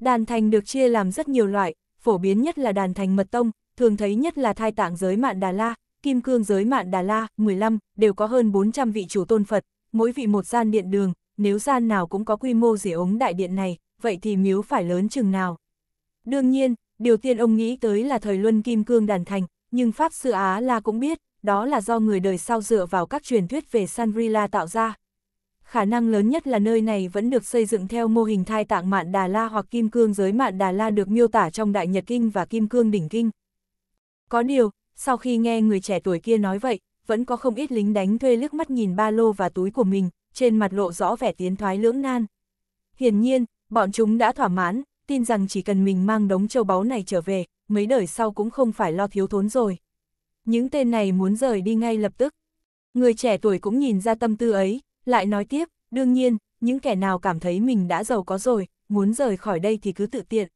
Đàn thành được chia làm rất nhiều loại, phổ biến nhất là đàn thành mật tông, thường thấy nhất là thai tạng giới mạn Đà La, kim cương giới mạn Đà La, 15, đều có hơn 400 vị chủ tôn Phật, mỗi vị một gian điện đường, nếu gian nào cũng có quy mô dỉ ống đại điện này, vậy thì miếu phải lớn chừng nào. Đương nhiên, điều tiên ông nghĩ tới là thời luân kim cương đàn thành, nhưng Pháp Sư Á La cũng biết, đó là do người đời sau dựa vào các truyền thuyết về Sangrila tạo ra, khả năng lớn nhất là nơi này vẫn được xây dựng theo mô hình thai tạng mạn Đà La hoặc kim cương giới mạn Đà La được miêu tả trong Đại Nhật Kinh và Kim Cương Đỉnh Kinh. Có điều, sau khi nghe người trẻ tuổi kia nói vậy, vẫn có không ít lính đánh thuê liếc mắt nhìn ba lô và túi của mình, trên mặt lộ rõ vẻ tiến thoái lưỡng nan. Hiển nhiên, bọn chúng đã thỏa mãn, tin rằng chỉ cần mình mang đống châu báu này trở về, mấy đời sau cũng không phải lo thiếu thốn rồi. Những tên này muốn rời đi ngay lập tức. Người trẻ tuổi cũng nhìn ra tâm tư ấy, lại nói tiếp, đương nhiên, những kẻ nào cảm thấy mình đã giàu có rồi, muốn rời khỏi đây thì cứ tự tiện.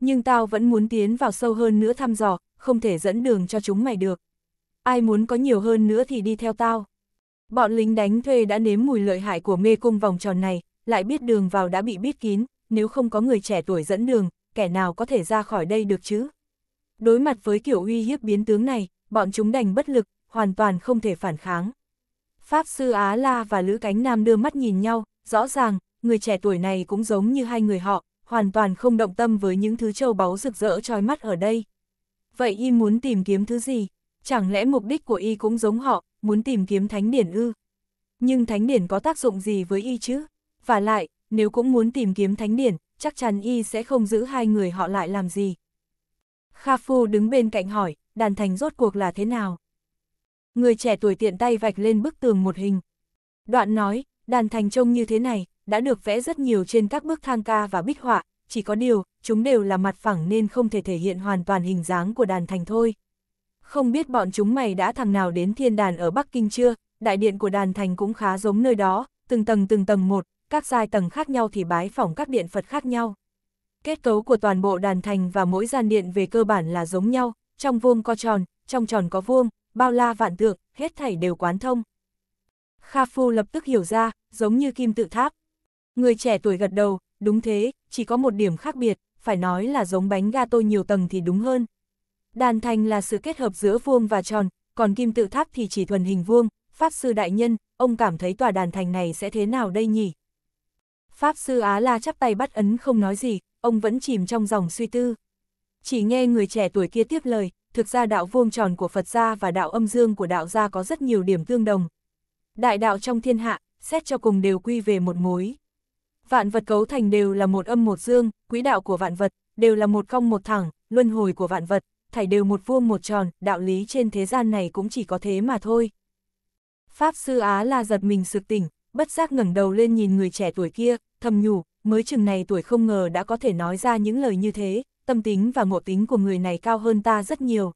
Nhưng tao vẫn muốn tiến vào sâu hơn nữa thăm dò, không thể dẫn đường cho chúng mày được. Ai muốn có nhiều hơn nữa thì đi theo tao. Bọn lính đánh thuê đã nếm mùi lợi hại của mê cung vòng tròn này, lại biết đường vào đã bị bít kín, nếu không có người trẻ tuổi dẫn đường, kẻ nào có thể ra khỏi đây được chứ? Đối mặt với kiểu uy hiếp biến tướng này, bọn chúng đành bất lực, hoàn toàn không thể phản kháng. Pháp sư Á La và Lữ Cánh Nam đưa mắt nhìn nhau, rõ ràng, người trẻ tuổi này cũng giống như hai người họ, hoàn toàn không động tâm với những thứ châu báu rực rỡ trói mắt ở đây. Vậy y muốn tìm kiếm thứ gì? Chẳng lẽ mục đích của y cũng giống họ, muốn tìm kiếm thánh điển ư? Nhưng thánh điển có tác dụng gì với y chứ? Và lại, nếu cũng muốn tìm kiếm thánh điển, chắc chắn y sẽ không giữ hai người họ lại làm gì. Kha Phu đứng bên cạnh hỏi, đàn thành rốt cuộc là thế nào? Người trẻ tuổi tiện tay vạch lên bức tường một hình. Đoạn nói, đàn thành trông như thế này, đã được vẽ rất nhiều trên các bức thang ca và bích họa, chỉ có điều, chúng đều là mặt phẳng nên không thể thể hiện hoàn toàn hình dáng của đàn thành thôi. Không biết bọn chúng mày đã thằng nào đến thiên đàn ở Bắc Kinh chưa, đại điện của đàn thành cũng khá giống nơi đó, từng tầng từng tầng một, các giai tầng khác nhau thì bái phỏng các điện Phật khác nhau. Kết cấu của toàn bộ đàn thành và mỗi gian điện về cơ bản là giống nhau, trong vuông có tròn, trong tròn có vuông, bao la vạn tượng, hết thảy đều quán thông. Kha Phu lập tức hiểu ra, giống như kim tự tháp. Người trẻ tuổi gật đầu, đúng thế, chỉ có một điểm khác biệt, phải nói là giống bánh gato nhiều tầng thì đúng hơn. Đàn thành là sự kết hợp giữa vuông và tròn, còn kim tự tháp thì chỉ thuần hình vuông. Pháp sư đại nhân, ông cảm thấy tòa đàn thành này sẽ thế nào đây nhỉ? Pháp sư Á La chắp tay bắt ấn không nói gì, ông vẫn chìm trong dòng suy tư. Chỉ nghe người trẻ tuổi kia tiếp lời, thực ra đạo vuông tròn của Phật gia và đạo âm dương của đạo gia có rất nhiều điểm tương đồng. Đại đạo trong thiên hạ, xét cho cùng đều quy về một mối. Vạn vật cấu thành đều là một âm một dương, quỹ đạo của vạn vật, đều là một cong một thẳng, luân hồi của vạn vật, thảy đều một vuông một tròn, đạo lý trên thế gian này cũng chỉ có thế mà thôi. Pháp sư Á là giật mình sực tỉnh, bất giác ngẩng đầu lên nhìn người trẻ tuổi kia, thầm nhủ, mới chừng này tuổi không ngờ đã có thể nói ra những lời như thế, tâm tính và ngộ tính của người này cao hơn ta rất nhiều.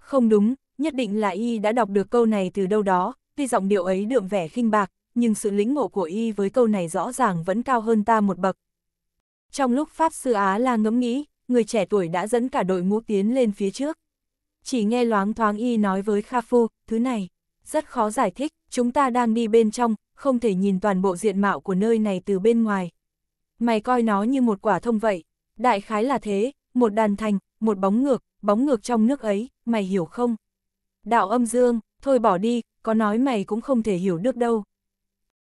Không đúng, nhất định là y đã đọc được câu này từ đâu đó, tuy giọng điệu ấy đượm vẻ khinh bạc, nhưng sự lĩnh ngộ của y với câu này rõ ràng vẫn cao hơn ta một bậc. Trong lúc Pháp Sư Á La ngẫm nghĩ, người trẻ tuổi đã dẫn cả đội ngũ tiến lên phía trước. Chỉ nghe loáng thoáng y nói với Kha Phu, thứ này, rất khó giải thích, chúng ta đang đi bên trong, không thể nhìn toàn bộ diện mạo của nơi này từ bên ngoài. Mày coi nó như một quả thông vậy, Đại khái là thế, một đàn thành, một bóng ngược, bóng ngược trong nước ấy, mày hiểu không? Đạo âm dương, thôi bỏ đi, có nói mày cũng không thể hiểu được đâu.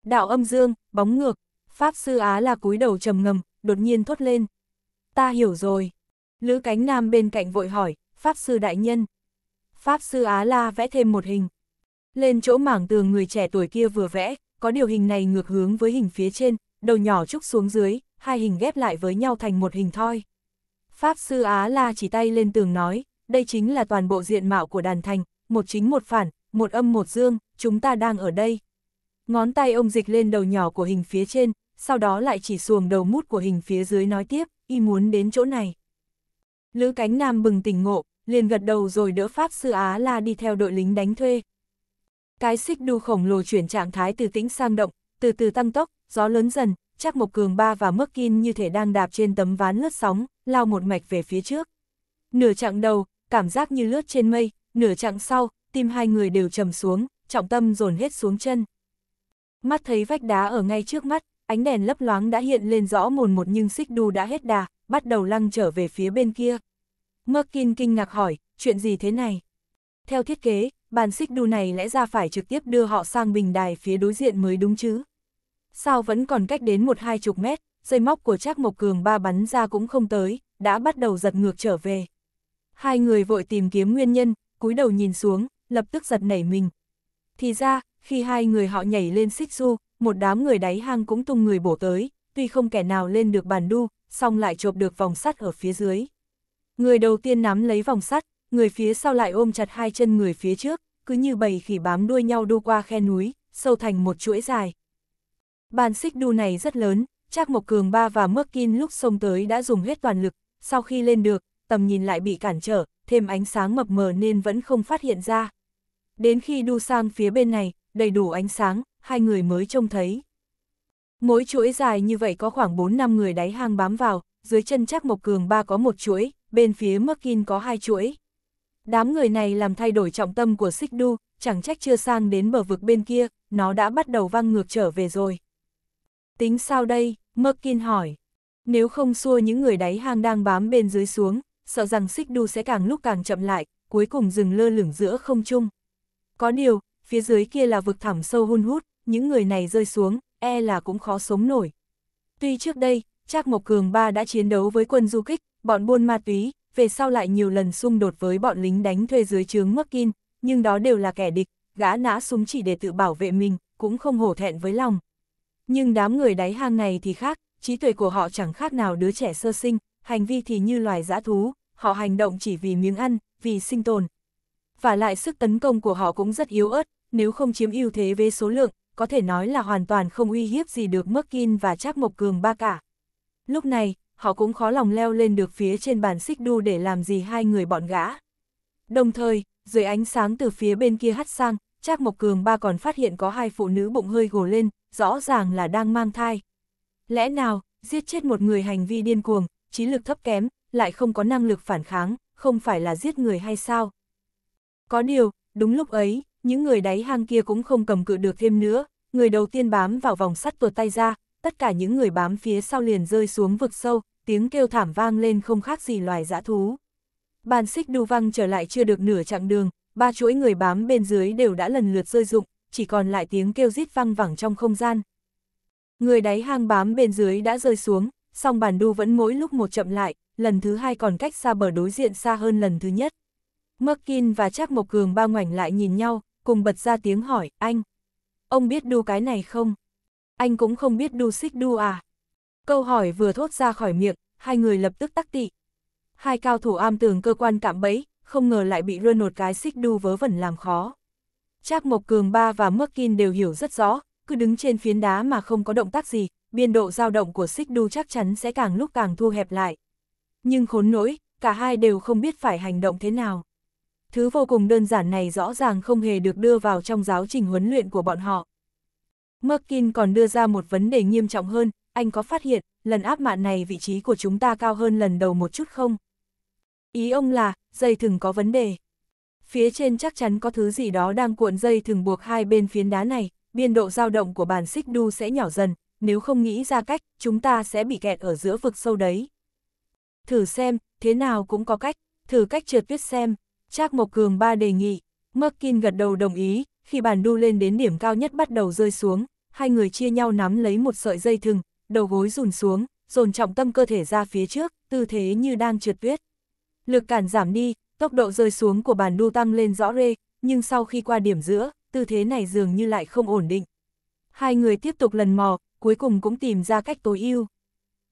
Đạo âm dương, bóng ngược, Pháp Sư Á là cúi đầu trầm ngầm, đột nhiên thốt lên. Ta hiểu rồi. Lữ cánh nam bên cạnh vội hỏi, Pháp Sư Đại Nhân. Pháp Sư Á la vẽ thêm một hình. Lên chỗ mảng tường người trẻ tuổi kia vừa vẽ, có điều hình này ngược hướng với hình phía trên, đầu nhỏ trúc xuống dưới, hai hình ghép lại với nhau thành một hình thoi. Pháp sư Á La chỉ tay lên tường nói, đây chính là toàn bộ diện mạo của đàn thành, một chính một phản, một âm một dương, chúng ta đang ở đây. Ngón tay ông dịch lên đầu nhỏ của hình phía trên, sau đó lại chỉ xuồng đầu mút của hình phía dưới nói tiếp, y muốn đến chỗ này. Lữ cánh nam bừng tỉnh ngộ, liền gật đầu rồi đỡ Pháp sư Á La đi theo đội lính đánh thuê. Cái xích đu khổng lồ chuyển trạng thái từ tĩnh sang động, từ từ tăng tốc, gió lớn dần, chắc Mộc Cường Ba và Mước Kim như thể đang đạp trên tấm ván lướt sóng, lao một mạch về phía trước. Nửa chặng đầu, cảm giác như lướt trên mây, nửa chặng sau, tim hai người đều trầm xuống, trọng tâm dồn hết xuống chân. Mắt thấy vách đá ở ngay trước mắt, ánh đèn lấp loáng đã hiện lên rõ mồn một nhưng xích đu đã hết đà, bắt đầu lăng trở về phía bên kia. Merkin kinh ngạc hỏi, chuyện gì thế này? Theo thiết kế, bàn xích đu này lẽ ra phải trực tiếp đưa họ sang bình đài phía đối diện mới đúng chứ? Sao vẫn còn cách đến một hai chục mét, dây móc của Trác Mộc Cường ba bắn ra cũng không tới, đã bắt đầu giật ngược trở về. Hai người vội tìm kiếm nguyên nhân, cúi đầu nhìn xuống, lập tức giật nảy mình. Thì ra, khi hai người họ nhảy lên xích du, một đám người đáy hang cũng tung người bổ tới, tuy không kẻ nào lên được bàn đu, song lại chộp được vòng sắt ở phía dưới. Người đầu tiên nắm lấy vòng sắt, người phía sau lại ôm chặt hai chân người phía trước, cứ như bầy khỉ bám đuôi nhau đu qua khe núi, sâu thành một chuỗi dài. Bàn xích đu này rất lớn, Trác Mộc Cường ba và Mước Kim lúc xông tới đã dùng hết toàn lực, sau khi lên được, tầm nhìn lại bị cản trở, thêm ánh sáng mập mờ nên vẫn không phát hiện ra. Đến khi đu sang phía bên này, đầy đủ ánh sáng, hai người mới trông thấy. Mỗi chuỗi dài như vậy có khoảng 4-5 người đáy hang bám vào, dưới chân Trác Mộc Cường ba có một chuỗi, bên phía Mước Kim có hai chuỗi. Đám người này làm thay đổi trọng tâm của xích đu, chẳng trách chưa sang đến bờ vực bên kia, nó đã bắt đầu văng ngược trở về rồi. Tính sao đây? Merkin hỏi. Nếu không xua những người đáy hang đang bám bên dưới xuống, sợ rằng xích đu sẽ càng lúc càng chậm lại, cuối cùng dừng lơ lửng giữa không trung. Có điều, phía dưới kia là vực thẳm sâu hun hút, những người này rơi xuống, e là cũng khó sống nổi. Tuy trước đây, Trác Mộc Cường Ba đã chiến đấu với quân du kích, bọn buôn ma túy, về sau lại nhiều lần xung đột với bọn lính đánh thuê dưới trướng Merkin, nhưng đó đều là kẻ địch, gã nã súng chỉ để tự bảo vệ mình, cũng không hổ thẹn với lòng. Nhưng đám người đáy hang này thì khác, trí tuệ của họ chẳng khác nào đứa trẻ sơ sinh, hành vi thì như loài dã thú, họ hành động chỉ vì miếng ăn, vì sinh tồn. Và lại sức tấn công của họ cũng rất yếu ớt, nếu không chiếm ưu thế về số lượng, có thể nói là hoàn toàn không uy hiếp gì được Merkin và Trác Mộc Cường ba cả. Lúc này, họ cũng khó lòng leo lên được phía trên bàn xích đu để làm gì hai người bọn gã. Đồng thời, dưới ánh sáng từ phía bên kia hắt sang, Trác Mộc Cường ba còn phát hiện có hai phụ nữ bụng hơi gồ lên, rõ ràng là đang mang thai. Lẽ nào, giết chết một người hành vi điên cuồng, trí lực thấp kém, lại không có năng lực phản kháng, không phải là giết người hay sao? Có điều, đúng lúc ấy, những người đáy hang kia cũng không cầm cự được thêm nữa, người đầu tiên bám vào vòng sắt tuột tay ra, tất cả những người bám phía sau liền rơi xuống vực sâu, tiếng kêu thảm vang lên không khác gì loài dã thú. Bàn xích đu văng trở lại chưa được nửa chặng đường, ba chuỗi người bám bên dưới đều đã lần lượt rơi rụng, chỉ còn lại tiếng kêu rít văng vẳng trong không gian. Người đáy hang bám bên dưới đã rơi xuống, song bản đu vẫn mỗi lúc một chậm lại, lần thứ hai còn cách xa bờ đối diện xa hơn lần thứ nhất. Merkin và Trác Mộc Cường ba ngoảnh lại nhìn nhau, cùng bật ra tiếng hỏi, anh, ông biết đu cái này không? Anh cũng không biết đu xích đu à? Câu hỏi vừa thốt ra khỏi miệng, hai người lập tức tắc tị. Hai cao thủ am tường cơ quan cạm bẫy, không ngờ lại bị Ronald cái xích đu vớ vẩn làm khó. Trác Mộc Cường Ba và Merkin đều hiểu rất rõ, cứ đứng trên phiến đá mà không có động tác gì, biên độ dao động của xích đu chắc chắn sẽ càng lúc càng thu hẹp lại. Nhưng khốn nỗi, cả hai đều không biết phải hành động thế nào. Thứ vô cùng đơn giản này rõ ràng không hề được đưa vào trong giáo trình huấn luyện của bọn họ. Merkin còn đưa ra một vấn đề nghiêm trọng hơn, anh có phát hiện, lần áp mạn này vị trí của chúng ta cao hơn lần đầu một chút không? Ý ông là, dây thừng có vấn đề. Phía trên chắc chắn có thứ gì đó đang cuộn dây thừng buộc hai bên phiến đá này, biên độ dao động của bản xích đu sẽ nhỏ dần, nếu không nghĩ ra cách, chúng ta sẽ bị kẹt ở giữa vực sâu đấy. Thử xem, thế nào cũng có cách, thử cách trượt viết xem. Trác Mộc Cường ba đề nghị, Merkin gật đầu đồng ý, khi bản đu lên đến điểm cao nhất bắt đầu rơi xuống, hai người chia nhau nắm lấy một sợi dây thừng, đầu gối rùn xuống, dồn trọng tâm cơ thể ra phía trước, tư thế như đang trượt tuyết. Lực cản giảm đi, tốc độ rơi xuống của bàn đu tăng lên rõ rê, nhưng sau khi qua điểm giữa, tư thế này dường như lại không ổn định. Hai người tiếp tục lần mò, cuối cùng cũng tìm ra cách tối ưu.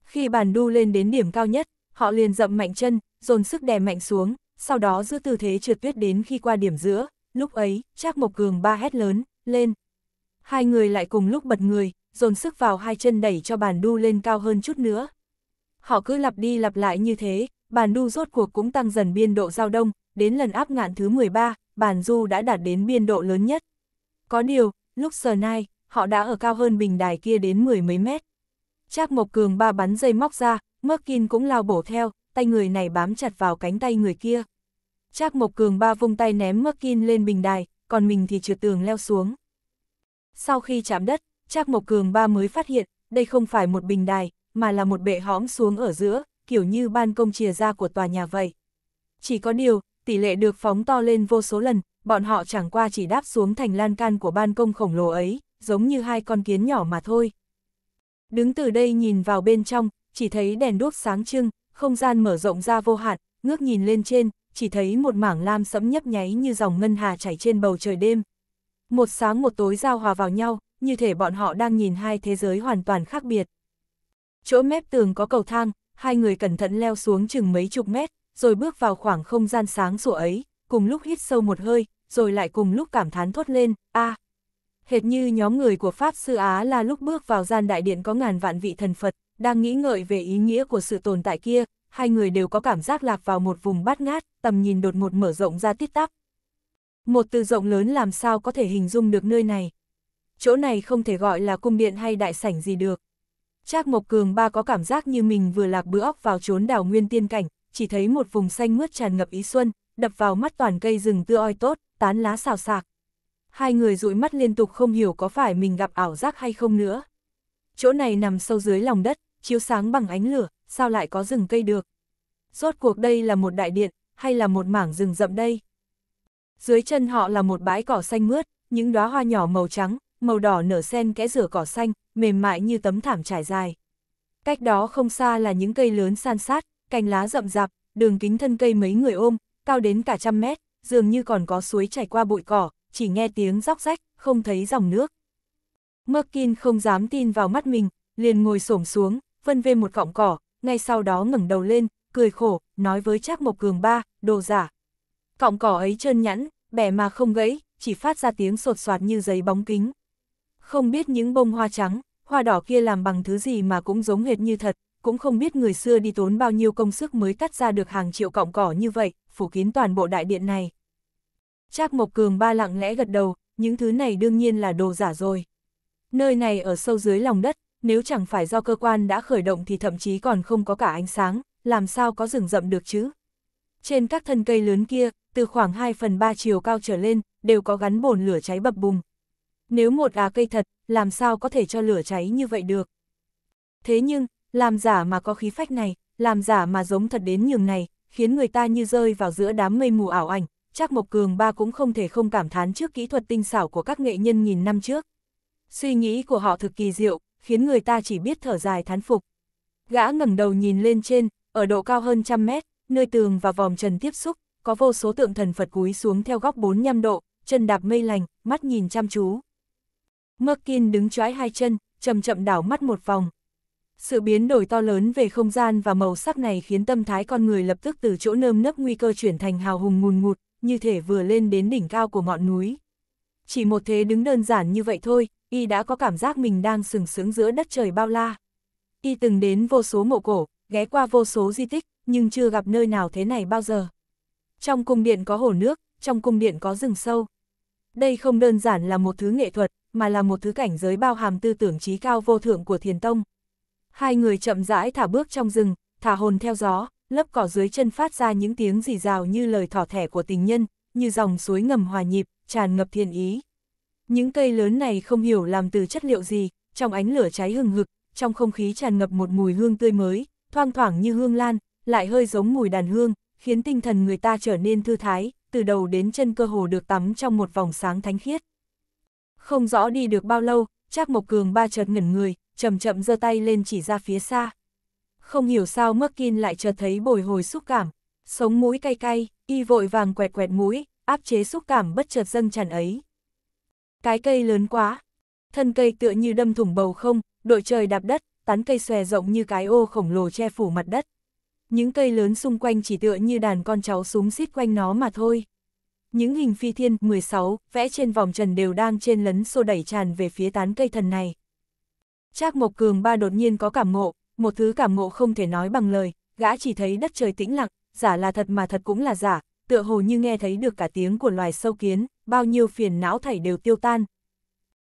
Khi bàn đu lên đến điểm cao nhất, họ liền dậm mạnh chân, dồn sức đè mạnh xuống, sau đó giữ tư thế trượt tuyết đến khi qua điểm giữa, lúc ấy, Trác Mộc Cường ba hét lớn, lên. Hai người lại cùng lúc bật người, dồn sức vào hai chân đẩy cho bàn đu lên cao hơn chút nữa. Họ cứ lặp đi lặp lại như thế, Bàn đu rốt cuộc cũng tăng dần biên độ giao đông, đến lần áp ngạn thứ 13, bàn du đã đạt đến biên độ lớn nhất. Có điều, lúc giờ nay họ đã ở cao hơn bình đài kia đến mười mấy mét. Trác Mộc Cường ba bắn dây móc ra, Merkin cũng lao bổ theo, tay người này bám chặt vào cánh tay người kia. Trác Mộc Cường ba vung tay ném Merkin lên bình đài, còn mình thì trượt tường leo xuống. Sau khi chạm đất, Trác Mộc Cường ba mới phát hiện, đây không phải một bình đài, mà là một bệ hõm xuống ở giữa, kiểu như ban công chìa ra của tòa nhà vậy. Chỉ có điều, tỷ lệ được phóng to lên vô số lần, bọn họ chẳng qua chỉ đáp xuống thành lan can của ban công khổng lồ ấy, giống như hai con kiến nhỏ mà thôi. Đứng từ đây nhìn vào bên trong, chỉ thấy đèn đuốc sáng trưng, không gian mở rộng ra vô hạn, ngước nhìn lên trên, chỉ thấy một mảng lam sẫm nhấp nháy như dòng ngân hà chảy trên bầu trời đêm. Một sáng một tối giao hòa vào nhau, như thể bọn họ đang nhìn hai thế giới hoàn toàn khác biệt. Chỗ mép tường có cầu thang, hai người cẩn thận leo xuống chừng mấy chục mét, rồi bước vào khoảng không gian sáng sủa ấy, cùng lúc hít sâu một hơi, rồi lại cùng lúc cảm thán thốt lên, a à, Hệt như nhóm người của Pháp Sư Á là lúc bước vào gian đại điện có ngàn vạn vị thần Phật, đang nghĩ ngợi về ý nghĩa của sự tồn tại kia, hai người đều có cảm giác lạc vào một vùng bát ngát, tầm nhìn đột ngột mở rộng ra tít tắp. Một từ rộng lớn làm sao có thể hình dung được nơi này. Chỗ này không thể gọi là cung điện hay đại sảnh gì được. Trác Mộc Cường ba có cảm giác như mình vừa lạc bữa óc vào chốn đảo nguyên tiên cảnh, chỉ thấy một vùng xanh mướt tràn ngập ý xuân, đập vào mắt toàn cây rừng tươi oi tốt, tán lá xào xạc. Hai người dụi mắt liên tục không hiểu có phải mình gặp ảo giác hay không nữa. Chỗ này nằm sâu dưới lòng đất, chiếu sáng bằng ánh lửa, sao lại có rừng cây được? Rốt cuộc đây là một đại điện, hay là một mảng rừng rậm đây? Dưới chân họ là một bãi cỏ xanh mướt, những đóa hoa nhỏ màu trắng, màu đỏ nở sen kẽ rửa cỏ xanh, mềm mại như tấm thảm trải dài. Cách đó không xa là những cây lớn san sát, cành lá rậm rạp, đường kính thân cây mấy người ôm, cao đến cả trăm mét, dường như còn có suối chảy qua bụi cỏ, chỉ nghe tiếng róc rách, không thấy dòng nước. Merkin không dám tin vào mắt mình, liền ngồi xổm xuống, vân vê một cọng cỏ, ngay sau đó ngẩng đầu lên, cười khổ, nói với Trác Mộc Cường ba, đồ giả. Cọng cỏ ấy trơn nhẵn, bẻ mà không gãy, chỉ phát ra tiếng sột soạt như giấy bóng kính. Không biết những bông hoa trắng, hoa đỏ kia làm bằng thứ gì mà cũng giống hệt như thật, cũng không biết người xưa đi tốn bao nhiêu công sức mới cắt ra được hàng triệu cọng cỏ như vậy, phủ kín toàn bộ đại điện này. Trác Mộc Cường ba lặng lẽ gật đầu, những thứ này đương nhiên là đồ giả rồi. Nơi này ở sâu dưới lòng đất, nếu chẳng phải do cơ quan đã khởi động thì thậm chí còn không có cả ánh sáng, làm sao có rừng rậm được chứ? Trên các thân cây lớn kia, từ khoảng 2 phần 3 chiều cao trở lên, đều có gắn bồn lửa cháy bập bùng nếu một á cây thật, làm sao có thể cho lửa cháy như vậy được. Thế nhưng, làm giả mà có khí phách này, làm giả mà giống thật đến nhường này, khiến người ta như rơi vào giữa đám mây mù ảo ảnh, chắc Mộc Cường ba cũng không thể không cảm thán trước kỹ thuật tinh xảo của các nghệ nhân nghìn năm trước. Suy nghĩ của họ thực kỳ diệu, khiến người ta chỉ biết thở dài thán phục. Gã ngẩng đầu nhìn lên trên, ở độ cao hơn trăm mét, nơi tường và vòm trần tiếp xúc, có vô số tượng thần Phật cúi xuống theo góc 45 độ, chân đạp mây lành, mắt nhìn chăm chú. Merkin đứng choái hai chân, chậm chậm đảo mắt một vòng. Sự biến đổi to lớn về không gian và màu sắc này khiến tâm thái con người lập tức từ chỗ nơm nấp nguy cơ chuyển thành hào hùng ngùn ngụt, như thể vừa lên đến đỉnh cao của ngọn núi. Chỉ một thế đứng đơn giản như vậy thôi, y đã có cảm giác mình đang sừng sững giữa đất trời bao la. Y từng đến vô số mộ cổ, ghé qua vô số di tích, nhưng chưa gặp nơi nào thế này bao giờ. Trong cung điện có hồ nước, trong cung điện có rừng sâu. Đây không đơn giản là một thứ nghệ thuật, mà là một thứ cảnh giới bao hàm tư tưởng trí cao vô thượng của thiền tông. Hai người chậm rãi thả bước trong rừng, thả hồn theo gió, lớp cỏ dưới chân phát ra những tiếng rì rào như lời thỏ thẻ của tình nhân, như dòng suối ngầm hòa nhịp, tràn ngập thiền ý. Những cây lớn này không hiểu làm từ chất liệu gì, trong ánh lửa cháy hừng hực, trong không khí tràn ngập một mùi hương tươi mới, thoang thoảng như hương lan, lại hơi giống mùi đàn hương, khiến tinh thần người ta trở nên thư thái, từ đầu đến chân cơ hồ được tắm trong một vòng sáng thánh khiết. Không rõ đi được bao lâu, Trác Mộc Cường ba chợt ngẩn người, chậm chậm giơ tay lên chỉ ra phía xa. Không hiểu sao Merkin lại chợt thấy bồi hồi xúc cảm, sống mũi cay cay, y vội vàng quẹt quẹt mũi, áp chế xúc cảm bất chợt dâng tràn ấy. Cái cây lớn quá, thân cây tựa như đâm thủng bầu không, đội trời đạp đất, tán cây xòe rộng như cái ô khổng lồ che phủ mặt đất. Những cây lớn xung quanh chỉ tựa như đàn con cháu súng xít quanh nó mà thôi những hình phi thiên 16 vẽ trên vòng trần đều đang trên lấn xô đẩy tràn về phía tán cây thần này. Trác Mộc Cường ba đột nhiên có cảm ngộ, một thứ cảm ngộ không thể nói bằng lời, gã chỉ thấy đất trời tĩnh lặng, giả là thật mà thật cũng là giả, tựa hồ như nghe thấy được cả tiếng của loài sâu kiến, bao nhiêu phiền não thảy đều tiêu tan.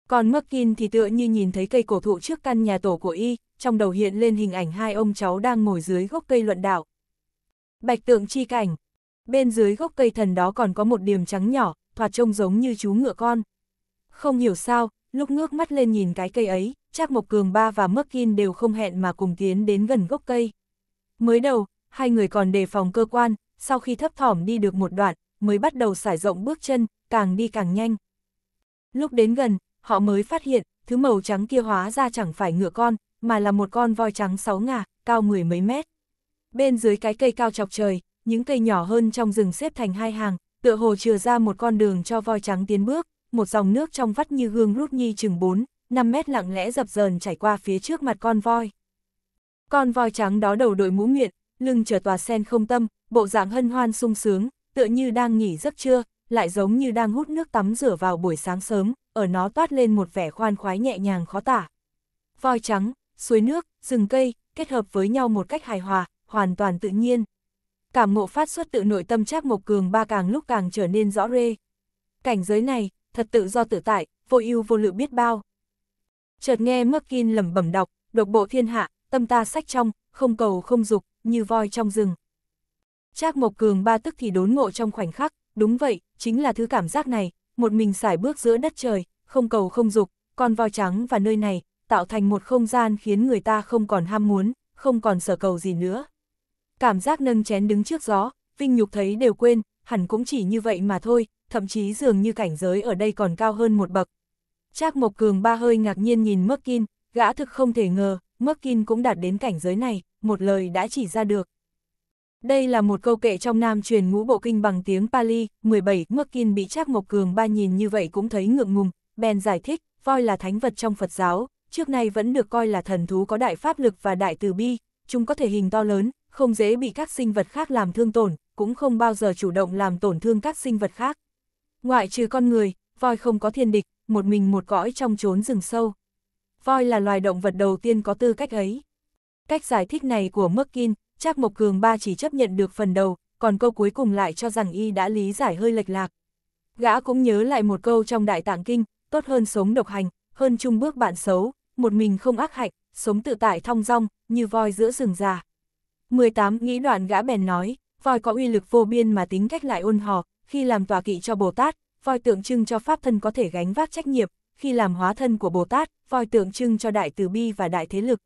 Còn Merkin thì tựa như nhìn thấy cây cổ thụ trước căn nhà tổ của y, trong đầu hiện lên hình ảnh hai ông cháu đang ngồi dưới gốc cây luận đạo. Bạch tượng chi cảnh, bên dưới gốc cây thần đó còn có một điểm trắng nhỏ, thoạt trông giống như chú ngựa con. Không hiểu sao, lúc ngước mắt lên nhìn cái cây ấy, Trác Mộc Cường Ba và Mắc Kin đều không hẹn mà cùng tiến đến gần gốc cây. Mới đầu, hai người còn đề phòng cơ quan, sau khi thấp thỏm đi được một đoạn, mới bắt đầu xải rộng bước chân, càng đi càng nhanh. Lúc đến gần, họ mới phát hiện, thứ màu trắng kia hóa ra chẳng phải ngựa con, mà là một con voi trắng sáu ngà, cao mười mấy mét. Bên dưới cái cây cao chọc trời, những cây nhỏ hơn trong rừng xếp thành hai hàng, tựa hồ chừa ra một con đường cho voi trắng tiến bước, một dòng nước trong vắt như gương rút nhi chừng 4, 5 mét lặng lẽ dập dờn chảy qua phía trước mặt con voi. Con voi trắng đó đầu đội mũ miệng, lưng trở tòa sen không tâm, bộ dạng hân hoan sung sướng, tựa như đang nghỉ giấc trưa, lại giống như đang hút nước tắm rửa vào buổi sáng sớm, ở nó toát lên một vẻ khoan khoái nhẹ nhàng khó tả. Voi trắng, suối nước, rừng cây, kết hợp với nhau một cách hài hòa, hoàn toàn tự nhiên cảm ngộ phát xuất tự nội tâm Trác Mộc Cường ba càng lúc càng trở nên rõ rê. Cảnh giới này, thật tự do tự tại, vô ưu vô lự biết bao. Chợt nghe Merkin lẩm bẩm đọc, độc bộ thiên hạ, tâm ta sách trong, không cầu không dục, như voi trong rừng. Trác Mộc Cường ba tức thì đốn ngộ trong khoảnh khắc, đúng vậy, chính là thứ cảm giác này, một mình sải bước giữa đất trời, không cầu không dục, con voi trắng và nơi này, tạo thành một không gian khiến người ta không còn ham muốn, không còn sở cầu gì nữa cảm giác nâng chén đứng trước gió, Vinh Nhục thấy đều quên, hẳn cũng chỉ như vậy mà thôi, thậm chí dường như cảnh giới ở đây còn cao hơn một bậc. Trác Mộc Cường ba hơi ngạc nhiên nhìn Merkin, gã thực không thể ngờ, Merkin cũng đạt đến cảnh giới này, một lời đã chỉ ra được. Đây là một câu kệ trong nam truyền ngũ bộ kinh bằng tiếng Pali, 17, Merkin bị Trác Mộc Cường ba nhìn như vậy cũng thấy ngượng ngùng, bèn giải thích, voi là thánh vật trong Phật giáo, trước nay vẫn được coi là thần thú có đại pháp lực và đại từ bi, chúng có thể hình to lớn, không dễ bị các sinh vật khác làm thương tổn, cũng không bao giờ chủ động làm tổn thương các sinh vật khác. Ngoại trừ con người, voi không có thiên địch, một mình một cõi trong chốn rừng sâu. Voi là loài động vật đầu tiên có tư cách ấy. Cách giải thích này của Merkin, Trác Mộc Cường ba chỉ chấp nhận được phần đầu, còn câu cuối cùng lại cho rằng y đã lý giải hơi lệch lạc. Gã cũng nhớ lại một câu trong Đại Tạng Kinh, tốt hơn sống độc hành, hơn chung bước bạn xấu, một mình không ác hạch sống tự tại thong dong, như voi giữa rừng già. 18 nghĩ đoạn gã bèn nói, voi có uy lực vô biên mà tính cách lại ôn hò, khi làm tòa kỵ cho Bồ Tát, voi tượng trưng cho pháp thân có thể gánh vác trách nhiệm, khi làm hóa thân của Bồ Tát, voi tượng trưng cho đại từ bi và đại thế lực.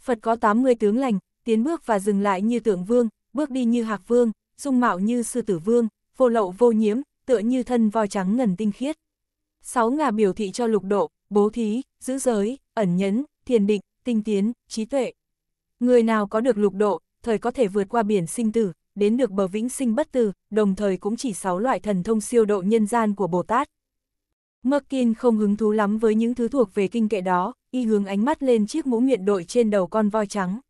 Phật có 80 tướng lành, tiến bước và dừng lại như tượng vương, bước đi như hạc vương, dung mạo như sư tử vương, vô lậu vô nhiễm, tựa như thân voi trắng ngần tinh khiết. Sáu ngà biểu thị cho lục độ, bố thí, giữ giới, ẩn nhẫn, thiền định, tinh tiến, trí tuệ. Người nào có được lục độ, thời có thể vượt qua biển sinh tử, đến được bờ vĩnh sinh bất tử, đồng thời cũng chỉ 6 loại thần thông siêu độ nhân gian của Bồ Tát. Merkin không hứng thú lắm với những thứ thuộc về kinh kệ đó, y hướng ánh mắt lên chiếc mũ nguyện đội trên đầu con voi trắng.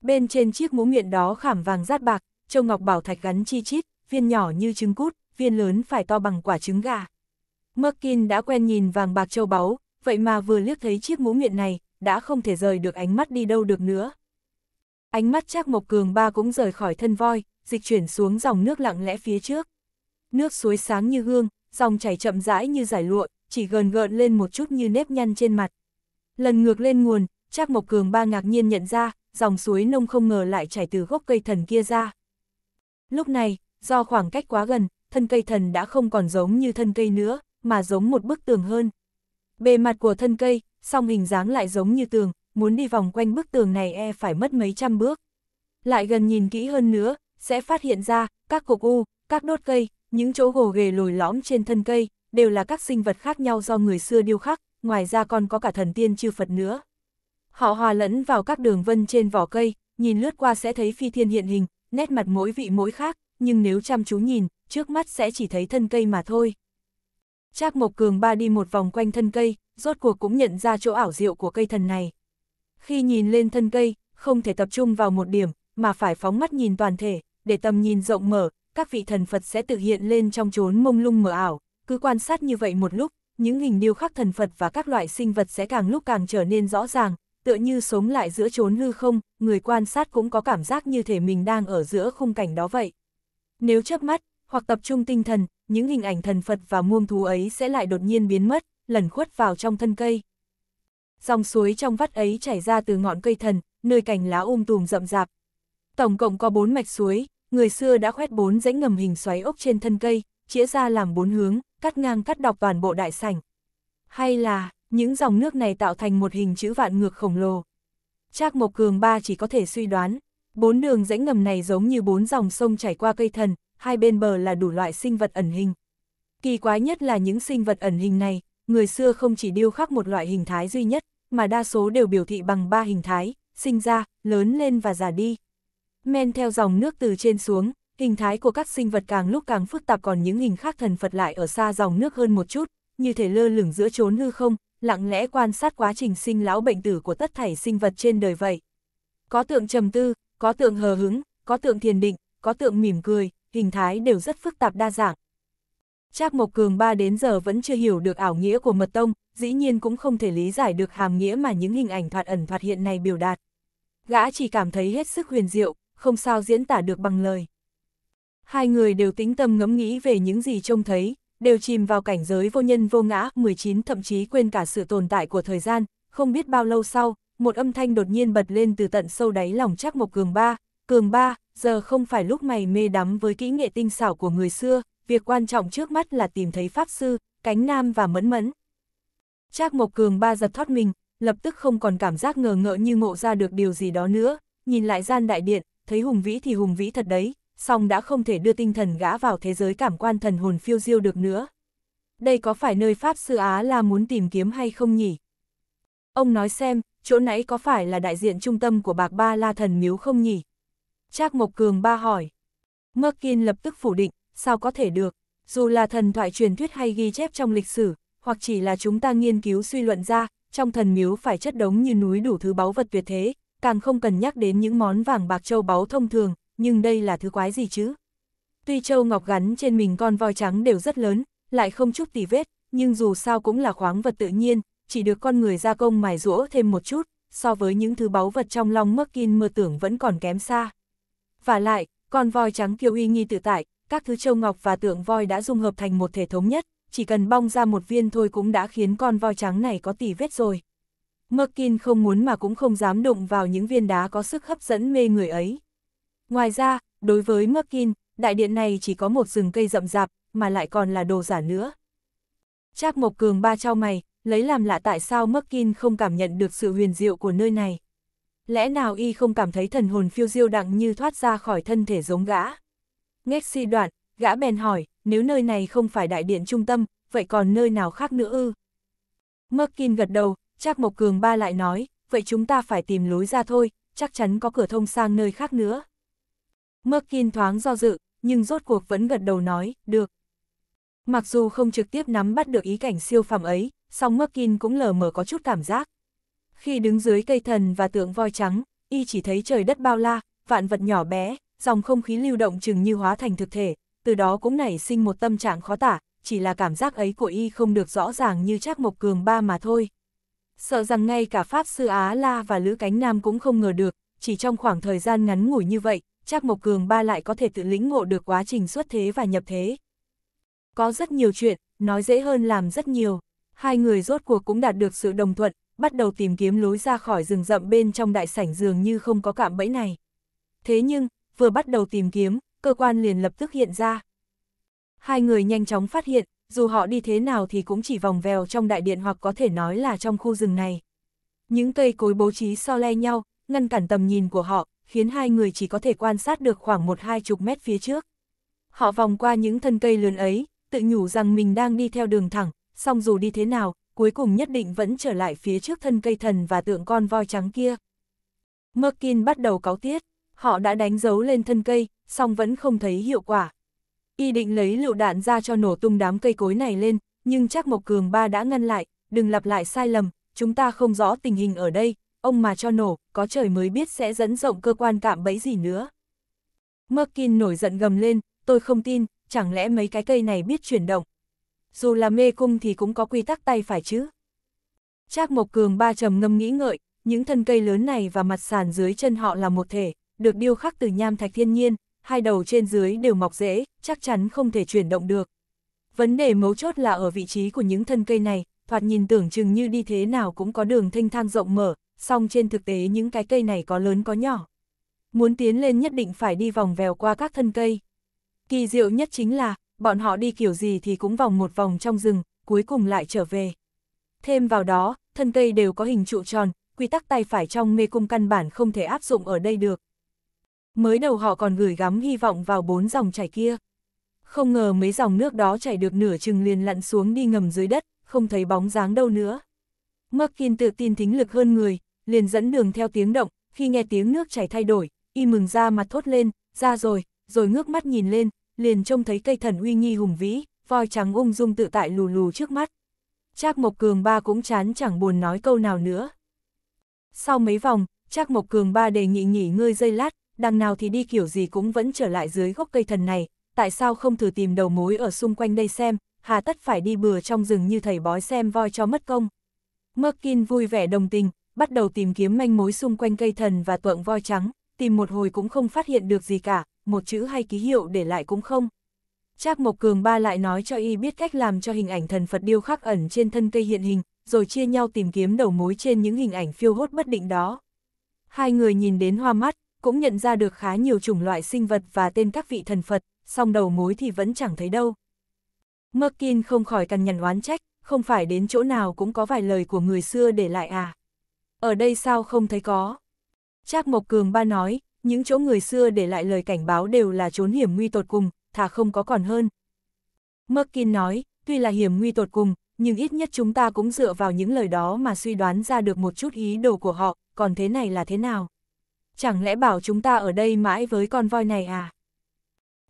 Bên trên chiếc mũ nguyện đó khảm vàng rát bạc, châu ngọc bảo thạch gắn chi chít, viên nhỏ như trứng cút, viên lớn phải to bằng quả trứng gà. Merkin đã quen nhìn vàng bạc châu báu, vậy mà vừa liếc thấy chiếc mũ nguyện này, đã không thể rời được ánh mắt đi đâu được nữa. Ánh mắt Trác Mộc Cường ba cũng rời khỏi thân voi, dịch chuyển xuống dòng nước lặng lẽ phía trước. Nước suối sáng như gương, dòng chảy chậm rãi như giải lụa, chỉ gần gợn lên một chút như nếp nhăn trên mặt. Lần ngược lên nguồn, Trác Mộc Cường ba ngạc nhiên nhận ra, dòng suối nông không ngờ lại chảy từ gốc cây thần kia ra. Lúc này, do khoảng cách quá gần, thân cây thần đã không còn giống như thân cây nữa, mà giống một bức tường hơn. Bề mặt của thân cây, song hình dáng lại giống như tường, muốn đi vòng quanh bức tường này e phải mất mấy trăm bước. Lại gần nhìn kỹ hơn nữa, sẽ phát hiện ra, các cục u, các đốt cây, những chỗ gồ ghề lồi lõm trên thân cây, đều là các sinh vật khác nhau do người xưa điêu khắc, ngoài ra còn có cả thần tiên chư Phật nữa. Họ hòa lẫn vào các đường vân trên vỏ cây, nhìn lướt qua sẽ thấy phi thiên hiện hình, nét mặt mỗi vị mỗi khác, nhưng nếu chăm chú nhìn, trước mắt sẽ chỉ thấy thân cây mà thôi. Trác Mộc Cường ba đi một vòng quanh thân cây, rốt cuộc cũng nhận ra chỗ ảo diệu của cây thần này, khi nhìn lên thân cây, không thể tập trung vào một điểm, mà phải phóng mắt nhìn toàn thể, để tầm nhìn rộng mở, các vị thần Phật sẽ tự hiện lên trong chốn mông lung mờ ảo. Cứ quan sát như vậy một lúc, những hình điêu khắc thần Phật và các loại sinh vật sẽ càng lúc càng trở nên rõ ràng, tựa như sống lại giữa chốn hư không, người quan sát cũng có cảm giác như thể mình đang ở giữa khung cảnh đó vậy. Nếu chớp mắt, hoặc tập trung tinh thần, những hình ảnh thần Phật và muông thú ấy sẽ lại đột nhiên biến mất, lẩn khuất vào trong thân cây dòng suối trong vắt ấy chảy ra từ ngọn cây thần, nơi cành lá um tùm rậm rạp. Tổng cộng có bốn mạch suối, người xưa đã khoét bốn rãnh ngầm hình xoáy ốc trên thân cây, chĩa ra làm bốn hướng, cắt ngang cắt đọc toàn bộ đại sảnh. Hay là, những dòng nước này tạo thành một hình chữ vạn ngược khổng lồ. Trác Mộc Cường ba chỉ có thể suy đoán, bốn đường rãnh ngầm này giống như bốn dòng sông chảy qua cây thần, hai bên bờ là đủ loại sinh vật ẩn hình. Kỳ quái nhất là những sinh vật ẩn hình này, người xưa không chỉ điêu khắc một loại hình thái duy nhất, mà đa số đều biểu thị bằng ba hình thái, sinh ra, lớn lên và già đi. Men theo dòng nước từ trên xuống, hình thái của các sinh vật càng lúc càng phức tạp còn những hình khác thần Phật lại ở xa dòng nước hơn một chút, như thể lơ lửng giữa chốn hư không, lặng lẽ quan sát quá trình sinh lão bệnh tử của tất thảy sinh vật trên đời vậy. Có tượng trầm tư, có tượng hờ hứng, có tượng thiền định, có tượng mỉm cười, hình thái đều rất phức tạp đa dạng. Trác Mộc Cường ba đến giờ vẫn chưa hiểu được ảo nghĩa của mật tông, dĩ nhiên cũng không thể lý giải được hàm nghĩa mà những hình ảnh thoạt ẩn thoạt hiện này biểu đạt. Gã chỉ cảm thấy hết sức huyền diệu, không sao diễn tả được bằng lời. Hai người đều tĩnh tâm ngẫm nghĩ về những gì trông thấy, đều chìm vào cảnh giới vô nhân vô ngã, 19 thậm chí quên cả sự tồn tại của thời gian, không biết bao lâu sau, một âm thanh đột nhiên bật lên từ tận sâu đáy lòng Trác Mộc Cường ba, "Cường ba, giờ không phải lúc mày mê đắm với kỹ nghệ tinh xảo của người xưa, việc quan trọng trước mắt là tìm thấy Pháp Sư, Cánh Nam và Mẫn Mẫn. Trác Mộc Cường ba giật thoát mình, lập tức không còn cảm giác ngờ ngợ như ngộ ra được điều gì đó nữa, nhìn lại gian đại điện, thấy hùng vĩ thì hùng vĩ thật đấy, song đã không thể đưa tinh thần gã vào thế giới cảm quan thần hồn phiêu diêu được nữa. Đây có phải nơi Pháp Sư Á là muốn tìm kiếm hay không nhỉ? Ông nói xem, chỗ nãy có phải là đại diện trung tâm của bạc ba la thần miếu không nhỉ? Trác Mộc Cường ba hỏi. Kiên lập tức phủ định, sao có thể được, dù là thần thoại truyền thuyết hay ghi chép trong lịch sử, hoặc chỉ là chúng ta nghiên cứu suy luận ra, trong thần miếu phải chất đống như núi đủ thứ báu vật tuyệt thế, càng không cần nhắc đến những món vàng bạc châu báu thông thường, nhưng đây là thứ quái gì chứ? Tuy châu ngọc gắn trên mình con voi trắng đều rất lớn, lại không chút tỉ vết, nhưng dù sao cũng là khoáng vật tự nhiên, chỉ được con người gia công mài rũa thêm một chút, so với những thứ báu vật trong long mắc kin mơ tưởng vẫn còn kém xa. Và lại, con voi trắng kiêu uy nghi tự tại, các thứ châu ngọc và tượng voi đã dung hợp thành một thể thống nhất, chỉ cần bong ra một viên thôi cũng đã khiến con voi trắng này có tỷ vết rồi. Merkin không muốn mà cũng không dám đụng vào những viên đá có sức hấp dẫn mê người ấy. Ngoài ra, đối với Merkin, đại điện này chỉ có một rừng cây rậm rạp, mà lại còn là đồ giả nữa. Trác Mộc Cường ba trao mày, lấy làm lạ tại sao Merkin không cảm nhận được sự huyền diệu của nơi này. Lẽ nào y không cảm thấy thần hồn phiêu diêu đặng như thoát ra khỏi thân thể giống gã? Nghe si đoạn, gã bèn hỏi, nếu nơi này không phải đại điện trung tâm, vậy còn nơi nào khác nữa ư? Merkin gật đầu, chắc Mộc Cường ba lại nói, vậy chúng ta phải tìm lối ra thôi, chắc chắn có cửa thông sang nơi khác nữa. Merkin thoáng do dự, nhưng rốt cuộc vẫn gật đầu nói, được. Mặc dù không trực tiếp nắm bắt được ý cảnh siêu phàm ấy, song Merkin cũng lờ mờ có chút cảm giác. Khi đứng dưới cây thần và tượng voi trắng, y chỉ thấy trời đất bao la, vạn vật nhỏ bé, dòng không khí lưu động chừng như hóa thành thực thể, từ đó cũng nảy sinh một tâm trạng khó tả, chỉ là cảm giác ấy của y không được rõ ràng như Trác Mộc Cường ba mà thôi. Sợ rằng ngay cả Pháp Sư Á La và Lữ Cánh Nam cũng không ngờ được, chỉ trong khoảng thời gian ngắn ngủi như vậy, Trác Mộc Cường ba lại có thể tự lĩnh ngộ được quá trình xuất thế và nhập thế. Có rất nhiều chuyện, nói dễ hơn làm rất nhiều. Hai người rốt cuộc cũng đạt được sự đồng thuận, bắt đầu tìm kiếm lối ra khỏi rừng rậm bên trong đại sảnh dường như không có cạm bẫy này. Thế nhưng, vừa bắt đầu tìm kiếm, cơ quan liền lập tức hiện ra. Hai người nhanh chóng phát hiện, dù họ đi thế nào thì cũng chỉ vòng vèo trong đại điện hoặc có thể nói là trong khu rừng này. Những cây cối bố trí so le nhau, ngăn cản tầm nhìn của họ, khiến hai người chỉ có thể quan sát được khoảng một hai chục mét phía trước. Họ vòng qua những thân cây lớn ấy, tự nhủ rằng mình đang đi theo đường thẳng, song dù đi thế nào, cuối cùng nhất định vẫn trở lại phía trước thân cây thần và tượng con voi trắng kia. Merkin bắt đầu cáo tiết họ đã đánh dấu lên thân cây, song vẫn không thấy hiệu quả. Y định lấy lựu đạn ra cho nổ tung đám cây cối này lên, nhưng chắc Mộc Cường Ba đã ngăn lại, đừng lặp lại sai lầm, chúng ta không rõ tình hình ở đây, ông mà cho nổ, có trời mới biết sẽ dẫn rộng cơ quan cạm bẫy gì nữa. Merkin nổi giận gầm lên, tôi không tin, chẳng lẽ mấy cái cây này biết chuyển động. Dù là mê cung thì cũng có quy tắc tay phải chứ. Trác Mộc Cường ba trầm ngâm nghĩ ngợi, những thân cây lớn này và mặt sàn dưới chân họ là một thể, được điêu khắc từ nham thạch thiên nhiên, hai đầu trên dưới đều mọc rễ, chắc chắn không thể chuyển động được. Vấn đề mấu chốt là ở vị trí của những thân cây này, thoạt nhìn tưởng chừng như đi thế nào cũng có đường thanh thang rộng mở, song trên thực tế những cái cây này có lớn có nhỏ. Muốn tiến lên nhất định phải đi vòng vèo qua các thân cây. Kỳ diệu nhất chính là, bọn họ đi kiểu gì thì cũng vòng một vòng trong rừng, cuối cùng lại trở về. Thêm vào đó, thân cây đều có hình trụ tròn, quy tắc tay phải trong mê cung căn bản không thể áp dụng ở đây được mới đầu họ còn gửi gắm hy vọng vào bốn dòng chảy kia. Không ngờ mấy dòng nước đó chảy được nửa chừng liền lặn xuống đi ngầm dưới đất, không thấy bóng dáng đâu nữa. Kiên tự tin thính lực hơn người, liền dẫn đường theo tiếng động, khi nghe tiếng nước chảy thay đổi, y mừng ra mặt thốt lên, ra rồi, rồi ngước mắt nhìn lên, liền trông thấy cây thần uy nghi hùng vĩ, voi trắng ung dung tự tại lù lù trước mắt. Trác Mộc Cường Ba cũng chán chẳng buồn nói câu nào nữa. Sau mấy vòng, Trác Mộc Cường Ba đề nghị nghỉ ngơi dây lát, đằng nào thì đi kiểu gì cũng vẫn trở lại dưới gốc cây thần này, tại sao không thử tìm đầu mối ở xung quanh đây xem, hà tất phải đi bừa trong rừng như thầy bói xem voi cho mất công. Merkin vui vẻ đồng tình, bắt đầu tìm kiếm manh mối xung quanh cây thần và tuộng voi trắng, tìm một hồi cũng không phát hiện được gì cả, một chữ hay ký hiệu để lại cũng không. Trác Mộc Cường ba lại nói cho y biết cách làm cho hình ảnh thần Phật điêu khắc ẩn trên thân cây hiện hình, rồi chia nhau tìm kiếm đầu mối trên những hình ảnh phiêu hốt bất định đó. Hai người nhìn đến hoa mắt, cũng nhận ra được khá nhiều chủng loại sinh vật và tên các vị thần Phật, song đầu mối thì vẫn chẳng thấy đâu. Merkin không khỏi cằn nhằn oán trách, không phải đến chỗ nào cũng có vài lời của người xưa để lại à. Ở đây sao không thấy có? Trác Mộc Cường ba nói, những chỗ người xưa để lại lời cảnh báo đều là chốn hiểm nguy tột cùng, thà không có còn hơn. Merkin nói, tuy là hiểm nguy tột cùng, nhưng ít nhất chúng ta cũng dựa vào những lời đó mà suy đoán ra được một chút ý đồ của họ, còn thế này là thế nào? chẳng lẽ bảo chúng ta ở đây mãi với con voi này à?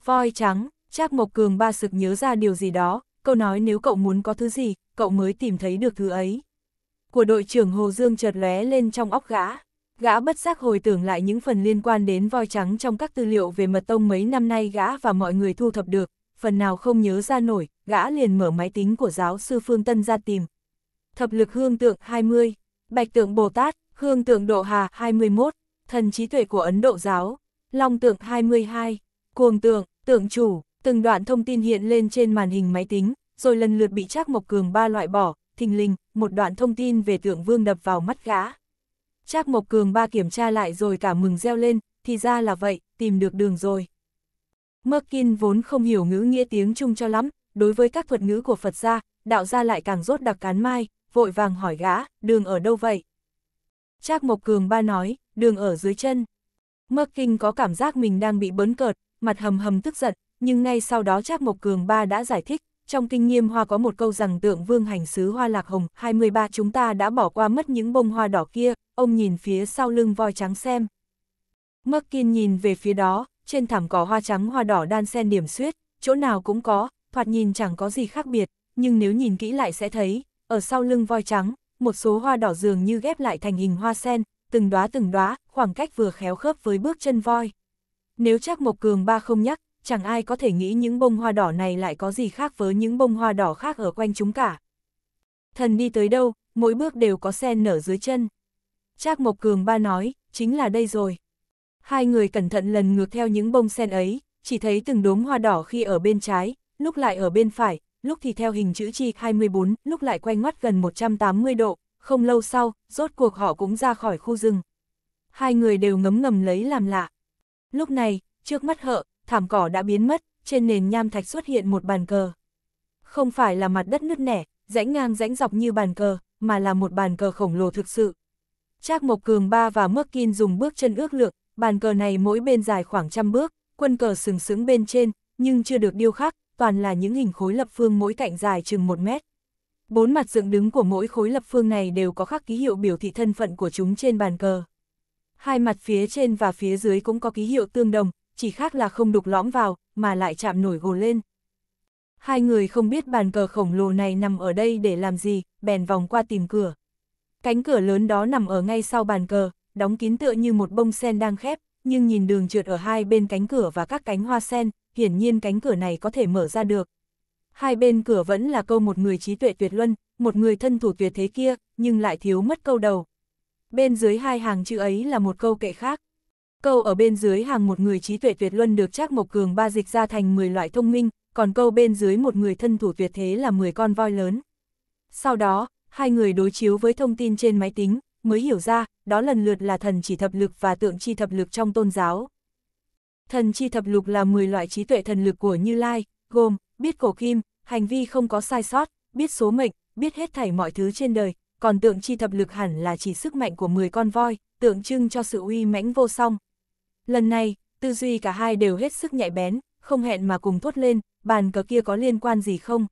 Voi trắng, Trác Mộc Cường ba sực nhớ ra điều gì đó, câu nói nếu cậu muốn có thứ gì, cậu mới tìm thấy được thứ ấy. Của đội trưởng Hồ Dương chợt lóe lên trong óc gã. Gã bất giác hồi tưởng lại những phần liên quan đến voi trắng trong các tư liệu về mật tông mấy năm nay gã và mọi người thu thập được, phần nào không nhớ ra nổi, gã liền mở máy tính của giáo sư Phương Tân ra tìm. Thập lực hương tượng 20, bạch tượng Bồ Tát, hương tượng Độ Hà 21 thần trí tuệ của Ấn Độ giáo, Long tượng 22, cuồng tượng, tượng chủ, từng đoạn thông tin hiện lên trên màn hình máy tính, rồi lần lượt bị Trác Mộc Cường ba loại bỏ, thình lình, một đoạn thông tin về tượng vương đập vào mắt gã. Trác Mộc Cường ba kiểm tra lại rồi cả mừng reo lên, thì ra là vậy, tìm được đường rồi. Merkin vốn không hiểu ngữ nghĩa tiếng Trung cho lắm, đối với các thuật ngữ của Phật gia, đạo gia lại càng rốt đặc cán mai, vội vàng hỏi gã, đường ở đâu vậy? Trác Mộc Cường ba nói, đường ở dưới chân. Mắc Kinh có cảm giác mình đang bị bấn cợt, mặt hầm hầm tức giận, nhưng ngay sau đó Trác Mộc Cường ba đã giải thích, trong kinh nghiêm hoa có một câu rằng tượng vương hành sứ hoa lạc hồng, 23 chúng ta đã bỏ qua mất những bông hoa đỏ kia, ông nhìn phía sau lưng voi trắng xem. Mắc Kinh nhìn về phía đó, trên thảm cỏ hoa trắng hoa đỏ đan xen điểm xuyết, chỗ nào cũng có, thoạt nhìn chẳng có gì khác biệt, nhưng nếu nhìn kỹ lại sẽ thấy, ở sau lưng voi trắng, một số hoa đỏ dường như ghép lại thành hình hoa sen, từng đóa từng đóa, khoảng cách vừa khéo khớp với bước chân voi. Nếu Trác Mộc Cường ba không nhắc, chẳng ai có thể nghĩ những bông hoa đỏ này lại có gì khác với những bông hoa đỏ khác ở quanh chúng cả. Thần đi tới đâu, mỗi bước đều có sen nở dưới chân. Trác Mộc Cường ba nói, chính là đây rồi. Hai người cẩn thận lần ngược theo những bông sen ấy, chỉ thấy từng đốm hoa đỏ khi ở bên trái, lúc lại ở bên phải, lúc thì theo hình chữ chi 24, lúc lại quay ngoắt gần 180 độ, không lâu sau, rốt cuộc họ cũng ra khỏi khu rừng. Hai người đều ngấm ngầm lấy làm lạ. Lúc này, trước mắt hợ, thảm cỏ đã biến mất, trên nền nham thạch xuất hiện một bàn cờ. Không phải là mặt đất nứt nẻ, rãnh ngang rãnh dọc như bàn cờ, mà là một bàn cờ khổng lồ thực sự. Trác Mộc Cường Ba và Mước Kim dùng bước chân ước lượng, bàn cờ này mỗi bên dài khoảng trăm bước, quân cờ sừng sững bên trên, nhưng chưa được điêu khắc, toàn là những hình khối lập phương mỗi cạnh dài chừng một mét, Bốn mặt dựng đứng của mỗi khối lập phương này đều có khắc ký hiệu biểu thị thân phận của chúng trên bàn cờ. Hai mặt phía trên và phía dưới cũng có ký hiệu tương đồng, chỉ khác là không đục lõm vào, mà lại chạm nổi gồ lên. Hai người không biết bàn cờ khổng lồ này nằm ở đây để làm gì, bèn vòng qua tìm cửa. Cánh cửa lớn đó nằm ở ngay sau bàn cờ, đóng kín tựa như một bông sen đang khép, nhưng nhìn đường trượt ở hai bên cánh cửa và các cánh hoa sen, hiển nhiên cánh cửa này có thể mở ra được hai bên cửa vẫn là câu một người trí tuệ tuyệt luân, một người thân thủ tuyệt thế kia, nhưng lại thiếu mất câu đầu. Bên dưới hai hàng chữ ấy là một câu kệ khác. Câu ở bên dưới hàng một người trí tuệ tuyệt luân được Trác Mộc Cường ba dịch ra thành 10 loại thông minh, còn câu bên dưới một người thân thủ tuyệt thế là 10 con voi lớn. Sau đó, hai người đối chiếu với thông tin trên máy tính, mới hiểu ra, đó lần lượt là thần chỉ thập lực và tượng chi thập lực trong tôn giáo. Thần chi thập lục là 10 loại trí tuệ thần lực của Như Lai, gồm biết cổ kim, hành vi không có sai sót, biết số mệnh, biết hết thảy mọi thứ trên đời, còn tượng chi thập lực hẳn là chỉ sức mạnh của 10 con voi, tượng trưng cho sự uy mãnh vô song. Lần này, tư duy cả hai đều hết sức nhạy bén, không hẹn mà cùng thốt lên, bàn cờ kia có liên quan gì không?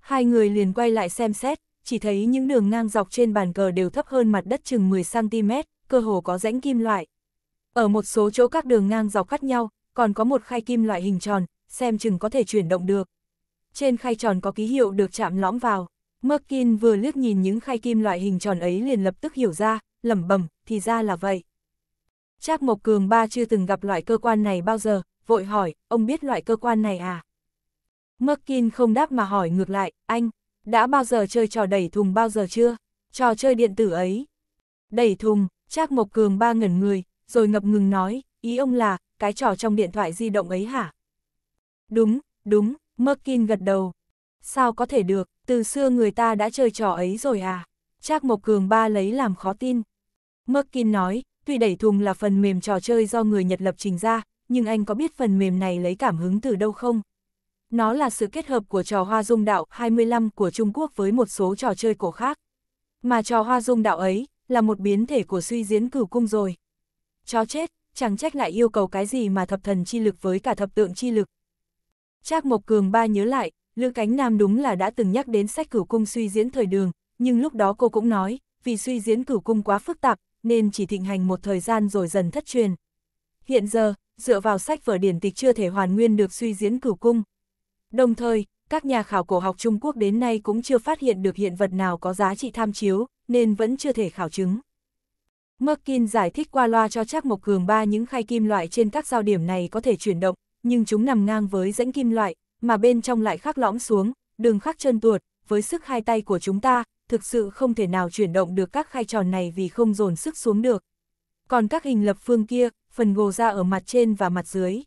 Hai người liền quay lại xem xét, chỉ thấy những đường ngang dọc trên bàn cờ đều thấp hơn mặt đất chừng 10cm, cơ hồ có rãnh kim loại. Ở một số chỗ các đường ngang dọc khác nhau, còn có một khai kim loại hình tròn, xem chừng có thể chuyển động được. Trên khay tròn có ký hiệu được chạm lõm vào, Merkin vừa liếc nhìn những khay kim loại hình tròn ấy liền lập tức hiểu ra, lẩm bẩm, thì ra là vậy. Trác Mộc Cường ba chưa từng gặp loại cơ quan này bao giờ, vội hỏi, ông biết loại cơ quan này à? Merkin không đáp mà hỏi ngược lại, anh, đã bao giờ chơi trò đẩy thùng bao giờ chưa? Trò chơi điện tử ấy. Đẩy thùng, Trác Mộc Cường ba ngẩn người, rồi ngập ngừng nói, ý ông là, cái trò trong điện thoại di động ấy hả? Đúng, đúng, Merkin gật đầu. Sao có thể được, từ xưa người ta đã chơi trò ấy rồi à? chắc Mộc Cường ba lấy làm khó tin. Merkin nói, tuy đẩy thùng là phần mềm trò chơi do người Nhật lập trình ra, nhưng anh có biết phần mềm này lấy cảm hứng từ đâu không? Nó là sự kết hợp của trò hoa dung đạo 25 của Trung Quốc với một số trò chơi cổ khác. Mà trò hoa dung đạo ấy là một biến thể của suy diễn cửu cung rồi. Chó chết, chẳng trách lại yêu cầu cái gì mà thập thần chi lực với cả thập tượng chi lực, Trác Mộc Cường ba nhớ lại, Lữ Cánh Nam đúng là đã từng nhắc đến sách cửu cung suy diễn thời đường, nhưng lúc đó cô cũng nói, vì suy diễn cửu cung quá phức tạp, nên chỉ thịnh hành một thời gian rồi dần thất truyền. Hiện giờ, dựa vào sách vở điển tịch chưa thể hoàn nguyên được suy diễn cửu cung. Đồng thời, các nhà khảo cổ học Trung Quốc đến nay cũng chưa phát hiện được hiện vật nào có giá trị tham chiếu, nên vẫn chưa thể khảo chứng. Merkin giải thích qua loa cho Trác Mộc Cường ba những khay kim loại trên các giao điểm này có thể chuyển động, nhưng chúng nằm ngang với rãnh kim loại, mà bên trong lại khắc lõm xuống, đường khắc chân tuột, với sức hai tay của chúng ta, thực sự không thể nào chuyển động được các khai tròn này vì không dồn sức xuống được. Còn các hình lập phương kia, phần gồ ra ở mặt trên và mặt dưới.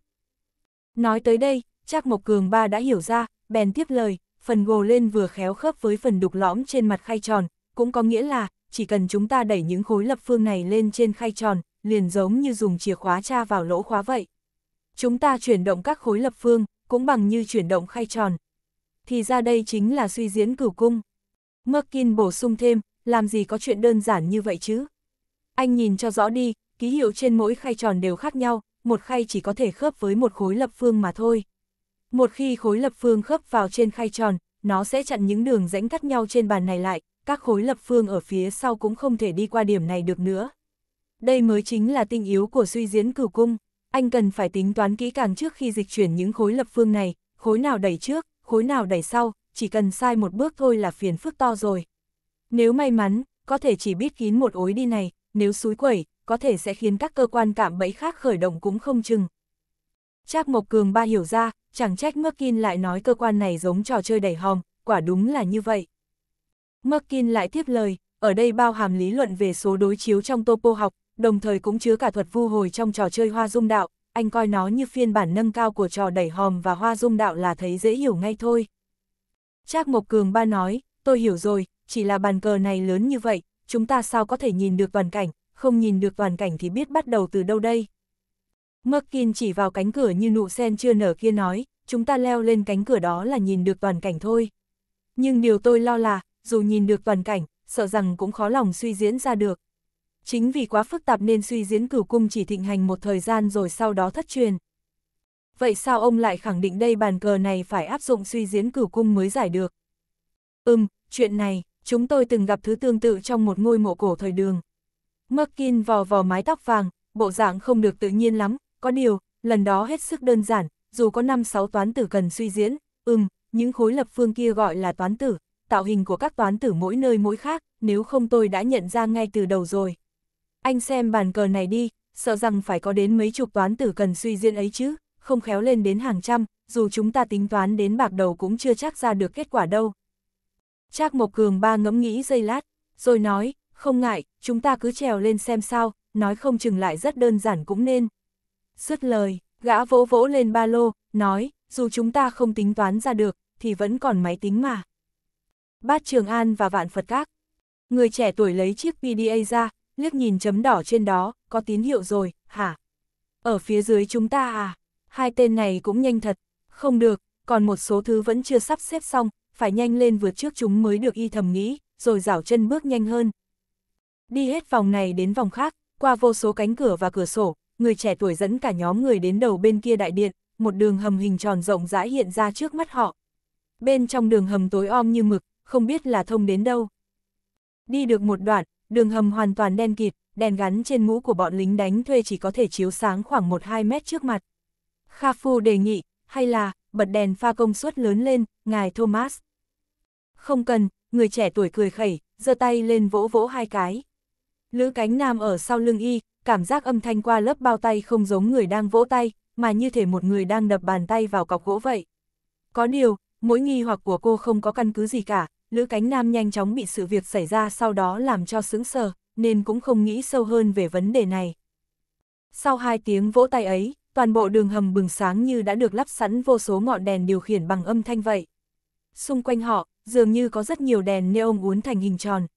Nói tới đây, Trác Mộc Cường ba đã hiểu ra, bèn tiếp lời, phần gồ lên vừa khéo khớp với phần đục lõm trên mặt khay tròn, cũng có nghĩa là, chỉ cần chúng ta đẩy những khối lập phương này lên trên khay tròn, liền giống như dùng chìa khóa tra vào lỗ khóa vậy chúng ta chuyển động các khối lập phương, cũng bằng như chuyển động khay tròn. Thì ra đây chính là suy diễn cửu cung. Merkin bổ sung thêm, làm gì có chuyện đơn giản như vậy chứ? Anh nhìn cho rõ đi, ký hiệu trên mỗi khay tròn đều khác nhau, một khay chỉ có thể khớp với một khối lập phương mà thôi. Một khi khối lập phương khớp vào trên khay tròn, nó sẽ chặn những đường rãnh cắt nhau trên bàn này lại, các khối lập phương ở phía sau cũng không thể đi qua điểm này được nữa. Đây mới chính là tinh yếu của suy diễn cửu cung anh cần phải tính toán kỹ càng trước khi dịch chuyển những khối lập phương này, khối nào đẩy trước, khối nào đẩy sau, chỉ cần sai một bước thôi là phiền phức to rồi. Nếu may mắn, có thể chỉ biết kín một ối đi này, nếu súi quẩy, có thể sẽ khiến các cơ quan cạm bẫy khác khởi động cũng không chừng. Trác Mộc Cường ba hiểu ra, chẳng trách Merkin lại nói cơ quan này giống trò chơi đẩy hòm, quả đúng là như vậy. Merkin lại tiếp lời, ở đây bao hàm lý luận về số đối chiếu trong topo học, đồng thời cũng chứa cả thuật vu hồi trong trò chơi hoa dung đạo, anh coi nó như phiên bản nâng cao của trò đẩy hòm và hoa dung đạo là thấy dễ hiểu ngay thôi. Trác Mộc Cường ba nói, tôi hiểu rồi, chỉ là bàn cờ này lớn như vậy, chúng ta sao có thể nhìn được toàn cảnh, không nhìn được toàn cảnh thì biết bắt đầu từ đâu đây. Merkin chỉ vào cánh cửa như nụ sen chưa nở kia nói, chúng ta leo lên cánh cửa đó là nhìn được toàn cảnh thôi. Nhưng điều tôi lo là, dù nhìn được toàn cảnh, sợ rằng cũng khó lòng suy diễn ra được chính vì quá phức tạp nên suy diễn cửu cung chỉ thịnh hành một thời gian rồi sau đó thất truyền. Vậy sao ông lại khẳng định đây bàn cờ này phải áp dụng suy diễn cửu cung mới giải được? Ừm, chuyện này, chúng tôi từng gặp thứ tương tự trong một ngôi mộ cổ thời đường. Merkin vò vò mái tóc vàng, bộ dạng không được tự nhiên lắm, có điều, lần đó hết sức đơn giản, dù có 5-6 toán tử cần suy diễn, ừm, những khối lập phương kia gọi là toán tử, tạo hình của các toán tử mỗi nơi mỗi khác, nếu không tôi đã nhận ra ngay từ đầu rồi anh xem bàn cờ này đi, sợ rằng phải có đến mấy chục toán tử cần suy diễn ấy chứ, không khéo lên đến hàng trăm, dù chúng ta tính toán đến bạc đầu cũng chưa chắc ra được kết quả đâu. Trác Mộc Cường ba ngẫm nghĩ giây lát, rồi nói, không ngại, chúng ta cứ trèo lên xem sao, nói không chừng lại rất đơn giản cũng nên. Xuất lời, gã vỗ vỗ lên ba lô, nói, dù chúng ta không tính toán ra được, thì vẫn còn máy tính mà. Bát Trường An và Vạn Phật Các Người trẻ tuổi lấy chiếc PDA ra, liếc nhìn chấm đỏ trên đó, có tín hiệu rồi, hả? Ở phía dưới chúng ta à? Hai tên này cũng nhanh thật, không được, còn một số thứ vẫn chưa sắp xếp xong, phải nhanh lên vượt trước chúng mới được y thầm nghĩ, rồi dảo chân bước nhanh hơn. Đi hết vòng này đến vòng khác, qua vô số cánh cửa và cửa sổ, người trẻ tuổi dẫn cả nhóm người đến đầu bên kia đại điện, một đường hầm hình tròn rộng rãi hiện ra trước mắt họ. Bên trong đường hầm tối om như mực, không biết là thông đến đâu. Đi được một đoạn, đường hầm hoàn toàn đen kịt, đèn gắn trên mũ của bọn lính đánh thuê chỉ có thể chiếu sáng khoảng 1-2 mét trước mặt. Kha Phu đề nghị, hay là, bật đèn pha công suất lớn lên, ngài Thomas. Không cần, người trẻ tuổi cười khẩy, giơ tay lên vỗ vỗ hai cái. Lữ cánh nam ở sau lưng y, cảm giác âm thanh qua lớp bao tay không giống người đang vỗ tay, mà như thể một người đang đập bàn tay vào cọc gỗ vậy. Có điều, mỗi nghi hoặc của cô không có căn cứ gì cả, Lữ Cánh Nam nhanh chóng bị sự việc xảy ra sau đó làm cho sững sờ, nên cũng không nghĩ sâu hơn về vấn đề này. Sau hai tiếng vỗ tay ấy, toàn bộ đường hầm bừng sáng như đã được lắp sẵn vô số ngọn đèn điều khiển bằng âm thanh vậy. Xung quanh họ, dường như có rất nhiều đèn neon uốn thành hình tròn.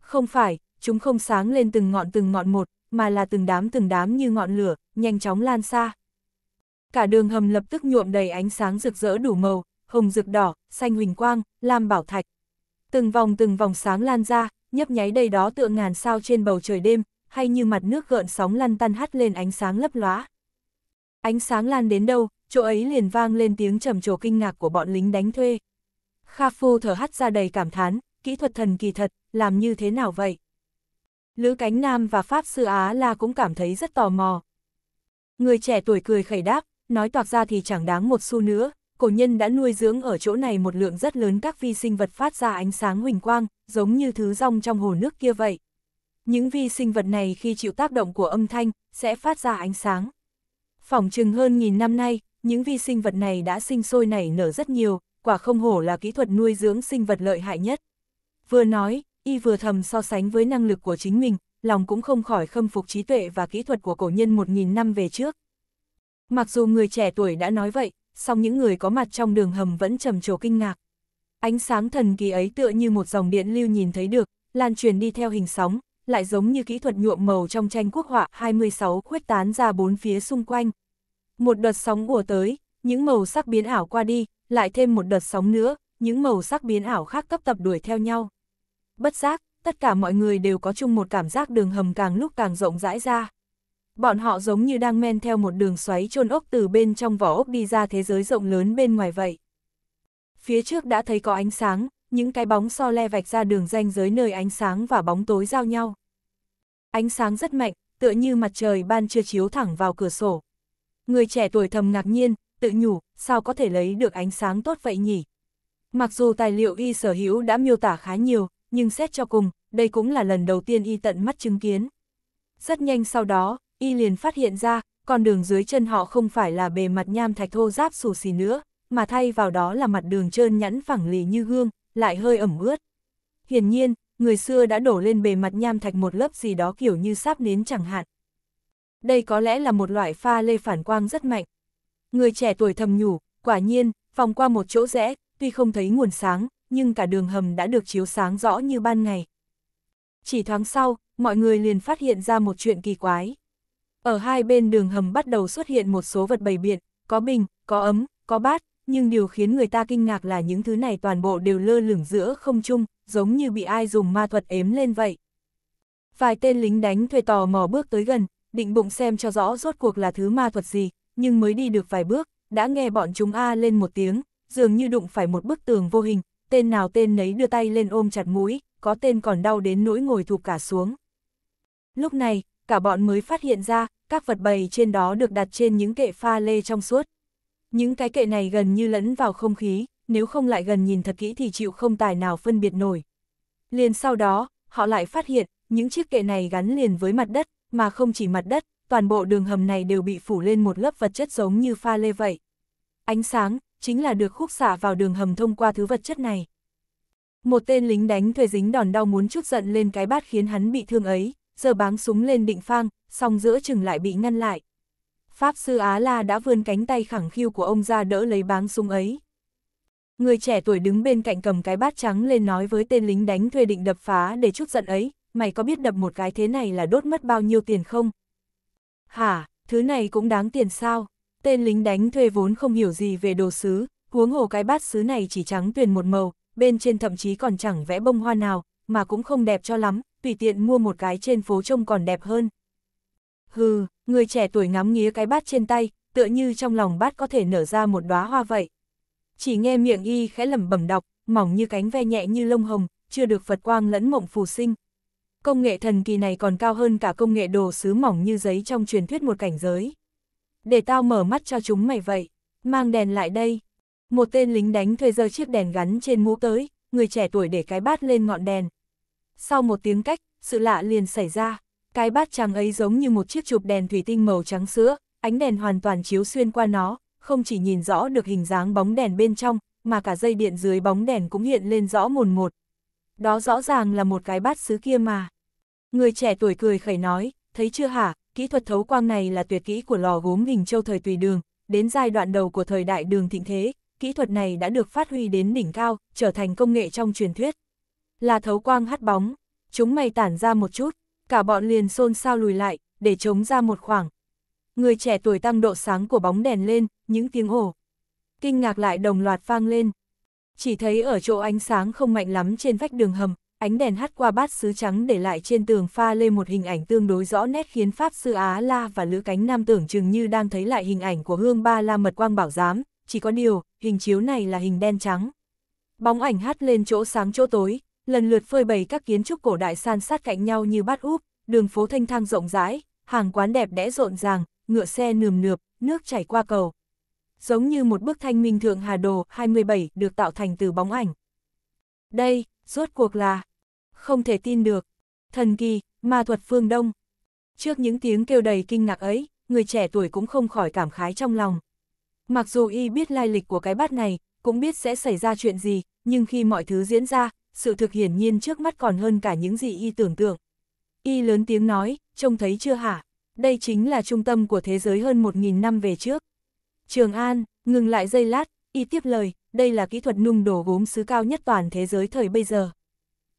Không phải, chúng không sáng lên từng ngọn từng ngọn một, mà là từng đám từng đám như ngọn lửa, nhanh chóng lan xa. Cả đường hầm lập tức nhuộm đầy ánh sáng rực rỡ đủ màu, hồng rực đỏ, xanh huỳnh quang, lam bảo thạch. Từng vòng từng vòng sáng lan ra, nhấp nháy đầy đó tựa ngàn sao trên bầu trời đêm, hay như mặt nước gợn sóng lăn tăn hắt lên ánh sáng lấp lóa. Ánh sáng lan đến đâu, chỗ ấy liền vang lên tiếng trầm trồ kinh ngạc của bọn lính đánh thuê. Kha Phu thở hắt ra đầy cảm thán, kỹ thuật thần kỳ thật, làm như thế nào vậy? Lữ Cánh Nam và Pháp Sư Á La cũng cảm thấy rất tò mò. Người trẻ tuổi cười khẩy đáp, nói toạc ra thì chẳng đáng một xu nữa, cổ nhân đã nuôi dưỡng ở chỗ này một lượng rất lớn các vi sinh vật phát ra ánh sáng huỳnh quang, giống như thứ rong trong hồ nước kia vậy. Những vi sinh vật này khi chịu tác động của âm thanh, sẽ phát ra ánh sáng. Phỏng chừng hơn nghìn năm nay, những vi sinh vật này đã sinh sôi nảy nở rất nhiều, quả không hổ là kỹ thuật nuôi dưỡng sinh vật lợi hại nhất. Vừa nói, y vừa thầm so sánh với năng lực của chính mình, lòng cũng không khỏi khâm phục trí tuệ và kỹ thuật của cổ nhân một nghìn năm về trước. Mặc dù người trẻ tuổi đã nói vậy, song những người có mặt trong đường hầm vẫn trầm trồ kinh ngạc. Ánh sáng thần kỳ ấy tựa như một dòng điện lưu nhìn thấy được, lan truyền đi theo hình sóng, lại giống như kỹ thuật nhuộm màu trong tranh quốc họa 26 khuếch tán ra bốn phía xung quanh. Một đợt sóng ùa tới, những màu sắc biến ảo qua đi, lại thêm một đợt sóng nữa, những màu sắc biến ảo khác cấp tập đuổi theo nhau. Bất giác, tất cả mọi người đều có chung một cảm giác đường hầm càng lúc càng rộng rãi ra bọn họ giống như đang men theo một đường xoáy chôn ốc từ bên trong vỏ ốc đi ra thế giới rộng lớn bên ngoài vậy. Phía trước đã thấy có ánh sáng, những cái bóng so le vạch ra đường ranh giới nơi ánh sáng và bóng tối giao nhau. Ánh sáng rất mạnh, tựa như mặt trời ban chưa chiếu thẳng vào cửa sổ. Người trẻ tuổi thầm ngạc nhiên, tự nhủ, sao có thể lấy được ánh sáng tốt vậy nhỉ? Mặc dù tài liệu y sở hữu đã miêu tả khá nhiều, nhưng xét cho cùng, đây cũng là lần đầu tiên y tận mắt chứng kiến. Rất nhanh sau đó, y liền phát hiện ra, con đường dưới chân họ không phải là bề mặt nham thạch thô giáp xù xì nữa, mà thay vào đó là mặt đường trơn nhẵn phẳng lì như gương, lại hơi ẩm ướt. Hiển nhiên, người xưa đã đổ lên bề mặt nham thạch một lớp gì đó kiểu như sáp nến chẳng hạn. Đây có lẽ là một loại pha lê phản quang rất mạnh. Người trẻ tuổi thầm nhủ, quả nhiên, vòng qua một chỗ rẽ, tuy không thấy nguồn sáng, nhưng cả đường hầm đã được chiếu sáng rõ như ban ngày. Chỉ thoáng sau, mọi người liền phát hiện ra một chuyện kỳ quái. Ở hai bên đường hầm bắt đầu xuất hiện một số vật bày biện, có bình, có ấm, có bát, nhưng điều khiến người ta kinh ngạc là những thứ này toàn bộ đều lơ lửng giữa không trung, giống như bị ai dùng ma thuật ếm lên vậy. Vài tên lính đánh thuê tò mò bước tới gần, định bụng xem cho rõ rốt cuộc là thứ ma thuật gì, nhưng mới đi được vài bước, đã nghe bọn chúng a lên một tiếng, dường như đụng phải một bức tường vô hình, tên nào tên nấy đưa tay lên ôm chặt mũi, có tên còn đau đến nỗi ngồi thụp cả xuống. Lúc này, cả bọn mới phát hiện ra, các vật bày trên đó được đặt trên những kệ pha lê trong suốt. Những cái kệ này gần như lẫn vào không khí, nếu không lại gần nhìn thật kỹ thì chịu không tài nào phân biệt nổi. Liền sau đó, họ lại phát hiện, những chiếc kệ này gắn liền với mặt đất, mà không chỉ mặt đất, toàn bộ đường hầm này đều bị phủ lên một lớp vật chất giống như pha lê vậy. Ánh sáng, chính là được khúc xạ vào đường hầm thông qua thứ vật chất này. Một tên lính đánh thuê dính đòn đau muốn chút giận lên cái bát khiến hắn bị thương ấy, giờ báng súng lên định phang, song giữa chừng lại bị ngăn lại. Pháp sư Á La đã vươn cánh tay khẳng khiu của ông ra đỡ lấy báng súng ấy. Người trẻ tuổi đứng bên cạnh cầm cái bát trắng lên nói với tên lính đánh thuê định đập phá để chút giận ấy, mày có biết đập một cái thế này là đốt mất bao nhiêu tiền không? Hả, thứ này cũng đáng tiền sao? Tên lính đánh thuê vốn không hiểu gì về đồ sứ, huống hồ cái bát sứ này chỉ trắng tuyền một màu, bên trên thậm chí còn chẳng vẽ bông hoa nào, mà cũng không đẹp cho lắm, tùy tiện mua một cái trên phố trông còn đẹp hơn. Hừ, người trẻ tuổi ngắm nghía cái bát trên tay, tựa như trong lòng bát có thể nở ra một đóa hoa vậy. Chỉ nghe miệng y khẽ lẩm bẩm đọc, mỏng như cánh ve nhẹ như lông hồng, chưa được Phật quang lẫn mộng phù sinh. Công nghệ thần kỳ này còn cao hơn cả công nghệ đồ sứ mỏng như giấy trong truyền thuyết một cảnh giới. Để tao mở mắt cho chúng mày vậy, mang đèn lại đây. Một tên lính đánh thuê giơ chiếc đèn gắn trên mũ tới, người trẻ tuổi để cái bát lên ngọn đèn. Sau một tiếng cách, sự lạ liền xảy ra. Cái bát tràng ấy giống như một chiếc chụp đèn thủy tinh màu trắng sữa, ánh đèn hoàn toàn chiếu xuyên qua nó, không chỉ nhìn rõ được hình dáng bóng đèn bên trong, mà cả dây điện dưới bóng đèn cũng hiện lên rõ mồn một. Đó rõ ràng là một cái bát sứ kia mà. Người trẻ tuổi cười khẩy nói, thấy chưa hả, kỹ thuật thấu quang này là tuyệt kỹ của lò gốm hình châu thời tùy đường, đến giai đoạn đầu của thời đại đường thịnh thế, kỹ thuật này đã được phát huy đến đỉnh cao, trở thành công nghệ trong truyền thuyết, là thấu quang hắt bóng, chúng mày tản ra một chút, cả bọn liền xôn xao lùi lại, để chống ra một khoảng. Người trẻ tuổi tăng độ sáng của bóng đèn lên, những tiếng ồ. Kinh ngạc lại đồng loạt vang lên. Chỉ thấy ở chỗ ánh sáng không mạnh lắm trên vách đường hầm, ánh đèn hắt qua bát sứ trắng để lại trên tường pha lê một hình ảnh tương đối rõ nét khiến Pháp Sư Á La và Lữ Cánh Nam tưởng chừng như đang thấy lại hình ảnh của Hương Ba La Mật Quang Bảo Giám, chỉ có điều, hình chiếu này là hình đen trắng. Bóng ảnh hắt lên chỗ sáng chỗ tối, lần lượt phơi bày các kiến trúc cổ đại san sát cạnh nhau như bát úp, đường phố thanh thang rộng rãi, hàng quán đẹp đẽ rộn ràng, ngựa xe nườm nượp, nước chảy qua cầu. Giống như một bức thanh minh thượng Hà Đồ 27 được tạo thành từ bóng ảnh. Đây, rốt cuộc là... Không thể tin được. Thần kỳ, ma thuật phương Đông. Trước những tiếng kêu đầy kinh ngạc ấy, người trẻ tuổi cũng không khỏi cảm khái trong lòng. Mặc dù y biết lai lịch của cái bát này, cũng biết sẽ xảy ra chuyện gì, nhưng khi mọi thứ diễn ra, sự thực hiển nhiên trước mắt còn hơn cả những gì y tưởng tượng. Y lớn tiếng nói, trông thấy chưa hả? Đây chính là trung tâm của thế giới hơn 1.000 năm về trước. Trường An, ngừng lại giây lát, y tiếp lời, đây là kỹ thuật nung đổ gốm xứ cao nhất toàn thế giới thời bây giờ.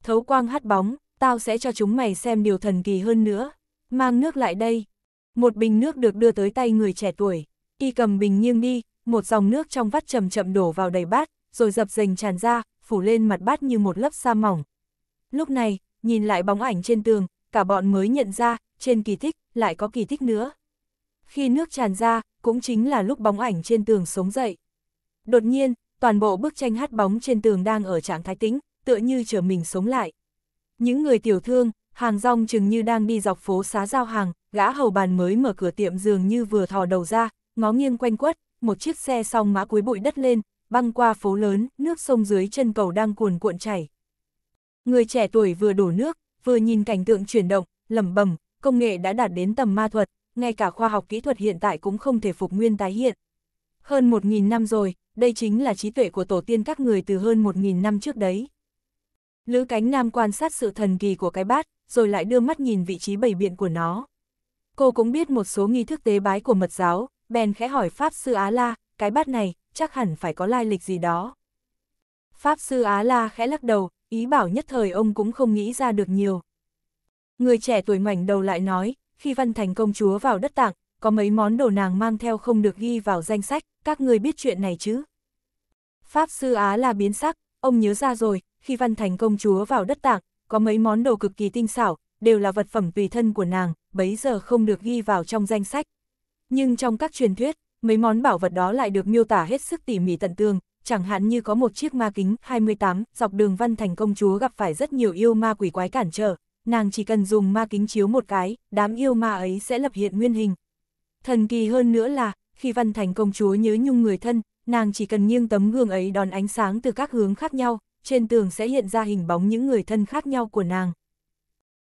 Thấu quang hắt bóng, tao sẽ cho chúng mày xem điều thần kỳ hơn nữa. Mang nước lại đây. Một bình nước được đưa tới tay người trẻ tuổi. Y cầm bình nghiêng đi, một dòng nước trong vắt chậm chậm đổ vào đầy bát, rồi dập dềnh tràn ra, phủ lên mặt bát như một lớp sa mỏng. Lúc này, nhìn lại bóng ảnh trên tường, cả bọn mới nhận ra, trên kỳ tích, lại có kỳ tích nữa. Khi nước tràn ra, cũng chính là lúc bóng ảnh trên tường sống dậy. Đột nhiên, toàn bộ bức tranh hát bóng trên tường đang ở trạng thái tĩnh, tựa như chờ mình sống lại. Những người tiểu thương, hàng rong chừng như đang đi dọc phố xá giao hàng, gã hầu bàn mới mở cửa tiệm dường như vừa thò đầu ra, ngó nghiêng quanh quất, một chiếc xe song mã cuối bụi đất lên, băng qua phố lớn, nước sông dưới chân cầu đang cuồn cuộn chảy. Người trẻ tuổi vừa đổ nước, vừa nhìn cảnh tượng chuyển động, lẩm bẩm, công nghệ đã đạt đến tầm ma thuật, ngay cả khoa học kỹ thuật hiện tại cũng không thể phục nguyên tái hiện. Hơn 1.000 năm rồi, đây chính là trí tuệ của tổ tiên các người từ hơn 1.000 năm trước đấy. Lữ cánh nam quan sát sự thần kỳ của cái bát, rồi lại đưa mắt nhìn vị trí bảy biện của nó. Cô cũng biết một số nghi thức tế bái của mật giáo, bèn khẽ hỏi Pháp Sư Á La, cái bát này, chắc hẳn phải có lai lịch gì đó. Pháp sư Á La khẽ lắc đầu, ý bảo nhất thời ông cũng không nghĩ ra được nhiều. Người trẻ tuổi ngoảnh đầu lại nói, khi Văn Thành công chúa vào đất tạng, có mấy món đồ nàng mang theo không được ghi vào danh sách, các người biết chuyện này chứ? Pháp sư Á La biến sắc, ông nhớ ra rồi, khi Văn Thành công chúa vào đất tạng, có mấy món đồ cực kỳ tinh xảo, đều là vật phẩm tùy thân của nàng, bấy giờ không được ghi vào trong danh sách. Nhưng trong các truyền thuyết, mấy món bảo vật đó lại được miêu tả hết sức tỉ mỉ tận tường, chẳng hạn như có một chiếc ma kính 28, dọc đường văn thành công chúa gặp phải rất nhiều yêu ma quỷ quái cản trở, nàng chỉ cần dùng ma kính chiếu một cái, đám yêu ma ấy sẽ lập hiện nguyên hình. Thần kỳ hơn nữa là, khi văn thành công chúa nhớ nhung người thân, nàng chỉ cần nghiêng tấm gương ấy đón ánh sáng từ các hướng khác nhau, trên tường sẽ hiện ra hình bóng những người thân khác nhau của nàng.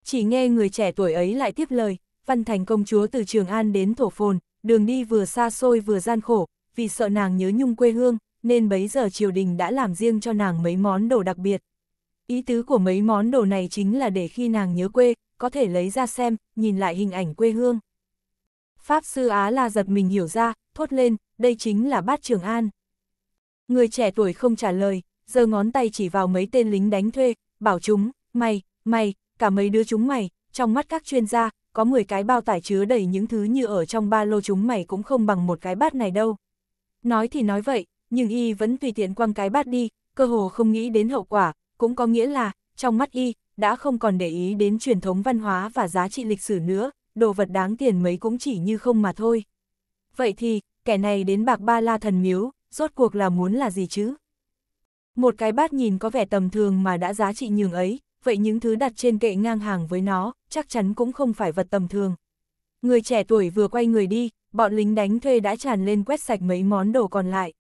Chỉ nghe người trẻ tuổi ấy lại tiếp lời, văn thành công chúa từ Trường An đến Thổ Phồn, đường đi vừa xa xôi vừa gian khổ, vì sợ nàng nhớ nhung quê hương, nên bấy giờ triều đình đã làm riêng cho nàng mấy món đồ đặc biệt. Ý tứ của mấy món đồ này chính là để khi nàng nhớ quê, có thể lấy ra xem, nhìn lại hình ảnh quê hương. Pháp sư Á La giật mình hiểu ra, thốt lên, đây chính là bát trường an. Người trẻ tuổi không trả lời, giơ ngón tay chỉ vào mấy tên lính đánh thuê, bảo chúng, mày, mày, cả mấy đứa chúng mày, trong mắt các chuyên gia, có 10 cái bao tải chứa đầy những thứ như ở trong ba lô chúng mày cũng không bằng một cái bát này đâu. Nói thì nói vậy, nhưng y vẫn tùy tiện quăng cái bát đi, cơ hồ không nghĩ đến hậu quả, cũng có nghĩa là, trong mắt y, đã không còn để ý đến truyền thống văn hóa và giá trị lịch sử nữa, đồ vật đáng tiền mấy cũng chỉ như không mà thôi. Vậy thì, kẻ này đến bạc ba la thần miếu, rốt cuộc là muốn là gì chứ? Một cái bát nhìn có vẻ tầm thường mà đã giá trị nhường ấy, vậy những thứ đặt trên kệ ngang hàng với nó, chắc chắn cũng không phải vật tầm thường. Người trẻ tuổi vừa quay người đi, bọn lính đánh thuê đã tràn lên quét sạch mấy món đồ còn lại.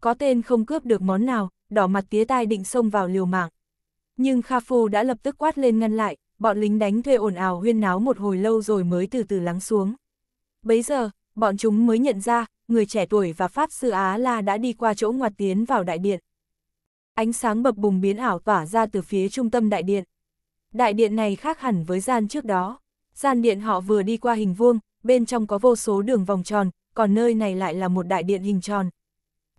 Có tên không cướp được món nào, đỏ mặt tía tai định xông vào liều mạng. Nhưng Kha Phu đã lập tức quát lên ngăn lại, bọn lính đánh thuê ồn ào huyên náo một hồi lâu rồi mới từ từ lắng xuống. Bấy giờ, bọn chúng mới nhận ra, người trẻ tuổi và Pháp Sư Á La đã đi qua chỗ ngoặt tiến vào đại điện. Ánh sáng bập bùng biến ảo tỏa ra từ phía trung tâm đại điện. Đại điện này khác hẳn với gian trước đó. Gian điện họ vừa đi qua hình vuông, bên trong có vô số đường vòng tròn, còn nơi này lại là một đại điện hình tròn.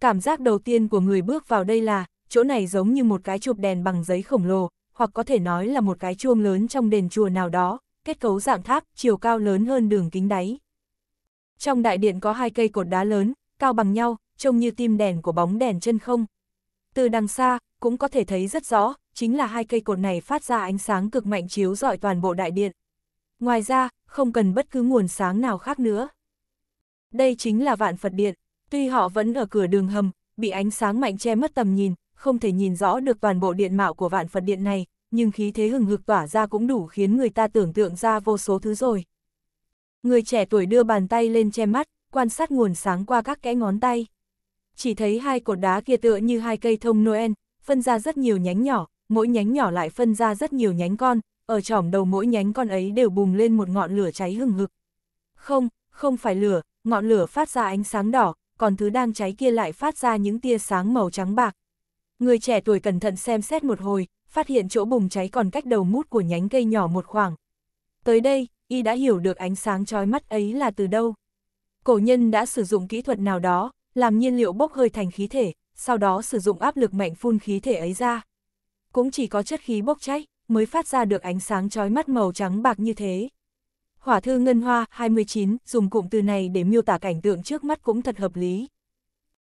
Cảm giác đầu tiên của người bước vào đây là, chỗ này giống như một cái chụp đèn bằng giấy khổng lồ, hoặc có thể nói là một cái chuông lớn trong đền chùa nào đó, kết cấu dạng tháp, chiều cao lớn hơn đường kính đáy. Trong đại điện có hai cây cột đá lớn, cao bằng nhau, trông như tim đèn của bóng đèn chân không, từ đằng xa, cũng có thể thấy rất rõ, chính là hai cây cột này phát ra ánh sáng cực mạnh chiếu rọi toàn bộ đại điện. Ngoài ra, không cần bất cứ nguồn sáng nào khác nữa. Đây chính là vạn Phật Điện, tuy họ vẫn ở cửa đường hầm, bị ánh sáng mạnh che mất tầm nhìn, không thể nhìn rõ được toàn bộ điện mạo của vạn Phật Điện này, nhưng khí thế hừng hực tỏa ra cũng đủ khiến người ta tưởng tượng ra vô số thứ rồi. Người trẻ tuổi đưa bàn tay lên che mắt, quan sát nguồn sáng qua các kẽ ngón tay chỉ thấy hai cột đá kia tựa như hai cây thông Noel, phân ra rất nhiều nhánh nhỏ, mỗi nhánh nhỏ lại phân ra rất nhiều nhánh con, ở trỏm đầu mỗi nhánh con ấy đều bùng lên một ngọn lửa cháy hừng hực. Không, không phải lửa, ngọn lửa phát ra ánh sáng đỏ, còn thứ đang cháy kia lại phát ra những tia sáng màu trắng bạc. Người trẻ tuổi cẩn thận xem xét một hồi, phát hiện chỗ bùng cháy còn cách đầu mút của nhánh cây nhỏ một khoảng. Tới đây, y đã hiểu được ánh sáng trói mắt ấy là từ đâu. Cổ nhân đã sử dụng kỹ thuật nào đó, làm nhiên liệu bốc hơi thành khí thể, sau đó sử dụng áp lực mạnh phun khí thể ấy ra. Cũng chỉ có chất khí bốc cháy, mới phát ra được ánh sáng chói mắt màu trắng bạc như thế. Hỏa thư ngân hoa 29, dùng cụm từ này để miêu tả cảnh tượng trước mắt cũng thật hợp lý.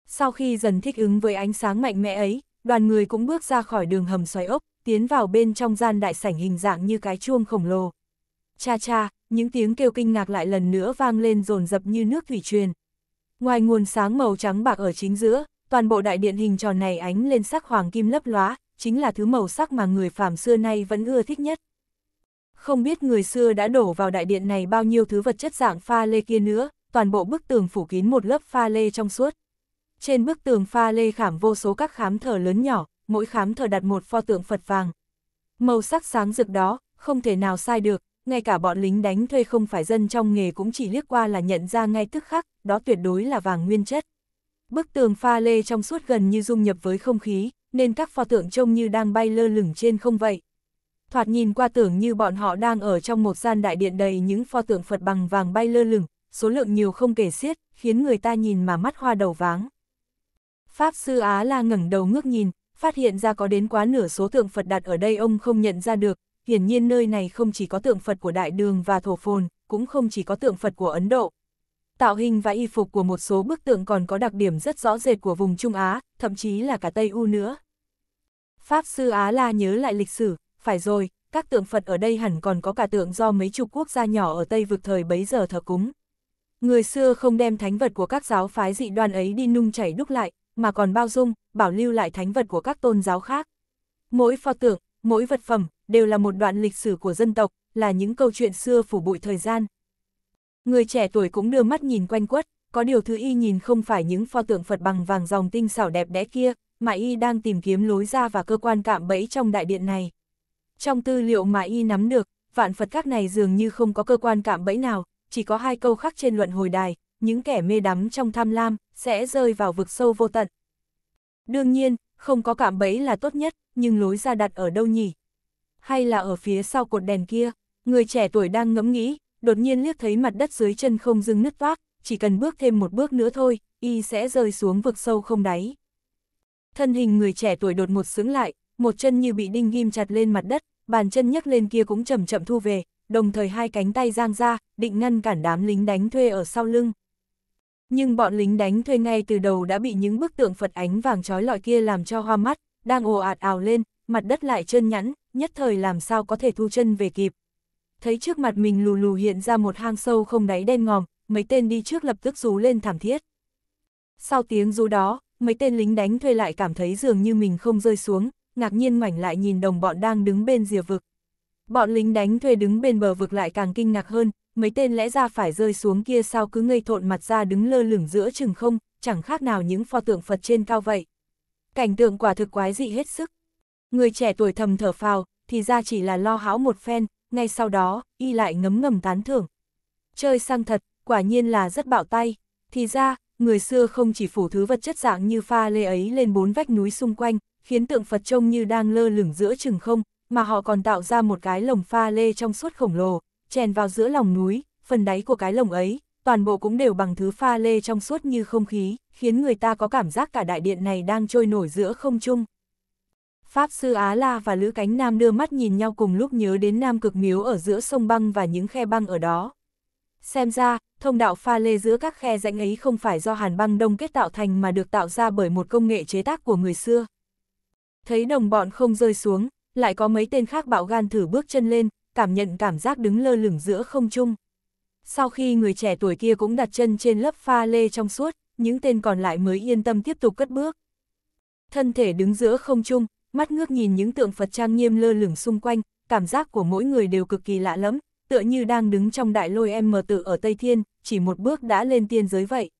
Sau khi dần thích ứng với ánh sáng mạnh mẽ ấy, đoàn người cũng bước ra khỏi đường hầm xoáy ốc, tiến vào bên trong gian đại sảnh hình dạng như cái chuông khổng lồ. Cha cha, những tiếng kêu kinh ngạc lại lần nữa vang lên dồn dập như nước thủy truyền, Ngoài nguồn sáng màu trắng bạc ở chính giữa, toàn bộ đại điện hình tròn này ánh lên sắc hoàng kim lấp lóa, chính là thứ màu sắc mà người phàm xưa nay vẫn ưa thích nhất. Không biết người xưa đã đổ vào đại điện này bao nhiêu thứ vật chất dạng pha lê kia nữa, toàn bộ bức tường phủ kín một lớp pha lê trong suốt. Trên bức tường pha lê khảm vô số các khám thờ lớn nhỏ, mỗi khám thờ đặt một pho tượng Phật vàng. Màu sắc sáng rực đó, không thể nào sai được, ngay cả bọn lính đánh thuê không phải dân trong nghề cũng chỉ liếc qua là nhận ra ngay tức khắc, đó tuyệt đối là vàng nguyên chất. Bức tường pha lê trong suốt gần như dung nhập với không khí, nên các pho tượng trông như đang bay lơ lửng trên không vậy. Thoạt nhìn qua tưởng như bọn họ đang ở trong một gian đại điện đầy những pho tượng Phật bằng vàng bay lơ lửng, số lượng nhiều không kể xiết, khiến người ta nhìn mà mắt hoa đầu váng. Pháp sư Á La ngẩng đầu ngước nhìn, phát hiện ra có đến quá nửa số tượng Phật đặt ở đây ông không nhận ra được, hiển nhiên nơi này không chỉ có tượng Phật của Đại Đường và Thổ Phồn, cũng không chỉ có tượng Phật của Ấn Độ, Tạo hình và y phục của một số bức tượng còn có đặc điểm rất rõ rệt của vùng Trung Á, thậm chí là cả Tây U nữa. Pháp sư Á La nhớ lại lịch sử, phải rồi, các tượng Phật ở đây hẳn còn có cả tượng do mấy chục quốc gia nhỏ ở Tây vực thời bấy giờ thờ cúng. Người xưa không đem thánh vật của các giáo phái dị đoan ấy đi nung chảy đúc lại, mà còn bao dung, bảo lưu lại thánh vật của các tôn giáo khác. Mỗi pho tượng, mỗi vật phẩm, đều là một đoạn lịch sử của dân tộc, là những câu chuyện xưa phủ bụi thời gian. Người trẻ tuổi cũng đưa mắt nhìn quanh quất, có điều thứ y nhìn không phải những pho tượng Phật bằng vàng dòng tinh xảo đẹp đẽ kia, mà y đang tìm kiếm lối ra và cơ quan cạm bẫy trong đại điện này. Trong tư liệu mà y nắm được, vạn Phật các này dường như không có cơ quan cạm bẫy nào, chỉ có hai câu khác trên luận hồi đài, những kẻ mê đắm trong tham lam, sẽ rơi vào vực sâu vô tận. Đương nhiên, không có cạm bẫy là tốt nhất, nhưng lối ra đặt ở đâu nhỉ? Hay là ở phía sau cột đèn kia, người trẻ tuổi đang ngẫm nghĩ, đột nhiên liếc thấy mặt đất dưới chân không dưng nứt toác, chỉ cần bước thêm một bước nữa thôi, y sẽ rơi xuống vực sâu không đáy. Thân hình người trẻ tuổi đột một sướng lại, một chân như bị đinh ghim chặt lên mặt đất, bàn chân nhấc lên kia cũng chậm chậm thu về, đồng thời hai cánh tay giang ra, định ngăn cản đám lính đánh thuê ở sau lưng. Nhưng bọn lính đánh thuê ngay từ đầu đã bị những bức tượng Phật ánh vàng trói lọi kia làm cho hoa mắt, đang ồ ạt ào lên, mặt đất lại trơn nhẵn, nhất thời làm sao có thể thu chân về kịp thấy trước mặt mình lù lù hiện ra một hang sâu không đáy đen ngòm, mấy tên đi trước lập tức rú lên thảm thiết. Sau tiếng rú đó, mấy tên lính đánh thuê lại cảm thấy dường như mình không rơi xuống, ngạc nhiên ngoảnh lại nhìn đồng bọn đang đứng bên rìa vực. Bọn lính đánh thuê đứng bên bờ vực lại càng kinh ngạc hơn, mấy tên lẽ ra phải rơi xuống kia sao cứ ngây thộn mặt ra đứng lơ lửng giữa chừng không, chẳng khác nào những pho tượng Phật trên cao vậy. Cảnh tượng quả thực quái dị hết sức. Người trẻ tuổi thầm thở phào, thì ra chỉ là lo hão một phen, ngay sau đó, y lại ngấm ngầm tán thưởng. Chơi sang thật, quả nhiên là rất bạo tay. Thì ra, người xưa không chỉ phủ thứ vật chất dạng như pha lê ấy lên bốn vách núi xung quanh, khiến tượng Phật trông như đang lơ lửng giữa chừng không, mà họ còn tạo ra một cái lồng pha lê trong suốt khổng lồ, chèn vào giữa lòng núi, phần đáy của cái lồng ấy, toàn bộ cũng đều bằng thứ pha lê trong suốt như không khí, khiến người ta có cảm giác cả đại điện này đang trôi nổi giữa không trung. Pháp sư Á La và Lữ Cánh Nam đưa mắt nhìn nhau cùng lúc nhớ đến Nam Cực Miếu ở giữa sông băng và những khe băng ở đó. Xem ra, thông đạo pha lê giữa các khe rãnh ấy không phải do hàn băng đông kết tạo thành mà được tạo ra bởi một công nghệ chế tác của người xưa. Thấy đồng bọn không rơi xuống, lại có mấy tên khác bạo gan thử bước chân lên, cảm nhận cảm giác đứng lơ lửng giữa không trung. Sau khi người trẻ tuổi kia cũng đặt chân trên lớp pha lê trong suốt, những tên còn lại mới yên tâm tiếp tục cất bước. Thân thể đứng giữa không trung, mắt ngước nhìn những tượng Phật trang nghiêm lơ lửng xung quanh, cảm giác của mỗi người đều cực kỳ lạ lẫm, tựa như đang đứng trong đại lôi em mờ tự ở Tây Thiên, chỉ một bước đã lên tiên giới vậy.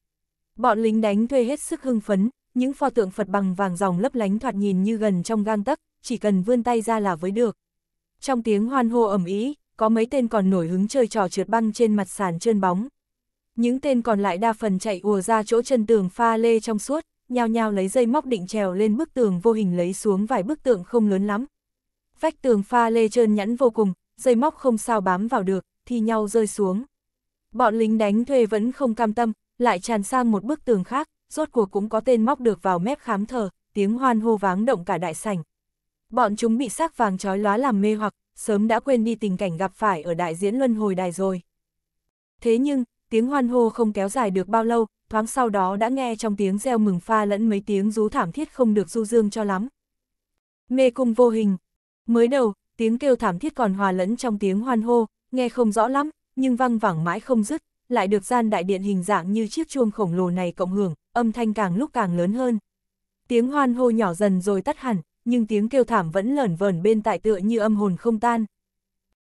Bọn lính đánh thuê hết sức hưng phấn, những pho tượng Phật bằng vàng dòng lấp lánh thoạt nhìn như gần trong gang tấc, chỉ cần vươn tay ra là với được. Trong tiếng hoan hô ẩm ý, có mấy tên còn nổi hứng chơi trò trượt băng trên mặt sàn trơn bóng. Những tên còn lại đa phần chạy ùa ra chỗ chân tường pha lê trong suốt, nhao nhao lấy dây móc định trèo lên bức tường vô hình lấy xuống vài bức tượng không lớn lắm. Vách tường pha lê trơn nhẵn vô cùng, dây móc không sao bám vào được, thì nhau rơi xuống. Bọn lính đánh thuê vẫn không cam tâm, lại tràn sang một bức tường khác, rốt cuộc cũng có tên móc được vào mép khám thờ, tiếng hoan hô váng động cả đại sảnh. Bọn chúng bị sắc vàng trói lóa làm mê hoặc, sớm đã quên đi tình cảnh gặp phải ở đại diễn luân hồi đài rồi. Thế nhưng, tiếng hoan hô không kéo dài được bao lâu, thoáng sau đó đã nghe trong tiếng reo mừng pha lẫn mấy tiếng rú thảm thiết không được du dương cho lắm. Mê cung vô hình. Mới đầu, tiếng kêu thảm thiết còn hòa lẫn trong tiếng hoan hô, nghe không rõ lắm, nhưng văng vẳng mãi không dứt, lại được gian đại điện hình dạng như chiếc chuông khổng lồ này cộng hưởng, âm thanh càng lúc càng lớn hơn. Tiếng hoan hô nhỏ dần rồi tắt hẳn, nhưng tiếng kêu thảm vẫn lởn vởn bên tại tựa như âm hồn không tan.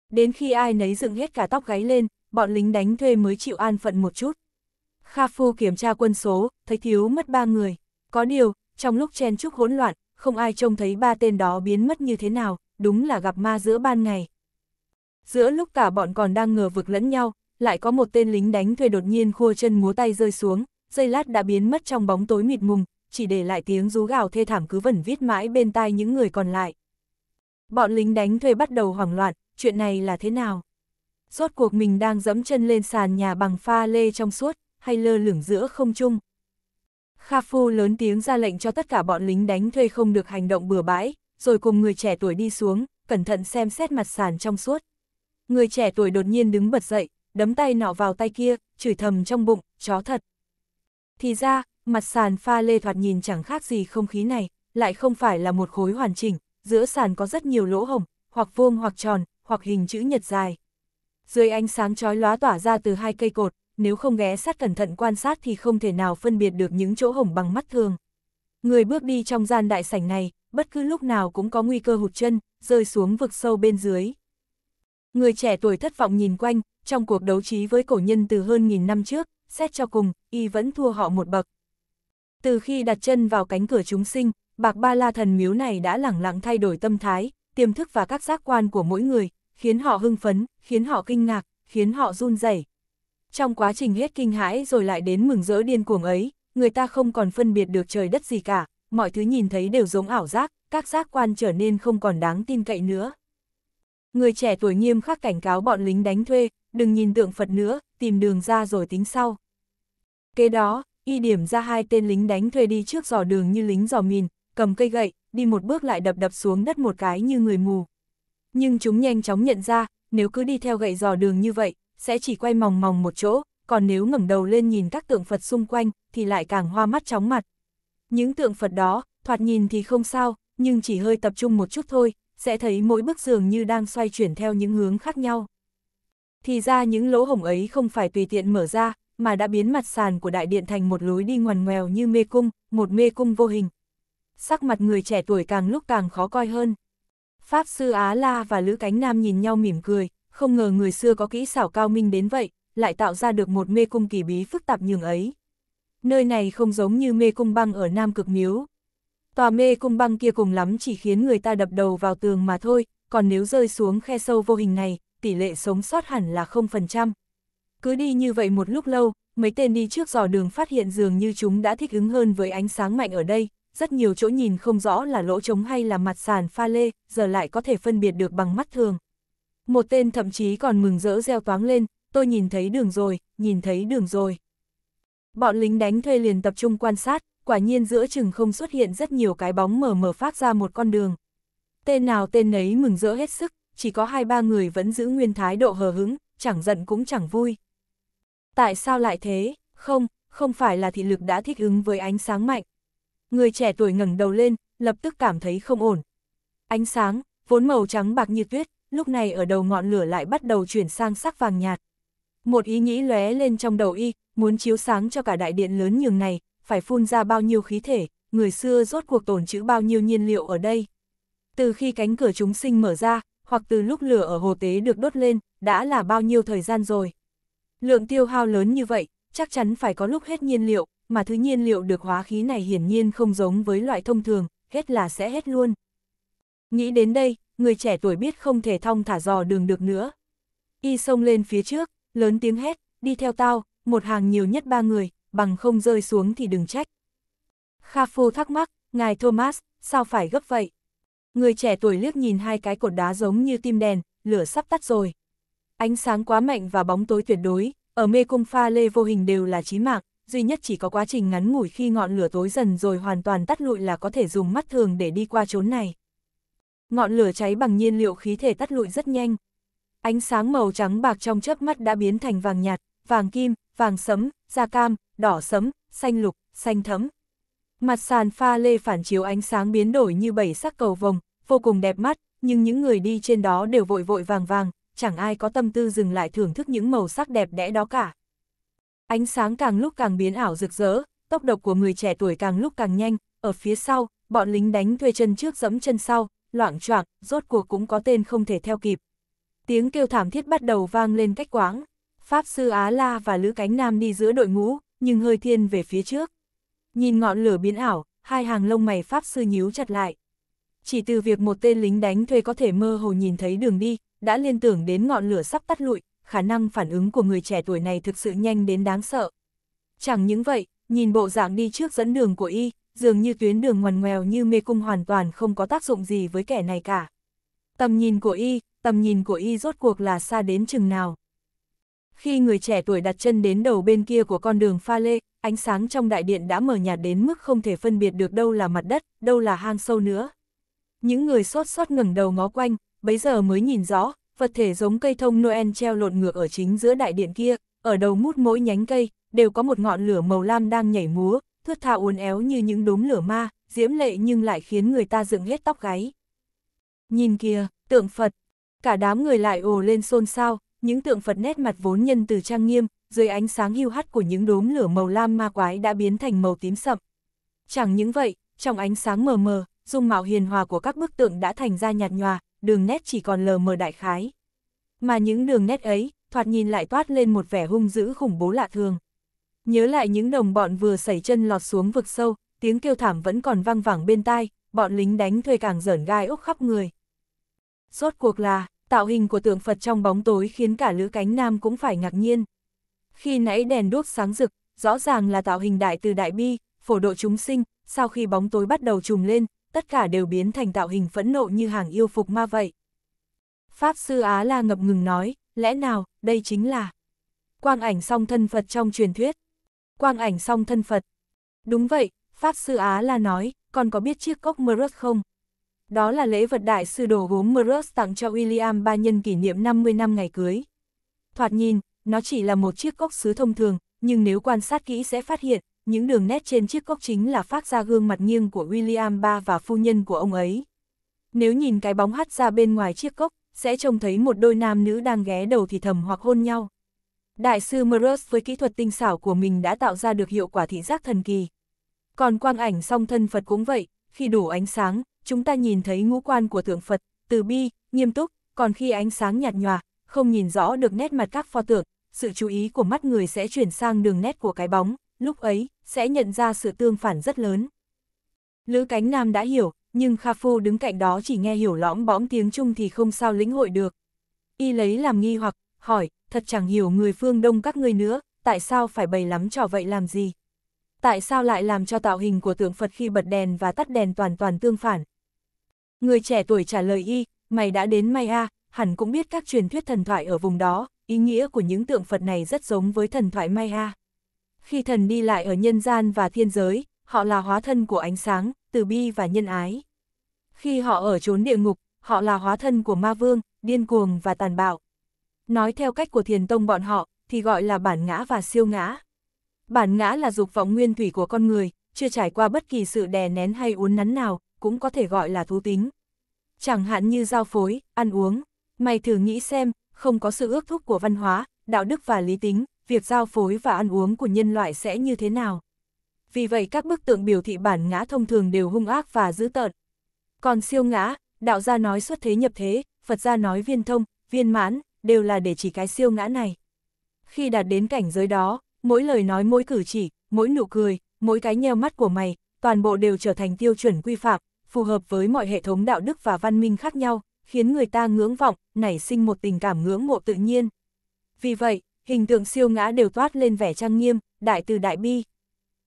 Đến khi ai nấy dựng hết cả tóc gáy lên, bọn lính đánh thuê mới chịu an phận một chút. Kha Phu kiểm tra quân số, thấy thiếu mất ba người. Có điều, trong lúc chen chúc hỗn loạn, không ai trông thấy ba tên đó biến mất như thế nào, đúng là gặp ma giữa ban ngày. Giữa lúc cả bọn còn đang ngờ vực lẫn nhau, lại có một tên lính đánh thuê đột nhiên khua chân múa tay rơi xuống, dây lát đã biến mất trong bóng tối mịt mùng, chỉ để lại tiếng rú gào thê thảm cứ vẩn viết mãi bên tai những người còn lại. Bọn lính đánh thuê bắt đầu hoảng loạn, chuyện này là thế nào? Rốt cuộc mình đang dẫm chân lên sàn nhà bằng pha lê trong suốt, hay lơ lửng giữa không trung. Kha Phu lớn tiếng ra lệnh cho tất cả bọn lính đánh thuê không được hành động bừa bãi, rồi cùng người trẻ tuổi đi xuống, cẩn thận xem xét mặt sàn trong suốt. Người trẻ tuổi đột nhiên đứng bật dậy, đấm tay nọ vào tay kia, chửi thầm trong bụng, chó thật. Thì ra, mặt sàn pha lê thoạt nhìn chẳng khác gì không khí này, lại không phải là một khối hoàn chỉnh, giữa sàn có rất nhiều lỗ hồng, hoặc vuông hoặc tròn, hoặc hình chữ nhật dài. Dưới ánh sáng chói lóa tỏa ra từ hai cây cột, nếu không ghé sát cẩn thận quan sát thì không thể nào phân biệt được những chỗ hổng bằng mắt thường. Người bước đi trong gian đại sảnh này, bất cứ lúc nào cũng có nguy cơ hụt chân, rơi xuống vực sâu bên dưới. Người trẻ tuổi thất vọng nhìn quanh, trong cuộc đấu trí với cổ nhân từ hơn nghìn năm trước, xét cho cùng, y vẫn thua họ một bậc. Từ khi đặt chân vào cánh cửa chúng sinh, bạc ba la thần miếu này đã lẳng lặng thay đổi tâm thái, tiềm thức và các giác quan của mỗi người, khiến họ hưng phấn, khiến họ kinh ngạc, khiến họ run rẩy trong quá trình hết kinh hãi rồi lại đến mừng rỡ điên cuồng ấy, người ta không còn phân biệt được trời đất gì cả, mọi thứ nhìn thấy đều giống ảo giác, các giác quan trở nên không còn đáng tin cậy nữa. Người trẻ tuổi nghiêm khắc cảnh cáo bọn lính đánh thuê, đừng nhìn tượng Phật nữa, tìm đường ra rồi tính sau. Kế đó, y điểm ra hai tên lính đánh thuê đi trước dò đường như lính dò mìn, cầm cây gậy, đi một bước lại đập đập xuống đất một cái như người mù. Nhưng chúng nhanh chóng nhận ra, nếu cứ đi theo gậy dò đường như vậy, sẽ chỉ quay mòng mòng một chỗ, còn nếu ngẩng đầu lên nhìn các tượng Phật xung quanh, thì lại càng hoa mắt chóng mặt. Những tượng Phật đó, thoạt nhìn thì không sao, nhưng chỉ hơi tập trung một chút thôi, sẽ thấy mỗi bức giường như đang xoay chuyển theo những hướng khác nhau. Thì ra những lỗ hổng ấy không phải tùy tiện mở ra, mà đã biến mặt sàn của đại điện thành một lối đi ngoằn ngoèo như mê cung, một mê cung vô hình. Sắc mặt người trẻ tuổi càng lúc càng khó coi hơn. Pháp sư Á La và Lữ Cánh Nam nhìn nhau mỉm cười, không ngờ người xưa có kỹ xảo cao minh đến vậy, lại tạo ra được một mê cung kỳ bí phức tạp nhường ấy. Nơi này không giống như mê cung băng ở Nam Cực Miếu. Tòa mê cung băng kia cùng lắm chỉ khiến người ta đập đầu vào tường mà thôi, còn nếu rơi xuống khe sâu vô hình này, tỷ lệ sống sót hẳn là 0%. Cứ đi như vậy một lúc lâu, mấy tên đi trước dò đường phát hiện dường như chúng đã thích ứng hơn với ánh sáng mạnh ở đây, rất nhiều chỗ nhìn không rõ là lỗ trống hay là mặt sàn pha lê, giờ lại có thể phân biệt được bằng mắt thường. Một tên thậm chí còn mừng rỡ reo toáng lên, tôi nhìn thấy đường rồi, nhìn thấy đường rồi. Bọn lính đánh thuê liền tập trung quan sát, quả nhiên giữa chừng không xuất hiện rất nhiều cái bóng mờ mờ phát ra một con đường. Tên nào tên nấy mừng rỡ hết sức, chỉ có hai ba người vẫn giữ nguyên thái độ hờ hứng, chẳng giận cũng chẳng vui. Tại sao lại thế? Không, không phải là thị lực đã thích ứng với ánh sáng mạnh. Người trẻ tuổi ngẩng đầu lên, lập tức cảm thấy không ổn. Ánh sáng, vốn màu trắng bạc như tuyết, lúc này ở đầu ngọn lửa lại bắt đầu chuyển sang sắc vàng nhạt. Một ý nghĩ lóe lên trong đầu y, muốn chiếu sáng cho cả đại điện lớn nhường này, phải phun ra bao nhiêu khí thể, người xưa rốt cuộc tổn chữ bao nhiêu nhiên liệu ở đây. Từ khi cánh cửa chúng sinh mở ra, hoặc từ lúc lửa ở hồ tế được đốt lên, đã là bao nhiêu thời gian rồi. Lượng tiêu hao lớn như vậy, chắc chắn phải có lúc hết nhiên liệu, mà thứ nhiên liệu được hóa khí này hiển nhiên không giống với loại thông thường, hết là sẽ hết luôn. Nghĩ đến đây, người trẻ tuổi biết không thể thong thả dò đường được nữa. Y xông lên phía trước, lớn tiếng hét, đi theo tao, một hàng nhiều nhất ba người, bằng không rơi xuống thì đừng trách. Kha Phô thắc mắc, ngài Thomas, sao phải gấp vậy? Người trẻ tuổi liếc nhìn hai cái cột đá giống như tim đèn, lửa sắp tắt rồi. Ánh sáng quá mạnh và bóng tối tuyệt đối, ở mê cung pha lê vô hình đều là chí mạng, duy nhất chỉ có quá trình ngắn ngủi khi ngọn lửa tối dần rồi hoàn toàn tắt lụi là có thể dùng mắt thường để đi qua chốn này ngọn lửa cháy bằng nhiên liệu khí thể tắt lụi rất nhanh. Ánh sáng màu trắng bạc trong chớp mắt đã biến thành vàng nhạt, vàng kim, vàng sấm, da cam, đỏ sấm, xanh lục, xanh thấm. Mặt sàn pha lê phản chiếu ánh sáng biến đổi như bảy sắc cầu vồng, vô cùng đẹp mắt, nhưng những người đi trên đó đều vội vội vàng vàng, chẳng ai có tâm tư dừng lại thưởng thức những màu sắc đẹp đẽ đó cả. Ánh sáng càng lúc càng biến ảo rực rỡ, tốc độ của người trẻ tuổi càng lúc càng nhanh, ở phía sau, bọn lính đánh thuê chân trước dẫm chân sau, loảng choạng, rốt cuộc cũng có tên không thể theo kịp. Tiếng kêu thảm thiết bắt đầu vang lên cách quãng. Pháp sư Á La và Lữ Cánh Nam đi giữa đội ngũ, nhưng hơi thiên về phía trước. Nhìn ngọn lửa biến ảo, hai hàng lông mày Pháp sư nhíu chặt lại. Chỉ từ việc một tên lính đánh thuê có thể mơ hồ nhìn thấy đường đi, đã liên tưởng đến ngọn lửa sắp tắt lụi, khả năng phản ứng của người trẻ tuổi này thực sự nhanh đến đáng sợ. Chẳng những vậy, nhìn bộ dạng đi trước dẫn đường của y, dường như tuyến đường ngoằn ngoèo như mê cung hoàn toàn không có tác dụng gì với kẻ này cả. Tầm nhìn của y, tầm nhìn của y rốt cuộc là xa đến chừng nào. Khi người trẻ tuổi đặt chân đến đầu bên kia của con đường pha lê, ánh sáng trong đại điện đã mờ nhạt đến mức không thể phân biệt được đâu là mặt đất, đâu là hang sâu nữa. Những người sốt sót ngẩng đầu ngó quanh, bấy giờ mới nhìn rõ, vật thể giống cây thông Noel treo lộn ngược ở chính giữa đại điện kia, ở đầu mút mỗi nhánh cây, đều có một ngọn lửa màu lam đang nhảy múa, thướt tha uốn éo như những đốm lửa ma, diễm lệ nhưng lại khiến người ta dựng hết tóc gáy. Nhìn kìa, tượng Phật, cả đám người lại ồ lên xôn xao, những tượng Phật nét mặt vốn nhân từ trang nghiêm, dưới ánh sáng hưu hắt của những đốm lửa màu lam ma quái đã biến thành màu tím sậm. Chẳng những vậy, trong ánh sáng mờ mờ, dung mạo hiền hòa của các bức tượng đã thành ra nhạt nhòa, đường nét chỉ còn lờ mờ đại khái. Mà những đường nét ấy, thoạt nhìn lại toát lên một vẻ hung dữ khủng bố lạ thường. Nhớ lại những đồng bọn vừa xảy chân lọt xuống vực sâu, tiếng kêu thảm vẫn còn vang vẳng bên tai, bọn lính đánh thuê càng rởn gai ốc khắp người. Rốt cuộc là, tạo hình của tượng Phật trong bóng tối khiến cả lữ cánh nam cũng phải ngạc nhiên. Khi nãy đèn đuốc sáng rực, rõ ràng là tạo hình đại từ đại bi, phổ độ chúng sinh, sau khi bóng tối bắt đầu trùm lên, tất cả đều biến thành tạo hình phẫn nộ như hàng yêu phục ma vậy. Pháp sư Á La ngập ngừng nói, lẽ nào, đây chính là quang ảnh song thân Phật trong truyền thuyết quang ảnh song thân Phật. Đúng vậy, Pháp Sư Á La nói, còn có biết chiếc cốc Merus không? Đó là lễ vật đại sư đồ gốm Merus tặng cho William ba nhân kỷ niệm 50 năm ngày cưới. Thoạt nhìn, nó chỉ là một chiếc cốc sứ thông thường, nhưng nếu quan sát kỹ sẽ phát hiện, những đường nét trên chiếc cốc chính là phát ra gương mặt nghiêng của William ba và phu nhân của ông ấy. Nếu nhìn cái bóng hắt ra bên ngoài chiếc cốc, sẽ trông thấy một đôi nam nữ đang ghé đầu thì thầm hoặc hôn nhau. Đại sư Merus với kỹ thuật tinh xảo của mình đã tạo ra được hiệu quả thị giác thần kỳ. Còn quang ảnh song thân Phật cũng vậy, khi đủ ánh sáng, chúng ta nhìn thấy ngũ quan của thượng Phật, từ bi, nghiêm túc, còn khi ánh sáng nhạt nhòa, không nhìn rõ được nét mặt các pho tượng, sự chú ý của mắt người sẽ chuyển sang đường nét của cái bóng, lúc ấy, sẽ nhận ra sự tương phản rất lớn. Lữ Cánh Nam đã hiểu, nhưng Kha Phu đứng cạnh đó chỉ nghe hiểu lõm bõm tiếng Trung thì không sao lĩnh hội được. Y lấy làm nghi hoặc, hỏi, thật chẳng hiểu người phương đông các ngươi nữa, tại sao phải bày lắm trò vậy làm gì? Tại sao lại làm cho tạo hình của tượng Phật khi bật đèn và tắt đèn toàn toàn tương phản? Người trẻ tuổi trả lời y, mày đã đến may a, hẳn cũng biết các truyền thuyết thần thoại ở vùng đó, ý nghĩa của những tượng Phật này rất giống với thần thoại may a. Khi thần đi lại ở nhân gian và thiên giới, họ là hóa thân của ánh sáng, từ bi và nhân ái. Khi họ ở chốn địa ngục, họ là hóa thân của ma vương, điên cuồng và tàn bạo. Nói theo cách của thiền tông bọn họ, thì gọi là bản ngã và siêu ngã. Bản ngã là dục vọng nguyên thủy của con người, chưa trải qua bất kỳ sự đè nén hay uốn nắn nào, cũng có thể gọi là thú tính. Chẳng hạn như giao phối, ăn uống. Mày thử nghĩ xem, không có sự ước thúc của văn hóa, đạo đức và lý tính, việc giao phối và ăn uống của nhân loại sẽ như thế nào? Vì vậy các bức tượng biểu thị bản ngã thông thường đều hung ác và dữ tợn. Còn siêu ngã, đạo gia nói xuất thế nhập thế, Phật gia nói viên thông, viên mãn, đều là để chỉ cái siêu ngã này. Khi đạt đến cảnh giới đó, mỗi lời nói mỗi cử chỉ, mỗi nụ cười, mỗi cái nheo mắt của mày, toàn bộ đều trở thành tiêu chuẩn quy phạm, phù hợp với mọi hệ thống đạo đức và văn minh khác nhau, khiến người ta ngưỡng vọng, nảy sinh một tình cảm ngưỡng mộ tự nhiên. Vì vậy, hình tượng siêu ngã đều toát lên vẻ trang nghiêm, đại từ đại bi.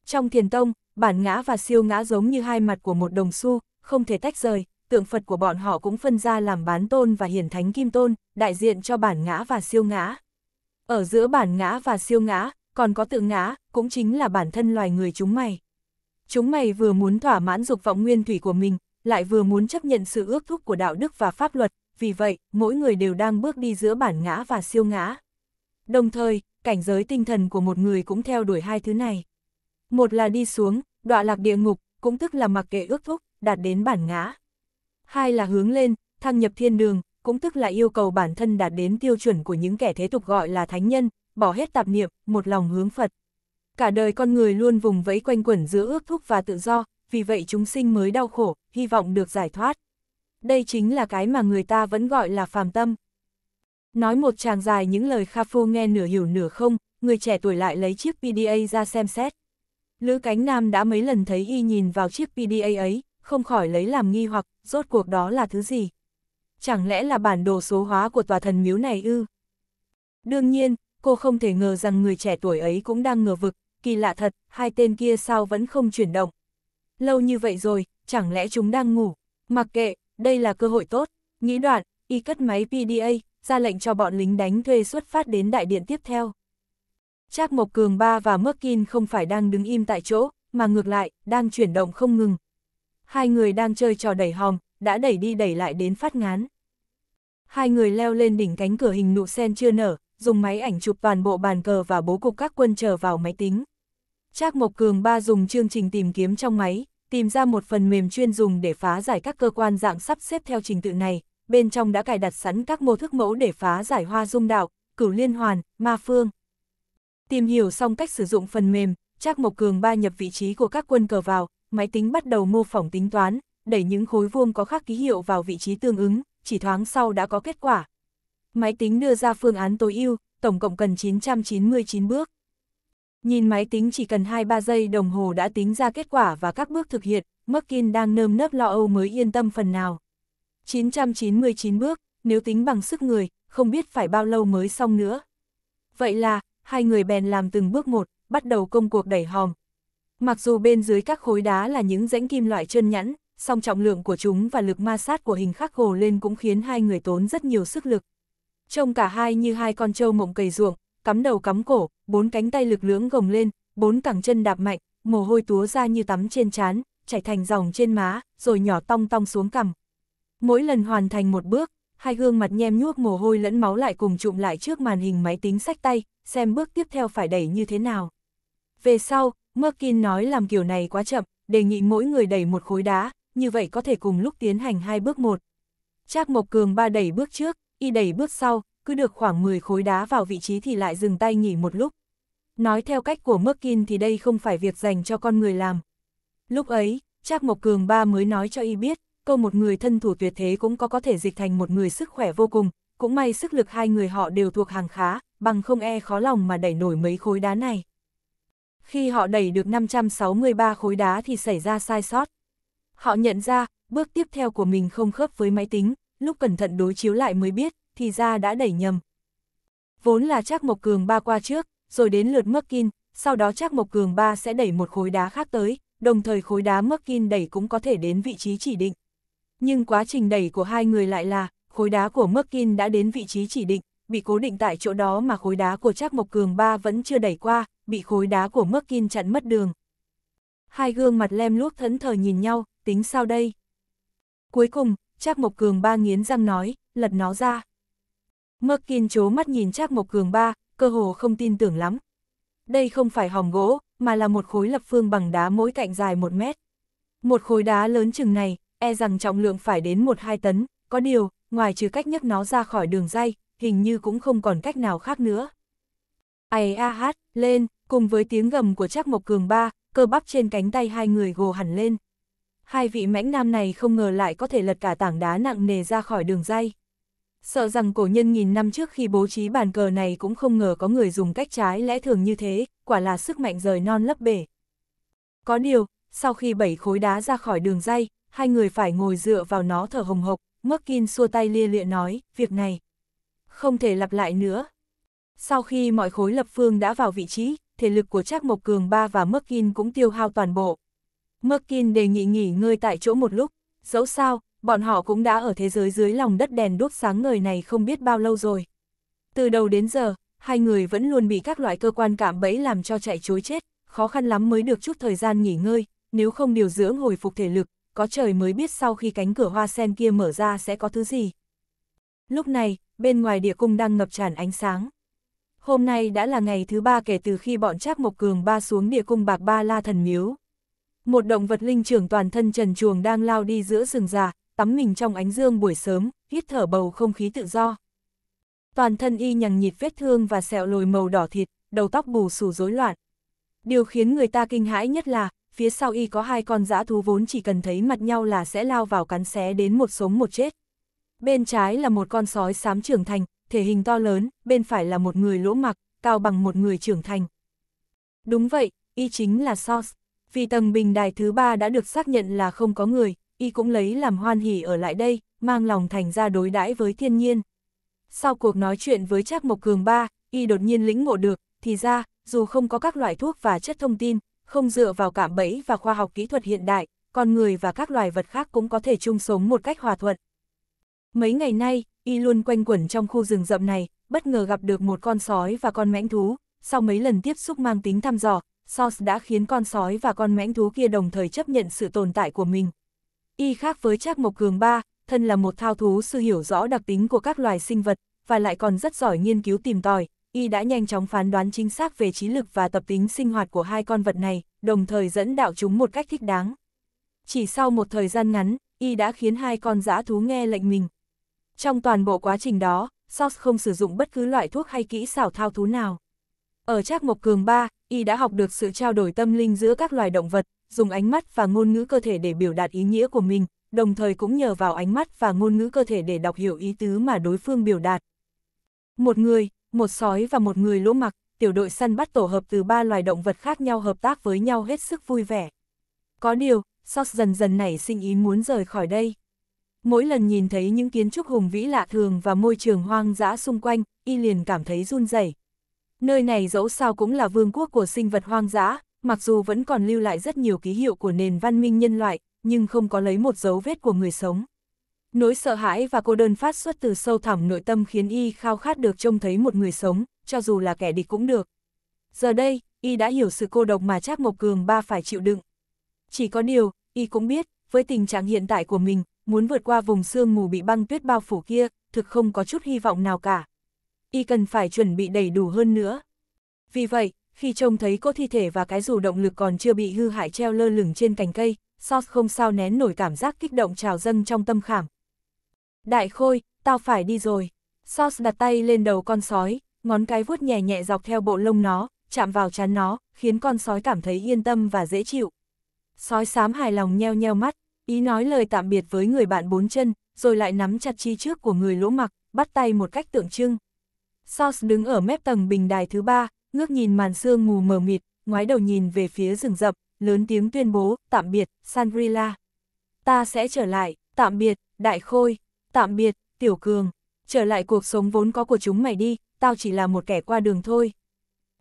Trong thiền tông, bản ngã và siêu ngã giống như hai mặt của một đồng xu, không thể tách rời, tượng Phật của bọn họ cũng phân ra làm bán tôn và hiển thánh kim tôn, đại diện cho bản ngã và siêu ngã. Ở giữa bản ngã và siêu ngã, còn có tự ngã, cũng chính là bản thân loài người chúng mày. Chúng mày vừa muốn thỏa mãn dục vọng nguyên thủy của mình, lại vừa muốn chấp nhận sự ước thúc của đạo đức và pháp luật, vì vậy, mỗi người đều đang bước đi giữa bản ngã và siêu ngã. Đồng thời, cảnh giới tinh thần của một người cũng theo đuổi hai thứ này. Một là đi xuống, đọa lạc địa ngục, cũng tức là mặc kệ ước thúc, đạt đến bản ngã hai là hướng lên, thăng nhập thiên đường, cũng tức là yêu cầu bản thân đạt đến tiêu chuẩn của những kẻ thế tục gọi là thánh nhân, bỏ hết tạp niệm, một lòng hướng Phật. Cả đời con người luôn vùng vẫy quanh quẩn giữa ước thúc và tự do, vì vậy chúng sinh mới đau khổ, hy vọng được giải thoát. Đây chính là cái mà người ta vẫn gọi là phàm tâm. Nói một chàng dài những lời Kha Phu nghe nửa hiểu nửa không, người trẻ tuổi lại lấy chiếc PDA ra xem xét. Lữ Cánh Nam đã mấy lần thấy y nhìn vào chiếc PDA ấy, không khỏi lấy làm nghi hoặc, rốt cuộc đó là thứ gì? Chẳng lẽ là bản đồ số hóa của tòa thần miếu này ư? Đương nhiên, cô không thể ngờ rằng người trẻ tuổi ấy cũng đang ngờ vực, kỳ lạ thật, hai tên kia sao vẫn không chuyển động. Lâu như vậy rồi, chẳng lẽ chúng đang ngủ? Mặc kệ, đây là cơ hội tốt. Nghĩ đoạn, y cất máy PDA, ra lệnh cho bọn lính đánh thuê xuất phát đến đại điện tiếp theo. Trác Mộc Cường Ba và Merkin không phải đang đứng im tại chỗ, mà ngược lại, đang chuyển động không ngừng, hai người đang chơi trò đẩy hòm, đã đẩy đi đẩy lại đến phát ngán. Hai người leo lên đỉnh cánh cửa hình nụ sen chưa nở, dùng máy ảnh chụp toàn bộ bàn cờ và bố cục các quân chờ vào máy tính. Trác Mộc Cường ba dùng chương trình tìm kiếm trong máy, tìm ra một phần mềm chuyên dùng để phá giải các cơ quan dạng sắp xếp theo trình tự này, bên trong đã cài đặt sẵn các mô thức mẫu để phá giải hoa dung đạo, cửu liên hoàn, ma phương. Tìm hiểu xong cách sử dụng phần mềm, Trác Mộc Cường ba nhập vị trí của các quân cờ vào, máy tính bắt đầu mô phỏng tính toán, đẩy những khối vuông có khắc ký hiệu vào vị trí tương ứng, chỉ thoáng sau đã có kết quả. Máy tính đưa ra phương án tối ưu, tổng cộng cần 999 bước. Nhìn máy tính chỉ cần 2-3 giây đồng hồ đã tính ra kết quả và các bước thực hiện, Merkin đang nơm nớp lo âu mới yên tâm phần nào. 999 bước, nếu tính bằng sức người, không biết phải bao lâu mới xong nữa. Vậy là, hai người bèn làm từng bước một, bắt đầu công cuộc đẩy hòm, Mặc dù bên dưới các khối đá là những rãnh kim loại chân nhẵn, song trọng lượng của chúng và lực ma sát của hình khắc hồ lên cũng khiến hai người tốn rất nhiều sức lực. Trông cả hai như hai con trâu mộng cầy ruộng, cắm đầu cắm cổ, bốn cánh tay lực lưỡng gồng lên, bốn cẳng chân đạp mạnh, mồ hôi túa ra như tắm trên trán, chảy thành dòng trên má, rồi nhỏ tong tong xuống cằm. Mỗi lần hoàn thành một bước, hai gương mặt nhem nhuốc mồ hôi lẫn máu lại cùng chụm lại trước màn hình máy tính sách tay, xem bước tiếp theo phải đẩy như thế nào. Về sau, Merkin nói làm kiểu này quá chậm, đề nghị mỗi người đẩy một khối đá, như vậy có thể cùng lúc tiến hành hai bước một. Trác Mộc Cường ba đẩy bước trước, y đẩy bước sau, cứ được khoảng 10 khối đá vào vị trí thì lại dừng tay nghỉ một lúc. Nói theo cách của Merkin thì đây không phải việc dành cho con người làm. Lúc ấy, Trác Mộc Cường ba mới nói cho y biết, câu một người thân thủ tuyệt thế cũng có có thể dịch thành một người sức khỏe vô cùng, cũng may sức lực hai người họ đều thuộc hàng khá, bằng không e khó lòng mà đẩy nổi mấy khối đá này. Khi họ đẩy được 563 khối đá thì xảy ra sai sót. Họ nhận ra, bước tiếp theo của mình không khớp với máy tính, lúc cẩn thận đối chiếu lại mới biết, thì ra đã đẩy nhầm. Vốn là Trác Mộc Cường ba qua trước, rồi đến lượt Merkin, sau đó Trác Mộc Cường ba sẽ đẩy một khối đá khác tới, đồng thời khối đá Merkin đẩy cũng có thể đến vị trí chỉ định. Nhưng quá trình đẩy của hai người lại là, khối đá của Merkin đã đến vị trí chỉ định, bị cố định tại chỗ đó mà khối đá của Trác Mộc Cường ba vẫn chưa đẩy qua, bị khối đá của Merkin chặn mất đường. Hai gương mặt lem luốc thẫn thờ nhìn nhau, tính sao đây? Cuối cùng, Trác Mộc Cường ba nghiến răng nói, lật nó ra. Merkin chố mắt nhìn Trác Mộc Cường ba, cơ hồ không tin tưởng lắm. Đây không phải hòm gỗ, mà là một khối lập phương bằng đá mỗi cạnh dài một mét. Một khối đá lớn chừng này, e rằng trọng lượng phải đến một hai tấn, có điều, ngoài trừ cách nhấc nó ra khỏi đường dây, hình như cũng không còn cách nào khác nữa. Ai a hát, lên, cùng với tiếng gầm của Trác Mộc Cường ba, cơ bắp trên cánh tay hai người gồ hẳn lên. Hai vị mãnh nam này không ngờ lại có thể lật cả tảng đá nặng nề ra khỏi đường dây. Sợ rằng cổ nhân nghìn năm trước khi bố trí bàn cờ này cũng không ngờ có người dùng cách trái lẽ thường như thế, quả là sức mạnh rời non lấp bể. Có điều, sau khi bảy khối đá ra khỏi đường dây, hai người phải ngồi dựa vào nó thở hồng hộc, Merkin xua tay lia lịa nói, việc này. Không thể lặp lại nữa. Sau khi mọi khối lập phương đã vào vị trí, thể lực của Trác Mộc Cường ba và Merkin cũng tiêu hao toàn bộ. Merkin đề nghị nghỉ ngơi tại chỗ một lúc, dẫu sao, bọn họ cũng đã ở thế giới dưới lòng đất đèn đốt sáng ngời này không biết bao lâu rồi. Từ đầu đến giờ, hai người vẫn luôn bị các loại cơ quan cảm bẫy làm cho chạy chối chết, khó khăn lắm mới được chút thời gian nghỉ ngơi, nếu không điều dưỡng hồi phục thể lực, có trời mới biết sau khi cánh cửa hoa sen kia mở ra sẽ có thứ gì. Lúc này, bên ngoài địa cung đang ngập tràn ánh sáng. Hôm nay đã là ngày thứ ba kể từ khi bọn Trác Mộc Cường ba xuống địa cung bạc ba la thần miếu. Một động vật linh trưởng toàn thân trần chuồng đang lao đi giữa rừng già, tắm mình trong ánh dương buổi sớm, hít thở bầu không khí tự do. Toàn thân y nhằng nhịt vết thương và sẹo lồi màu đỏ thịt, đầu tóc bù xù rối loạn. Điều khiến người ta kinh hãi nhất là, phía sau y có hai con dã thú vốn chỉ cần thấy mặt nhau là sẽ lao vào cắn xé đến một sống một chết. Bên trái là một con sói xám trưởng thành, thể hình to lớn, bên phải là một người lỗ mặc, cao bằng một người trưởng thành. Đúng vậy, y chính là Sos. Vì tầng bình đài thứ ba đã được xác nhận là không có người, y cũng lấy làm hoan hỉ ở lại đây, mang lòng thành ra đối đãi với thiên nhiên. Sau cuộc nói chuyện với Trác Mộc Cường ba, y đột nhiên lĩnh ngộ được, thì ra, dù không có các loại thuốc và chất thông tin, không dựa vào cảm bẫy và khoa học kỹ thuật hiện đại, con người và các loài vật khác cũng có thể chung sống một cách hòa thuận. Mấy ngày nay, y luôn quanh quẩn trong khu rừng rậm này, bất ngờ gặp được một con sói và con mãnh thú, sau mấy lần tiếp xúc mang tính thăm dò, Sos đã khiến con sói và con mãnh thú kia đồng thời chấp nhận sự tồn tại của mình. Y khác với Trác Mộc Cường Ba, thân là một thao thú sư hiểu rõ đặc tính của các loài sinh vật, và lại còn rất giỏi nghiên cứu tìm tòi, y đã nhanh chóng phán đoán chính xác về trí lực và tập tính sinh hoạt của hai con vật này, đồng thời dẫn đạo chúng một cách thích đáng. Chỉ sau một thời gian ngắn, y đã khiến hai con dã thú nghe lệnh mình. Trong toàn bộ quá trình đó, Sox không sử dụng bất cứ loại thuốc hay kỹ xảo thao thú nào. Ở Trác Mộc Cường 3, y đã học được sự trao đổi tâm linh giữa các loài động vật, dùng ánh mắt và ngôn ngữ cơ thể để biểu đạt ý nghĩa của mình, đồng thời cũng nhờ vào ánh mắt và ngôn ngữ cơ thể để đọc hiểu ý tứ mà đối phương biểu đạt. Một người, một sói và một người lỗ mặc, tiểu đội săn bắt tổ hợp từ ba loài động vật khác nhau hợp tác với nhau hết sức vui vẻ. Có điều, Sos dần dần nảy sinh ý muốn rời khỏi đây mỗi lần nhìn thấy những kiến trúc hùng vĩ lạ thường và môi trường hoang dã xung quanh, y liền cảm thấy run rẩy. Nơi này dẫu sao cũng là vương quốc của sinh vật hoang dã, mặc dù vẫn còn lưu lại rất nhiều ký hiệu của nền văn minh nhân loại, nhưng không có lấy một dấu vết của người sống. Nỗi sợ hãi và cô đơn phát xuất từ sâu thẳm nội tâm khiến y khao khát được trông thấy một người sống, cho dù là kẻ địch cũng được. Giờ đây, y đã hiểu sự cô độc mà Trác Mộc Cường ba phải chịu đựng. Chỉ có điều, y cũng biết, với tình trạng hiện tại của mình, muốn vượt qua vùng sương mù bị băng tuyết bao phủ kia, thực không có chút hy vọng nào cả. Y cần phải chuẩn bị đầy đủ hơn nữa. Vì vậy, khi trông thấy cỗ thi thể và cái dù động lực còn chưa bị hư hại treo lơ lửng trên cành cây, Sot không sao nén nổi cảm giác kích động trào dâng trong tâm khảm. Đại khôi, tao phải đi rồi. Sot đặt tay lên đầu con sói, ngón cái vuốt nhẹ nhẹ dọc theo bộ lông nó, chạm vào chán nó, khiến con sói cảm thấy yên tâm và dễ chịu. Sói xám hài lòng nheo nheo mắt. Ý nói lời tạm biệt với người bạn bốn chân, rồi lại nắm chặt chi trước của người lỗ mặc, bắt tay một cách tượng trưng. Sos đứng ở mép tầng bình đài thứ ba, ngước nhìn màn sương mù mờ mịt, ngoái đầu nhìn về phía rừng rậm, lớn tiếng tuyên bố, tạm biệt, Sangrila. Ta sẽ trở lại, tạm biệt, đại khôi, tạm biệt, tiểu cường, trở lại cuộc sống vốn có của chúng mày đi, tao chỉ là một kẻ qua đường thôi.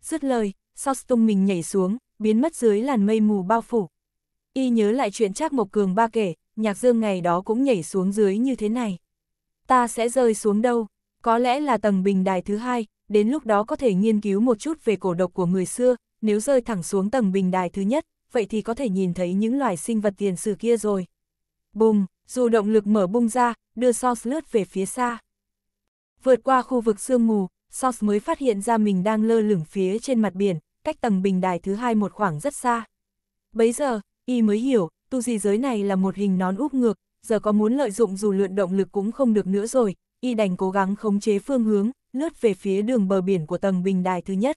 Dứt lời, Sos tung mình nhảy xuống, biến mất dưới làn mây mù bao phủ. Y nhớ lại chuyện Trác Mộc Cường ba kể, nhạc dương ngày đó cũng nhảy xuống dưới như thế này. Ta sẽ rơi xuống đâu, có lẽ là tầng bình đài thứ hai, đến lúc đó có thể nghiên cứu một chút về cổ độc của người xưa, nếu rơi thẳng xuống tầng bình đài thứ nhất, vậy thì có thể nhìn thấy những loài sinh vật tiền sử kia rồi. Bùng, dù động lực mở bung ra, đưa Sos lướt về phía xa. Vượt qua khu vực sương mù, Sos mới phát hiện ra mình đang lơ lửng phía trên mặt biển, cách tầng bình đài thứ hai một khoảng rất xa. Bấy giờ, y mới hiểu, tu di giới này là một hình nón úp ngược, giờ có muốn lợi dụng dù lượn động lực cũng không được nữa rồi, y đành cố gắng khống chế phương hướng, lướt về phía đường bờ biển của tầng bình đài thứ nhất.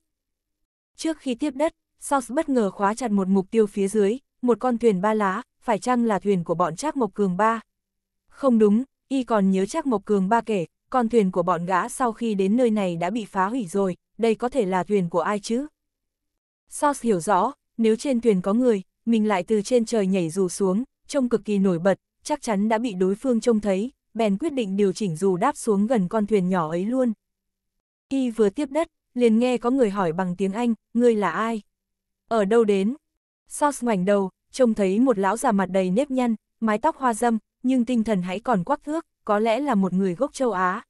Trước khi tiếp đất, South bất ngờ khóa chặt một mục tiêu phía dưới, một con thuyền ba lá, phải chăng là thuyền của bọn Trác Mộc Cường ba? Không đúng, y còn nhớ Trác Mộc Cường ba kể, con thuyền của bọn gã sau khi đến nơi này đã bị phá hủy rồi, đây có thể là thuyền của ai chứ? South hiểu rõ, nếu trên thuyền có người, mình lại từ trên trời nhảy dù xuống, trông cực kỳ nổi bật, chắc chắn đã bị đối phương trông thấy, bèn quyết định điều chỉnh dù đáp xuống gần con thuyền nhỏ ấy luôn. Y vừa tiếp đất, liền nghe có người hỏi bằng tiếng Anh, ngươi là ai? Ở đâu đến? Sauce ngoảnh đầu, trông thấy một lão già mặt đầy nếp nhăn, mái tóc hoa dâm, nhưng tinh thần hãy còn quắc thước, có lẽ là một người gốc châu Á.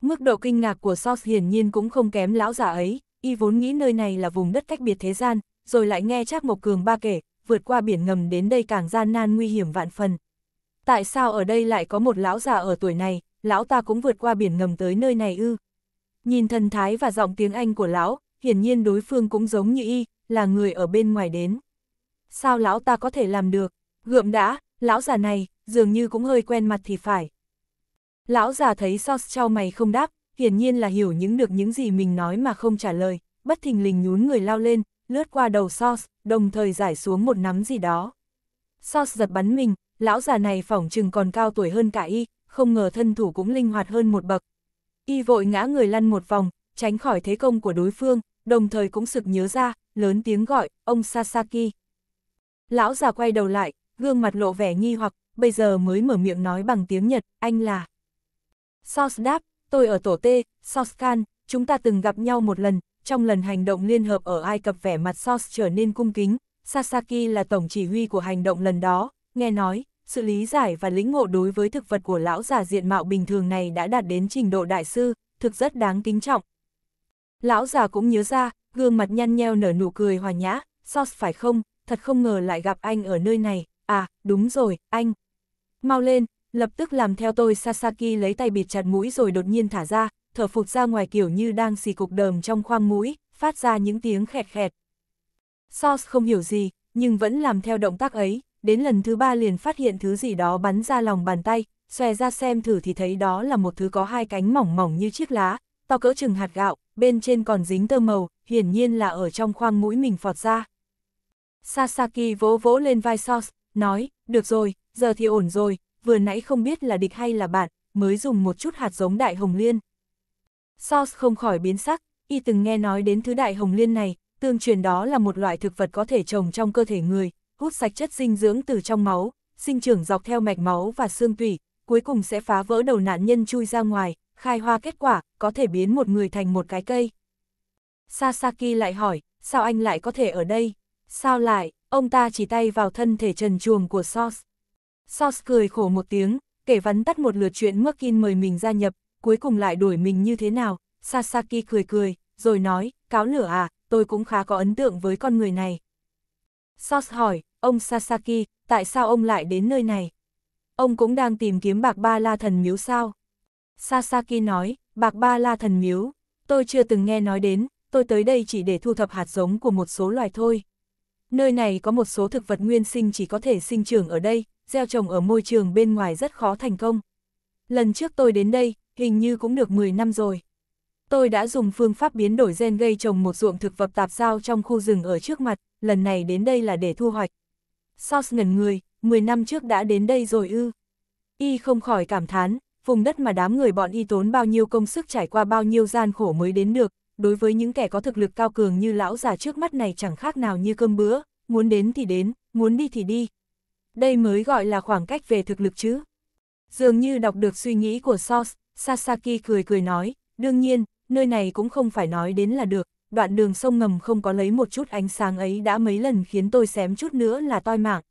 Mức độ kinh ngạc của Sauce hiển nhiên cũng không kém lão già ấy, y vốn nghĩ nơi này là vùng đất cách biệt thế gian, rồi lại nghe Trác Mộc Cường ba kể, vượt qua biển ngầm đến đây càng gian nan nguy hiểm vạn phần. Tại sao ở đây lại có một lão già ở tuổi này, lão ta cũng vượt qua biển ngầm tới nơi này ư? Nhìn thần thái và giọng tiếng Anh của lão, hiển nhiên đối phương cũng giống như y, là người ở bên ngoài đến. Sao lão ta có thể làm được? Gượm đã, lão già này, dường như cũng hơi quen mặt thì phải. Lão già thấy Sos trao mày không đáp, hiển nhiên là hiểu những được những gì mình nói mà không trả lời, bất thình lình nhún người lao lên, lướt qua đầu Sos, đồng thời giải xuống một nắm gì đó. Sos giật bắn mình, lão già này phỏng chừng còn cao tuổi hơn cả y, không ngờ thân thủ cũng linh hoạt hơn một bậc. Y vội ngã người lăn một vòng, tránh khỏi thế công của đối phương, đồng thời cũng sực nhớ ra, lớn tiếng gọi, ông Sasaki. Lão già quay đầu lại, gương mặt lộ vẻ nghi hoặc, bây giờ mới mở miệng nói bằng tiếng Nhật, anh là. Sos đáp, tôi ở tổ T, Soskan, chúng ta từng gặp nhau một lần, trong lần hành động liên hợp ở Ai Cập vẻ mặt Sos trở nên cung kính, Sasaki là tổng chỉ huy của hành động lần đó, nghe nói, sự lý giải và lĩnh ngộ đối với thực vật của lão giả diện mạo bình thường này đã đạt đến trình độ đại sư, thực rất đáng kính trọng. Lão già cũng nhớ ra, gương mặt nhăn nheo nở nụ cười hòa nhã, Sos phải không, thật không ngờ lại gặp anh ở nơi này, à, đúng rồi, anh. Mau lên, lập tức làm theo tôi Sasaki lấy tay bịt chặt mũi rồi đột nhiên thả ra, thở phục ra ngoài kiểu như đang xì cục đờm trong khoang mũi, phát ra những tiếng khẹt khẹt. Sauce không hiểu gì, nhưng vẫn làm theo động tác ấy, đến lần thứ ba liền phát hiện thứ gì đó bắn ra lòng bàn tay, xòe ra xem thử thì thấy đó là một thứ có hai cánh mỏng mỏng như chiếc lá, to cỡ chừng hạt gạo, bên trên còn dính tơ màu, hiển nhiên là ở trong khoang mũi mình phọt ra. Sasaki vỗ vỗ lên vai Sauce, nói, được rồi, giờ thì ổn rồi, vừa nãy không biết là địch hay là bạn, mới dùng một chút hạt giống đại hồng liên. Sauce không khỏi biến sắc, y từng nghe nói đến thứ đại hồng liên này, tương truyền đó là một loại thực vật có thể trồng trong cơ thể người, hút sạch chất dinh dưỡng từ trong máu, sinh trưởng dọc theo mạch máu và xương tủy, cuối cùng sẽ phá vỡ đầu nạn nhân chui ra ngoài, khai hoa kết quả, có thể biến một người thành một cái cây. Sasaki lại hỏi, sao anh lại có thể ở đây? Sao lại, ông ta chỉ tay vào thân thể trần chuồng của Sauce. Sauce cười khổ một tiếng, kể vắn tắt một lượt chuyện Merkin mời mình gia nhập, cuối cùng lại đuổi mình như thế nào, Sasaki cười cười, rồi nói, cáo lửa à, tôi cũng khá có ấn tượng với con người này. Sos hỏi, ông Sasaki, tại sao ông lại đến nơi này? Ông cũng đang tìm kiếm bạc ba la thần miếu sao? Sasaki nói, bạc ba la thần miếu, tôi chưa từng nghe nói đến, tôi tới đây chỉ để thu thập hạt giống của một số loài thôi. Nơi này có một số thực vật nguyên sinh chỉ có thể sinh trưởng ở đây, gieo trồng ở môi trường bên ngoài rất khó thành công lần trước tôi đến đây, hình như cũng được 10 năm rồi. Tôi đã dùng phương pháp biến đổi gen gây trồng một ruộng thực vật tạp sao trong khu rừng ở trước mặt, lần này đến đây là để thu hoạch. Sauce ngẩn người, 10 năm trước đã đến đây rồi ư. Y không khỏi cảm thán, vùng đất mà đám người bọn y tốn bao nhiêu công sức trải qua bao nhiêu gian khổ mới đến được, đối với những kẻ có thực lực cao cường như lão già trước mắt này chẳng khác nào như cơm bữa, muốn đến thì đến, muốn đi thì đi. Đây mới gọi là khoảng cách về thực lực chứ. Dường như đọc được suy nghĩ của Sos, Sasaki cười cười nói, đương nhiên, nơi này cũng không phải nói đến là được, đoạn đường sông ngầm không có lấy một chút ánh sáng ấy đã mấy lần khiến tôi xém chút nữa là toi mạng.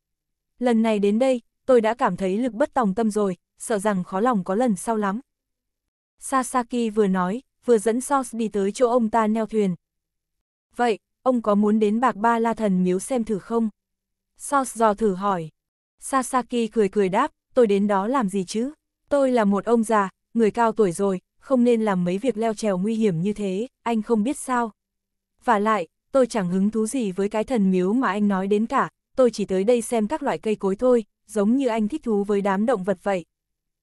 Lần này đến đây, tôi đã cảm thấy lực bất tòng tâm rồi, sợ rằng khó lòng có lần sau lắm. Sasaki vừa nói, vừa dẫn Sos đi tới chỗ ông ta neo thuyền. Vậy, ông có muốn đến bạc ba la thần miếu xem thử không? Sos dò thử hỏi. Sasaki cười cười đáp, tôi đến đó làm gì chứ? Tôi là một ông già, người cao tuổi rồi, không nên làm mấy việc leo trèo nguy hiểm như thế, anh không biết sao. Và lại, tôi chẳng hứng thú gì với cái thần miếu mà anh nói đến cả, tôi chỉ tới đây xem các loại cây cối thôi, giống như anh thích thú với đám động vật vậy.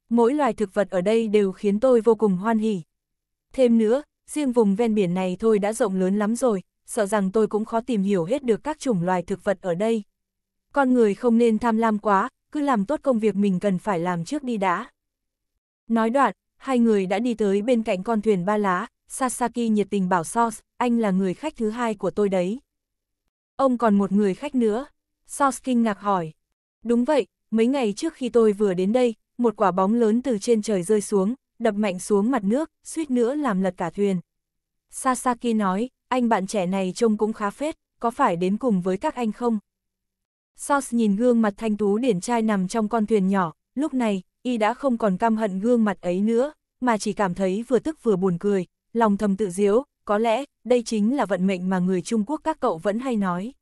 Mỗi loài thực vật ở đây đều khiến tôi vô cùng hoan hỉ. Thêm nữa, riêng vùng ven biển này thôi đã rộng lớn lắm rồi, sợ rằng tôi cũng khó tìm hiểu hết được các chủng loài thực vật ở đây. Con người không nên tham lam quá, cứ làm tốt công việc mình cần phải làm trước đi đã. Nói đoạn, hai người đã đi tới bên cạnh con thuyền ba lá, Sasaki nhiệt tình bảo Sos, anh là người khách thứ hai của tôi đấy. Ông còn một người khách nữa. Sos kinh ngạc hỏi. Đúng vậy, mấy ngày trước khi tôi vừa đến đây, một quả bóng lớn từ trên trời rơi xuống, đập mạnh xuống mặt nước, suýt nữa làm lật cả thuyền. Sasaki nói, anh bạn trẻ này trông cũng khá phết, có phải đến cùng với các anh không? Sos nhìn gương mặt thanh tú điển trai nằm trong con thuyền nhỏ, lúc này, y đã không còn căm hận gương mặt ấy nữa, mà chỉ cảm thấy vừa tức vừa buồn cười, lòng thầm tự diếu, có lẽ, đây chính là vận mệnh mà người Trung Quốc các cậu vẫn hay nói.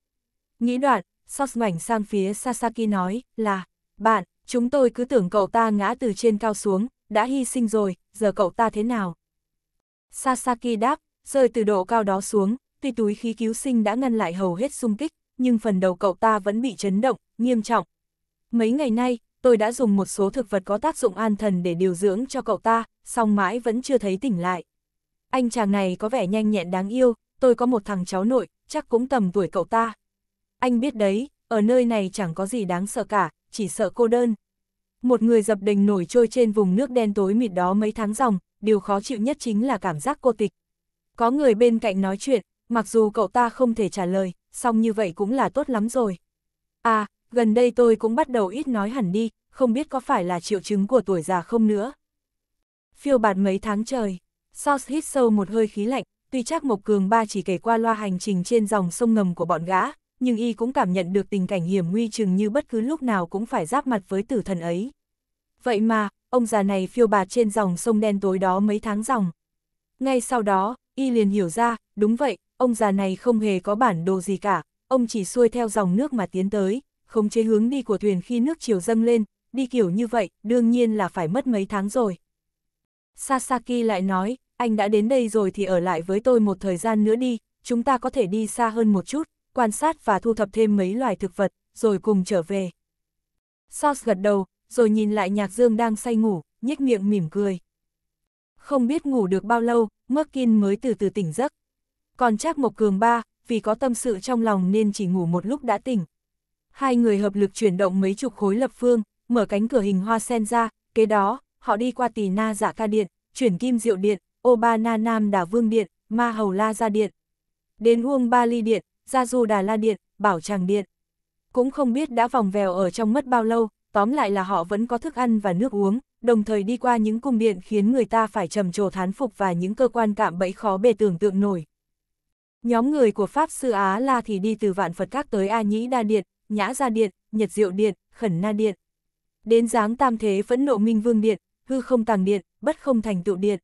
Nghĩ đoạn, Sos ngoảnh sang phía Sasaki nói, là, bạn, chúng tôi cứ tưởng cậu ta ngã từ trên cao xuống, đã hy sinh rồi, giờ cậu ta thế nào? Sasaki đáp, rơi từ độ cao đó xuống, tuy túi khí cứu sinh đã ngăn lại hầu hết xung kích, nhưng phần đầu cậu ta vẫn bị chấn động, nghiêm trọng. Mấy ngày nay, tôi đã dùng một số thực vật có tác dụng an thần để điều dưỡng cho cậu ta, song mãi vẫn chưa thấy tỉnh lại. Anh chàng này có vẻ nhanh nhẹn đáng yêu, tôi có một thằng cháu nội, chắc cũng tầm tuổi cậu ta. Anh biết đấy, ở nơi này chẳng có gì đáng sợ cả, chỉ sợ cô đơn. Một người dập đình nổi trôi trên vùng nước đen tối mịt đó mấy tháng dòng, điều khó chịu nhất chính là cảm giác cô tịch. Có người bên cạnh nói chuyện, mặc dù cậu ta không thể trả lời, xong như vậy cũng là tốt lắm rồi. À, gần đây tôi cũng bắt đầu ít nói hẳn đi, không biết có phải là triệu chứng của tuổi già không nữa. Phiêu bạt mấy tháng trời, Sauce hít sâu một hơi khí lạnh, tuy chắc Mộc Cường Ba chỉ kể qua loa hành trình trên dòng sông ngầm của bọn gã, nhưng y cũng cảm nhận được tình cảnh hiểm nguy chừng như bất cứ lúc nào cũng phải giáp mặt với tử thần ấy. Vậy mà, ông già này phiêu bạt trên dòng sông đen tối đó mấy tháng dòng. Ngay sau đó, y liền hiểu ra, đúng vậy, ông già này không hề có bản đồ gì cả, ông chỉ xuôi theo dòng nước mà tiến tới, khống chế hướng đi của thuyền khi nước chiều dâng lên, đi kiểu như vậy, đương nhiên là phải mất mấy tháng rồi. Sasaki lại nói, anh đã đến đây rồi thì ở lại với tôi một thời gian nữa đi, chúng ta có thể đi xa hơn một chút, quan sát và thu thập thêm mấy loài thực vật, rồi cùng trở về. Sos gật đầu, rồi nhìn lại nhạc dương đang say ngủ, nhếch miệng mỉm cười. Không biết ngủ được bao lâu, Merkin mới từ từ tỉnh giấc. Còn Trác Mộc Cường ba, vì có tâm sự trong lòng nên chỉ ngủ một lúc đã tỉnh. Hai người hợp lực chuyển động mấy chục khối lập phương, mở cánh cửa hình hoa sen ra, kế đó, họ đi qua tỳ na dạ ca điện, chuyển kim diệu điện, ô ba na nam đà vương điện, ma hầu la gia điện. Đến uông ba ly điện, gia du đà la điện, bảo tràng điện. Cũng không biết đã vòng vèo ở trong mất bao lâu, tóm lại là họ vẫn có thức ăn và nước uống, đồng thời đi qua những cung điện khiến người ta phải trầm trồ thán phục và những cơ quan cạm bẫy khó bề tưởng tượng nổi. Nhóm người của Pháp Sư Á La thì đi từ Vạn Phật Các tới A Nhĩ Đa Điện, Nhã Gia Điện, Nhật Diệu Điện, Khẩn Na Điện. Đến dáng tam thế vẫn nộ minh vương điện, hư không tàng điện, bất không thành tựu điện.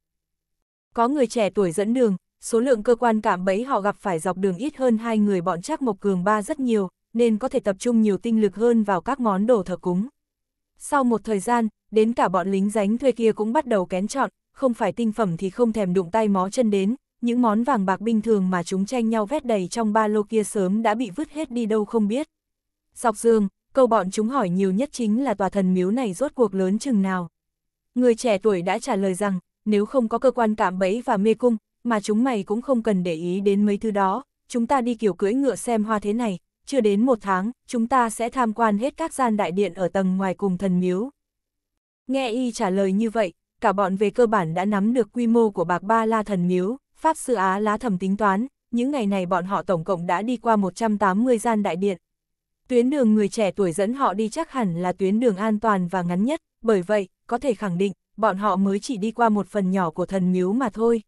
Có người trẻ tuổi dẫn đường, số lượng cơ quan cảm bẫy họ gặp phải dọc đường ít hơn hai người bọn Trác Mộc Cường ba rất nhiều, nên có thể tập trung nhiều tinh lực hơn vào các món đồ thờ cúng. Sau một thời gian, đến cả bọn lính ránh thuê kia cũng bắt đầu kén chọn, không phải tinh phẩm thì không thèm đụng tay mó chân đến, những món vàng bạc bình thường mà chúng tranh nhau vét đầy trong ba lô kia sớm đã bị vứt hết đi đâu không biết. Dọc dương, câu bọn chúng hỏi nhiều nhất chính là tòa thần miếu này rốt cuộc lớn chừng nào. Người trẻ tuổi đã trả lời rằng, nếu không có cơ quan cạm bẫy và mê cung, mà chúng mày cũng không cần để ý đến mấy thứ đó, chúng ta đi kiểu cưỡi ngựa xem hoa thế này, chưa đến một tháng, chúng ta sẽ tham quan hết các gian đại điện ở tầng ngoài cùng thần miếu. Nghe y trả lời như vậy, cả bọn về cơ bản đã nắm được quy mô của bạc ba la thần miếu, Pháp sư Á lá thầm tính toán, những ngày này bọn họ tổng cộng đã đi qua 180 gian đại điện. Tuyến đường người trẻ tuổi dẫn họ đi chắc hẳn là tuyến đường an toàn và ngắn nhất, bởi vậy, có thể khẳng định, bọn họ mới chỉ đi qua một phần nhỏ của thần miếu mà thôi.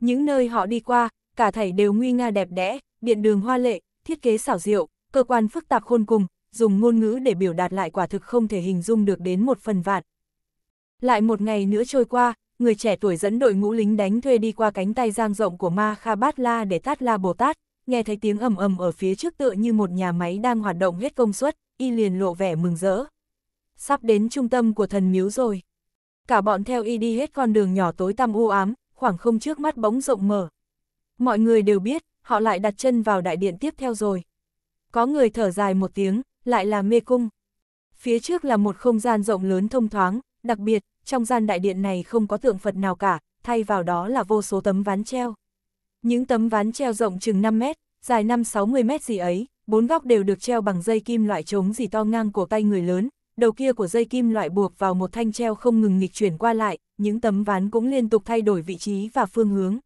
Những nơi họ đi qua, cả thảy đều nguy nga đẹp đẽ, điện đường hoa lệ, thiết kế xảo diệu, cơ quan phức tạp khôn cùng, dùng ngôn ngữ để biểu đạt lại quả thực không thể hình dung được đến một phần vạn. Lại một ngày nữa trôi qua, người trẻ tuổi dẫn đội ngũ lính đánh thuê đi qua cánh tay giang rộng của Ma Kha Bát La để Tát La Bồ Tát, nghe thấy tiếng ầm ầm ở phía trước tựa như một nhà máy đang hoạt động hết công suất, y liền lộ vẻ mừng rỡ. Sắp đến trung tâm của thần miếu rồi. Cả bọn theo y đi hết con đường nhỏ tối tăm u ám, khoảng không trước mắt bỗng rộng mở. Mọi người đều biết, họ lại đặt chân vào đại điện tiếp theo rồi. Có người thở dài một tiếng, lại là mê cung. Phía trước là một không gian rộng lớn thông thoáng, đặc biệt, trong gian đại điện này không có tượng Phật nào cả, thay vào đó là vô số tấm ván treo. Những tấm ván treo rộng chừng 5 mét, dài 5-60 mét gì ấy, bốn góc đều được treo bằng dây kim loại trống gì to ngang của tay người lớn, đầu kia của dây kim loại buộc vào một thanh treo không ngừng nghịch chuyển qua lại, những tấm ván cũng liên tục thay đổi vị trí và phương hướng.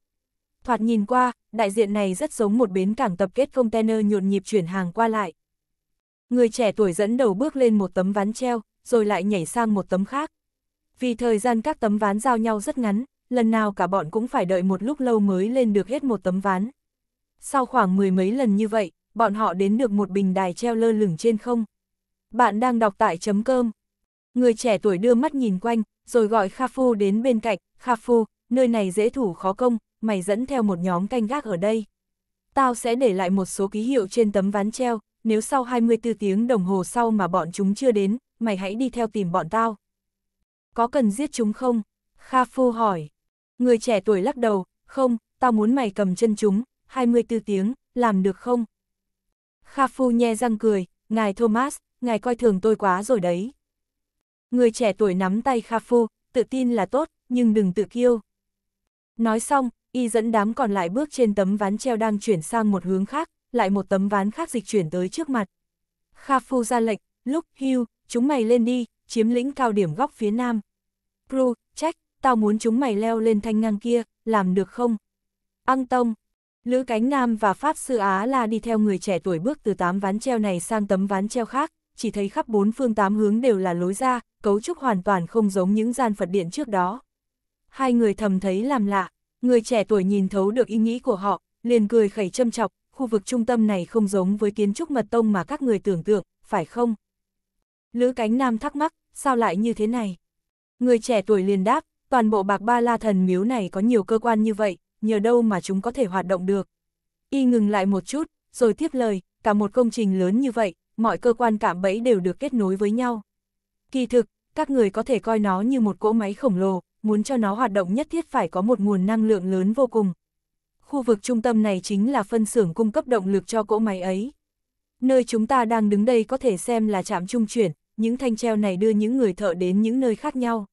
Thoạt nhìn qua, đại diện này rất giống một bến cảng tập kết container nhộn nhịp chuyển hàng qua lại. Người trẻ tuổi dẫn đầu bước lên một tấm ván treo, rồi lại nhảy sang một tấm khác. Vì thời gian các tấm ván giao nhau rất ngắn, lần nào cả bọn cũng phải đợi một lúc lâu mới lên được hết một tấm ván. Sau khoảng mười mấy lần như vậy, bọn họ đến được một bình đài treo lơ lửng trên không. Bạn đang đọc tại chấm cơm. Người trẻ tuổi đưa mắt nhìn quanh, rồi gọi Kha Phu đến bên cạnh. Kha Phu, nơi này dễ thủ khó công, mày dẫn theo một nhóm canh gác ở đây. Tao sẽ để lại một số ký hiệu trên tấm ván treo, nếu sau 24 tiếng đồng hồ sau mà bọn chúng chưa đến, mày hãy đi theo tìm bọn tao có cần giết chúng không? Kha Phu hỏi. Người trẻ tuổi lắc đầu, không, tao muốn mày cầm chân chúng, 24 tiếng, làm được không? Kha Phu nhe răng cười, ngài Thomas, ngài coi thường tôi quá rồi đấy. Người trẻ tuổi nắm tay Kha Phu, tự tin là tốt, nhưng đừng tự kiêu. Nói xong, y dẫn đám còn lại bước trên tấm ván treo đang chuyển sang một hướng khác, lại một tấm ván khác dịch chuyển tới trước mặt. Kha Phu ra lệnh, lúc hưu, chúng mày lên đi, chiếm lĩnh cao điểm góc phía nam. Pru, trách, tao muốn chúng mày leo lên thanh ngang kia, làm được không? Ăng Tông, Lữ Cánh Nam và Pháp Sư Á là đi theo người trẻ tuổi bước từ tám ván treo này sang tấm ván treo khác, chỉ thấy khắp bốn phương tám hướng đều là lối ra, cấu trúc hoàn toàn không giống những gian Phật điện trước đó. Hai người thầm thấy làm lạ, người trẻ tuổi nhìn thấu được ý nghĩ của họ, liền cười khẩy châm chọc, khu vực trung tâm này không giống với kiến trúc mật tông mà các người tưởng tượng, phải không? Lữ Cánh Nam thắc mắc, sao lại như thế này? Người trẻ tuổi liền đáp, toàn bộ bạc ba la thần miếu này có nhiều cơ quan như vậy, nhờ đâu mà chúng có thể hoạt động được. Y ngừng lại một chút, rồi tiếp lời, cả một công trình lớn như vậy, mọi cơ quan cảm bẫy đều được kết nối với nhau. Kỳ thực, các người có thể coi nó như một cỗ máy khổng lồ, muốn cho nó hoạt động nhất thiết phải có một nguồn năng lượng lớn vô cùng. Khu vực trung tâm này chính là phân xưởng cung cấp động lực cho cỗ máy ấy. Nơi chúng ta đang đứng đây có thể xem là trạm trung chuyển, những thanh treo này đưa những người thợ đến những nơi khác nhau.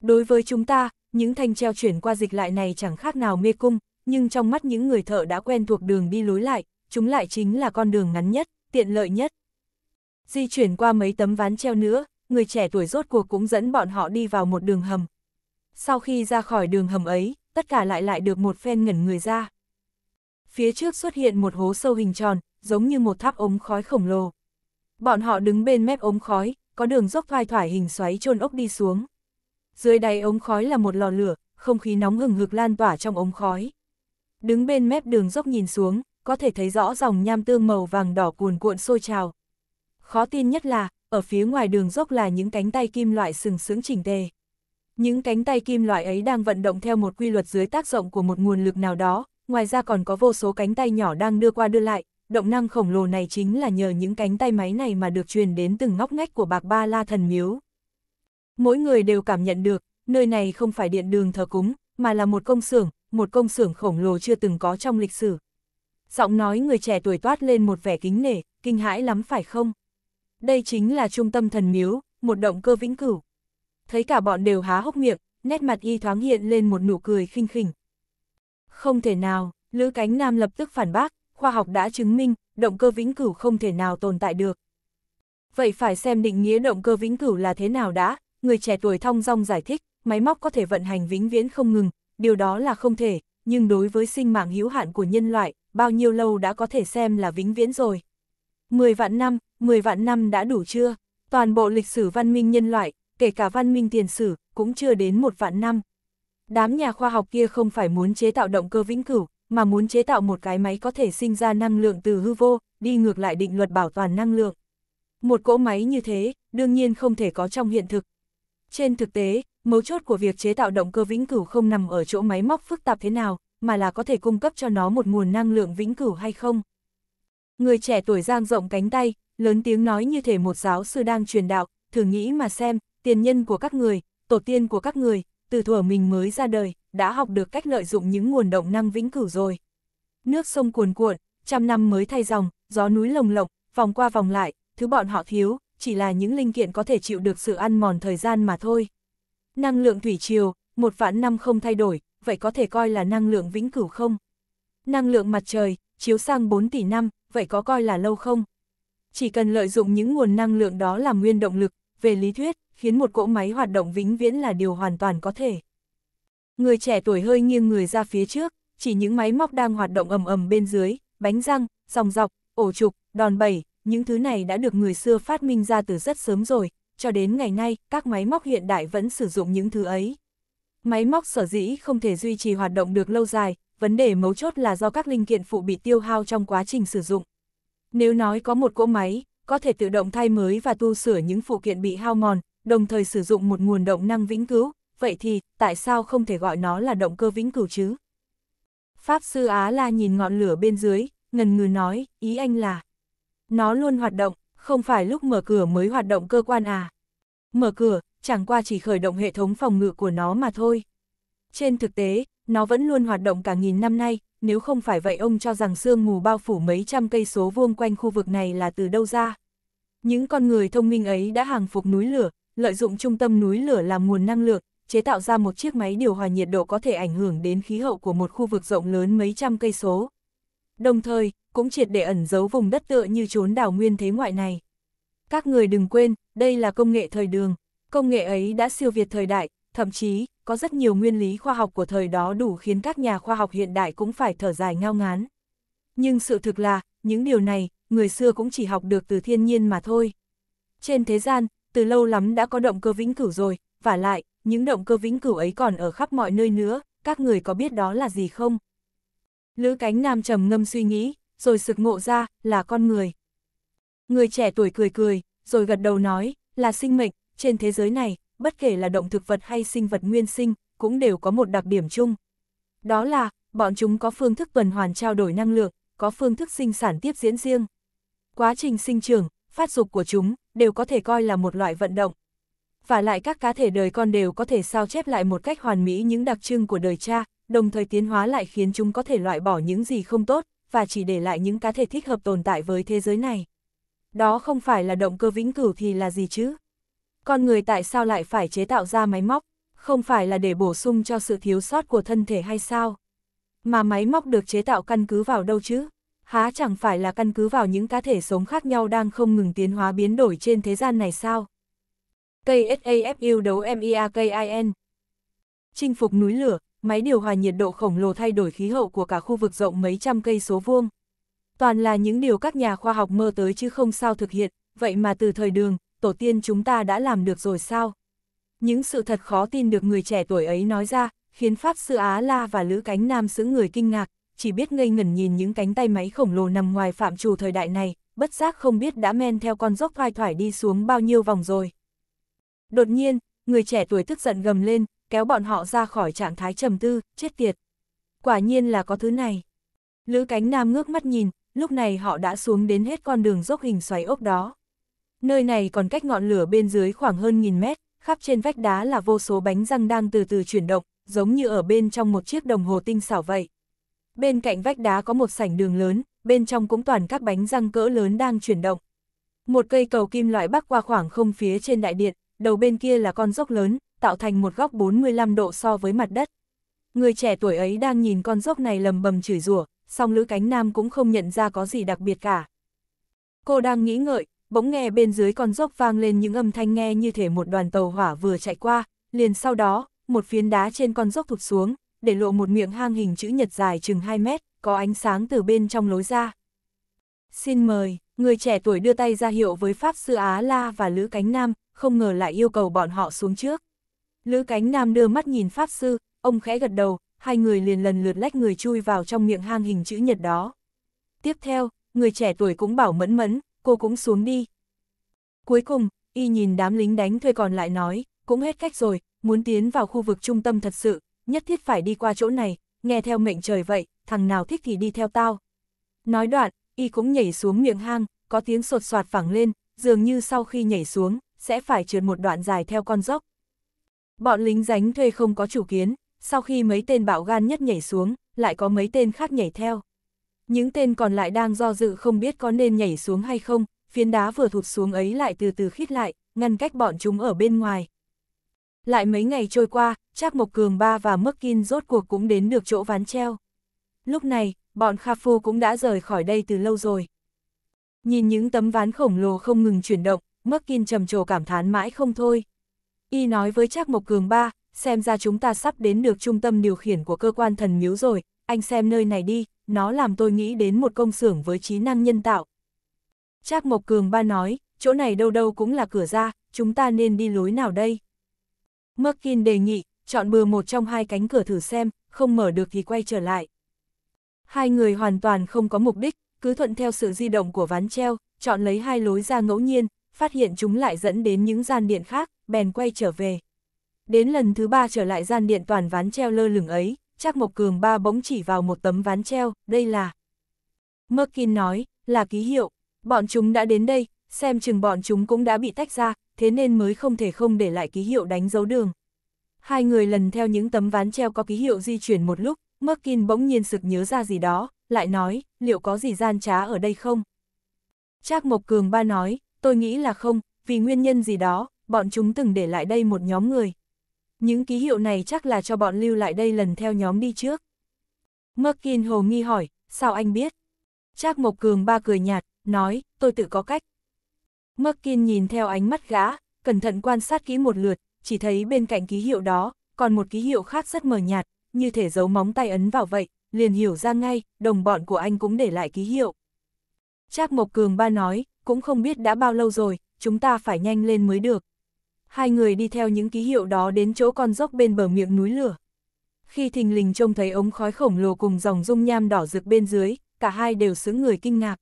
Đối với chúng ta, những thanh treo chuyển qua dịch lại này chẳng khác nào mê cung, nhưng trong mắt những người thợ đã quen thuộc đường đi lối lại, chúng lại chính là con đường ngắn nhất, tiện lợi nhất. Di chuyển qua mấy tấm ván treo nữa, người trẻ tuổi rốt cuộc cũng dẫn bọn họ đi vào một đường hầm. Sau khi ra khỏi đường hầm ấy, tất cả lại lại được một phen ngẩn người ra. Phía trước xuất hiện một hố sâu hình tròn, giống như một tháp ống khói khổng lồ. Bọn họ đứng bên mép ống khói, có đường dốc thoai thoải hình xoáy chôn ốc đi xuống. Dưới đáy ống khói là một lò lửa, không khí nóng hừng hực lan tỏa trong ống khói. Đứng bên mép đường dốc nhìn xuống, có thể thấy rõ dòng nham tương màu vàng đỏ cuồn cuộn sôi trào. Khó tin nhất là, ở phía ngoài đường dốc là những cánh tay kim loại sừng sững chỉnh tề. Những cánh tay kim loại ấy đang vận động theo một quy luật dưới tác động của một nguồn lực nào đó, ngoài ra còn có vô số cánh tay nhỏ đang đưa qua đưa lại, động năng khổng lồ này chính là nhờ những cánh tay máy này mà được truyền đến từng ngóc ngách của bạc ba la thần miếu. Mỗi người đều cảm nhận được, nơi này không phải điện đường thờ cúng, mà là một công xưởng, một công xưởng khổng lồ chưa từng có trong lịch sử. Giọng nói người trẻ tuổi toát lên một vẻ kính nể, kinh hãi lắm phải không? Đây chính là trung tâm thần miếu, một động cơ vĩnh cửu. Thấy cả bọn đều há hốc miệng, nét mặt y thoáng hiện lên một nụ cười khinh khỉnh. Không thể nào, Lữ Cánh Nam lập tức phản bác, khoa học đã chứng minh, động cơ vĩnh cửu không thể nào tồn tại được. Vậy phải xem định nghĩa động cơ vĩnh cửu là thế nào đã, người trẻ tuổi thong dong giải thích, máy móc có thể vận hành vĩnh viễn không ngừng, điều đó là không thể, nhưng đối với sinh mạng hữu hạn của nhân loại, bao nhiêu lâu đã có thể xem là vĩnh viễn rồi. 10 vạn năm, 10 vạn năm đã đủ chưa? Toàn bộ lịch sử văn minh nhân loại, kể cả văn minh tiền sử, cũng chưa đến một vạn năm. Đám nhà khoa học kia không phải muốn chế tạo động cơ vĩnh cửu, mà muốn chế tạo một cái máy có thể sinh ra năng lượng từ hư vô, đi ngược lại định luật bảo toàn năng lượng. Một cỗ máy như thế, đương nhiên không thể có trong hiện thực. Trên thực tế, mấu chốt của việc chế tạo động cơ vĩnh cửu không nằm ở chỗ máy móc phức tạp thế nào, mà là có thể cung cấp cho nó một nguồn năng lượng vĩnh cửu hay không. Người trẻ tuổi giang rộng cánh tay, lớn tiếng nói như thể một giáo sư đang truyền đạo, thử nghĩ mà xem, tiền nhân của các người, tổ tiên của các người, từ thuở mình mới ra đời, đã học được cách lợi dụng những nguồn động năng vĩnh cửu rồi. Nước sông cuồn cuộn, trăm năm mới thay dòng, gió núi lồng lộng, vòng qua vòng lại, thứ bọn họ thiếu, chỉ là những linh kiện có thể chịu được sự ăn mòn thời gian mà thôi. Năng lượng thủy triều, một vạn năm không thay đổi, vậy có thể coi là năng lượng vĩnh cửu không? Năng lượng mặt trời, chiếu sang 4 tỷ năm, vậy có coi là lâu không? Chỉ cần lợi dụng những nguồn năng lượng đó làm nguyên động lực, về lý thuyết, khiến một cỗ máy hoạt động vĩnh viễn là điều hoàn toàn có thể. Người trẻ tuổi hơi nghiêng người ra phía trước, chỉ những máy móc đang hoạt động ầm ầm bên dưới, bánh răng, sòng dọc, ổ trục, đòn bẩy, những thứ này đã được người xưa phát minh ra từ rất sớm rồi, cho đến ngày nay, các máy móc hiện đại vẫn sử dụng những thứ ấy. Máy móc sở dĩ không thể duy trì hoạt động được lâu dài, vấn đề mấu chốt là do các linh kiện phụ bị tiêu hao trong quá trình sử dụng. Nếu nói có một cỗ máy, có thể tự động thay mới và tu sửa những phụ kiện bị hao mòn, đồng thời sử dụng một nguồn động năng vĩnh cứu, vậy thì, tại sao không thể gọi nó là động cơ vĩnh cửu chứ? Pháp sư Á La nhìn ngọn lửa bên dưới, ngần ngừ nói, ý anh là, nó luôn hoạt động, không phải lúc mở cửa mới hoạt động cơ quan à. Mở cửa, chẳng qua chỉ khởi động hệ thống phòng ngự của nó mà thôi. Trên thực tế, nó vẫn luôn hoạt động cả nghìn năm nay, nếu không phải vậy ông cho rằng sương mù bao phủ mấy trăm cây số vuông quanh khu vực này là từ đâu ra. Những con người thông minh ấy đã hàng phục núi lửa, lợi dụng trung tâm núi lửa làm nguồn năng lượng, chế tạo ra một chiếc máy điều hòa nhiệt độ có thể ảnh hưởng đến khí hậu của một khu vực rộng lớn mấy trăm cây số. Đồng thời, cũng triệt để ẩn giấu vùng đất tựa như chốn đảo nguyên thế ngoại này. Các người đừng quên, đây là công nghệ thời đường, công nghệ ấy đã siêu việt thời đại, thậm chí, có rất nhiều nguyên lý khoa học của thời đó đủ khiến các nhà khoa học hiện đại cũng phải thở dài ngao ngán. Nhưng sự thực là, những điều này, người xưa cũng chỉ học được từ thiên nhiên mà thôi. Trên thế gian, từ lâu lắm đã có động cơ vĩnh cửu rồi, và lại, những động cơ vĩnh cửu ấy còn ở khắp mọi nơi nữa, các người có biết đó là gì không? Lữ cánh nam trầm ngâm suy nghĩ, rồi sực ngộ ra, là con người. Người trẻ tuổi cười cười, rồi gật đầu nói, là sinh mệnh, trên thế giới này, bất kể là động thực vật hay sinh vật nguyên sinh, cũng đều có một đặc điểm chung. Đó là, bọn chúng có phương thức tuần hoàn trao đổi năng lượng, có phương thức sinh sản tiếp diễn riêng. Quá trình sinh trưởng, phát dục của chúng, đều có thể coi là một loại vận động, và lại các cá thể đời con đều có thể sao chép lại một cách hoàn mỹ những đặc trưng của đời cha, đồng thời tiến hóa lại khiến chúng có thể loại bỏ những gì không tốt, và chỉ để lại những cá thể thích hợp tồn tại với thế giới này. Đó không phải là động cơ vĩnh cửu thì là gì chứ? Con người tại sao lại phải chế tạo ra máy móc, không phải là để bổ sung cho sự thiếu sót của thân thể hay sao? Mà máy móc được chế tạo căn cứ vào đâu chứ? Há chẳng phải là căn cứ vào những cá thể sống khác nhau đang không ngừng tiến hóa biến đổi trên thế gian này sao? đấu KSAFUWMIAKIN. Chinh phục núi lửa, máy điều hòa nhiệt độ khổng lồ thay đổi khí hậu của cả khu vực rộng mấy trăm cây số vuông. Toàn là những điều các nhà khoa học mơ tới chứ không sao thực hiện, vậy mà từ thời đường, tổ tiên chúng ta đã làm được rồi sao? Những sự thật khó tin được người trẻ tuổi ấy nói ra, khiến Pháp Sư Á La và Lữ Cánh Nam xứ người kinh ngạc, chỉ biết ngây ngẩn nhìn những cánh tay máy khổng lồ nằm ngoài phạm trù thời đại này, bất giác không biết đã men theo con dốc thoai thoải đi xuống bao nhiêu vòng rồi. Đột nhiên, người trẻ tuổi tức giận gầm lên, kéo bọn họ ra khỏi trạng thái trầm tư, chết tiệt. Quả nhiên là có thứ này. Lữ cánh nam ngước mắt nhìn, lúc này họ đã xuống đến hết con đường dốc hình xoáy ốc đó. Nơi này còn cách ngọn lửa bên dưới khoảng hơn nghìn mét, khắp trên vách đá là vô số bánh răng đang từ từ chuyển động, giống như ở bên trong một chiếc đồng hồ tinh xảo vậy. Bên cạnh vách đá có một sảnh đường lớn, bên trong cũng toàn các bánh răng cỡ lớn đang chuyển động. Một cây cầu kim loại bắc qua khoảng không phía trên đại điện, đầu bên kia là con dốc lớn, tạo thành một góc 45 độ so với mặt đất. Người trẻ tuổi ấy đang nhìn con dốc này lầm bầm chửi rủa, song Lữ Cánh Nam cũng không nhận ra có gì đặc biệt cả. Cô đang nghĩ ngợi, bỗng nghe bên dưới con dốc vang lên những âm thanh nghe như thể một đoàn tàu hỏa vừa chạy qua, liền sau đó, một phiến đá trên con dốc thụt xuống, để lộ một miệng hang hình chữ nhật dài chừng 2 mét, có ánh sáng từ bên trong lối ra. Xin mời, người trẻ tuổi đưa tay ra hiệu với Pháp Sư Á La và Lữ Cánh Nam, không ngờ lại yêu cầu bọn họ xuống trước. Lữ cánh nam đưa mắt nhìn Pháp Sư, ông khẽ gật đầu, hai người liền lần lượt lách người chui vào trong miệng hang hình chữ nhật đó. Tiếp theo, người trẻ tuổi cũng bảo mẫn mẫn, cô cũng xuống đi. Cuối cùng, y nhìn đám lính đánh thuê còn lại nói, cũng hết cách rồi, muốn tiến vào khu vực trung tâm thật sự, nhất thiết phải đi qua chỗ này, nghe theo mệnh trời vậy, thằng nào thích thì đi theo tao. Nói đoạn, y cũng nhảy xuống miệng hang, có tiếng sột soạt phẳng lên, dường như sau khi nhảy xuống, sẽ phải trượt một đoạn dài theo con dốc. Bọn lính ránh thuê không có chủ kiến, sau khi mấy tên bạo gan nhất nhảy xuống, lại có mấy tên khác nhảy theo. Những tên còn lại đang do dự không biết có nên nhảy xuống hay không, phiến đá vừa thụt xuống ấy lại từ từ khít lại, ngăn cách bọn chúng ở bên ngoài. Lại mấy ngày trôi qua, Trác Mộc Cường Ba và Mức Kin rốt cuộc cũng đến được chỗ ván treo. Lúc này, bọn Kha Phu cũng đã rời khỏi đây từ lâu rồi. Nhìn những tấm ván khổng lồ không ngừng chuyển động, Merkin trầm trồ cảm thán mãi không thôi. Y nói với Trác Mộc Cường ba, xem ra chúng ta sắp đến được trung tâm điều khiển của cơ quan thần miếu rồi, anh xem nơi này đi, nó làm tôi nghĩ đến một công xưởng với trí năng nhân tạo. Trác Mộc Cường ba nói, chỗ này đâu đâu cũng là cửa ra, chúng ta nên đi lối nào đây? Merkin đề nghị, chọn bừa một trong hai cánh cửa thử xem, không mở được thì quay trở lại. Hai người hoàn toàn không có mục đích, cứ thuận theo sự di động của ván treo, chọn lấy hai lối ra ngẫu nhiên, phát hiện chúng lại dẫn đến những gian điện khác, bèn quay trở về. Đến lần thứ ba trở lại gian điện toàn ván treo lơ lửng ấy, chắc Mộc Cường ba bỗng chỉ vào một tấm ván treo, đây là... Merkin nói, là ký hiệu, bọn chúng đã đến đây, xem chừng bọn chúng cũng đã bị tách ra, thế nên mới không thể không để lại ký hiệu đánh dấu đường. Hai người lần theo những tấm ván treo có ký hiệu di chuyển một lúc, Merkin bỗng nhiên sực nhớ ra gì đó, lại nói, liệu có gì gian trá ở đây không? Trác Mộc Cường ba nói, tôi nghĩ là không, vì nguyên nhân gì đó, bọn chúng từng để lại đây một nhóm người. Những ký hiệu này chắc là cho bọn lưu lại đây lần theo nhóm đi trước. Merkin hồ nghi hỏi, sao anh biết? Trác Mộc Cường ba cười nhạt, nói, tôi tự có cách. Merkin nhìn theo ánh mắt gã, cẩn thận quan sát kỹ một lượt, chỉ thấy bên cạnh ký hiệu đó, còn một ký hiệu khác rất mờ nhạt, như thể giấu móng tay ấn vào vậy, liền hiểu ra ngay, đồng bọn của anh cũng để lại ký hiệu. Trác Mộc Cường ba nói, cũng không biết đã bao lâu rồi, chúng ta phải nhanh lên mới được. Hai người đi theo những ký hiệu đó đến chỗ con dốc bên bờ miệng núi lửa. Khi thình lình trông thấy ống khói khổng lồ cùng dòng dung nham đỏ rực bên dưới, cả hai đều sững người kinh ngạc.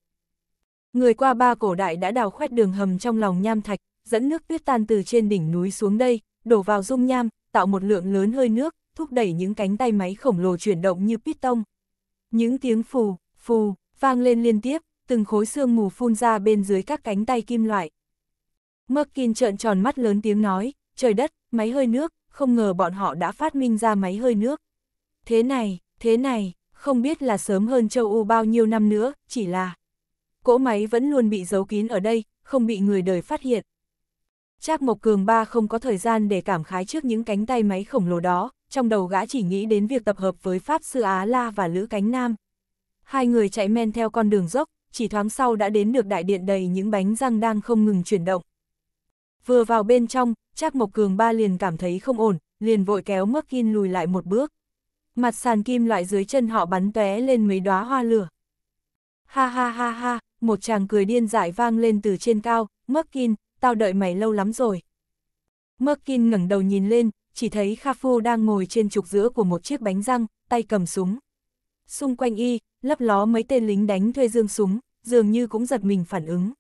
Người qua ba cổ đại đã đào khoét đường hầm trong lòng nham thạch, dẫn nước tuyết tan từ trên đỉnh núi xuống đây, đổ vào dung nham, tạo một lượng lớn hơi nước, thúc đẩy những cánh tay máy khổng lồ chuyển động như piston. Những tiếng phù, phù, vang lên liên tiếp, từng khối xương mù phun ra bên dưới các cánh tay kim loại. Merkin trợn tròn mắt lớn tiếng nói, trời đất, máy hơi nước, không ngờ bọn họ đã phát minh ra máy hơi nước. Thế này, thế này, không biết là sớm hơn châu u bao nhiêu năm nữa, chỉ là cỗ máy vẫn luôn bị giấu kín ở đây, không bị người đời phát hiện. Trác Mộc Cường ba không có thời gian để cảm khái trước những cánh tay máy khổng lồ đó, trong đầu gã chỉ nghĩ đến việc tập hợp với Pháp Sư Á La và Lữ Cánh Nam. Hai người chạy men theo con đường dốc, chỉ thoáng sau đã đến được đại điện đầy những bánh răng đang không ngừng chuyển động. Vừa vào bên trong, Trác Mộc Cường ba liền cảm thấy không ổn, liền vội kéo mắc kim lùi lại một bước. Mặt sàn kim loại dưới chân họ bắn tóe lên mấy đóa hoa lửa. Ha ha ha ha, một chàng cười điên dại vang lên từ trên cao, mắc kim, tao đợi mày lâu lắm rồi. Mắc kim ngẩng đầu nhìn lên, chỉ thấy Kha Phu đang ngồi trên trục giữa của một chiếc bánh răng, tay cầm súng. Xung quanh y, lấp ló mấy tên lính đánh thuê dương súng, dường như cũng giật mình phản ứng.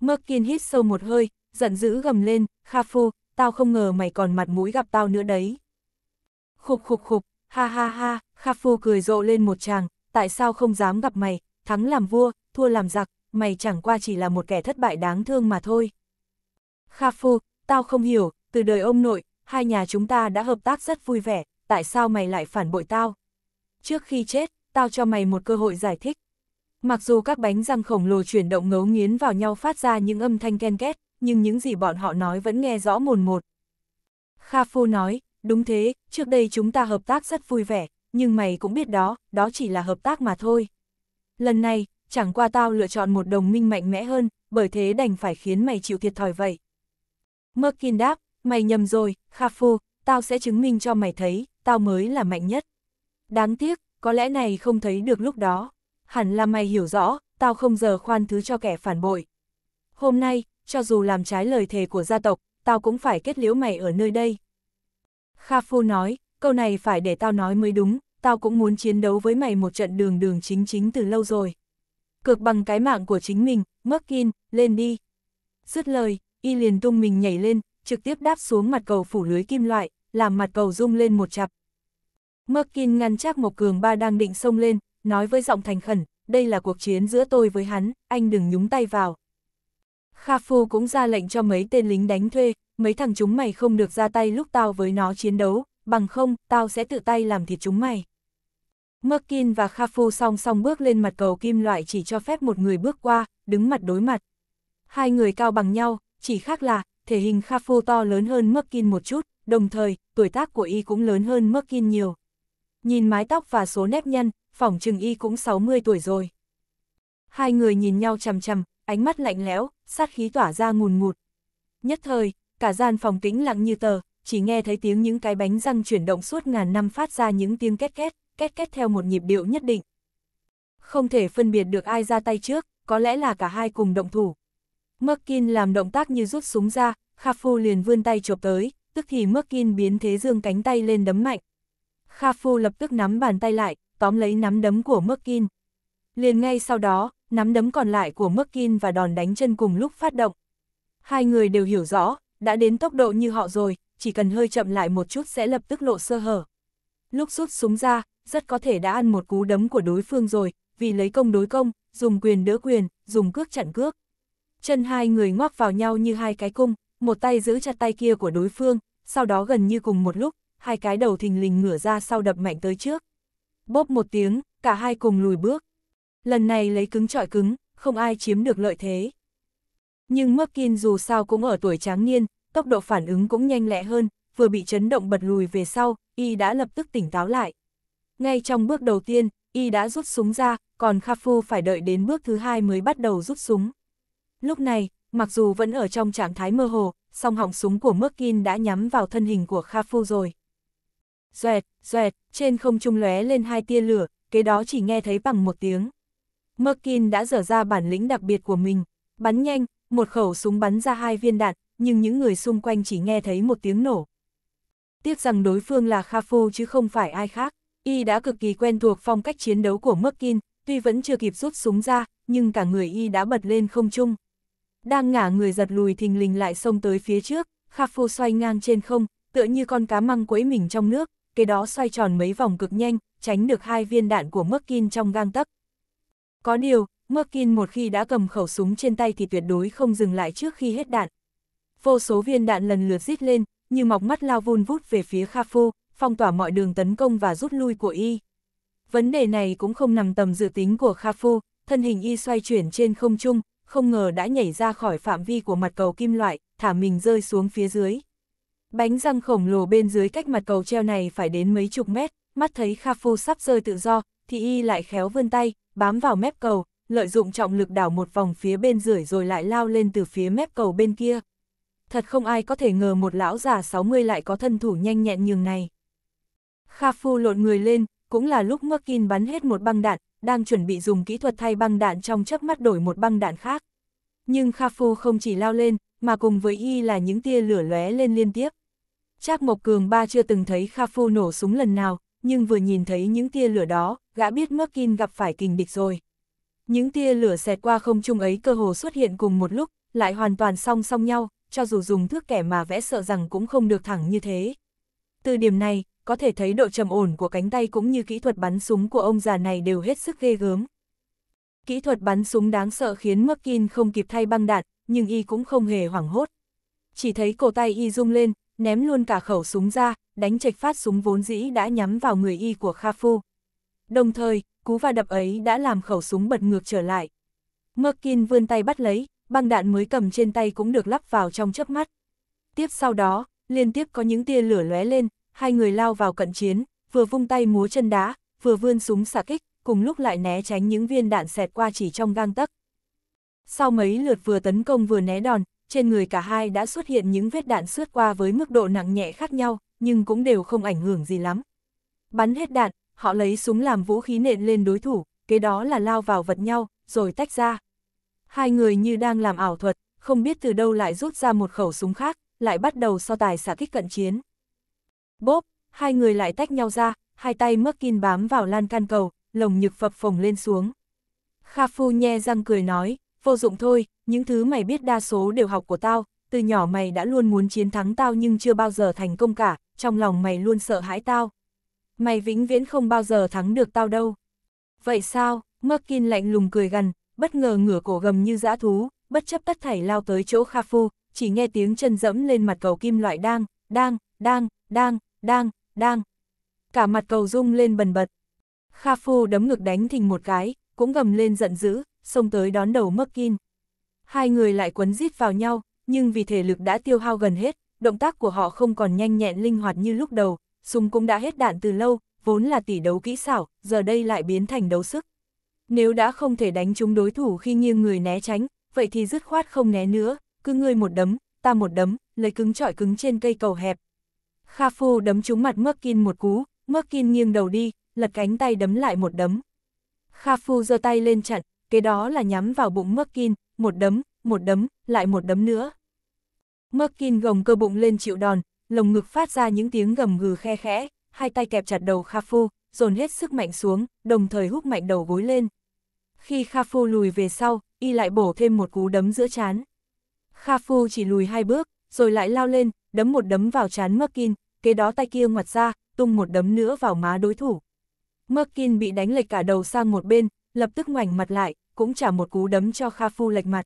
Mực kiên hít sâu một hơi, giận dữ gầm lên, Kha Phu, tao không ngờ mày còn mặt mũi gặp tao nữa đấy. Khục khục khục, ha ha ha, Kha Phu cười rộ lên một tràng. tại sao không dám gặp mày, thắng làm vua, thua làm giặc, mày chẳng qua chỉ là một kẻ thất bại đáng thương mà thôi. Kha Phu, tao không hiểu, từ đời ông nội, hai nhà chúng ta đã hợp tác rất vui vẻ, tại sao mày lại phản bội tao? Trước khi chết, tao cho mày một cơ hội giải thích. Mặc dù các bánh răng khổng lồ chuyển động ngấu nghiến vào nhau phát ra những âm thanh ken két, nhưng những gì bọn họ nói vẫn nghe rõ mồn một. Kha Phu nói, đúng thế, trước đây chúng ta hợp tác rất vui vẻ, nhưng mày cũng biết đó, đó chỉ là hợp tác mà thôi. Lần này, chẳng qua tao lựa chọn một đồng minh mạnh mẽ hơn, bởi thế đành phải khiến mày chịu thiệt thòi vậy. Merkin đáp, mày nhầm rồi, Kha Phu, tao sẽ chứng minh cho mày thấy, tao mới là mạnh nhất. Đáng tiếc, có lẽ này không thấy được lúc đó hẳn là mày hiểu rõ, tao không giờ khoan thứ cho kẻ phản bội. Hôm nay, cho dù làm trái lời thề của gia tộc, tao cũng phải kết liễu mày ở nơi đây. Kha Phu nói, câu này phải để tao nói mới đúng, tao cũng muốn chiến đấu với mày một trận đường đường chính chính từ lâu rồi. Cược bằng cái mạng của chính mình, mắc in, lên đi. Dứt lời, y liền tung mình nhảy lên, trực tiếp đáp xuống mặt cầu phủ lưới kim loại, làm mặt cầu rung lên một chặp. Merkin ngăn chắc một Cường Ba đang định xông lên, nói với giọng thành khẩn, đây là cuộc chiến giữa tôi với hắn, anh đừng nhúng tay vào. Kha Phu cũng ra lệnh cho mấy tên lính đánh thuê, mấy thằng chúng mày không được ra tay lúc tao với nó chiến đấu, bằng không, tao sẽ tự tay làm thịt chúng mày. Merkin và Kha Phu song song bước lên mặt cầu kim loại chỉ cho phép một người bước qua, đứng mặt đối mặt. Hai người cao bằng nhau, chỉ khác là, thể hình Kha Phu to lớn hơn Merkin một chút, đồng thời, tuổi tác của y cũng lớn hơn Merkin nhiều. Nhìn mái tóc và số nếp nhân, phỏng trừng y cũng 60 tuổi rồi. Hai người nhìn nhau chằm chằm, ánh mắt lạnh lẽo, sát khí tỏa ra ngùn ngụt. Nhất thời, cả gian phòng tĩnh lặng như tờ, chỉ nghe thấy tiếng những cái bánh răng chuyển động suốt ngàn năm phát ra những tiếng két két, két két theo một nhịp điệu nhất định. Không thể phân biệt được ai ra tay trước, có lẽ là cả hai cùng động thủ. Merkin làm động tác như rút súng ra, Kha liền vươn tay chộp tới, tức thì Merkin biến thế dương cánh tay lên đấm mạnh, Kha Phu lập tức nắm bàn tay lại, tóm lấy nắm đấm của Merkin. Liền ngay sau đó, nắm đấm còn lại của Merkin và đòn đánh chân cùng lúc phát động. Hai người đều hiểu rõ, đã đến tốc độ như họ rồi, chỉ cần hơi chậm lại một chút sẽ lập tức lộ sơ hở. Lúc rút súng ra, rất có thể đã ăn một cú đấm của đối phương rồi, vì lấy công đối công, dùng quyền đỡ quyền, dùng cước chặn cước. Chân hai người ngoắc vào nhau như hai cái cung, một tay giữ chặt tay kia của đối phương, sau đó gần như cùng một lúc, hai cái đầu thình lình ngửa ra sau đập mạnh tới trước. Bốp một tiếng, cả hai cùng lùi bước. Lần này lấy cứng trọi cứng, không ai chiếm được lợi thế. Nhưng Merkin dù sao cũng ở tuổi tráng niên, tốc độ phản ứng cũng nhanh lẹ hơn, vừa bị chấn động bật lùi về sau, y đã lập tức tỉnh táo lại. Ngay trong bước đầu tiên, y đã rút súng ra, còn Khafu phải đợi đến bước thứ hai mới bắt đầu rút súng. Lúc này, mặc dù vẫn ở trong trạng thái mơ hồ, song họng súng của Merkin đã nhắm vào thân hình của Khafu rồi doẹt, doẹt, trên không trung lóe lên hai tia lửa, kế đó chỉ nghe thấy bằng một tiếng. Merkin đã dở ra bản lĩnh đặc biệt của mình, bắn nhanh, một khẩu súng bắn ra hai viên đạn, nhưng những người xung quanh chỉ nghe thấy một tiếng nổ. Tiếc rằng đối phương là Kha chứ không phải ai khác, y đã cực kỳ quen thuộc phong cách chiến đấu của Merkin, tuy vẫn chưa kịp rút súng ra, nhưng cả người y đã bật lên không trung. Đang ngả người giật lùi thình lình lại xông tới phía trước, Kha xoay ngang trên không, tựa như con cá măng quấy mình trong nước, kế đó xoay tròn mấy vòng cực nhanh, tránh được hai viên đạn của Merkin trong gang tấc. Có điều, Merkin một khi đã cầm khẩu súng trên tay thì tuyệt đối không dừng lại trước khi hết đạn. Vô số viên đạn lần lượt rít lên, như mọc mắt lao vun vút về phía Kha Phu, phong tỏa mọi đường tấn công và rút lui của y. Vấn đề này cũng không nằm tầm dự tính của Kha Phu, thân hình y xoay chuyển trên không trung, không ngờ đã nhảy ra khỏi phạm vi của mặt cầu kim loại, thả mình rơi xuống phía dưới. Bánh răng khổng lồ bên dưới cách mặt cầu treo này phải đến mấy chục mét, mắt thấy Kha Phu sắp rơi tự do, thì y lại khéo vươn tay, bám vào mép cầu, lợi dụng trọng lực đảo một vòng phía bên dưới rồi lại lao lên từ phía mép cầu bên kia. Thật không ai có thể ngờ một lão già 60 lại có thân thủ nhanh nhẹn nhường này. Kha Phu lộn người lên, cũng là lúc Merkin bắn hết một băng đạn, đang chuẩn bị dùng kỹ thuật thay băng đạn trong chớp mắt đổi một băng đạn khác. Nhưng Kha Phu không chỉ lao lên, mà cùng với y là những tia lửa lóe lên liên tiếp. Trác Mộc Cường ba chưa từng thấy Kha Phu nổ súng lần nào, nhưng vừa nhìn thấy những tia lửa đó, gã biết Merkin gặp phải kình địch rồi. Những tia lửa xẹt qua không trung ấy cơ hồ xuất hiện cùng một lúc, lại hoàn toàn song song nhau, cho dù dùng thước kẻ mà vẽ sợ rằng cũng không được thẳng như thế. Từ điểm này, có thể thấy độ trầm ổn của cánh tay cũng như kỹ thuật bắn súng của ông già này đều hết sức ghê gớm. Kỹ thuật bắn súng đáng sợ khiến Merkin không kịp thay băng đạn, nhưng y cũng không hề hoảng hốt. Chỉ thấy cổ tay y rung lên, ném luôn cả khẩu súng ra, đánh trạch phát súng vốn dĩ đã nhắm vào người y của Kha Phu. Đồng thời, cú va đập ấy đã làm khẩu súng bật ngược trở lại. Merkin vươn tay bắt lấy, băng đạn mới cầm trên tay cũng được lắp vào trong chớp mắt. Tiếp sau đó, liên tiếp có những tia lửa lóe lên, hai người lao vào cận chiến, vừa vung tay múa chân đá, vừa vươn súng xạ kích, cùng lúc lại né tránh những viên đạn xẹt qua chỉ trong gang tấc. Sau mấy lượt vừa tấn công vừa né đòn, trên người cả hai đã xuất hiện những vết đạn xước qua với mức độ nặng nhẹ khác nhau, nhưng cũng đều không ảnh hưởng gì lắm. Bắn hết đạn, họ lấy súng làm vũ khí nện lên đối thủ, kế đó là lao vào vật nhau, rồi tách ra. Hai người như đang làm ảo thuật, không biết từ đâu lại rút ra một khẩu súng khác, lại bắt đầu so tài xả kích cận chiến. Bốp, hai người lại tách nhau ra, hai tay mắc kin bám vào lan can cầu, lồng nhực phập phồng lên xuống. Kha Phu nhe răng cười nói, vô dụng thôi, những thứ mày biết đa số đều học của tao, từ nhỏ mày đã luôn muốn chiến thắng tao nhưng chưa bao giờ thành công cả, trong lòng mày luôn sợ hãi tao. Mày vĩnh viễn không bao giờ thắng được tao đâu. Vậy sao, Merkin lạnh lùng cười gần, bất ngờ ngửa cổ gầm như dã thú, bất chấp tất thảy lao tới chỗ Kha Phu, chỉ nghe tiếng chân dẫm lên mặt cầu kim loại đang, đang, đang, đang, đang, đang. Cả mặt cầu rung lên bần bật. Kha Phu đấm ngực đánh thình một cái, cũng gầm lên giận dữ, xông tới đón đầu Merkin. Hai người lại quấn rít vào nhau, nhưng vì thể lực đã tiêu hao gần hết, động tác của họ không còn nhanh nhẹn linh hoạt như lúc đầu, súng cũng đã hết đạn từ lâu, vốn là tỷ đấu kỹ xảo, giờ đây lại biến thành đấu sức. Nếu đã không thể đánh trúng đối thủ khi nghiêng người né tránh, vậy thì dứt khoát không né nữa, cứ ngươi một đấm, ta một đấm, lấy cứng trọi cứng trên cây cầu hẹp. Kha Phu đấm trúng mặt Merkin một cú, Merkin nghiêng đầu đi, lật cánh tay đấm lại một đấm. Kha Phu giơ tay lên chặn, kế đó là nhắm vào bụng Merkin, một đấm, một đấm, lại một đấm nữa. Merkin gồng cơ bụng lên chịu đòn, lồng ngực phát ra những tiếng gầm gừ khe khẽ, hai tay kẹp chặt đầu Kha dồn hết sức mạnh xuống, đồng thời hút mạnh đầu gối lên. Khi Kha lùi về sau, y lại bổ thêm một cú đấm giữa chán. Kha chỉ lùi hai bước, rồi lại lao lên, đấm một đấm vào chán Merkin, kế đó tay kia ngoặt ra, tung một đấm nữa vào má đối thủ. Merkin bị đánh lệch cả đầu sang một bên, lập tức ngoảnh mặt lại, cũng trả một cú đấm cho Kha Phu lệch mặt.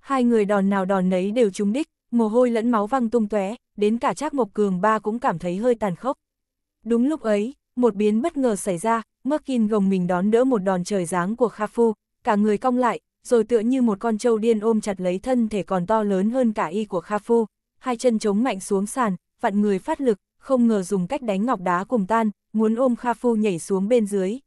Hai người đòn nào đòn nấy đều trúng đích, mồ hôi lẫn máu văng tung tóe, đến cả Trác Mộc Cường ba cũng cảm thấy hơi tàn khốc. Đúng lúc ấy, một biến bất ngờ xảy ra, Merkin gồng mình đón đỡ một đòn trời giáng của Kha Phu, cả người cong lại, rồi tựa như một con trâu điên ôm chặt lấy thân thể còn to lớn hơn cả y của Kha Phu, hai chân chống mạnh xuống sàn, vặn người phát lực, không ngờ dùng cách đánh ngọc đá cùng tan, muốn ôm Kha Phu nhảy xuống bên dưới.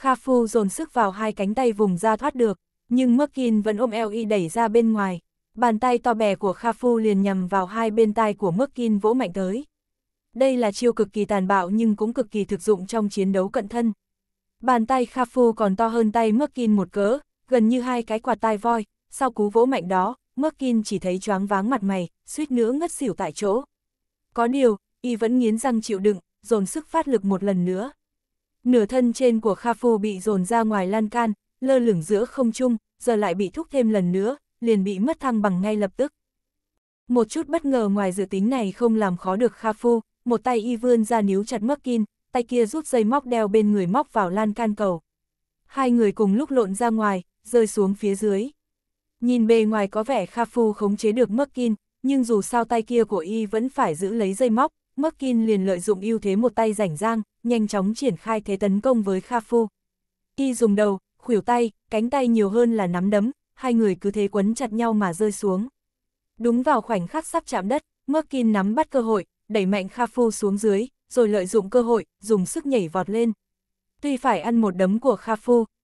Kha Phu dồn sức vào hai cánh tay vùng ra thoát được, nhưng Merkin vẫn ôm eo y đẩy ra bên ngoài. Bàn tay to bè của Kha Phu liền nhằm vào hai bên tai của Merkin vỗ mạnh tới. Đây là chiêu cực kỳ tàn bạo nhưng cũng cực kỳ thực dụng trong chiến đấu cận thân. Bàn tay Kha Phu còn to hơn tay Merkin một cỡ, gần như hai cái quạt tai voi, sau cú vỗ mạnh đó, Merkin chỉ thấy choáng váng mặt mày, suýt nữa ngất xỉu tại chỗ. Có điều, y vẫn nghiến răng chịu đựng, dồn sức phát lực một lần nữa. Nửa thân trên của Kha Phu bị dồn ra ngoài lan can, lơ lửng giữa không trung, giờ lại bị thúc thêm lần nữa, liền bị mất thăng bằng ngay lập tức. Một chút bất ngờ ngoài dự tính này không làm khó được Kha Phu, một tay y vươn ra níu chặt mắc kin, tay kia rút dây móc đeo bên người móc vào lan can cầu. Hai người cùng lúc lộn ra ngoài, rơi xuống phía dưới. Nhìn bề ngoài có vẻ Kha Phu khống chế được mắc kin, nhưng dù sao tay kia của y vẫn phải giữ lấy dây móc, Merkin liền lợi dụng ưu thế một tay rảnh rang, nhanh chóng triển khai thế tấn công với Kha Khi dùng đầu, khuỷu tay, cánh tay nhiều hơn là nắm đấm, hai người cứ thế quấn chặt nhau mà rơi xuống. Đúng vào khoảnh khắc sắp chạm đất, Merkin nắm bắt cơ hội, đẩy mạnh Kha xuống dưới, rồi lợi dụng cơ hội, dùng sức nhảy vọt lên. Tuy phải ăn một đấm của Kha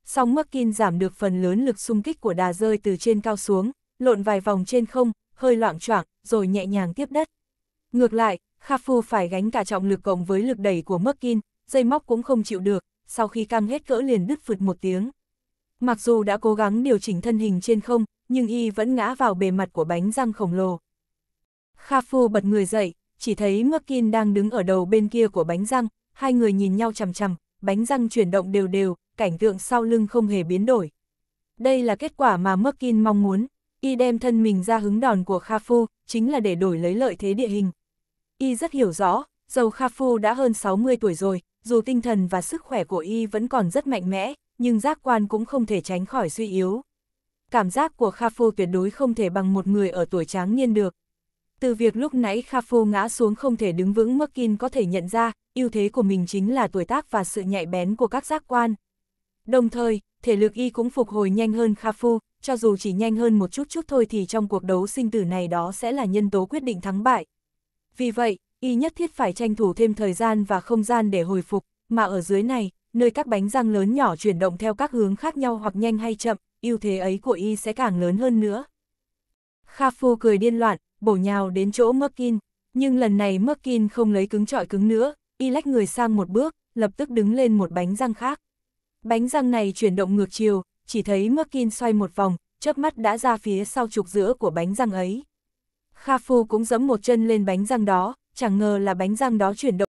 song Merkin giảm được phần lớn lực xung kích của đà rơi từ trên cao xuống, lộn vài vòng trên không, hơi loạn choạng, rồi nhẹ nhàng tiếp đất. Ngược lại, Khafu phải gánh cả trọng lực cộng với lực đẩy của Merkin, dây móc cũng không chịu được, sau khi căng hết cỡ liền đứt phượt một tiếng. Mặc dù đã cố gắng điều chỉnh thân hình trên không, nhưng y vẫn ngã vào bề mặt của bánh răng khổng lồ. Khafu bật người dậy, chỉ thấy Merkin đang đứng ở đầu bên kia của bánh răng, hai người nhìn nhau chằm chằm, bánh răng chuyển động đều đều, cảnh tượng sau lưng không hề biến đổi. Đây là kết quả mà Merkin mong muốn, y đem thân mình ra hứng đòn của Khafu, chính là để đổi lấy lợi thế địa hình. Y rất hiểu rõ, dầu Kha Phu đã hơn 60 tuổi rồi, dù tinh thần và sức khỏe của Y vẫn còn rất mạnh mẽ, nhưng giác quan cũng không thể tránh khỏi suy yếu. Cảm giác của Kha Phu tuyệt đối không thể bằng một người ở tuổi tráng niên được. Từ việc lúc nãy Kha Phu ngã xuống không thể đứng vững Merkin có thể nhận ra, ưu thế của mình chính là tuổi tác và sự nhạy bén của các giác quan. Đồng thời, thể lực y cũng phục hồi nhanh hơn Kha Phu, cho dù chỉ nhanh hơn một chút chút thôi thì trong cuộc đấu sinh tử này đó sẽ là nhân tố quyết định thắng bại, vì vậy, y nhất thiết phải tranh thủ thêm thời gian và không gian để hồi phục, mà ở dưới này, nơi các bánh răng lớn nhỏ chuyển động theo các hướng khác nhau hoặc nhanh hay chậm, ưu thế ấy của y sẽ càng lớn hơn nữa. Kha Phu cười điên loạn, bổ nhào đến chỗ Merkin, nhưng lần này Merkin không lấy cứng trọi cứng nữa, y lách người sang một bước, lập tức đứng lên một bánh răng khác. Bánh răng này chuyển động ngược chiều, chỉ thấy Merkin xoay một vòng, chớp mắt đã ra phía sau trục giữa của bánh răng ấy. Kha Phu cũng giẫm một chân lên bánh răng đó, chẳng ngờ là bánh răng đó chuyển động